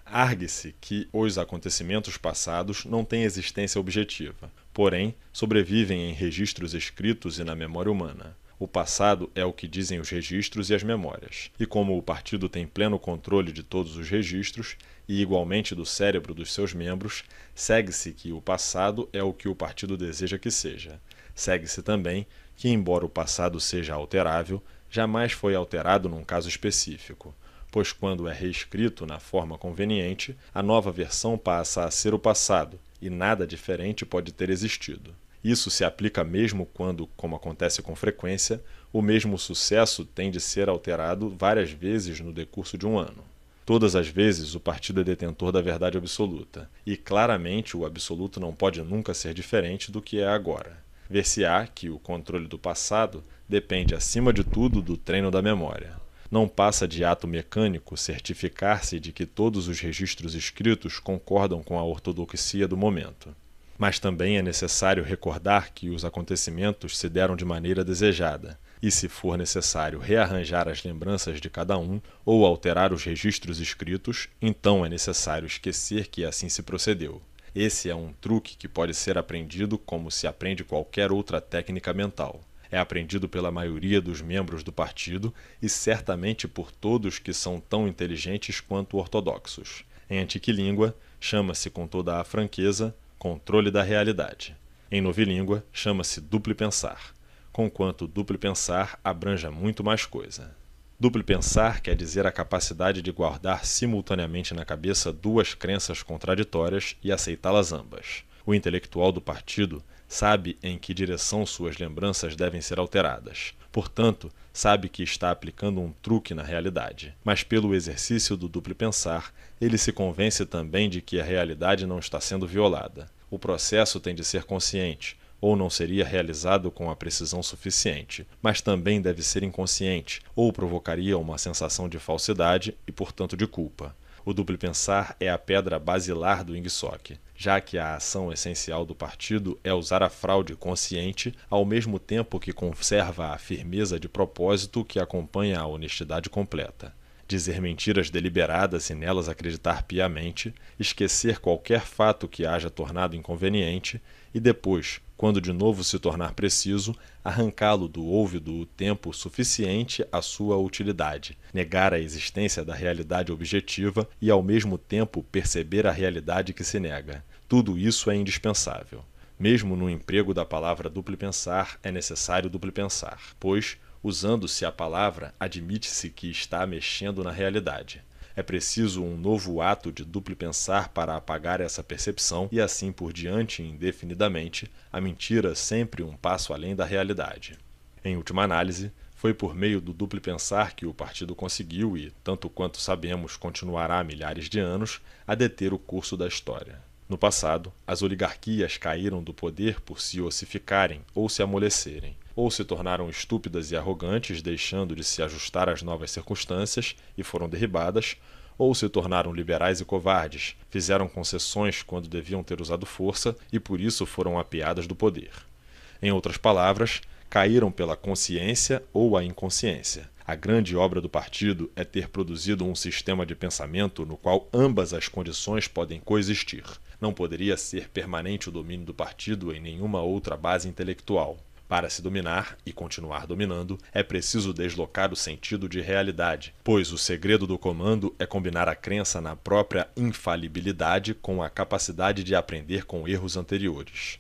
Argue-se que os acontecimentos passados não têm existência objetiva, porém sobrevivem em registros escritos e na memória humana. O passado é o que dizem os registros e as memórias. E como o partido tem pleno controle de todos os registros, e igualmente do cérebro dos seus membros, segue-se que o passado é o que o partido deseja que seja. Segue-se também que, embora o passado seja alterável, jamais foi alterado num caso específico, pois quando é reescrito na forma conveniente, a nova versão passa a ser o passado e nada diferente pode ter existido. Isso se aplica mesmo quando, como acontece com frequência, o mesmo sucesso tem de ser alterado várias vezes no decurso de um ano. Todas as vezes, o partido é detentor da verdade absoluta, e claramente o absoluto não pode nunca ser diferente do que é agora. Ver-se-á que o controle do passado depende, acima de tudo, do treino da memória. Não passa de ato mecânico certificar-se de que todos os registros escritos concordam com a ortodoxia do momento. Mas também é necessário recordar que os acontecimentos se deram de maneira desejada, e se for necessário rearranjar as lembranças de cada um ou alterar os registros escritos, então é necessário esquecer que assim se procedeu. Esse é um truque que pode ser aprendido como se aprende qualquer outra técnica mental. É aprendido pela maioria dos membros do partido e certamente por todos que são tão inteligentes quanto ortodoxos. Em antiquilíngua, chama-se com toda a franqueza controle da realidade. Em novilíngua, chama-se duplo pensar, conquanto duplo pensar abranja muito mais coisa. Duplo pensar quer dizer a capacidade de guardar simultaneamente na cabeça duas crenças contraditórias e aceitá-las ambas. O intelectual do partido sabe em que direção suas lembranças devem ser alteradas portanto, sabe que está aplicando um truque na realidade. Mas pelo exercício do duplo pensar, ele se convence também de que a realidade não está sendo violada. O processo tem de ser consciente, ou não seria realizado com a precisão suficiente, mas também deve ser inconsciente, ou provocaria uma sensação de falsidade e, portanto, de culpa. O duplo pensar é a pedra basilar do Ingsoc, já que a ação essencial do partido é usar a fraude consciente, ao mesmo tempo que conserva a firmeza de propósito que acompanha a honestidade completa. Dizer mentiras deliberadas e nelas acreditar piamente, esquecer qualquer fato que haja tornado inconveniente e depois, quando de novo se tornar preciso, arrancá-lo do ouvido o tempo suficiente à sua utilidade, negar a existência da realidade objetiva e, ao mesmo tempo, perceber a realidade que se nega. Tudo isso é indispensável. Mesmo no emprego da palavra duplo pensar, é necessário duplo pensar, pois, usando-se a palavra, admite-se que está mexendo na realidade. É preciso um novo ato de duplo pensar para apagar essa percepção e assim por diante indefinidamente, a mentira é sempre um passo além da realidade. Em última análise, foi por meio do duplo pensar que o partido conseguiu e, tanto quanto sabemos, continuará milhares de anos a deter o curso da história. No passado, as oligarquias caíram do poder por se ossificarem ou se amolecerem ou se tornaram estúpidas e arrogantes, deixando de se ajustar às novas circunstâncias e foram derribadas, ou se tornaram liberais e covardes, fizeram concessões quando deviam ter usado força e por isso foram apeadas do poder. Em outras palavras, caíram pela consciência ou a inconsciência. A grande obra do partido é ter produzido um sistema de pensamento no qual ambas as condições podem coexistir. Não poderia ser permanente o domínio do partido em nenhuma outra base intelectual. Para se dominar e continuar dominando, é preciso deslocar o sentido de realidade, pois o segredo do comando é combinar a crença na própria infalibilidade com a capacidade de aprender com erros anteriores.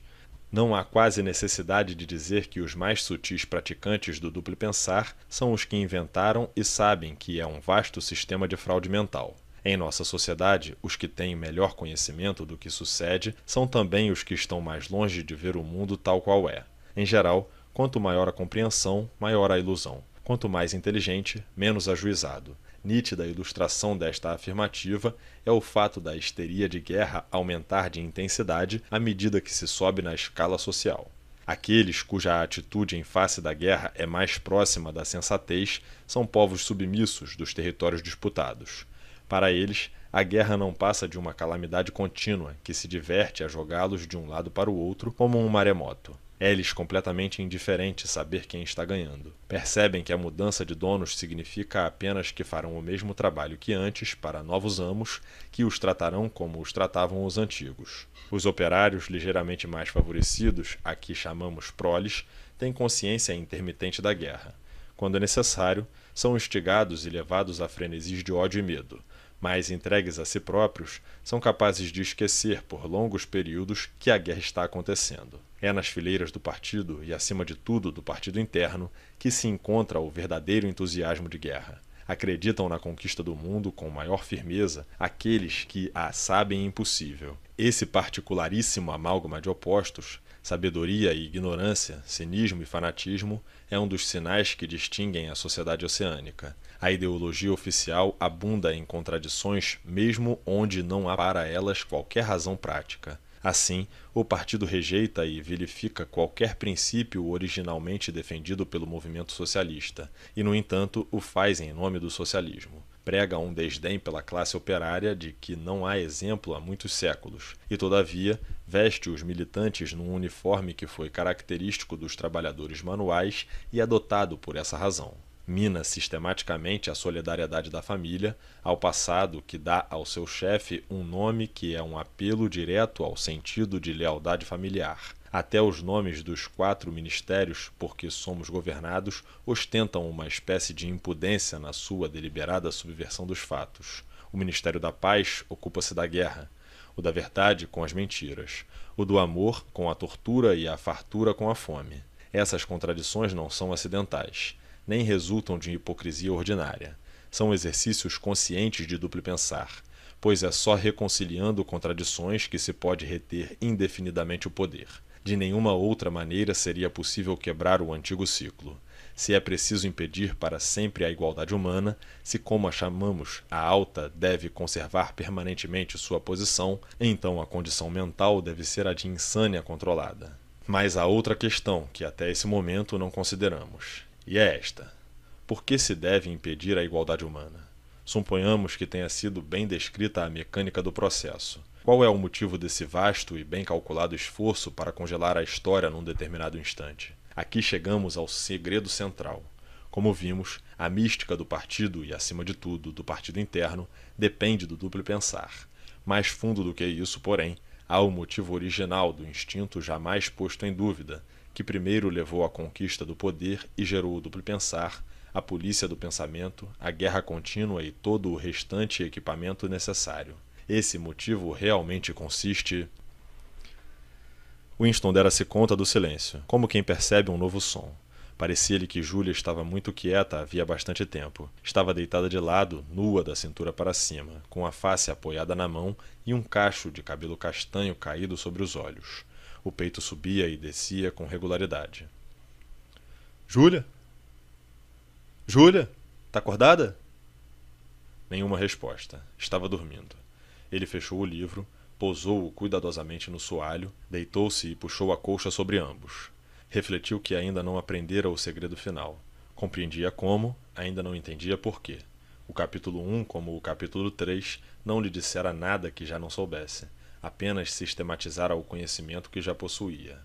Não há quase necessidade de dizer que os mais sutis praticantes do duplo pensar são os que inventaram e sabem que é um vasto sistema de fraude mental. Em nossa sociedade, os que têm melhor conhecimento do que sucede são também os que estão mais longe de ver o mundo tal qual é. Em geral, quanto maior a compreensão, maior a ilusão. Quanto mais inteligente, menos ajuizado. Nítida ilustração desta afirmativa é o fato da histeria de guerra aumentar de intensidade à medida que se sobe na escala social. Aqueles cuja atitude em face da guerra é mais próxima da sensatez são povos submissos dos territórios disputados. Para eles, a guerra não passa de uma calamidade contínua que se diverte a jogá-los de um lado para o outro como um maremoto eles completamente indiferentes saber quem está ganhando. Percebem que a mudança de donos significa apenas que farão o mesmo trabalho que antes para novos amos, que os tratarão como os tratavam os antigos. Os operários ligeiramente mais favorecidos, a que chamamos proles, têm consciência intermitente da guerra. Quando é necessário, são instigados e levados a frenesis de ódio e medo mas entregues a si próprios, são capazes de esquecer por longos períodos que a guerra está acontecendo. É nas fileiras do partido e, acima de tudo, do partido interno, que se encontra o verdadeiro entusiasmo de guerra. Acreditam na conquista do mundo com maior firmeza aqueles que a sabem impossível. Esse particularíssimo amálgama de opostos, sabedoria e ignorância, cinismo e fanatismo, é um dos sinais que distinguem a sociedade oceânica. A ideologia oficial abunda em contradições, mesmo onde não há para elas qualquer razão prática. Assim, o partido rejeita e vilifica qualquer princípio originalmente defendido pelo movimento socialista, e, no entanto, o faz em nome do socialismo. Prega um desdém pela classe operária de que não há exemplo há muitos séculos, e, todavia, veste os militantes num uniforme que foi característico dos trabalhadores manuais e adotado por essa razão mina sistematicamente a solidariedade da família ao passado que dá ao seu chefe um nome que é um apelo direto ao sentido de lealdade familiar. Até os nomes dos quatro ministérios por que somos governados ostentam uma espécie de impudência na sua deliberada subversão dos fatos. O Ministério da Paz ocupa-se da guerra, o da verdade com as mentiras, o do amor com a tortura e a fartura com a fome. Essas contradições não são acidentais nem resultam de hipocrisia ordinária. São exercícios conscientes de duplo pensar, pois é só reconciliando contradições que se pode reter indefinidamente o poder. De nenhuma outra maneira seria possível quebrar o antigo ciclo. Se é preciso impedir para sempre a igualdade humana, se, como a chamamos, a alta deve conservar permanentemente sua posição, então a condição mental deve ser a de insânia controlada. Mas há outra questão que até esse momento não consideramos. E é esta: Por que se deve impedir a igualdade humana? Suponhamos que tenha sido bem descrita a mecânica do processo. Qual é o motivo desse vasto e bem calculado esforço para congelar a história num determinado instante? Aqui chegamos ao segredo central. Como vimos, a mística do partido e, acima de tudo, do partido interno depende do duplo pensar. Mais fundo do que isso, porém, há o motivo original do instinto jamais posto em dúvida, que primeiro levou à conquista do poder e gerou o duplo pensar, a polícia do pensamento, a guerra contínua e todo o restante equipamento necessário. Esse motivo realmente consiste. Winston dera-se conta do silêncio, como quem percebe um novo som. Parecia-lhe que Júlia estava muito quieta havia bastante tempo. Estava deitada de lado, nua da cintura para cima, com a face apoiada na mão e um cacho de cabelo castanho caído sobre os olhos. O peito subia e descia com regularidade. Júlia? Júlia? Tá acordada? Nenhuma resposta. Estava dormindo. Ele fechou o livro, pousou-o cuidadosamente no soalho, deitou-se e puxou a colcha sobre ambos. Refletiu que ainda não aprendera o segredo final. Compreendia como, ainda não entendia porquê. O capítulo 1, como o capítulo 3, não lhe dissera nada que já não soubesse apenas sistematizara o conhecimento que já possuía.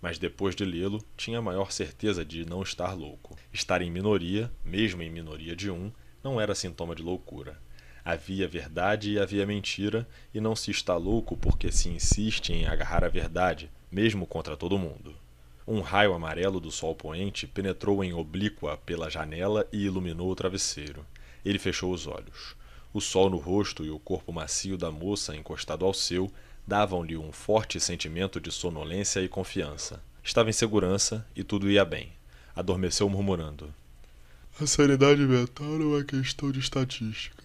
Mas depois de lê-lo, tinha maior certeza de não estar louco. Estar em minoria, mesmo em minoria de um, não era sintoma de loucura. Havia verdade e havia mentira, e não se está louco porque se insiste em agarrar a verdade, mesmo contra todo mundo. Um raio amarelo do sol poente penetrou em oblíqua pela janela e iluminou o travesseiro. Ele fechou os olhos. O sol no rosto e o corpo macio da moça encostado ao seu davam-lhe um forte sentimento de sonolência e confiança. Estava em segurança e tudo ia bem. Adormeceu murmurando: A sanidade mental não é questão de estatística.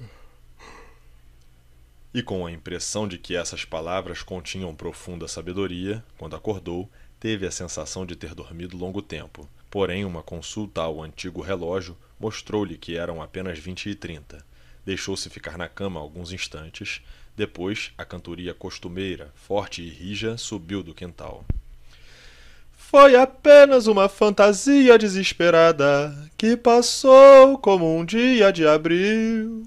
E com a impressão de que essas palavras continham profunda sabedoria, quando acordou, teve a sensação de ter dormido longo tempo. Porém, uma consulta ao antigo relógio mostrou-lhe que eram apenas vinte e trinta. Deixou-se ficar na cama alguns instantes. Depois, a cantoria costumeira, forte e rija, subiu do quintal. Foi apenas uma fantasia desesperada que passou como um dia de abril.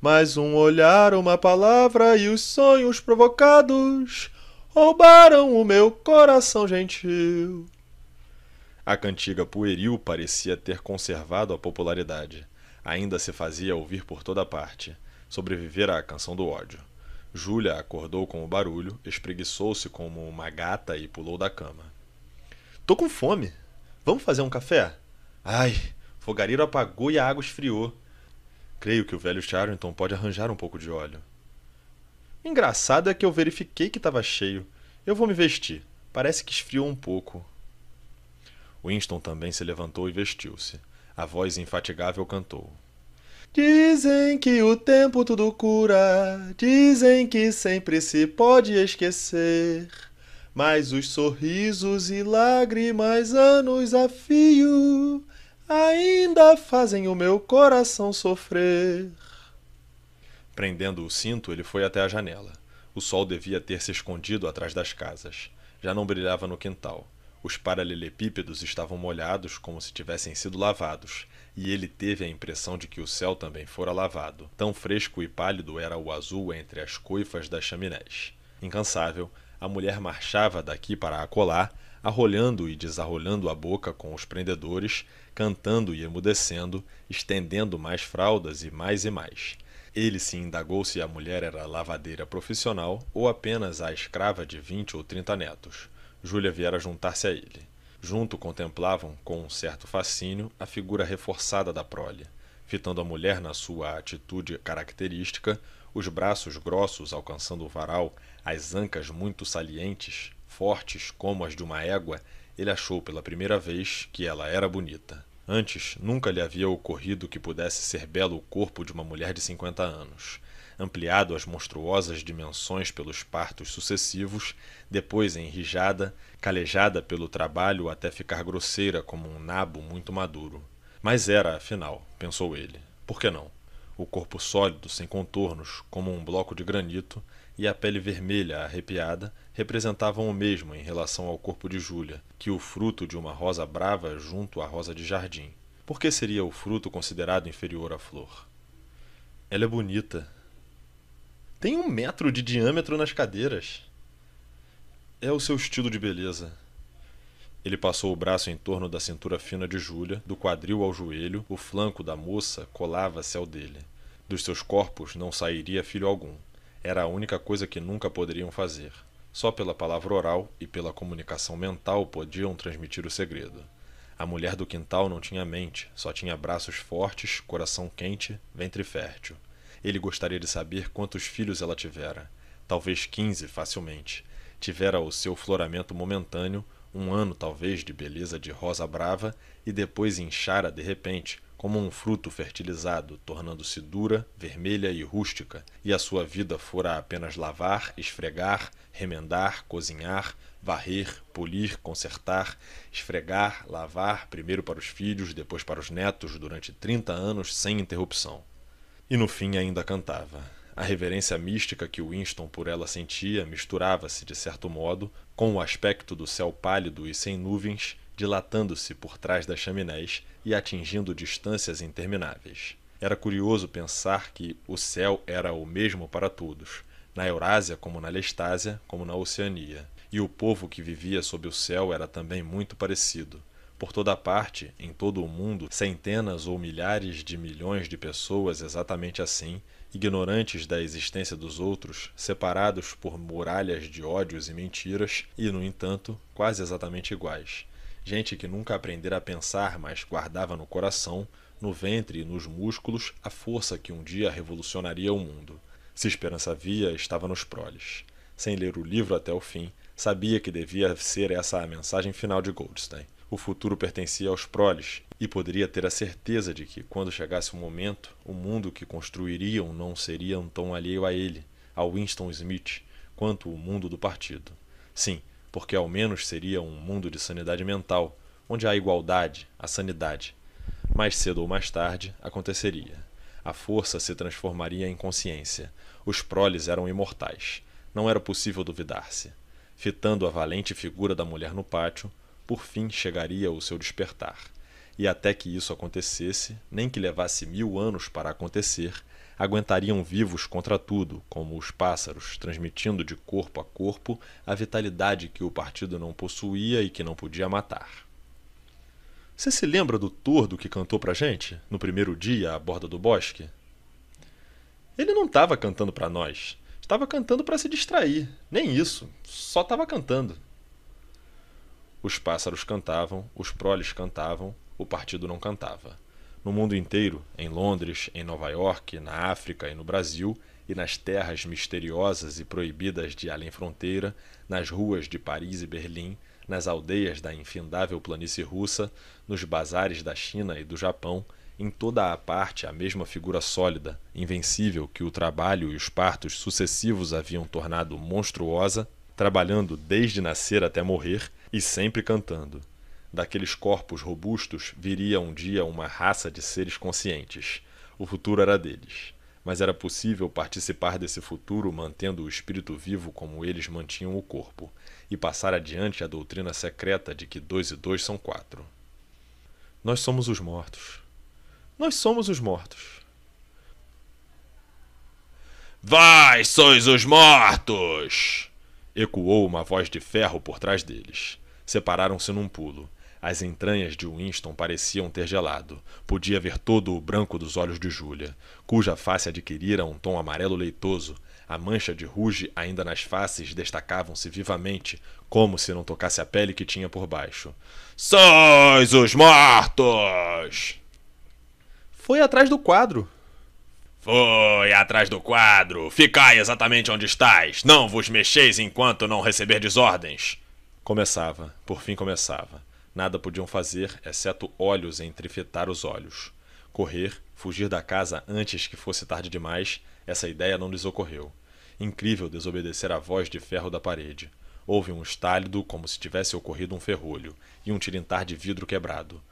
Mas um olhar, uma palavra e os sonhos provocados roubaram o meu coração gentil. A cantiga pueril parecia ter conservado a popularidade ainda se fazia ouvir por toda parte. Sobrevivera à canção do ódio. Júlia acordou com o barulho, espreguiçou-se como uma gata e pulou da cama. Tô com fome. Vamos fazer um café? Ai, fogareiro apagou e a água esfriou. Creio que o velho Charrington então, pode arranjar um pouco de óleo. Engraçado é que eu verifiquei que estava cheio. Eu vou me vestir. Parece que esfriou um pouco. Winston também se levantou e vestiu-se. A voz infatigável cantou. Dizem que o tempo tudo cura, dizem que sempre se pode esquecer. Mas os sorrisos e lágrimas, anos a fio, ainda fazem o meu coração sofrer. Prendendo o cinto, ele foi até a janela. O sol devia ter se escondido atrás das casas. Já não brilhava no quintal. Os paralelepípedos estavam molhados como se tivessem sido lavados, e ele teve a impressão de que o céu também fora lavado. Tão fresco e pálido era o azul entre as coifas das chaminés. Incansável, a mulher marchava daqui para acolá, arrolhando e desarrolhando a boca com os prendedores, cantando e emudecendo, estendendo mais fraldas e mais e mais. Ele se indagou se a mulher era lavadeira profissional ou apenas a escrava de vinte ou trinta netos. Júlia viera juntar-se a ele. Junto contemplavam, com um certo fascínio, a figura reforçada da prole, fitando a mulher na sua atitude característica, os braços grossos alcançando o varal, as ancas muito salientes, fortes como as de uma égua, ele achou pela primeira vez que ela era bonita. Antes, nunca lhe havia ocorrido que pudesse ser belo o corpo de uma mulher de cinquenta anos ampliado às monstruosas dimensões pelos partos sucessivos, depois enrijada, calejada pelo trabalho até ficar grosseira como um nabo muito maduro. Mas era, afinal, pensou ele. Por que não? O corpo sólido, sem contornos, como um bloco de granito, e a pele vermelha arrepiada representavam o mesmo em relação ao corpo de Júlia, que o fruto de uma rosa brava junto à rosa de jardim. Por que seria o fruto considerado inferior à flor? Ela é bonita, tem um metro de diâmetro nas cadeiras. É o seu estilo de beleza. Ele passou o braço em torno da cintura fina de Júlia, do quadril ao joelho, o flanco da moça colava-se ao dele. Dos seus corpos não sairia filho algum. Era a única coisa que nunca poderiam fazer. Só pela palavra oral e pela comunicação mental podiam transmitir o segredo. A mulher do quintal não tinha mente, só tinha braços fortes, coração quente, ventre fértil. Ele gostaria de saber quantos filhos ela tivera. Talvez quinze, facilmente. Tivera o seu floramento momentâneo, um ano talvez de beleza de rosa brava, e depois inchara de repente, como um fruto fertilizado, tornando-se dura, vermelha e rústica, e a sua vida fora apenas lavar, esfregar, remendar, cozinhar, varrer, polir, consertar, esfregar, lavar, primeiro para os filhos, depois para os netos, durante trinta anos sem interrupção. E no fim ainda cantava. A reverência mística que Winston por ela sentia misturava-se, de certo modo, com o aspecto do céu pálido e sem nuvens, dilatando-se por trás das chaminés e atingindo distâncias intermináveis. Era curioso pensar que o céu era o mesmo para todos, na Eurásia como na Lestásia, como na Oceania, e o povo que vivia sob o céu era também muito parecido, por toda parte, em todo o mundo, centenas ou milhares de milhões de pessoas exatamente assim, ignorantes da existência dos outros, separados por muralhas de ódios e mentiras, e, no entanto, quase exatamente iguais. Gente que nunca aprendera a pensar, mas guardava no coração, no ventre e nos músculos a força que um dia revolucionaria o mundo. Se esperança havia, estava nos proles. Sem ler o livro até o fim, sabia que devia ser essa a mensagem final de Goldstein. O futuro pertencia aos proles e poderia ter a certeza de que, quando chegasse o momento, o mundo que construiriam não seria tão alheio a ele, a Winston Smith, quanto o mundo do partido. Sim, porque ao menos seria um mundo de sanidade mental, onde há igualdade, a sanidade. Mais cedo ou mais tarde, aconteceria. A força se transformaria em consciência. Os proles eram imortais. Não era possível duvidar-se. Fitando a valente figura da mulher no pátio, por fim chegaria o seu despertar. E até que isso acontecesse, nem que levasse mil anos para acontecer, aguentariam vivos contra tudo, como os pássaros, transmitindo de corpo a corpo a vitalidade que o partido não possuía e que não podia matar. Você se lembra do tordo que cantou pra gente, no primeiro dia à borda do bosque? Ele não estava cantando para nós, estava cantando para se distrair, nem isso, só estava cantando. Os pássaros cantavam, os proles cantavam, o partido não cantava. No mundo inteiro, em Londres, em Nova York, na África e no Brasil, e nas terras misteriosas e proibidas de além fronteira, nas ruas de Paris e Berlim, nas aldeias da infindável planície russa, nos bazares da China e do Japão, em toda a parte a mesma figura sólida, invencível que o trabalho e os partos sucessivos haviam tornado monstruosa, trabalhando desde nascer até morrer e sempre cantando. Daqueles corpos robustos viria um dia uma raça de seres conscientes. O futuro era deles. Mas era possível participar desse futuro mantendo o espírito vivo como eles mantinham o corpo, e passar adiante a doutrina secreta de que dois e dois são quatro. Nós somos os mortos. Nós somos os mortos. Vós sois os mortos! Ecoou uma voz de ferro por trás deles. Separaram-se num pulo. As entranhas de Winston pareciam ter gelado. Podia ver todo o branco dos olhos de Júlia, cuja face adquirira um tom amarelo leitoso. A mancha de ruge ainda nas faces destacavam-se vivamente, como se não tocasse a pele que tinha por baixo. Sois os mortos! Foi atrás do quadro, foi atrás do quadro. Ficai exatamente onde estáis. Não vos mexeis enquanto não receberdes ordens. Começava, por fim começava. Nada podiam fazer, exceto olhos entrefitar os olhos. Correr, fugir da casa antes que fosse tarde demais, essa ideia não lhes ocorreu. Incrível desobedecer à voz de ferro da parede. Houve um estálido como se tivesse ocorrido um ferrolho e um tilintar de vidro quebrado.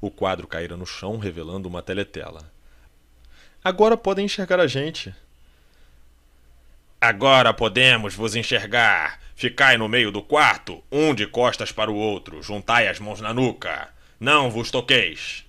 O quadro caíra no chão, revelando uma teletela agora podem enxergar a gente. Agora podemos vos enxergar. Ficai no meio do quarto, um de costas para o outro, juntai as mãos na nuca. Não vos toqueis.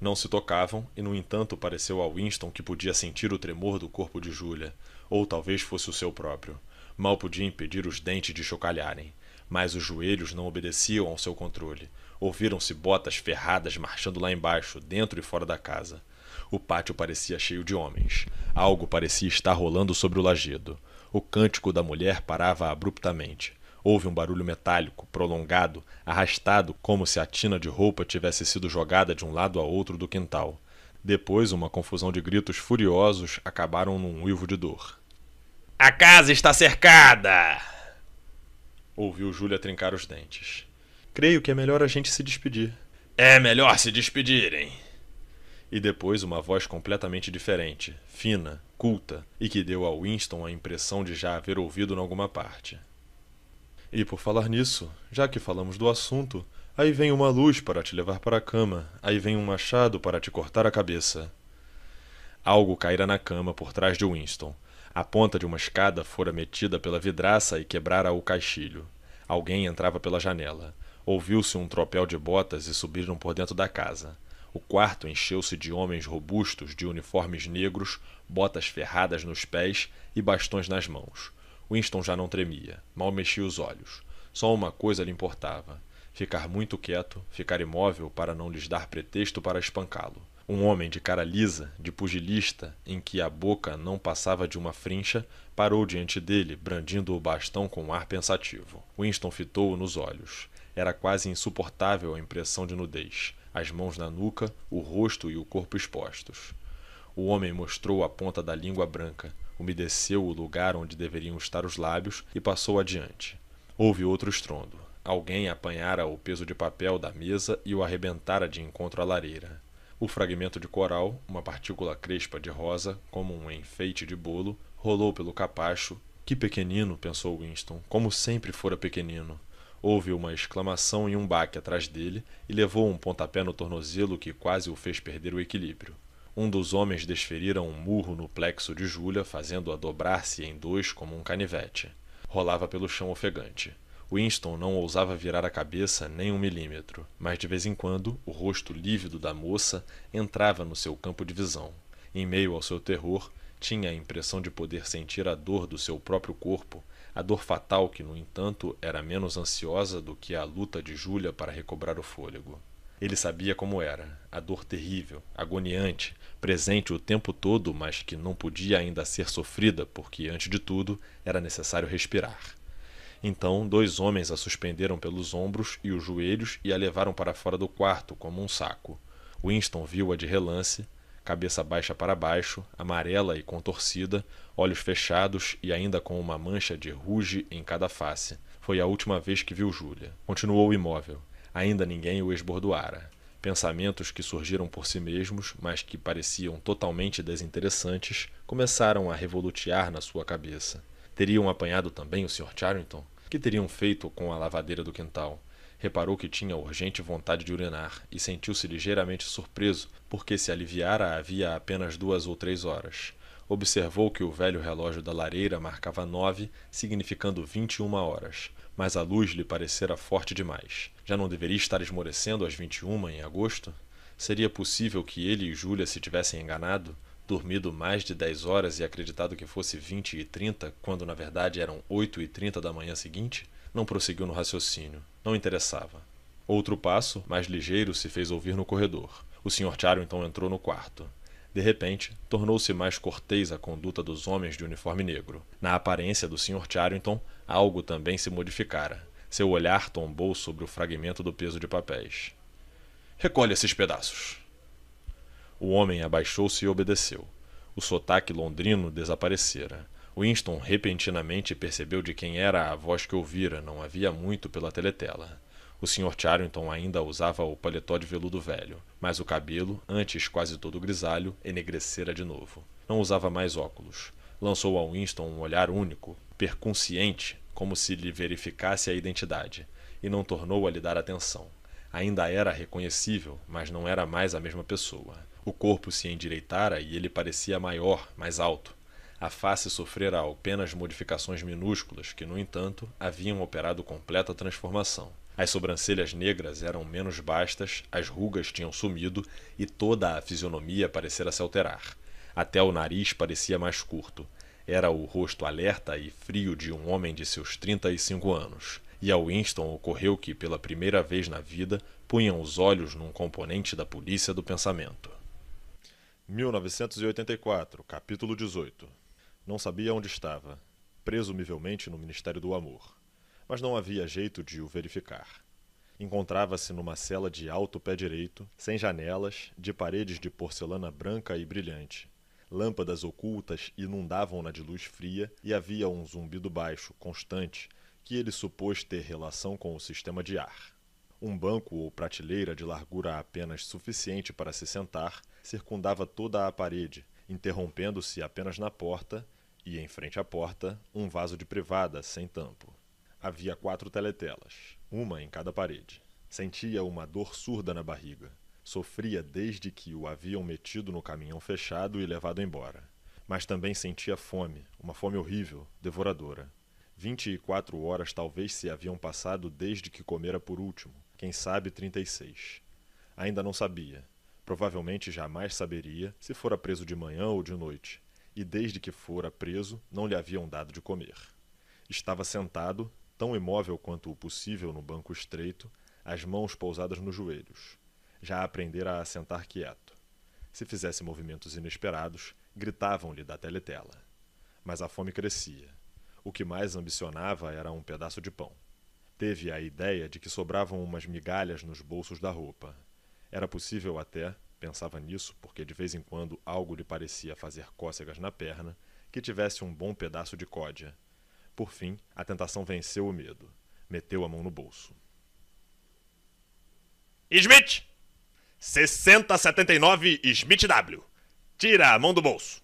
Não se tocavam, e no entanto pareceu a Winston que podia sentir o tremor do corpo de Júlia, ou talvez fosse o seu próprio. Mal podia impedir os dentes de chocalharem, mas os joelhos não obedeciam ao seu controle. Ouviram-se botas ferradas marchando lá embaixo, dentro e fora da casa. O pátio parecia cheio de homens. Algo parecia estar rolando sobre o lajedo. O cântico da mulher parava abruptamente. Houve um barulho metálico, prolongado, arrastado, como se a tina de roupa tivesse sido jogada de um lado a outro do quintal. Depois, uma confusão de gritos furiosos acabaram num uivo de dor. A casa está cercada! Ouviu Júlia trincar os dentes. Creio que é melhor a gente se despedir. É melhor se despedirem. E depois uma voz completamente diferente, fina, culta, e que deu a Winston a impressão de já haver ouvido em alguma parte. E por falar nisso, já que falamos do assunto, aí vem uma luz para te levar para a cama, aí vem um machado para te cortar a cabeça. Algo caíra na cama por trás de Winston. A ponta de uma escada fora metida pela vidraça e quebrara o caixilho. Alguém entrava pela janela. Ouviu-se um tropel de botas e subiram por dentro da casa. O quarto encheu-se de homens robustos de uniformes negros, botas ferradas nos pés e bastões nas mãos. Winston já não tremia, mal mexia os olhos. Só uma coisa lhe importava: ficar muito quieto, ficar imóvel para não lhes dar pretexto para espancá-lo. Um homem de cara lisa, de pugilista, em que a boca não passava de uma frincha, parou diante dele, brandindo o bastão com um ar pensativo. Winston fitou-o nos olhos. Era quase insuportável a impressão de nudez as mãos na nuca, o rosto e o corpo expostos. O homem mostrou a ponta da língua branca, umedeceu o lugar onde deveriam estar os lábios e passou adiante. Houve outro estrondo. Alguém apanhara o peso de papel da mesa e o arrebentara de encontro à lareira. O fragmento de coral, uma partícula crespa de rosa, como um enfeite de bolo, rolou pelo capacho. Que pequenino, pensou Winston, como sempre fora pequenino. Houve uma exclamação e um baque atrás dele e levou um pontapé no tornozelo que quase o fez perder o equilíbrio. Um dos homens desferira um murro no plexo de Júlia, fazendo-a dobrar-se em dois como um canivete. Rolava pelo chão ofegante. Winston não ousava virar a cabeça nem um milímetro, mas de vez em quando o rosto lívido da moça entrava no seu campo de visão. Em meio ao seu terror, tinha a impressão de poder sentir a dor do seu próprio corpo a dor fatal que, no entanto, era menos ansiosa do que a luta de Júlia para recobrar o fôlego. Ele sabia como era, a dor terrível, agoniante, presente o tempo todo, mas que não podia ainda ser sofrida, porque, antes de tudo, era necessário respirar. Então, dois homens a suspenderam pelos ombros e os joelhos e a levaram para fora do quarto, como um saco. Winston viu-a de relance, cabeça baixa para baixo, amarela e contorcida, olhos fechados e ainda com uma mancha de ruge em cada face. Foi a última vez que viu Júlia. Continuou imóvel. Ainda ninguém o esbordoara. Pensamentos que surgiram por si mesmos, mas que pareciam totalmente desinteressantes, começaram a revolutear na sua cabeça. Teriam apanhado também o Sr. Charrington? Que teriam feito com a lavadeira do quintal? Reparou que tinha urgente vontade de urinar e sentiu-se ligeiramente surpreso, porque se aliviara havia apenas duas ou três horas. Observou que o velho relógio da lareira marcava nove, significando vinte e uma horas, mas a luz lhe parecera forte demais. Já não deveria estar esmorecendo às vinte e uma em agosto? Seria possível que ele e Júlia se tivessem enganado? dormido mais de dez horas e acreditado que fosse vinte e trinta, quando na verdade eram oito e trinta da manhã seguinte? Não prosseguiu no raciocínio. Não interessava. Outro passo, mais ligeiro, se fez ouvir no corredor. O Sr. Tiaro então entrou no quarto. De repente, tornou-se mais cortês a conduta dos homens de uniforme negro. Na aparência do Sr. Charrington, algo também se modificara. Seu olhar tombou sobre o fragmento do peso de papéis. Recolhe esses pedaços. O homem abaixou-se e obedeceu. O sotaque londrino desaparecera. Winston repentinamente percebeu de quem era a voz que ouvira, não havia muito pela teletela. O Sr. Charrington ainda usava o paletó de veludo velho, mas o cabelo, antes quase todo grisalho, enegrecera de novo. Não usava mais óculos. Lançou a Winston um olhar único, percunciente, como se lhe verificasse a identidade, e não tornou a lhe dar atenção. Ainda era reconhecível, mas não era mais a mesma pessoa. O corpo se endireitara e ele parecia maior, mais alto. A face sofrera apenas modificações minúsculas que, no entanto, haviam operado completa transformação. As sobrancelhas negras eram menos bastas, as rugas tinham sumido e toda a fisionomia parecera se alterar. Até o nariz parecia mais curto. Era o rosto alerta e frio de um homem de seus 35 anos. E a Winston ocorreu que, pela primeira vez na vida, punham os olhos num componente da polícia do pensamento. 1984, capítulo 18 não sabia onde estava, presumivelmente no Ministério do Amor, mas não havia jeito de o verificar. Encontrava-se numa cela de alto pé direito, sem janelas, de paredes de porcelana branca e brilhante. Lâmpadas ocultas inundavam-na de luz fria e havia um zumbido baixo, constante, que ele supôs ter relação com o sistema de ar. Um banco ou prateleira de largura apenas suficiente para se sentar circundava toda a parede, interrompendo-se apenas na porta e, em frente à porta, um vaso de privada sem tampo. Havia quatro teletelas, uma em cada parede. Sentia uma dor surda na barriga. Sofria desde que o haviam metido no caminhão fechado e levado embora. Mas também sentia fome, uma fome horrível, devoradora. Vinte e quatro horas talvez se haviam passado desde que comera por último, quem sabe trinta e seis. Ainda não sabia. Provavelmente jamais saberia se fora preso de manhã ou de noite e desde que fora preso não lhe haviam dado de comer. Estava sentado, tão imóvel quanto o possível no banco estreito, as mãos pousadas nos joelhos. Já aprendera a sentar quieto. Se fizesse movimentos inesperados, gritavam-lhe da teletela. Mas a fome crescia. O que mais ambicionava era um pedaço de pão. Teve a ideia de que sobravam umas migalhas nos bolsos da roupa. Era possível até, Pensava nisso porque de vez em quando algo lhe parecia fazer cócegas na perna, que tivesse um bom pedaço de códia. Por fim, a tentação venceu o medo. Meteu a mão no bolso. Smith! 6079 Smith W! Tira a mão do bolso!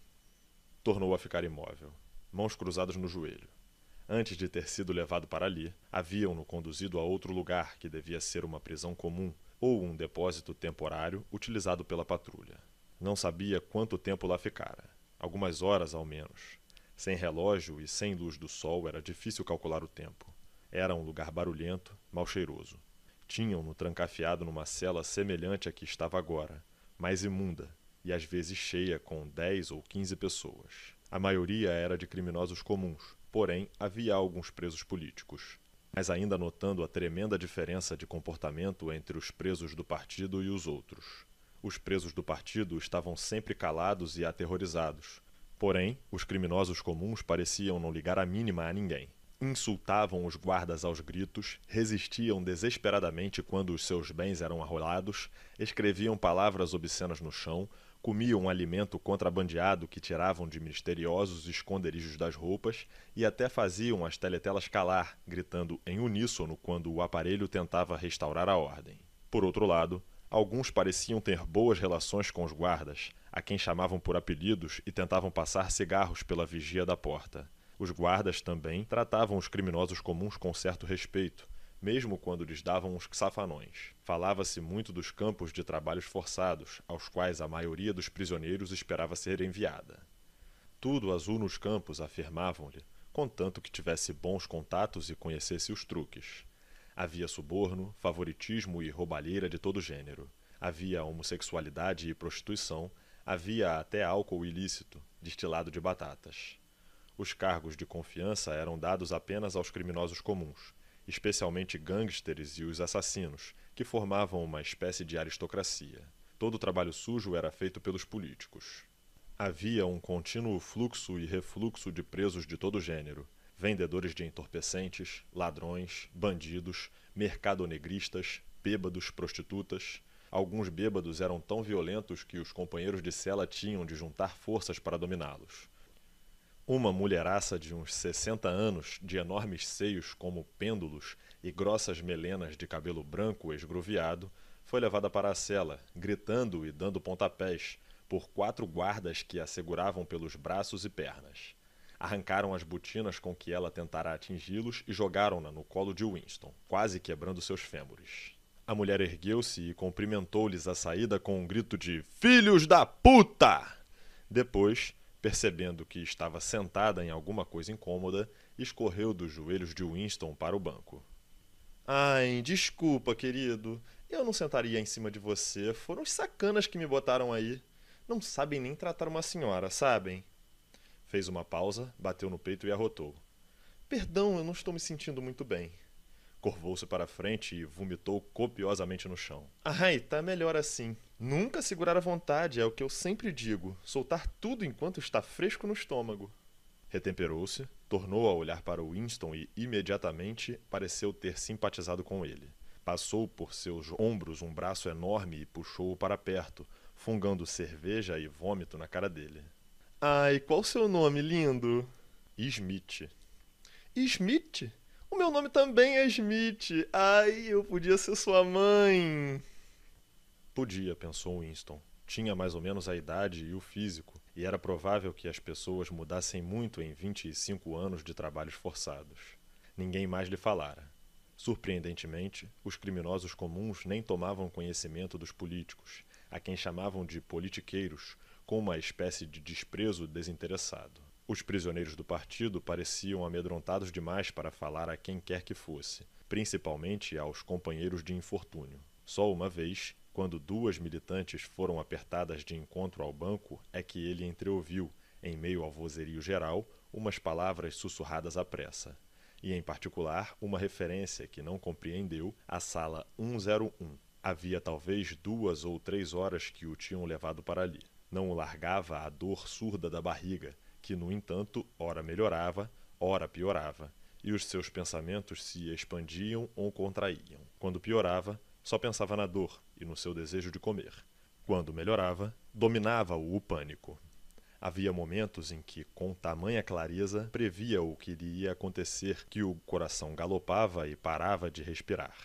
Tornou a ficar imóvel, mãos cruzadas no joelho. Antes de ter sido levado para ali, haviam-no conduzido a outro lugar que devia ser uma prisão comum, ou um depósito temporário utilizado pela patrulha. Não sabia quanto tempo lá ficara, algumas horas ao menos. Sem relógio e sem luz do sol era difícil calcular o tempo. Era um lugar barulhento, mal cheiroso. Tinham-no trancafiado numa cela semelhante à que estava agora, mais imunda e às vezes cheia com dez ou quinze pessoas. A maioria era de criminosos comuns, porém havia alguns presos políticos mas ainda notando a tremenda diferença de comportamento entre os presos do partido e os outros. Os presos do partido estavam sempre calados e aterrorizados. Porém, os criminosos comuns pareciam não ligar a mínima a ninguém. Insultavam os guardas aos gritos, resistiam desesperadamente quando os seus bens eram arrolados, escreviam palavras obscenas no chão, comiam um alimento contrabandeado que tiravam de misteriosos esconderijos das roupas e até faziam as teletelas calar, gritando em uníssono quando o aparelho tentava restaurar a ordem. Por outro lado, alguns pareciam ter boas relações com os guardas, a quem chamavam por apelidos e tentavam passar cigarros pela vigia da porta. Os guardas também tratavam os criminosos comuns com certo respeito, mesmo quando lhes davam os xafanões, Falava-se muito dos campos de trabalhos forçados, aos quais a maioria dos prisioneiros esperava ser enviada. Tudo azul nos campos, afirmavam-lhe, contanto que tivesse bons contatos e conhecesse os truques. Havia suborno, favoritismo e roubalheira de todo gênero. Havia homossexualidade e prostituição, havia até álcool ilícito, destilado de batatas. Os cargos de confiança eram dados apenas aos criminosos comuns, especialmente gangsters e os assassinos, que formavam uma espécie de aristocracia. Todo o trabalho sujo era feito pelos políticos. Havia um contínuo fluxo e refluxo de presos de todo gênero, vendedores de entorpecentes, ladrões, bandidos, mercadonegristas, bêbados, prostitutas. Alguns bêbados eram tão violentos que os companheiros de cela tinham de juntar forças para dominá-los. Uma mulheraça de uns 60 anos, de enormes seios como pêndulos e grossas melenas de cabelo branco esgruviado, foi levada para a cela, gritando e dando pontapés, por quatro guardas que a seguravam pelos braços e pernas. Arrancaram as botinas com que ela tentara atingi-los e jogaram-na no colo de Winston, quase quebrando seus fêmures. A mulher ergueu-se e cumprimentou-lhes a saída com um grito de Filhos da puta! Depois, Percebendo que estava sentada em alguma coisa incômoda, escorreu dos joelhos de Winston para o banco. Ai, desculpa, querido. Eu não sentaria em cima de você. Foram os sacanas que me botaram aí. Não sabem nem tratar uma senhora, sabem? Fez uma pausa, bateu no peito e arrotou. Perdão, eu não estou me sentindo muito bem. Corvou-se para frente e vomitou copiosamente no chão. Ai, tá melhor assim. Nunca segurar a vontade, é o que eu sempre digo. Soltar tudo enquanto está fresco no estômago. Retemperou-se, tornou a olhar para Winston e imediatamente pareceu ter simpatizado com ele. Passou por seus ombros um braço enorme e puxou-o para perto, fungando cerveja e vômito na cara dele. Ai, qual seu nome lindo? Smith. Smith? O meu nome também é Smith. Ai, eu podia ser sua mãe. Podia, pensou Winston. Tinha mais ou menos a idade e o físico, e era provável que as pessoas mudassem muito em 25 anos de trabalhos forçados. Ninguém mais lhe falara. Surpreendentemente, os criminosos comuns nem tomavam conhecimento dos políticos, a quem chamavam de politiqueiros, com uma espécie de desprezo desinteressado. Os prisioneiros do partido pareciam amedrontados demais para falar a quem quer que fosse, principalmente aos companheiros de infortúnio. Só uma vez, quando duas militantes foram apertadas de encontro ao banco, é que ele entreouviu, em meio ao vozerio geral, umas palavras sussurradas à pressa e, em particular, uma referência que não compreendeu à sala 101. Havia talvez duas ou três horas que o tinham levado para ali. Não o largava a dor surda da barriga, que, no entanto, ora melhorava, ora piorava, e os seus pensamentos se expandiam ou contraíam. Quando piorava, só pensava na dor e no seu desejo de comer. Quando melhorava, dominava-o o pânico. Havia momentos em que, com tamanha clareza, previa o que lhe ia acontecer, que o coração galopava e parava de respirar.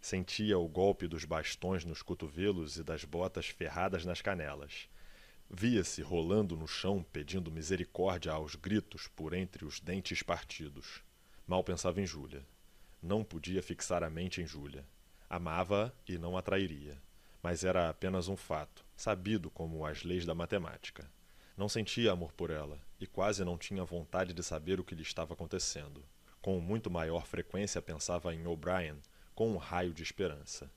Sentia o golpe dos bastões nos cotovelos e das botas ferradas nas canelas via-se rolando no chão pedindo misericórdia aos gritos por entre os dentes partidos. Mal pensava em Júlia. Não podia fixar a mente em Júlia. Amava-a e não a trairia. Mas era apenas um fato, sabido como as leis da matemática. Não sentia amor por ela e quase não tinha vontade de saber o que lhe estava acontecendo. Com muito maior frequência pensava em O'Brien, com um raio de esperança.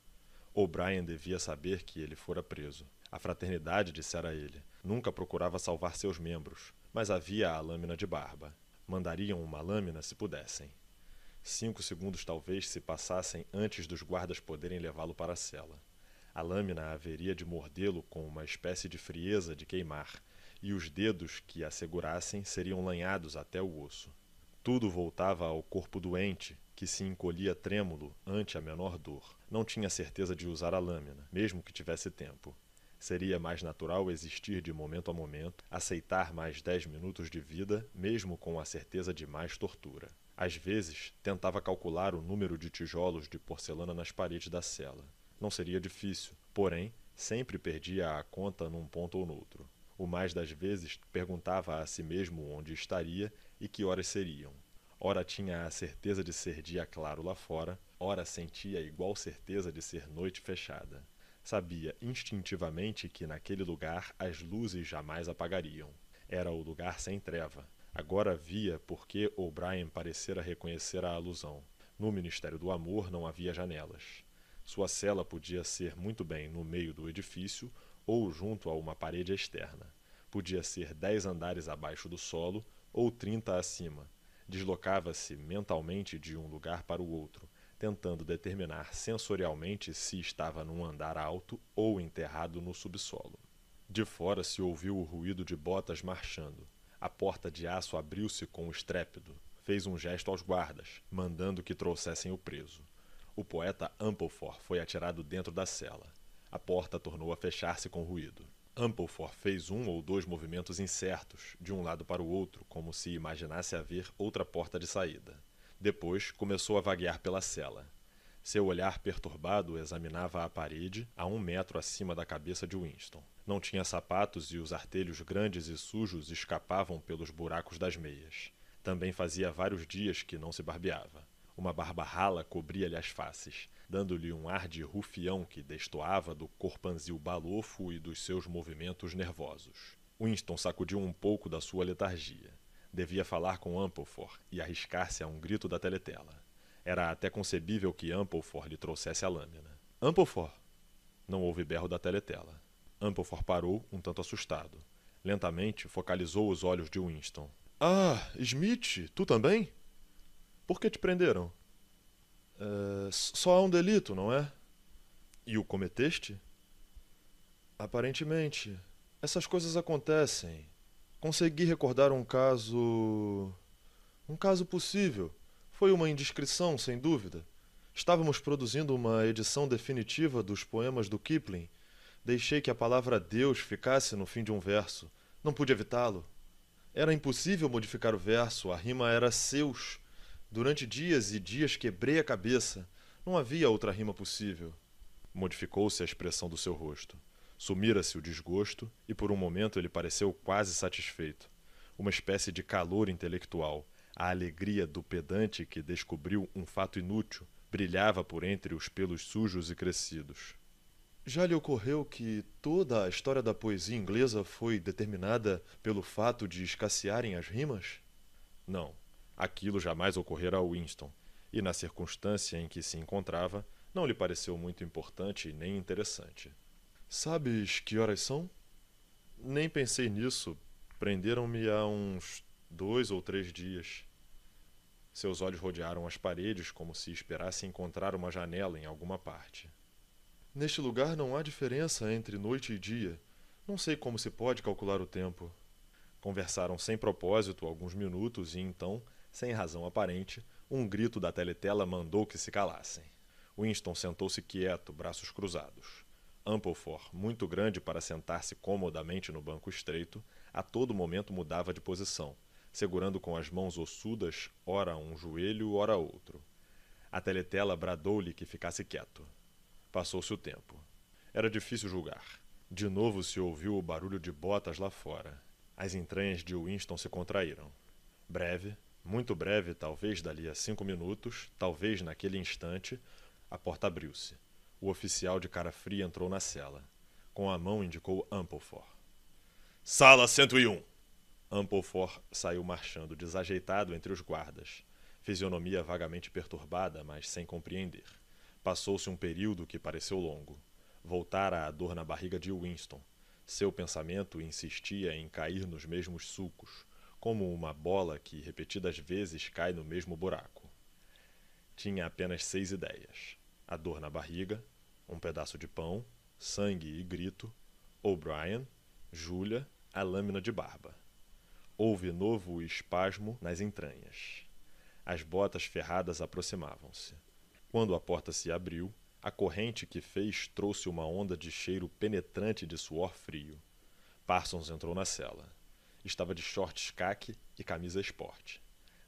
O'Brien devia saber que ele fora preso. A fraternidade dissera ele, nunca procurava salvar seus membros, mas havia a lâmina de barba. Mandariam uma lâmina se pudessem. Cinco segundos talvez se passassem antes dos guardas poderem levá-lo para a cela. A lâmina haveria de mordê-lo com uma espécie de frieza de queimar, e os dedos que a segurassem seriam lanhados até o osso. Tudo voltava ao corpo doente, que se encolhia trêmulo ante a menor dor. Não tinha certeza de usar a lâmina, mesmo que tivesse tempo. Seria mais natural existir de momento a momento, aceitar mais dez minutos de vida, mesmo com a certeza de mais tortura. Às vezes, tentava calcular o número de tijolos de porcelana nas paredes da cela. Não seria difícil, porém, sempre perdia a conta num ponto ou noutro. O mais das vezes perguntava a si mesmo onde estaria e que horas seriam. Ora tinha a certeza de ser dia claro lá fora, ora sentia igual certeza de ser noite fechada. Sabia instintivamente que naquele lugar as luzes jamais apagariam. Era o lugar sem treva. Agora via por que O'Brien parecera reconhecer a alusão. No Ministério do Amor não havia janelas. Sua cela podia ser muito bem no meio do edifício ou junto a uma parede externa. Podia ser dez andares abaixo do solo ou trinta acima. Deslocava-se mentalmente de um lugar para o outro, tentando determinar sensorialmente se estava num andar alto ou enterrado no subsolo. De fora se ouviu o ruído de botas marchando. A porta de aço abriu-se com um estrépito. Fez um gesto aos guardas, mandando que trouxessem o preso. O poeta Amplefor foi atirado dentro da cela. A porta tornou a fechar-se com ruído. Amplefor fez um ou dois movimentos incertos, de um lado para o outro, como se imaginasse haver outra porta de saída. Depois começou a vaguear pela cela. Seu olhar perturbado examinava a parede, a um metro acima da cabeça de Winston. Não tinha sapatos e os artelhos grandes e sujos escapavam pelos buracos das meias. Também fazia vários dias que não se barbeava. Uma barba rala cobria-lhe as faces, dando-lhe um ar de rufião que destoava do corpanzil balofo e dos seus movimentos nervosos. Winston sacudiu um pouco da sua letargia. Devia falar com Amplefor e arriscar-se a um grito da teletela. Era até concebível que Amplefor lhe trouxesse a lâmina. Amplefor! Não houve berro da teletela. Amplefor parou, um tanto assustado. Lentamente, focalizou os olhos de Winston. Ah, Smith, tu também? Por que te prenderam? Uh, só há um delito, não é? E o cometeste? Aparentemente. Essas coisas acontecem. Consegui recordar um caso. Um caso possível. Foi uma indiscrição, sem dúvida. Estávamos produzindo uma edição definitiva dos poemas do Kipling. Deixei que a palavra Deus ficasse no fim de um verso. Não pude evitá-lo. Era impossível modificar o verso, a rima era seus. Durante dias e dias quebrei a cabeça. Não havia outra rima possível. Modificou-se a expressão do seu rosto. Sumira-se o desgosto e por um momento ele pareceu quase satisfeito. Uma espécie de calor intelectual, a alegria do pedante que descobriu um fato inútil, brilhava por entre os pelos sujos e crescidos. Já lhe ocorreu que toda a história da poesia inglesa foi determinada pelo fato de escassearem as rimas? Não, aquilo jamais ocorrera a Winston, e na circunstância em que se encontrava, não lhe pareceu muito importante nem interessante. Sabes que horas são? Nem pensei nisso. Prenderam-me há uns dois ou três dias. Seus olhos rodearam as paredes como se esperasse encontrar uma janela em alguma parte. Neste lugar não há diferença entre noite e dia. Não sei como se pode calcular o tempo. Conversaram sem propósito alguns minutos e então, sem razão aparente, um grito da teletela mandou que se calassem. Winston sentou-se quieto, braços cruzados. Amplefor, muito grande para sentar-se comodamente no banco estreito, a todo momento mudava de posição, segurando com as mãos ossudas ora um joelho, ora outro. A teletela bradou-lhe que ficasse quieto. Passou-se o tempo. Era difícil julgar. De novo se ouviu o barulho de botas lá fora. As entranhas de Winston se contraíram. Breve, muito breve, talvez dali a cinco minutos, talvez naquele instante, a porta abriu-se. O oficial de cara fria entrou na cela. Com a mão indicou Amplefor. Sala 101! Amplefor saiu marchando, desajeitado entre os guardas. Fisionomia vagamente perturbada, mas sem compreender. Passou-se um período que pareceu longo. Voltara a dor na barriga de Winston. Seu pensamento insistia em cair nos mesmos sulcos, como uma bola que repetidas vezes cai no mesmo buraco. Tinha apenas seis ideias a dor na barriga, um pedaço de pão, sangue e grito, O'Brien, Júlia, a lâmina de barba. Houve novo espasmo nas entranhas. As botas ferradas aproximavam-se. Quando a porta se abriu, a corrente que fez trouxe uma onda de cheiro penetrante de suor frio. Parsons entrou na cela. Estava de shorts caque e camisa esporte.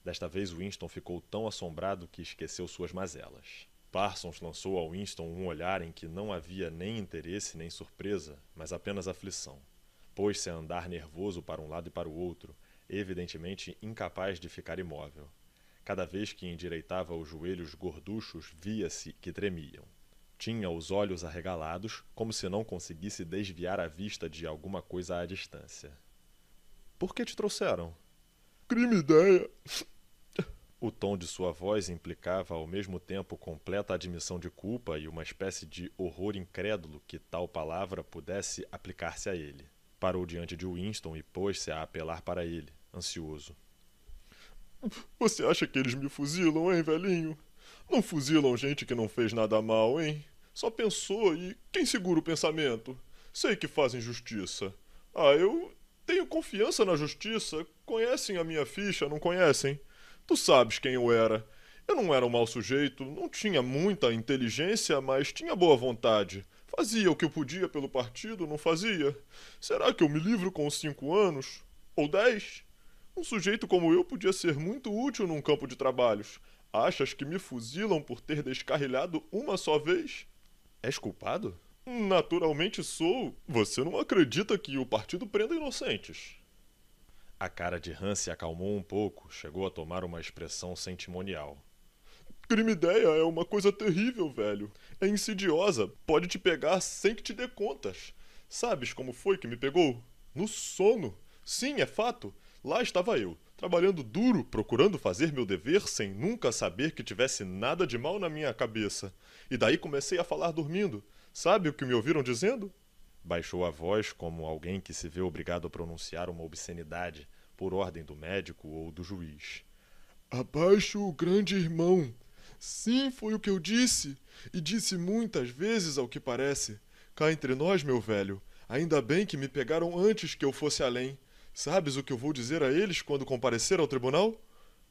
Desta vez Winston ficou tão assombrado que esqueceu suas mazelas. Parsons lançou ao Winston um olhar em que não havia nem interesse nem surpresa, mas apenas aflição. Pôs-se a andar nervoso para um lado e para o outro, evidentemente incapaz de ficar imóvel. Cada vez que endireitava os joelhos gorduchos, via-se que tremiam. Tinha os olhos arregalados, como se não conseguisse desviar a vista de alguma coisa à distância. Por que te trouxeram? Crime ideia! O tom de sua voz implicava ao mesmo tempo completa admissão de culpa e uma espécie de horror incrédulo que tal palavra pudesse aplicar-se a ele. Parou diante de Winston e pôs-se a apelar para ele, ansioso. Você acha que eles me fuzilam, hein, velhinho? Não fuzilam gente que não fez nada mal, hein? Só pensou e quem segura o pensamento? Sei que fazem justiça. Ah, eu tenho confiança na justiça. Conhecem a minha ficha, não conhecem? Tu sabes quem eu era. Eu não era um mau sujeito, não tinha muita inteligência, mas tinha boa vontade. Fazia o que eu podia pelo partido, não fazia? Será que eu me livro com cinco anos? Ou dez? Um sujeito como eu podia ser muito útil num campo de trabalhos. Achas que me fuzilam por ter descarrilhado uma só vez? És culpado? Naturalmente sou. Você não acredita que o partido prenda inocentes? A cara de Hans se acalmou um pouco, chegou a tomar uma expressão sentimonial. Crime ideia é uma coisa terrível, velho. É insidiosa, pode te pegar sem que te dê contas. Sabes como foi que me pegou? No sono. Sim, é fato. Lá estava eu, trabalhando duro, procurando fazer meu dever sem nunca saber que tivesse nada de mal na minha cabeça. E daí comecei a falar dormindo. Sabe o que me ouviram dizendo? Baixou a voz como alguém que se vê obrigado a pronunciar uma obscenidade por ordem do médico ou do juiz. Abaixo o grande irmão! Sim, foi o que eu disse, e disse muitas vezes ao que parece. Cá entre nós, meu velho, ainda bem que me pegaram antes que eu fosse além. Sabes o que eu vou dizer a eles quando comparecer ao tribunal?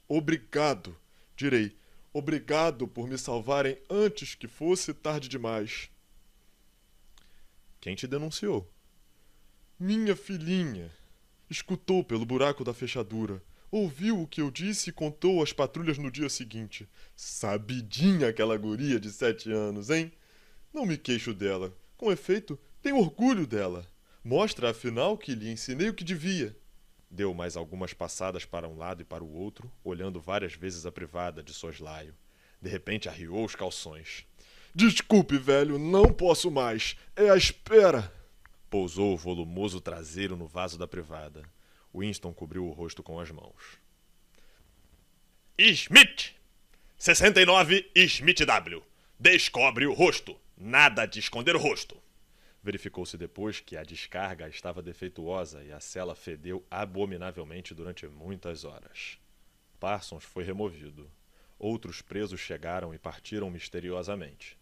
Obrigado, direi. Obrigado por me salvarem antes que fosse tarde demais. Quem te denunciou? Minha filhinha. Escutou pelo buraco da fechadura. Ouviu o que eu disse e contou às patrulhas no dia seguinte. Sabidinha aquela guria de sete anos, hein? Não me queixo dela. Com efeito, tenho orgulho dela. Mostra, afinal, que lhe ensinei o que devia. Deu mais algumas passadas para um lado e para o outro, olhando várias vezes a privada de soslaio. De repente arriou os calções. Desculpe, velho, não posso mais. É a espera. Pousou o volumoso traseiro no vaso da privada. Winston cobriu o rosto com as mãos. Smith! 69 Smith W. Descobre o rosto. Nada de esconder o rosto. Verificou-se depois que a descarga estava defeituosa e a cela fedeu abominavelmente durante muitas horas. Parsons foi removido. Outros presos chegaram e partiram misteriosamente.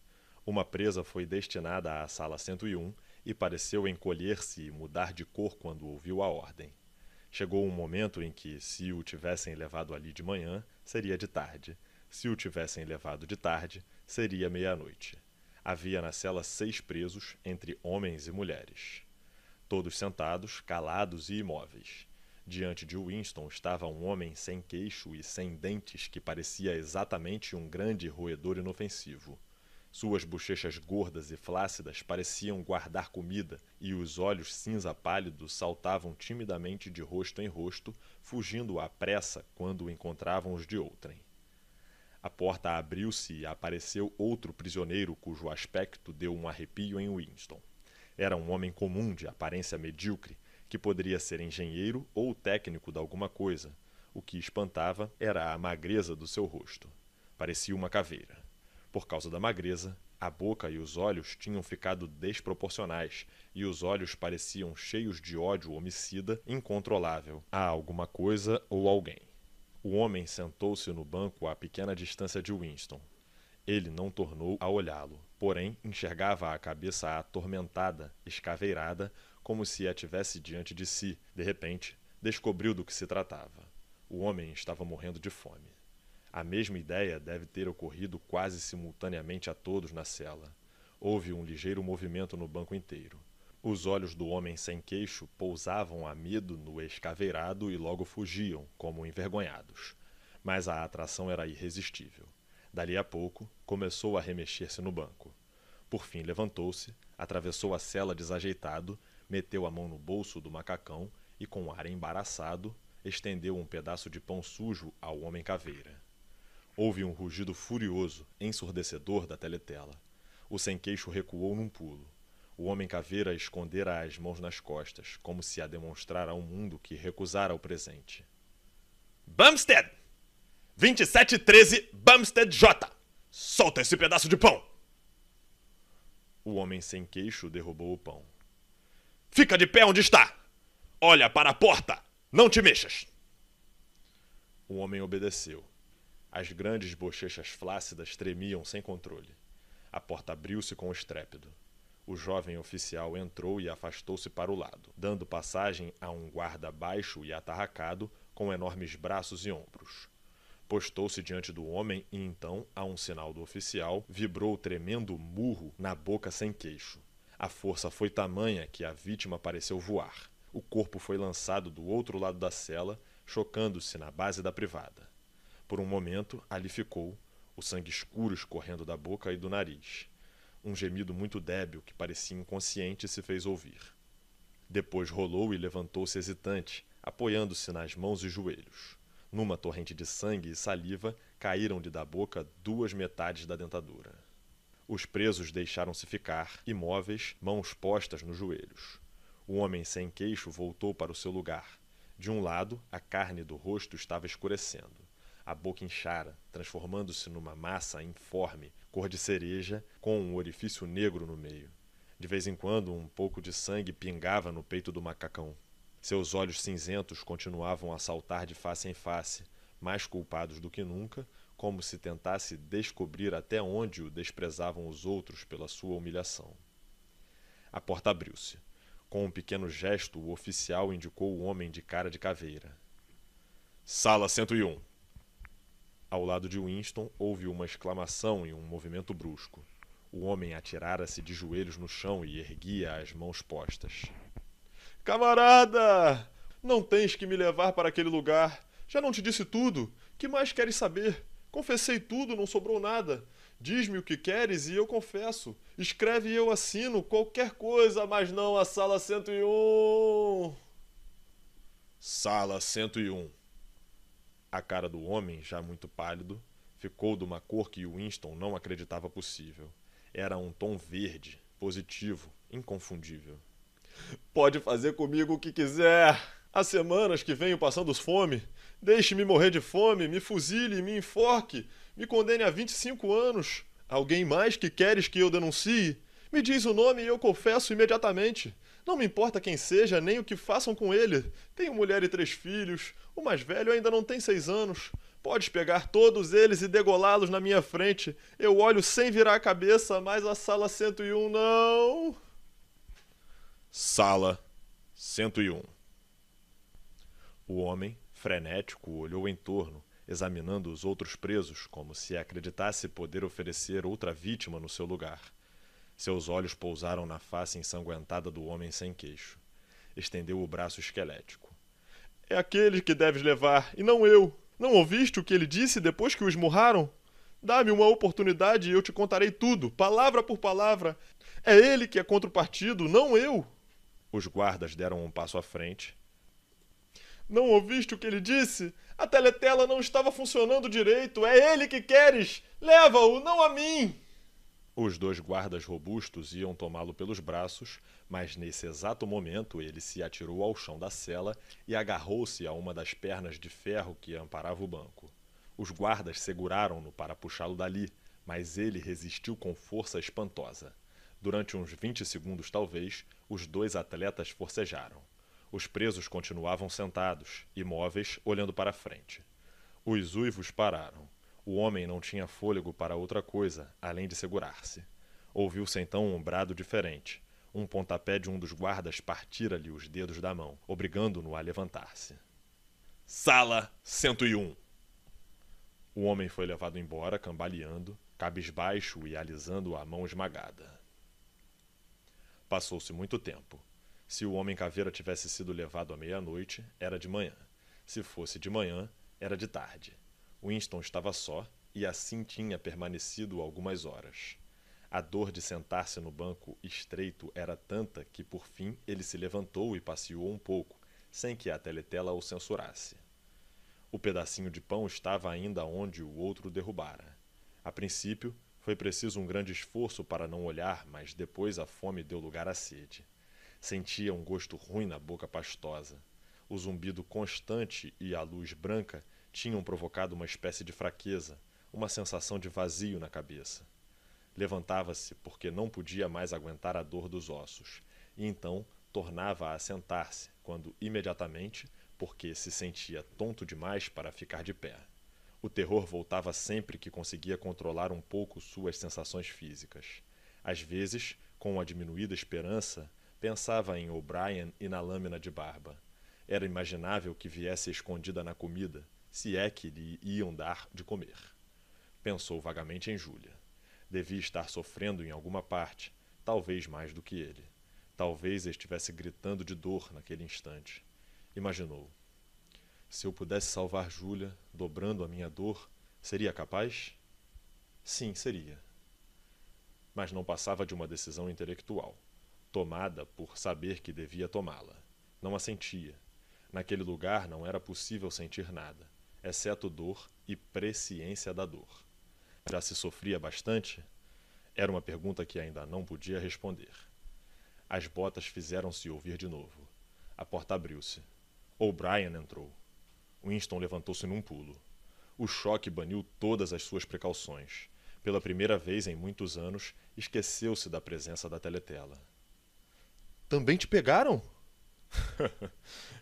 Uma presa foi destinada à sala 101 e pareceu encolher-se e mudar de cor quando ouviu a ordem. Chegou um momento em que, se o tivessem levado ali de manhã, seria de tarde. Se o tivessem levado de tarde, seria meia-noite. Havia na cela seis presos, entre homens e mulheres. Todos sentados, calados e imóveis. Diante de Winston estava um homem sem queixo e sem dentes que parecia exatamente um grande roedor inofensivo. Suas bochechas gordas e flácidas pareciam guardar comida, e os olhos cinza pálidos saltavam timidamente de rosto em rosto, fugindo à pressa quando encontravam os de outrem. A porta abriu-se e apareceu outro prisioneiro cujo aspecto deu um arrepio em Winston. Era um homem comum de aparência medíocre, que poderia ser engenheiro ou técnico de alguma coisa. O que espantava era a magreza do seu rosto. Parecia uma caveira. Por causa da magreza, a boca e os olhos tinham ficado desproporcionais, e os olhos pareciam cheios de ódio homicida incontrolável a alguma coisa ou alguém. O homem sentou-se no banco a pequena distância de Winston. Ele não tornou a olhá-lo, porém enxergava a cabeça atormentada, escaveirada, como se a tivesse diante de si. De repente, descobriu do que se tratava. O homem estava morrendo de fome. A mesma ideia deve ter ocorrido quase simultaneamente a todos na cela. Houve um ligeiro movimento no banco inteiro. Os olhos do homem sem queixo pousavam a medo no escaveirado e logo fugiam, como envergonhados. Mas a atração era irresistível. Dali a pouco, começou a remexer-se no banco. Por fim, levantou-se, atravessou a cela desajeitado, meteu a mão no bolso do macacão e, com ar embaraçado, estendeu um pedaço de pão sujo ao homem caveira. Houve um rugido furioso, ensurdecedor da teletela. O sem-queixo recuou num pulo. O homem-caveira escondera as mãos nas costas, como se a demonstrar ao mundo que recusara o presente. Bumstead! 2713 Bumstead J! Solta esse pedaço de pão! O homem sem queixo derrubou o pão. Fica de pé onde está! Olha para a porta! Não te mexas! O homem obedeceu. As grandes bochechas flácidas tremiam sem controle. A porta abriu-se com estrépito. O jovem oficial entrou e afastou-se para o lado, dando passagem a um guarda baixo e atarracado, com enormes braços e ombros. Postou-se diante do homem e então, a um sinal do oficial, vibrou tremendo murro na boca sem queixo. A força foi tamanha que a vítima pareceu voar. O corpo foi lançado do outro lado da cela, chocando-se na base da privada. Por um momento, ali ficou, o sangue escuro escorrendo da boca e do nariz. Um gemido muito débil que parecia inconsciente se fez ouvir. Depois rolou e levantou-se hesitante, apoiando-se nas mãos e joelhos. Numa torrente de sangue e saliva, caíram-lhe da boca duas metades da dentadura. Os presos deixaram-se ficar, imóveis, mãos postas nos joelhos. O homem sem queixo voltou para o seu lugar. De um lado, a carne do rosto estava escurecendo a boca inchara, transformando-se numa massa informe, cor de cereja, com um orifício negro no meio. De vez em quando, um pouco de sangue pingava no peito do macacão. Seus olhos cinzentos continuavam a saltar de face em face, mais culpados do que nunca, como se tentasse descobrir até onde o desprezavam os outros pela sua humilhação. A porta abriu-se. Com um pequeno gesto, o oficial indicou o homem de cara de caveira. Sala 101. Ao lado de Winston, houve uma exclamação e um movimento brusco. O homem atirara-se de joelhos no chão e erguia as mãos postas. Camarada! Não tens que me levar para aquele lugar. Já não te disse tudo? Que mais queres saber? Confessei tudo, não sobrou nada. Diz-me o que queres e eu confesso. Escreve e eu assino qualquer coisa, mas não a sala 101. Sala 101. A cara do homem, já muito pálido, ficou de uma cor que Winston não acreditava possível. Era um tom verde, positivo, inconfundível. Pode fazer comigo o que quiser. Há semanas que venho passando fome. Deixe-me morrer de fome, me fuzile, me enforque, me condene a 25 anos. Alguém mais que queres que eu denuncie? Me diz o nome e eu confesso imediatamente. Não me importa quem seja, nem o que façam com ele. Tenho mulher e três filhos. O mais velho ainda não tem seis anos. Podes pegar todos eles e degolá-los na minha frente. Eu olho sem virar a cabeça, mas a sala 101 não. Sala 101 O homem, frenético, olhou em torno, examinando os outros presos como se acreditasse poder oferecer outra vítima no seu lugar. Seus olhos pousaram na face ensanguentada do homem sem queixo. Estendeu o braço esquelético. É aquele que deves levar, e não eu. Não ouviste o que ele disse depois que o esmurraram? Dá-me uma oportunidade e eu te contarei tudo, palavra por palavra. É ele que é contra o partido, não eu. Os guardas deram um passo à frente. Não ouviste o que ele disse? A teletela não estava funcionando direito. É ele que queres. Leva-o, não a mim. Os dois guardas robustos iam tomá-lo pelos braços, mas nesse exato momento ele se atirou ao chão da cela e agarrou-se a uma das pernas de ferro que amparava o banco. Os guardas seguraram-no para puxá-lo dali, mas ele resistiu com força espantosa. Durante uns 20 segundos, talvez, os dois atletas forcejaram. Os presos continuavam sentados, imóveis, olhando para frente. Os uivos pararam. O homem não tinha fôlego para outra coisa, além de segurar-se. Ouviu-se então um brado diferente. Um pontapé de um dos guardas partira-lhe os dedos da mão, obrigando-no a levantar-se. Sala 101 O homem foi levado embora, cambaleando, cabisbaixo e alisando a mão esmagada. Passou-se muito tempo. Se o homem caveira tivesse sido levado à meia-noite, era de manhã. Se fosse de manhã, era de tarde. Winston estava só e assim tinha permanecido algumas horas. A dor de sentar-se no banco estreito era tanta que, por fim, ele se levantou e passeou um pouco, sem que a teletela o censurasse. O pedacinho de pão estava ainda onde o outro derrubara. A princípio, foi preciso um grande esforço para não olhar, mas depois a fome deu lugar à sede. Sentia um gosto ruim na boca pastosa. O zumbido constante e a luz branca tinham provocado uma espécie de fraqueza, uma sensação de vazio na cabeça. Levantava-se porque não podia mais aguentar a dor dos ossos, e então tornava a sentar-se, quando imediatamente, porque se sentia tonto demais para ficar de pé. O terror voltava sempre que conseguia controlar um pouco suas sensações físicas. Às vezes, com a diminuída esperança, pensava em O'Brien e na lâmina de barba. Era imaginável que viesse escondida na comida, se é que lhe iam dar de comer. Pensou vagamente em Júlia. Devia estar sofrendo em alguma parte, talvez mais do que ele. Talvez estivesse gritando de dor naquele instante. Imaginou. Se eu pudesse salvar Júlia, dobrando a minha dor, seria capaz? Sim, seria. Mas não passava de uma decisão intelectual, tomada por saber que devia tomá-la. Não a sentia. Naquele lugar não era possível sentir nada exceto dor e presciência da dor. Já se sofria bastante? Era uma pergunta que ainda não podia responder. As botas fizeram-se ouvir de novo. A porta abriu-se. O Brian entrou. Winston levantou-se num pulo. O choque baniu todas as suas precauções. Pela primeira vez em muitos anos, esqueceu-se da presença da teletela. Também te pegaram?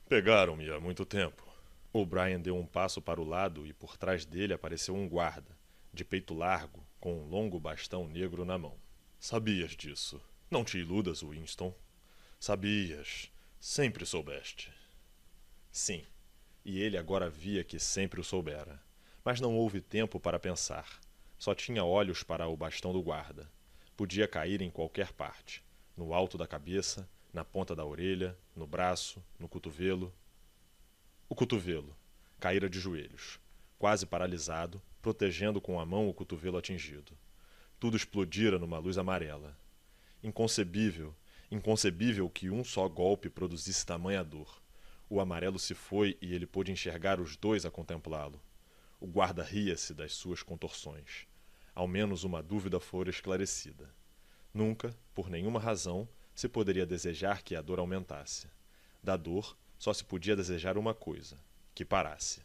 Pegaram-me há muito tempo. O Brian deu um passo para o lado e por trás dele apareceu um guarda, de peito largo, com um longo bastão negro na mão. Sabias disso. Não te iludas, Winston. Sabias. Sempre soubeste. Sim, e ele agora via que sempre o soubera. Mas não houve tempo para pensar. Só tinha olhos para o bastão do guarda. Podia cair em qualquer parte: no alto da cabeça, na ponta da orelha, no braço, no cotovelo, o cotovelo. Caíra de joelhos, quase paralisado, protegendo com a mão o cotovelo atingido. Tudo explodira numa luz amarela. Inconcebível, inconcebível que um só golpe produzisse tamanha dor. O amarelo se foi e ele pôde enxergar os dois a contemplá-lo. O guarda ria-se das suas contorções. Ao menos uma dúvida fora esclarecida. Nunca, por nenhuma razão, se poderia desejar que a dor aumentasse. Da dor, só se podia desejar uma coisa: que parasse.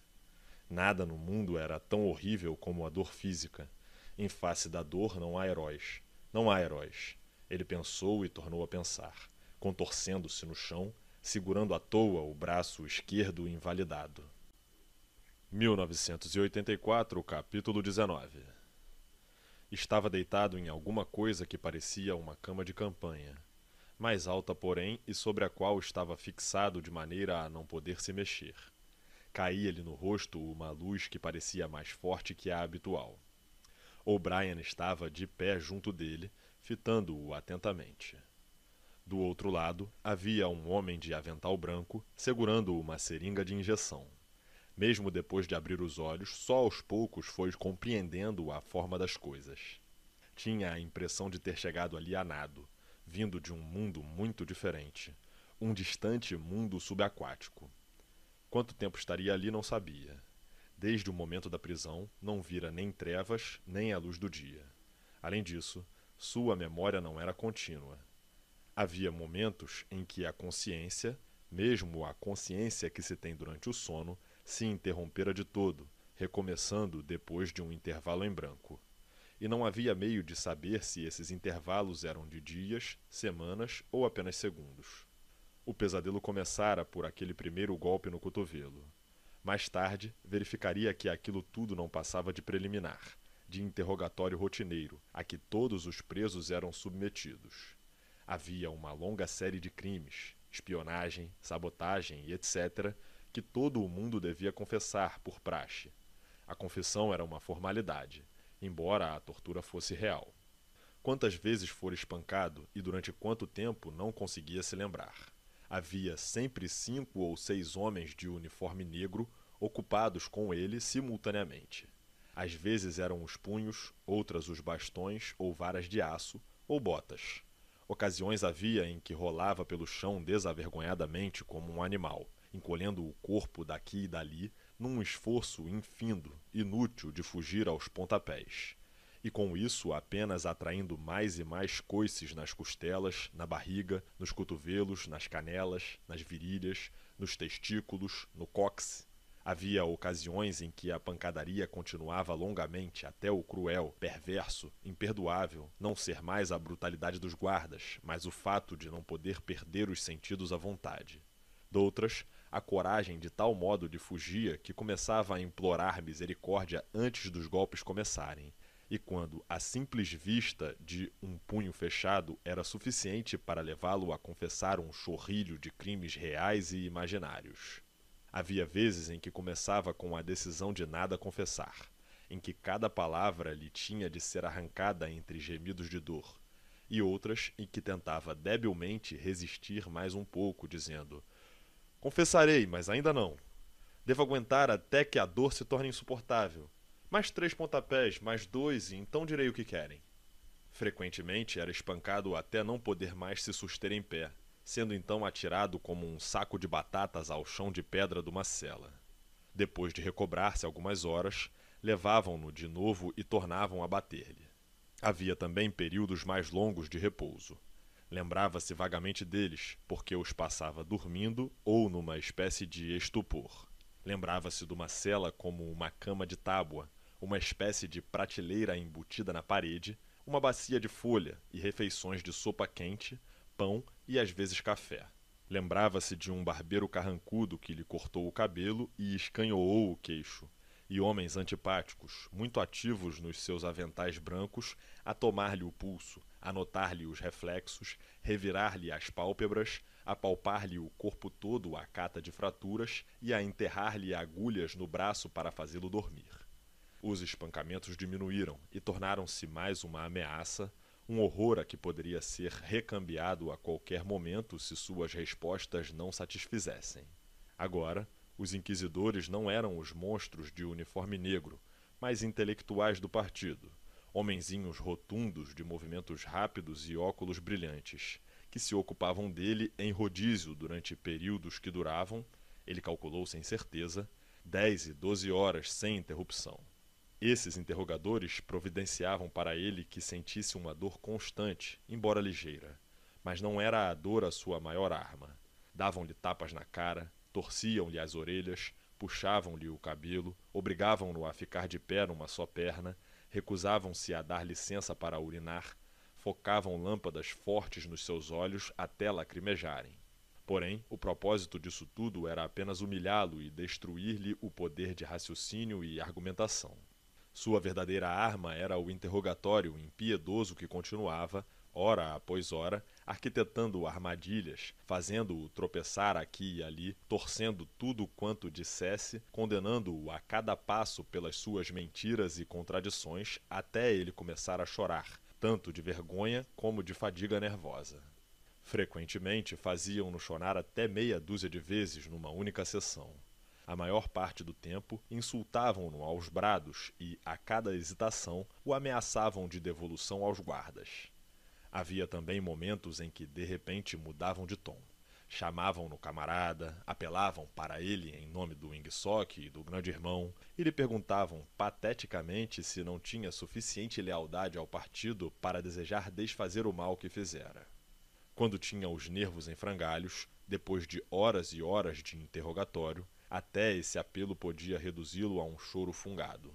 Nada no mundo era tão horrível como a dor física. Em face da dor não há heróis. Não há heróis. Ele pensou e tornou a pensar, contorcendo-se no chão, segurando à toa o braço esquerdo invalidado. 1984, capítulo 19 Estava deitado em alguma coisa que parecia uma cama de campanha mais alta, porém, e sobre a qual estava fixado de maneira a não poder se mexer. Caía-lhe no rosto uma luz que parecia mais forte que a habitual. O'Brien estava de pé junto dele, fitando-o atentamente. Do outro lado, havia um homem de avental branco segurando uma seringa de injeção. Mesmo depois de abrir os olhos, só aos poucos foi compreendendo a forma das coisas. Tinha a impressão de ter chegado ali a nado, vindo de um mundo muito diferente, um distante mundo subaquático. Quanto tempo estaria ali não sabia. Desde o momento da prisão, não vira nem trevas, nem a luz do dia. Além disso, sua memória não era contínua. Havia momentos em que a consciência, mesmo a consciência que se tem durante o sono, se interrompera de todo, recomeçando depois de um intervalo em branco e não havia meio de saber se esses intervalos eram de dias, semanas ou apenas segundos. O pesadelo começara por aquele primeiro golpe no cotovelo. Mais tarde, verificaria que aquilo tudo não passava de preliminar, de interrogatório rotineiro, a que todos os presos eram submetidos. Havia uma longa série de crimes, espionagem, sabotagem e etc., que todo o mundo devia confessar por praxe. A confissão era uma formalidade embora a tortura fosse real. Quantas vezes fora espancado e durante quanto tempo não conseguia se lembrar. Havia sempre cinco ou seis homens de uniforme negro ocupados com ele simultaneamente. Às vezes eram os punhos, outras os bastões ou varas de aço ou botas. Ocasiões havia em que rolava pelo chão desavergonhadamente como um animal, encolhendo o corpo daqui e dali num esforço infindo, inútil de fugir aos pontapés. E com isso apenas atraindo mais e mais coices nas costelas, na barriga, nos cotovelos, nas canelas, nas virilhas, nos testículos, no cóccix. Havia ocasiões em que a pancadaria continuava longamente até o cruel, perverso, imperdoável não ser mais a brutalidade dos guardas, mas o fato de não poder perder os sentidos à vontade. Doutras, a coragem de tal modo lhe fugia que começava a implorar misericórdia antes dos golpes começarem e quando a simples vista de um punho fechado era suficiente para levá-lo a confessar um chorrilho de crimes reais e imaginários. Havia vezes em que começava com a decisão de nada confessar, em que cada palavra lhe tinha de ser arrancada entre gemidos de dor, e outras em que tentava debilmente resistir mais um pouco, dizendo: Confessarei, mas ainda não. Devo aguentar até que a dor se torne insuportável. Mais três pontapés, mais dois, e então direi o que querem. Frequentemente era espancado até não poder mais se suster em pé, sendo então atirado como um saco de batatas ao chão de pedra de uma cela. Depois de recobrar-se algumas horas, levavam-no de novo e tornavam a bater-lhe. Havia também períodos mais longos de repouso. Lembrava-se vagamente deles, porque os passava dormindo ou numa espécie de estupor. Lembrava-se de uma cela como uma cama de tábua, uma espécie de prateleira embutida na parede, uma bacia de folha e refeições de sopa quente, pão e às vezes café. Lembrava-se de um barbeiro carrancudo que lhe cortou o cabelo e escanhoou o queixo, e homens antipáticos, muito ativos nos seus aventais brancos, a tomar-lhe o pulso, a notar-lhe os reflexos, revirar-lhe as pálpebras, a palpar-lhe o corpo todo à cata de fraturas e a enterrar-lhe agulhas no braço para fazê-lo dormir. Os espancamentos diminuíram e tornaram-se mais uma ameaça, um horror a que poderia ser recambiado a qualquer momento se suas respostas não satisfizessem. Agora, os inquisidores não eram os monstros de uniforme negro, mas intelectuais do partido, homenzinhos rotundos de movimentos rápidos e óculos brilhantes, que se ocupavam dele em rodízio durante períodos que duravam, ele calculou sem certeza, dez e doze horas sem interrupção. Esses interrogadores providenciavam para ele que sentisse uma dor constante, embora ligeira. Mas não era a dor a sua maior arma. Davam-lhe tapas na cara, torciam-lhe as orelhas, puxavam-lhe o cabelo, obrigavam-no a ficar de pé numa só perna, recusavam-se a dar licença para urinar, focavam lâmpadas fortes nos seus olhos até lacrimejarem. Porém, o propósito disso tudo era apenas humilhá-lo e destruir-lhe o poder de raciocínio e argumentação. Sua verdadeira arma era o interrogatório impiedoso que continuava, hora após hora, arquitetando armadilhas, fazendo-o tropeçar aqui e ali, torcendo tudo quanto dissesse, condenando-o a cada passo pelas suas mentiras e contradições, até ele começar a chorar, tanto de vergonha como de fadiga nervosa. Frequentemente faziam-no chorar até meia dúzia de vezes numa única sessão. A maior parte do tempo insultavam-no aos brados e, a cada hesitação, o ameaçavam de devolução aos guardas. Havia também momentos em que de repente mudavam de tom. Chamavam-no camarada, apelavam para ele em nome do Ingsoc e do grande irmão, e lhe perguntavam pateticamente se não tinha suficiente lealdade ao partido para desejar desfazer o mal que fizera. Quando tinha os nervos em frangalhos, depois de horas e horas de interrogatório, até esse apelo podia reduzi-lo a um choro fungado.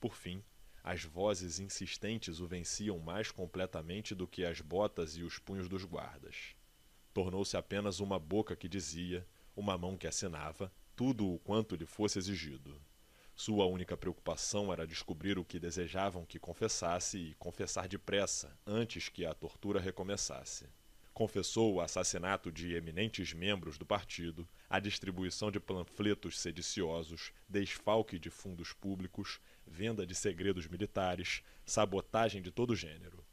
Por fim, as vozes insistentes o venciam mais completamente do que as botas e os punhos dos guardas. Tornou-se apenas uma boca que dizia, uma mão que assinava, tudo o quanto lhe fosse exigido. Sua única preocupação era descobrir o que desejavam que confessasse e confessar depressa, antes que a tortura recomeçasse. Confessou o assassinato de eminentes membros do partido, a distribuição de panfletos sediciosos, desfalque de fundos públicos, venda de segredos militares, sabotagem de todo gênero.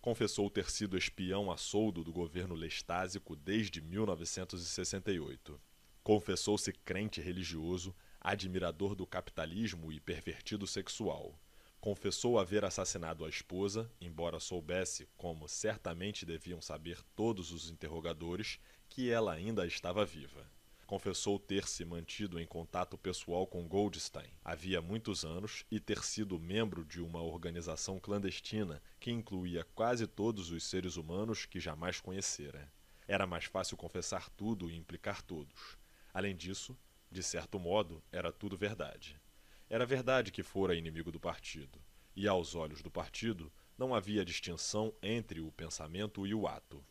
Confessou ter sido espião a soldo do governo lestásico desde 1968. Confessou-se crente religioso, admirador do capitalismo e pervertido sexual. Confessou haver assassinado a esposa, embora soubesse, como certamente deviam saber todos os interrogadores, que ela ainda estava viva confessou ter se mantido em contato pessoal com Goldstein havia muitos anos e ter sido membro de uma organização clandestina que incluía quase todos os seres humanos que jamais conhecera. Era mais fácil confessar tudo e implicar todos. Além disso, de certo modo, era tudo verdade. Era verdade que fora inimigo do partido, e aos olhos do partido, não havia distinção entre o pensamento e o ato.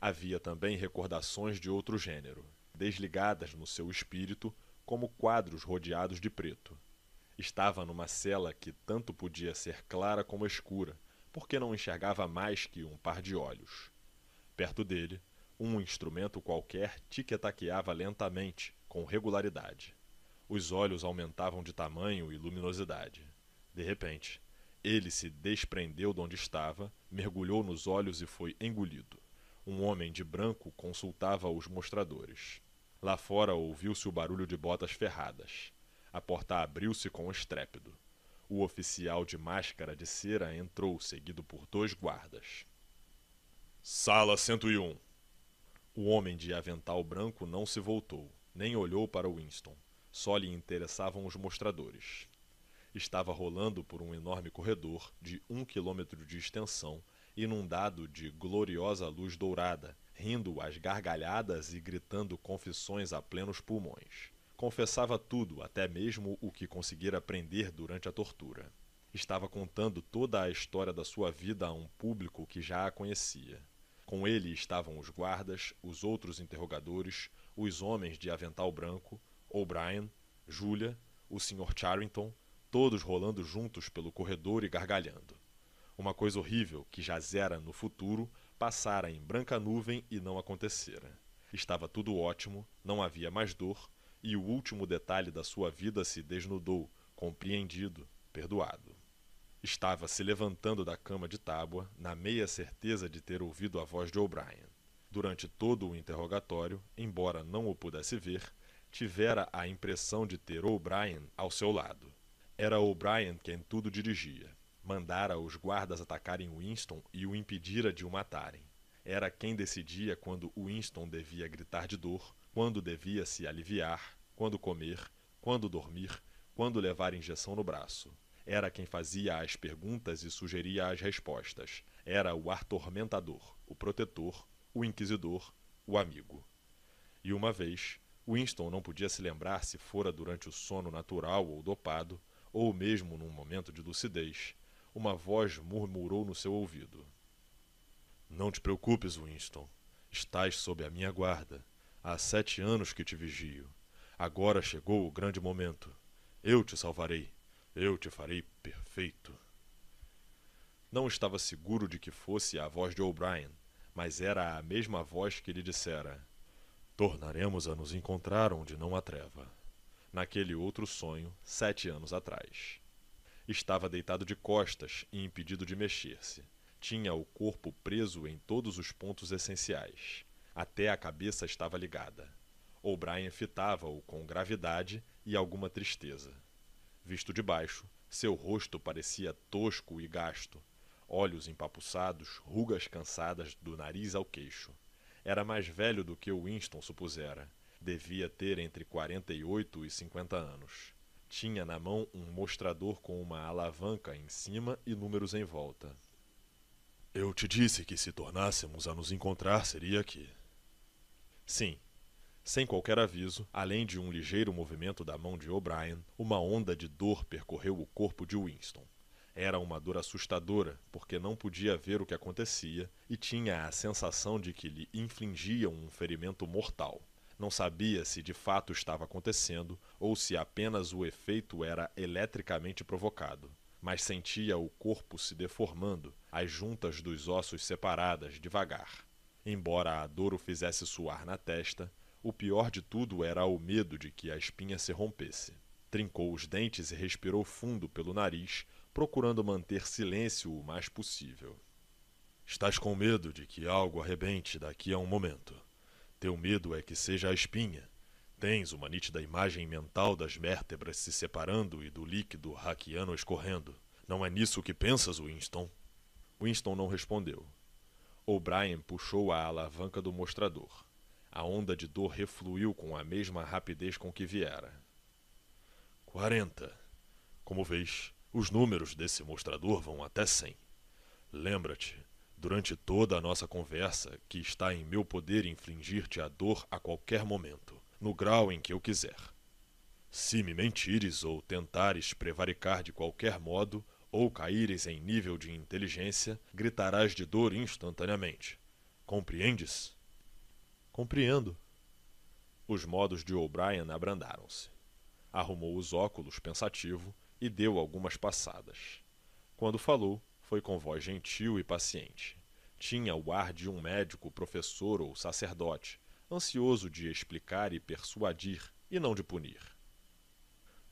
Havia também recordações de outro gênero desligadas no seu espírito como quadros rodeados de preto. Estava numa cela que tanto podia ser clara como escura, porque não enxergava mais que um par de olhos. Perto dele, um instrumento qualquer tic-taqueava lentamente, com regularidade. Os olhos aumentavam de tamanho e luminosidade. De repente, ele se desprendeu de onde estava, mergulhou nos olhos e foi engolido. Um homem de branco consultava os mostradores. Lá fora ouviu-se o barulho de botas ferradas. A porta abriu-se com estrépito. O oficial de máscara de cera entrou, seguido por dois guardas. Sala 101. O homem de avental branco não se voltou, nem olhou para Winston. Só lhe interessavam os mostradores. Estava rolando por um enorme corredor de um quilômetro de extensão inundado de gloriosa luz dourada, rindo às gargalhadas e gritando confissões a plenos pulmões. Confessava tudo, até mesmo o que conseguira prender durante a tortura. Estava contando toda a história da sua vida a um público que já a conhecia. Com ele estavam os guardas, os outros interrogadores, os homens de avental branco, O'Brien, Julia, o Sr. Charrington, todos rolando juntos pelo corredor e gargalhando uma coisa horrível que jazera no futuro passara em branca nuvem e não acontecera. Estava tudo ótimo, não havia mais dor, e o último detalhe da sua vida se desnudou, compreendido, perdoado. Estava se levantando da cama de tábua, na meia certeza de ter ouvido a voz de O'Brien. Durante todo o interrogatório, embora não o pudesse ver, tivera a impressão de ter O'Brien ao seu lado. Era O'Brien quem tudo dirigia mandara os guardas atacarem Winston e o impedira de o matarem. Era quem decidia quando Winston devia gritar de dor, quando devia se aliviar, quando comer, quando dormir, quando levar injeção no braço. Era quem fazia as perguntas e sugeria as respostas. Era o atormentador, o protetor, o inquisidor, o amigo. E uma vez, Winston não podia se lembrar se fora durante o sono natural ou dopado, ou mesmo num momento de lucidez, uma voz murmurou no seu ouvido. Não te preocupes, Winston. Estás sob a minha guarda. Há sete anos que te vigio. Agora chegou o grande momento. Eu te salvarei. Eu te farei perfeito. Não estava seguro de que fosse a voz de O'Brien, mas era a mesma voz que lhe dissera: Tornaremos a nos encontrar onde não há treva. Naquele outro sonho, sete anos atrás. Estava deitado de costas e impedido de mexer-se. Tinha o corpo preso em todos os pontos essenciais. Até a cabeça estava ligada. O'Brien fitava-o com gravidade e alguma tristeza. Visto de baixo, seu rosto parecia tosco e gasto, olhos empapuçados, rugas cansadas do nariz ao queixo. Era mais velho do que o Winston supusera. Devia ter entre 48 e 50 anos. Tinha na mão um mostrador com uma alavanca em cima e números em volta. Eu te disse que se tornássemos a nos encontrar seria aqui. Sim. Sem qualquer aviso, além de um ligeiro movimento da mão de O'Brien, uma onda de dor percorreu o corpo de Winston. Era uma dor assustadora, porque não podia ver o que acontecia e tinha a sensação de que lhe infligiam um ferimento mortal. Não sabia se de fato estava acontecendo ou se apenas o efeito era eletricamente provocado, mas sentia o corpo se deformando, as juntas dos ossos separadas devagar. Embora a dor o fizesse suar na testa, o pior de tudo era o medo de que a espinha se rompesse. Trincou os dentes e respirou fundo pelo nariz, procurando manter silêncio o mais possível. Estás com medo de que algo arrebente daqui a um momento, teu medo é que seja a espinha. Tens uma nítida imagem mental das vértebras se separando e do líquido raquiano escorrendo. Não é nisso que pensas, Winston? Winston não respondeu. O'Brien puxou a alavanca do mostrador. A onda de dor refluiu com a mesma rapidez com que viera. Quarenta. Como vês, os números desse mostrador vão até cem. Lembra-te, durante toda a nossa conversa que está em meu poder infligir-te a dor a qualquer momento, no grau em que eu quiser. Se me mentires ou tentares prevaricar de qualquer modo, ou caíres em nível de inteligência, gritarás de dor instantaneamente. Compreendes? Compreendo. Os modos de O'Brien abrandaram-se. Arrumou os óculos pensativo e deu algumas passadas. Quando falou, foi com voz gentil e paciente. Tinha o ar de um médico, professor ou sacerdote, ansioso de explicar e persuadir, e não de punir.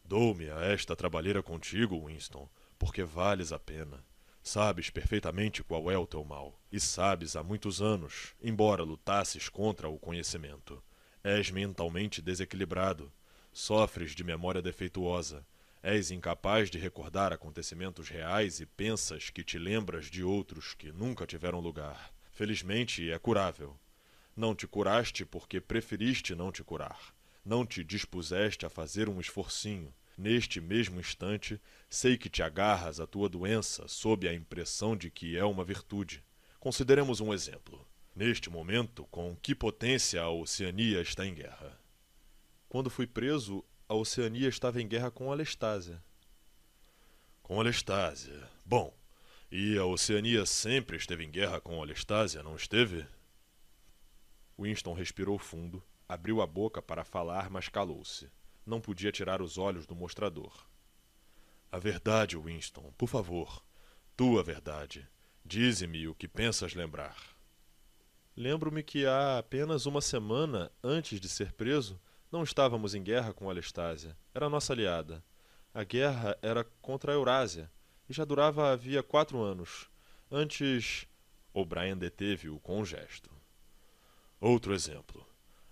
Dou-me a esta trabalheira contigo, Winston, porque vales a pena. Sabes perfeitamente qual é o teu mal, e sabes há muitos anos, embora lutasses contra o conhecimento. És mentalmente desequilibrado, sofres de memória defeituosa, És incapaz de recordar acontecimentos reais e pensas que te lembras de outros que nunca tiveram lugar. Felizmente é curável. Não te curaste porque preferiste não te curar. Não te dispuseste a fazer um esforcinho. Neste mesmo instante, sei que te agarras à tua doença sob a impressão de que é uma virtude. Consideremos um exemplo. Neste momento, com que potência a Oceania está em guerra? Quando fui preso, a Oceania estava em guerra com a Lestásia. Com a Lestásia. Bom, e a Oceania sempre esteve em guerra com a Lestásia, não esteve? Winston respirou fundo, abriu a boca para falar, mas calou-se. Não podia tirar os olhos do mostrador. A verdade, Winston, por favor. Tua verdade. Dize-me o que pensas lembrar. Lembro-me que há apenas uma semana antes de ser preso, não estávamos em guerra com a Era nossa aliada. A guerra era contra a Eurásia e já durava havia quatro anos. Antes. O'Brien deteve-o com um gesto. Outro exemplo.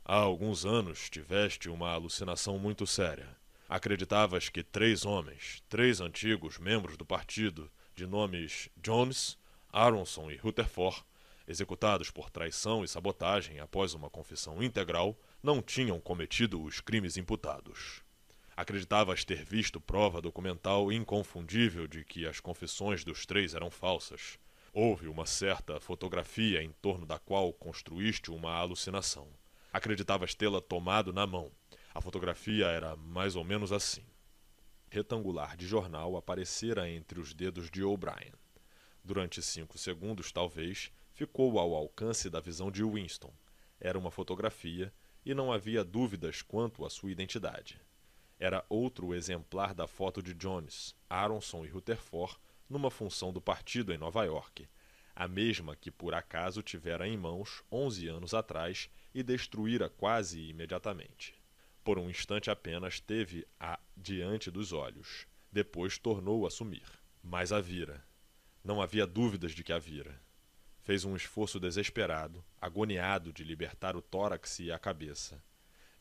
Há alguns anos tiveste uma alucinação muito séria. Acreditavas que três homens, três antigos membros do partido, de nomes Jones, Aronson e Rutherford, executados por traição e sabotagem após uma confissão integral, não tinham cometido os crimes imputados. Acreditavas ter visto prova documental inconfundível de que as confissões dos três eram falsas. Houve uma certa fotografia em torno da qual construíste uma alucinação. Acreditavas tê-la tomado na mão. A fotografia era mais ou menos assim. Retangular de jornal aparecera entre os dedos de O'Brien. Durante cinco segundos, talvez, ficou ao alcance da visão de Winston. Era uma fotografia e não havia dúvidas quanto à sua identidade. Era outro exemplar da foto de Jones, Aronson e Rutherford numa função do partido em Nova York, a mesma que por acaso tivera em mãos 11 anos atrás e destruíra quase imediatamente. Por um instante apenas teve a diante dos olhos, depois tornou a sumir. Mas a vira. Não havia dúvidas de que a vira. Fez um esforço desesperado, agoniado de libertar o tórax e a cabeça.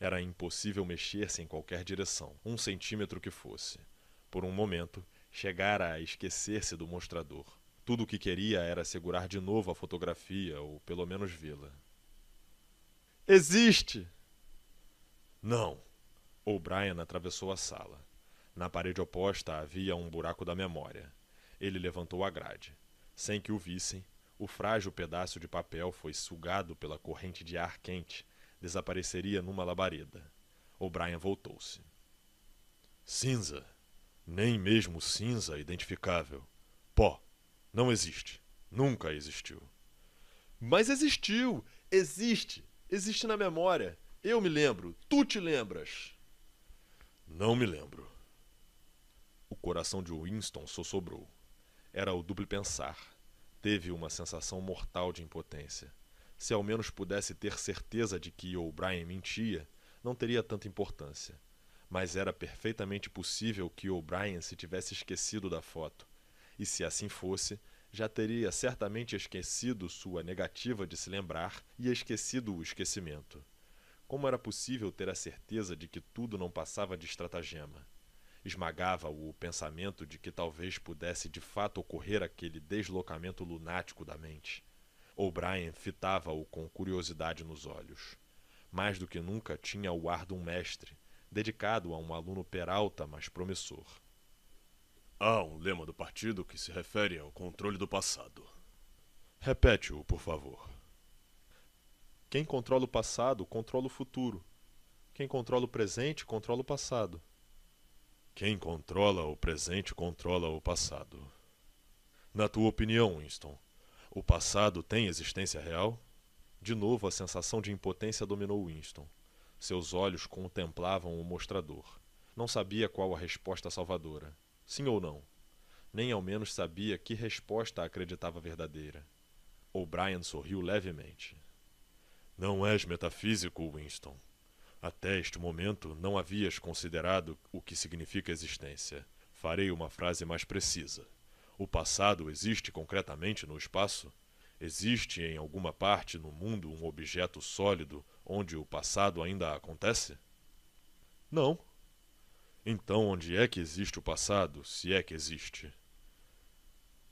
Era impossível mexer-se em qualquer direção, um centímetro que fosse. Por um momento, chegara a esquecer-se do mostrador. Tudo o que queria era segurar de novo a fotografia, ou pelo menos vê-la. Existe! Não! O Brian atravessou a sala. Na parede oposta havia um buraco da memória. Ele levantou a grade. Sem que o vissem, o frágil pedaço de papel foi sugado pela corrente de ar quente. Desapareceria numa labareda. o brian voltou-se. Cinza. Nem mesmo cinza é identificável. Pó. Não existe. Nunca existiu. Mas existiu! Existe! Existe na memória. Eu me lembro. Tu te lembras. Não me lembro. O coração de Winston sossobrou. Era o duplo pensar teve uma sensação mortal de impotência. Se ao menos pudesse ter certeza de que O'Brien mentia, não teria tanta importância. Mas era perfeitamente possível que O'Brien se tivesse esquecido da foto. E se assim fosse, já teria certamente esquecido sua negativa de se lembrar e esquecido o esquecimento. Como era possível ter a certeza de que tudo não passava de estratagema? esmagava o pensamento de que talvez pudesse de fato ocorrer aquele deslocamento lunático da mente. O'Brien fitava-o com curiosidade nos olhos. Mais do que nunca tinha o ar de um mestre, dedicado a um aluno peralta, mas promissor. Há um lema do partido que se refere ao controle do passado. Repete-o, por favor. Quem controla o passado, controla o futuro. Quem controla o presente, controla o passado. Quem controla o presente controla o passado. Na tua opinião, Winston, o passado tem existência real? De novo, a sensação de impotência dominou Winston. Seus olhos contemplavam o mostrador. Não sabia qual a resposta salvadora. Sim ou não? Nem ao menos sabia que resposta acreditava verdadeira. O Brian sorriu levemente. Não és metafísico, Winston. Até este momento, não havias considerado o que significa existência. Farei uma frase mais precisa. O passado existe concretamente no espaço? Existe em alguma parte no mundo um objeto sólido onde o passado ainda acontece? Não. Então, onde é que existe o passado, se é que existe?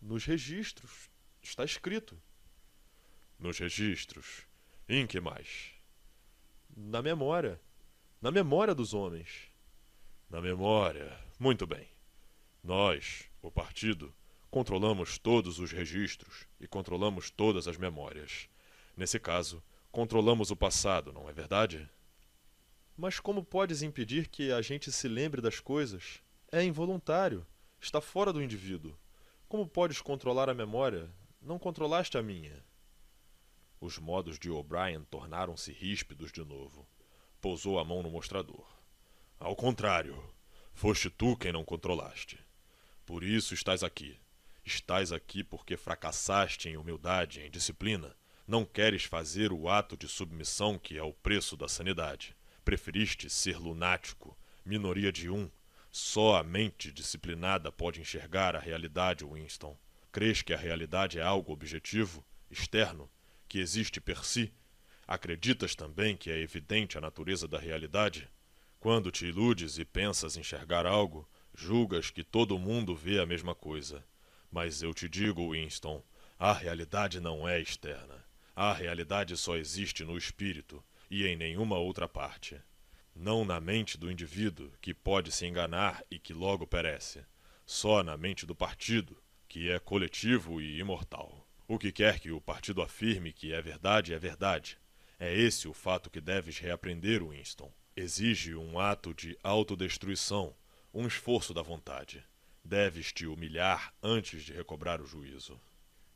Nos registros. Está escrito. Nos registros. Em que mais? na memória. Na memória dos homens. Na memória. Muito bem. Nós, o partido, controlamos todos os registros e controlamos todas as memórias. Nesse caso, controlamos o passado, não é verdade? Mas como podes impedir que a gente se lembre das coisas? É involuntário, está fora do indivíduo. Como podes controlar a memória? Não controlaste a minha. Os modos de O'Brien tornaram-se ríspidos de novo. Pousou a mão no mostrador. Ao contrário, foste tu quem não controlaste. Por isso estás aqui. Estás aqui porque fracassaste em humildade, em disciplina. Não queres fazer o ato de submissão que é o preço da sanidade. Preferiste ser lunático, minoria de um. Só a mente disciplinada pode enxergar a realidade, Winston. Crês que a realidade é algo objetivo, externo, que existe per si, acreditas também que é evidente a natureza da realidade? Quando te iludes e pensas enxergar algo, julgas que todo mundo vê a mesma coisa. Mas eu te digo, Winston, a realidade não é externa. A realidade só existe no espírito e em nenhuma outra parte. Não na mente do indivíduo, que pode se enganar e que logo perece. Só na mente do partido, que é coletivo e imortal. O que quer que o partido afirme que é verdade, é verdade. É esse o fato que deves reaprender, Winston. Exige um ato de autodestruição, um esforço da vontade. Deves te humilhar antes de recobrar o juízo.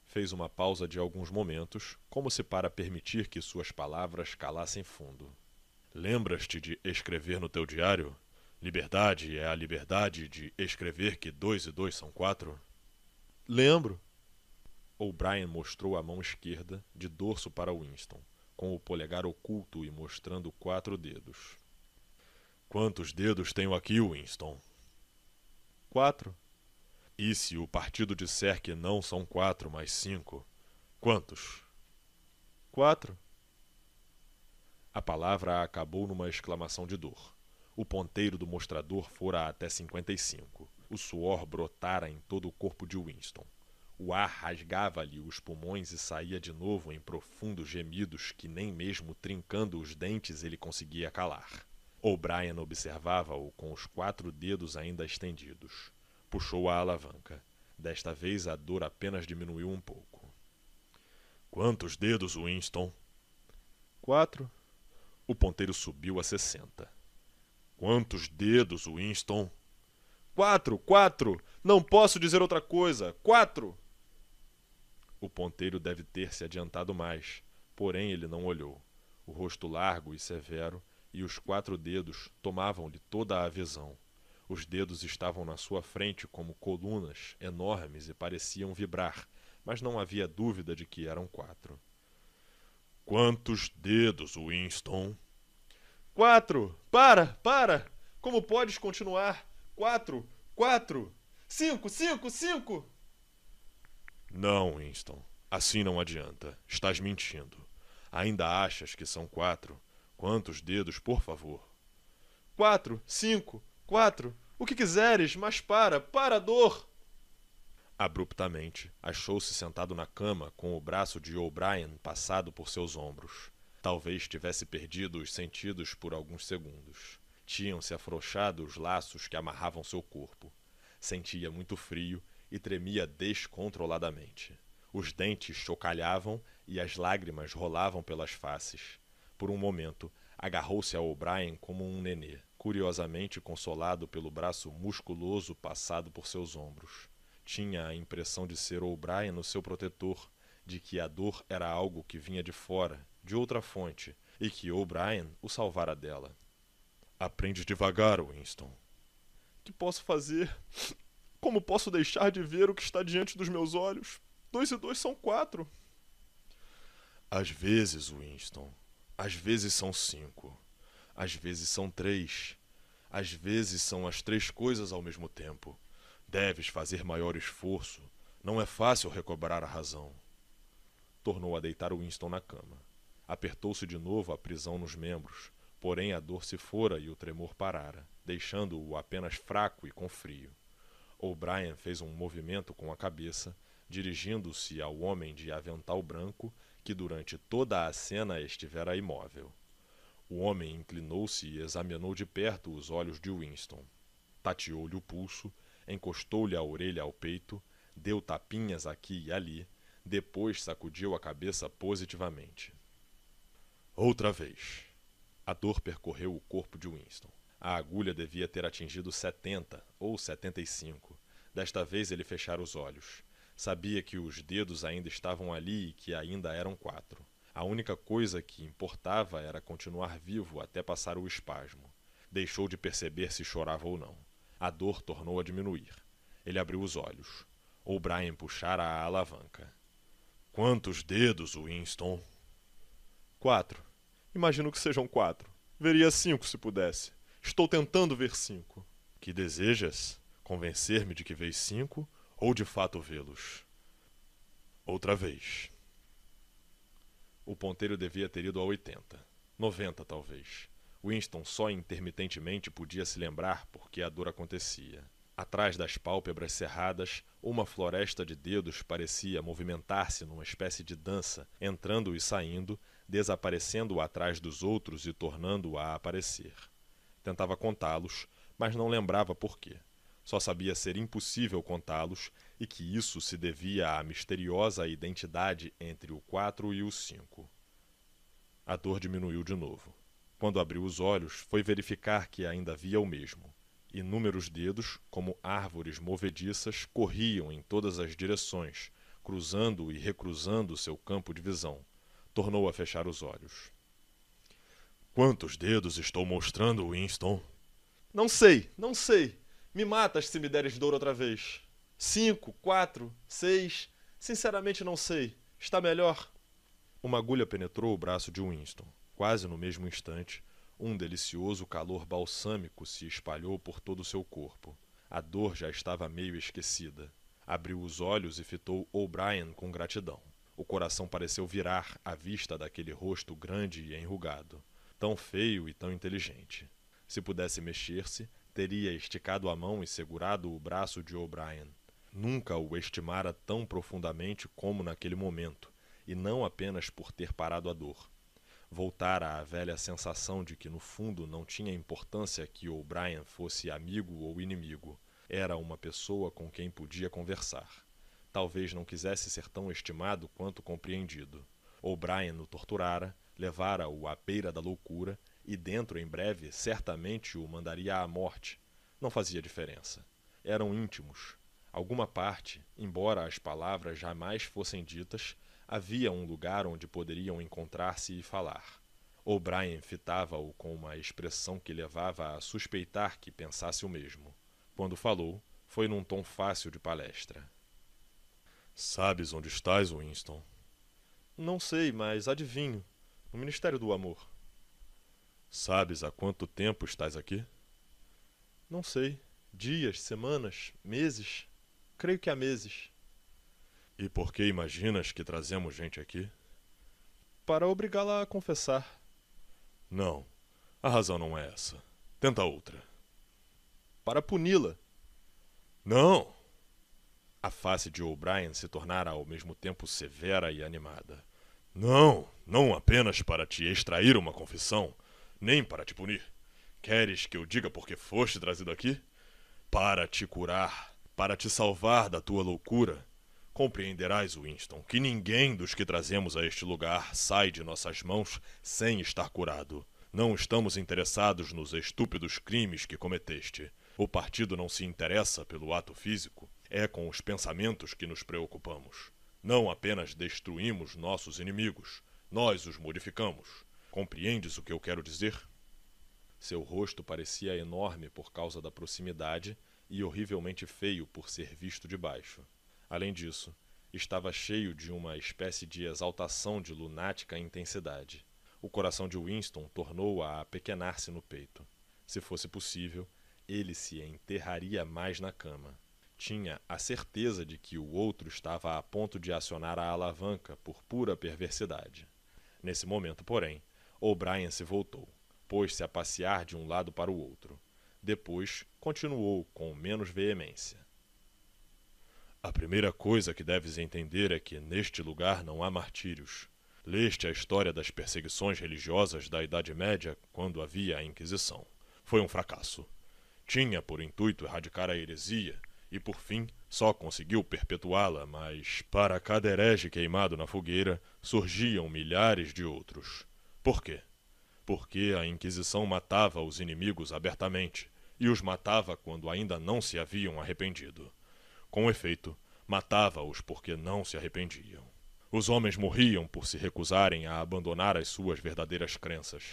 Fez uma pausa de alguns momentos, como se para permitir que suas palavras calassem fundo. Lembras-te de escrever no teu diário? Liberdade é a liberdade de escrever que dois e dois são quatro? Lembro, O'Brien mostrou a mão esquerda, de dorso para Winston, com o polegar oculto e mostrando quatro dedos. Quantos dedos tenho aqui, Winston? Quatro. E se o partido disser que não são quatro, mas cinco? Quantos? Quatro. A palavra acabou numa exclamação de dor. O ponteiro do mostrador fora até 55. O suor brotara em todo o corpo de Winston. O ar rasgava-lhe os pulmões e saía de novo em profundos gemidos que nem mesmo trincando os dentes ele conseguia calar. O'Brien observava-o com os quatro dedos ainda estendidos. Puxou a alavanca. Desta vez a dor apenas diminuiu um pouco. Quantos dedos, Winston? Quatro. O ponteiro subiu a sessenta. Quantos dedos, Winston? Quatro, quatro! Não posso dizer outra coisa! Quatro! O ponteiro deve ter se adiantado mais, porém ele não olhou. O rosto largo e severo e os quatro dedos tomavam-lhe toda a visão. Os dedos estavam na sua frente como colunas enormes e pareciam vibrar, mas não havia dúvida de que eram quatro. Quantos dedos, Winston? Quatro! Para, para! Como podes continuar? Quatro, quatro, cinco, cinco, cinco! Não, Winston. Assim não adianta. Estás mentindo. Ainda achas que são quatro? Quantos dedos, por favor? Quatro, cinco, quatro. O que quiseres, mas para, para a dor! Abruptamente, achou-se sentado na cama com o braço de O'Brien passado por seus ombros. Talvez tivesse perdido os sentidos por alguns segundos. Tinham-se afrouxado os laços que amarravam seu corpo. Sentia muito frio e tremia descontroladamente. Os dentes chocalhavam e as lágrimas rolavam pelas faces. Por um momento, agarrou-se a O'Brien como um nenê, curiosamente consolado pelo braço musculoso passado por seus ombros. Tinha a impressão de ser O'Brien o seu protetor, de que a dor era algo que vinha de fora, de outra fonte, e que O'Brien o salvara dela. Aprende devagar, Winston. Que posso fazer? Como posso deixar de ver o que está diante dos meus olhos? Dois e dois são quatro. Às vezes, Winston, às vezes são cinco, às vezes são três, às vezes são as três coisas ao mesmo tempo. Deves fazer maior esforço. Não é fácil recobrar a razão. Tornou a deitar Winston na cama. Apertou-se de novo a prisão nos membros, porém a dor se fora e o tremor parara, deixando-o apenas fraco e com frio. O'Brien fez um movimento com a cabeça, dirigindo-se ao homem de avental branco que durante toda a cena estivera imóvel. O homem inclinou-se e examinou de perto os olhos de Winston. Tateou-lhe o pulso, encostou-lhe a orelha ao peito, deu tapinhas aqui e ali, depois sacudiu a cabeça positivamente. Outra vez. A dor percorreu o corpo de Winston. A agulha devia ter atingido 70 ou 75. Desta vez ele fechara os olhos. Sabia que os dedos ainda estavam ali e que ainda eram quatro. A única coisa que importava era continuar vivo até passar o espasmo. Deixou de perceber se chorava ou não. A dor tornou a diminuir. Ele abriu os olhos. O Brian puxara a alavanca. Quantos dedos, Winston? Quatro. Imagino que sejam quatro. Veria cinco se pudesse. Estou tentando ver cinco. Que desejas convencer-me de que vês cinco ou de fato vê-los? Outra vez. O ponteiro devia ter ido a oitenta noventa talvez. Winston só intermitentemente podia se lembrar porque a dor acontecia. Atrás das pálpebras cerradas, uma floresta de dedos parecia movimentar-se numa espécie de dança, entrando e saindo, desaparecendo atrás dos outros e tornando-a a aparecer. Tentava contá-los, mas não lembrava por quê. Só sabia ser impossível contá-los e que isso se devia à misteriosa identidade entre o 4 e o 5. A dor diminuiu de novo. Quando abriu os olhos, foi verificar que ainda havia o mesmo. Inúmeros dedos, como árvores movediças, corriam em todas as direções, cruzando e recruzando seu campo de visão. Tornou a fechar os olhos. Quantos dedos estou mostrando, Winston? Não sei, não sei. Me matas se me deres dor outra vez. Cinco, quatro, seis. Sinceramente não sei. Está melhor? Uma agulha penetrou o braço de Winston. Quase no mesmo instante, um delicioso calor balsâmico se espalhou por todo o seu corpo. A dor já estava meio esquecida. Abriu os olhos e fitou O'Brien com gratidão. O coração pareceu virar à vista daquele rosto grande e enrugado tão feio e tão inteligente. Se pudesse mexer-se, teria esticado a mão e segurado o braço de O'Brien. Nunca o estimara tão profundamente como naquele momento, e não apenas por ter parado a dor. Voltara à velha sensação de que, no fundo, não tinha importância que O'Brien fosse amigo ou inimigo. Era uma pessoa com quem podia conversar. Talvez não quisesse ser tão estimado quanto compreendido. O'Brien o torturara, levara-o à beira da loucura e dentro em breve certamente o mandaria à morte. Não fazia diferença. Eram íntimos. Alguma parte, embora as palavras jamais fossem ditas, havia um lugar onde poderiam encontrar-se e falar. O'Brien fitava-o com uma expressão que levava a suspeitar que pensasse o mesmo. Quando falou, foi num tom fácil de palestra. Sabes onde estás, Winston? Não sei, mas adivinho no Ministério do Amor. Sabes há quanto tempo estás aqui? Não sei. Dias, semanas, meses? Creio que há meses. E por que imaginas que trazemos gente aqui? Para obrigá-la a confessar. Não, a razão não é essa. Tenta outra. Para puni-la. Não! A face de O'Brien se tornara ao mesmo tempo severa e animada. Não, não apenas para te extrair uma confissão, nem para te punir. Queres que eu diga por que foste trazido aqui? Para te curar, para te salvar da tua loucura. Compreenderás, Winston, que ninguém dos que trazemos a este lugar sai de nossas mãos sem estar curado. Não estamos interessados nos estúpidos crimes que cometeste. O partido não se interessa pelo ato físico, é com os pensamentos que nos preocupamos. Não apenas destruímos nossos inimigos, nós os modificamos. Compreendes o que eu quero dizer? Seu rosto parecia enorme por causa da proximidade e horrivelmente feio por ser visto de baixo. Além disso, estava cheio de uma espécie de exaltação de lunática intensidade. O coração de Winston tornou-a a apequenar pequenar se no peito. Se fosse possível, ele se enterraria mais na cama tinha a certeza de que o outro estava a ponto de acionar a alavanca por pura perversidade. Nesse momento, porém, O'Brien se voltou, pôs-se a passear de um lado para o outro. Depois, continuou com menos veemência. A primeira coisa que deves entender é que neste lugar não há martírios. Leste a história das perseguições religiosas da Idade Média, quando havia a Inquisição. Foi um fracasso. Tinha por intuito erradicar a heresia, e por fim só conseguiu perpetuá-la, mas para cada herege queimado na fogueira surgiam milhares de outros. Por quê? Porque a Inquisição matava os inimigos abertamente e os matava quando ainda não se haviam arrependido. Com efeito, matava-os porque não se arrependiam. Os homens morriam por se recusarem a abandonar as suas verdadeiras crenças.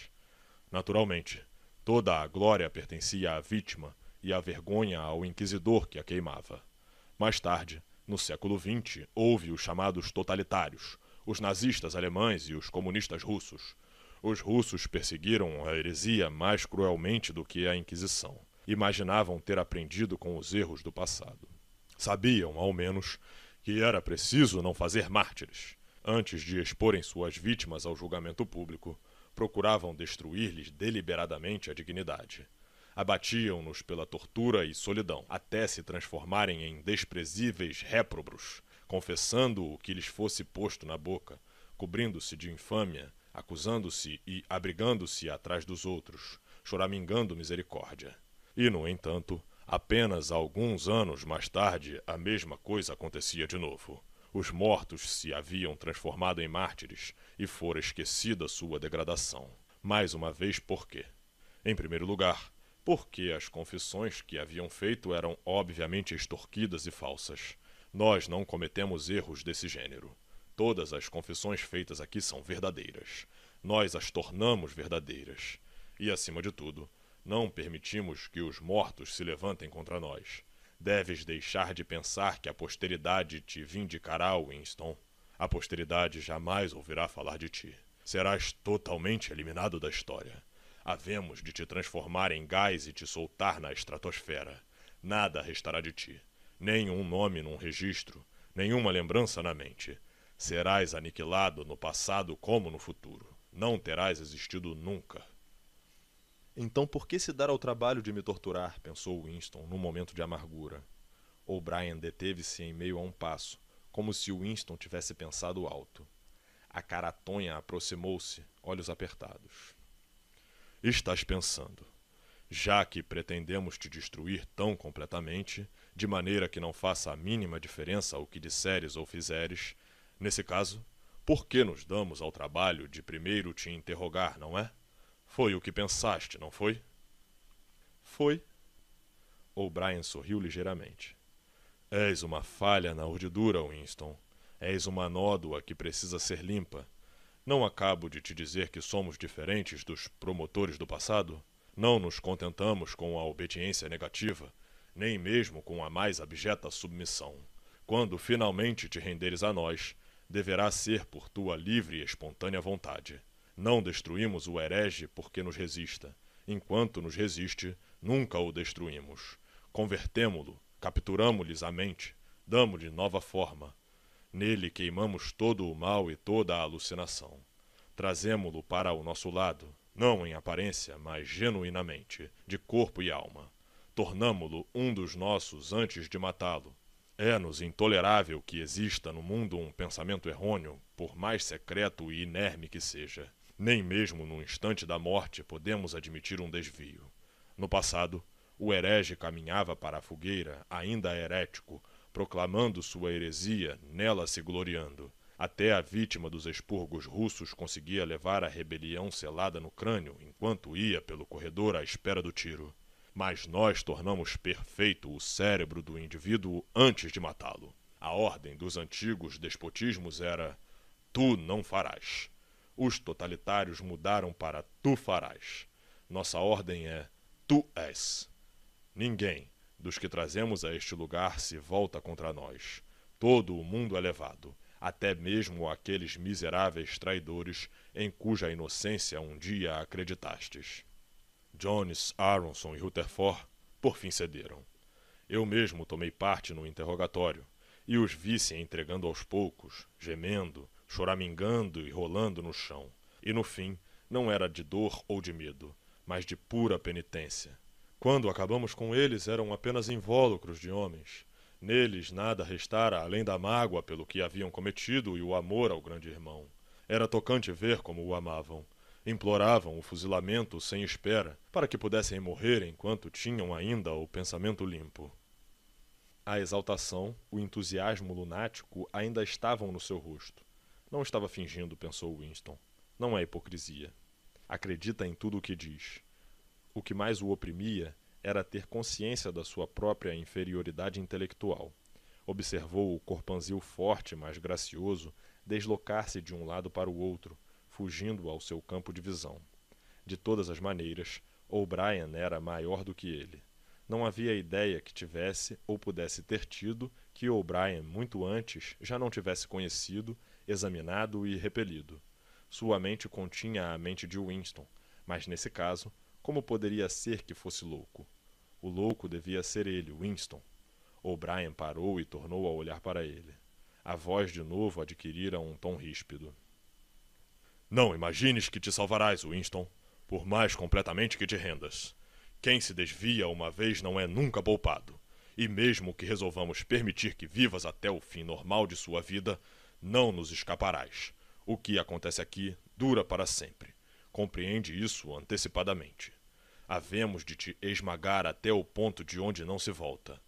Naturalmente, toda a glória pertencia à vítima e a vergonha ao inquisidor que a queimava. Mais tarde, no século XX, houve os chamados totalitários, os nazistas alemães e os comunistas russos. Os russos perseguiram a heresia mais cruelmente do que a Inquisição. Imaginavam ter aprendido com os erros do passado. Sabiam, ao menos, que era preciso não fazer mártires. Antes de exporem suas vítimas ao julgamento público, procuravam destruir-lhes deliberadamente a dignidade abatiam-nos pela tortura e solidão, até se transformarem em desprezíveis réprobros, confessando o que lhes fosse posto na boca, cobrindo-se de infâmia, acusando-se e abrigando-se atrás dos outros, choramingando misericórdia. E, no entanto, apenas alguns anos mais tarde, a mesma coisa acontecia de novo. Os mortos se haviam transformado em mártires e fora esquecida sua degradação. Mais uma vez, por quê? Em primeiro lugar, porque as confissões que haviam feito eram obviamente extorquidas e falsas. Nós não cometemos erros desse gênero. Todas as confissões feitas aqui são verdadeiras. Nós as tornamos verdadeiras. E, acima de tudo, não permitimos que os mortos se levantem contra nós. Deves deixar de pensar que a posteridade te vindicará, Winston. A posteridade jamais ouvirá falar de ti. Serás totalmente eliminado da história. Havemos de te transformar em gás e te soltar na estratosfera. Nada restará de ti, nenhum nome num registro, nenhuma lembrança na mente. Serás aniquilado no passado como no futuro. Não terás existido nunca. Então por que se dar ao trabalho de me torturar? pensou Winston num momento de amargura. O'Brien deteve-se em meio a um passo, como se Winston tivesse pensado alto. A caratonha aproximou-se, olhos apertados estás pensando. Já que pretendemos te destruir tão completamente, de maneira que não faça a mínima diferença o que disseres ou fizeres, nesse caso, por que nos damos ao trabalho de primeiro te interrogar, não é? Foi o que pensaste, não foi? Foi. o brian sorriu ligeiramente. És uma falha na urdidura, Winston. És uma nódoa que precisa ser limpa. Não acabo de te dizer que somos diferentes dos promotores do passado? Não nos contentamos com a obediência negativa, nem mesmo com a mais abjeta submissão. Quando finalmente te renderes a nós, deverá ser por tua livre e espontânea vontade. Não destruímos o herege porque nos resista. Enquanto nos resiste, nunca o destruímos. Convertemo-lo, capturamo-lhes a mente, damos-lhe nova forma, Nele queimamos todo o mal e toda a alucinação. Trazemo-lo para o nosso lado, não em aparência, mas genuinamente, de corpo e alma. Tornamo-lo um dos nossos antes de matá-lo. É-nos intolerável que exista no mundo um pensamento errôneo, por mais secreto e inerme que seja. Nem mesmo no instante da morte podemos admitir um desvio. No passado, o herege caminhava para a fogueira, ainda herético, proclamando sua heresia, nela se gloriando. Até a vítima dos expurgos russos conseguia levar a rebelião selada no crânio enquanto ia pelo corredor à espera do tiro. Mas nós tornamos perfeito o cérebro do indivíduo antes de matá-lo. A ordem dos antigos despotismos era: tu não farás. Os totalitários mudaram para tu farás. Nossa ordem é: tu és. Ninguém, dos que trazemos a este lugar se volta contra nós. Todo o mundo é levado, até mesmo aqueles miseráveis traidores em cuja inocência um dia acreditastes. Jones, Aronson e Rutherford por fim cederam. Eu mesmo tomei parte no interrogatório e os vi se entregando aos poucos, gemendo, choramingando e rolando no chão. E no fim, não era de dor ou de medo, mas de pura penitência quando acabamos com eles, eram apenas invólucros de homens. Neles nada restara além da mágoa pelo que haviam cometido e o amor ao grande irmão. Era tocante ver como o amavam. Imploravam o fuzilamento sem espera, para que pudessem morrer enquanto tinham ainda o pensamento limpo. A exaltação, o entusiasmo lunático ainda estavam no seu rosto. Não estava fingindo, pensou Winston. Não é hipocrisia. Acredita em tudo o que diz. O que mais o oprimia era ter consciência da sua própria inferioridade intelectual. Observou o corpanzil forte, mas gracioso, deslocar-se de um lado para o outro, fugindo ao seu campo de visão. De todas as maneiras, O'Brien era maior do que ele. Não havia ideia que tivesse ou pudesse ter tido que O'Brien, muito antes, já não tivesse conhecido, examinado e repelido. Sua mente continha a mente de Winston, mas nesse caso, como poderia ser que fosse louco? O louco devia ser ele, Winston. O Brian parou e tornou a olhar para ele. A voz de novo adquirira um tom ríspido. Não imagines que te salvarás, Winston, por mais completamente que te rendas. Quem se desvia uma vez não é nunca poupado. E mesmo que resolvamos permitir que vivas até o fim normal de sua vida, não nos escaparás. O que acontece aqui dura para sempre. Compreende isso antecipadamente havemos de te esmagar até o ponto de onde não se volta.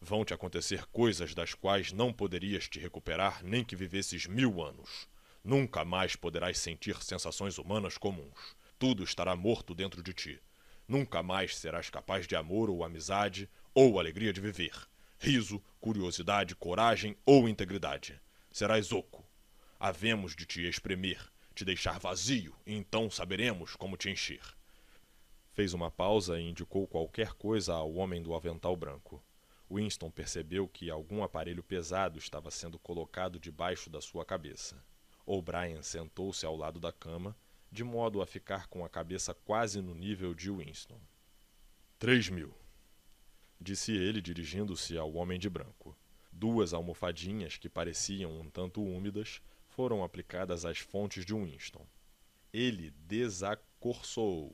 Vão te acontecer coisas das quais não poderias te recuperar nem que vivesses mil anos. Nunca mais poderás sentir sensações humanas comuns. Tudo estará morto dentro de ti. Nunca mais serás capaz de amor ou amizade ou alegria de viver, riso, curiosidade, coragem ou integridade. Serás oco. Havemos de te espremer, te deixar vazio, e então saberemos como te encher. Fez uma pausa e indicou qualquer coisa ao homem do avental branco. Winston percebeu que algum aparelho pesado estava sendo colocado debaixo da sua cabeça. O'Brien sentou-se ao lado da cama, de modo a ficar com a cabeça quase no nível de Winston. Três mil, disse ele, dirigindo-se ao homem de branco. Duas almofadinhas, que pareciam um tanto úmidas, foram aplicadas às fontes de Winston. Ele desacorçoou.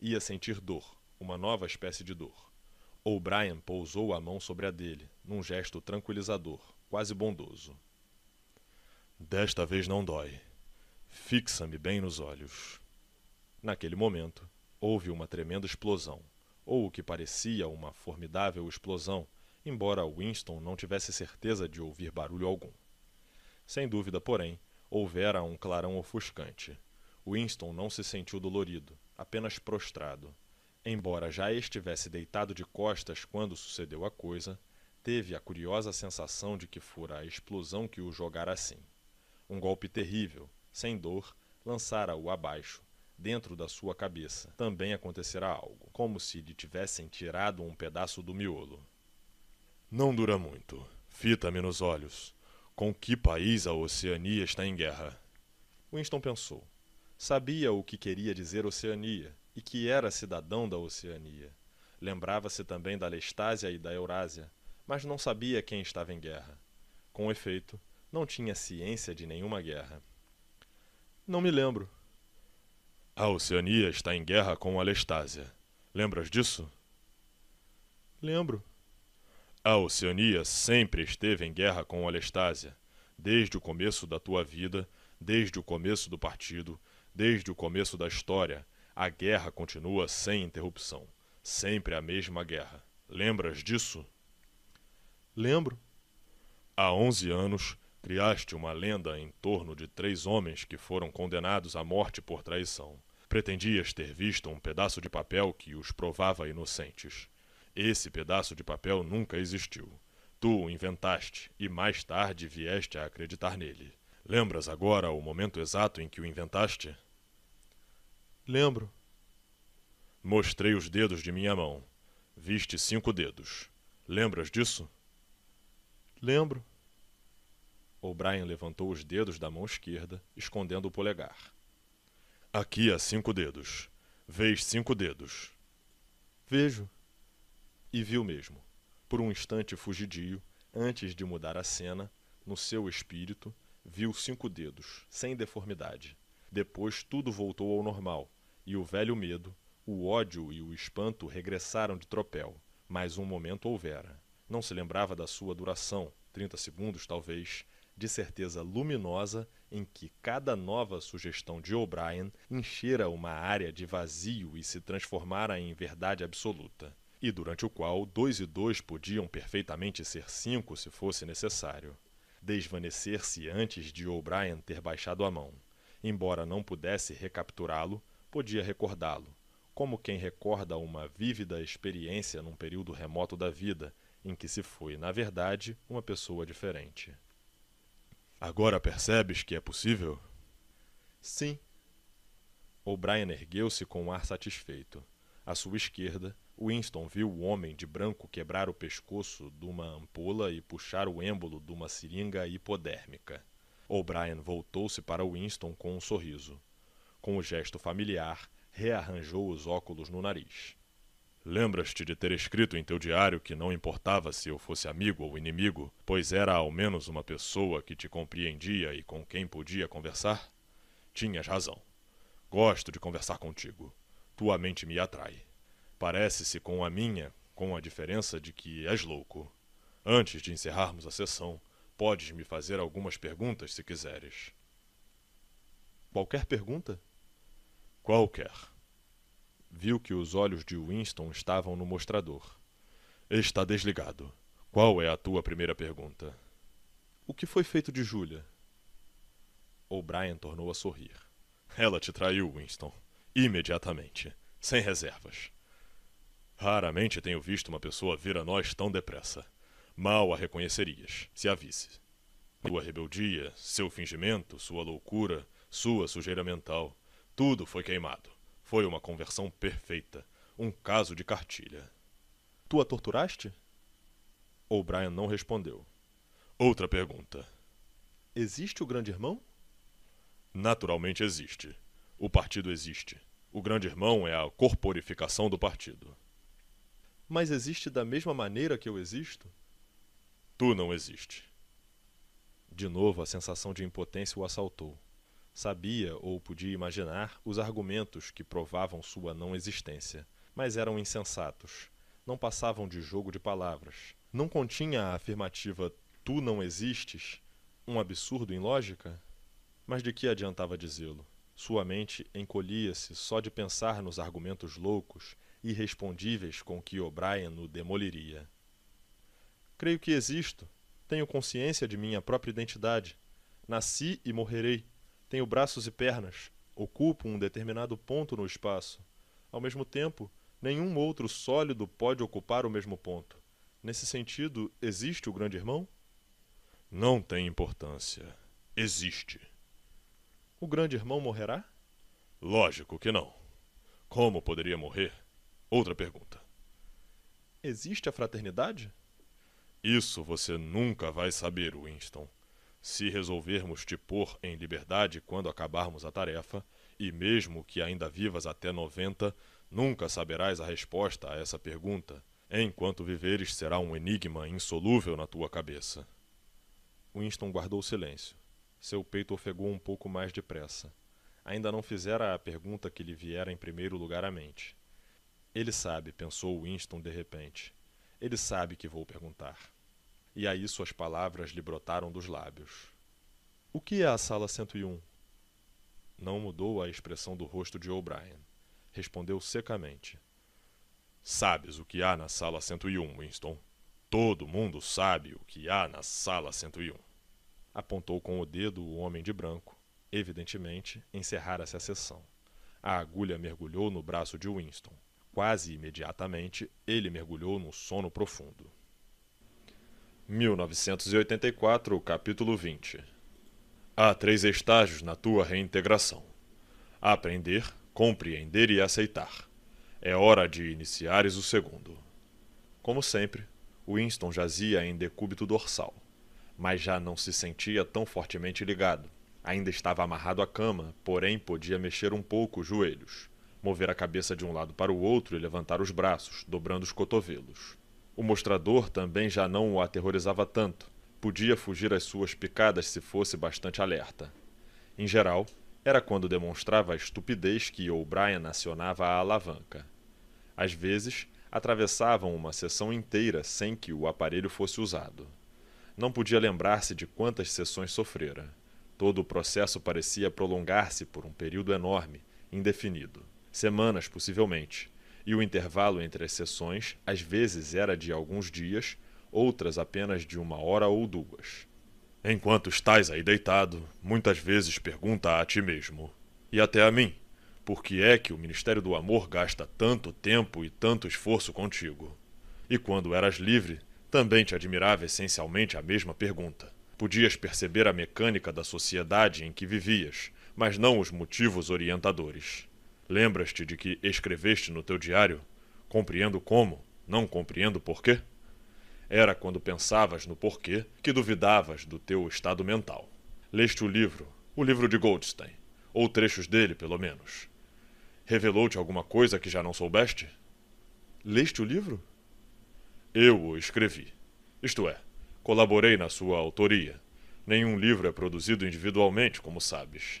Ia sentir dor, uma nova espécie de dor. brian pousou a mão sobre a dele, num gesto tranquilizador, quase bondoso. Desta vez não dói. Fixa-me bem nos olhos. Naquele momento, houve uma tremenda explosão, ou o que parecia uma formidável explosão, embora Winston não tivesse certeza de ouvir barulho algum. Sem dúvida, porém, houvera um clarão ofuscante. Winston não se sentiu dolorido, apenas prostrado. Embora já estivesse deitado de costas quando sucedeu a coisa, teve a curiosa sensação de que fora a explosão que o jogara assim. Um golpe terrível, sem dor, lançara-o abaixo, dentro da sua cabeça. Também acontecerá algo, como se lhe tivessem tirado um pedaço do miolo. Não dura muito. Fita-me nos olhos. Com que país a Oceania está em guerra? Winston pensou. Sabia o que queria dizer Oceania e que era cidadão da Oceania. Lembrava-se também da Lestásia e da Eurásia, mas não sabia quem estava em guerra. Com efeito, não tinha ciência de nenhuma guerra. Não me lembro. A Oceania está em guerra com a Lestásia. Lembras disso? Lembro. A Oceania sempre esteve em guerra com a Lestásia, desde o começo da tua vida, desde o começo do partido, Desde o começo da história, a guerra continua sem interrupção. Sempre a mesma guerra. Lembras disso? Lembro. Há 11 anos, criaste uma lenda em torno de três homens que foram condenados à morte por traição. Pretendias ter visto um pedaço de papel que os provava inocentes. Esse pedaço de papel nunca existiu. Tu o inventaste e mais tarde vieste a acreditar nele. Lembras agora o momento exato em que o inventaste? Lembro. Mostrei os dedos de minha mão. Viste cinco dedos. Lembras disso? Lembro. o brian levantou os dedos da mão esquerda, escondendo o polegar. Aqui há cinco dedos. Vês cinco dedos. Vejo. E viu mesmo. Por um instante fugidio, antes de mudar a cena, no seu espírito, viu cinco dedos, sem deformidade. Depois tudo voltou ao normal, e o velho medo, o ódio e o espanto regressaram de tropel, mas um momento houvera. Não se lembrava da sua duração, 30 segundos talvez, de certeza luminosa em que cada nova sugestão de O'Brien enchera uma área de vazio e se transformara em verdade absoluta, e durante o qual dois e dois podiam perfeitamente ser cinco se fosse necessário. Desvanecer-se antes de O'Brien ter baixado a mão. Embora não pudesse recapturá-lo, podia recordá-lo como quem recorda uma vívida experiência num período remoto da vida em que se foi na verdade uma pessoa diferente agora percebes que é possível sim o'brien ergueu-se com um ar satisfeito à sua esquerda Winston viu o homem de branco quebrar o pescoço de uma ampola e puxar o êmbolo de uma seringa hipodérmica. O'Brien voltou-se para Winston com um sorriso. Com o gesto familiar, rearranjou os óculos no nariz. Lembras-te de ter escrito em teu diário que não importava se eu fosse amigo ou inimigo, pois era ao menos uma pessoa que te compreendia e com quem podia conversar? Tinhas razão. Gosto de conversar contigo. Tua mente me atrai. Parece-se com a minha, com a diferença de que és louco. Antes de encerrarmos a sessão, podes me fazer algumas perguntas se quiseres. Qualquer pergunta? Qualquer. Viu que os olhos de Winston estavam no mostrador. Está desligado. Qual é a tua primeira pergunta? O que foi feito de Julia? O'Brien tornou a sorrir. Ela te traiu, Winston. Imediatamente. Sem reservas. Raramente tenho visto uma pessoa vir a nós tão depressa. Mal a reconhecerias, se a visse. Sua rebeldia, seu fingimento, sua loucura, sua sujeira mental, tudo foi queimado. Foi uma conversão perfeita. Um caso de cartilha. Tu a torturaste? O Brian não respondeu. Outra pergunta. Existe o Grande Irmão? Naturalmente existe. O partido existe. O Grande Irmão é a corporificação do partido. Mas existe da mesma maneira que eu existo? Tu não existe. De novo, a sensação de impotência o assaltou. Sabia ou podia imaginar os argumentos que provavam sua não existência, mas eram insensatos. Não passavam de jogo de palavras. Não continha a afirmativa tu não existes um absurdo em lógica? Mas de que adiantava dizê-lo? Sua mente encolhia-se só de pensar nos argumentos loucos, irrespondíveis com que O'Brien o demoliria. Creio que existo. Tenho consciência de minha própria identidade. Nasci e morrerei tenho braços e pernas, ocupo um determinado ponto no espaço. Ao mesmo tempo, nenhum outro sólido pode ocupar o mesmo ponto. Nesse sentido, existe o Grande Irmão? Não tem importância. Existe. O Grande Irmão morrerá? Lógico que não. Como poderia morrer? Outra pergunta. Existe a fraternidade? Isso você nunca vai saber, Winston. Se resolvermos te pôr em liberdade quando acabarmos a tarefa, e mesmo que ainda vivas até noventa, nunca saberás a resposta a essa pergunta. Enquanto viveres, será um enigma insolúvel na tua cabeça. Winston guardou silêncio. Seu peito ofegou um pouco mais depressa. Ainda não fizera a pergunta que lhe viera em primeiro lugar à mente. Ele sabe, pensou Winston de repente. Ele sabe que vou perguntar e aí suas palavras lhe brotaram dos lábios. O que é a sala 101? Não mudou a expressão do rosto de O'Brien. Respondeu secamente. Sabes o que há na sala 101, Winston? Todo mundo sabe o que há na sala 101. Apontou com o dedo o homem de branco. Evidentemente, encerrara-se a sessão. A agulha mergulhou no braço de Winston. Quase imediatamente, ele mergulhou num sono profundo. 1984, capítulo 20 Há três estágios na tua reintegração: aprender, compreender e aceitar. É hora de iniciares o segundo. Como sempre, Winston jazia em decúbito dorsal, mas já não se sentia tão fortemente ligado. Ainda estava amarrado à cama, porém podia mexer um pouco os joelhos, mover a cabeça de um lado para o outro e levantar os braços, dobrando os cotovelos. O mostrador também já não o aterrorizava tanto. Podia fugir às suas picadas se fosse bastante alerta. Em geral, era quando demonstrava a estupidez que o Brian acionava a alavanca. Às vezes, atravessavam uma sessão inteira sem que o aparelho fosse usado. Não podia lembrar-se de quantas sessões sofrera. Todo o processo parecia prolongar-se por um período enorme, indefinido semanas possivelmente e o intervalo entre as sessões às vezes era de alguns dias, outras apenas de uma hora ou duas. Enquanto estás aí deitado, muitas vezes pergunta a ti mesmo, e até a mim, por que é que o Ministério do Amor gasta tanto tempo e tanto esforço contigo? E quando eras livre, também te admirava essencialmente a mesma pergunta. Podias perceber a mecânica da sociedade em que vivias, mas não os motivos orientadores. Lembras-te de que escreveste no teu diário? Compreendo como, não compreendo porquê? Era quando pensavas no porquê que duvidavas do teu estado mental. Leste o livro, o livro de Goldstein, ou trechos dele, pelo menos. Revelou-te alguma coisa que já não soubeste? Leste o livro? Eu o escrevi. Isto é, colaborei na sua autoria. Nenhum livro é produzido individualmente, como sabes.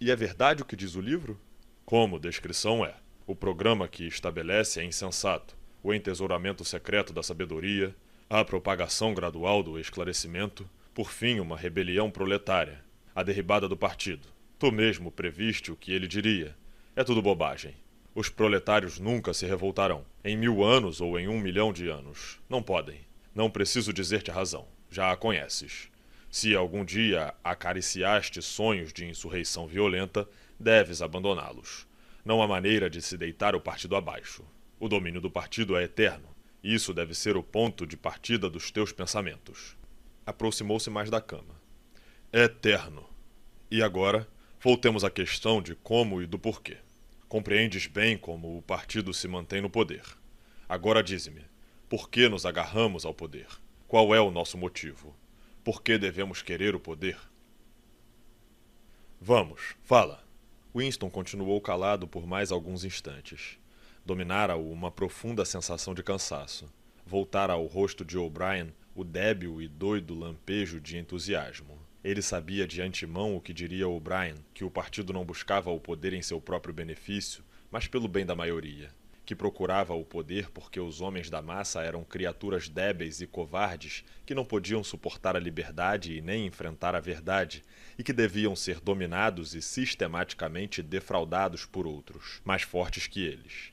E é verdade o que diz o livro? Como descrição é: o programa que estabelece é insensato, o entesouramento secreto da sabedoria, a propagação gradual do esclarecimento, por fim, uma rebelião proletária, a derribada do partido. Tu mesmo previste o que ele diria. É tudo bobagem. Os proletários nunca se revoltarão. Em mil anos ou em um milhão de anos. Não podem. Não preciso dizer-te a razão. Já a conheces. Se algum dia acariciaste sonhos de insurreição violenta, deves abandoná-los. Não há maneira de se deitar o partido abaixo. O domínio do partido é eterno. Isso deve ser o ponto de partida dos teus pensamentos. Aproximou-se mais da cama. Eterno. E agora, voltemos à questão de como e do porquê. Compreendes bem como o partido se mantém no poder. Agora dize-me, por que nos agarramos ao poder? Qual é o nosso motivo? Por que devemos querer o poder? Vamos, fala. Winston continuou calado por mais alguns instantes. Dominara-o uma profunda sensação de cansaço. Voltara ao rosto de O'Brien o débil e doido lampejo de entusiasmo. Ele sabia de antemão o que diria O'Brien, que o partido não buscava o poder em seu próprio benefício, mas pelo bem da maioria que procurava o poder porque os homens da massa eram criaturas débeis e covardes que não podiam suportar a liberdade e nem enfrentar a verdade, e que deviam ser dominados e sistematicamente defraudados por outros, mais fortes que eles.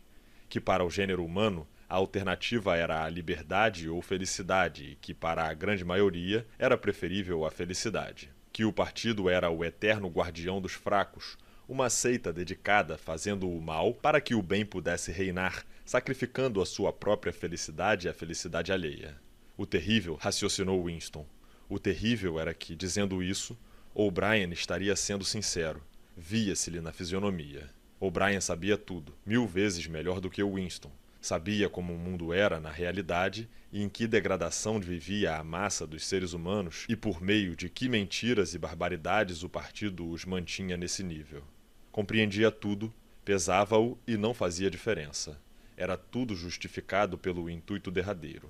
Que para o gênero humano, a alternativa era a liberdade ou felicidade, e que para a grande maioria era preferível a felicidade. Que o partido era o eterno guardião dos fracos, uma seita dedicada fazendo o mal para que o bem pudesse reinar, sacrificando a sua própria felicidade e a felicidade alheia. O terrível, raciocinou Winston. O terrível era que, dizendo isso, O'Brien estaria sendo sincero. Via-se-lhe na fisionomia. O'Brien sabia tudo, mil vezes melhor do que Winston. Sabia como o mundo era na realidade e em que degradação vivia a massa dos seres humanos e por meio de que mentiras e barbaridades o partido os mantinha nesse nível. Compreendia tudo, pesava-o e não fazia diferença. Era tudo justificado pelo intuito derradeiro.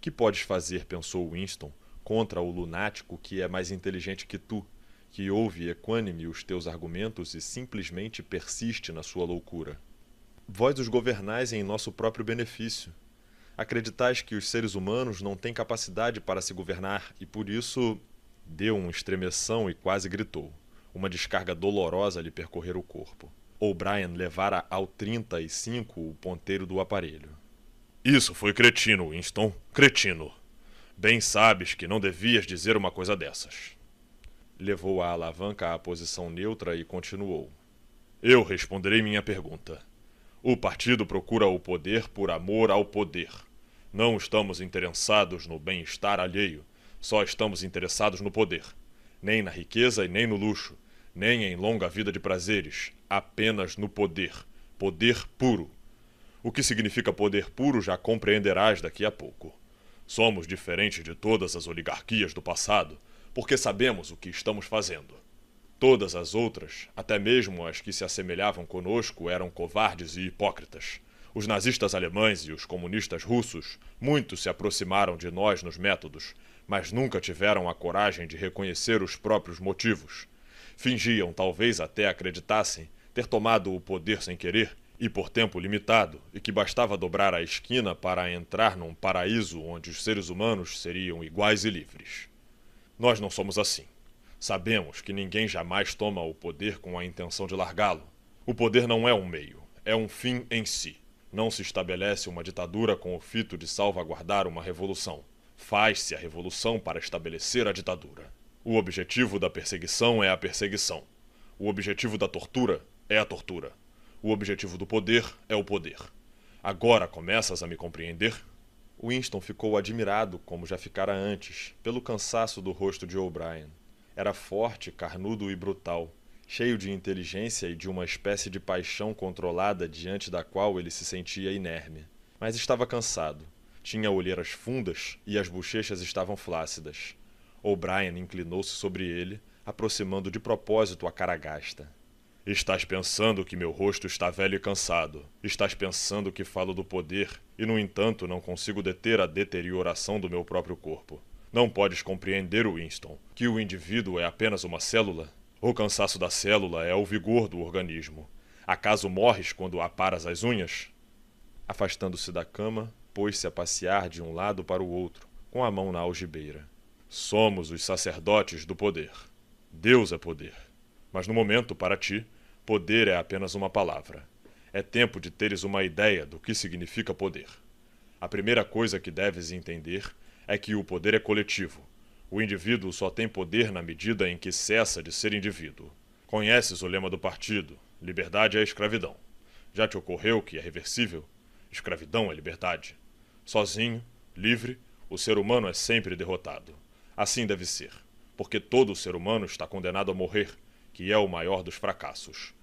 Que podes fazer, pensou Winston, contra o lunático que é mais inteligente que tu, que ouve equânime os teus argumentos e simplesmente persiste na sua loucura? Vós os governais em nosso próprio benefício, Acreditais que os seres humanos não têm capacidade para se governar e por isso deu um estremeção e quase gritou. Uma descarga dolorosa lhe percorrer o corpo. O'Brien levara ao 35 o ponteiro do aparelho. Isso foi cretino, Winston. Cretino. Bem sabes que não devias dizer uma coisa dessas. Levou a alavanca à posição neutra e continuou. Eu responderei minha pergunta. O partido procura o poder por amor ao poder. Não estamos interessados no bem-estar alheio, só estamos interessados no poder. Nem na riqueza e nem no luxo, nem em longa vida de prazeres, apenas no poder, poder puro. O que significa poder puro já compreenderás daqui a pouco. Somos diferentes de todas as oligarquias do passado, porque sabemos o que estamos fazendo. Todas as outras, até mesmo as que se assemelhavam conosco, eram covardes e hipócritas. Os nazistas alemães e os comunistas russos muito se aproximaram de nós nos métodos, mas nunca tiveram a coragem de reconhecer os próprios motivos. Fingiam, talvez até acreditassem, ter tomado o poder sem querer e por tempo limitado, e que bastava dobrar a esquina para entrar num paraíso onde os seres humanos seriam iguais e livres. Nós não somos assim. Sabemos que ninguém jamais toma o poder com a intenção de largá-lo. O poder não é um meio, é um fim em si. Não se estabelece uma ditadura com o fito de salvaguardar uma revolução. Faz-se a revolução para estabelecer a ditadura. O objetivo da perseguição é a perseguição. O objetivo da tortura é a tortura. O objetivo do poder é o poder. Agora começas a me compreender? Winston ficou admirado, como já ficara antes, pelo cansaço do rosto de O'Brien. Era forte, carnudo e brutal, cheio de inteligência e de uma espécie de paixão controlada diante da qual ele se sentia inerme. Mas estava cansado. Tinha olheiras fundas e as bochechas estavam flácidas. O'Brien inclinou-se sobre ele, aproximando de propósito a cara gasta. Estás pensando que meu rosto está velho e cansado. Estás pensando que falo do poder e, no entanto, não consigo deter a deterioração do meu próprio corpo. Não podes compreender, Winston, que o indivíduo é apenas uma célula? O cansaço da célula é o vigor do organismo. Acaso morres quando aparas as unhas? Afastando-se da cama, pôs-se a passear de um lado para o outro, com a mão na algibeira. Somos os sacerdotes do poder. Deus é poder. Mas no momento, para ti, poder é apenas uma palavra. É tempo de teres uma ideia do que significa poder. A primeira coisa que deves entender é que o poder é coletivo. O indivíduo só tem poder na medida em que cessa de ser indivíduo. Conheces o lema do partido: liberdade é escravidão. Já te ocorreu que é reversível? Escravidão é liberdade. Sozinho, livre, o ser humano é sempre derrotado. Assim deve ser, porque todo ser humano está condenado a morrer, que é o maior dos fracassos.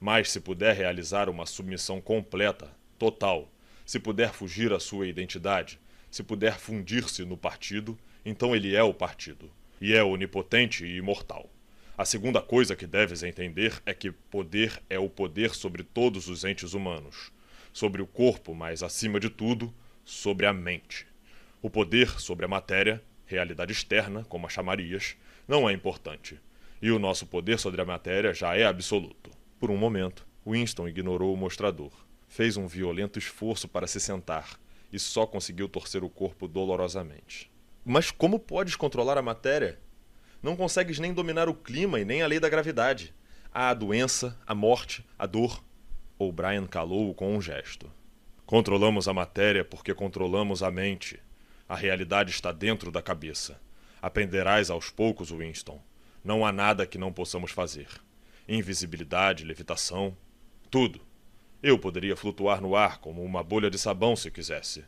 Mas se puder realizar uma submissão completa, total, se puder fugir à sua identidade, se puder fundir-se no partido, então ele é o partido, e é onipotente e imortal. A segunda coisa que deves entender é que poder é o poder sobre todos os entes humanos, sobre o corpo, mas acima de tudo, sobre a mente. O poder sobre a matéria, realidade externa, como a chamarias, não é importante. E o nosso poder sobre a matéria já é absoluto. Por um momento, Winston ignorou o mostrador. Fez um violento esforço para se sentar e só conseguiu torcer o corpo dolorosamente. Mas como podes controlar a matéria? Não consegues nem dominar o clima e nem a lei da gravidade. Há a doença, a morte, a dor. O Brian calou-o com um gesto. Controlamos a matéria porque controlamos a mente. A realidade está dentro da cabeça. Aprenderás aos poucos, Winston. Não há nada que não possamos fazer. Invisibilidade, levitação, tudo. Eu poderia flutuar no ar como uma bolha de sabão se quisesse.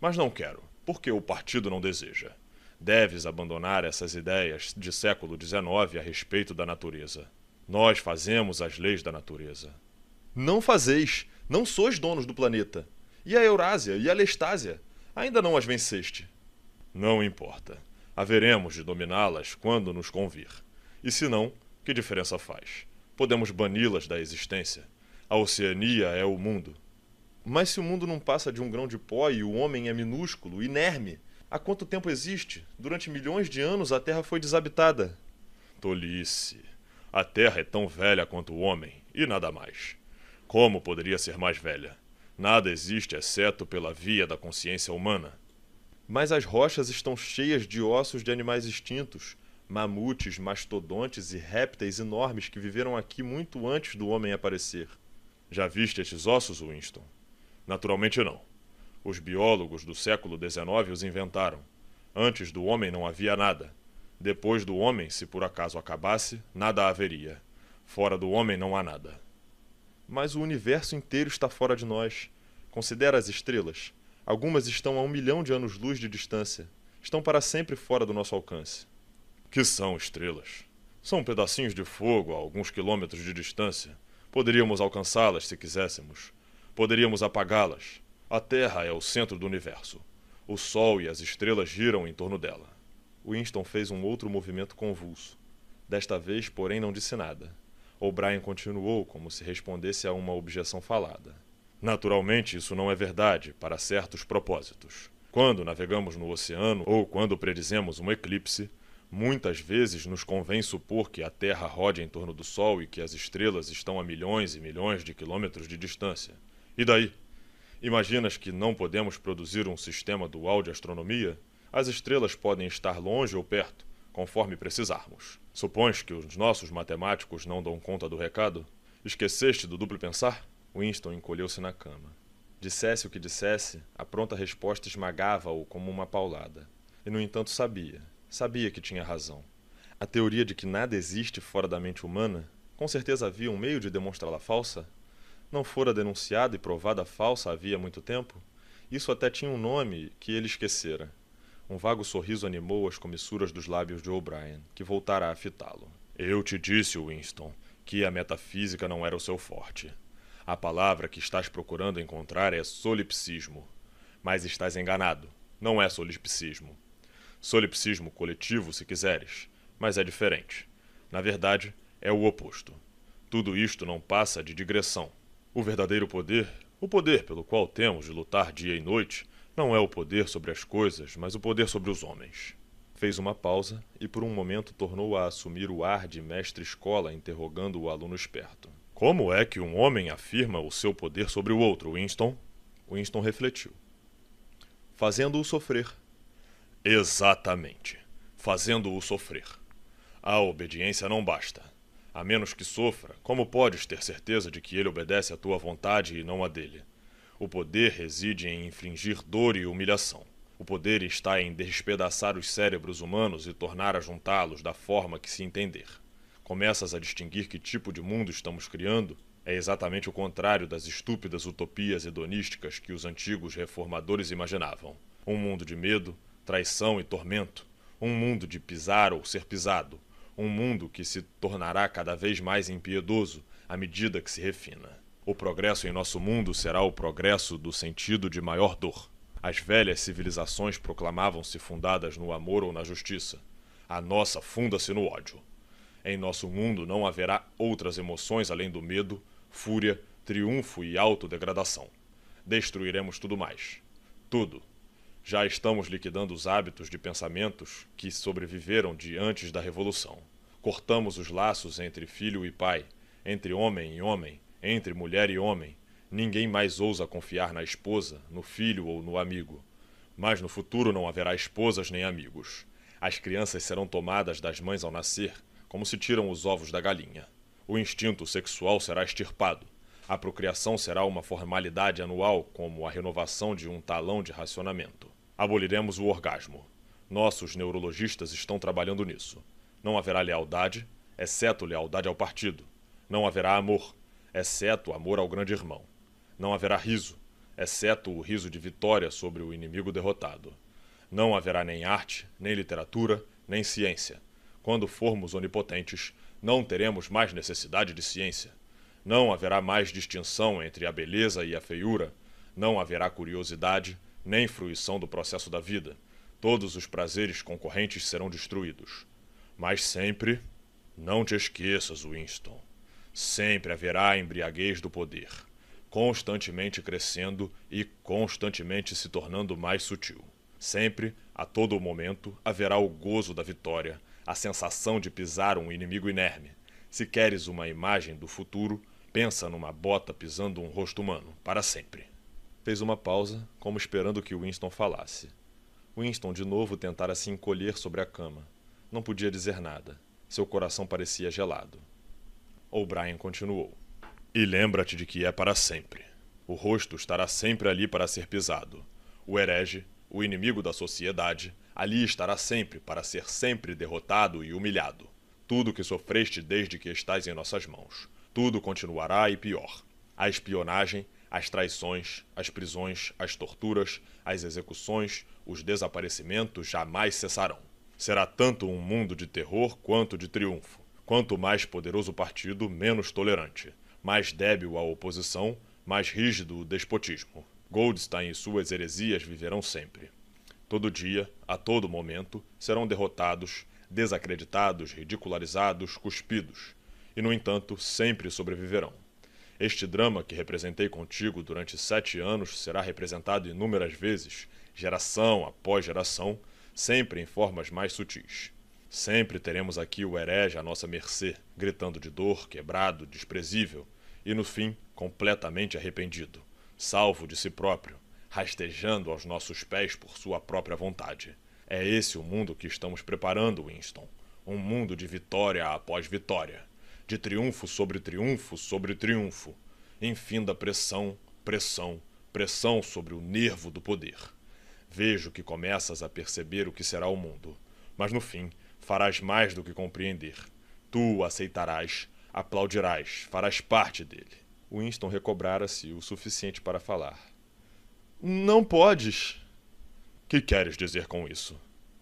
Mas não quero, porque o partido não deseja. Deves abandonar essas ideias de século XIX a respeito da natureza. Nós fazemos as leis da natureza. Não fazeis, não sois donos do planeta. E a Eurásia e a Lestásia, ainda não as venceste. Não importa. Haveremos de dominá-las quando nos convir. E se não, que diferença faz? Podemos bani-las da existência a Oceania é o mundo. Mas se o mundo não passa de um grão de pó e o homem é minúsculo, inerme, há quanto tempo existe? Durante milhões de anos a Terra foi desabitada. Tolice. A Terra é tão velha quanto o homem, e nada mais. Como poderia ser mais velha? Nada existe exceto pela via da consciência humana. Mas as rochas estão cheias de ossos de animais extintos, mamutes, mastodontes e répteis enormes que viveram aqui muito antes do homem aparecer. Já viste estes ossos, Winston? Naturalmente não. Os biólogos do século XIX os inventaram. Antes do homem não havia nada. Depois do homem, se por acaso acabasse, nada haveria. Fora do homem não há nada. Mas o universo inteiro está fora de nós. Considera as estrelas. Algumas estão a um milhão de anos-luz de distância. Estão para sempre fora do nosso alcance. Que são estrelas? São pedacinhos de fogo a alguns quilômetros de distância Poderíamos alcançá-las se quiséssemos. Poderíamos apagá-las. A Terra é o centro do universo. O Sol e as estrelas giram em torno dela. Winston fez um outro movimento convulso. Desta vez, porém, não disse nada. O'Brien continuou como se respondesse a uma objeção falada. Naturalmente, isso não é verdade para certos propósitos. Quando navegamos no oceano ou quando predizemos um eclipse, muitas vezes nos convém supor que a Terra rode em torno do Sol e que as estrelas estão a milhões e milhões de quilômetros de distância. E daí? Imaginas que não podemos produzir um sistema dual de astronomia? As estrelas podem estar longe ou perto, conforme precisarmos. Supões que os nossos matemáticos não dão conta do recado? Esqueceste do duplo pensar? Winston encolheu-se na cama. Dissesse o que dissesse, a pronta resposta esmagava-o como uma paulada. E, no entanto, sabia Sabia que tinha razão. A teoria de que nada existe fora da mente humana, com certeza havia um meio de demonstrá-la falsa? Não fora denunciada e provada falsa havia muito tempo? Isso até tinha um nome que ele esquecera. Um vago sorriso animou as comissuras dos lábios de O'Brien, que voltara a fitá-lo. Eu te disse, Winston, que a metafísica não era o seu forte. A palavra que estás procurando encontrar é solipsismo. Mas estás enganado. Não é solipsismo. Solipsismo coletivo, se quiseres, mas é diferente. Na verdade, é o oposto. Tudo isto não passa de digressão. O verdadeiro poder, o poder pelo qual temos de lutar dia e noite, não é o poder sobre as coisas, mas o poder sobre os homens. Fez uma pausa e por um momento tornou a assumir o ar de mestre-escola interrogando o aluno esperto. Como é que um homem afirma o seu poder sobre o outro, Winston? Winston refletiu. Fazendo-o sofrer, Exatamente. Fazendo-o sofrer. A obediência não basta. A menos que sofra, como podes ter certeza de que ele obedece à tua vontade e não à dele? O poder reside em infringir dor e humilhação. O poder está em despedaçar os cérebros humanos e tornar a juntá-los da forma que se entender. Começas a distinguir que tipo de mundo estamos criando? É exatamente o contrário das estúpidas utopias hedonísticas que os antigos reformadores imaginavam. Um mundo de medo, traição e tormento, um mundo de pisar ou ser pisado, um mundo que se tornará cada vez mais impiedoso à medida que se refina. O progresso em nosso mundo será o progresso do sentido de maior dor. As velhas civilizações proclamavam-se fundadas no amor ou na justiça. A nossa funda-se no ódio. Em nosso mundo não haverá outras emoções além do medo, fúria, triunfo e autodegradação. Destruiremos tudo mais. Tudo, já estamos liquidando os hábitos de pensamentos que sobreviveram de antes da Revolução. Cortamos os laços entre filho e pai, entre homem e homem, entre mulher e homem. Ninguém mais ousa confiar na esposa, no filho ou no amigo. Mas no futuro não haverá esposas nem amigos. As crianças serão tomadas das mães ao nascer, como se tiram os ovos da galinha. O instinto sexual será extirpado. A procriação será uma formalidade anual, como a renovação de um talão de racionamento. Aboliremos o orgasmo. Nossos neurologistas estão trabalhando nisso. Não haverá lealdade, exceto lealdade ao partido. Não haverá amor, exceto amor ao grande irmão. Não haverá riso, exceto o riso de vitória sobre o inimigo derrotado. Não haverá nem arte, nem literatura, nem ciência. Quando formos onipotentes, não teremos mais necessidade de ciência. Não haverá mais distinção entre a beleza e a feiura. Não haverá curiosidade, nem fruição do processo da vida. Todos os prazeres concorrentes serão destruídos. Mas sempre, não te esqueças, Winston. Sempre haverá a embriaguez do poder, constantemente crescendo e constantemente se tornando mais sutil. Sempre, a todo momento, haverá o gozo da vitória, a sensação de pisar um inimigo inerme. Se queres uma imagem do futuro, pensa numa bota pisando um rosto humano, para sempre. Fez uma pausa, como esperando que Winston falasse. Winston de novo tentara se encolher sobre a cama. Não podia dizer nada. Seu coração parecia gelado. O'Brien continuou. E lembra-te de que é para sempre. O rosto estará sempre ali para ser pisado. O herege, o inimigo da sociedade, ali estará sempre para ser sempre derrotado e humilhado. Tudo que sofreste desde que estás em nossas mãos. Tudo continuará e pior. A espionagem, as traições, as prisões, as torturas, as execuções, os desaparecimentos jamais cessarão. Será tanto um mundo de terror quanto de triunfo. Quanto mais poderoso o partido, menos tolerante. Mais débil a oposição, mais rígido o despotismo. Goldstein e suas heresias viverão sempre. Todo dia, a todo momento, serão derrotados, desacreditados, ridicularizados, cuspidos. E, no entanto, sempre sobreviverão. Este drama que representei contigo durante sete anos será representado inúmeras vezes, geração após geração, sempre em formas mais sutis. Sempre teremos aqui o herege à nossa mercê, gritando de dor, quebrado, desprezível, e no fim, completamente arrependido, salvo de si próprio, rastejando aos nossos pés por sua própria vontade. É esse o mundo que estamos preparando, Winston. Um mundo de vitória após vitória de triunfo sobre triunfo sobre triunfo, enfim da pressão, pressão, pressão sobre o nervo do poder. Vejo que começas a perceber o que será o mundo, mas no fim farás mais do que compreender. Tu aceitarás, aplaudirás, farás parte dele. Winston recobrara-se o suficiente para falar. Não podes. Que queres dizer com isso?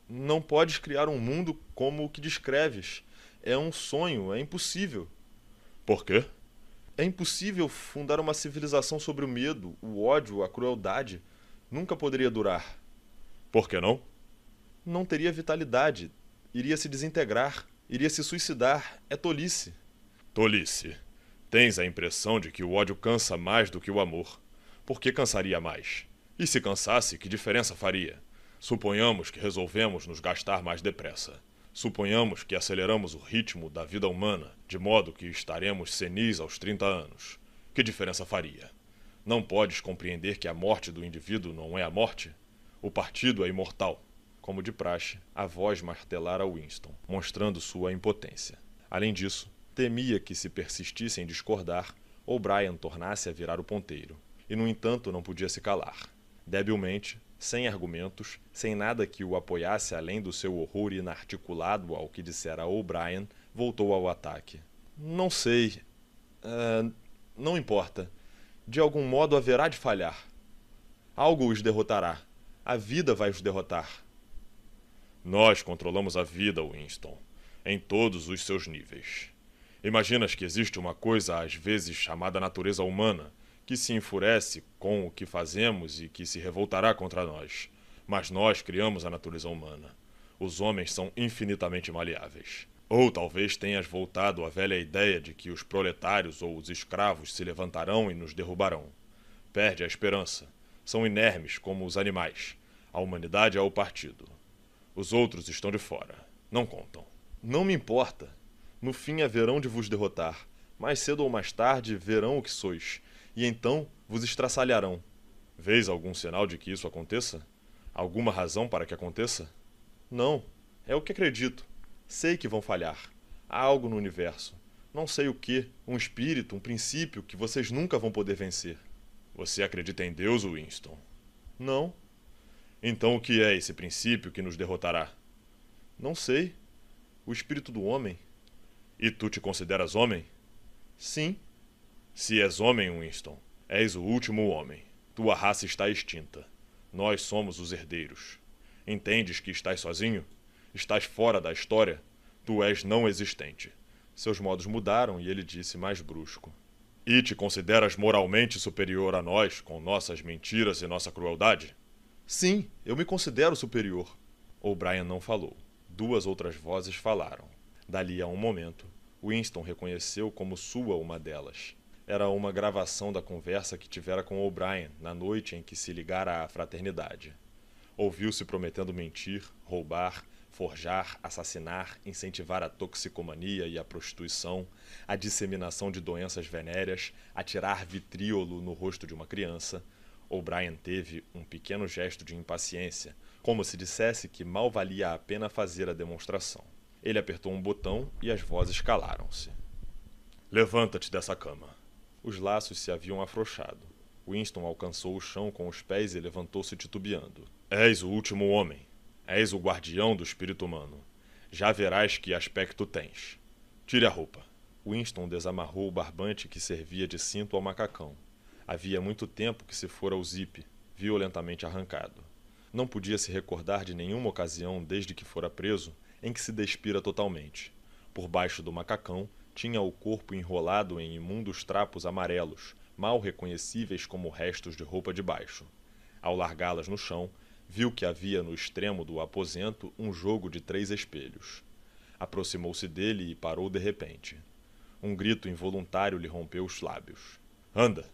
Não podes criar um mundo como o que descreves é um sonho, é impossível. Por quê? É impossível fundar uma civilização sobre o medo, o ódio, a crueldade. Nunca poderia durar. Por que não? Não teria vitalidade. Iria se desintegrar. Iria se suicidar. É tolice. Tolice. Tens a impressão de que o ódio cansa mais do que o amor. Por que cansaria mais? E se cansasse, que diferença faria? Suponhamos que resolvemos nos gastar mais depressa. Suponhamos que aceleramos o ritmo da vida humana, de modo que estaremos senis aos 30 anos. Que diferença faria? Não podes compreender que a morte do indivíduo não é a morte? O partido é imortal. Como de praxe, a voz martelara Winston, mostrando sua impotência. Além disso, temia que se persistisse em discordar, Brian tornasse a virar o ponteiro. E, no entanto, não podia se calar. Debilmente, sem argumentos, sem nada que o apoiasse além do seu horror inarticulado ao que dissera O'Brien, voltou ao ataque. Não sei. Uh, não importa. De algum modo haverá de falhar. Algo os derrotará. A vida vai os derrotar. Nós controlamos a vida, Winston, em todos os seus níveis. Imaginas que existe uma coisa às vezes chamada natureza humana, que se enfurece com o que fazemos e que se revoltará contra nós. Mas nós criamos a natureza humana. Os homens são infinitamente maleáveis. Ou talvez tenhas voltado à velha ideia de que os proletários ou os escravos se levantarão e nos derrubarão. Perde a esperança. São inermes como os animais. A humanidade é o partido. Os outros estão de fora. Não contam. Não me importa. No fim haverão é de vos derrotar. Mais cedo ou mais tarde verão o que sois e então vos estraçalharão. Vês algum sinal de que isso aconteça? Alguma razão para que aconteça? Não, é o que acredito. Sei que vão falhar. Há algo no universo. Não sei o que, um espírito, um princípio que vocês nunca vão poder vencer. Você acredita em Deus, Winston? Não. Então o que é esse princípio que nos derrotará? Não sei. O espírito do homem. E tu te consideras homem? Sim. Se és homem, Winston, és o último homem. Tua raça está extinta. Nós somos os herdeiros. Entendes que estás sozinho? Estás fora da história? Tu és não existente. Seus modos mudaram e ele disse mais brusco: E te consideras moralmente superior a nós com nossas mentiras e nossa crueldade? Sim, eu me considero superior. o Brian não falou. Duas outras vozes falaram. Dali a um momento, Winston reconheceu como sua uma delas era uma gravação da conversa que tivera com O'Brien na noite em que se ligara à fraternidade. Ouviu-se prometendo mentir, roubar, forjar, assassinar, incentivar a toxicomania e a prostituição, a disseminação de doenças venéreas, atirar vitríolo no rosto de uma criança. O'Brien teve um pequeno gesto de impaciência, como se dissesse que mal valia a pena fazer a demonstração. Ele apertou um botão e as vozes calaram-se. Levanta-te dessa cama. Os laços se haviam afrouxado. Winston alcançou o chão com os pés e levantou-se titubeando. És o último homem. És o guardião do espírito humano. Já verás que aspecto tens. Tire a roupa. Winston desamarrou o barbante que servia de cinto ao macacão. Havia muito tempo que se fora o zip, violentamente arrancado. Não podia se recordar de nenhuma ocasião desde que fora preso em que se despira totalmente. Por baixo do macacão, tinha o corpo enrolado em imundos trapos amarelos mal reconhecíveis como restos de roupa de baixo ao largá las no chão viu que havia no extremo do aposento um jogo de três espelhos aproximou-se dele e parou de repente um grito involuntário lhe rompeu os lábios anda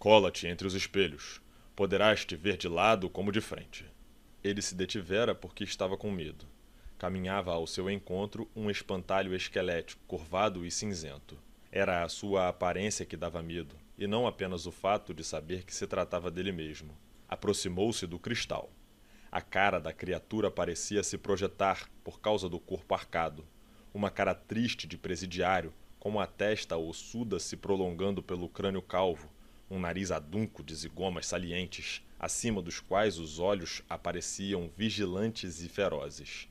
cola te entre os espelhos poderás te ver de lado como de frente ele se detivera porque estava com medo caminhava ao seu encontro um espantalho esquelético, curvado e cinzento. Era a sua aparência que dava medo, e não apenas o fato de saber que se tratava dele mesmo. Aproximou-se do cristal. A cara da criatura parecia se projetar por causa do corpo arcado. Uma cara triste de presidiário, com a testa ossuda se prolongando pelo crânio calvo, um nariz adunco de zigomas salientes, acima dos quais os olhos apareciam vigilantes e ferozes.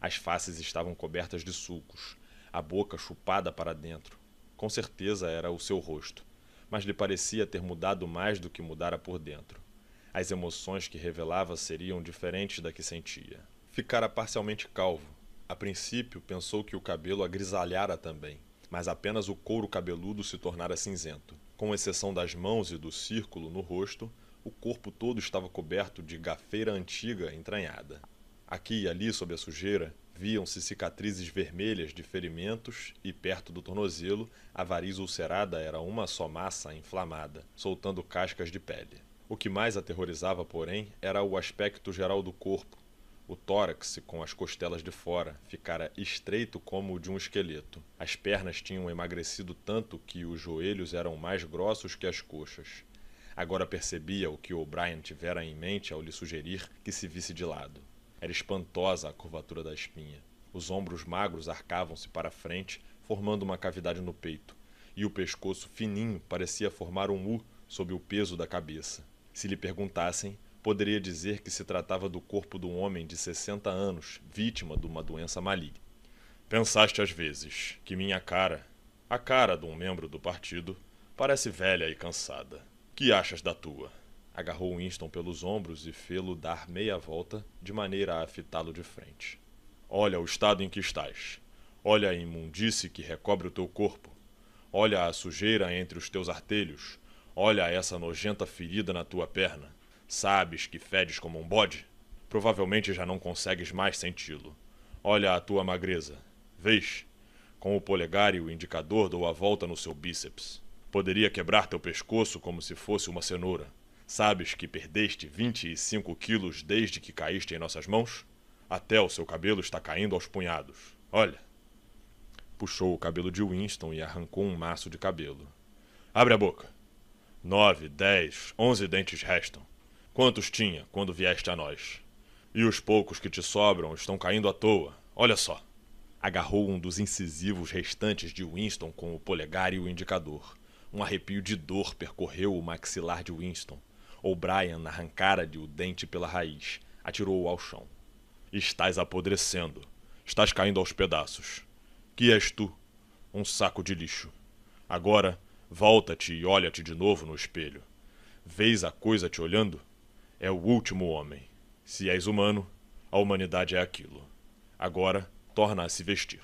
As faces estavam cobertas de sulcos, a boca chupada para dentro. Com certeza era o seu rosto, mas lhe parecia ter mudado mais do que mudara por dentro. As emoções que revelava seriam diferentes da que sentia. Ficara parcialmente calvo. A princípio, pensou que o cabelo agrisalhara também, mas apenas o couro cabeludo se tornara cinzento. Com exceção das mãos e do círculo no rosto, o corpo todo estava coberto de gafeira antiga entranhada. Aqui e ali, sob a sujeira, viam-se cicatrizes vermelhas de ferimentos e, perto do tornozelo, a variz ulcerada era uma só massa inflamada, soltando cascas de pele. O que mais aterrorizava, porém, era o aspecto geral do corpo. O tórax, com as costelas de fora, ficara estreito como o de um esqueleto. As pernas tinham emagrecido tanto que os joelhos eram mais grossos que as coxas. Agora percebia o que O'Brien tivera em mente ao lhe sugerir que se visse de lado. Era espantosa a curvatura da espinha. Os ombros magros arcavam-se para a frente, formando uma cavidade no peito, e o pescoço fininho parecia formar um U sob o peso da cabeça. Se lhe perguntassem, poderia dizer que se tratava do corpo de um homem de 60 anos, vítima de uma doença maligna. Pensaste às vezes que minha cara, a cara de um membro do partido, parece velha e cansada. Que achas da tua? agarrou Winston pelos ombros e fê-lo dar meia volta, de maneira a fitá-lo de frente. Olha o estado em que estás. Olha a imundície que recobre o teu corpo. Olha a sujeira entre os teus artelhos. Olha essa nojenta ferida na tua perna. Sabes que fedes como um bode? Provavelmente já não consegues mais senti-lo. Olha a tua magreza. Vês? Com o polegar e o indicador dou a volta no seu bíceps. Poderia quebrar teu pescoço como se fosse uma cenoura. Sabes que perdeste 25 quilos desde que caíste em nossas mãos? Até o seu cabelo está caindo aos punhados. Olha. Puxou o cabelo de Winston e arrancou um maço de cabelo. Abre a boca. Nove, dez, onze dentes restam. Quantos tinha quando vieste a nós? E os poucos que te sobram estão caindo à toa. Olha só. Agarrou um dos incisivos restantes de Winston com o polegar e o indicador. Um arrepio de dor percorreu o maxilar de Winston. O'Brien arrancara-lhe o dente pela raiz, atirou-o ao chão. Estás apodrecendo. Estás caindo aos pedaços. Que és tu? Um saco de lixo. Agora, volta-te e olha-te de novo no espelho. Vês a coisa te olhando? É o último homem. Se és humano, a humanidade é aquilo. Agora, torna a se vestir.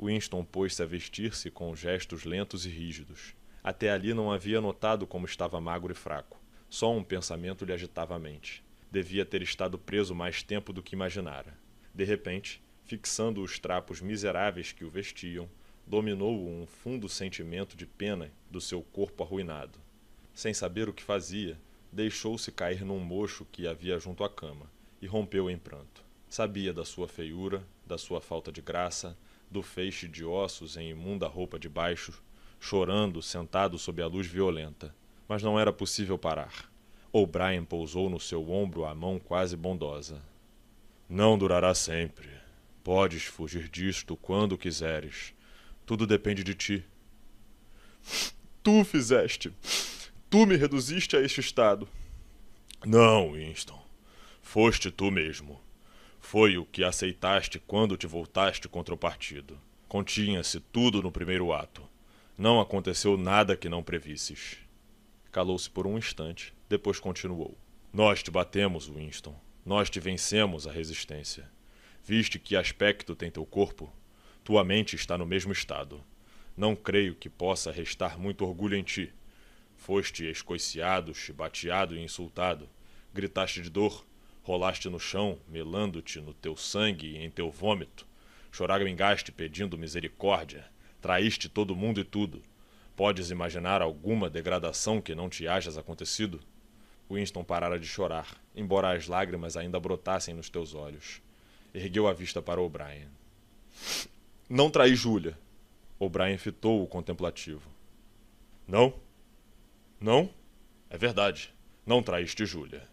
Winston pôs-se a vestir-se com gestos lentos e rígidos. Até ali não havia notado como estava magro e fraco. Só um pensamento lhe agitava a mente. Devia ter estado preso mais tempo do que imaginara. De repente, fixando os trapos miseráveis que o vestiam, dominou-o um fundo sentimento de pena do seu corpo arruinado. Sem saber o que fazia, deixou-se cair num mocho que havia junto à cama e rompeu em pranto. Sabia da sua feiura, da sua falta de graça, do feixe de ossos em imunda roupa de baixo, chorando sentado sob a luz violenta, mas não era possível parar. O'Brien pousou no seu ombro a mão quase bondosa. Não durará sempre. Podes fugir disto quando quiseres. Tudo depende de ti. Tu fizeste. Tu me reduziste a este estado. Não, Winston. Foste tu mesmo. Foi o que aceitaste quando te voltaste contra o partido. Continha-se tudo no primeiro ato. Não aconteceu nada que não previsses. Calou-se por um instante, depois continuou. Nós te batemos, Winston. Nós te vencemos a resistência. Viste que aspecto tem teu corpo? Tua mente está no mesmo estado. Não creio que possa restar muito orgulho em ti. Foste escoiciado, chibateado e insultado. Gritaste de dor, rolaste no chão, melando-te no teu sangue e em teu vômito. Choragangaste pedindo misericórdia. Traíste todo mundo e tudo. Podes imaginar alguma degradação que não te hajas acontecido? Winston parara de chorar, embora as lágrimas ainda brotassem nos teus olhos. Ergueu a vista para O'Brien. Não traí Júlia. O'Brien fitou-o contemplativo. Não? Não? É verdade. Não traíste Júlia.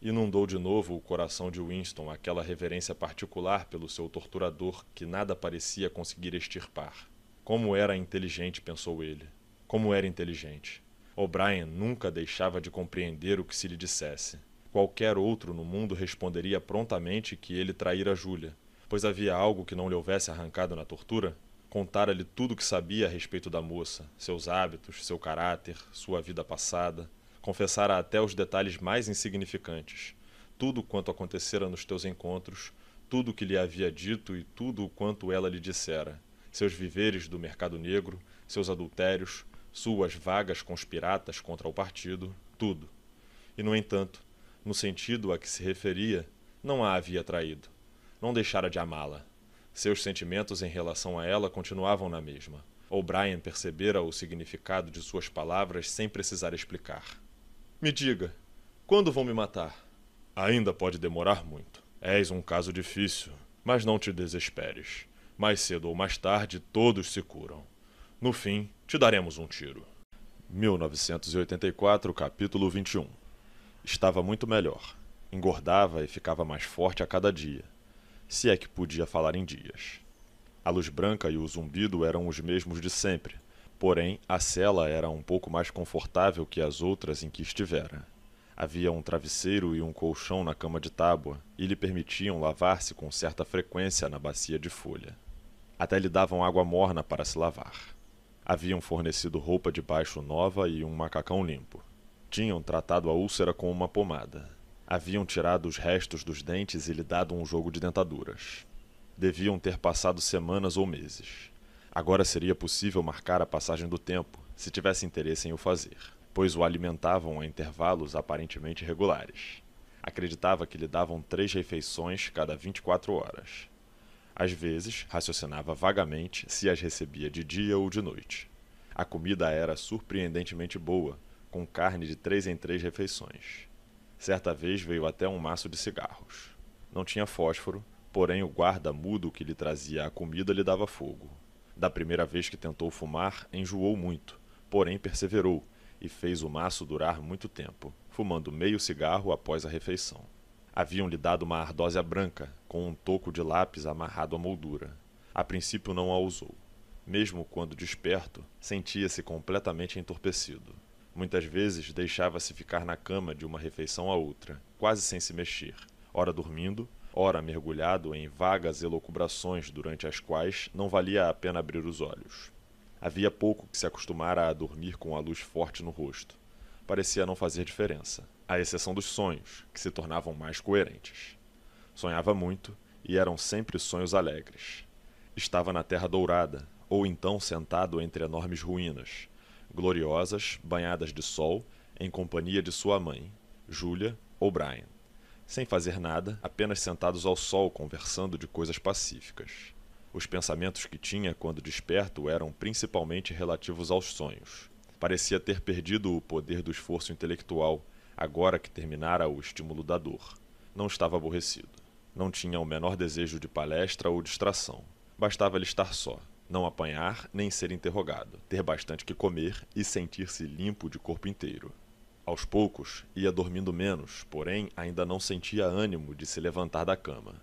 Inundou de novo o coração de Winston aquela reverência particular pelo seu torturador que nada parecia conseguir extirpar. Como era inteligente, pensou ele. Como era inteligente. O'Brien nunca deixava de compreender o que se lhe dissesse. Qualquer outro no mundo responderia prontamente que ele traíra Júlia, pois havia algo que não lhe houvesse arrancado na tortura? Contara-lhe tudo o que sabia a respeito da moça, seus hábitos, seu caráter, sua vida passada. Confessara até os detalhes mais insignificantes. Tudo quanto acontecera nos teus encontros, tudo o que lhe havia dito e tudo o quanto ela lhe dissera. Seus viveres do mercado negro, seus adultérios, suas vagas conspiratas contra o partido, tudo. E, no entanto, no sentido a que se referia, não a havia traído. Não deixara de amá-la. Seus sentimentos em relação a ela continuavam na mesma. O'Brien percebera o significado de suas palavras sem precisar explicar. Me diga, quando vão me matar? Ainda pode demorar muito. És um caso difícil, mas não te desesperes. Mais cedo ou mais tarde, todos se curam. No fim, te daremos um tiro. 1984, capítulo 21. Estava muito melhor. Engordava e ficava mais forte a cada dia. Se é que podia falar em dias. A luz branca e o zumbido eram os mesmos de sempre, porém a cela era um pouco mais confortável que as outras em que estivera. Havia um travesseiro e um colchão na cama de tábua e lhe permitiam lavar-se com certa frequência na bacia de folha. Até lhe davam água morna para se lavar. Haviam fornecido roupa de baixo nova e um macacão limpo. Tinham tratado a úlcera com uma pomada. Haviam tirado os restos dos dentes e lhe dado um jogo de dentaduras. Deviam ter passado semanas ou meses. Agora seria possível marcar a passagem do tempo, se tivesse interesse em o fazer, pois o alimentavam a intervalos aparentemente regulares. Acreditava que lhe davam três refeições cada 24 horas às vezes, raciocinava vagamente se as recebia de dia ou de noite. A comida era surpreendentemente boa, com carne de três em três refeições. Certa vez veio até um maço de cigarros. Não tinha fósforo, porém o guarda mudo que lhe trazia a comida lhe dava fogo. Da primeira vez que tentou fumar, enjoou muito, porém perseverou e fez o maço durar muito tempo, fumando meio cigarro após a refeição. Haviam lhe dado uma ardósia branca, com um toco de lápis amarrado à moldura. A princípio não a usou. Mesmo quando desperto, sentia-se completamente entorpecido. Muitas vezes deixava-se ficar na cama de uma refeição a outra, quase sem se mexer, ora dormindo, ora mergulhado em vagas elucubrações durante as quais não valia a pena abrir os olhos. Havia pouco que se acostumara a dormir com a luz forte no rosto. Parecia não fazer diferença à exceção dos sonhos, que se tornavam mais coerentes. Sonhava muito e eram sempre sonhos alegres. Estava na Terra Dourada, ou então sentado entre enormes ruínas, gloriosas, banhadas de sol, em companhia de sua mãe, Júlia ou Brian. Sem fazer nada, apenas sentados ao sol conversando de coisas pacíficas. Os pensamentos que tinha quando desperto eram principalmente relativos aos sonhos. Parecia ter perdido o poder do esforço intelectual agora que terminara o estímulo da dor. Não estava aborrecido. Não tinha o menor desejo de palestra ou distração. Bastava-lhe estar só, não apanhar nem ser interrogado, ter bastante que comer e sentir-se limpo de corpo inteiro. Aos poucos, ia dormindo menos, porém ainda não sentia ânimo de se levantar da cama.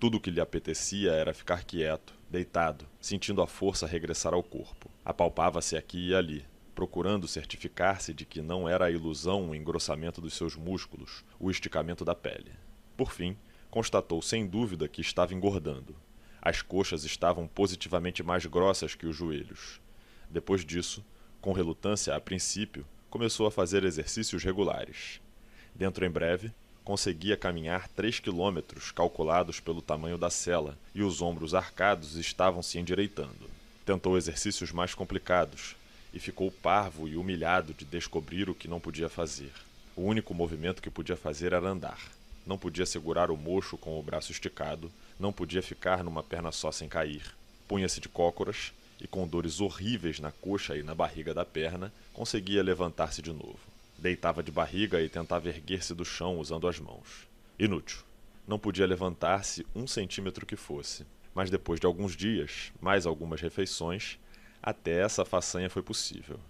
Tudo o que lhe apetecia era ficar quieto, deitado, sentindo a força regressar ao corpo. Apalpava-se aqui e ali, procurando certificar-se de que não era a ilusão o engrossamento dos seus músculos, o esticamento da pele. Por fim, constatou sem dúvida que estava engordando. As coxas estavam positivamente mais grossas que os joelhos. Depois disso, com relutância a princípio, começou a fazer exercícios regulares. Dentro em breve, conseguia caminhar três quilômetros, calculados pelo tamanho da cela, e os ombros arcados estavam se endireitando. Tentou exercícios mais complicados, e ficou parvo e humilhado de descobrir o que não podia fazer. O único movimento que podia fazer era andar. Não podia segurar o mocho com o braço esticado, não podia ficar numa perna só sem cair. Punha-se de cócoras e, com dores horríveis na coxa e na barriga da perna, conseguia levantar-se de novo. Deitava de barriga e tentava erguer-se do chão usando as mãos. Inútil. Não podia levantar-se um centímetro que fosse. Mas depois de alguns dias, mais algumas refeições, até essa façanha foi possível.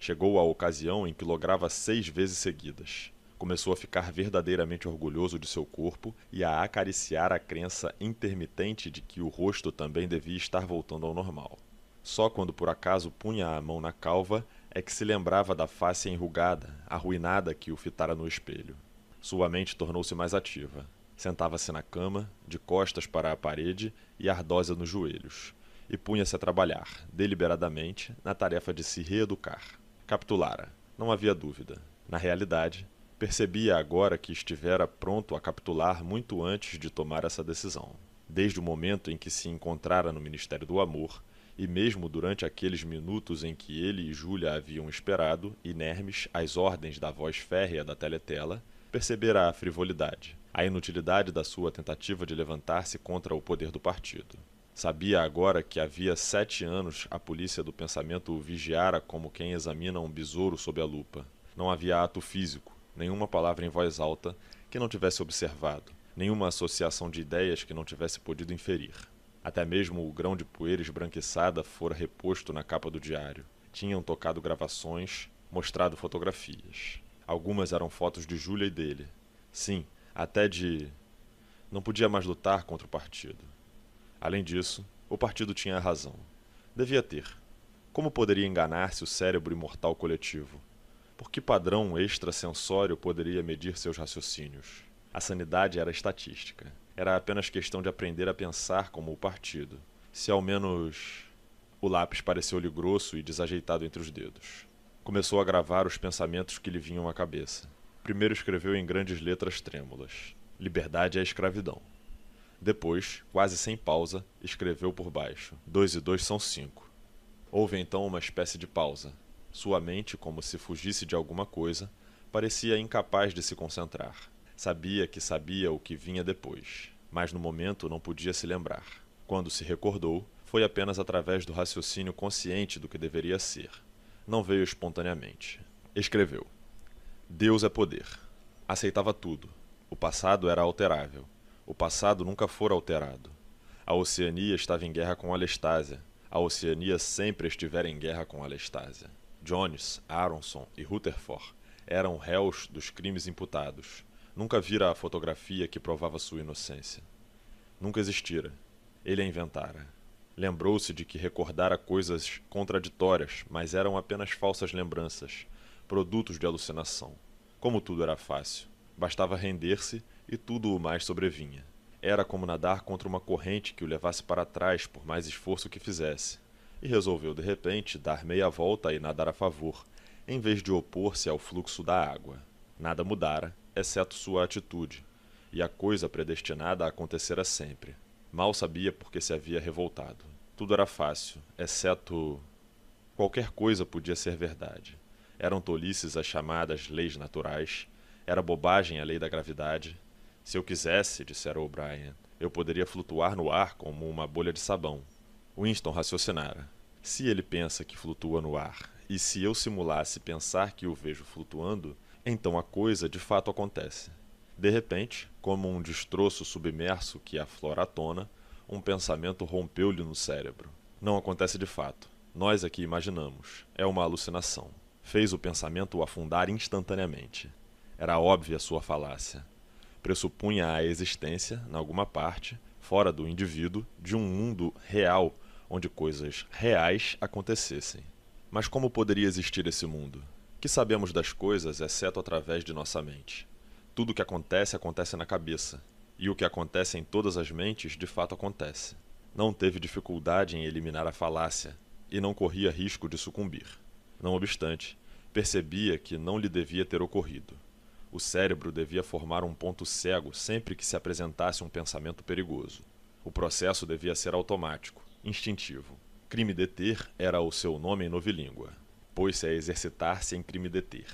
Chegou a ocasião em que lograva seis vezes seguidas. Começou a ficar verdadeiramente orgulhoso de seu corpo e a acariciar a crença intermitente de que o rosto também devia estar voltando ao normal. Só quando por acaso punha a mão na calva é que se lembrava da face enrugada, arruinada que o fitara no espelho. Sua mente tornou-se mais ativa. Sentava-se na cama, de costas para a parede e ardósia nos joelhos e punha-se a trabalhar, deliberadamente, na tarefa de se reeducar. Capitulara. Não havia dúvida. Na realidade, percebia agora que estivera pronto a capitular muito antes de tomar essa decisão. Desde o momento em que se encontrara no Ministério do Amor, e mesmo durante aqueles minutos em que ele e Júlia haviam esperado, inermes, às ordens da voz férrea da teletela, percebera a frivolidade, a inutilidade da sua tentativa de levantar-se contra o poder do partido. Sabia agora que havia sete anos a polícia do pensamento o vigiara como quem examina um besouro sob a lupa. Não havia ato físico, nenhuma palavra em voz alta que não tivesse observado, nenhuma associação de ideias que não tivesse podido inferir. Até mesmo o grão de poeira esbranquiçada fora reposto na capa do diário. Tinham tocado gravações, mostrado fotografias. Algumas eram fotos de Júlia e dele. Sim, até de. Não podia mais lutar contra o partido. Além disso, o partido tinha razão. Devia ter. Como poderia enganar-se o cérebro imortal coletivo? Por que padrão extrasensório poderia medir seus raciocínios? A sanidade era estatística. Era apenas questão de aprender a pensar como o partido. Se ao menos. O lápis pareceu-lhe grosso e desajeitado entre os dedos. Começou a gravar os pensamentos que lhe vinham à cabeça. Primeiro escreveu em grandes letras trêmulas: Liberdade é escravidão. Depois, quase sem pausa, escreveu por baixo: Dois e dois são cinco. Houve então uma espécie de pausa. Sua mente, como se fugisse de alguma coisa, parecia incapaz de se concentrar. Sabia que sabia o que vinha depois, mas no momento não podia se lembrar. Quando se recordou, foi apenas através do raciocínio consciente do que deveria ser. Não veio espontaneamente. Escreveu: Deus é poder. Aceitava tudo. O passado era alterável. O passado nunca fora alterado. A Oceania estava em guerra com a Lestásia. A Oceania sempre estivera em guerra com a Lestásia. Jones, Aronson e Rutherford eram réus dos crimes imputados. Nunca vira a fotografia que provava sua inocência. Nunca existira. Ele a inventara. Lembrou-se de que recordara coisas contraditórias, mas eram apenas falsas lembranças, produtos de alucinação. Como tudo era fácil bastava render-se e tudo o mais sobrevinha era como nadar contra uma corrente que o levasse para trás por mais esforço que fizesse e resolveu de repente dar meia volta e nadar a favor em vez de opor-se ao fluxo da água nada mudara exceto sua atitude e a coisa predestinada acontecera sempre mal sabia por que se havia revoltado tudo era fácil exceto qualquer coisa podia ser verdade eram tolices as chamadas leis naturais era bobagem a lei da gravidade. Se eu quisesse, dissera O'Brien, eu poderia flutuar no ar como uma bolha de sabão. Winston raciocinara. Se ele pensa que flutua no ar, e se eu simulasse pensar que o vejo flutuando, então a coisa de fato acontece. De repente, como um destroço submerso que aflora à tona, um pensamento rompeu-lhe no cérebro. Não acontece de fato. Nós aqui imaginamos. É uma alucinação. Fez o pensamento afundar instantaneamente. Era óbvia sua falácia. Pressupunha a existência, em alguma parte, fora do indivíduo, de um mundo real onde coisas reais acontecessem. Mas como poderia existir esse mundo? Que sabemos das coisas exceto através de nossa mente? Tudo o que acontece acontece na cabeça, e o que acontece em todas as mentes de fato acontece. Não teve dificuldade em eliminar a falácia e não corria risco de sucumbir. Não obstante, percebia que não lhe devia ter ocorrido. O cérebro devia formar um ponto cego sempre que se apresentasse um pensamento perigoso. O processo devia ser automático, instintivo. Crime deter era o seu nome em novilíngua. Pôs-se a exercitar-se em crime deter.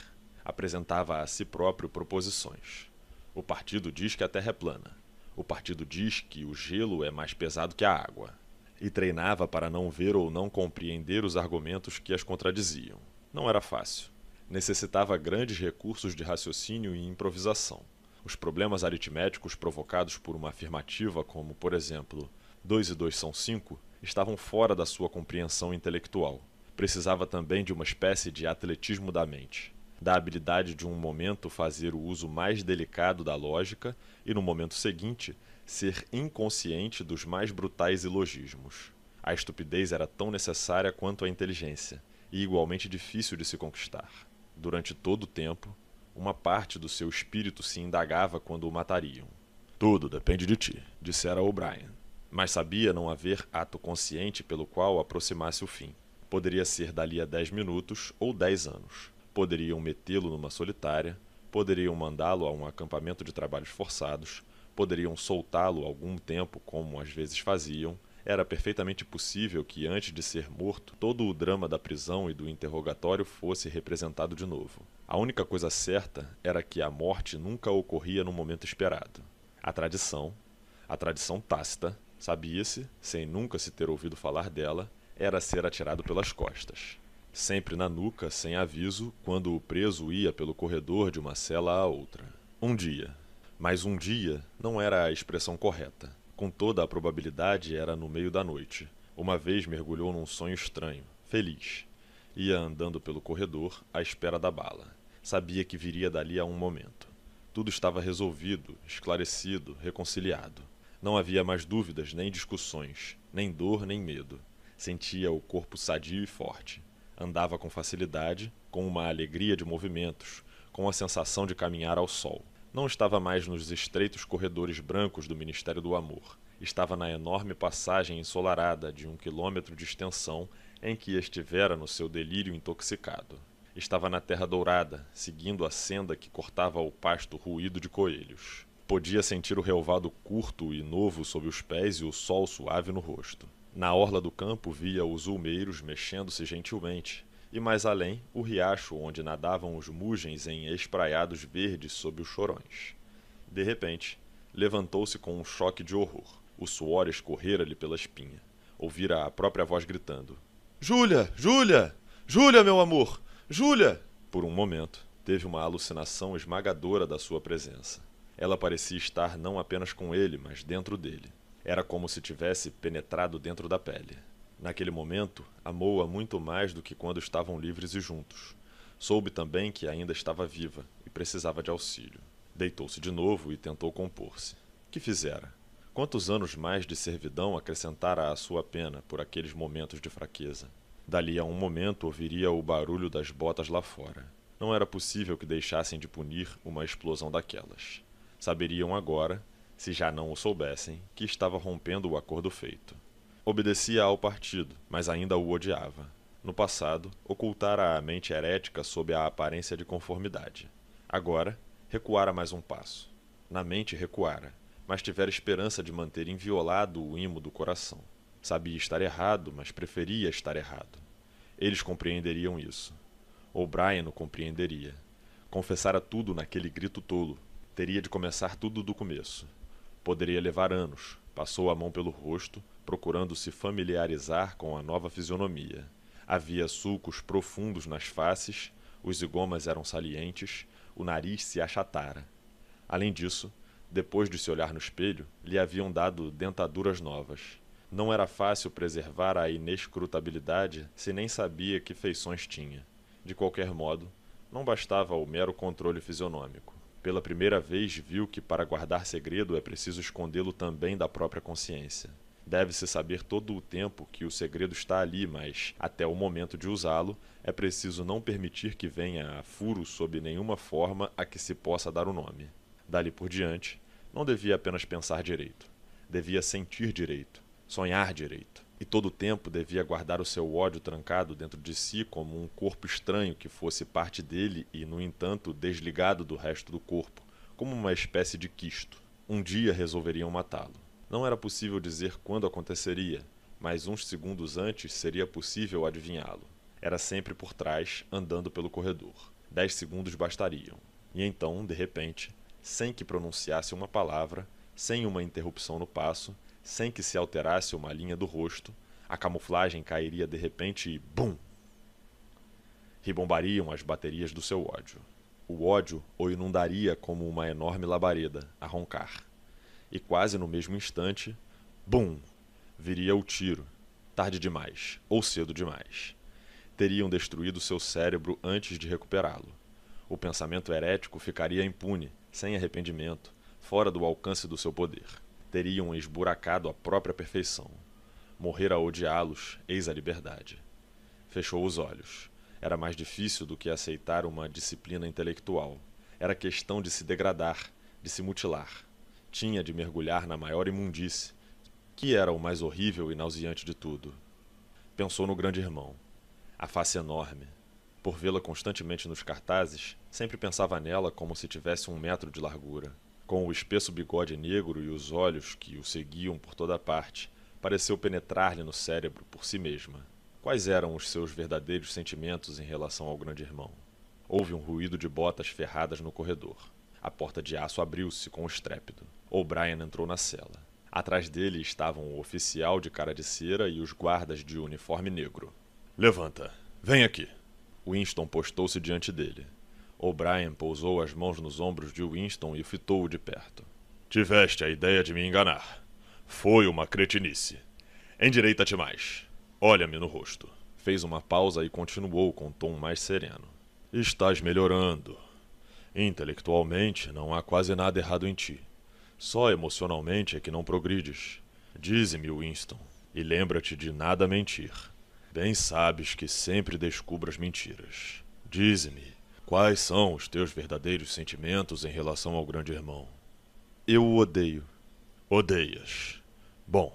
Apresentava a si próprio proposições. O partido diz que a terra é plana. O partido diz que o gelo é mais pesado que a água. E treinava para não ver ou não compreender os argumentos que as contradiziam. Não era fácil necessitava grandes recursos de raciocínio e improvisação. Os problemas aritméticos provocados por uma afirmativa, como, por exemplo, 2 e 2 são 5, estavam fora da sua compreensão intelectual. Precisava também de uma espécie de atletismo da mente, da habilidade de um momento fazer o uso mais delicado da lógica e, no momento seguinte, ser inconsciente dos mais brutais ilogismos. A estupidez era tão necessária quanto a inteligência, e igualmente difícil de se conquistar durante todo o tempo, uma parte do seu espírito se indagava quando o matariam. Tudo depende de ti, dissera O'Brien, mas sabia não haver ato consciente pelo qual aproximasse o fim. Poderia ser dali a dez minutos ou dez anos. Poderiam metê-lo numa solitária, poderiam mandá-lo a um acampamento de trabalhos forçados, poderiam soltá-lo algum tempo, como às vezes faziam, era perfeitamente possível que, antes de ser morto, todo o drama da prisão e do interrogatório fosse representado de novo. A única coisa certa era que a morte nunca ocorria no momento esperado. A tradição, a tradição tácita, sabia-se, sem nunca se ter ouvido falar dela, era ser atirado pelas costas. Sempre na nuca, sem aviso, quando o preso ia pelo corredor de uma cela a outra. Um dia. Mas um dia não era a expressão correta. Com toda a probabilidade, era no meio da noite. Uma vez mergulhou num sonho estranho, feliz. Ia andando pelo corredor, à espera da bala. Sabia que viria dali a um momento. Tudo estava resolvido, esclarecido, reconciliado. Não havia mais dúvidas nem discussões, nem dor nem medo. Sentia o corpo sadio e forte. Andava com facilidade, com uma alegria de movimentos, com a sensação de caminhar ao sol. Não estava mais nos estreitos corredores brancos do Ministério do Amor. Estava na enorme passagem ensolarada de um quilômetro de extensão em que estivera no seu delírio intoxicado. Estava na terra dourada, seguindo a senda que cortava o pasto ruído de coelhos. Podia sentir o relvado curto e novo sob os pés e o sol suave no rosto. Na orla do campo via os ulmeiros mexendo-se gentilmente, e mais além o riacho onde nadavam os mugens em espraiados verdes sob os chorões. De repente, levantou-se com um choque de horror. O suor escorrera-lhe pela espinha. Ouvira a própria voz gritando: Júlia! Júlia! Júlia, meu amor! Júlia! Por um momento, teve uma alucinação esmagadora da sua presença. Ela parecia estar não apenas com ele, mas dentro dele. Era como se tivesse penetrado dentro da pele. Naquele momento, amou-a muito mais do que quando estavam livres e juntos. Soube também que ainda estava viva e precisava de auxílio. Deitou-se de novo e tentou compor-se. Que fizera? Quantos anos mais de servidão acrescentara à sua pena por aqueles momentos de fraqueza? Dali a um momento ouviria o barulho das botas lá fora. Não era possível que deixassem de punir uma explosão daquelas. Saberiam agora, se já não o soubessem, que estava rompendo o acordo feito. Obedecia ao partido, mas ainda o odiava. No passado, ocultara a mente herética sob a aparência de conformidade. Agora, recuara mais um passo. Na mente recuara, mas tivera esperança de manter inviolado o imo do coração. Sabia estar errado, mas preferia estar errado. Eles compreenderiam isso. O Brian o compreenderia. Confessara tudo naquele grito tolo. Teria de começar tudo do começo. Poderia levar anos, passou a mão pelo rosto procurando se familiarizar com a nova fisionomia havia sulcos profundos nas faces os zigomas eram salientes o nariz se achatara além disso depois de se olhar no espelho lhe haviam dado dentaduras novas não era fácil preservar a inescrutabilidade se nem sabia que feições tinha de qualquer modo não bastava o mero controle fisionômico pela primeira vez viu que para guardar segredo é preciso escondê-lo também da própria consciência. Deve-se saber todo o tempo que o segredo está ali, mas, até o momento de usá-lo, é preciso não permitir que venha a furo sob nenhuma forma a que se possa dar o nome. Dali por diante, não devia apenas pensar direito, devia sentir direito, sonhar direito e todo o tempo devia guardar o seu ódio trancado dentro de si como um corpo estranho que fosse parte dele e, no entanto, desligado do resto do corpo, como uma espécie de quisto. Um dia resolveriam matá-lo. Não era possível dizer quando aconteceria, mas uns segundos antes seria possível adivinhá-lo. Era sempre por trás, andando pelo corredor. Dez segundos bastariam. E então, de repente, sem que pronunciasse uma palavra, sem uma interrupção no passo, sem que se alterasse uma linha do rosto, a camuflagem cairia de repente e bum! Ribombariam as baterias do seu ódio. O ódio o inundaria como uma enorme labareda a roncar. E quase no mesmo instante, bum! Viria o tiro. Tarde demais, ou cedo demais. Teriam destruído seu cérebro antes de recuperá-lo. O pensamento herético ficaria impune, sem arrependimento, fora do alcance do seu poder teriam esburacado a própria perfeição. Morrer a odiá-los, eis a liberdade. Fechou os olhos. Era mais difícil do que aceitar uma disciplina intelectual. Era questão de se degradar, de se mutilar. Tinha de mergulhar na maior imundície, que era o mais horrível e nauseante de tudo. Pensou no grande irmão. A face enorme. Por vê-la constantemente nos cartazes, sempre pensava nela como se tivesse um metro de largura com o espesso bigode negro e os olhos que o seguiam por toda a parte, pareceu penetrar-lhe no cérebro por si mesma. Quais eram os seus verdadeiros sentimentos em relação ao grande irmão? Houve um ruído de botas ferradas no corredor. A porta de aço abriu-se com um estrépito. O'Brien entrou na cela. Atrás dele estavam o oficial de cara de cera e os guardas de uniforme negro. Levanta. Vem aqui. Winston postou-se diante dele. O'Brien pousou as mãos nos ombros de Winston e fitou-o de perto. Tiveste a ideia de me enganar. Foi uma cretinice. Endireita-te mais. Olha-me no rosto. Fez uma pausa e continuou com um tom mais sereno. Estás melhorando. Intelectualmente, não há quase nada errado em ti. Só emocionalmente é que não progrides. Dize-me, Winston, e lembra-te de nada mentir. Bem sabes que sempre descubro as mentiras. Dize-me, Quais são os teus verdadeiros sentimentos em relação ao grande irmão? Eu o odeio. Odeias. Bom,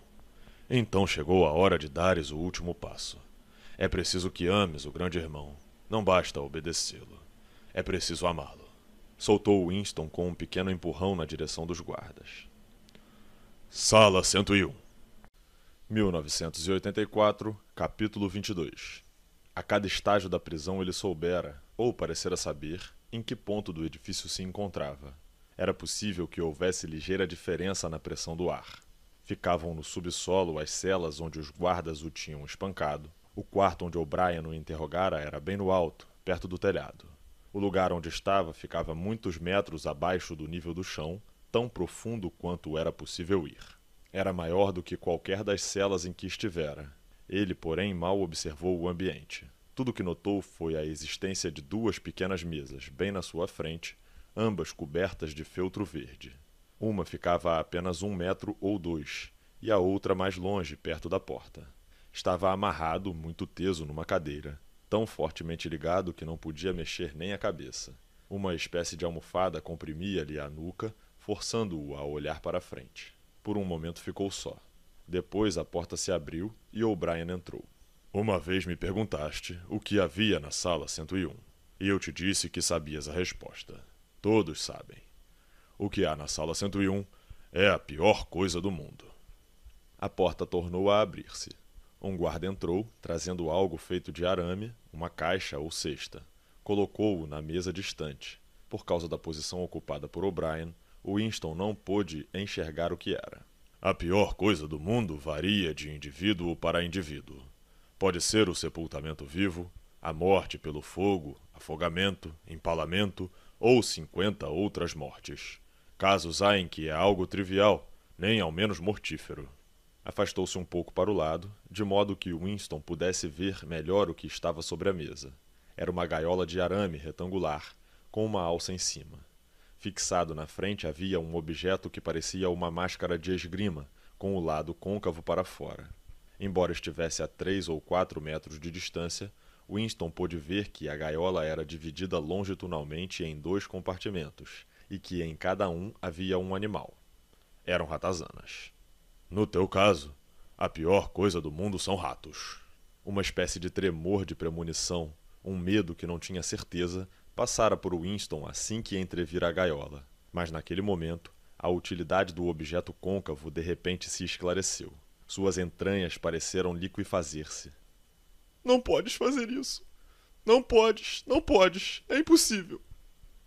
então chegou a hora de dares o último passo. É preciso que ames o grande irmão. Não basta obedecê-lo. É preciso amá-lo. Soltou Winston com um pequeno empurrão na direção dos guardas. Sala 101 1984, capítulo 22 A cada estágio da prisão ele soubera, ou parecera saber, em que ponto do edifício se encontrava. Era possível que houvesse ligeira diferença na pressão do ar. Ficavam no subsolo as celas onde os guardas o tinham espancado. O quarto onde O'Brien o interrogara era bem no alto, perto do telhado. O lugar onde estava ficava muitos metros abaixo do nível do chão, tão profundo quanto era possível ir. Era maior do que qualquer das celas em que estivera. Ele, porém, mal observou o ambiente. Tudo que notou foi a existência de duas pequenas mesas bem na sua frente, ambas cobertas de feltro verde. Uma ficava a apenas um metro ou dois, e a outra mais longe, perto da porta. Estava amarrado, muito teso, numa cadeira, tão fortemente ligado que não podia mexer nem a cabeça. Uma espécie de almofada comprimia-lhe a nuca, forçando-o a olhar para frente. Por um momento ficou só. Depois a porta se abriu e O'Brien entrou. Uma vez me perguntaste o que havia na sala 101, e eu te disse que sabias a resposta. Todos sabem. O que há na sala 101 é a pior coisa do mundo. A porta tornou a abrir-se. Um guarda entrou, trazendo algo feito de arame, uma caixa ou cesta. Colocou-o na mesa distante. Por causa da posição ocupada por O'Brien, Winston não pôde enxergar o que era. A pior coisa do mundo varia de indivíduo para indivíduo. Pode ser o sepultamento vivo, a morte pelo fogo, afogamento, empalamento ou cinquenta outras mortes. Casos há em que é algo trivial, nem ao menos mortífero. Afastou-se um pouco para o lado, de modo que Winston pudesse ver melhor o que estava sobre a mesa. Era uma gaiola de arame retangular, com uma alça em cima. Fixado na frente havia um objeto que parecia uma máscara de esgrima, com o lado côncavo para fora. Embora estivesse a três ou quatro metros de distância, Winston pôde ver que a gaiola era dividida longitudinalmente em dois compartimentos e que em cada um havia um animal. Eram ratazanas. No teu caso, a pior coisa do mundo são ratos. Uma espécie de tremor de premonição, um medo que não tinha certeza, passara por Winston assim que entrevira a gaiola. Mas naquele momento, a utilidade do objeto côncavo de repente se esclareceu. Suas entranhas pareceram liquefazer-se. Não podes fazer isso. Não podes, não podes. É impossível.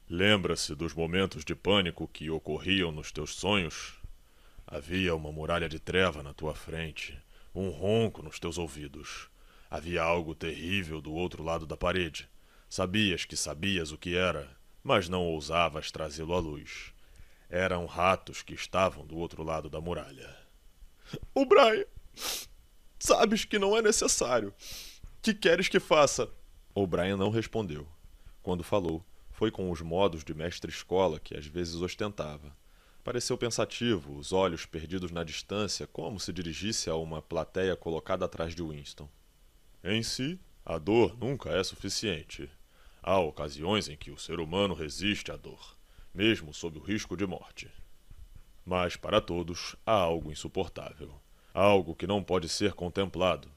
Lembra-se dos momentos de pânico que ocorriam nos teus sonhos? Havia uma muralha de treva na tua frente, um ronco nos teus ouvidos. Havia algo terrível do outro lado da parede. Sabias que sabias o que era, mas não ousavas trazê-lo à luz. Eram ratos que estavam do outro lado da muralha. O Brian, sabes que não é necessário. Que queres que faça? O Brian não respondeu. Quando falou, foi com os modos de mestre-escola que às vezes ostentava. Pareceu pensativo, os olhos perdidos na distância, como se dirigisse a uma plateia colocada atrás de Winston. Em si, a dor nunca é suficiente. Há ocasiões em que o ser humano resiste à dor, mesmo sob o risco de morte mas para todos há algo insuportável. Algo que não pode ser contemplado.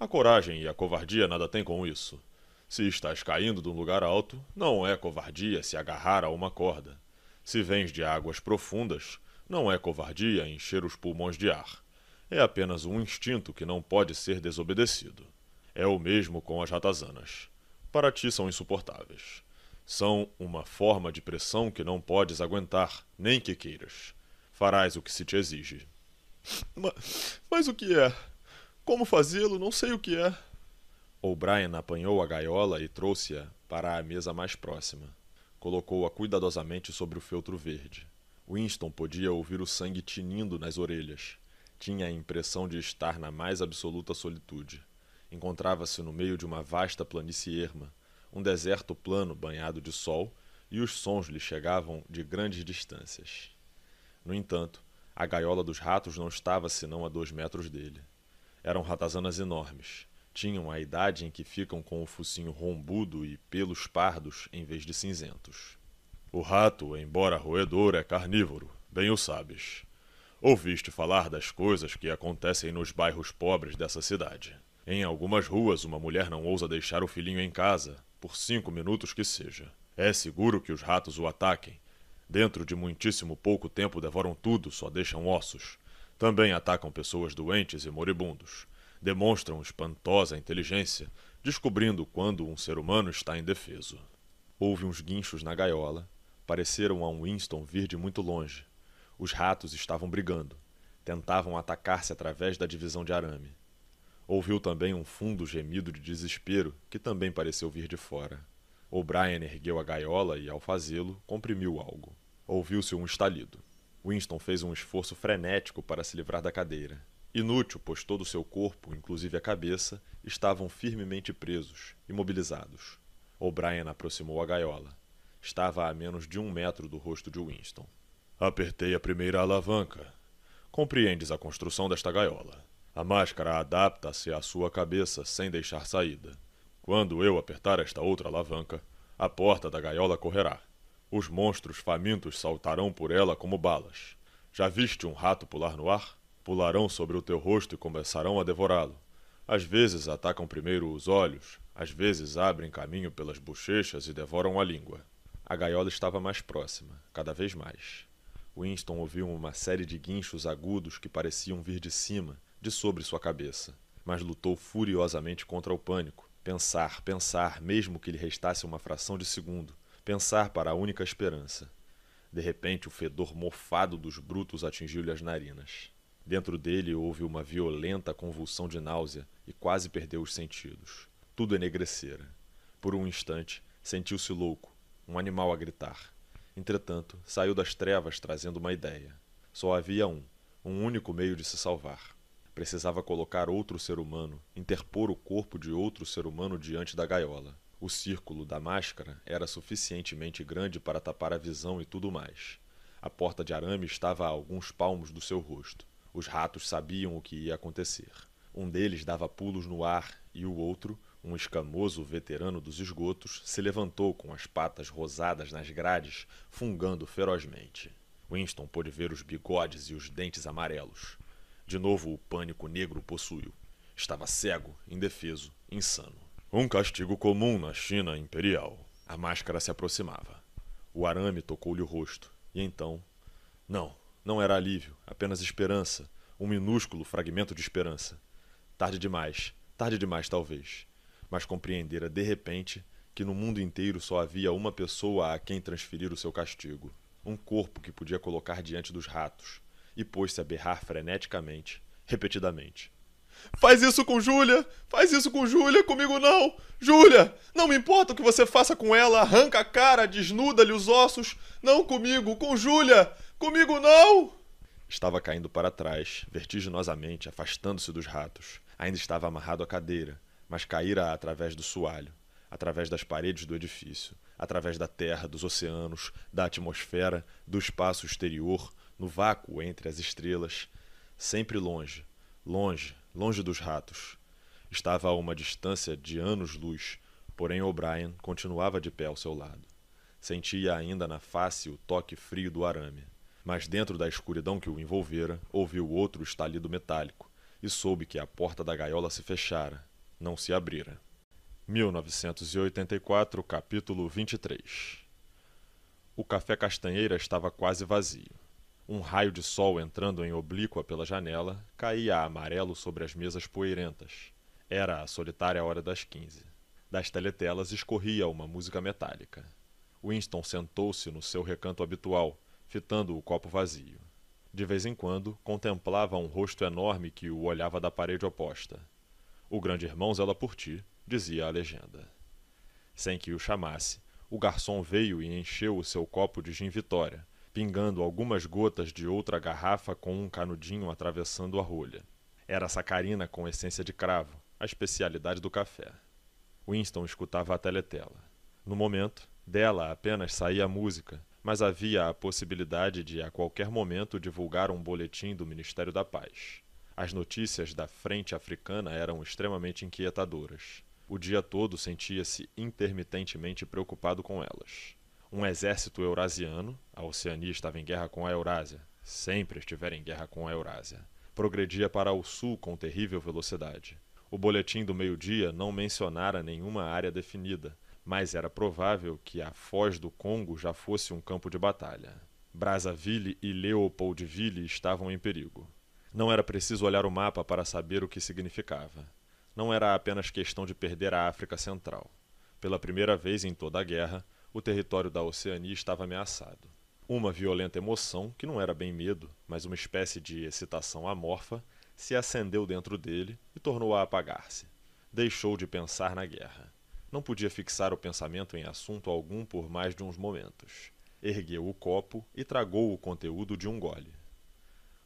A coragem e a covardia nada têm com isso. Se estás caindo de um lugar alto, não é covardia se agarrar a uma corda. Se vens de águas profundas, não é covardia encher os pulmões de ar. É apenas um instinto que não pode ser desobedecido. É o mesmo com as ratazanas. Para ti são insuportáveis. São uma forma de pressão que não podes aguentar, nem que queiras. Farás o que se te exige. Mas, mas o que é? Como fazê-lo? Não sei o que é. O'Brien apanhou a gaiola e trouxe-a para a mesa mais próxima. Colocou-a cuidadosamente sobre o feltro verde. Winston podia ouvir o sangue tinindo nas orelhas. Tinha a impressão de estar na mais absoluta solitude. Encontrava-se no meio de uma vasta planície erma, um deserto plano banhado de sol, e os sons lhe chegavam de grandes distâncias. No entanto, a gaiola dos ratos não estava senão a dois metros dele. Eram ratazanas enormes. Tinham a idade em que ficam com o focinho rombudo e pelos pardos em vez de cinzentos. O rato, embora roedor, é carnívoro, bem o sabes. Ouviste falar das coisas que acontecem nos bairros pobres dessa cidade. Em algumas ruas, uma mulher não ousa deixar o filhinho em casa, por cinco minutos que seja. É seguro que os ratos o ataquem, Dentro de muitíssimo pouco tempo devoram tudo, só deixam ossos. Também atacam pessoas doentes e moribundos. Demonstram espantosa inteligência, descobrindo quando um ser humano está indefeso. Houve uns guinchos na gaiola. Pareceram a um Winston vir de muito longe. Os ratos estavam brigando. Tentavam atacar-se através da divisão de arame. Ouviu também um fundo gemido de desespero, que também pareceu vir de fora. O'Brien ergueu a gaiola e, ao fazê-lo, comprimiu algo. Ouviu-se um estalido. Winston fez um esforço frenético para se livrar da cadeira. Inútil, pois todo o seu corpo, inclusive a cabeça, estavam firmemente presos, imobilizados. O'Brien aproximou a gaiola. Estava a menos de um metro do rosto de Winston. Apertei a primeira alavanca. Compreendes a construção desta gaiola. A máscara adapta-se à sua cabeça sem deixar saída. Quando eu apertar esta outra alavanca, a porta da gaiola correrá. Os monstros famintos saltarão por ela como balas. Já viste um rato pular no ar? Pularão sobre o teu rosto e começarão a devorá-lo. Às vezes atacam primeiro os olhos, às vezes abrem caminho pelas bochechas e devoram a língua. A gaiola estava mais próxima, cada vez mais. Winston ouviu uma série de guinchos agudos que pareciam vir de cima, de sobre sua cabeça, mas lutou furiosamente contra o pânico Pensar, pensar, mesmo que lhe restasse uma fração de segundo. Pensar para a única esperança. De repente, o fedor mofado dos brutos atingiu-lhe as narinas. Dentro dele houve uma violenta convulsão de náusea e quase perdeu os sentidos. Tudo enegrecera. Por um instante, sentiu-se louco, um animal a gritar. Entretanto, saiu das trevas trazendo uma ideia. Só havia um, um único meio de se salvar precisava colocar outro ser humano, interpor o corpo de outro ser humano diante da gaiola. O círculo da máscara era suficientemente grande para tapar a visão e tudo mais. A porta de arame estava a alguns palmos do seu rosto. Os ratos sabiam o que ia acontecer. Um deles dava pulos no ar e o outro, um escamoso veterano dos esgotos, se levantou com as patas rosadas nas grades, fungando ferozmente. Winston pôde ver os bigodes e os dentes amarelos. De novo o pânico negro possuiu. Estava cego, indefeso, insano. Um castigo comum na China imperial. A máscara se aproximava. O arame tocou-lhe o rosto. E então. Não, não era alívio, apenas esperança. Um minúsculo fragmento de esperança. Tarde demais, tarde demais talvez. Mas compreendera de repente que no mundo inteiro só havia uma pessoa a quem transferir o seu castigo. Um corpo que podia colocar diante dos ratos, e pôs-se a berrar freneticamente, repetidamente. Faz isso com Júlia! Faz isso com Júlia! Comigo não! Júlia! Não me importa o que você faça com ela! Arranca a cara, desnuda-lhe os ossos! Não comigo! Com Júlia! Comigo não! Estava caindo para trás, vertiginosamente, afastando-se dos ratos. Ainda estava amarrado à cadeira, mas caíra através do soalho, através das paredes do edifício, através da terra, dos oceanos, da atmosfera, do espaço exterior, no vácuo entre as estrelas, sempre longe, longe, longe dos ratos. Estava a uma distância de anos-luz, porém O'Brien continuava de pé ao seu lado. Sentia ainda na face o toque frio do arame, mas dentro da escuridão que o envolvera, ouviu outro estalido metálico e soube que a porta da gaiola se fechara, não se abrira. 1984, capítulo 23 O café Castanheira estava quase vazio. Um raio de sol entrando em oblíqua pela janela caía amarelo sobre as mesas poeirentas. Era a solitária hora das quinze. Das teletelas escorria uma música metálica. Winston sentou-se no seu recanto habitual, fitando o copo vazio. De vez em quando, contemplava um rosto enorme que o olhava da parede oposta. O grande irmão zela por ti, dizia a legenda. Sem que o chamasse, o garçom veio e encheu o seu copo de gin vitória, pingando algumas gotas de outra garrafa com um canudinho atravessando a rolha. Era sacarina com essência de cravo, a especialidade do café. Winston escutava a teletela. No momento, dela apenas saía música, mas havia a possibilidade de a qualquer momento divulgar um boletim do Ministério da Paz. As notícias da frente africana eram extremamente inquietadoras. O dia todo sentia-se intermitentemente preocupado com elas um exército eurasiano, a Oceania estava em guerra com a Eurásia, sempre estivera em guerra com a Eurásia, progredia para o sul com terrível velocidade. O boletim do meio-dia não mencionara nenhuma área definida, mas era provável que a foz do Congo já fosse um campo de batalha. Brazzaville e Leopoldville estavam em perigo. Não era preciso olhar o mapa para saber o que significava. Não era apenas questão de perder a África Central. Pela primeira vez em toda a guerra, o território da Oceania estava ameaçado. Uma violenta emoção, que não era bem medo, mas uma espécie de excitação amorfa, se acendeu dentro dele e tornou a apagar-se. Deixou de pensar na guerra. Não podia fixar o pensamento em assunto algum por mais de uns momentos. Ergueu o copo e tragou o conteúdo de um gole.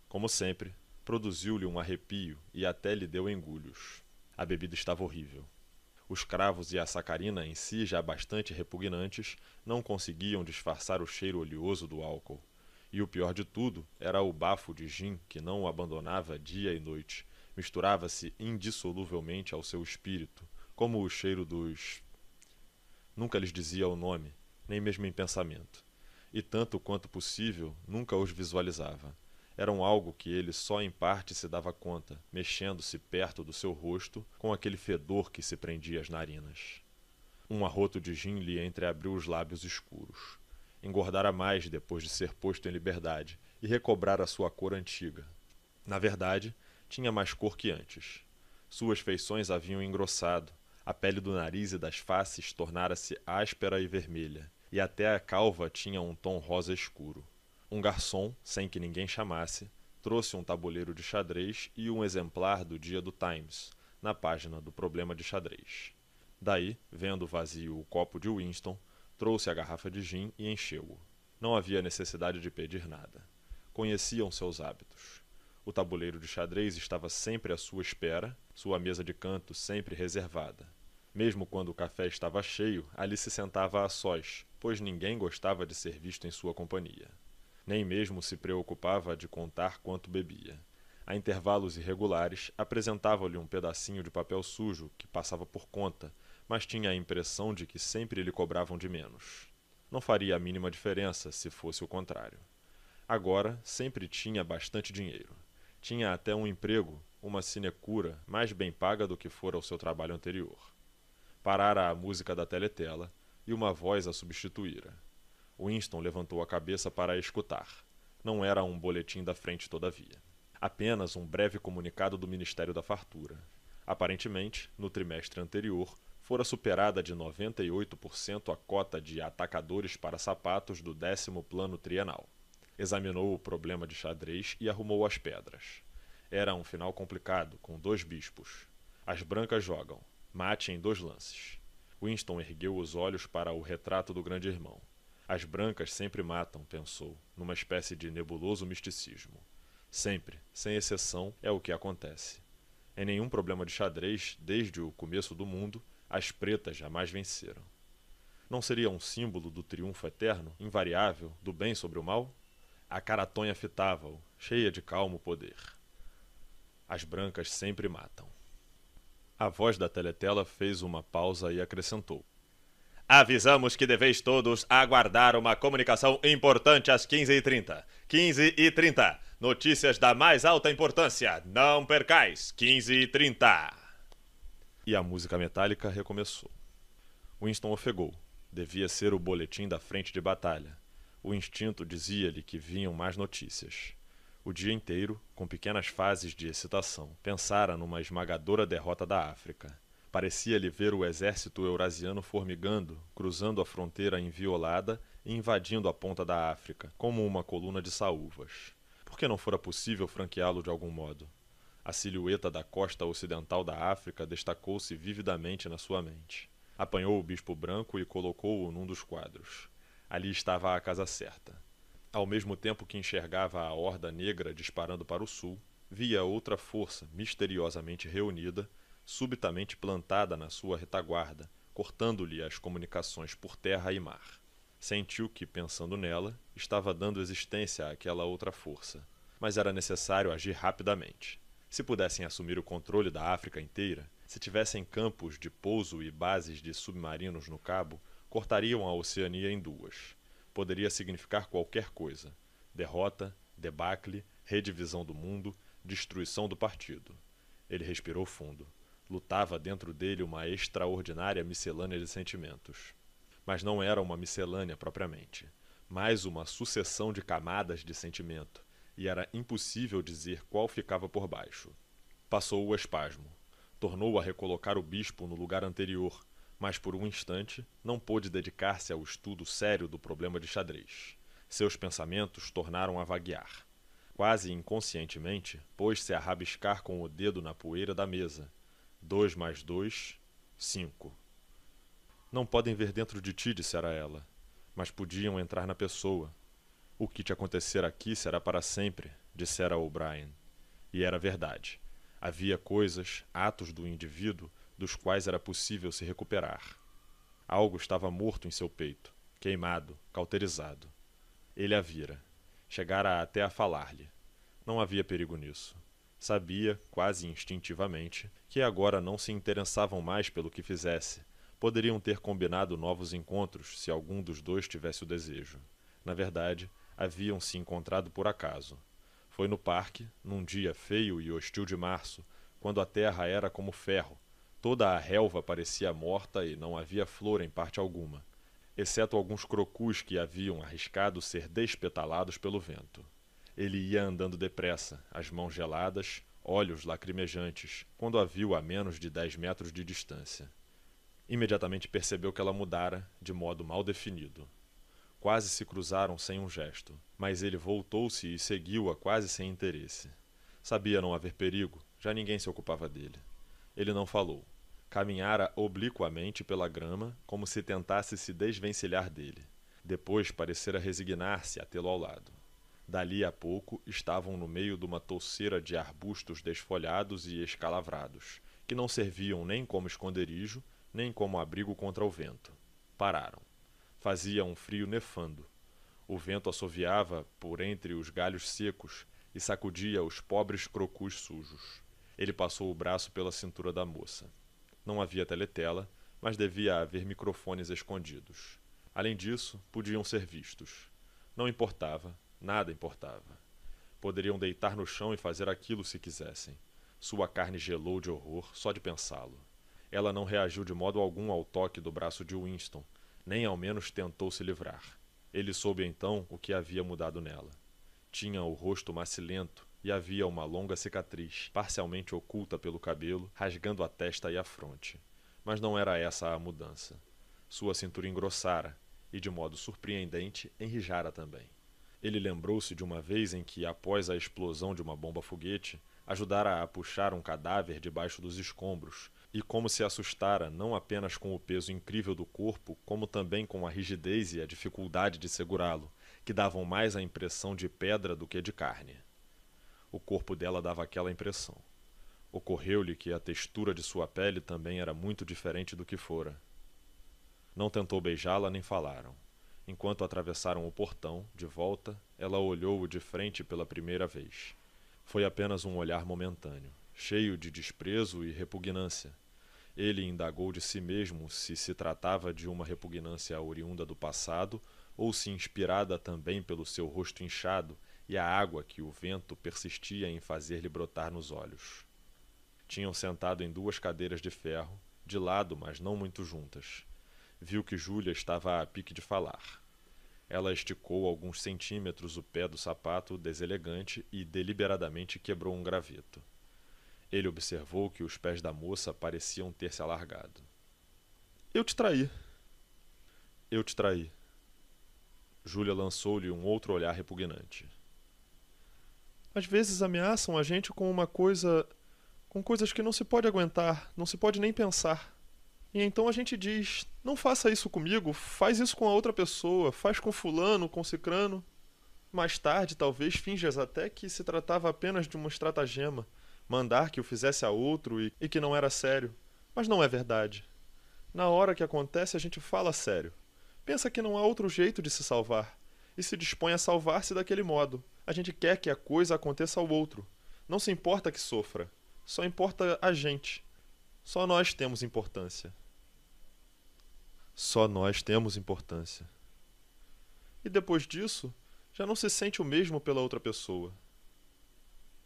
Como sempre, produziu-lhe um arrepio e até lhe deu engulhos. A bebida estava horrível. Os cravos e a sacarina em si já bastante repugnantes não conseguiam disfarçar o cheiro oleoso do álcool. E o pior de tudo era o bafo de gin que não o abandonava dia e noite. Misturava-se indissoluvelmente ao seu espírito, como o cheiro dos. Nunca lhes dizia o nome, nem mesmo em pensamento. E tanto quanto possível, nunca os visualizava eram algo que ele só em parte se dava conta mexendo-se perto do seu rosto com aquele fedor que se prendia às narinas um arroto de gin lhe entreabriu os lábios escuros engordara mais depois de ser posto em liberdade e recobrara sua cor antiga na verdade tinha mais cor que antes suas feições haviam engrossado a pele do nariz e das faces tornara-se áspera e vermelha, e até a calva tinha um tom rosa escuro. Um garçom, sem que ninguém chamasse, trouxe um tabuleiro de xadrez e um exemplar do Dia do Times, na página do problema de xadrez. Daí, vendo vazio o copo de Winston, trouxe a garrafa de gin e encheu-o. Não havia necessidade de pedir nada. Conheciam seus hábitos. O tabuleiro de xadrez estava sempre à sua espera, sua mesa de canto sempre reservada. Mesmo quando o café estava cheio, ali se sentava a sós, pois ninguém gostava de ser visto em sua companhia nem mesmo se preocupava de contar quanto bebia. A intervalos irregulares, apresentava-lhe um pedacinho de papel sujo que passava por conta, mas tinha a impressão de que sempre lhe cobravam de menos. Não faria a mínima diferença se fosse o contrário. Agora, sempre tinha bastante dinheiro. Tinha até um emprego, uma sinecura, mais bem paga do que fora o seu trabalho anterior. Parara a música da teletela e uma voz a substituíra. Winston levantou a cabeça para escutar. Não era um boletim da frente, todavia. Apenas um breve comunicado do Ministério da Fartura. Aparentemente, no trimestre anterior, fora superada de 98% a cota de atacadores para sapatos do décimo plano trienal. Examinou o problema de xadrez e arrumou as pedras. Era um final complicado, com dois bispos. As brancas jogam. Mate em dois lances. Winston ergueu os olhos para o retrato do grande irmão. As brancas sempre matam, pensou, numa espécie de nebuloso misticismo. Sempre, sem exceção, é o que acontece. Em nenhum problema de xadrez, desde o começo do mundo, as pretas jamais venceram. Não seria um símbolo do triunfo eterno, invariável, do bem sobre o mal? A caratonha fitava-o, cheia de calmo poder. As brancas sempre matam. A voz da teletela fez uma pausa e acrescentou: Avisamos que deveis todos aguardar uma comunicação importante às 15h30. 15h30. Notícias da mais alta importância. Não percais. 15h30. E a música metálica recomeçou. Winston ofegou. Devia ser o boletim da frente de batalha. O instinto dizia-lhe que vinham mais notícias. O dia inteiro, com pequenas fases de excitação, pensara numa esmagadora derrota da África parecia-lhe ver o exército eurasiano formigando cruzando a fronteira inviolada e invadindo a ponta da áfrica como uma coluna de saúvas por que não fora possível franqueá lo de algum modo a silhueta da costa ocidental da áfrica destacou-se vividamente na sua mente apanhou o bispo branco e colocou-o num dos quadros ali estava a casa certa ao mesmo tempo que enxergava a horda negra disparando para o sul via outra força misteriosamente reunida subitamente plantada na sua retaguarda cortando-lhe as comunicações por terra e mar sentiu que pensando nela estava dando existência àquela outra força mas era necessário agir rapidamente se pudessem assumir o controle da áfrica inteira se tivessem campos de pouso e bases de submarinos no cabo cortariam a oceania em duas poderia significar qualquer coisa derrota debacle redivisão do mundo destruição do partido ele respirou fundo lutava dentro dele uma extraordinária miscelânea de sentimentos. Mas não era uma miscelânea propriamente, mais uma sucessão de camadas de sentimento, e era impossível dizer qual ficava por baixo. Passou o espasmo. Tornou a recolocar o bispo no lugar anterior, mas por um instante não pôde dedicar-se ao estudo sério do problema de xadrez. Seus pensamentos tornaram a vaguear. Quase inconscientemente, pôs-se a rabiscar com o dedo na poeira da mesa Dois mais dois, cinco. Não podem ver dentro de ti, dissera ela, mas podiam entrar na pessoa. O que te acontecer aqui será para sempre, dissera O'Brien. E era verdade. Havia coisas, atos do indivíduo, dos quais era possível se recuperar. Algo estava morto em seu peito, queimado, cauterizado. Ele a vira. Chegara até a falar-lhe. Não havia perigo nisso. Sabia, quase instintivamente, que agora não se interessavam mais pelo que fizesse. Poderiam ter combinado novos encontros se algum dos dois tivesse o desejo. Na verdade, haviam se encontrado por acaso. Foi no parque, num dia feio e hostil de março, quando a terra era como ferro. Toda a relva parecia morta e não havia flor em parte alguma, exceto alguns crocus que haviam arriscado ser despetalados pelo vento. Ele ia andando depressa, as mãos geladas, olhos lacrimejantes, quando a viu a menos de dez metros de distância. Imediatamente percebeu que ela mudara, de modo mal definido. Quase se cruzaram sem um gesto, mas ele voltou-se e seguiu-a quase sem interesse. Sabia não haver perigo, já ninguém se ocupava dele. Ele não falou. Caminhara obliquamente pela grama, como se tentasse se desvencilhar dele. Depois parecera resignar-se a tê-lo ao lado. Dali a pouco estavam no meio de uma touceira de arbustos desfolhados e escalavrados, que não serviam nem como esconderijo, nem como abrigo contra o vento. Pararam. Fazia um frio nefando. O vento assoviava por entre os galhos secos e sacudia os pobres crocus sujos. Ele passou o braço pela cintura da moça. Não havia teletela, mas devia haver microfones escondidos. Além disso, podiam ser vistos. Não importava, Nada importava. Poderiam deitar no chão e fazer aquilo se quisessem. Sua carne gelou de horror só de pensá-lo. Ela não reagiu de modo algum ao toque do braço de Winston, nem ao menos tentou se livrar. Ele soube então o que havia mudado nela. Tinha o rosto macilento e havia uma longa cicatriz, parcialmente oculta pelo cabelo, rasgando a testa e a fronte. Mas não era essa a mudança. Sua cintura engrossara e, de modo surpreendente, enrijara também. Ele lembrou-se de uma vez em que, após a explosão de uma bomba-foguete, ajudara a puxar um cadáver debaixo dos escombros, e como se assustara não apenas com o peso incrível do corpo, como também com a rigidez e a dificuldade de segurá-lo, que davam mais a impressão de pedra do que de carne. O corpo dela dava aquela impressão. Ocorreu-lhe que a textura de sua pele também era muito diferente do que fora. Não tentou beijá-la nem falaram. Enquanto atravessaram o portão, de volta, ela olhou-o de frente pela primeira vez. Foi apenas um olhar momentâneo, cheio de desprezo e repugnância. Ele indagou de si mesmo se se tratava de uma repugnância oriunda do passado ou se inspirada também pelo seu rosto inchado e a água que o vento persistia em fazer-lhe brotar nos olhos. Tinham sentado em duas cadeiras de ferro, de lado, mas não muito juntas viu que Júlia estava a pique de falar. Ela esticou alguns centímetros o pé do sapato deselegante e deliberadamente quebrou um graveto. Ele observou que os pés da moça pareciam ter se alargado. Eu te traí. Eu te traí. Júlia lançou-lhe um outro olhar repugnante. Às vezes ameaçam a gente com uma coisa. com coisas que não se pode aguentar, não se pode nem pensar. E então a gente diz: não faça isso comigo, faz isso com a outra pessoa, faz com fulano, com cicrano. Mais tarde, talvez finjas até que se tratava apenas de uma estratagema, mandar que o fizesse a outro e, e que não era sério. Mas não é verdade. Na hora que acontece, a gente fala sério. Pensa que não há outro jeito de se salvar, e se dispõe a salvar-se daquele modo. A gente quer que a coisa aconteça ao outro. Não se importa que sofra, só importa a gente. Só nós temos importância. Só nós temos importância. E depois disso, já não se sente o mesmo pela outra pessoa.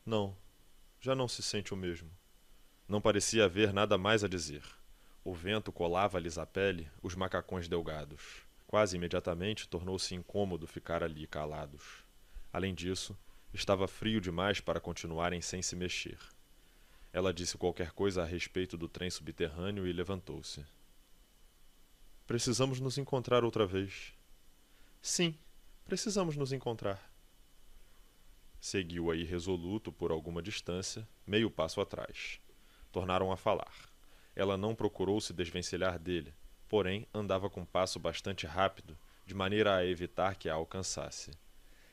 Não, já não se sente o mesmo. Não parecia haver nada mais a dizer. O vento colava-lhes a pele, os macacões delgados. Quase imediatamente tornou-se incômodo ficar ali calados. Além disso, estava frio demais para continuarem sem se mexer. Ela disse qualquer coisa a respeito do trem subterrâneo e levantou-se. Precisamos nos encontrar outra vez. Sim, precisamos nos encontrar. seguiu aí resoluto por alguma distância, meio passo atrás. Tornaram a falar. Ela não procurou se desvencilhar dele, porém andava com passo bastante rápido, de maneira a evitar que a alcançasse.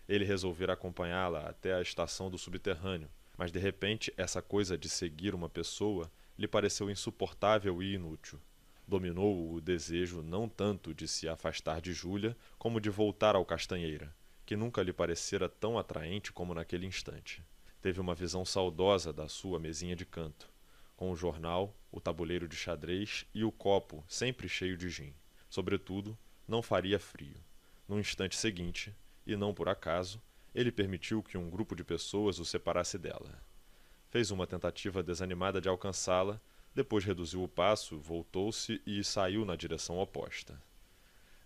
Ele resolvera acompanhá-la até a estação do subterrâneo, mas de repente, essa coisa de seguir uma pessoa lhe pareceu insuportável e inútil. Dominou-o o desejo não tanto de se afastar de Júlia, como de voltar ao Castanheira, que nunca lhe parecera tão atraente como naquele instante. Teve uma visão saudosa da sua mesinha de canto, com o jornal, o tabuleiro de xadrez e o copo sempre cheio de gin. Sobretudo, não faria frio. No instante seguinte, e não por acaso, ele permitiu que um grupo de pessoas o separasse dela. Fez uma tentativa desanimada de alcançá-la, depois reduziu o passo, voltou-se e saiu na direção oposta.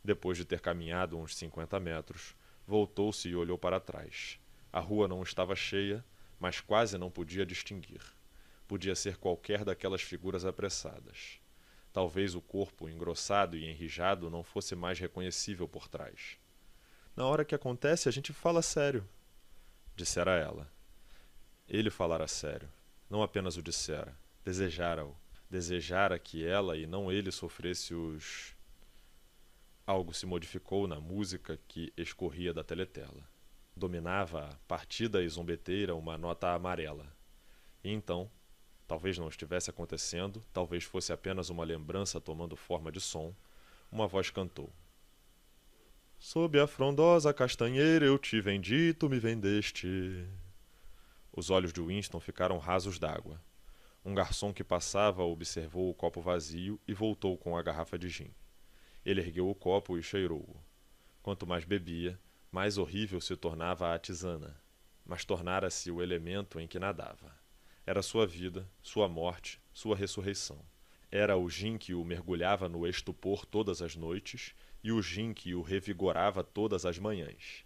Depois de ter caminhado uns 50 metros, voltou-se e olhou para trás. A rua não estava cheia, mas quase não podia distinguir. Podia ser qualquer daquelas figuras apressadas. Talvez o corpo engrossado e enrijado não fosse mais reconhecível por trás. Na hora que acontece, a gente fala sério, dissera ela. Ele falara sério, não apenas o dissera, desejara-o. Desejara que ela e não ele sofresse os. Algo se modificou na música que escorria da teletela. Dominava, a partida e zombeteira, uma nota amarela. E então, talvez não estivesse acontecendo, talvez fosse apenas uma lembrança tomando forma de som, uma voz cantou. Sob a frondosa castanheira eu te vendi, tu me vendeste. Os olhos de Winston ficaram rasos d'água. Um garçom que passava observou o copo vazio e voltou com a garrafa de gin. Ele ergueu o copo e cheirou-o. Quanto mais bebia, mais horrível se tornava a tisana, mas tornara-se o elemento em que nadava. Era sua vida, sua morte, sua ressurreição. Era o gin que o mergulhava no estupor todas as noites e o gin que o revigorava todas as manhãs.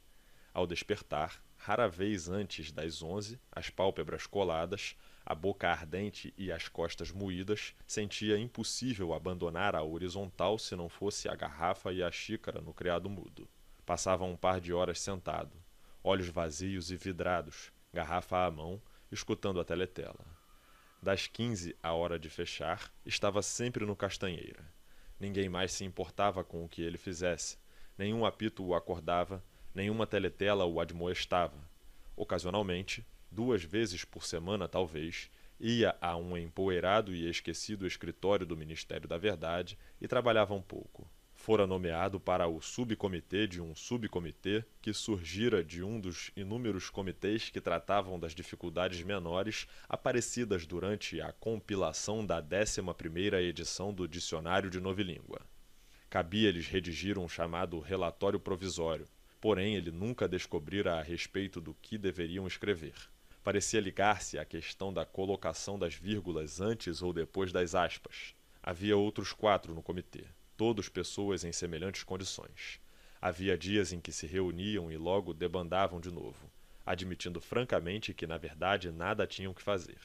Ao despertar, rara vez antes das onze, as pálpebras coladas, a boca ardente e as costas moídas, sentia impossível abandonar a horizontal se não fosse a garrafa e a xícara no criado mudo. Passava um par de horas sentado, olhos vazios e vidrados, garrafa à mão, escutando a teletela. Das quinze à hora de fechar, estava sempre no Castanheira Ninguém mais se importava com o que ele fizesse. Nenhum apito o acordava, nenhuma teletela o admoestava. Ocasionalmente, duas vezes por semana talvez, ia a um empoeirado e esquecido escritório do Ministério da Verdade e trabalhava um pouco fora nomeado para o subcomitê de um subcomitê que surgira de um dos inúmeros comitês que tratavam das dificuldades menores aparecidas durante a compilação da décima primeira edição do dicionário de novilíngua. Cabia-lhes redigir um chamado relatório provisório, porém ele nunca descobrira a respeito do que deveriam escrever. Parecia ligar-se à questão da colocação das vírgulas antes ou depois das aspas. Havia outros quatro no comitê todos pessoas em semelhantes condições. Havia dias em que se reuniam e logo debandavam de novo, admitindo francamente que, na verdade, nada tinham que fazer.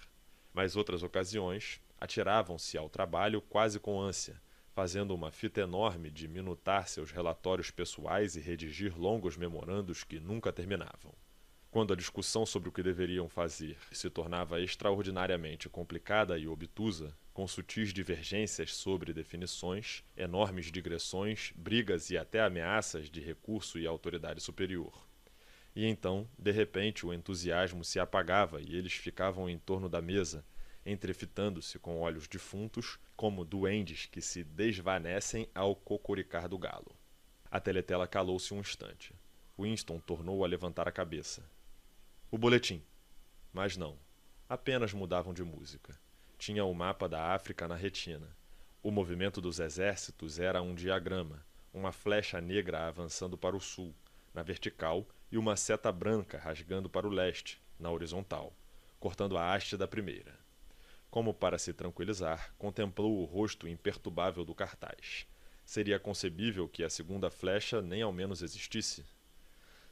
Mas outras ocasiões, atiravam-se ao trabalho quase com ânsia, fazendo uma fita enorme de minutar seus relatórios pessoais e redigir longos memorandos que nunca terminavam. Quando a discussão sobre o que deveriam fazer se tornava extraordinariamente complicada e obtusa, com sutis divergências sobre definições, enormes digressões, brigas e até ameaças de recurso e autoridade superior. E então, de repente, o entusiasmo se apagava e eles ficavam em torno da mesa, entrefitando-se com olhos defuntos, como duendes que se desvanecem ao cocoricar do galo. A teletela calou-se um instante. Winston tornou a levantar a cabeça o boletim. Mas não. Apenas mudavam de música. Tinha o mapa da África na retina. O movimento dos exércitos era um diagrama, uma flecha negra avançando para o sul, na vertical, e uma seta branca rasgando para o leste, na horizontal, cortando a haste da primeira. Como para se tranquilizar, contemplou o rosto imperturbável do cartaz. Seria concebível que a segunda flecha nem ao menos existisse?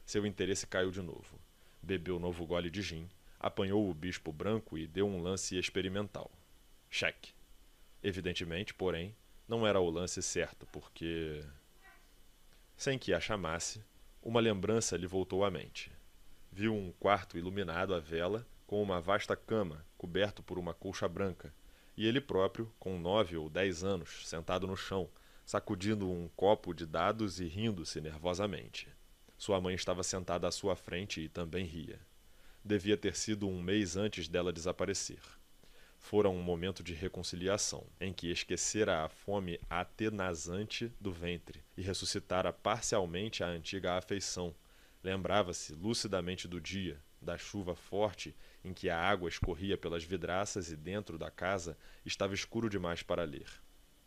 Seu interesse caiu de novo bebeu novo gole de gin, apanhou o bispo branco e deu um lance experimental. Cheque. Evidentemente, porém, não era o lance certo, porque. Sem que a chamasse, uma lembrança lhe voltou à mente. Viu um quarto iluminado à vela, com uma vasta cama, coberto por uma colcha branca, e ele próprio, com nove ou dez anos, sentado no chão, sacudindo um copo de dados e rindo-se nervosamente. Sua mãe estava sentada à sua frente e também ria. Devia ter sido um mês antes dela desaparecer. Fora um momento de reconciliação, em que esquecera a fome atenazante do ventre e ressuscitara parcialmente a antiga afeição. Lembrava-se lucidamente do dia, da chuva forte em que a água escorria pelas vidraças e dentro da casa estava escuro demais para ler.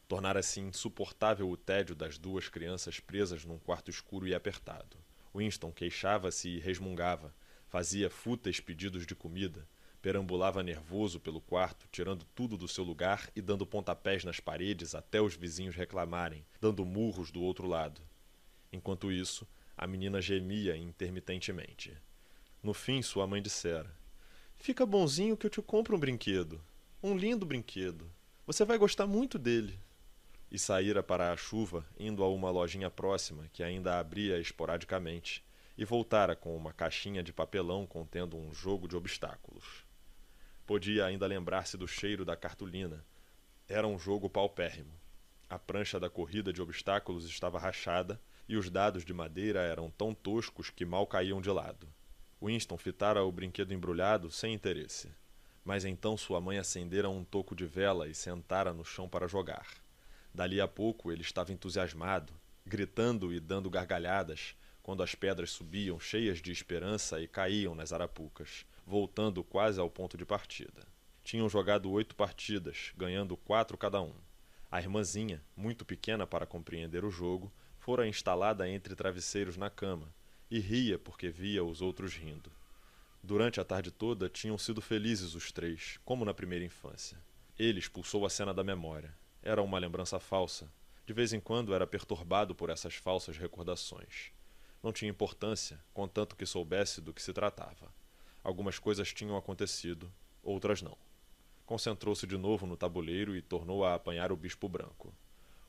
Tornara-se insuportável o tédio das duas crianças presas num quarto escuro e apertado. Winston queixava-se e resmungava. Fazia fúteis pedidos de comida. Perambulava nervoso pelo quarto, tirando tudo do seu lugar e dando pontapés nas paredes até os vizinhos reclamarem, dando murros do outro lado. Enquanto isso, a menina gemia intermitentemente. No fim, sua mãe dissera: Fica bonzinho que eu te compro um brinquedo. Um lindo brinquedo. Você vai gostar muito dele e saíra para a chuva, indo a uma lojinha próxima que ainda abria esporadicamente, e voltara com uma caixinha de papelão contendo um jogo de obstáculos. Podia ainda lembrar-se do cheiro da cartolina. Era um jogo paupérrimo. A prancha da corrida de obstáculos estava rachada e os dados de madeira eram tão toscos que mal caíam de lado. Winston fitara o brinquedo embrulhado sem interesse. Mas então sua mãe acendera um toco de vela e sentara no chão para jogar. Dali a pouco ele estava entusiasmado, gritando e dando gargalhadas, quando as pedras subiam cheias de esperança e caíam nas arapucas, voltando quase ao ponto de partida. Tinham jogado oito partidas, ganhando quatro cada um. A irmãzinha, muito pequena para compreender o jogo, fora instalada entre travesseiros na cama e ria porque via os outros rindo. Durante a tarde toda tinham sido felizes os três, como na primeira infância. Ele expulsou a cena da memória, era uma lembrança falsa. De vez em quando era perturbado por essas falsas recordações. Não tinha importância, contanto que soubesse do que se tratava. Algumas coisas tinham acontecido, outras não. Concentrou-se de novo no tabuleiro e tornou a apanhar o bispo branco.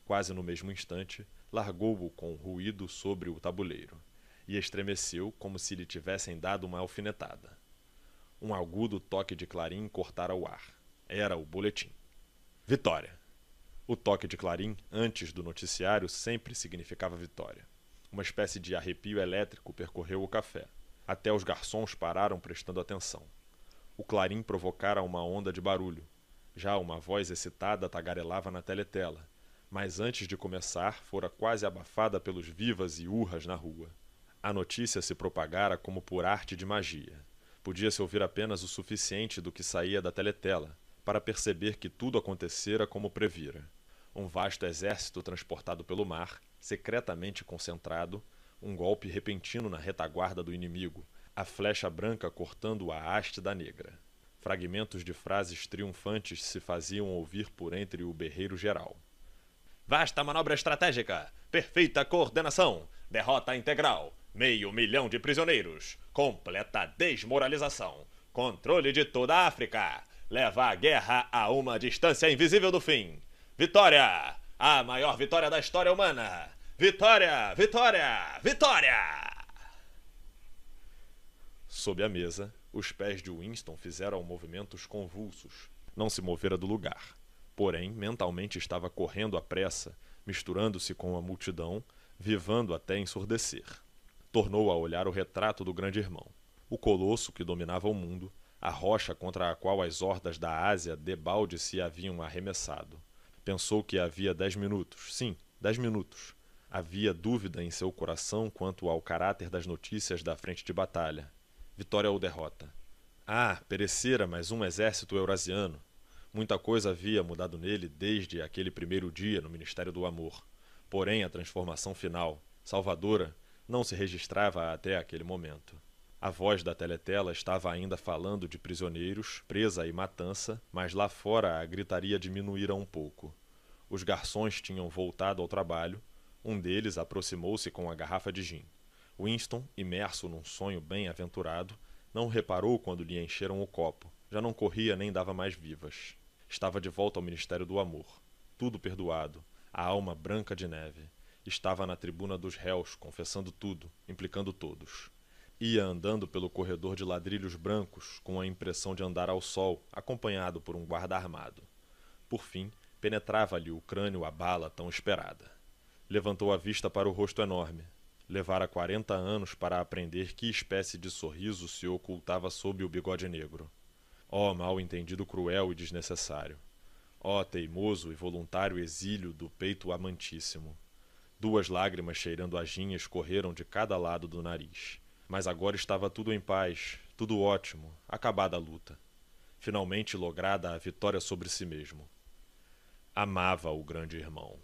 Quase no mesmo instante, largou-o com ruído sobre o tabuleiro e estremeceu como se lhe tivessem dado uma alfinetada. Um agudo toque de clarim cortara o ar. Era o boletim. Vitória! O toque de clarim, antes do noticiário, sempre significava vitória. Uma espécie de arrepio elétrico percorreu o café. Até os garçons pararam prestando atenção. O clarim provocara uma onda de barulho. Já uma voz excitada tagarelava na teletela, mas antes de começar, fora quase abafada pelos vivas e urras na rua. A notícia se propagara como por arte de magia. Podia-se ouvir apenas o suficiente do que saía da teletela para perceber que tudo acontecera como previra um vasto exército transportado pelo mar, secretamente concentrado, um golpe repentino na retaguarda do inimigo, a flecha branca cortando a haste da negra. Fragmentos de frases triunfantes se faziam ouvir por entre o berreiro geral. Vasta manobra estratégica! Perfeita coordenação! Derrota integral! Meio milhão de prisioneiros! Completa desmoralização! Controle de toda a África! Leva a guerra a uma distância invisível do fim! Vitória! A maior vitória da história humana! Vitória! Vitória! Vitória! Sob a mesa, os pés de Winston fizeram movimentos convulsos. Não se movera do lugar. Porém, mentalmente estava correndo à pressa, misturando-se com a multidão, vivando até ensurdecer. Tornou a olhar o retrato do grande irmão. O colosso que dominava o mundo, a rocha contra a qual as hordas da Ásia debalde se haviam arremessado. Pensou que havia dez minutos. Sim, dez minutos. Havia dúvida em seu coração quanto ao caráter das notícias da frente de batalha. Vitória ou derrota. Ah, perecera mais um exército eurasiano. Muita coisa havia mudado nele desde aquele primeiro dia no Ministério do Amor. Porém, a transformação final, salvadora, não se registrava até aquele momento. A voz da teletela estava ainda falando de prisioneiros, presa e matança, mas lá fora a gritaria diminuíra um pouco. Os garçons tinham voltado ao trabalho. Um deles aproximou-se com a garrafa de gin. Winston, imerso num sonho bem-aventurado, não reparou quando lhe encheram o copo. Já não corria nem dava mais vivas. Estava de volta ao Ministério do Amor. Tudo perdoado. A alma branca de neve. Estava na tribuna dos réus, confessando tudo, implicando todos. Ia andando pelo corredor de ladrilhos brancos, com a impressão de andar ao sol, acompanhado por um guarda armado. Por fim, penetrava-lhe o crânio a bala tão esperada. Levantou a vista para o rosto enorme. Levara quarenta anos para aprender que espécie de sorriso se ocultava sob o bigode negro. Ó oh, mal entendido cruel e desnecessário! Ó oh, teimoso e voluntário exílio do peito amantíssimo! Duas lágrimas cheirando a ginha escorreram de cada lado do nariz. Mas agora estava tudo em paz, tudo ótimo, acabada a luta. Finalmente lograda a vitória sobre si mesmo. Amava o grande irmão.